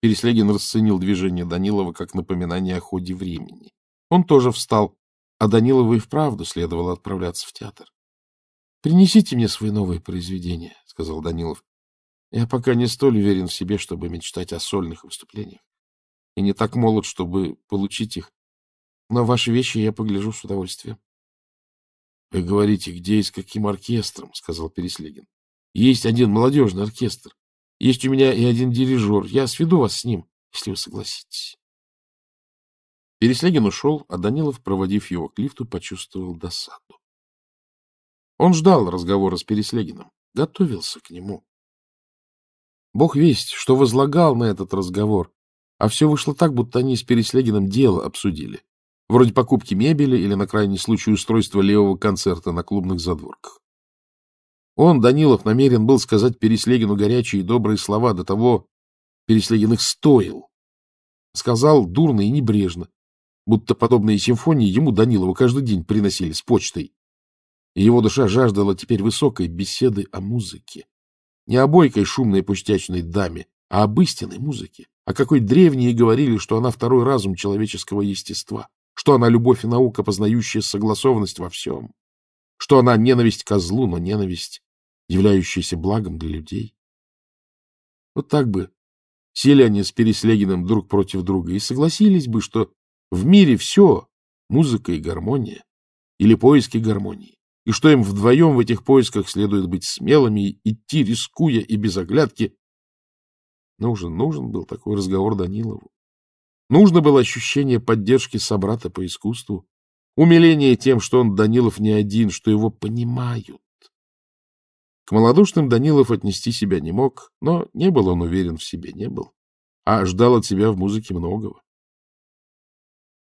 Переслегин расценил движение Данилова как напоминание о ходе времени. Он тоже встал, а Данилову и вправду следовало отправляться в театр. — Принесите мне свои новые произведения, — сказал Данилов. — Я пока не столь уверен в себе, чтобы мечтать о сольных выступлениях. И не так молод, чтобы получить их. Но ваши вещи я погляжу с удовольствием. — Вы говорите, где и с каким оркестром, — сказал Переслегин. — Есть один молодежный оркестр. Есть у меня и один дирижер. Я сведу вас с ним, если вы согласитесь. Переслегин ушел, а Данилов, проводив его к лифту, почувствовал досаду. Он ждал разговора с Переслягиным, готовился к нему. Бог весть, что возлагал на этот разговор, а все вышло так, будто они с Переслягиным дело обсудили, вроде покупки мебели или, на крайний случай, устройства левого концерта на клубных задворках. Он, Данилов, намерен был сказать Переслегину горячие и добрые слова, до того Переслегин их стоил. Сказал дурно и небрежно, будто подобные симфонии ему Данилову каждый день приносили с почтой. И его душа жаждала теперь высокой беседы о музыке. Не о бойкой шумной пустячной даме, а об истинной музыке, о какой древние говорили, что она второй разум человеческого естества, что она любовь и наука, познающая согласованность во всем, что она ненависть козлу, но ненависть являющийся благом для людей. Вот так бы сели они с Переслегиным друг против друга и согласились бы, что в мире все — музыка и гармония, или поиски гармонии, и что им вдвоем в этих поисках следует быть смелыми, и идти рискуя и без оглядки. Нужен, нужен был такой разговор Данилову. Нужно было ощущение поддержки собрата по искусству, умиление тем, что он, Данилов, не один, что его понимают, к малодушным Данилов отнести себя не мог, но не был он уверен в себе, не был, а ждал от себя в музыке многого.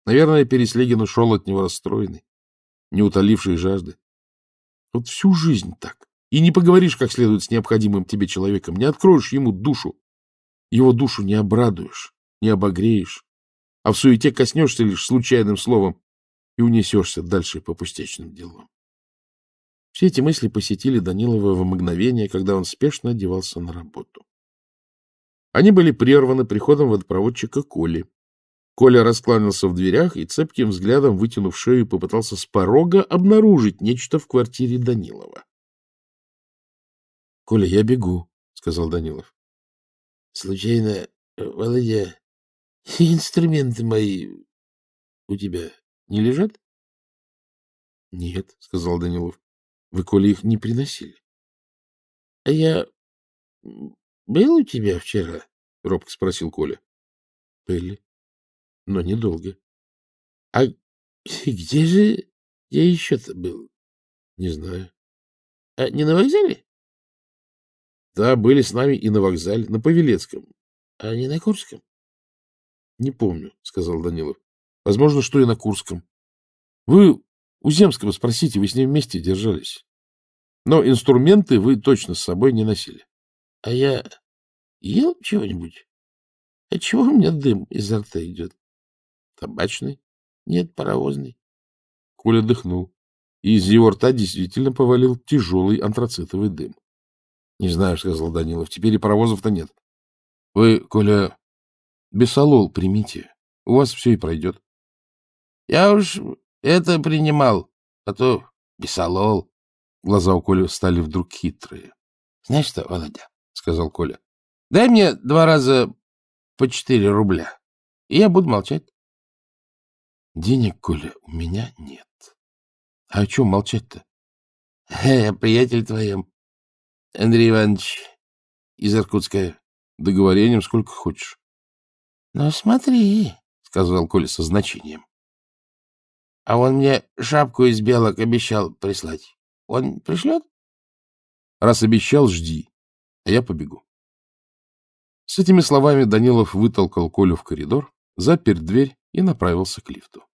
Наверное, Переслегин ушел от него расстроенный, не утоливший жажды. Вот всю жизнь так. И не поговоришь как следует с необходимым тебе человеком, не откроешь ему душу. Его душу не обрадуешь, не обогреешь, а в суете коснешься лишь случайным словом и унесешься дальше по пустечным делам. Все эти мысли посетили Данилова в мгновение, когда он спешно одевался на работу. Они были прерваны приходом водопроводчика Коли. Коля раскланялся в дверях и цепким взглядом, вытянув шею, попытался с порога обнаружить нечто в квартире Данилова. — Коля, я бегу, — сказал Данилов. — Случайно, э, Володя, [LAUGHS] инструменты мои у тебя не лежат? — Нет, — сказал Данилов. Вы, коли их не приносили? — А я был у тебя вчера? — робко спросил Коля. — Были, но недолго. — А где же я еще-то был? — Не знаю. — А не на вокзале? — Да, были с нами и на вокзале, на Павелецком. — А не на Курском? — Не помню, — сказал Данилов. — Возможно, что и на Курском. — Вы у Земского спросите, вы с ним вместе держались. Но инструменты вы точно с собой не носили. — А я ел чего-нибудь? А чего у меня дым изо рта идет? — Табачный? — Нет, паровозный. Коля дыхнул, и из его рта действительно повалил тяжелый антрацитовый дым. — Не знаю, — сказал Данилов, — теперь и паровозов-то нет. — Вы, Коля, бесолол примите, у вас все и пройдет. — Я уж это принимал, а то бисолол, Глаза у Коли стали вдруг хитрые. — Знаешь что, Володя, — сказал Коля, — дай мне два раза по четыре рубля, и я буду молчать. — Денег, Коля, у меня нет. — А о чем молчать-то? — О э, приятель твоем, Андрей Иванович из Иркутска. договорением сколько хочешь. — Ну, смотри, — сказал Коля со значением. А он мне шапку из белок обещал прислать. Он пришлет? Раз обещал, жди, а я побегу. С этими словами Данилов вытолкал Колю в коридор, запер дверь и направился к лифту.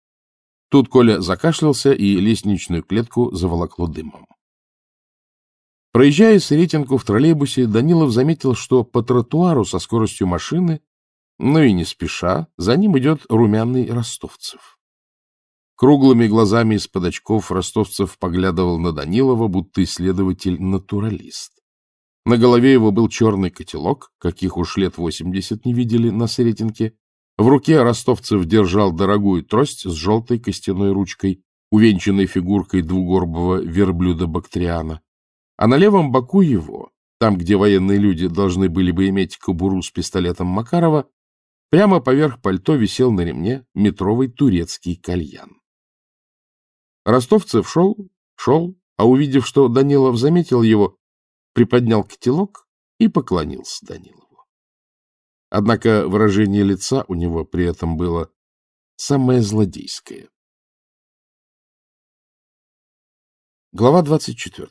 Тут Коля закашлялся, и лестничную клетку заволокло дымом. Проезжая с рейтинку в троллейбусе, Данилов заметил, что по тротуару со скоростью машины, но ну и не спеша, за ним идет румяный ростовцев. Круглыми глазами из-под очков ростовцев поглядывал на Данилова, будто исследователь-натуралист. На голове его был черный котелок, каких уж лет восемьдесят не видели на Сретенке. В руке ростовцев держал дорогую трость с желтой костяной ручкой, увенчанной фигуркой двугорбого верблюда Бактриана. А на левом боку его, там, где военные люди должны были бы иметь кобуру с пистолетом Макарова, прямо поверх пальто висел на ремне метровый турецкий кальян. Ростовцев шел, шел, а увидев, что Данилов заметил его, приподнял котелок и поклонился Данилову. Однако выражение лица у него при этом было самое злодейское. Глава 24.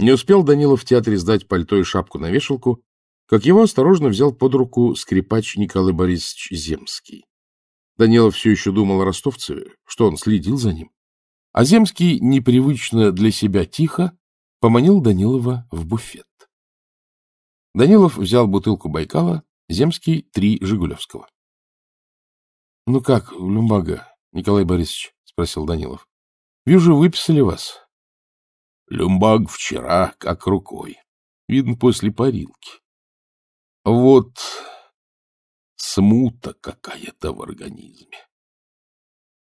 Не успел Данилов в театре сдать пальто и шапку на вешалку, как его осторожно взял под руку скрипач Николай Борисович Земский. Данилов все еще думал о Ростовцеве, что он следил за ним. А Земский непривычно для себя тихо поманил Данилова в буфет. Данилов взял бутылку Байкала, Земский — три Жигулевского. — Ну как, Люмбага, Николай Борисович? — спросил Данилов. — Вижу, выписали вас. — Люмбаг вчера как рукой. Видно, после парилки. — Вот Смута какая-то в организме.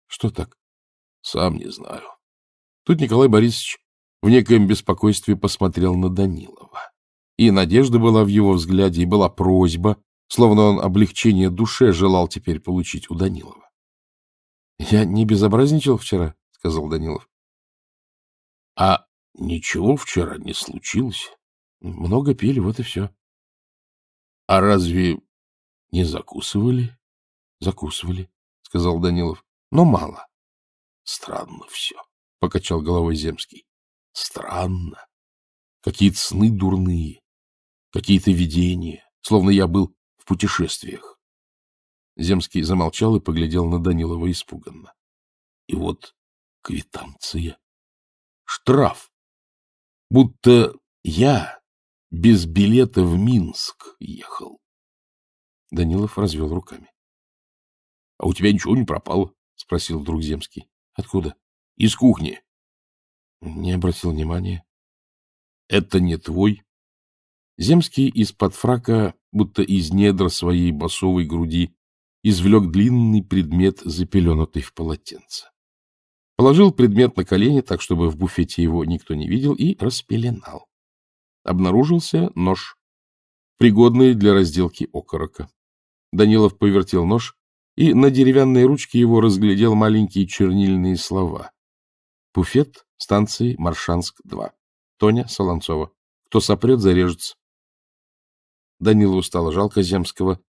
Что так? Сам не знаю. Тут Николай Борисович в некоем беспокойстве посмотрел на Данилова. И надежда была в его взгляде, и была просьба, словно он облегчение душе желал теперь получить у Данилова. — Я не безобразничал вчера, — сказал Данилов. — А ничего вчера не случилось? — Много пили, вот и все. — А разве не закусывали? Закусывали, сказал Данилов. Но мало. Странно все, покачал головой Земский. Странно. Какие-то сны дурные, какие-то видения, словно я был в путешествиях. Земский замолчал и поглядел на Данилова испуганно. И вот квитанция. Штраф. Будто я без билета в Минск ехал. Данилов развел руками. — А у тебя ничего не пропало? — спросил друг Земский. — Откуда? — Из кухни. Не обратил внимания. — Это не твой. Земский из-под фрака, будто из недра своей басовой груди, извлек длинный предмет, запеленутый в полотенце. Положил предмет на колени так, чтобы в буфете его никто не видел, и распеленал. Обнаружился нож, пригодный для разделки окорока. Данилов повертел нож, и на деревянной ручке его разглядел маленькие чернильные слова. «Буфет станции Маршанск-2. Тоня Солонцова. Кто сопрет, зарежется». Данилову стало жалко Земского.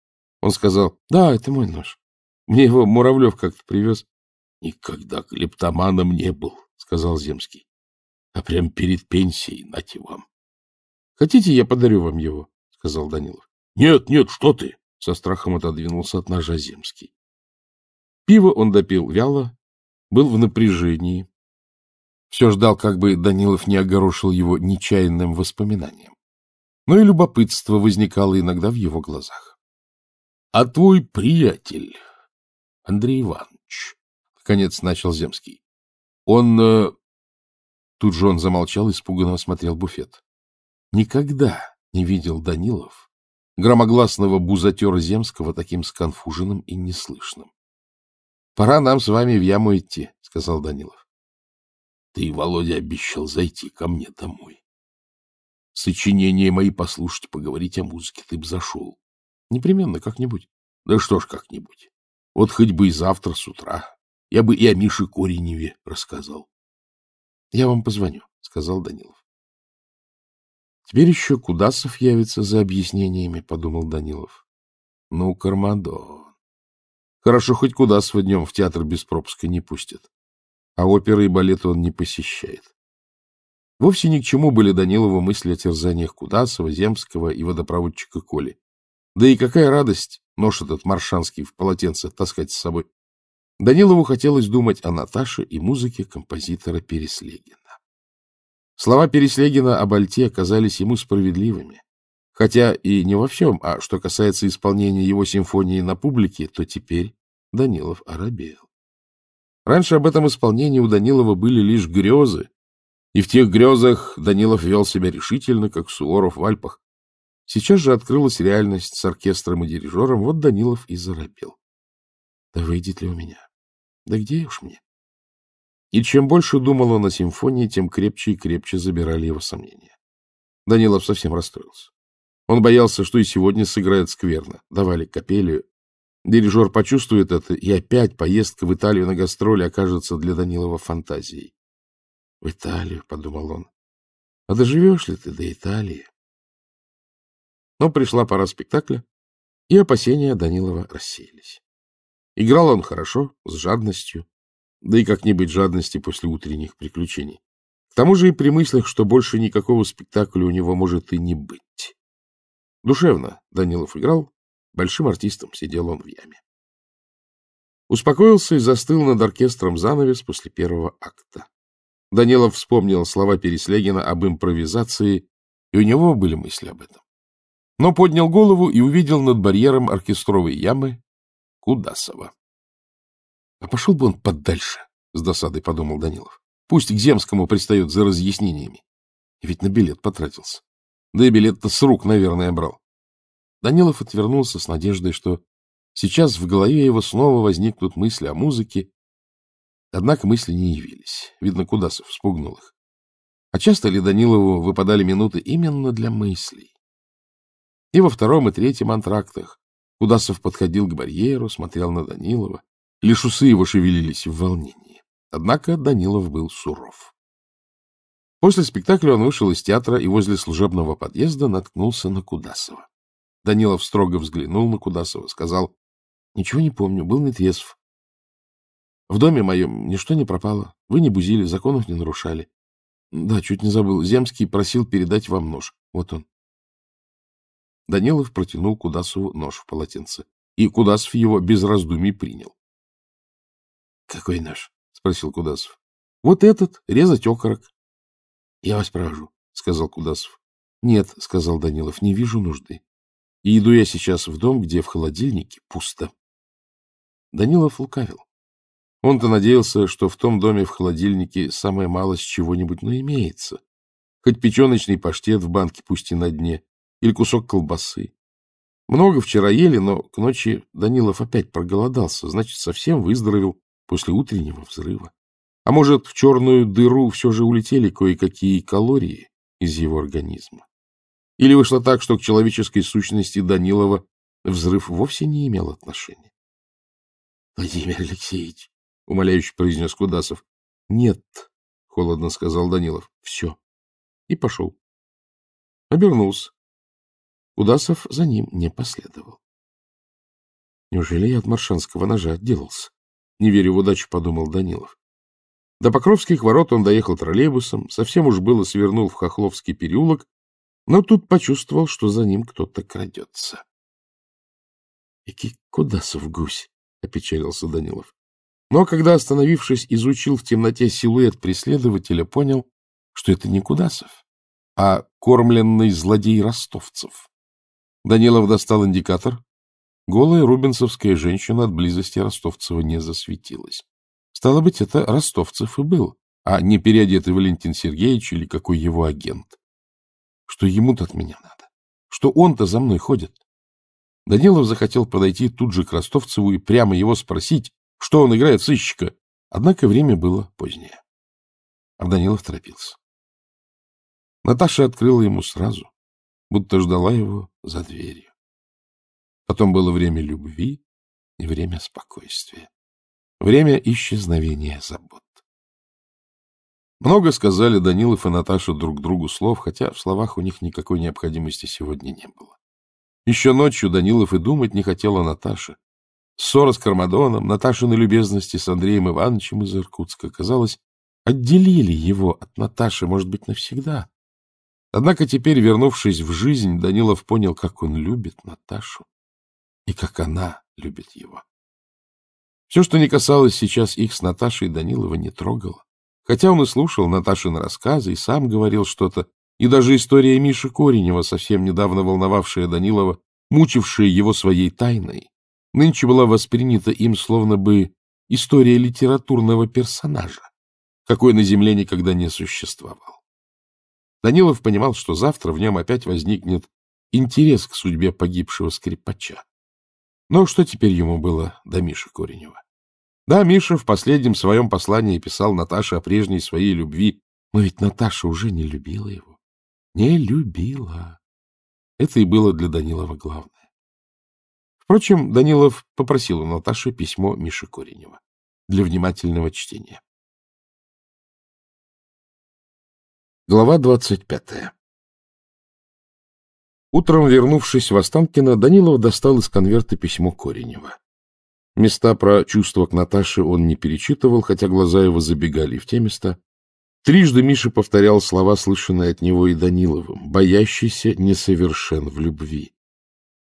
Он сказал, «Да, это мой нож. Мне его Муравлев как-то привез». «Никогда клептоманом не был», — сказал Земский. «А прям перед пенсией, нате вам». «Хотите, я подарю вам его?» — сказал Данилов. «Нет, нет, что ты!» со страхом отодвинулся от ножа Земский. Пиво он допил вяло, был в напряжении. Все ждал, как бы Данилов не огорошил его нечаянным воспоминанием. Но и любопытство возникало иногда в его глазах. — А твой приятель, Андрей Иванович, — наконец начал Земский, — он... Э, Тут же он замолчал, испуганно осмотрел буфет. Никогда не видел Данилов Громогласного бузатера Земского таким сконфуженным и неслышным. — Пора нам с вами в яму идти, — сказал Данилов. — Ты, Володя, обещал зайти ко мне домой. Сочинения мои послушать, поговорить о музыке ты б зашел. Непременно, как-нибудь. Да что ж как-нибудь. Вот хоть бы и завтра с утра. Я бы и о Мише Кореневе рассказал. — Я вам позвоню, — сказал Данилов. Теперь еще Кудасов явится за объяснениями, — подумал Данилов. Ну, Кармадон. Хорошо, хоть Кудасова днем в театр без пропуска не пустят. А оперы и балеты он не посещает. Вовсе ни к чему были Данилову мысли о терзаниях Кудасова, Земского и водопроводчика Коли. Да и какая радость нож этот маршанский в полотенце таскать с собой. Данилову хотелось думать о Наташе и музыке композитора Переслегина. Слова Переслегина об Альте оказались ему справедливыми. Хотя и не во всем, а что касается исполнения его симфонии на публике, то теперь Данилов оробел. Раньше об этом исполнении у Данилова были лишь грезы, и в тех грезах Данилов вел себя решительно, как Суворов в Альпах. Сейчас же открылась реальность с оркестром и дирижером, вот Данилов и заробел. Да выйдет ли у меня? Да где уж мне? И чем больше думал он о симфонии, тем крепче и крепче забирали его сомнения. Данилов совсем расстроился. Он боялся, что и сегодня сыграет скверно. Давали капелью. Дирижер почувствует это, и опять поездка в Италию на гастроли окажется для Данилова фантазией. — В Италию, — подумал он. — А доживешь ли ты до Италии? Но пришла пора спектакля, и опасения Данилова рассеялись. Играл он хорошо, с жадностью, да и как не быть жадности после утренних приключений. К тому же и при мыслях, что больше никакого спектакля у него может и не быть. Душевно Данилов играл, большим артистом сидел он в яме. Успокоился и застыл над оркестром занавес после первого акта. Данилов вспомнил слова Переслегина об импровизации, и у него были мысли об этом. Но поднял голову и увидел над барьером оркестровой ямы Кудасова. А пошел бы он подальше, — с досадой подумал Данилов. Пусть к Земскому пристает за разъяснениями. ведь на билет потратился. Да и билет-то с рук, наверное, брал. Данилов отвернулся с надеждой, что сейчас в голове его снова возникнут мысли о музыке. Однако мысли не явились. Видно, Кудасов спугнул их. А часто ли Данилову выпадали минуты именно для мыслей? И во втором и третьем антрактах Кудасов подходил к барьеру, смотрел на Данилова. Лишь усы его шевелились в волнении. Однако Данилов был суров. После спектакля он вышел из театра и возле служебного подъезда наткнулся на Кудасова. Данилов строго взглянул на Кудасова, сказал, — Ничего не помню, был нетрезв. В доме моем ничто не пропало, вы не бузили, законов не нарушали. Да, чуть не забыл, Земский просил передать вам нож. Вот он. Данилов протянул Кудасову нож в полотенце, и Кудасов его без раздумий принял. — Какой наш? — спросил Кудасов. — Вот этот, резать окорок. — Я вас провожу, — сказал Кудасов. — Нет, — сказал Данилов, — не вижу нужды. И иду я сейчас в дом, где в холодильнике пусто. Данилов лукавил. Он-то надеялся, что в том доме в холодильнике самая малость чего-нибудь, но имеется. Хоть печеночный паштет в банке пусть и на дне, или кусок колбасы. Много вчера ели, но к ночи Данилов опять проголодался, значит, совсем выздоровел после утреннего взрыва. А может, в черную дыру все же улетели кое-какие калории из его организма? Или вышло так, что к человеческой сущности Данилова взрыв вовсе не имел отношения? — Владимир Алексеевич, — умоляюще произнес Кудасов. — Нет, — холодно сказал Данилов. — Все. И пошел. Обернулся. Кудасов за ним не последовал. Неужели я от маршанского ножа отделался? Не веря в удачу, подумал Данилов. До Покровских ворот он доехал троллейбусом, совсем уж было свернул в Хохловский переулок, но тут почувствовал, что за ним кто-то крадется. — Эки кудасов гусь! — опечалился Данилов. Но когда, остановившись, изучил в темноте силуэт преследователя, понял, что это не Кудасов, а кормленный злодей ростовцев. Данилов достал индикатор, Голая рубинцевская женщина от близости Ростовцева не засветилась. Стало быть, это Ростовцев и был, а не переодетый Валентин Сергеевич или какой его агент. Что ему-то от меня надо? Что он-то за мной ходит? Данилов захотел подойти тут же к Ростовцеву и прямо его спросить, что он играет сыщика. Однако время было позднее. А Данилов торопился. Наташа открыла ему сразу, будто ждала его за дверью. Потом было время любви и время спокойствия. Время исчезновения забот. Много сказали Данилов и Наташа друг другу слов, хотя в словах у них никакой необходимости сегодня не было. Еще ночью Данилов и думать не хотела Наташа. Ссора с Кармадоном, Наташины любезности с Андреем Ивановичем из Иркутска, казалось, отделили его от Наташи, может быть, навсегда. Однако теперь, вернувшись в жизнь, Данилов понял, как он любит Наташу и как она любит его. Все, что не касалось сейчас их с Наташей, Данилова не трогало. Хотя он и слушал Наташин рассказы, и сам говорил что-то, и даже история Миши Коренева, совсем недавно волновавшая Данилова, мучившая его своей тайной, нынче была воспринята им словно бы история литературного персонажа, какой на Земле никогда не существовал. Данилов понимал, что завтра в нем опять возникнет интерес к судьбе погибшего скрипача. Но ну, что теперь ему было до Миши Коренева? Да, Миша в последнем своем послании писал Наташе о прежней своей любви, но ведь Наташа уже не любила его. Не любила. Это и было для Данилова главное. Впрочем, Данилов попросил у Наташи письмо Миши Коренева для внимательного чтения. Глава двадцать пятая Утром, вернувшись в Останкино, Данилов достал из конверта письмо Коренева. Места про чувства к Наташе он не перечитывал, хотя глаза его забегали в те места. Трижды Миша повторял слова, слышанные от него и Даниловым, боящийся несовершен в любви.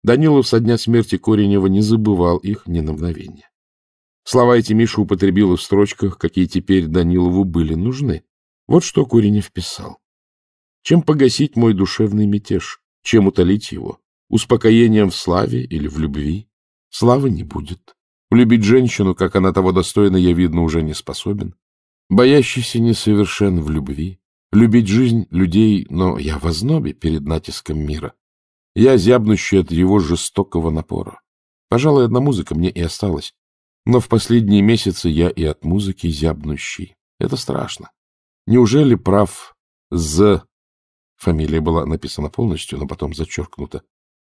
Данилов со дня смерти Коренева не забывал их ни на мгновение. Слова эти Миша употребила в строчках, какие теперь Данилову были нужны. Вот что Коренев писал. «Чем погасить мой душевный мятеж? Чем утолить его? Успокоением в славе или в любви? Славы не будет. Любить женщину, как она того достойна, я, видно, уже не способен. Боящийся несовершен в любви. Любить жизнь людей, но я в ознобе перед натиском мира. Я зябнущий от его жестокого напора. Пожалуй, одна музыка мне и осталась. Но в последние месяцы я и от музыки зябнущий. Это страшно. Неужели прав за? Фамилия была написана полностью, но потом зачеркнута.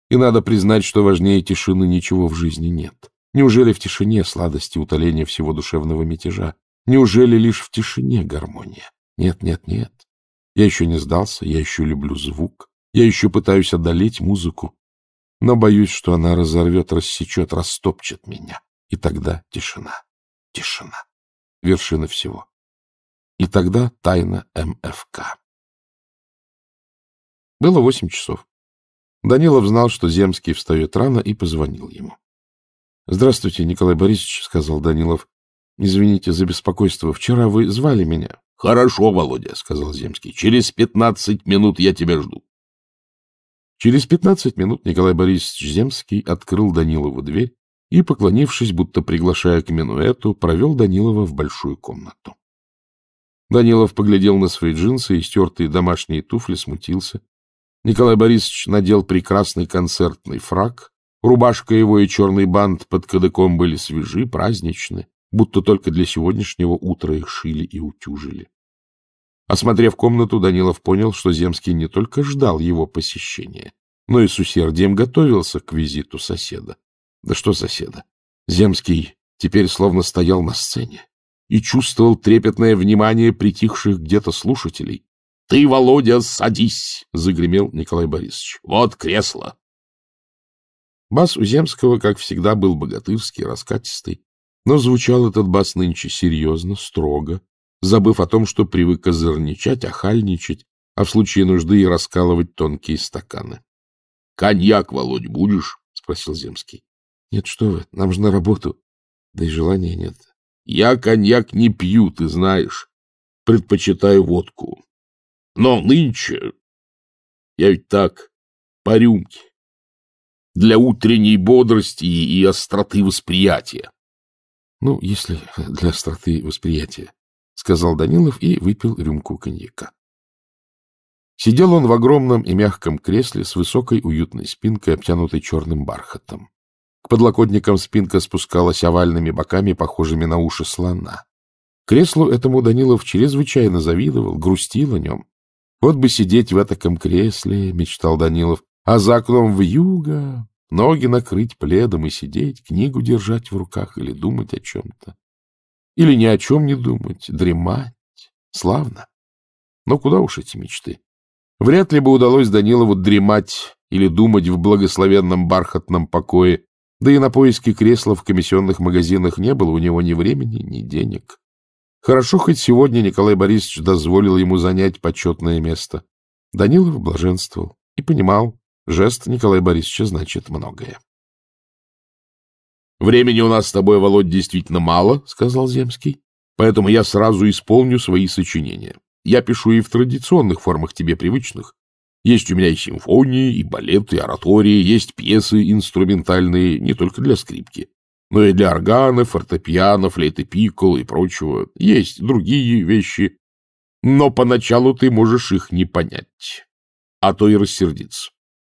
И надо признать, что важнее тишины ничего в жизни нет. Неужели в тишине сладости утоления всего душевного мятежа? Неужели лишь в тишине гармония? Нет, нет, нет. Я еще не сдался, я еще люблю звук, я еще пытаюсь одолеть музыку, но боюсь, что она разорвет, рассечет, растопчет меня. И тогда тишина, тишина, вершина всего. И тогда тайна МФК. Было восемь часов. Данилов знал, что Земский встает рано, и позвонил ему. — Здравствуйте, Николай Борисович, — сказал Данилов. — Извините за беспокойство. Вчера вы звали меня. — Хорошо, Володя, — сказал Земский. — Через пятнадцать минут я тебя жду. Через пятнадцать минут Николай Борисович Земский открыл Данилову дверь и, поклонившись, будто приглашая к минуэту, провел Данилова в большую комнату. Данилов поглядел на свои джинсы и стертые домашние туфли, смутился. Николай Борисович надел прекрасный концертный фрак, рубашка его и черный бант под кадыком были свежи, праздничны, будто только для сегодняшнего утра их шили и утюжили. Осмотрев комнату, Данилов понял, что Земский не только ждал его посещения, но и с усердием готовился к визиту соседа. Да что соседа? Земский теперь словно стоял на сцене и чувствовал трепетное внимание притихших где-то слушателей, ты, Володя, садись, загремел Николай Борисович. Вот кресло. Бас у Земского, как всегда, был богатырский, раскатистый, но звучал этот бас нынче серьезно, строго, забыв о том, что привык козырничать, охальничать, а в случае нужды и раскалывать тонкие стаканы. — Коньяк, Володь, будешь? — спросил Земский. — Нет, что вы, нам же на работу. Да и желания нет. — Я коньяк не пью, ты знаешь. Предпочитаю водку. Но нынче я ведь так, по рюмке, для утренней бодрости и остроты восприятия. — Ну, если для остроты восприятия, — сказал Данилов и выпил рюмку коньяка. Сидел он в огромном и мягком кресле с высокой уютной спинкой, обтянутой черным бархатом. К подлокотникам спинка спускалась овальными боками, похожими на уши слона. Креслу этому Данилов чрезвычайно завидовал, грустил о нем вот бы сидеть в этаком кресле, — мечтал Данилов, — а за окном в вьюга, ноги накрыть пледом и сидеть, книгу держать в руках или думать о чем-то. Или ни о чем не думать, дремать. Славно. Но куда уж эти мечты? Вряд ли бы удалось Данилову дремать или думать в благословенном бархатном покое, да и на поиски кресла в комиссионных магазинах не было у него ни времени, ни денег. Хорошо, хоть сегодня Николай Борисович дозволил ему занять почетное место. Данилов блаженствовал и понимал, жест Николая Борисовича значит многое. — Времени у нас с тобой, Володь, действительно мало, — сказал Земский, — поэтому я сразу исполню свои сочинения. Я пишу и в традиционных формах тебе привычных. Есть у меня и симфонии, и балеты, и оратории, есть пьесы инструментальные, не только для скрипки но ну и для органа, фортепиано, пикул и прочего. Есть другие вещи, но поначалу ты можешь их не понять, а то и рассердиться.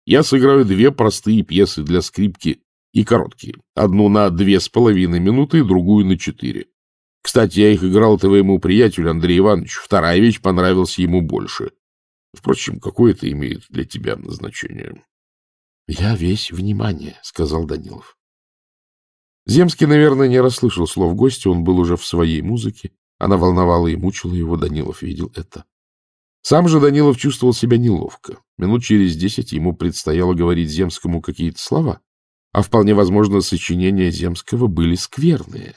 Я сыграю две простые пьесы для скрипки и короткие. Одну на две с половиной минуты, другую на четыре. Кстати, я их играл твоему приятелю Андрею Ивановичу. Вторая вещь понравилась ему больше. Впрочем, какое это имеет для тебя назначение? Я весь внимание, — сказал Данилов. Земский, наверное, не расслышал слов гостя, он был уже в своей музыке. Она волновала и мучила его, Данилов видел это. Сам же Данилов чувствовал себя неловко. Минут через десять ему предстояло говорить Земскому какие-то слова, а вполне возможно, сочинения Земского были скверные.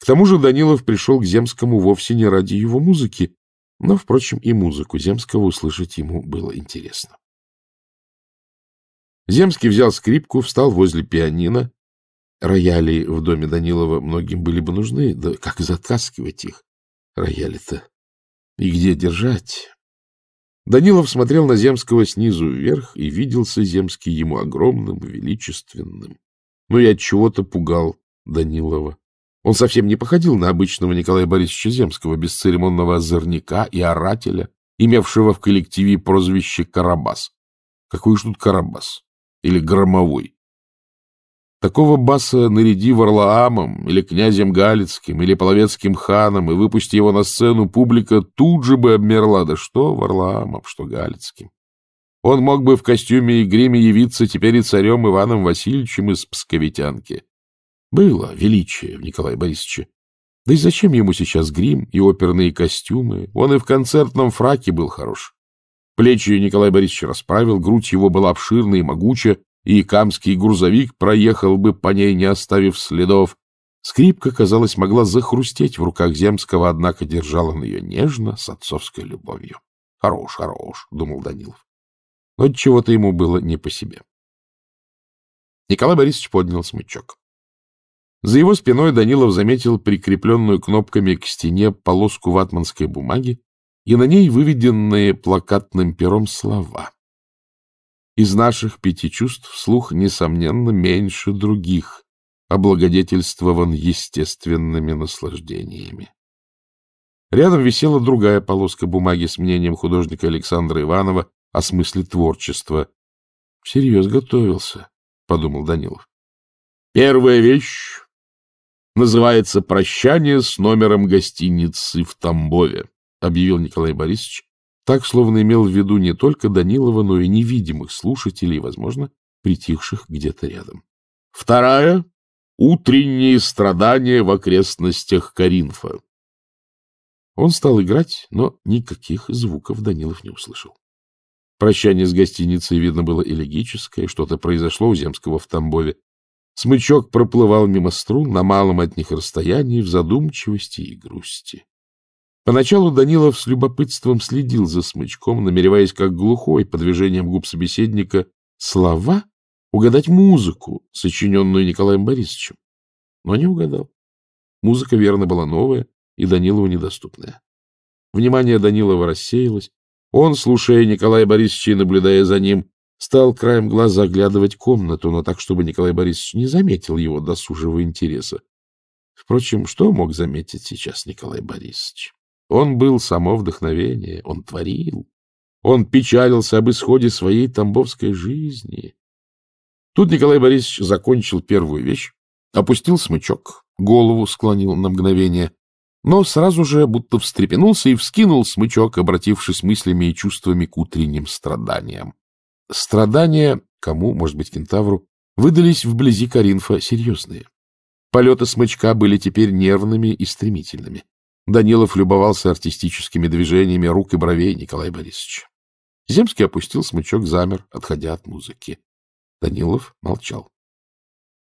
К тому же Данилов пришел к Земскому вовсе не ради его музыки, но, впрочем, и музыку Земского услышать ему было интересно. Земский взял скрипку, встал возле пианино Рояли в доме Данилова многим были бы нужны, да как затаскивать их, рояли-то, и где держать? Данилов смотрел на Земского снизу вверх и виделся Земский ему огромным, величественным. Но ну и от чего-то пугал Данилова. Он совсем не походил на обычного Николая Борисовича Земского, бесцеремонного озорника и орателя, имевшего в коллективе прозвище «Карабас». Какой же тут «Карабас»? Или «Громовой»? Такого баса наряди Варлаамом или князем Галицким или половецким ханом и выпусти его на сцену, публика тут же бы обмерла. Да что Варлаамом, что Галицким. Он мог бы в костюме и гриме явиться теперь и царем Иваном Васильевичем из Псковитянки. Было величие в Николае Борисовиче. Да и зачем ему сейчас грим и оперные костюмы? Он и в концертном фраке был хорош. Плечи Николай Борисович расправил, грудь его была обширна и могуча, и камский грузовик проехал бы по ней, не оставив следов. Скрипка, казалось, могла захрустеть в руках Земского, однако держал он ее нежно, с отцовской любовью. «Хорош, хорош», — думал Данилов. Но чего-то ему было не по себе. Николай Борисович поднял смычок. За его спиной Данилов заметил прикрепленную кнопками к стене полоску ватманской бумаги и на ней выведенные плакатным пером слова. Из наших пяти чувств слух, несомненно, меньше других, облагодетельствован естественными наслаждениями. Рядом висела другая полоска бумаги с мнением художника Александра Иванова о смысле творчества. «Всерьез готовился», — подумал Данилов. «Первая вещь называется «Прощание с номером гостиницы в Тамбове», — объявил Николай Борисович, так, словно имел в виду не только Данилова, но и невидимых слушателей, возможно, притихших где-то рядом. Вторая — утренние страдания в окрестностях Каринфа. Он стал играть, но никаких звуков Данилов не услышал. Прощание с гостиницей, видно, было элегическое, что-то произошло у Земского в Тамбове. Смычок проплывал мимо струн на малом от них расстоянии в задумчивости и грусти. Поначалу Данилов с любопытством следил за смычком, намереваясь как глухой по движениям губ собеседника слова угадать музыку, сочиненную Николаем Борисовичем. Но не угадал. Музыка, верно, была новая и Данилову недоступная. Внимание Данилова рассеялось. Он, слушая Николая Борисовича и наблюдая за ним, стал краем глаза оглядывать комнату, но так, чтобы Николай Борисович не заметил его досужего интереса. Впрочем, что мог заметить сейчас Николай Борисович? Он был само вдохновение, он творил. Он печалился об исходе своей тамбовской жизни. Тут Николай Борисович закончил первую вещь, опустил смычок, голову склонил на мгновение, но сразу же будто встрепенулся и вскинул смычок, обратившись мыслями и чувствами к утренним страданиям. Страдания, кому, может быть, кентавру, выдались вблизи Каринфа серьезные. Полеты смычка были теперь нервными и стремительными. Данилов любовался артистическими движениями рук и бровей Николая Борисовича. Земский опустил смычок, замер, отходя от музыки. Данилов молчал.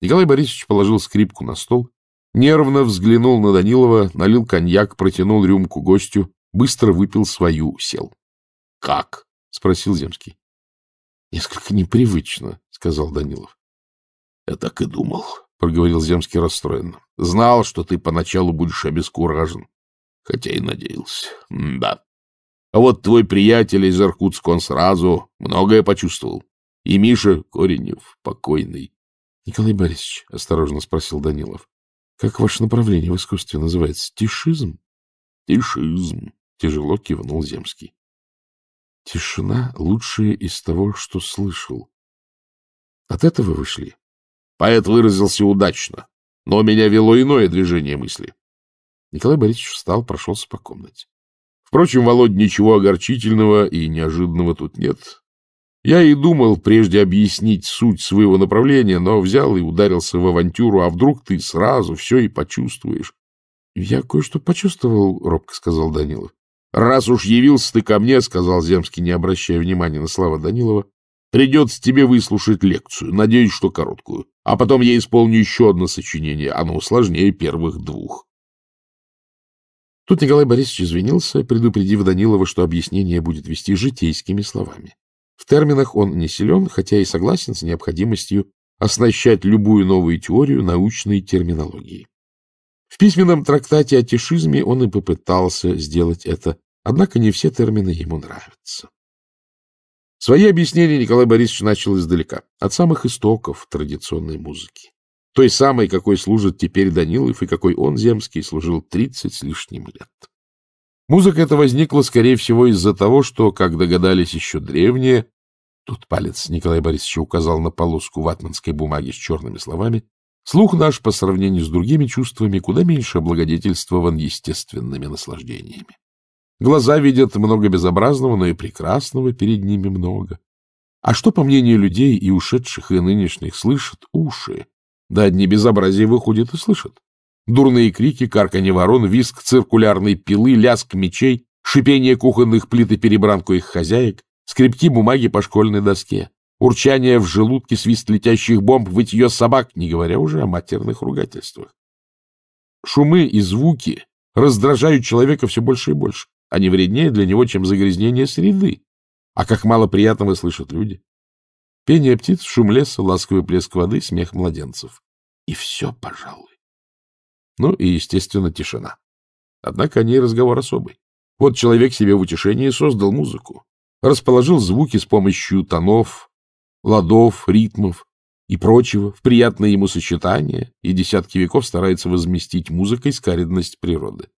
Николай Борисович положил скрипку на стол, нервно взглянул на Данилова, налил коньяк, протянул рюмку гостю, быстро выпил свою, сел. — Как? — спросил Земский. — Несколько непривычно, — сказал Данилов. — Я так и думал, — проговорил Земский расстроенно. — Знал, что ты поначалу будешь обескуражен хотя и надеялся. М да. А вот твой приятель из Иркутска, он сразу многое почувствовал. И Миша Коренев, покойный. — Николай Борисович, — осторожно спросил Данилов, — как ваше направление в искусстве называется? Тишизм? — Тишизм, — тяжело кивнул Земский. — Тишина — лучшее из того, что слышал. — От этого вышли? Поэт выразился удачно, но меня вело иное движение мысли. Николай Борисович встал, прошелся по комнате. Впрочем, Володь, ничего огорчительного и неожиданного тут нет. Я и думал прежде объяснить суть своего направления, но взял и ударился в авантюру, а вдруг ты сразу все и почувствуешь. — Я кое-что почувствовал, — робко сказал Данилов. — Раз уж явился ты ко мне, — сказал Земский, не обращая внимания на слова Данилова, — придется тебе выслушать лекцию, надеюсь, что короткую, а потом я исполню еще одно сочинение, оно сложнее первых двух. Тут Николай Борисович извинился, предупредив Данилова, что объяснение будет вести житейскими словами. В терминах он не силен, хотя и согласен с необходимостью оснащать любую новую теорию научной терминологией. В письменном трактате о тишизме он и попытался сделать это, однако не все термины ему нравятся. Свои объяснения Николай Борисович начал издалека, от самых истоков традиционной музыки той самой, какой служит теперь Данилов и какой он, Земский, служил тридцать с лишним лет. Музыка эта возникла, скорее всего, из-за того, что, как догадались еще древние, тут палец Николая Борисовича указал на полоску ватманской бумаги с черными словами, слух наш по сравнению с другими чувствами куда меньше облагодетельствован естественными наслаждениями. Глаза видят много безобразного, но и прекрасного перед ними много. А что, по мнению людей и ушедших, и нынешних, слышат уши, да одни безобразия выходят и слышат. Дурные крики, карканье ворон, виск циркулярной пилы, лязг мечей, шипение кухонных плит и перебранку их хозяек, скрипки бумаги по школьной доске, урчание в желудке, свист летящих бомб, вытье собак, не говоря уже о матерных ругательствах. Шумы и звуки раздражают человека все больше и больше. Они вреднее для него, чем загрязнение среды. А как мало приятного слышат люди. Пение птиц, шум леса, ласковый плеск воды, смех младенцев. И все, пожалуй. Ну и, естественно, тишина. Однако о ней разговор особый. Вот человек себе в утешении создал музыку, расположил звуки с помощью тонов, ладов, ритмов и прочего в приятное ему сочетание, и десятки веков старается возместить музыкой скаредность природы.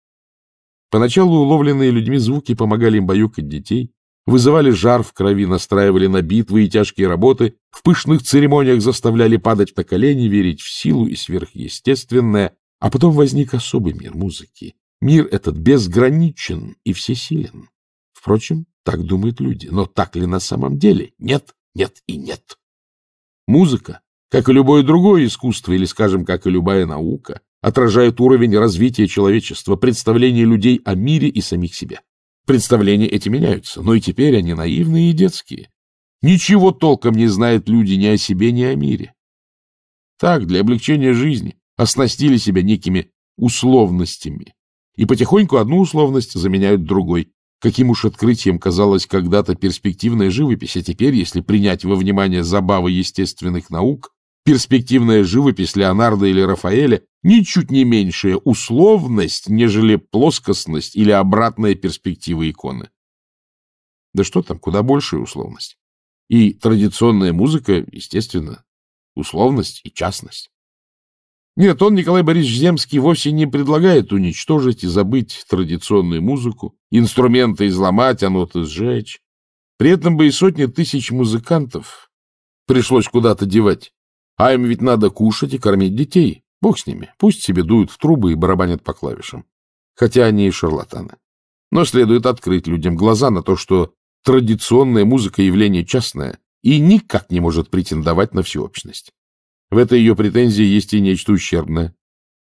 Поначалу уловленные людьми звуки помогали им баюкать детей, вызывали жар в крови, настраивали на битвы и тяжкие работы, в пышных церемониях заставляли падать на колени, верить в силу и сверхъестественное, а потом возник особый мир музыки. Мир этот безграничен и всесилен. Впрочем, так думают люди, но так ли на самом деле? Нет, нет и нет. Музыка, как и любое другое искусство, или, скажем, как и любая наука, отражает уровень развития человечества, представление людей о мире и самих себе. Представления эти меняются, но и теперь они наивные и детские. Ничего толком не знают люди ни о себе, ни о мире. Так, для облегчения жизни оснастили себя некими условностями. И потихоньку одну условность заменяют другой. Каким уж открытием казалась когда-то перспективная живопись, а теперь, если принять во внимание забавы естественных наук, перспективная живопись Леонардо или Рафаэля ничуть не меньшая условность, нежели плоскостность или обратная перспектива иконы. Да что там, куда большая условность. И традиционная музыка, естественно, условность и частность. Нет, он, Николай Борисович Земский, вовсе не предлагает уничтожить и забыть традиционную музыку, инструменты изломать, а ноты сжечь. При этом бы и сотни тысяч музыкантов пришлось куда-то девать, а им ведь надо кушать и кормить детей. Бог с ними, пусть себе дуют в трубы и барабанят по клавишам. Хотя они и шарлатаны. Но следует открыть людям глаза на то, что традиционная музыка явление частное и никак не может претендовать на всеобщность. В этой ее претензии есть и нечто ущербное.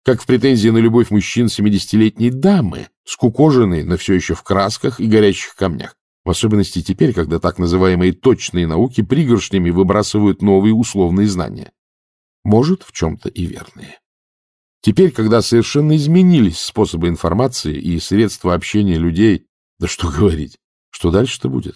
Как в претензии на любовь мужчин 70-летней дамы, скукоженной, но все еще в красках и горячих камнях. В особенности теперь, когда так называемые точные науки пригоршнями выбрасывают новые условные знания может, в чем-то и верные. Теперь, когда совершенно изменились способы информации и средства общения людей, да что [LAUGHS] говорить, что дальше-то будет?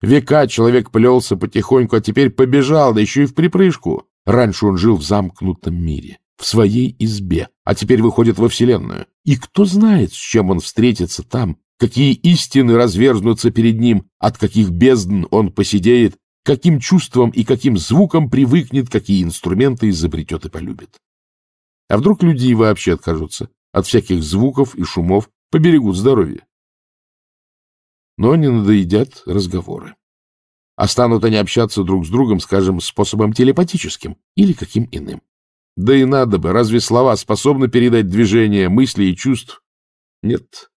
Века человек плелся потихоньку, а теперь побежал, да еще и в припрыжку. Раньше он жил в замкнутом мире, в своей избе, а теперь выходит во Вселенную. И кто знает, с чем он встретится там, какие истины разверзнутся перед ним, от каких бездн он посидеет, каким чувством и каким звуком привыкнет, какие инструменты изобретет и полюбит. А вдруг люди и вообще откажутся от всяких звуков и шумов, поберегут здоровье? Но они надоедят разговоры. А станут они общаться друг с другом, скажем, способом телепатическим или каким иным. Да и надо бы, разве слова способны передать движение мысли и чувств? Нет.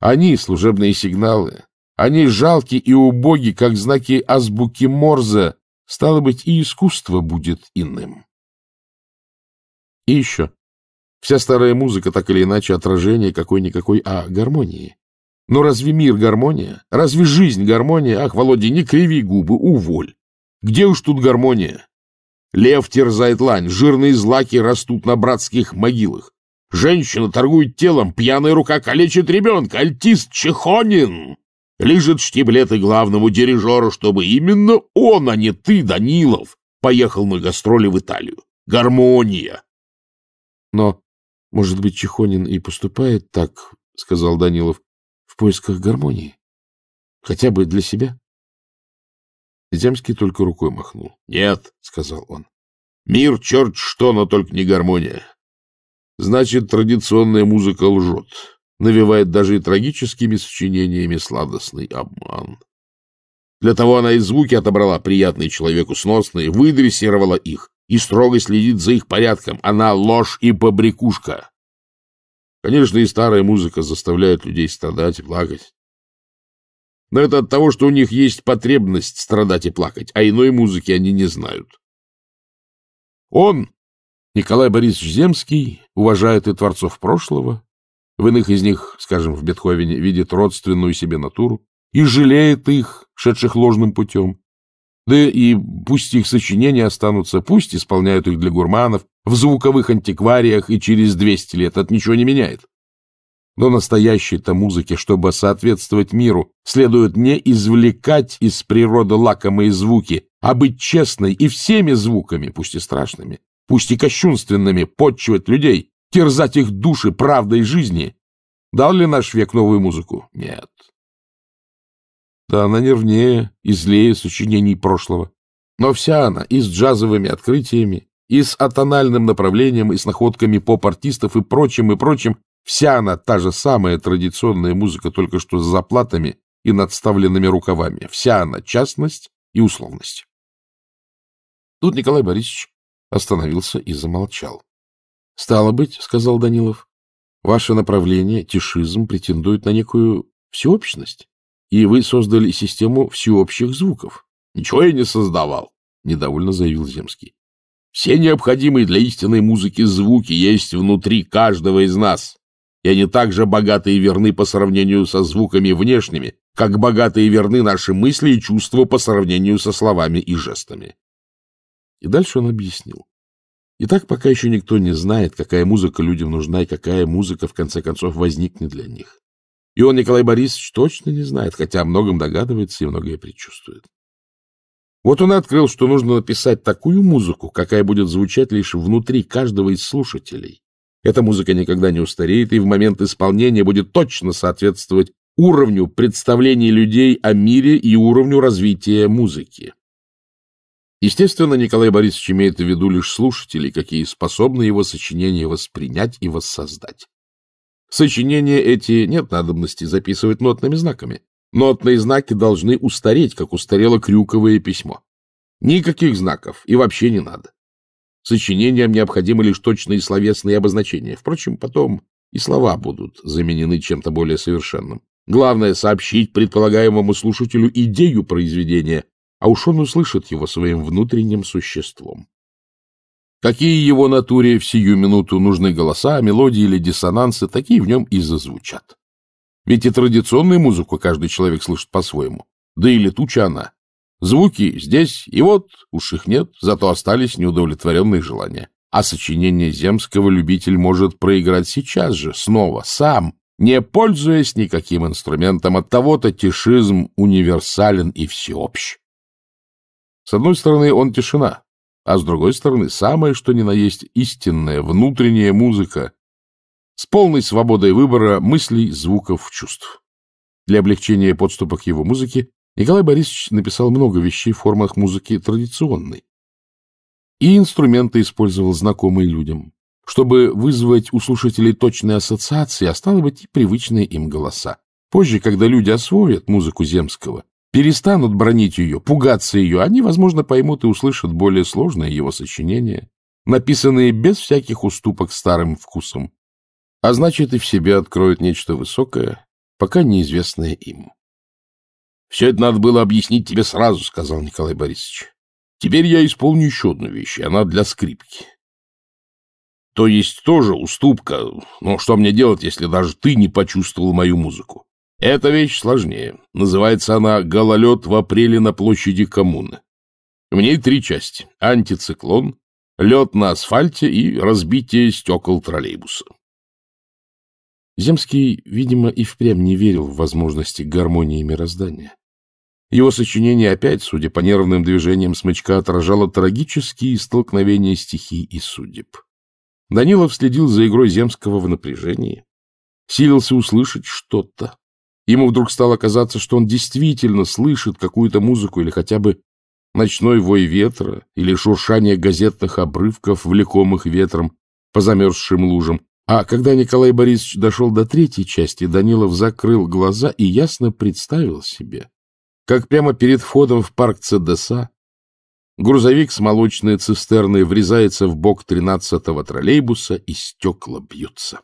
Они — служебные сигналы, они жалки и убоги, как знаки азбуки Морзе. Стало быть, и искусство будет иным. И еще. Вся старая музыка так или иначе отражение какой-никакой, а гармонии. Но разве мир гармония? Разве жизнь гармония? Ах, Володя, не криви губы, уволь. Где уж тут гармония? Лев терзает лань, жирные злаки растут на братских могилах. Женщина торгует телом, пьяная рука калечит ребенка, альтист чехонин. Лижет штиблеты главному дирижеру, чтобы именно он, а не ты, Данилов, поехал на гастроли в Италию. Гармония! Но, может быть, Чехонин и поступает так, — сказал Данилов, — в поисках гармонии. Хотя бы для себя. Земский только рукой махнул. — Нет, — сказал он. — Мир черт что, но только не гармония. Значит, традиционная музыка лжет навевает даже и трагическими сочинениями сладостный обман. Для того она и звуки отобрала приятные человеку сносные, выдрессировала их и строго следит за их порядком. Она ложь и побрякушка. Конечно, и старая музыка заставляет людей страдать и плакать. Но это от того, что у них есть потребность страдать и плакать, а иной музыки они не знают. Он, Николай Борисович Земский, уважает и творцов прошлого, в иных из них, скажем, в Бетховене, видит родственную себе натуру и жалеет их, шедших ложным путем. Да и пусть их сочинения останутся, пусть исполняют их для гурманов, в звуковых антиквариях и через 200 лет, это ничего не меняет. Но настоящей-то музыке, чтобы соответствовать миру, следует не извлекать из природы лакомые звуки, а быть честной и всеми звуками, пусть и страшными, пусть и кощунственными, подчивать людей, терзать их души правдой жизни. Дал ли наш век новую музыку? Нет. Да она нервнее и злее сочинений прошлого. Но вся она и с джазовыми открытиями, и с атональным направлением, и с находками поп-артистов, и прочим, и прочим, вся она та же самая традиционная музыка, только что с заплатами и надставленными рукавами. Вся она частность и условность. Тут Николай Борисович остановился и замолчал. — Стало быть, — сказал Данилов, — ваше направление, тишизм, претендует на некую всеобщность, и вы создали систему всеобщих звуков. — Ничего я не создавал, — недовольно заявил Земский. — Все необходимые для истинной музыки звуки есть внутри каждого из нас, и они так же богаты и верны по сравнению со звуками внешними, как богаты и верны наши мысли и чувства по сравнению со словами и жестами. И дальше он объяснил. И так пока еще никто не знает, какая музыка людям нужна и какая музыка, в конце концов, возникнет для них. И он, Николай Борисович, точно не знает, хотя о многом догадывается и многое предчувствует. Вот он открыл, что нужно написать такую музыку, какая будет звучать лишь внутри каждого из слушателей. Эта музыка никогда не устареет и в момент исполнения будет точно соответствовать уровню представлений людей о мире и уровню развития музыки. Естественно, Николай Борисович имеет в виду лишь слушателей, какие способны его сочинения воспринять и воссоздать. Сочинения эти нет надобности записывать нотными знаками. Нотные знаки должны устареть, как устарело крюковое письмо. Никаких знаков и вообще не надо. Сочинениям необходимы лишь точные словесные обозначения. Впрочем, потом и слова будут заменены чем-то более совершенным. Главное — сообщить предполагаемому слушателю идею произведения, а уж он услышит его своим внутренним существом. Какие его натуре в сию минуту нужны голоса, мелодии или диссонансы, такие в нем и зазвучат. Ведь и традиционную музыку каждый человек слышит по-своему, да и летуча она. Звуки здесь и вот, уж их нет, зато остались неудовлетворенные желания. А сочинение земского любитель может проиграть сейчас же, снова, сам, не пользуясь никаким инструментом. от того то тишизм универсален и всеобщ. С одной стороны, он тишина, а с другой стороны, самое что ни на есть истинная внутренняя музыка с полной свободой выбора мыслей, звуков, чувств. Для облегчения подступа к его музыке Николай Борисович написал много вещей в формах музыки традиционной. И инструменты использовал знакомые людям, чтобы вызвать у слушателей точные ассоциации, а стало быть, и привычные им голоса. Позже, когда люди освоят музыку земского, перестанут бронить ее, пугаться ее, они, возможно, поймут и услышат более сложное его сочинение, написанное без всяких уступок старым вкусом, а значит и в себе откроют нечто высокое, пока неизвестное им. — Все это надо было объяснить тебе сразу, — сказал Николай Борисович. — Теперь я исполню еще одну вещь, она для скрипки. — То есть тоже уступка, но что мне делать, если даже ты не почувствовал мою музыку? Эта вещь сложнее. Называется она «Гололед в апреле на площади коммуны». В ней три части – антициклон, лед на асфальте и разбитие стекол троллейбуса. Земский, видимо, и впрямь не верил в возможности гармонии мироздания. Его сочинение опять, судя по нервным движениям смычка, отражало трагические столкновения стихий и судеб. Данилов следил за игрой Земского в напряжении, силился услышать что-то, Ему вдруг стало казаться, что он действительно слышит какую-то музыку или хотя бы ночной вой ветра или шуршание газетных обрывков, влекомых ветром по замерзшим лужам. А когда Николай Борисович дошел до третьей части, Данилов закрыл глаза и ясно представил себе, как прямо перед входом в парк Цедеса грузовик с молочной цистерной врезается в бок тринадцатого троллейбуса и стекла бьются.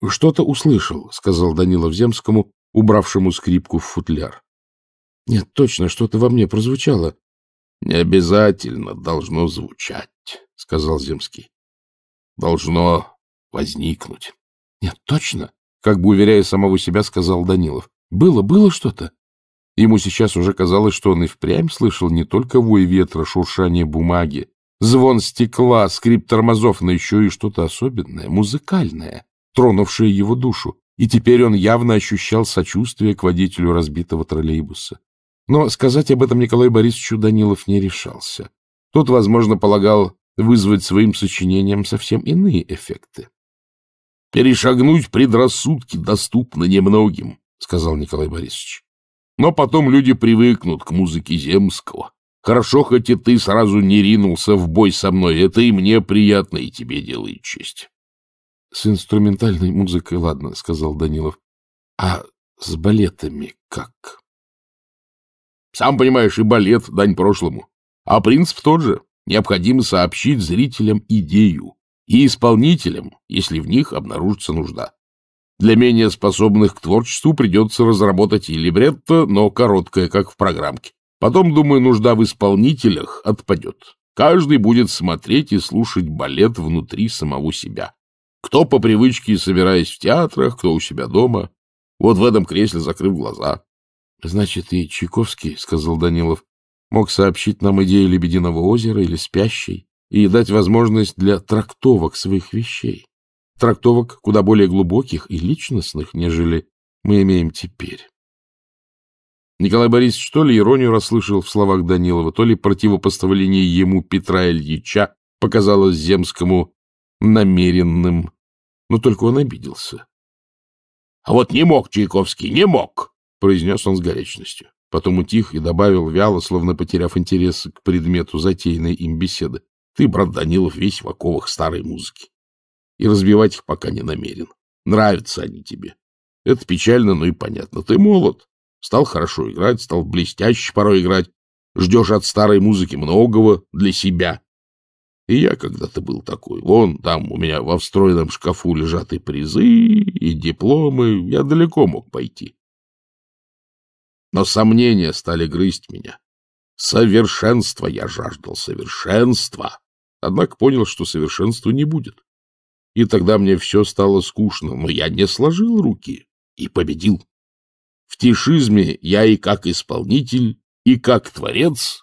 — Что-то услышал, — сказал Данилов Земскому, убравшему скрипку в футляр. — Нет, точно, что-то во мне прозвучало. — Не обязательно должно звучать, — сказал Земский. — Должно возникнуть. — Нет, точно, — как бы уверяя самого себя, сказал Данилов. — Было, было что-то. Ему сейчас уже казалось, что он и впрямь слышал не только вой ветра, шуршание бумаги, звон стекла, скрип тормозов, но еще и что-то особенное, музыкальное. — тронувшее его душу, и теперь он явно ощущал сочувствие к водителю разбитого троллейбуса. Но сказать об этом Николай Борисовичу Данилов не решался. Тот, возможно, полагал вызвать своим сочинением совсем иные эффекты. «Перешагнуть предрассудки доступно немногим», — сказал Николай Борисович. «Но потом люди привыкнут к музыке Земского. Хорошо, хоть и ты сразу не ринулся в бой со мной, это и мне приятно, и тебе делает честь с инструментальной музыкой ладно, — сказал Данилов. — А с балетами как? — Сам понимаешь, и балет дань прошлому. А принцип тот же. Необходимо сообщить зрителям идею и исполнителям, если в них обнаружится нужда. Для менее способных к творчеству придется разработать и либретто, но короткое, как в программке. Потом, думаю, нужда в исполнителях отпадет. Каждый будет смотреть и слушать балет внутри самого себя. Кто по привычке, собираясь в театрах, кто у себя дома. Вот в этом кресле, закрыв глаза. — Значит, и Чайковский, — сказал Данилов, — мог сообщить нам идею Лебединого озера или Спящей и дать возможность для трактовок своих вещей. Трактовок куда более глубоких и личностных, нежели мы имеем теперь. Николай Борисович то ли иронию расслышал в словах Данилова, то ли противопоставление ему Петра Ильича показалось Земскому намеренным. Но только он обиделся. — А вот не мог Чайковский, не мог! — произнес он с горячностью. Потом утих и добавил вяло, словно потеряв интерес к предмету затеянной им беседы. — Ты, брат Данилов, весь в оковах старой музыки. И разбивать их пока не намерен. Нравятся они тебе. Это печально, но и понятно. Ты молод. Стал хорошо играть, стал блестяще порой играть. Ждешь от старой музыки многого для себя. И я когда-то был такой. Вон там у меня во встроенном шкафу лежат и призы, и дипломы. Я далеко мог пойти. Но сомнения стали грызть меня. Совершенства я жаждал, совершенства. Однако понял, что совершенства не будет. И тогда мне все стало скучно, но я не сложил руки и победил. В тишизме я и как исполнитель, и как творец,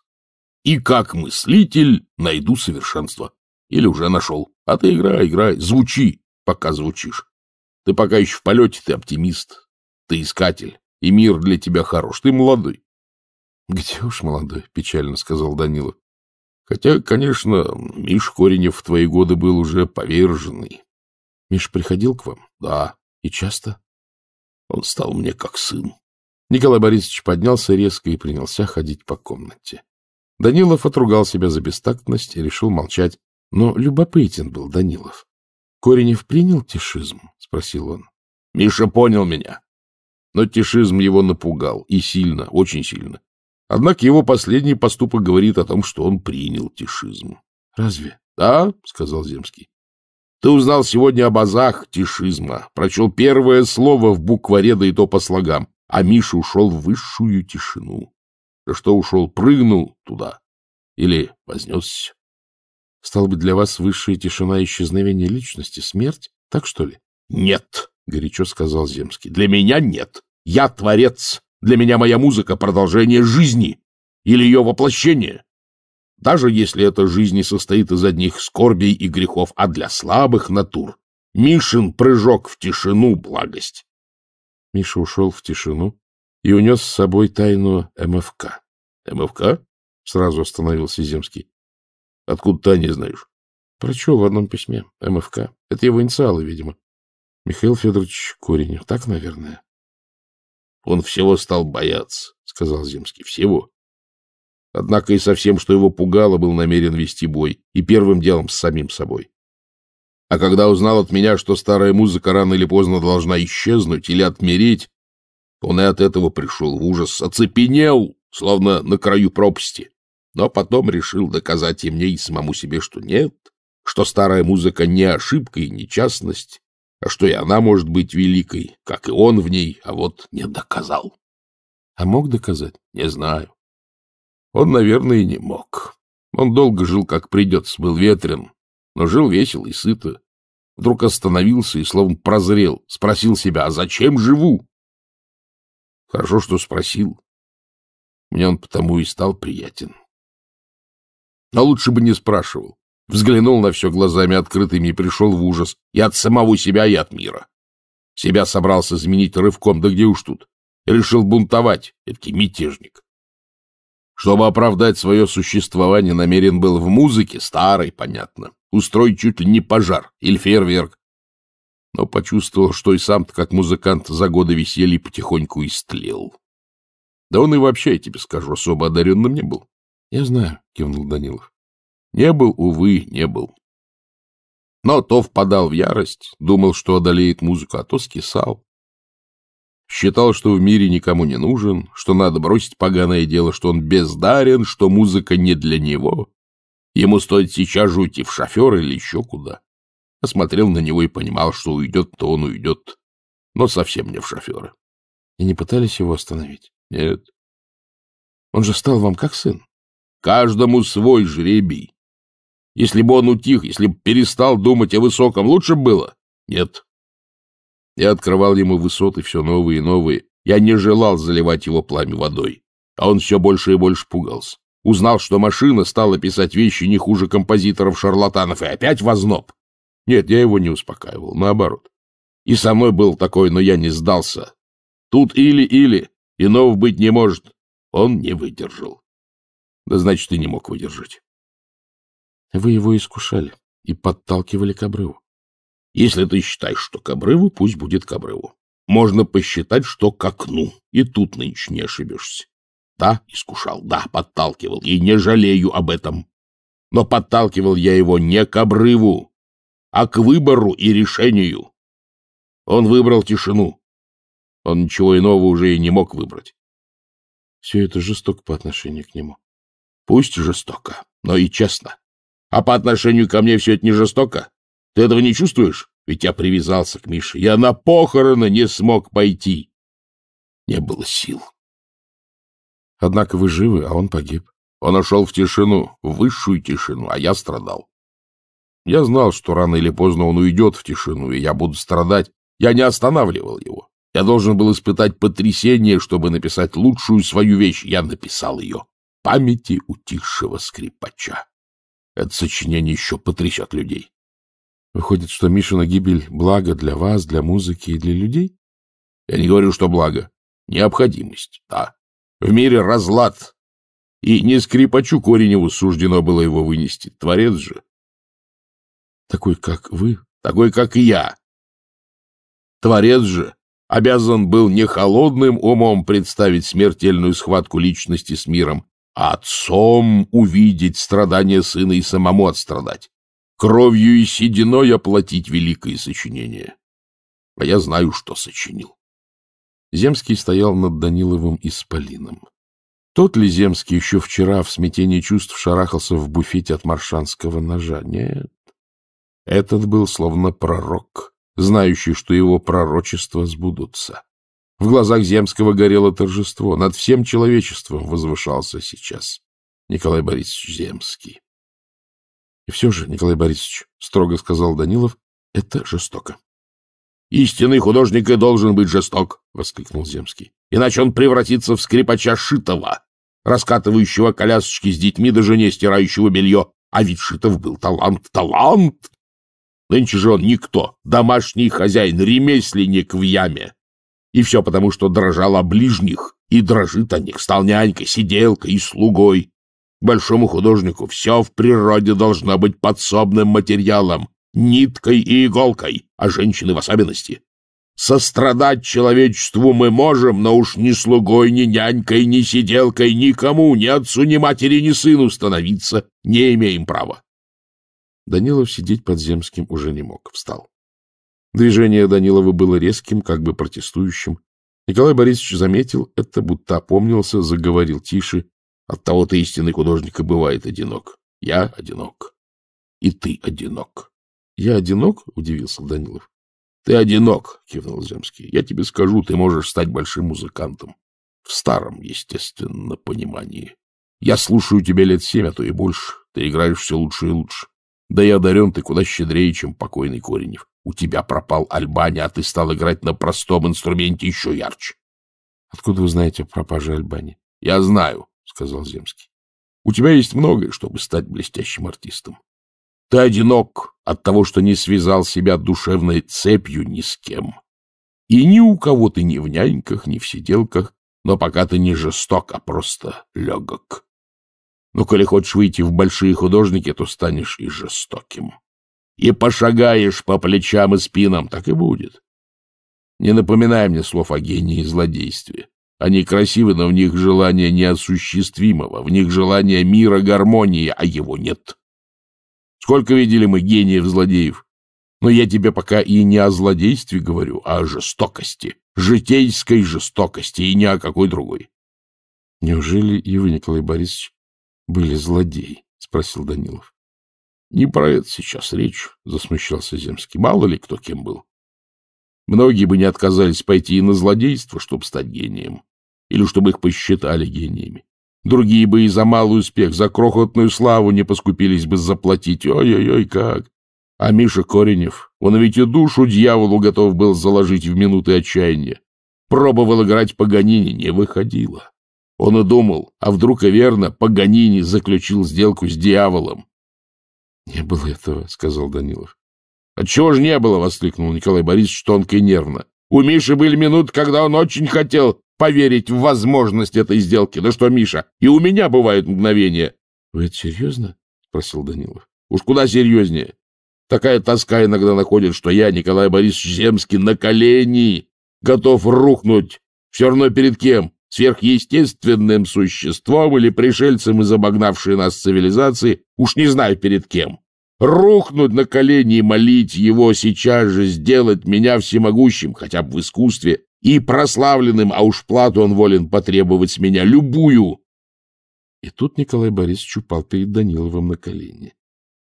и как мыслитель найду совершенство. Или уже нашел. А ты играй, играй, звучи, пока звучишь. Ты пока еще в полете, ты оптимист, ты искатель, и мир для тебя хорош, ты молодой. — Где уж молодой, — печально сказал Данилов. — Хотя, конечно, Миш Коренев в твои годы был уже поверженный. — Миш приходил к вам? — Да. — И часто? — Он стал мне как сын. Николай Борисович поднялся резко и принялся ходить по комнате. Данилов отругал себя за бестактность и решил молчать. Но любопытен был Данилов. — Коренев принял тишизм? — спросил он. — Миша понял меня. Но тишизм его напугал. И сильно, очень сильно. Однако его последний поступок говорит о том, что он принял тишизм. — Разве? — Да, — сказал Земский. — Ты узнал сегодня об азах тишизма, прочел первое слово в букваре, да и то по слогам, а Миша ушел в высшую тишину. Да что ушел, прыгнул туда. Или вознесся. Стал бы для вас высшая тишина исчезновения личности, смерть? Так что ли? — Нет, — горячо сказал Земский. — Для меня нет. Я творец. Для меня моя музыка — продолжение жизни или ее воплощение. Даже если эта жизнь и состоит из одних скорбей и грехов, а для слабых натур. Мишин прыжок в тишину — благость. Миша ушел в тишину, и унес с собой тайну МФК. — МФК? — сразу остановился Земский. — Откуда ты не знаешь? — Прочел в одном письме. МФК. Это его инициалы, видимо. Михаил Федорович Куренев. Так, наверное. — Он всего стал бояться, — сказал Земский. — Всего. Однако и со всем, что его пугало, был намерен вести бой, и первым делом с самим собой. А когда узнал от меня, что старая музыка рано или поздно должна исчезнуть или отмереть, он и от этого пришел в ужас, оцепенел, словно на краю пропасти. Но потом решил доказать и мне, и самому себе, что нет, что старая музыка не ошибка и не частность, а что и она может быть великой, как и он в ней, а вот не доказал. А мог доказать? Не знаю. Он, наверное, и не мог. Он долго жил, как придется, был ветрен, но жил весело и сыто. Вдруг остановился и, словно прозрел, спросил себя, а зачем живу? Хорошо, что спросил. Мне он потому и стал приятен. А лучше бы не спрашивал. Взглянул на все глазами открытыми и пришел в ужас. И от самого себя, и от мира. Себя собрался изменить рывком, да где уж тут. Решил бунтовать, эдакий мятежник. Чтобы оправдать свое существование, намерен был в музыке, старой, понятно, устроить чуть ли не пожар или фейерверк, но почувствовал, что и сам-то, как музыкант, за годы веселья потихоньку истлел. Да он и вообще, я тебе скажу, особо одаренным не был. — Я знаю, — кивнул Данилов. — Не был, увы, не был. Но то впадал в ярость, думал, что одолеет музыку, а то скисал. Считал, что в мире никому не нужен, что надо бросить поганое дело, что он бездарен, что музыка не для него. Ему стоит сейчас же уйти в шофер или еще куда. Я смотрел на него и понимал, что уйдет, то он уйдет, но совсем не в шофера. И не пытались его остановить? Нет. Он же стал вам как сын. Каждому свой жребий. Если бы он утих, если бы перестал думать о высоком, лучше было? Нет. Я открывал ему высоты все новые и новые. Я не желал заливать его пламя водой. А он все больше и больше пугался. Узнал, что машина стала писать вещи не хуже композиторов-шарлатанов, и опять возноб. Нет, я его не успокаивал, наоборот. И со мной был такой, но я не сдался. Тут или-или, иного быть не может. Он не выдержал. Да значит, и не мог выдержать. Вы его искушали и подталкивали к обрыву. Если ты считаешь, что к обрыву, пусть будет к обрыву. Можно посчитать, что к окну, и тут нынче не ошибешься. Да, искушал, да, подталкивал, и не жалею об этом. Но подталкивал я его не к обрыву, а к выбору и решению. Он выбрал тишину. Он ничего иного уже и не мог выбрать. Все это жестоко по отношению к нему. Пусть жестоко, но и честно. А по отношению ко мне все это не жестоко? Ты этого не чувствуешь? Ведь я привязался к Мише. Я на похороны не смог пойти. Не было сил. Однако вы живы, а он погиб. Он ушел в тишину, в высшую тишину, а я страдал. Я знал, что рано или поздно он уйдет в тишину, и я буду страдать. Я не останавливал его. Я должен был испытать потрясение, чтобы написать лучшую свою вещь. Я написал ее. Памяти утихшего скрипача. Это сочинение еще потрясет людей. Выходит, что Мишина гибель — благо для вас, для музыки и для людей? Я не говорю, что благо. Необходимость, да. В мире разлад. И не скрипачу Кореневу суждено было его вынести. Творец же. Такой, как вы? Такой, как я. Творец же обязан был не холодным умом представить смертельную схватку личности с миром, а отцом увидеть страдания сына и самому отстрадать, кровью и сединой оплатить великое сочинение. А я знаю, что сочинил. Земский стоял над Даниловым и исполином. Тот ли Земский еще вчера в смятении чувств шарахался в буфете от маршанского ножа? Нет, этот был словно пророк, знающий, что его пророчества сбудутся. В глазах Земского горело торжество. Над всем человечеством возвышался сейчас Николай Борисович Земский. — И все же, Николай Борисович, — строго сказал Данилов, — это жестоко. — Истинный художник и должен быть жесток, — воскликнул Земский. — Иначе он превратится в скрипача Шитова, раскатывающего колясочки с детьми даже да стирающего белье. А ведь Шитов был талант, талант! Нынче же он никто, домашний хозяин, ремесленник в яме. И все потому, что дрожал о ближних, и дрожит о них, стал нянькой, сиделкой и слугой. Большому художнику все в природе должно быть подсобным материалом, ниткой и иголкой, а женщины в особенности. Сострадать человечеству мы можем, но уж ни слугой, ни нянькой, ни сиделкой, никому, ни отцу, ни матери, ни сыну становиться не имеем права. Данилов сидеть под земским уже не мог, встал. Движение Данилова было резким, как бы протестующим. Николай Борисович заметил это, будто опомнился, заговорил тише. От того то истинный художник и бывает одинок. Я одинок. И ты одинок. Я одинок? — удивился Данилов. Ты одинок, — кивнул Земский. Я тебе скажу, ты можешь стать большим музыкантом. В старом, естественно, понимании. Я слушаю тебя лет семь, а то и больше. Ты играешь все лучше и лучше. Да я одарен ты куда щедрее, чем покойный Коренев. У тебя пропал Альбани, а ты стал играть на простом инструменте еще ярче. — Откуда вы знаете о пропаже Альбани? — Я знаю, — сказал Земский. — У тебя есть многое, чтобы стать блестящим артистом. Ты одинок от того, что не связал себя душевной цепью ни с кем. И ни у кого ты ни в няньках, ни в сиделках, но пока ты не жесток, а просто легок. Но коли хочешь выйти в большие художники, то станешь и жестоким. И пошагаешь по плечам и спинам, так и будет. Не напоминай мне слов о гении и злодействе. Они красивы, но в них желание неосуществимого, в них желание мира, гармонии, а его нет. Сколько видели мы гениев-злодеев? Но я тебе пока и не о злодействе говорю, а о жестокости, житейской жестокости и не о какой другой. Неужели Ива Николай Борисович были злодеи? — спросил Данилов. — Не про это сейчас речь, — засмущался Земский. — Мало ли кто кем был. Многие бы не отказались пойти и на злодейство, чтобы стать гением, или чтобы их посчитали гениями. Другие бы и за малый успех, за крохотную славу не поскупились бы заплатить. Ой-ой-ой, как! А Миша Коренев, он ведь и душу дьяволу готов был заложить в минуты отчаяния. Пробовал играть Паганини, не выходило. Он и думал, а вдруг и верно, Паганини заключил сделку с дьяволом. — Не было этого, — сказал Данилов. — Отчего же не было? — воскликнул Николай Борисович тонко и нервно. — У Миши были минуты, когда он очень хотел поверить в возможность этой сделки. Да что, Миша, и у меня бывают мгновения. — Вы это серьезно? — спросил Данилов. — Уж куда серьезнее. Такая тоска иногда находит, что я, Николай Борисович Земский, на колени готов рухнуть. Все равно перед кем? сверхъестественным существом или пришельцем из обогнавшей нас цивилизации, уж не знаю перед кем. Рухнуть на колени и молить его сейчас же сделать меня всемогущим, хотя бы в искусстве, и прославленным, а уж плату он волен потребовать с меня любую. И тут Николай Борисович упал перед Даниловым на колени.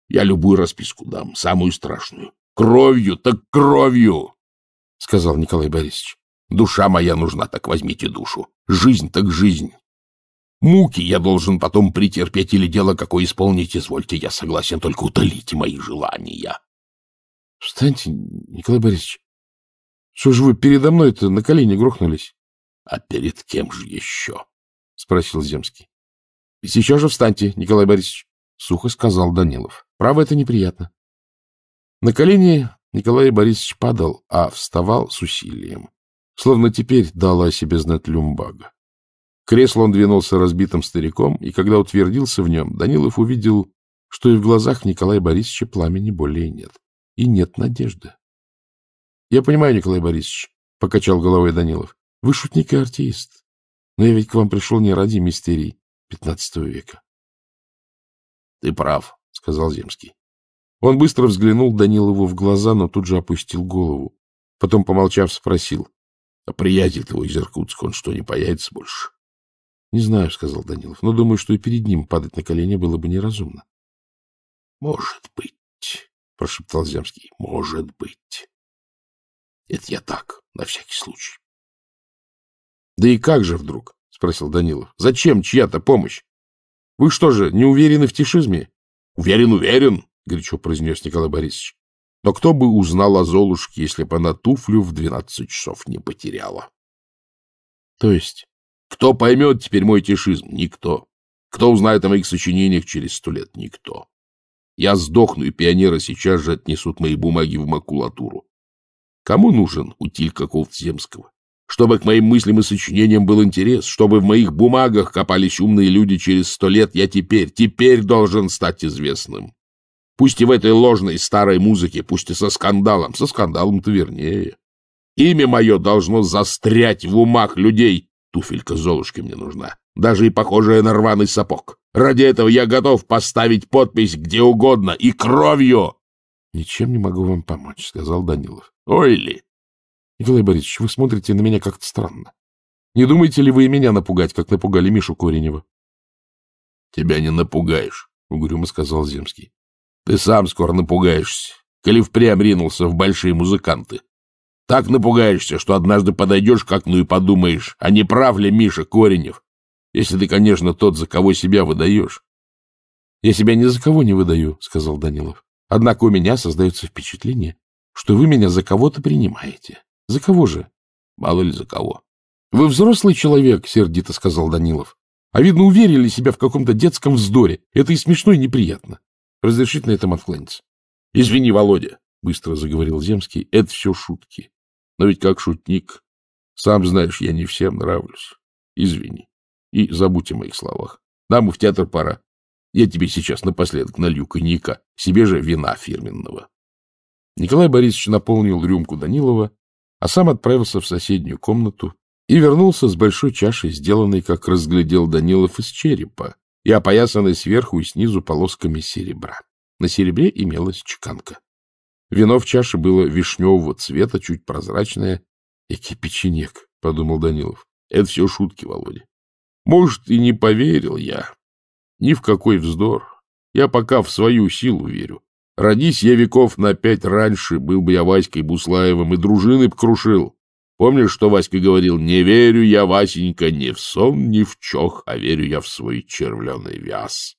Я любую расписку дам, самую страшную. Кровью, так кровью, — сказал Николай Борисович. Душа моя нужна, так возьмите душу. Жизнь так жизнь. Муки я должен потом претерпеть или дело какое исполнить, извольте, я согласен, только утолите мои желания. — Встаньте, Николай Борисович. Что же вы передо мной-то на колени грохнулись? — А перед кем же еще? — спросил Земский. — Сейчас же встаньте, Николай Борисович, — сухо сказал Данилов. — Право, это неприятно. На колени Николай Борисович падал, а вставал с усилием. Словно теперь дала о себе знать Люмбага. кресло он двинулся разбитым стариком, и когда утвердился в нем, Данилов увидел, что и в глазах Николая Борисовича пламени более нет. И нет надежды. — Я понимаю, Николай Борисович, — покачал головой Данилов, — вы шутник и артист. Но я ведь к вам пришел не ради мистерий XV века. — Ты прав, — сказал Земский. Он быстро взглянул Данилову в глаза, но тут же опустил голову. Потом, помолчав, спросил. А приятель твой из Иркутска, он что, не появится больше? — Не знаю, — сказал Данилов, — но думаю, что и перед ним падать на колени было бы неразумно. — Может быть, — прошептал Земский, — может быть. — Это я так, на всякий случай. — Да и как же вдруг? — спросил Данилов. — Зачем чья-то помощь? Вы что же, не уверены в тишизме? — Уверен, уверен, — горячо произнес Николай Борисович. Но кто бы узнал о Золушке, если бы она туфлю в двенадцать часов не потеряла? То есть? Кто поймет теперь мой тишизм? Никто. Кто узнает о моих сочинениях через сто лет? Никто. Я сдохну, и пионеры сейчас же отнесут мои бумаги в макулатуру. Кому нужен утиль какого-то земского? Чтобы к моим мыслям и сочинениям был интерес, чтобы в моих бумагах копались умные люди через сто лет, я теперь, теперь должен стать известным. Пусть и в этой ложной старой музыке, пусть и со скандалом. Со скандалом-то вернее. Имя мое должно застрять в умах людей. Туфелька Золушки мне нужна. Даже и похожая на рваный сапог. Ради этого я готов поставить подпись где угодно и кровью. — Ничем не могу вам помочь, — сказал Данилов. — Ой ли! — Николай Борисович, вы смотрите на меня как-то странно. Не думаете ли вы и меня напугать, как напугали Мишу Коренева? — Тебя не напугаешь, — угрюмо сказал Земский. Ты сам скоро напугаешься, коли впрямь ринулся в большие музыканты. Так напугаешься, что однажды подойдешь к окну и подумаешь, а не прав ли Миша Коренев, если ты, конечно, тот, за кого себя выдаешь. — Я себя ни за кого не выдаю, — сказал Данилов. — Однако у меня создается впечатление, что вы меня за кого-то принимаете. За кого же? Мало ли за кого. — Вы взрослый человек, — сердито сказал Данилов. — А видно, уверили себя в каком-то детском вздоре. Это и смешно, и неприятно. Разрешите на этом откланяться. — Извини, Володя, — быстро заговорил Земский, — это все шутки. Но ведь как шутник, сам знаешь, я не всем нравлюсь. Извини. И забудь о моих словах. Нам в театр пора. Я тебе сейчас напоследок налью коньяка, себе же вина фирменного. Николай Борисович наполнил рюмку Данилова, а сам отправился в соседнюю комнату и вернулся с большой чашей, сделанной, как разглядел Данилов, из черепа, и опоясанной сверху и снизу полосками серебра. На серебре имелась чеканка. Вино в чаше было вишневого цвета, чуть прозрачное. Який печенек, — подумал Данилов. Это все шутки, Володя. Может, и не поверил я. Ни в какой вздор. Я пока в свою силу верю. Родись я веков на пять раньше, был бы я Васькой Буслаевым и дружины б крушил. Помнишь, что Васька говорил? Не верю я, Васенька, ни в сон, ни в чох, а верю я в свой червленый вяз.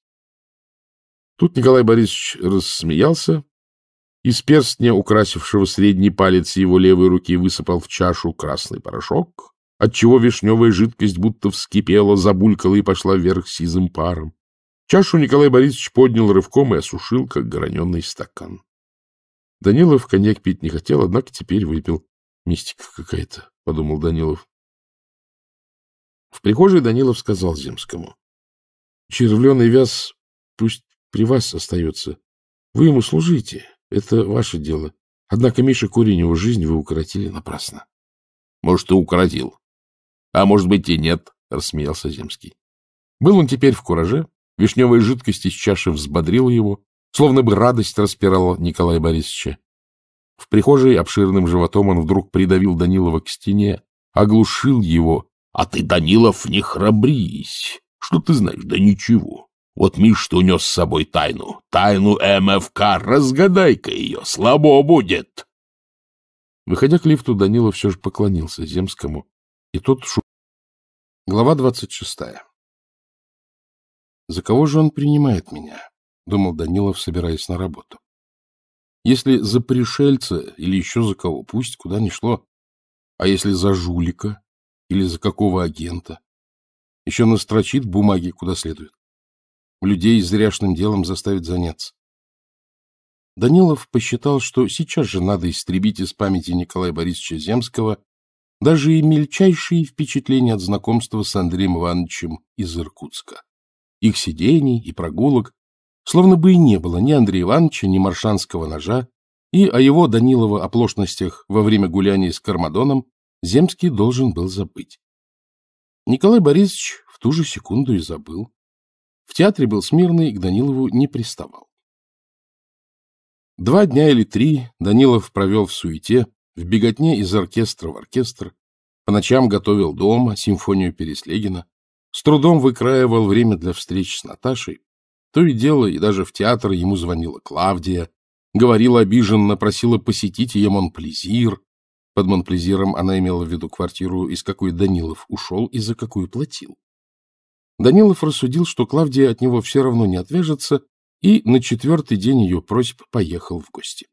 Тут Николай Борисович рассмеялся, из перстня, украсившего средний палец его левой руки, высыпал в чашу красный порошок, отчего вишневая жидкость будто вскипела, забулькала и пошла вверх сизым паром. Чашу Николай Борисович поднял рывком и осушил, как граненый стакан. Данилов коньяк пить не хотел, однако теперь выпил. Мистика какая-то, — подумал Данилов. В прихожей Данилов сказал Земскому. — Червленый вяз пусть при вас остается. Вы ему служите, это ваше дело. Однако Миша Куреневу жизнь вы укоротили напрасно. — Может, и укоротил. А может быть, и нет, — рассмеялся Земский. Был он теперь в кураже, вишневая жидкость из чаши взбодрила его, словно бы радость распирала Николая Борисовича. В прихожей обширным животом он вдруг придавил Данилова к стене, оглушил его. — А ты, Данилов, не храбрись. Что ты знаешь? Да ничего. Вот Миш-то унес с собой тайну. Тайну МФК. Разгадай-ка ее. Слабо будет. Выходя к лифту, Данилов все же поклонился Земскому. И тот шу. Глава двадцать шестая. «За кого же он принимает меня?» — думал Данилов, собираясь на работу. Если за пришельца или еще за кого, пусть куда ни шло. А если за жулика или за какого агента? Еще настрочит бумаги куда следует. Людей зряшным делом заставит заняться. Данилов посчитал, что сейчас же надо истребить из памяти Николая Борисовича Земского даже и мельчайшие впечатления от знакомства с Андреем Ивановичем из Иркутска. Их сидений и прогулок, словно бы и не было ни Андрея Ивановича, ни маршанского ножа, и о его Данилова оплошностях во время гуляний с Кармадоном Земский должен был забыть. Николай Борисович в ту же секунду и забыл. В театре был смирный и к Данилову не приставал. Два дня или три Данилов провел в суете, в беготне из оркестра в оркестр, по ночам готовил дома симфонию Переслегина, с трудом выкраивал время для встреч с Наташей, то и дело, и даже в театр ему звонила Клавдия, говорила обиженно, просила посетить ее Монплезир. Под Монплезиром она имела в виду квартиру, из какой Данилов ушел и за какую платил. Данилов рассудил, что Клавдия от него все равно не отвяжется, и на четвертый день ее просьб поехал в гости.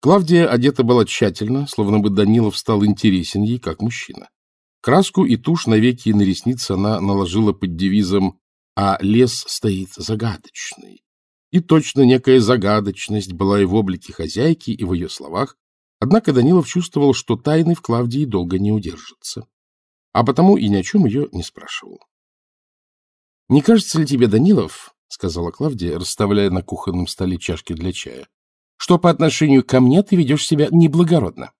Клавдия одета была тщательно, словно бы Данилов стал интересен ей как мужчина. Краску и тушь навеки и на ресницы она наложила под девизом а лес стоит загадочный. И точно некая загадочность была и в облике хозяйки, и в ее словах, однако Данилов чувствовал, что тайны в Клавдии долго не удержатся, а потому и ни о чем ее не спрашивал. — Не кажется ли тебе, Данилов, — сказала Клавдия, расставляя на кухонном столе чашки для чая, — что по отношению ко мне ты ведешь себя неблагородно?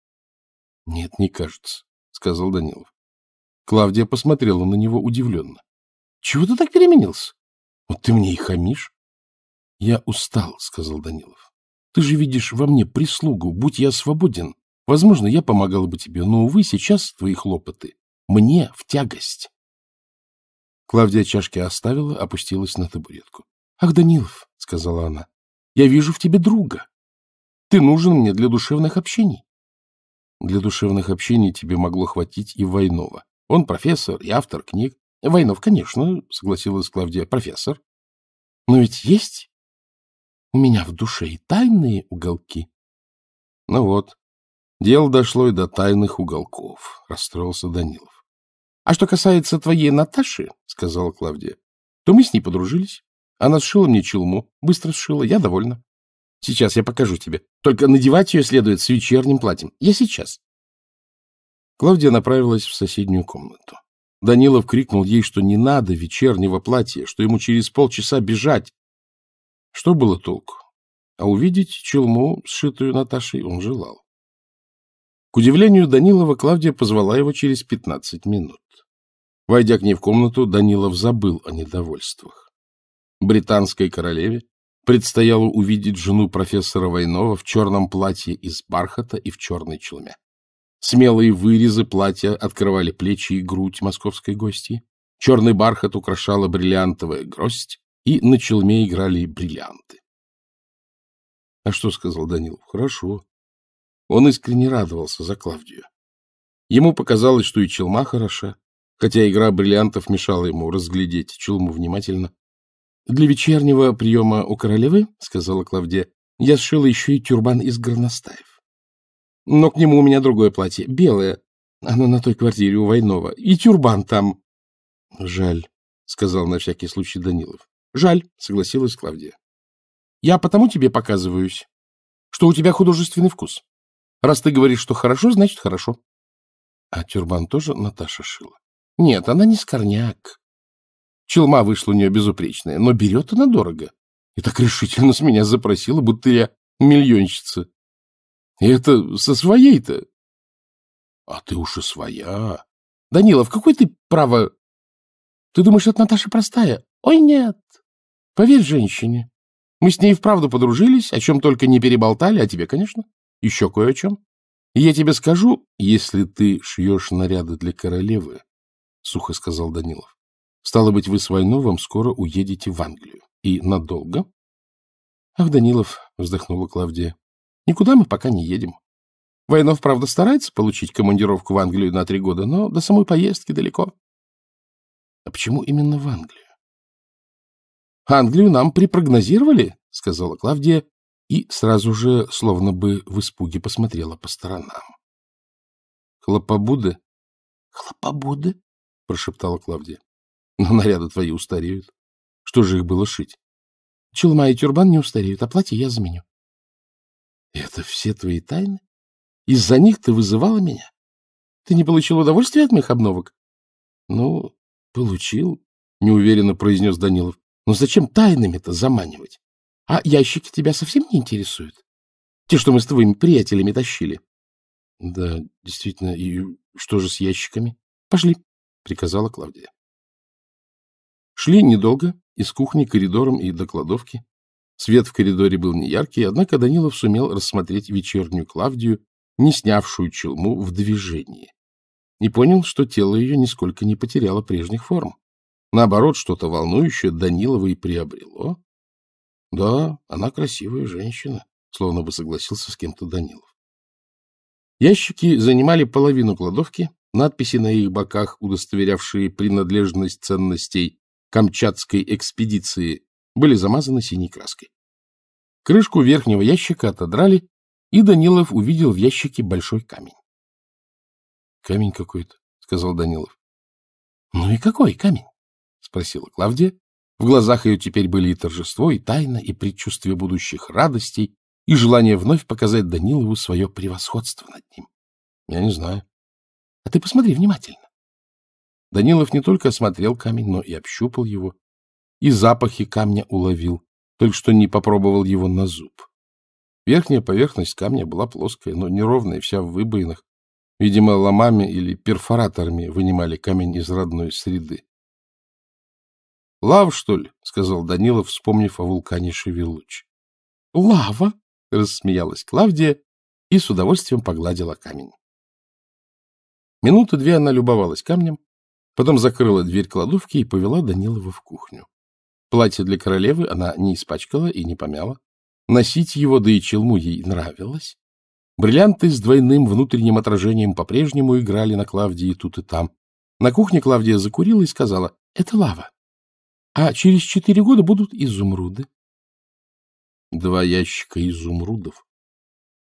— Нет, не кажется, — сказал Данилов. Клавдия посмотрела на него удивленно. Чего ты так переменился? Вот ты мне и хамишь. — Я устал, — сказал Данилов. — Ты же видишь во мне прислугу, будь я свободен. Возможно, я помогал бы тебе, но, увы, сейчас твои хлопоты мне в тягость. Клавдия чашки оставила, опустилась на табуретку. — Ах, Данилов, — сказала она, — я вижу в тебе друга. Ты нужен мне для душевных общений. Для душевных общений тебе могло хватить и Войнова. Он профессор и автор книг. — Войнов, конечно, — согласилась Клавдия, — профессор. — Но ведь есть у меня в душе и тайные уголки. — Ну вот, дело дошло и до тайных уголков, — расстроился Данилов. — А что касается твоей Наташи, — сказала Клавдия, — то мы с ней подружились. Она сшила мне челму, быстро сшила, я довольна. Сейчас я покажу тебе. Только надевать ее следует с вечерним платьем. Я сейчас. Клавдия направилась в соседнюю комнату. Данилов крикнул ей, что не надо вечернего платья, что ему через полчаса бежать. Что было толку? А увидеть челму, сшитую Наташей, он желал. К удивлению Данилова, Клавдия позвала его через пятнадцать минут. Войдя к ней в комнату, Данилов забыл о недовольствах. Британской королеве предстояло увидеть жену профессора Войнова в черном платье из бархата и в черной челме. Смелые вырезы платья открывали плечи и грудь московской гости. Черный бархат украшала бриллиантовая гроздь, и на челме играли бриллианты. А что сказал Данилов? Хорошо. Он искренне радовался за Клавдию. Ему показалось, что и челма хороша, хотя игра бриллиантов мешала ему разглядеть челму внимательно. «Для вечернего приема у королевы, — сказала Клавдия, — я сшила еще и тюрбан из горностаев. Но к нему у меня другое платье, белое. Оно на той квартире у Войнова. И тюрбан там. — Жаль, — сказал на всякий случай Данилов. — Жаль, — согласилась Клавдия. — Я потому тебе показываюсь, что у тебя художественный вкус. Раз ты говоришь, что хорошо, значит хорошо. А тюрбан тоже Наташа шила? Нет, она не скорняк. Челма вышла у нее безупречная, но берет она дорого. И так решительно с меня запросила, будто я миллионщица. И это со своей-то. А ты уж и своя. Данилов, какой ты право... Ты думаешь, это Наташа простая? Ой, нет. Поверь женщине. Мы с ней вправду подружились, о чем только не переболтали, а тебе, конечно, еще кое о чем. И я тебе скажу, если ты шьешь наряды для королевы, — сухо сказал Данилов, — стало быть, вы с вам скоро уедете в Англию. И надолго? — Ах, Данилов, — вздохнула Клавдия, Никуда мы пока не едем. Войнов правда, старается получить командировку в Англию на три года, но до самой поездки далеко. А почему именно в Англию? Англию нам припрогнозировали, сказала Клавдия, и сразу же, словно бы в испуге, посмотрела по сторонам. Хлопобуды? Хлопобуды? прошептала Клавдия. Но наряды твои устареют. Что же их было шить? Челма и тюрбан не устареют, а платье я заменю. Это все твои тайны? Из-за них ты вызывала меня? Ты не получил удовольствия от моих обновок? Ну, получил, неуверенно произнес Данилов. Но зачем тайнами-то заманивать? А ящики тебя совсем не интересуют? Те, что мы с твоими приятелями тащили. Да, действительно, и что же с ящиками? Пошли, приказала Клавдия. Шли недолго, из кухни коридором и до кладовки. Свет в коридоре был неяркий, однако Данилов сумел рассмотреть вечернюю Клавдию, не снявшую челму в движении, и понял, что тело ее нисколько не потеряло прежних форм. Наоборот, что-то волнующее Данилова и приобрело. Да, она красивая женщина, словно бы согласился с кем-то Данилов. Ящики занимали половину кладовки, надписи на их боках, удостоверявшие принадлежность ценностей камчатской экспедиции – были замазаны синей краской. Крышку верхнего ящика отодрали, и Данилов увидел в ящике большой камень. — Камень какой-то, — сказал Данилов. — Ну и какой камень? — спросила Клавдия. В глазах ее теперь были и торжество, и тайна, и предчувствие будущих радостей, и желание вновь показать Данилову свое превосходство над ним. — Я не знаю. — А ты посмотри внимательно. Данилов не только осмотрел камень, но и общупал его и запахи камня уловил, только что не попробовал его на зуб. Верхняя поверхность камня была плоская, но неровная, вся в выбоинах. Видимо, ломами или перфораторами вынимали камень из родной среды. — Лав, что ли? — сказал Данилов, вспомнив о вулкане Шевелуч. — Лава! — рассмеялась Клавдия и с удовольствием погладила камень. Минуты две она любовалась камнем, потом закрыла дверь кладовки и повела Данилова в кухню. Платье для королевы она не испачкала и не помяла. Носить его, да и челму ей нравилось. Бриллианты с двойным внутренним отражением по-прежнему играли на Клавдии тут и там. На кухне Клавдия закурила и сказала, это лава, а через четыре года будут изумруды. Два ящика изумрудов.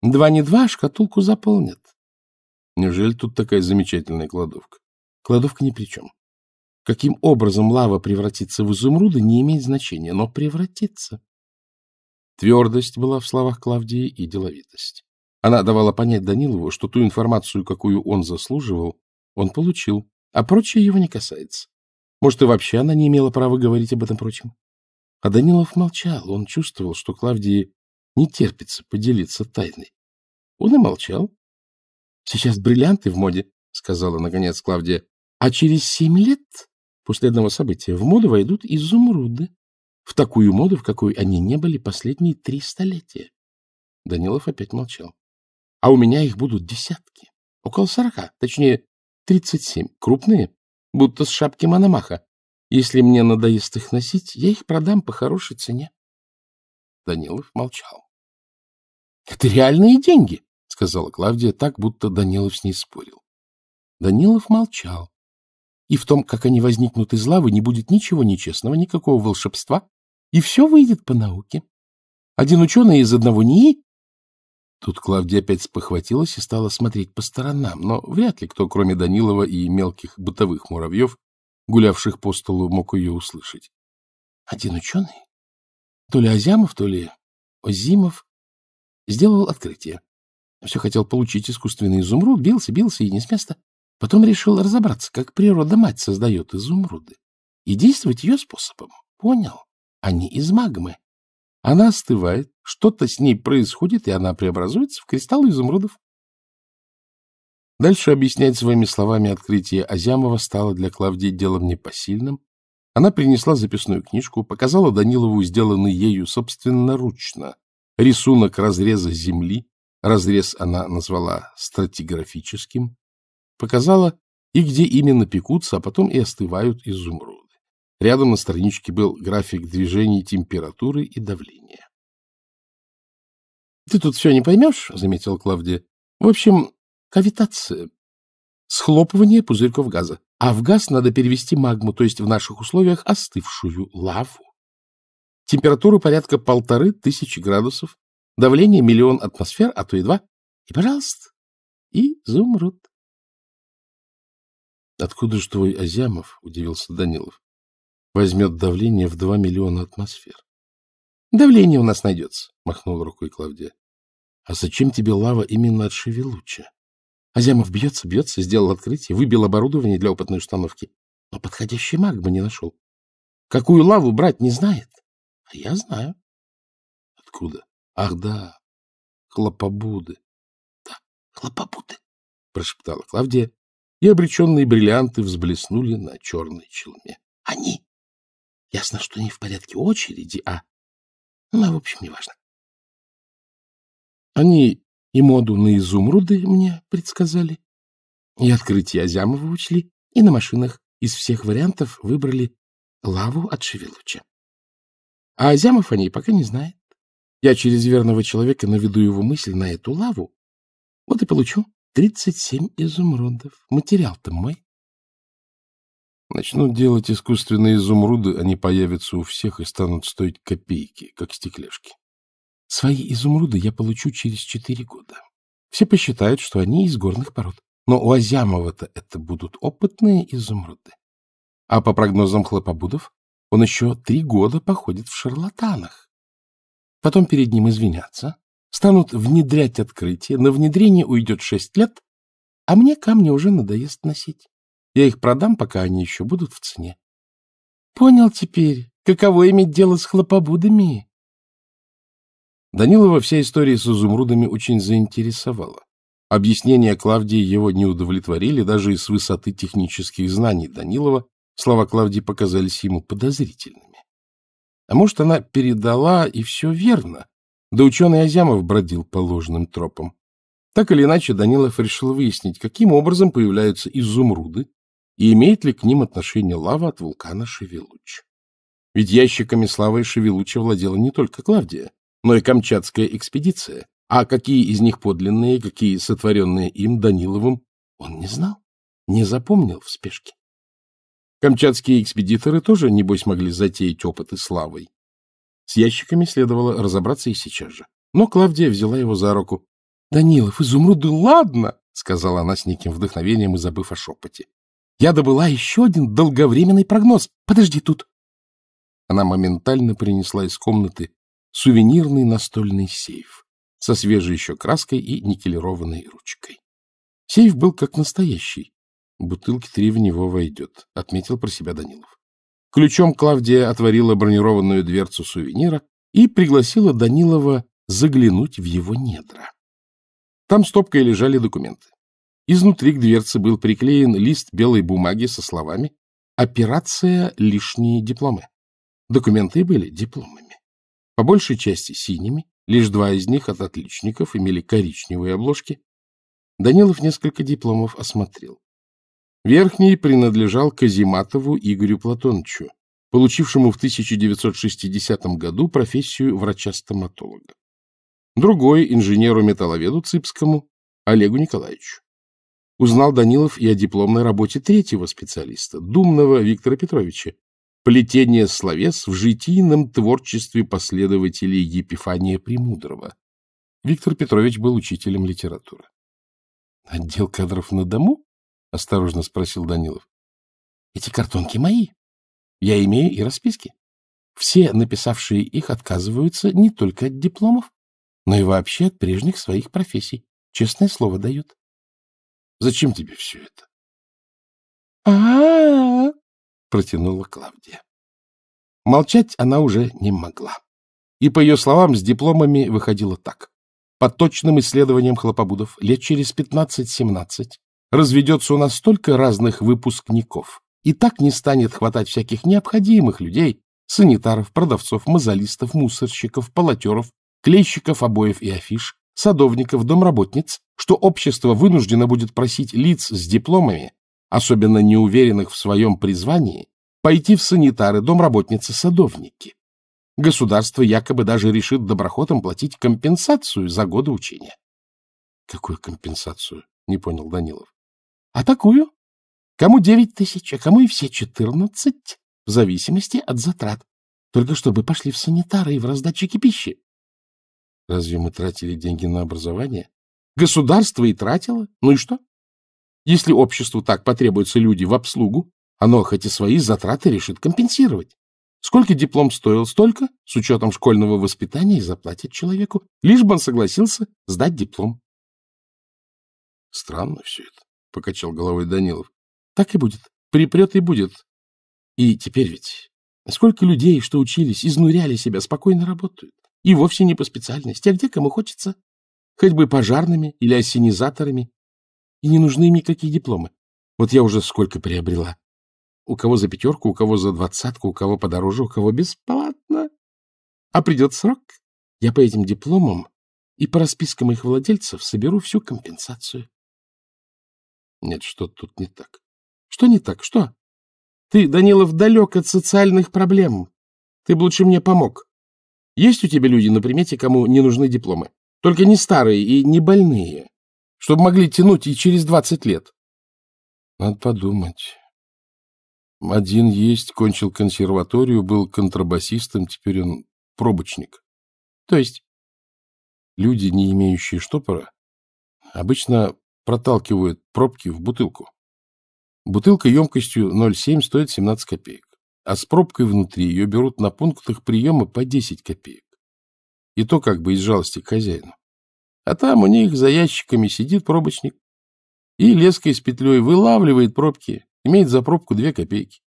Два не два, а шкатулку заполнят. Неужели тут такая замечательная кладовка? Кладовка ни при чем. Каким образом лава превратится в изумруды, не имеет значения, но превратится. Твердость была в словах Клавдии и деловитость. Она давала понять Данилову, что ту информацию, какую он заслуживал, он получил, а прочее его не касается. Может, и вообще она не имела права говорить об этом прочем. А Данилов молчал, он чувствовал, что Клавдии не терпится поделиться тайной. Он и молчал. — Сейчас бриллианты в моде, — сказала, наконец, Клавдия. — А через семь лет После одного события в моду войдут изумруды. В такую моду, в какой они не были последние три столетия. Данилов опять молчал. А у меня их будут десятки. Около сорока, точнее, тридцать семь. Крупные, будто с шапки Мономаха. Если мне надоест их носить, я их продам по хорошей цене. Данилов молчал. — Это реальные деньги, — сказала Клавдия так, будто Данилов с ней спорил. Данилов молчал и в том, как они возникнут из лавы, не будет ничего нечестного, никакого волшебства, и все выйдет по науке. Один ученый из одного НИИ... Тут Клавдия опять спохватилась и стала смотреть по сторонам, но вряд ли кто, кроме Данилова и мелких бытовых муравьев, гулявших по столу, мог ее услышать. Один ученый, то ли Азямов, то ли Озимов, сделал открытие. Все хотел получить искусственный изумруд, бился, бился и не с места. Потом решил разобраться, как природа-мать создает изумруды, и действовать ее способом. Понял, они из магмы. Она остывает, что-то с ней происходит, и она преобразуется в кристаллы изумрудов. Дальше объяснять своими словами открытие Азямова стало для Клавдии делом непосильным. Она принесла записную книжку, показала Данилову сделанный ею собственноручно рисунок разреза земли, разрез она назвала стратиграфическим, Показала и где именно пекутся, а потом и остывают изумруды. Рядом на страничке был график движений температуры и давления. — Ты тут все не поймешь, — заметил Клавдия. — В общем, кавитация, схлопывание пузырьков газа. А в газ надо перевести магму, то есть в наших условиях остывшую лаву. Температура порядка полторы тысячи градусов, давление миллион атмосфер, а то и два. И, пожалуйста, изумруд. — Откуда же твой Азямов, — удивился Данилов, — возьмет давление в два миллиона атмосфер? — Давление у нас найдется, — махнул рукой Клавдия. — А зачем тебе лава именно от Шевелуча? Азямов бьется, бьется, сделал открытие, выбил оборудование для опытной установки, но подходящий маг не нашел. Какую лаву брать не знает, а я знаю. — Откуда? Ах, да, хлопобуды. — Да, хлопобуды, — прошептала Клавдия и обреченные бриллианты взблеснули на черной челме. Они! Ясно, что не в порядке очереди, а... Ну, в общем, неважно. Они и моду на изумруды мне предсказали, и открытие Азямова учли, и на машинах из всех вариантов выбрали лаву от Шевелуча. А Азямов о ней пока не знает. Я через верного человека наведу его мысль на эту лаву, вот и получу Тридцать семь изумрудов. Материал-то мой. Начнут делать искусственные изумруды, они появятся у всех и станут стоить копейки, как стекляшки. Свои изумруды я получу через четыре года. Все посчитают, что они из горных пород. Но у Азямова-то это будут опытные изумруды. А по прогнозам хлопобудов, он еще три года походит в шарлатанах. Потом перед ним извиняться? Станут внедрять открытие, на внедрение уйдет шесть лет, а мне камни уже надоест носить. Я их продам, пока они еще будут в цене. Понял теперь, каково иметь дело с хлопобудами? Данилова вся история с изумрудами очень заинтересовала. Объяснения Клавдии его не удовлетворили даже из высоты технических знаний Данилова. Слова Клавдии показались ему подозрительными. А может, она передала, и все верно, да ученый Азямов бродил по ложным тропам. Так или иначе, Данилов решил выяснить, каким образом появляются изумруды и имеет ли к ним отношение лава от вулкана Шевелуч. Ведь ящиками славы Шевелуча владела не только Клавдия, но и камчатская экспедиция, а какие из них подлинные, какие сотворенные им Даниловым, он не знал, не запомнил в спешке. Камчатские экспедиторы тоже, небось, могли затеять опыты славой. С ящиками следовало разобраться и сейчас же. Но Клавдия взяла его за руку. — Данилов, изумруды, ладно, — сказала она с неким вдохновением и забыв о шепоте. — Я добыла еще один долговременный прогноз. Подожди тут. Она моментально принесла из комнаты сувенирный настольный сейф со свежей еще краской и никелированной ручкой. Сейф был как настоящий. Бутылки три в него войдет, — отметил про себя Данилов. Ключом Клавдия отворила бронированную дверцу сувенира и пригласила Данилова заглянуть в его недра. Там стопкой лежали документы. Изнутри к дверце был приклеен лист белой бумаги со словами «Операция лишние дипломы». Документы были дипломами. По большей части синими, лишь два из них от отличников имели коричневые обложки. Данилов несколько дипломов осмотрел. Верхний принадлежал Казиматову Игорю Платоновичу, получившему в 1960 году профессию врача-стоматолога. Другой – инженеру-металловеду Цыпскому, Олегу Николаевичу. Узнал Данилов и о дипломной работе третьего специалиста, думного Виктора Петровича, «Плетение словес в житийном творчестве последователей Епифания Премудрого». Виктор Петрович был учителем литературы. «Отдел кадров на дому?» — осторожно спросил Данилов. — Эти картонки мои. Я имею и расписки. Все, написавшие их, отказываются не только от дипломов, но и вообще от прежних своих профессий. Честное слово дают. — Зачем тебе все это? А, а, а, а — А-а-а! протянула Клавдия. Молчать она уже не могла. И, по ее словам, с дипломами выходило так. По точным исследованиям хлопобудов, лет через 15-17 разведется у нас столько разных выпускников, и так не станет хватать всяких необходимых людей, санитаров, продавцов, мозолистов, мусорщиков, полотеров, клейщиков обоев и афиш, садовников, домработниц, что общество вынуждено будет просить лиц с дипломами, особенно неуверенных в своем призвании, пойти в санитары, домработницы, садовники. Государство якобы даже решит доброхотам платить компенсацию за годы учения. — Какую компенсацию? — не понял Данилов а такую. Кому девять тысяч, а кому и все четырнадцать, в зависимости от затрат. Только чтобы пошли в санитары и в раздатчики пищи. Разве мы тратили деньги на образование? Государство и тратило. Ну и что? Если обществу так потребуются люди в обслугу, оно хоть и свои затраты решит компенсировать. Сколько диплом стоил, столько, с учетом школьного воспитания, и заплатит человеку, лишь бы он согласился сдать диплом. Странно все это. — покачал головой Данилов. — Так и будет. Припрет и будет. И теперь ведь сколько людей, что учились, изнуряли себя, спокойно работают. И вовсе не по специальности, а где кому хочется. Хоть бы пожарными или осенизаторами. И не нужны им никакие дипломы. Вот я уже сколько приобрела. У кого за пятерку, у кого за двадцатку, у кого подороже, у кого бесплатно. А придет срок, я по этим дипломам и по распискам их владельцев соберу всю компенсацию. Нет, что-то тут не так. Что не так? Что? Ты, Данилов, далек от социальных проблем. Ты бы лучше мне помог. Есть у тебя люди на примете, кому не нужны дипломы? Только не старые и не больные, чтобы могли тянуть и через двадцать лет. Надо подумать. Один есть, кончил консерваторию, был контрабасистом, теперь он пробочник. То есть? Люди, не имеющие штопора, обычно проталкивают пробки в бутылку. Бутылка емкостью 0,7 стоит 17 копеек, а с пробкой внутри ее берут на пунктах приема по 10 копеек. И то как бы из жалости к хозяину. А там у них за ящиками сидит пробочник и леской с петлей вылавливает пробки, имеет за пробку 2 копейки.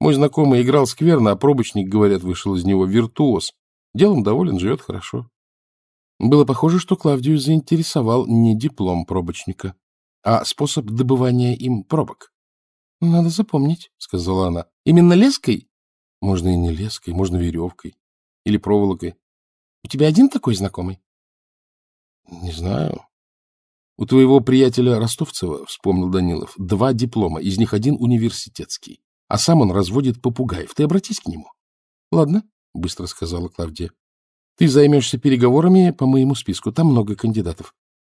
Мой знакомый играл скверно, а пробочник, говорят, вышел из него виртуоз. Делом доволен, живет хорошо. Было похоже, что Клавдию заинтересовал не диплом пробочника, а способ добывания им пробок. — Надо запомнить, — сказала она. — Именно леской? — Можно и не леской, можно веревкой. Или проволокой. — У тебя один такой знакомый? — Не знаю. — У твоего приятеля Ростовцева, — вспомнил Данилов, — два диплома, из них один университетский. А сам он разводит попугаев. Ты обратись к нему. — Ладно, — быстро сказала Клавдия. Ты займешься переговорами по моему списку. Там много кандидатов.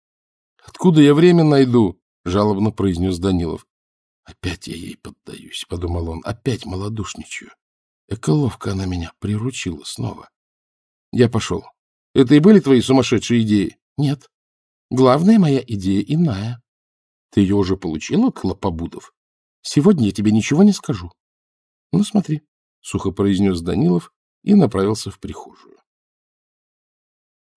— Откуда я время найду? — жалобно произнес Данилов. — Опять я ей поддаюсь, — подумал он. — Опять малодушничаю. Эколовка она меня приручила снова. Я пошел. Это и были твои сумасшедшие идеи? — Нет. Главная моя идея иная. — Ты ее уже получила, Клопобудов? — Сегодня я тебе ничего не скажу. — Ну, смотри, — сухо произнес Данилов и направился в прихожую.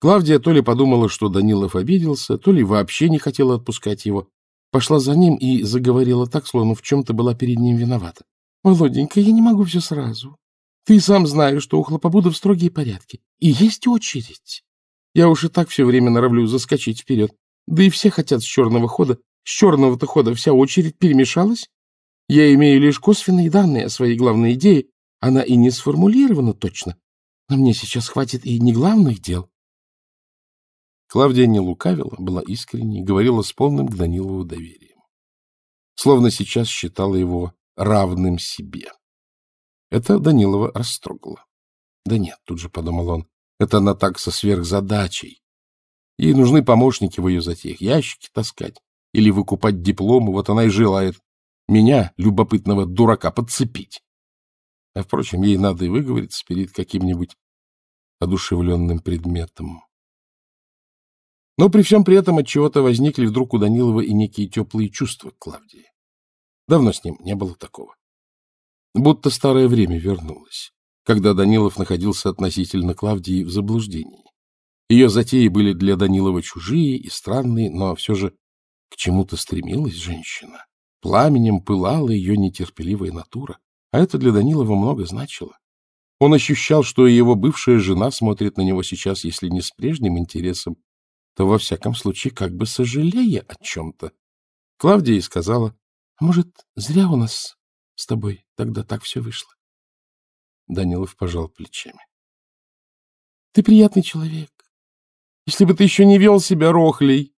Клавдия то ли подумала, что Данилов обиделся, то ли вообще не хотела отпускать его. Пошла за ним и заговорила так, словно в чем-то была перед ним виновата. — Володенька, я не могу все сразу. Ты сам знаешь, что у хлопобудов строгие порядки. И есть очередь. Я уж и так все время норовлю заскочить вперед. Да и все хотят с черного хода. С черного-то хода вся очередь перемешалась. Я имею лишь косвенные данные о своей главной идее. Она и не сформулирована точно. Но мне сейчас хватит и не главных дел. Клавдия не лукавила, была искренней, говорила с полным к Данилову доверием. Словно сейчас считала его равным себе. Это Данилова растрогало. Да нет, тут же подумал он, это она так со сверхзадачей. Ей нужны помощники в ее затеях, ящики таскать или выкупать дипломы, вот она и желает меня, любопытного дурака, подцепить. А, впрочем, ей надо и выговориться перед каким-нибудь одушевленным предметом. Но при всем при этом от чего то возникли вдруг у Данилова и некие теплые чувства к Клавдии. Давно с ним не было такого. Будто старое время вернулось, когда Данилов находился относительно Клавдии в заблуждении. Ее затеи были для Данилова чужие и странные, но все же к чему-то стремилась женщина. Пламенем пылала ее нетерпеливая натура, а это для Данилова много значило. Он ощущал, что его бывшая жена смотрит на него сейчас, если не с прежним интересом, то, во всяком случае, как бы сожалея о чем-то. Клавдия и сказала, «А — Может, зря у нас с тобой тогда так все вышло? Данилов пожал плечами. — Ты приятный человек. Если бы ты еще не вел себя рохлей,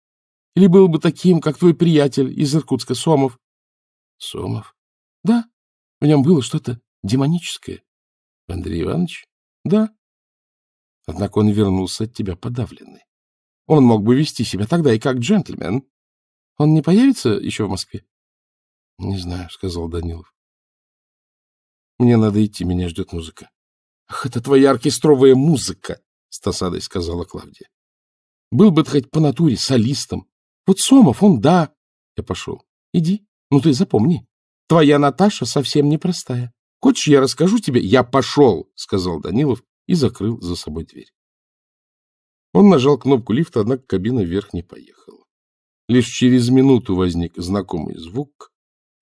или был бы таким, как твой приятель из Иркутска, Сомов. — Сомов? — Да. В нем было что-то демоническое. — Андрей Иванович? — Да. Однако он вернулся от тебя подавленный. Он мог бы вести себя тогда и как джентльмен. Он не появится еще в Москве? — Не знаю, — сказал Данилов. — Мне надо идти, меня ждет музыка. — Ах, это твоя оркестровая музыка! — с досадой сказала Клавдия. — Был бы ты хоть по натуре солистом. Вот Сомов, он да. Я пошел. Иди. Ну ты запомни. Твоя Наташа совсем непростая. Хочешь, я расскажу тебе? Я пошел, — сказал Данилов и закрыл за собой дверь. Он нажал кнопку лифта, однако кабина вверх не поехала. Лишь через минуту возник знакомый звук.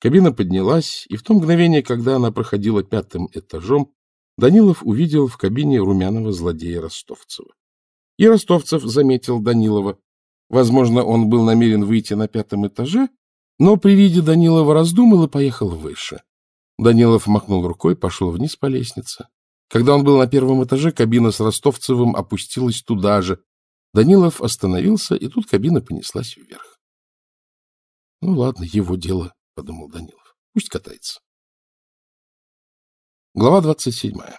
Кабина поднялась, и в то мгновение, когда она проходила пятым этажом, Данилов увидел в кабине румяного злодея Ростовцева. И Ростовцев заметил Данилова. Возможно, он был намерен выйти на пятом этаже, но при виде Данилова раздумал и поехал выше. Данилов махнул рукой, пошел вниз по лестнице. Когда он был на первом этаже, кабина с Ростовцевым опустилась туда же. Данилов остановился, и тут кабина понеслась вверх. — Ну ладно, его дело, — подумал Данилов. — Пусть катается. Глава двадцать седьмая.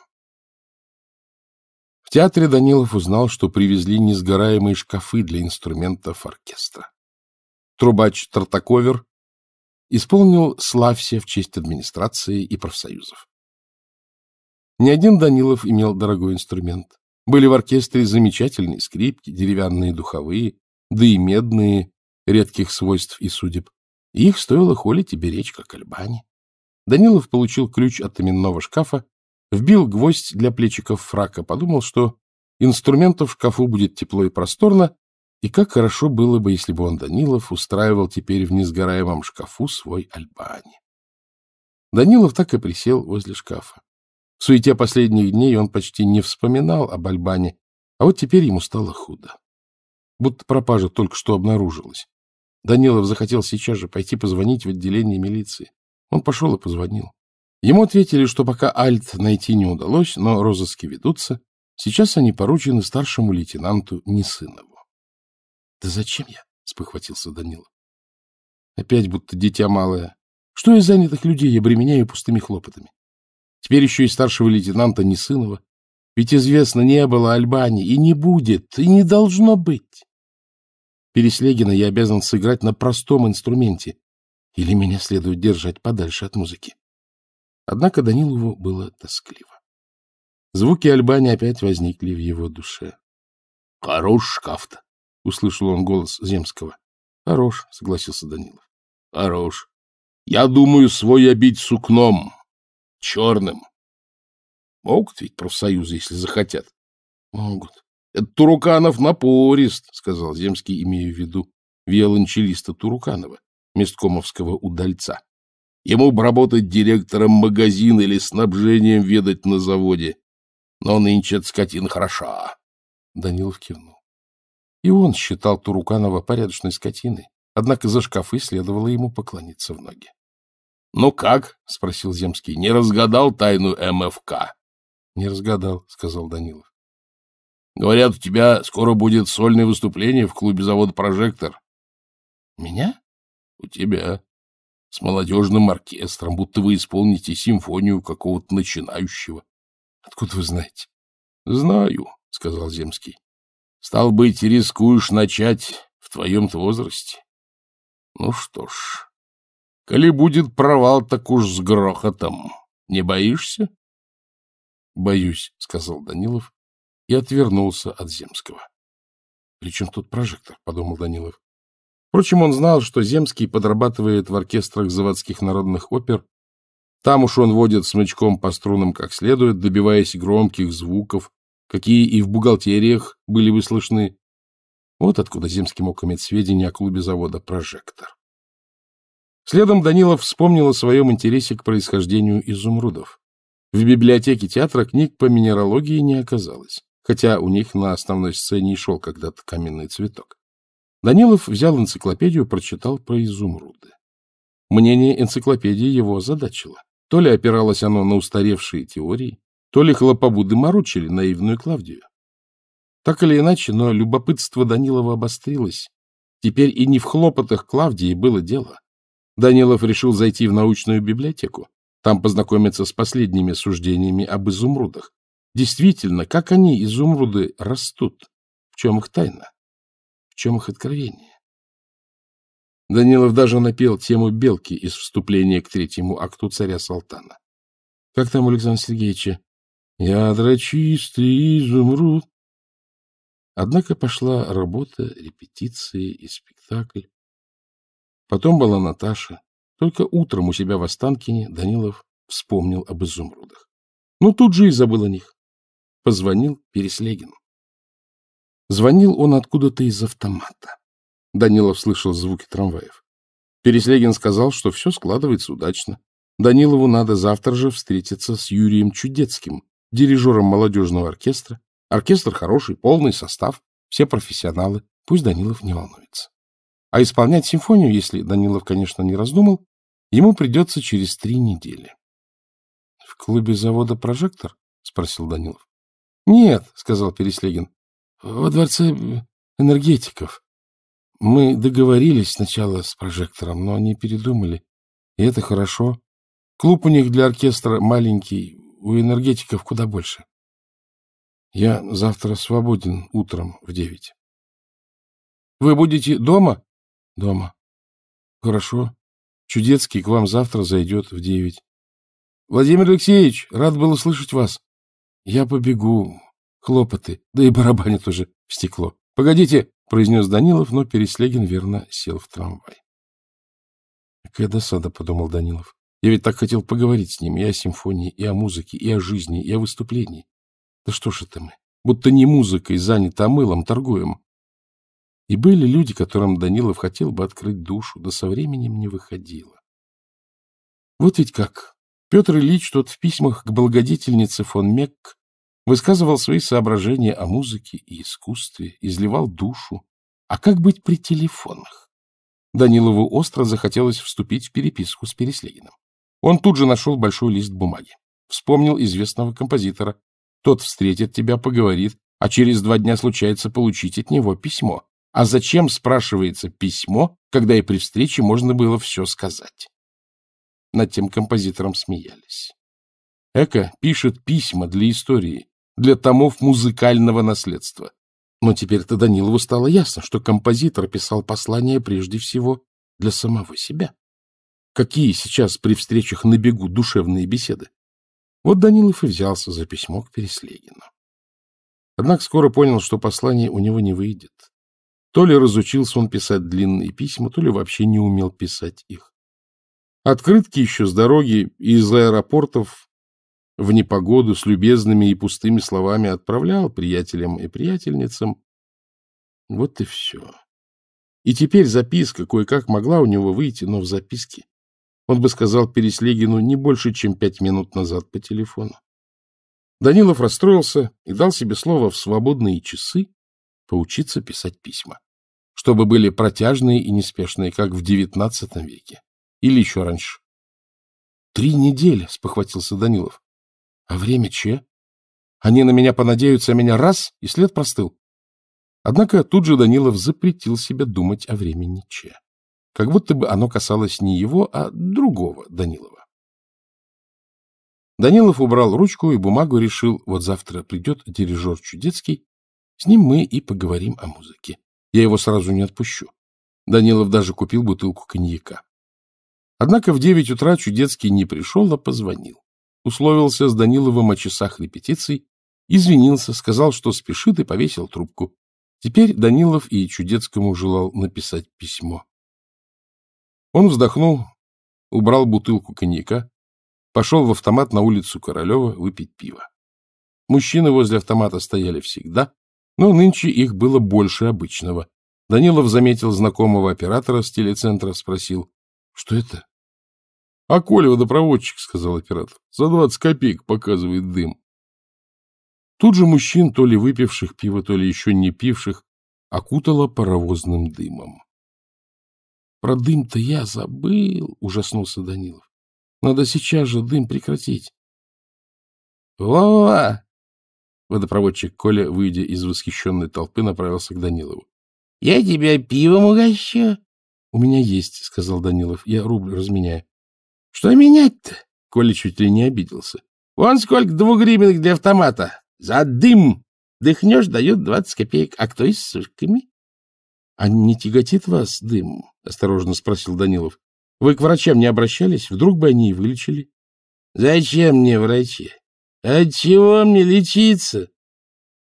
В театре Данилов узнал, что привезли несгораемые шкафы для инструментов оркестра. Трубач Тартаковер исполнил славься в честь администрации и профсоюзов. Не один Данилов имел дорогой инструмент. Были в оркестре замечательные скрипки, деревянные духовые, да и медные, редких свойств и судеб. их стоило холить и беречь, как альбани. Данилов получил ключ от именного шкафа, вбил гвоздь для плечиков фрака, подумал, что инструментов в шкафу будет тепло и просторно, и как хорошо было бы, если бы он, Данилов, устраивал теперь в несгораемом шкафу свой альбани. Данилов так и присел возле шкафа. В суете последних дней он почти не вспоминал об Альбане, а вот теперь ему стало худо. Будто пропажа только что обнаружилась. Данилов захотел сейчас же пойти позвонить в отделение милиции. Он пошел и позвонил. Ему ответили, что пока Альт найти не удалось, но розыски ведутся. Сейчас они поручены старшему лейтенанту Несынову. — Да зачем я? — спохватился Данилов. Опять будто дитя малое. Что из занятых людей я бременяю пустыми хлопотами? Теперь еще и старшего лейтенанта Несынова. Ведь известно, не было Альбани, и не будет, и не должно быть. Переслегина я обязан сыграть на простом инструменте, или меня следует держать подальше от музыки. Однако Данилову было тоскливо. Звуки Альбани опять возникли в его душе. — Хорош шкаф-то! — услышал он голос Земского. — Хорош, — согласился Данилов. — Хорош. Я думаю свой обить сукном, черным. Могут ведь профсоюзы, если захотят. Могут. Это Туруканов напорист, сказал Земский, имея в виду виолончелиста Туруканова, месткомовского удальца. Ему бы работать директором магазина или снабжением ведать на заводе. Но нынче от скотин хороша. Данилов кивнул. И он считал Туруканова порядочной скотиной, однако за шкафы следовало ему поклониться в ноги. — Ну как? — спросил Земский. — Не разгадал тайну МФК? — Не разгадал, — сказал Данилов. — Говорят, у тебя скоро будет сольное выступление в клубе завода «Прожектор». — Меня? — У тебя. С молодежным оркестром, будто вы исполните симфонию какого-то начинающего. — Откуда вы знаете? — Знаю, — сказал Земский. — Стал быть, рискуешь начать в твоем-то возрасте. Ну что ж... Коли будет провал, так уж с грохотом. Не боишься? — Боюсь, — сказал Данилов и отвернулся от Земского. — Причем тут прожектор? — подумал Данилов. Впрочем, он знал, что Земский подрабатывает в оркестрах заводских народных опер. Там уж он водит смычком по струнам как следует, добиваясь громких звуков, какие и в бухгалтериях были бы слышны. Вот откуда Земский мог иметь сведения о клубе завода «Прожектор». Следом Данилов вспомнил о своем интересе к происхождению изумрудов. В библиотеке театра книг по минералогии не оказалось, хотя у них на основной сцене и шел когда-то каменный цветок. Данилов взял энциклопедию, прочитал про изумруды. Мнение энциклопедии его озадачило. То ли опиралось оно на устаревшие теории, то ли хлопобуды морочили наивную Клавдию. Так или иначе, но любопытство Данилова обострилось. Теперь и не в хлопотах Клавдии было дело. Данилов решил зайти в научную библиотеку, там познакомиться с последними суждениями об изумрудах. Действительно, как они, изумруды, растут? В чем их тайна? В чем их откровение? Данилов даже напел тему белки из вступления к третьему акту царя Салтана. Как там, Александр Сергеевич? Ядра чистый изумруд. Однако пошла работа, репетиции и спектакль. Потом была Наташа. Только утром у себя в Останкине Данилов вспомнил об изумрудах. Но ну, тут же и забыл о них. Позвонил Переслегин. Звонил он откуда-то из автомата. Данилов слышал звуки трамваев. Переслегин сказал, что все складывается удачно. Данилову надо завтра же встретиться с Юрием Чудецким, дирижером молодежного оркестра. Оркестр хороший, полный состав, все профессионалы. Пусть Данилов не волнуется. А исполнять симфонию, если Данилов, конечно, не раздумал, ему придется через три недели. — В клубе завода «Прожектор»? — спросил Данилов. — Нет, — сказал Переслегин. — Во дворце э, энергетиков. Мы договорились сначала с прожектором, но они передумали. И это хорошо. Клуб у них для оркестра маленький, у энергетиков куда больше. Я завтра свободен утром в девять. — Вы будете дома? дома. Хорошо. Чудецкий к вам завтра зайдет в девять. Владимир Алексеевич, рад было слышать вас. Я побегу. Хлопоты. Да и барабанит уже в стекло. Погодите, произнес Данилов, но Переслегин верно сел в трамвай. Какая досада, подумал Данилов. Я ведь так хотел поговорить с ним и о симфонии, и о музыке, и о жизни, и о выступлении. Да что ж это мы? Будто не музыкой заняты, а мылом торгуем. И были люди, которым Данилов хотел бы открыть душу, да со временем не выходило. Вот ведь как. Петр Ильич тот в письмах к благодетельнице фон Мекк высказывал свои соображения о музыке и искусстве, изливал душу. А как быть при телефонах? Данилову остро захотелось вступить в переписку с Переслегиным. Он тут же нашел большой лист бумаги. Вспомнил известного композитора. Тот встретит тебя, поговорит, а через два дня случается получить от него письмо. А зачем, спрашивается, письмо, когда и при встрече можно было все сказать? Над тем композитором смеялись. Эко пишет письма для истории, для томов музыкального наследства. Но теперь-то Данилову стало ясно, что композитор писал послание прежде всего для самого себя. Какие сейчас при встречах на бегу душевные беседы? Вот Данилов и взялся за письмо к Переслегину. Однако скоро понял, что послание у него не выйдет. То ли разучился он писать длинные письма, то ли вообще не умел писать их. Открытки еще с дороги и из аэропортов в непогоду с любезными и пустыми словами отправлял приятелям и приятельницам. Вот и все. И теперь записка кое-как могла у него выйти, но в записке. Он бы сказал Переслегину не больше, чем пять минут назад по телефону. Данилов расстроился и дал себе слово в свободные часы поучиться писать письма, чтобы были протяжные и неспешные, как в XIX веке или еще раньше. — Три недели, — спохватился Данилов. — А время че? Они на меня понадеются, а меня раз, и след простыл. Однако тут же Данилов запретил себе думать о времени че. Как будто бы оно касалось не его, а другого Данилова. Данилов убрал ручку и бумагу, решил, вот завтра придет дирижер Чудецкий с ним мы и поговорим о музыке. Я его сразу не отпущу. Данилов даже купил бутылку коньяка. Однако в девять утра Чудецкий не пришел, а позвонил. Условился с Даниловым о часах репетиций, извинился, сказал, что спешит, и повесил трубку. Теперь Данилов и Чудецкому желал написать письмо. Он вздохнул, убрал бутылку коньяка, пошел в автомат на улицу Королева выпить пиво. Мужчины возле автомата стояли всегда, но нынче их было больше обычного. Данилов заметил знакомого оператора с телецентра, спросил, что это? — А Коля водопроводчик, — сказал оператор, — за двадцать копеек показывает дым. Тут же мужчин, то ли выпивших пиво, то ли еще не пивших, окутало паровозным дымом. — Про дым-то я забыл, — ужаснулся Данилов. — Надо сейчас же дым прекратить. — Вова! Водопроводчик Коля, выйдя из восхищенной толпы, направился к Данилову. — Я тебя пивом угощу. — У меня есть, — сказал Данилов. — Я рубль разменяю. — Что менять-то? — Коля чуть ли не обиделся. — Вон сколько двугривенных для автомата. За дым! Дыхнешь, дают двадцать копеек, а кто из с сушками? — А не тяготит вас дым? — осторожно спросил Данилов. — Вы к врачам не обращались? Вдруг бы они и вылечили? — Зачем мне врачи? От а чего мне лечиться?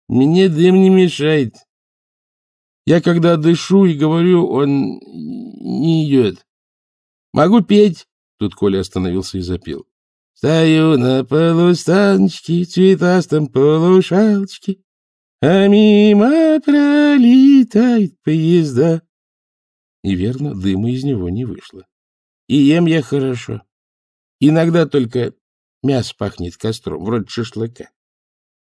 Мне дым не мешает. Я когда дышу и говорю, он не идет. Могу петь. Тут Коля остановился и запел. Стою на полустаночке, цветастом полушалочке, а мимо пролетают поезда. И верно, дыма из него не вышло. И ем я хорошо. Иногда только Мясо пахнет костром, вроде шашлыка.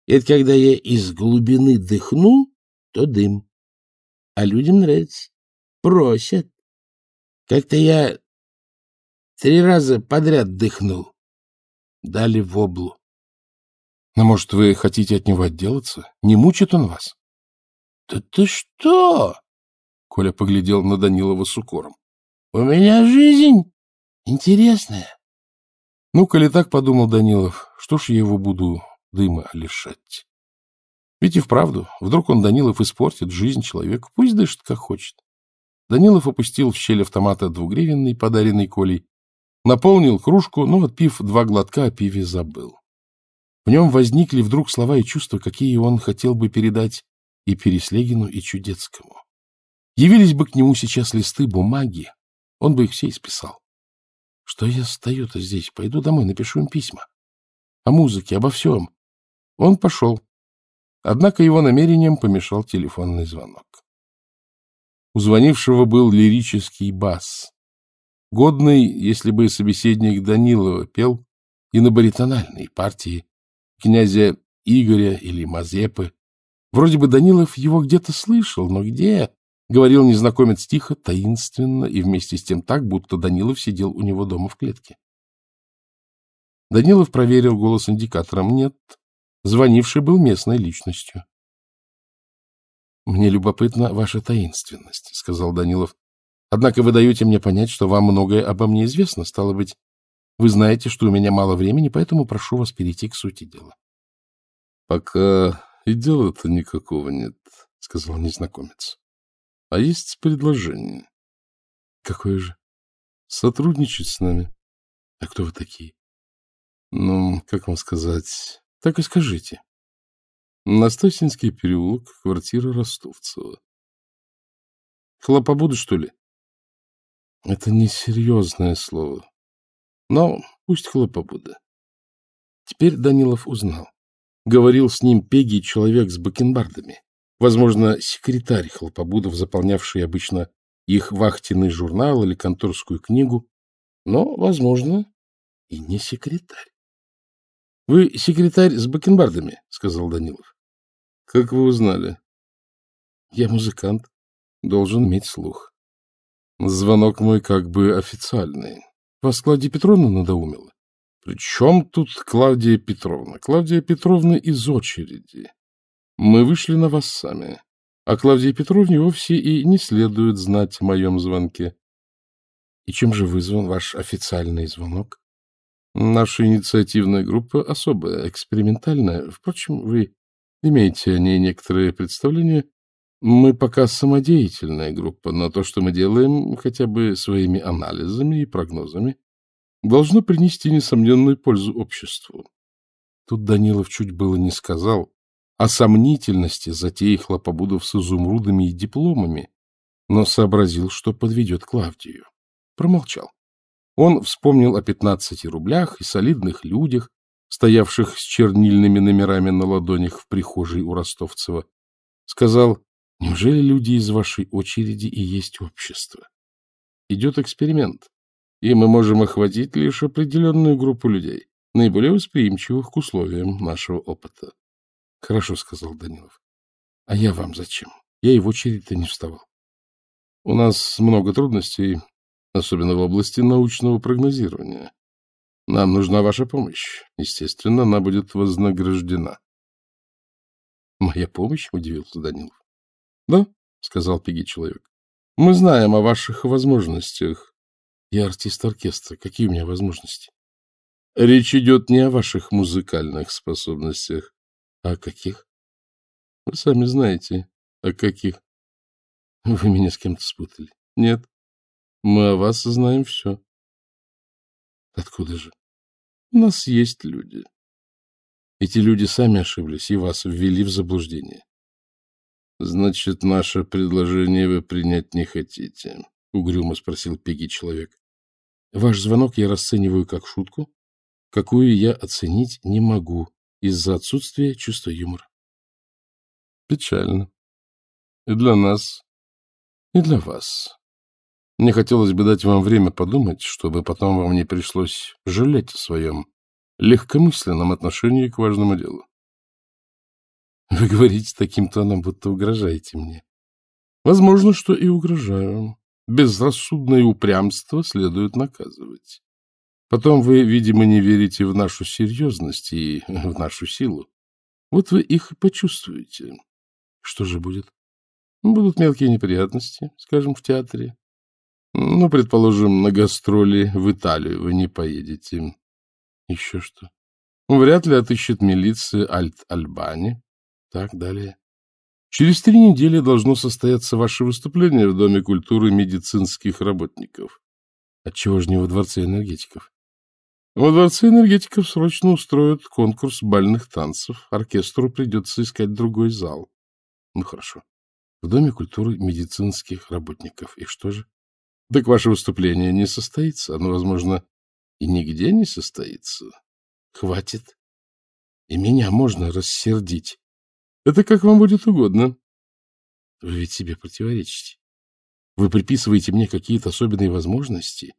И это когда я из глубины дыхну, то дым. А людям нравится. Просят. Как-то я три раза подряд дыхнул. Дали в облу. Но, а может, вы хотите от него отделаться? Не мучит он вас? — Да ты что? — Коля поглядел на Данилова с укором. — У меня жизнь интересная. Ну, коли так подумал Данилов, что ж я его буду дыма лишать? Ведь и вправду, вдруг он, Данилов, испортит жизнь человека, пусть дышит как хочет. Данилов опустил в щель автомата двугривенный, подаренный Колей, наполнил кружку, но, ну, отпив два глотка, о пиве забыл. В нем возникли вдруг слова и чувства, какие он хотел бы передать и Переслегину, и Чудецкому. Явились бы к нему сейчас листы бумаги, он бы их все исписал. Что я стою-то здесь? Пойду домой, напишу им письма. О музыке, обо всем. Он пошел. Однако его намерением помешал телефонный звонок. У звонившего был лирический бас. Годный, если бы собеседник Данилова пел, и на баритональной партии князя Игоря или Мазепы. Вроде бы Данилов его где-то слышал, но где? Говорил незнакомец тихо, таинственно и вместе с тем так, будто Данилов сидел у него дома в клетке. Данилов проверил голос индикатором. Нет, звонивший был местной личностью. — Мне любопытна ваша таинственность, — сказал Данилов. — Однако вы даете мне понять, что вам многое обо мне известно. Стало быть, вы знаете, что у меня мало времени, поэтому прошу вас перейти к сути дела. — Пока и дела-то никакого нет, — сказал незнакомец. А есть предложение. Какое же? Сотрудничать с нами. А кто вы такие? Ну, как вам сказать? Так и скажите. Настасинский переулок, квартира Ростовцева. Хлопобуду что ли? Это несерьезное слово. Но пусть хлопобуда. Теперь Данилов узнал. Говорил с ним пегий человек с бакенбардами. Возможно, секретарь Хлопобудов, заполнявший обычно их вахтенный журнал или конторскую книгу, но, возможно, и не секретарь. — Вы секретарь с бакенбардами, — сказал Данилов. — Как вы узнали? — Я музыкант, должен иметь слух. Звонок мой как бы официальный. Вас Клавдия Петровна надоумила? — Причем тут Клавдия Петровна? Клавдия Петровна из очереди. Мы вышли на вас сами, а Клавдии Петровне вовсе и не следует знать о моем звонке. И чем же вызван ваш официальный звонок? Наша инициативная группа особая, экспериментальная. Впрочем, вы имеете о ней некоторые представления. Мы пока самодеятельная группа, но то, что мы делаем, хотя бы своими анализами и прогнозами, должно принести несомненную пользу обществу. Тут Данилов чуть было не сказал, о сомнительности затеи хлопобудов с изумрудами и дипломами, но сообразил, что подведет Клавдию. Промолчал. Он вспомнил о пятнадцати рублях и солидных людях, стоявших с чернильными номерами на ладонях в прихожей у Ростовцева. Сказал, неужели люди из вашей очереди и есть общество? Идет эксперимент, и мы можем охватить лишь определенную группу людей, наиболее восприимчивых к условиям нашего опыта. — Хорошо, — сказал Данилов. — А я вам зачем? Я и в очередь-то не вставал. — У нас много трудностей, особенно в области научного прогнозирования. Нам нужна ваша помощь. Естественно, она будет вознаграждена. — Моя помощь? — удивился Данилов. — Да, — сказал пиги-человек. — Мы знаем о ваших возможностях. — Я артист оркестра. Какие у меня возможности? — Речь идет не о ваших музыкальных способностях. А — О каких? — Вы сами знаете, о каких. — Вы меня с кем-то спутали. — Нет. Мы о вас знаем все. — Откуда же? — У нас есть люди. Эти люди сами ошиблись и вас ввели в заблуждение. — Значит, наше предложение вы принять не хотите? — угрюмо спросил Пеги человек. — Ваш звонок я расцениваю как шутку, какую я оценить не могу, из-за отсутствия чувства юмора. Печально. И для нас, и для вас. Мне хотелось бы дать вам время подумать, чтобы потом вам не пришлось жалеть о своем легкомысленном отношении к важному делу. Вы говорите таким тоном, будто угрожаете мне. Возможно, что и угрожаю. Безрассудное упрямство следует наказывать. Потом вы, видимо, не верите в нашу серьезность и [LAUGHS] в нашу силу. Вот вы их и почувствуете. Что же будет? Будут мелкие неприятности, скажем, в театре. Ну, предположим, на гастроли в Италию вы не поедете. Еще что? Вряд ли отыщет милиция Альт-Альбани. Так далее. Через три недели должно состояться ваше выступление в Доме культуры медицинских работников. Отчего же не во Дворце энергетиков? Во дворце энергетиков срочно устроят конкурс бальных танцев. Оркестру придется искать другой зал. Ну, хорошо. В Доме культуры медицинских работников. И что же? Так ваше выступление не состоится. Оно, возможно, и нигде не состоится. Хватит. И меня можно рассердить. Это как вам будет угодно. Вы ведь себе противоречите. Вы приписываете мне какие-то особенные возможности,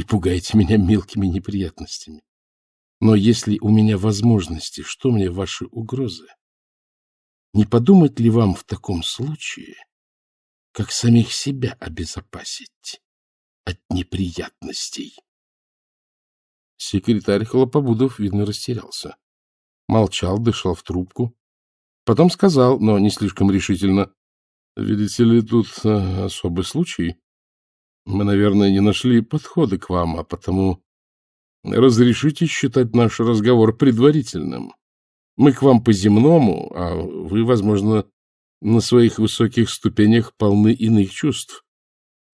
и пугаете меня мелкими неприятностями. Но если у меня возможности, что мне ваши угрозы? Не подумать ли вам в таком случае, как самих себя обезопасить от неприятностей? Секретарь Хлопобудов, видно, растерялся. Молчал, дышал в трубку. Потом сказал, но не слишком решительно, «Видите ли, тут э, особый случай. Мы, наверное, не нашли подходы к вам, а потому разрешите считать наш разговор предварительным. Мы к вам по-земному, а вы, возможно, на своих высоких ступенях полны иных чувств.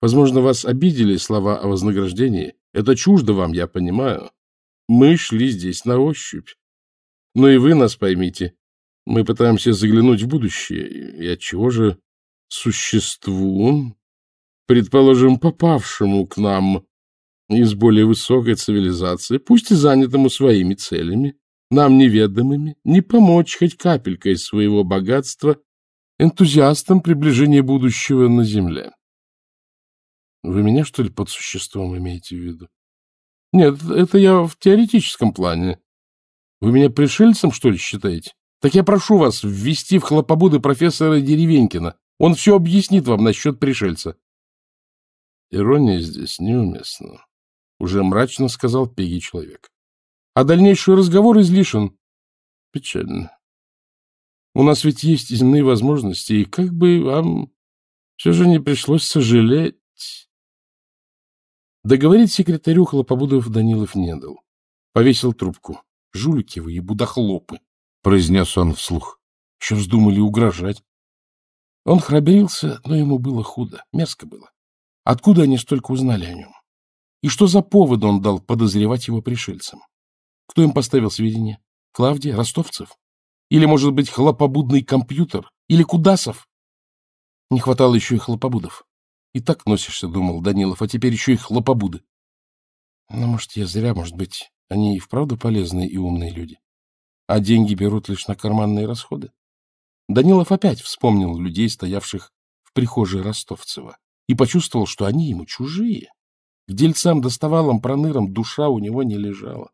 Возможно, вас обидели слова о вознаграждении. Это чуждо вам, я понимаю. Мы шли здесь на ощупь. Но и вы нас поймите. Мы пытаемся заглянуть в будущее. И от чего же существу предположим, попавшему к нам из более высокой цивилизации, пусть и занятому своими целями, нам неведомыми, не помочь хоть капелькой своего богатства энтузиастам приближения будущего на Земле. Вы меня, что ли, под существом имеете в виду? Нет, это я в теоретическом плане. Вы меня пришельцем, что ли, считаете? Так я прошу вас ввести в хлопобуды профессора Деревенькина. Он все объяснит вам насчет пришельца. Ирония здесь неуместна, — уже мрачно сказал пегий человек. — А дальнейший разговор излишен. — Печально. У нас ведь есть земные возможности, и как бы вам все же не пришлось сожалеть. Договорить секретарю Хлопобудов Данилов не дал. Повесил трубку. «Жулики вы и будохлопы!» — произнес он вслух. Еще вздумали угрожать. Он храбрился, но ему было худо, мерзко было. Откуда они столько узнали о нем? И что за повод он дал подозревать его пришельцам? Кто им поставил сведения? Клавдия? Ростовцев? Или, может быть, хлопобудный компьютер? Или Кудасов? Не хватало еще и хлопобудов. И так носишься, думал Данилов, а теперь еще и хлопобуды. Ну, может, я зря, может быть, они и вправду полезные и умные люди. А деньги берут лишь на карманные расходы. Данилов опять вспомнил людей, стоявших в прихожей Ростовцева и почувствовал, что они ему чужие. К дельцам доставалам пронырам душа у него не лежала.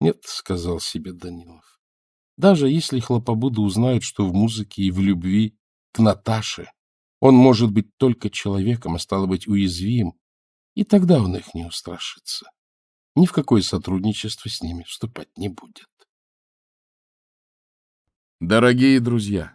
— Нет, — сказал себе Данилов, — даже если хлопобуды узнают, что в музыке и в любви к Наташе он может быть только человеком, а стало быть уязвим, и тогда он их не устрашится. Ни в какое сотрудничество с ними вступать не будет. Дорогие друзья!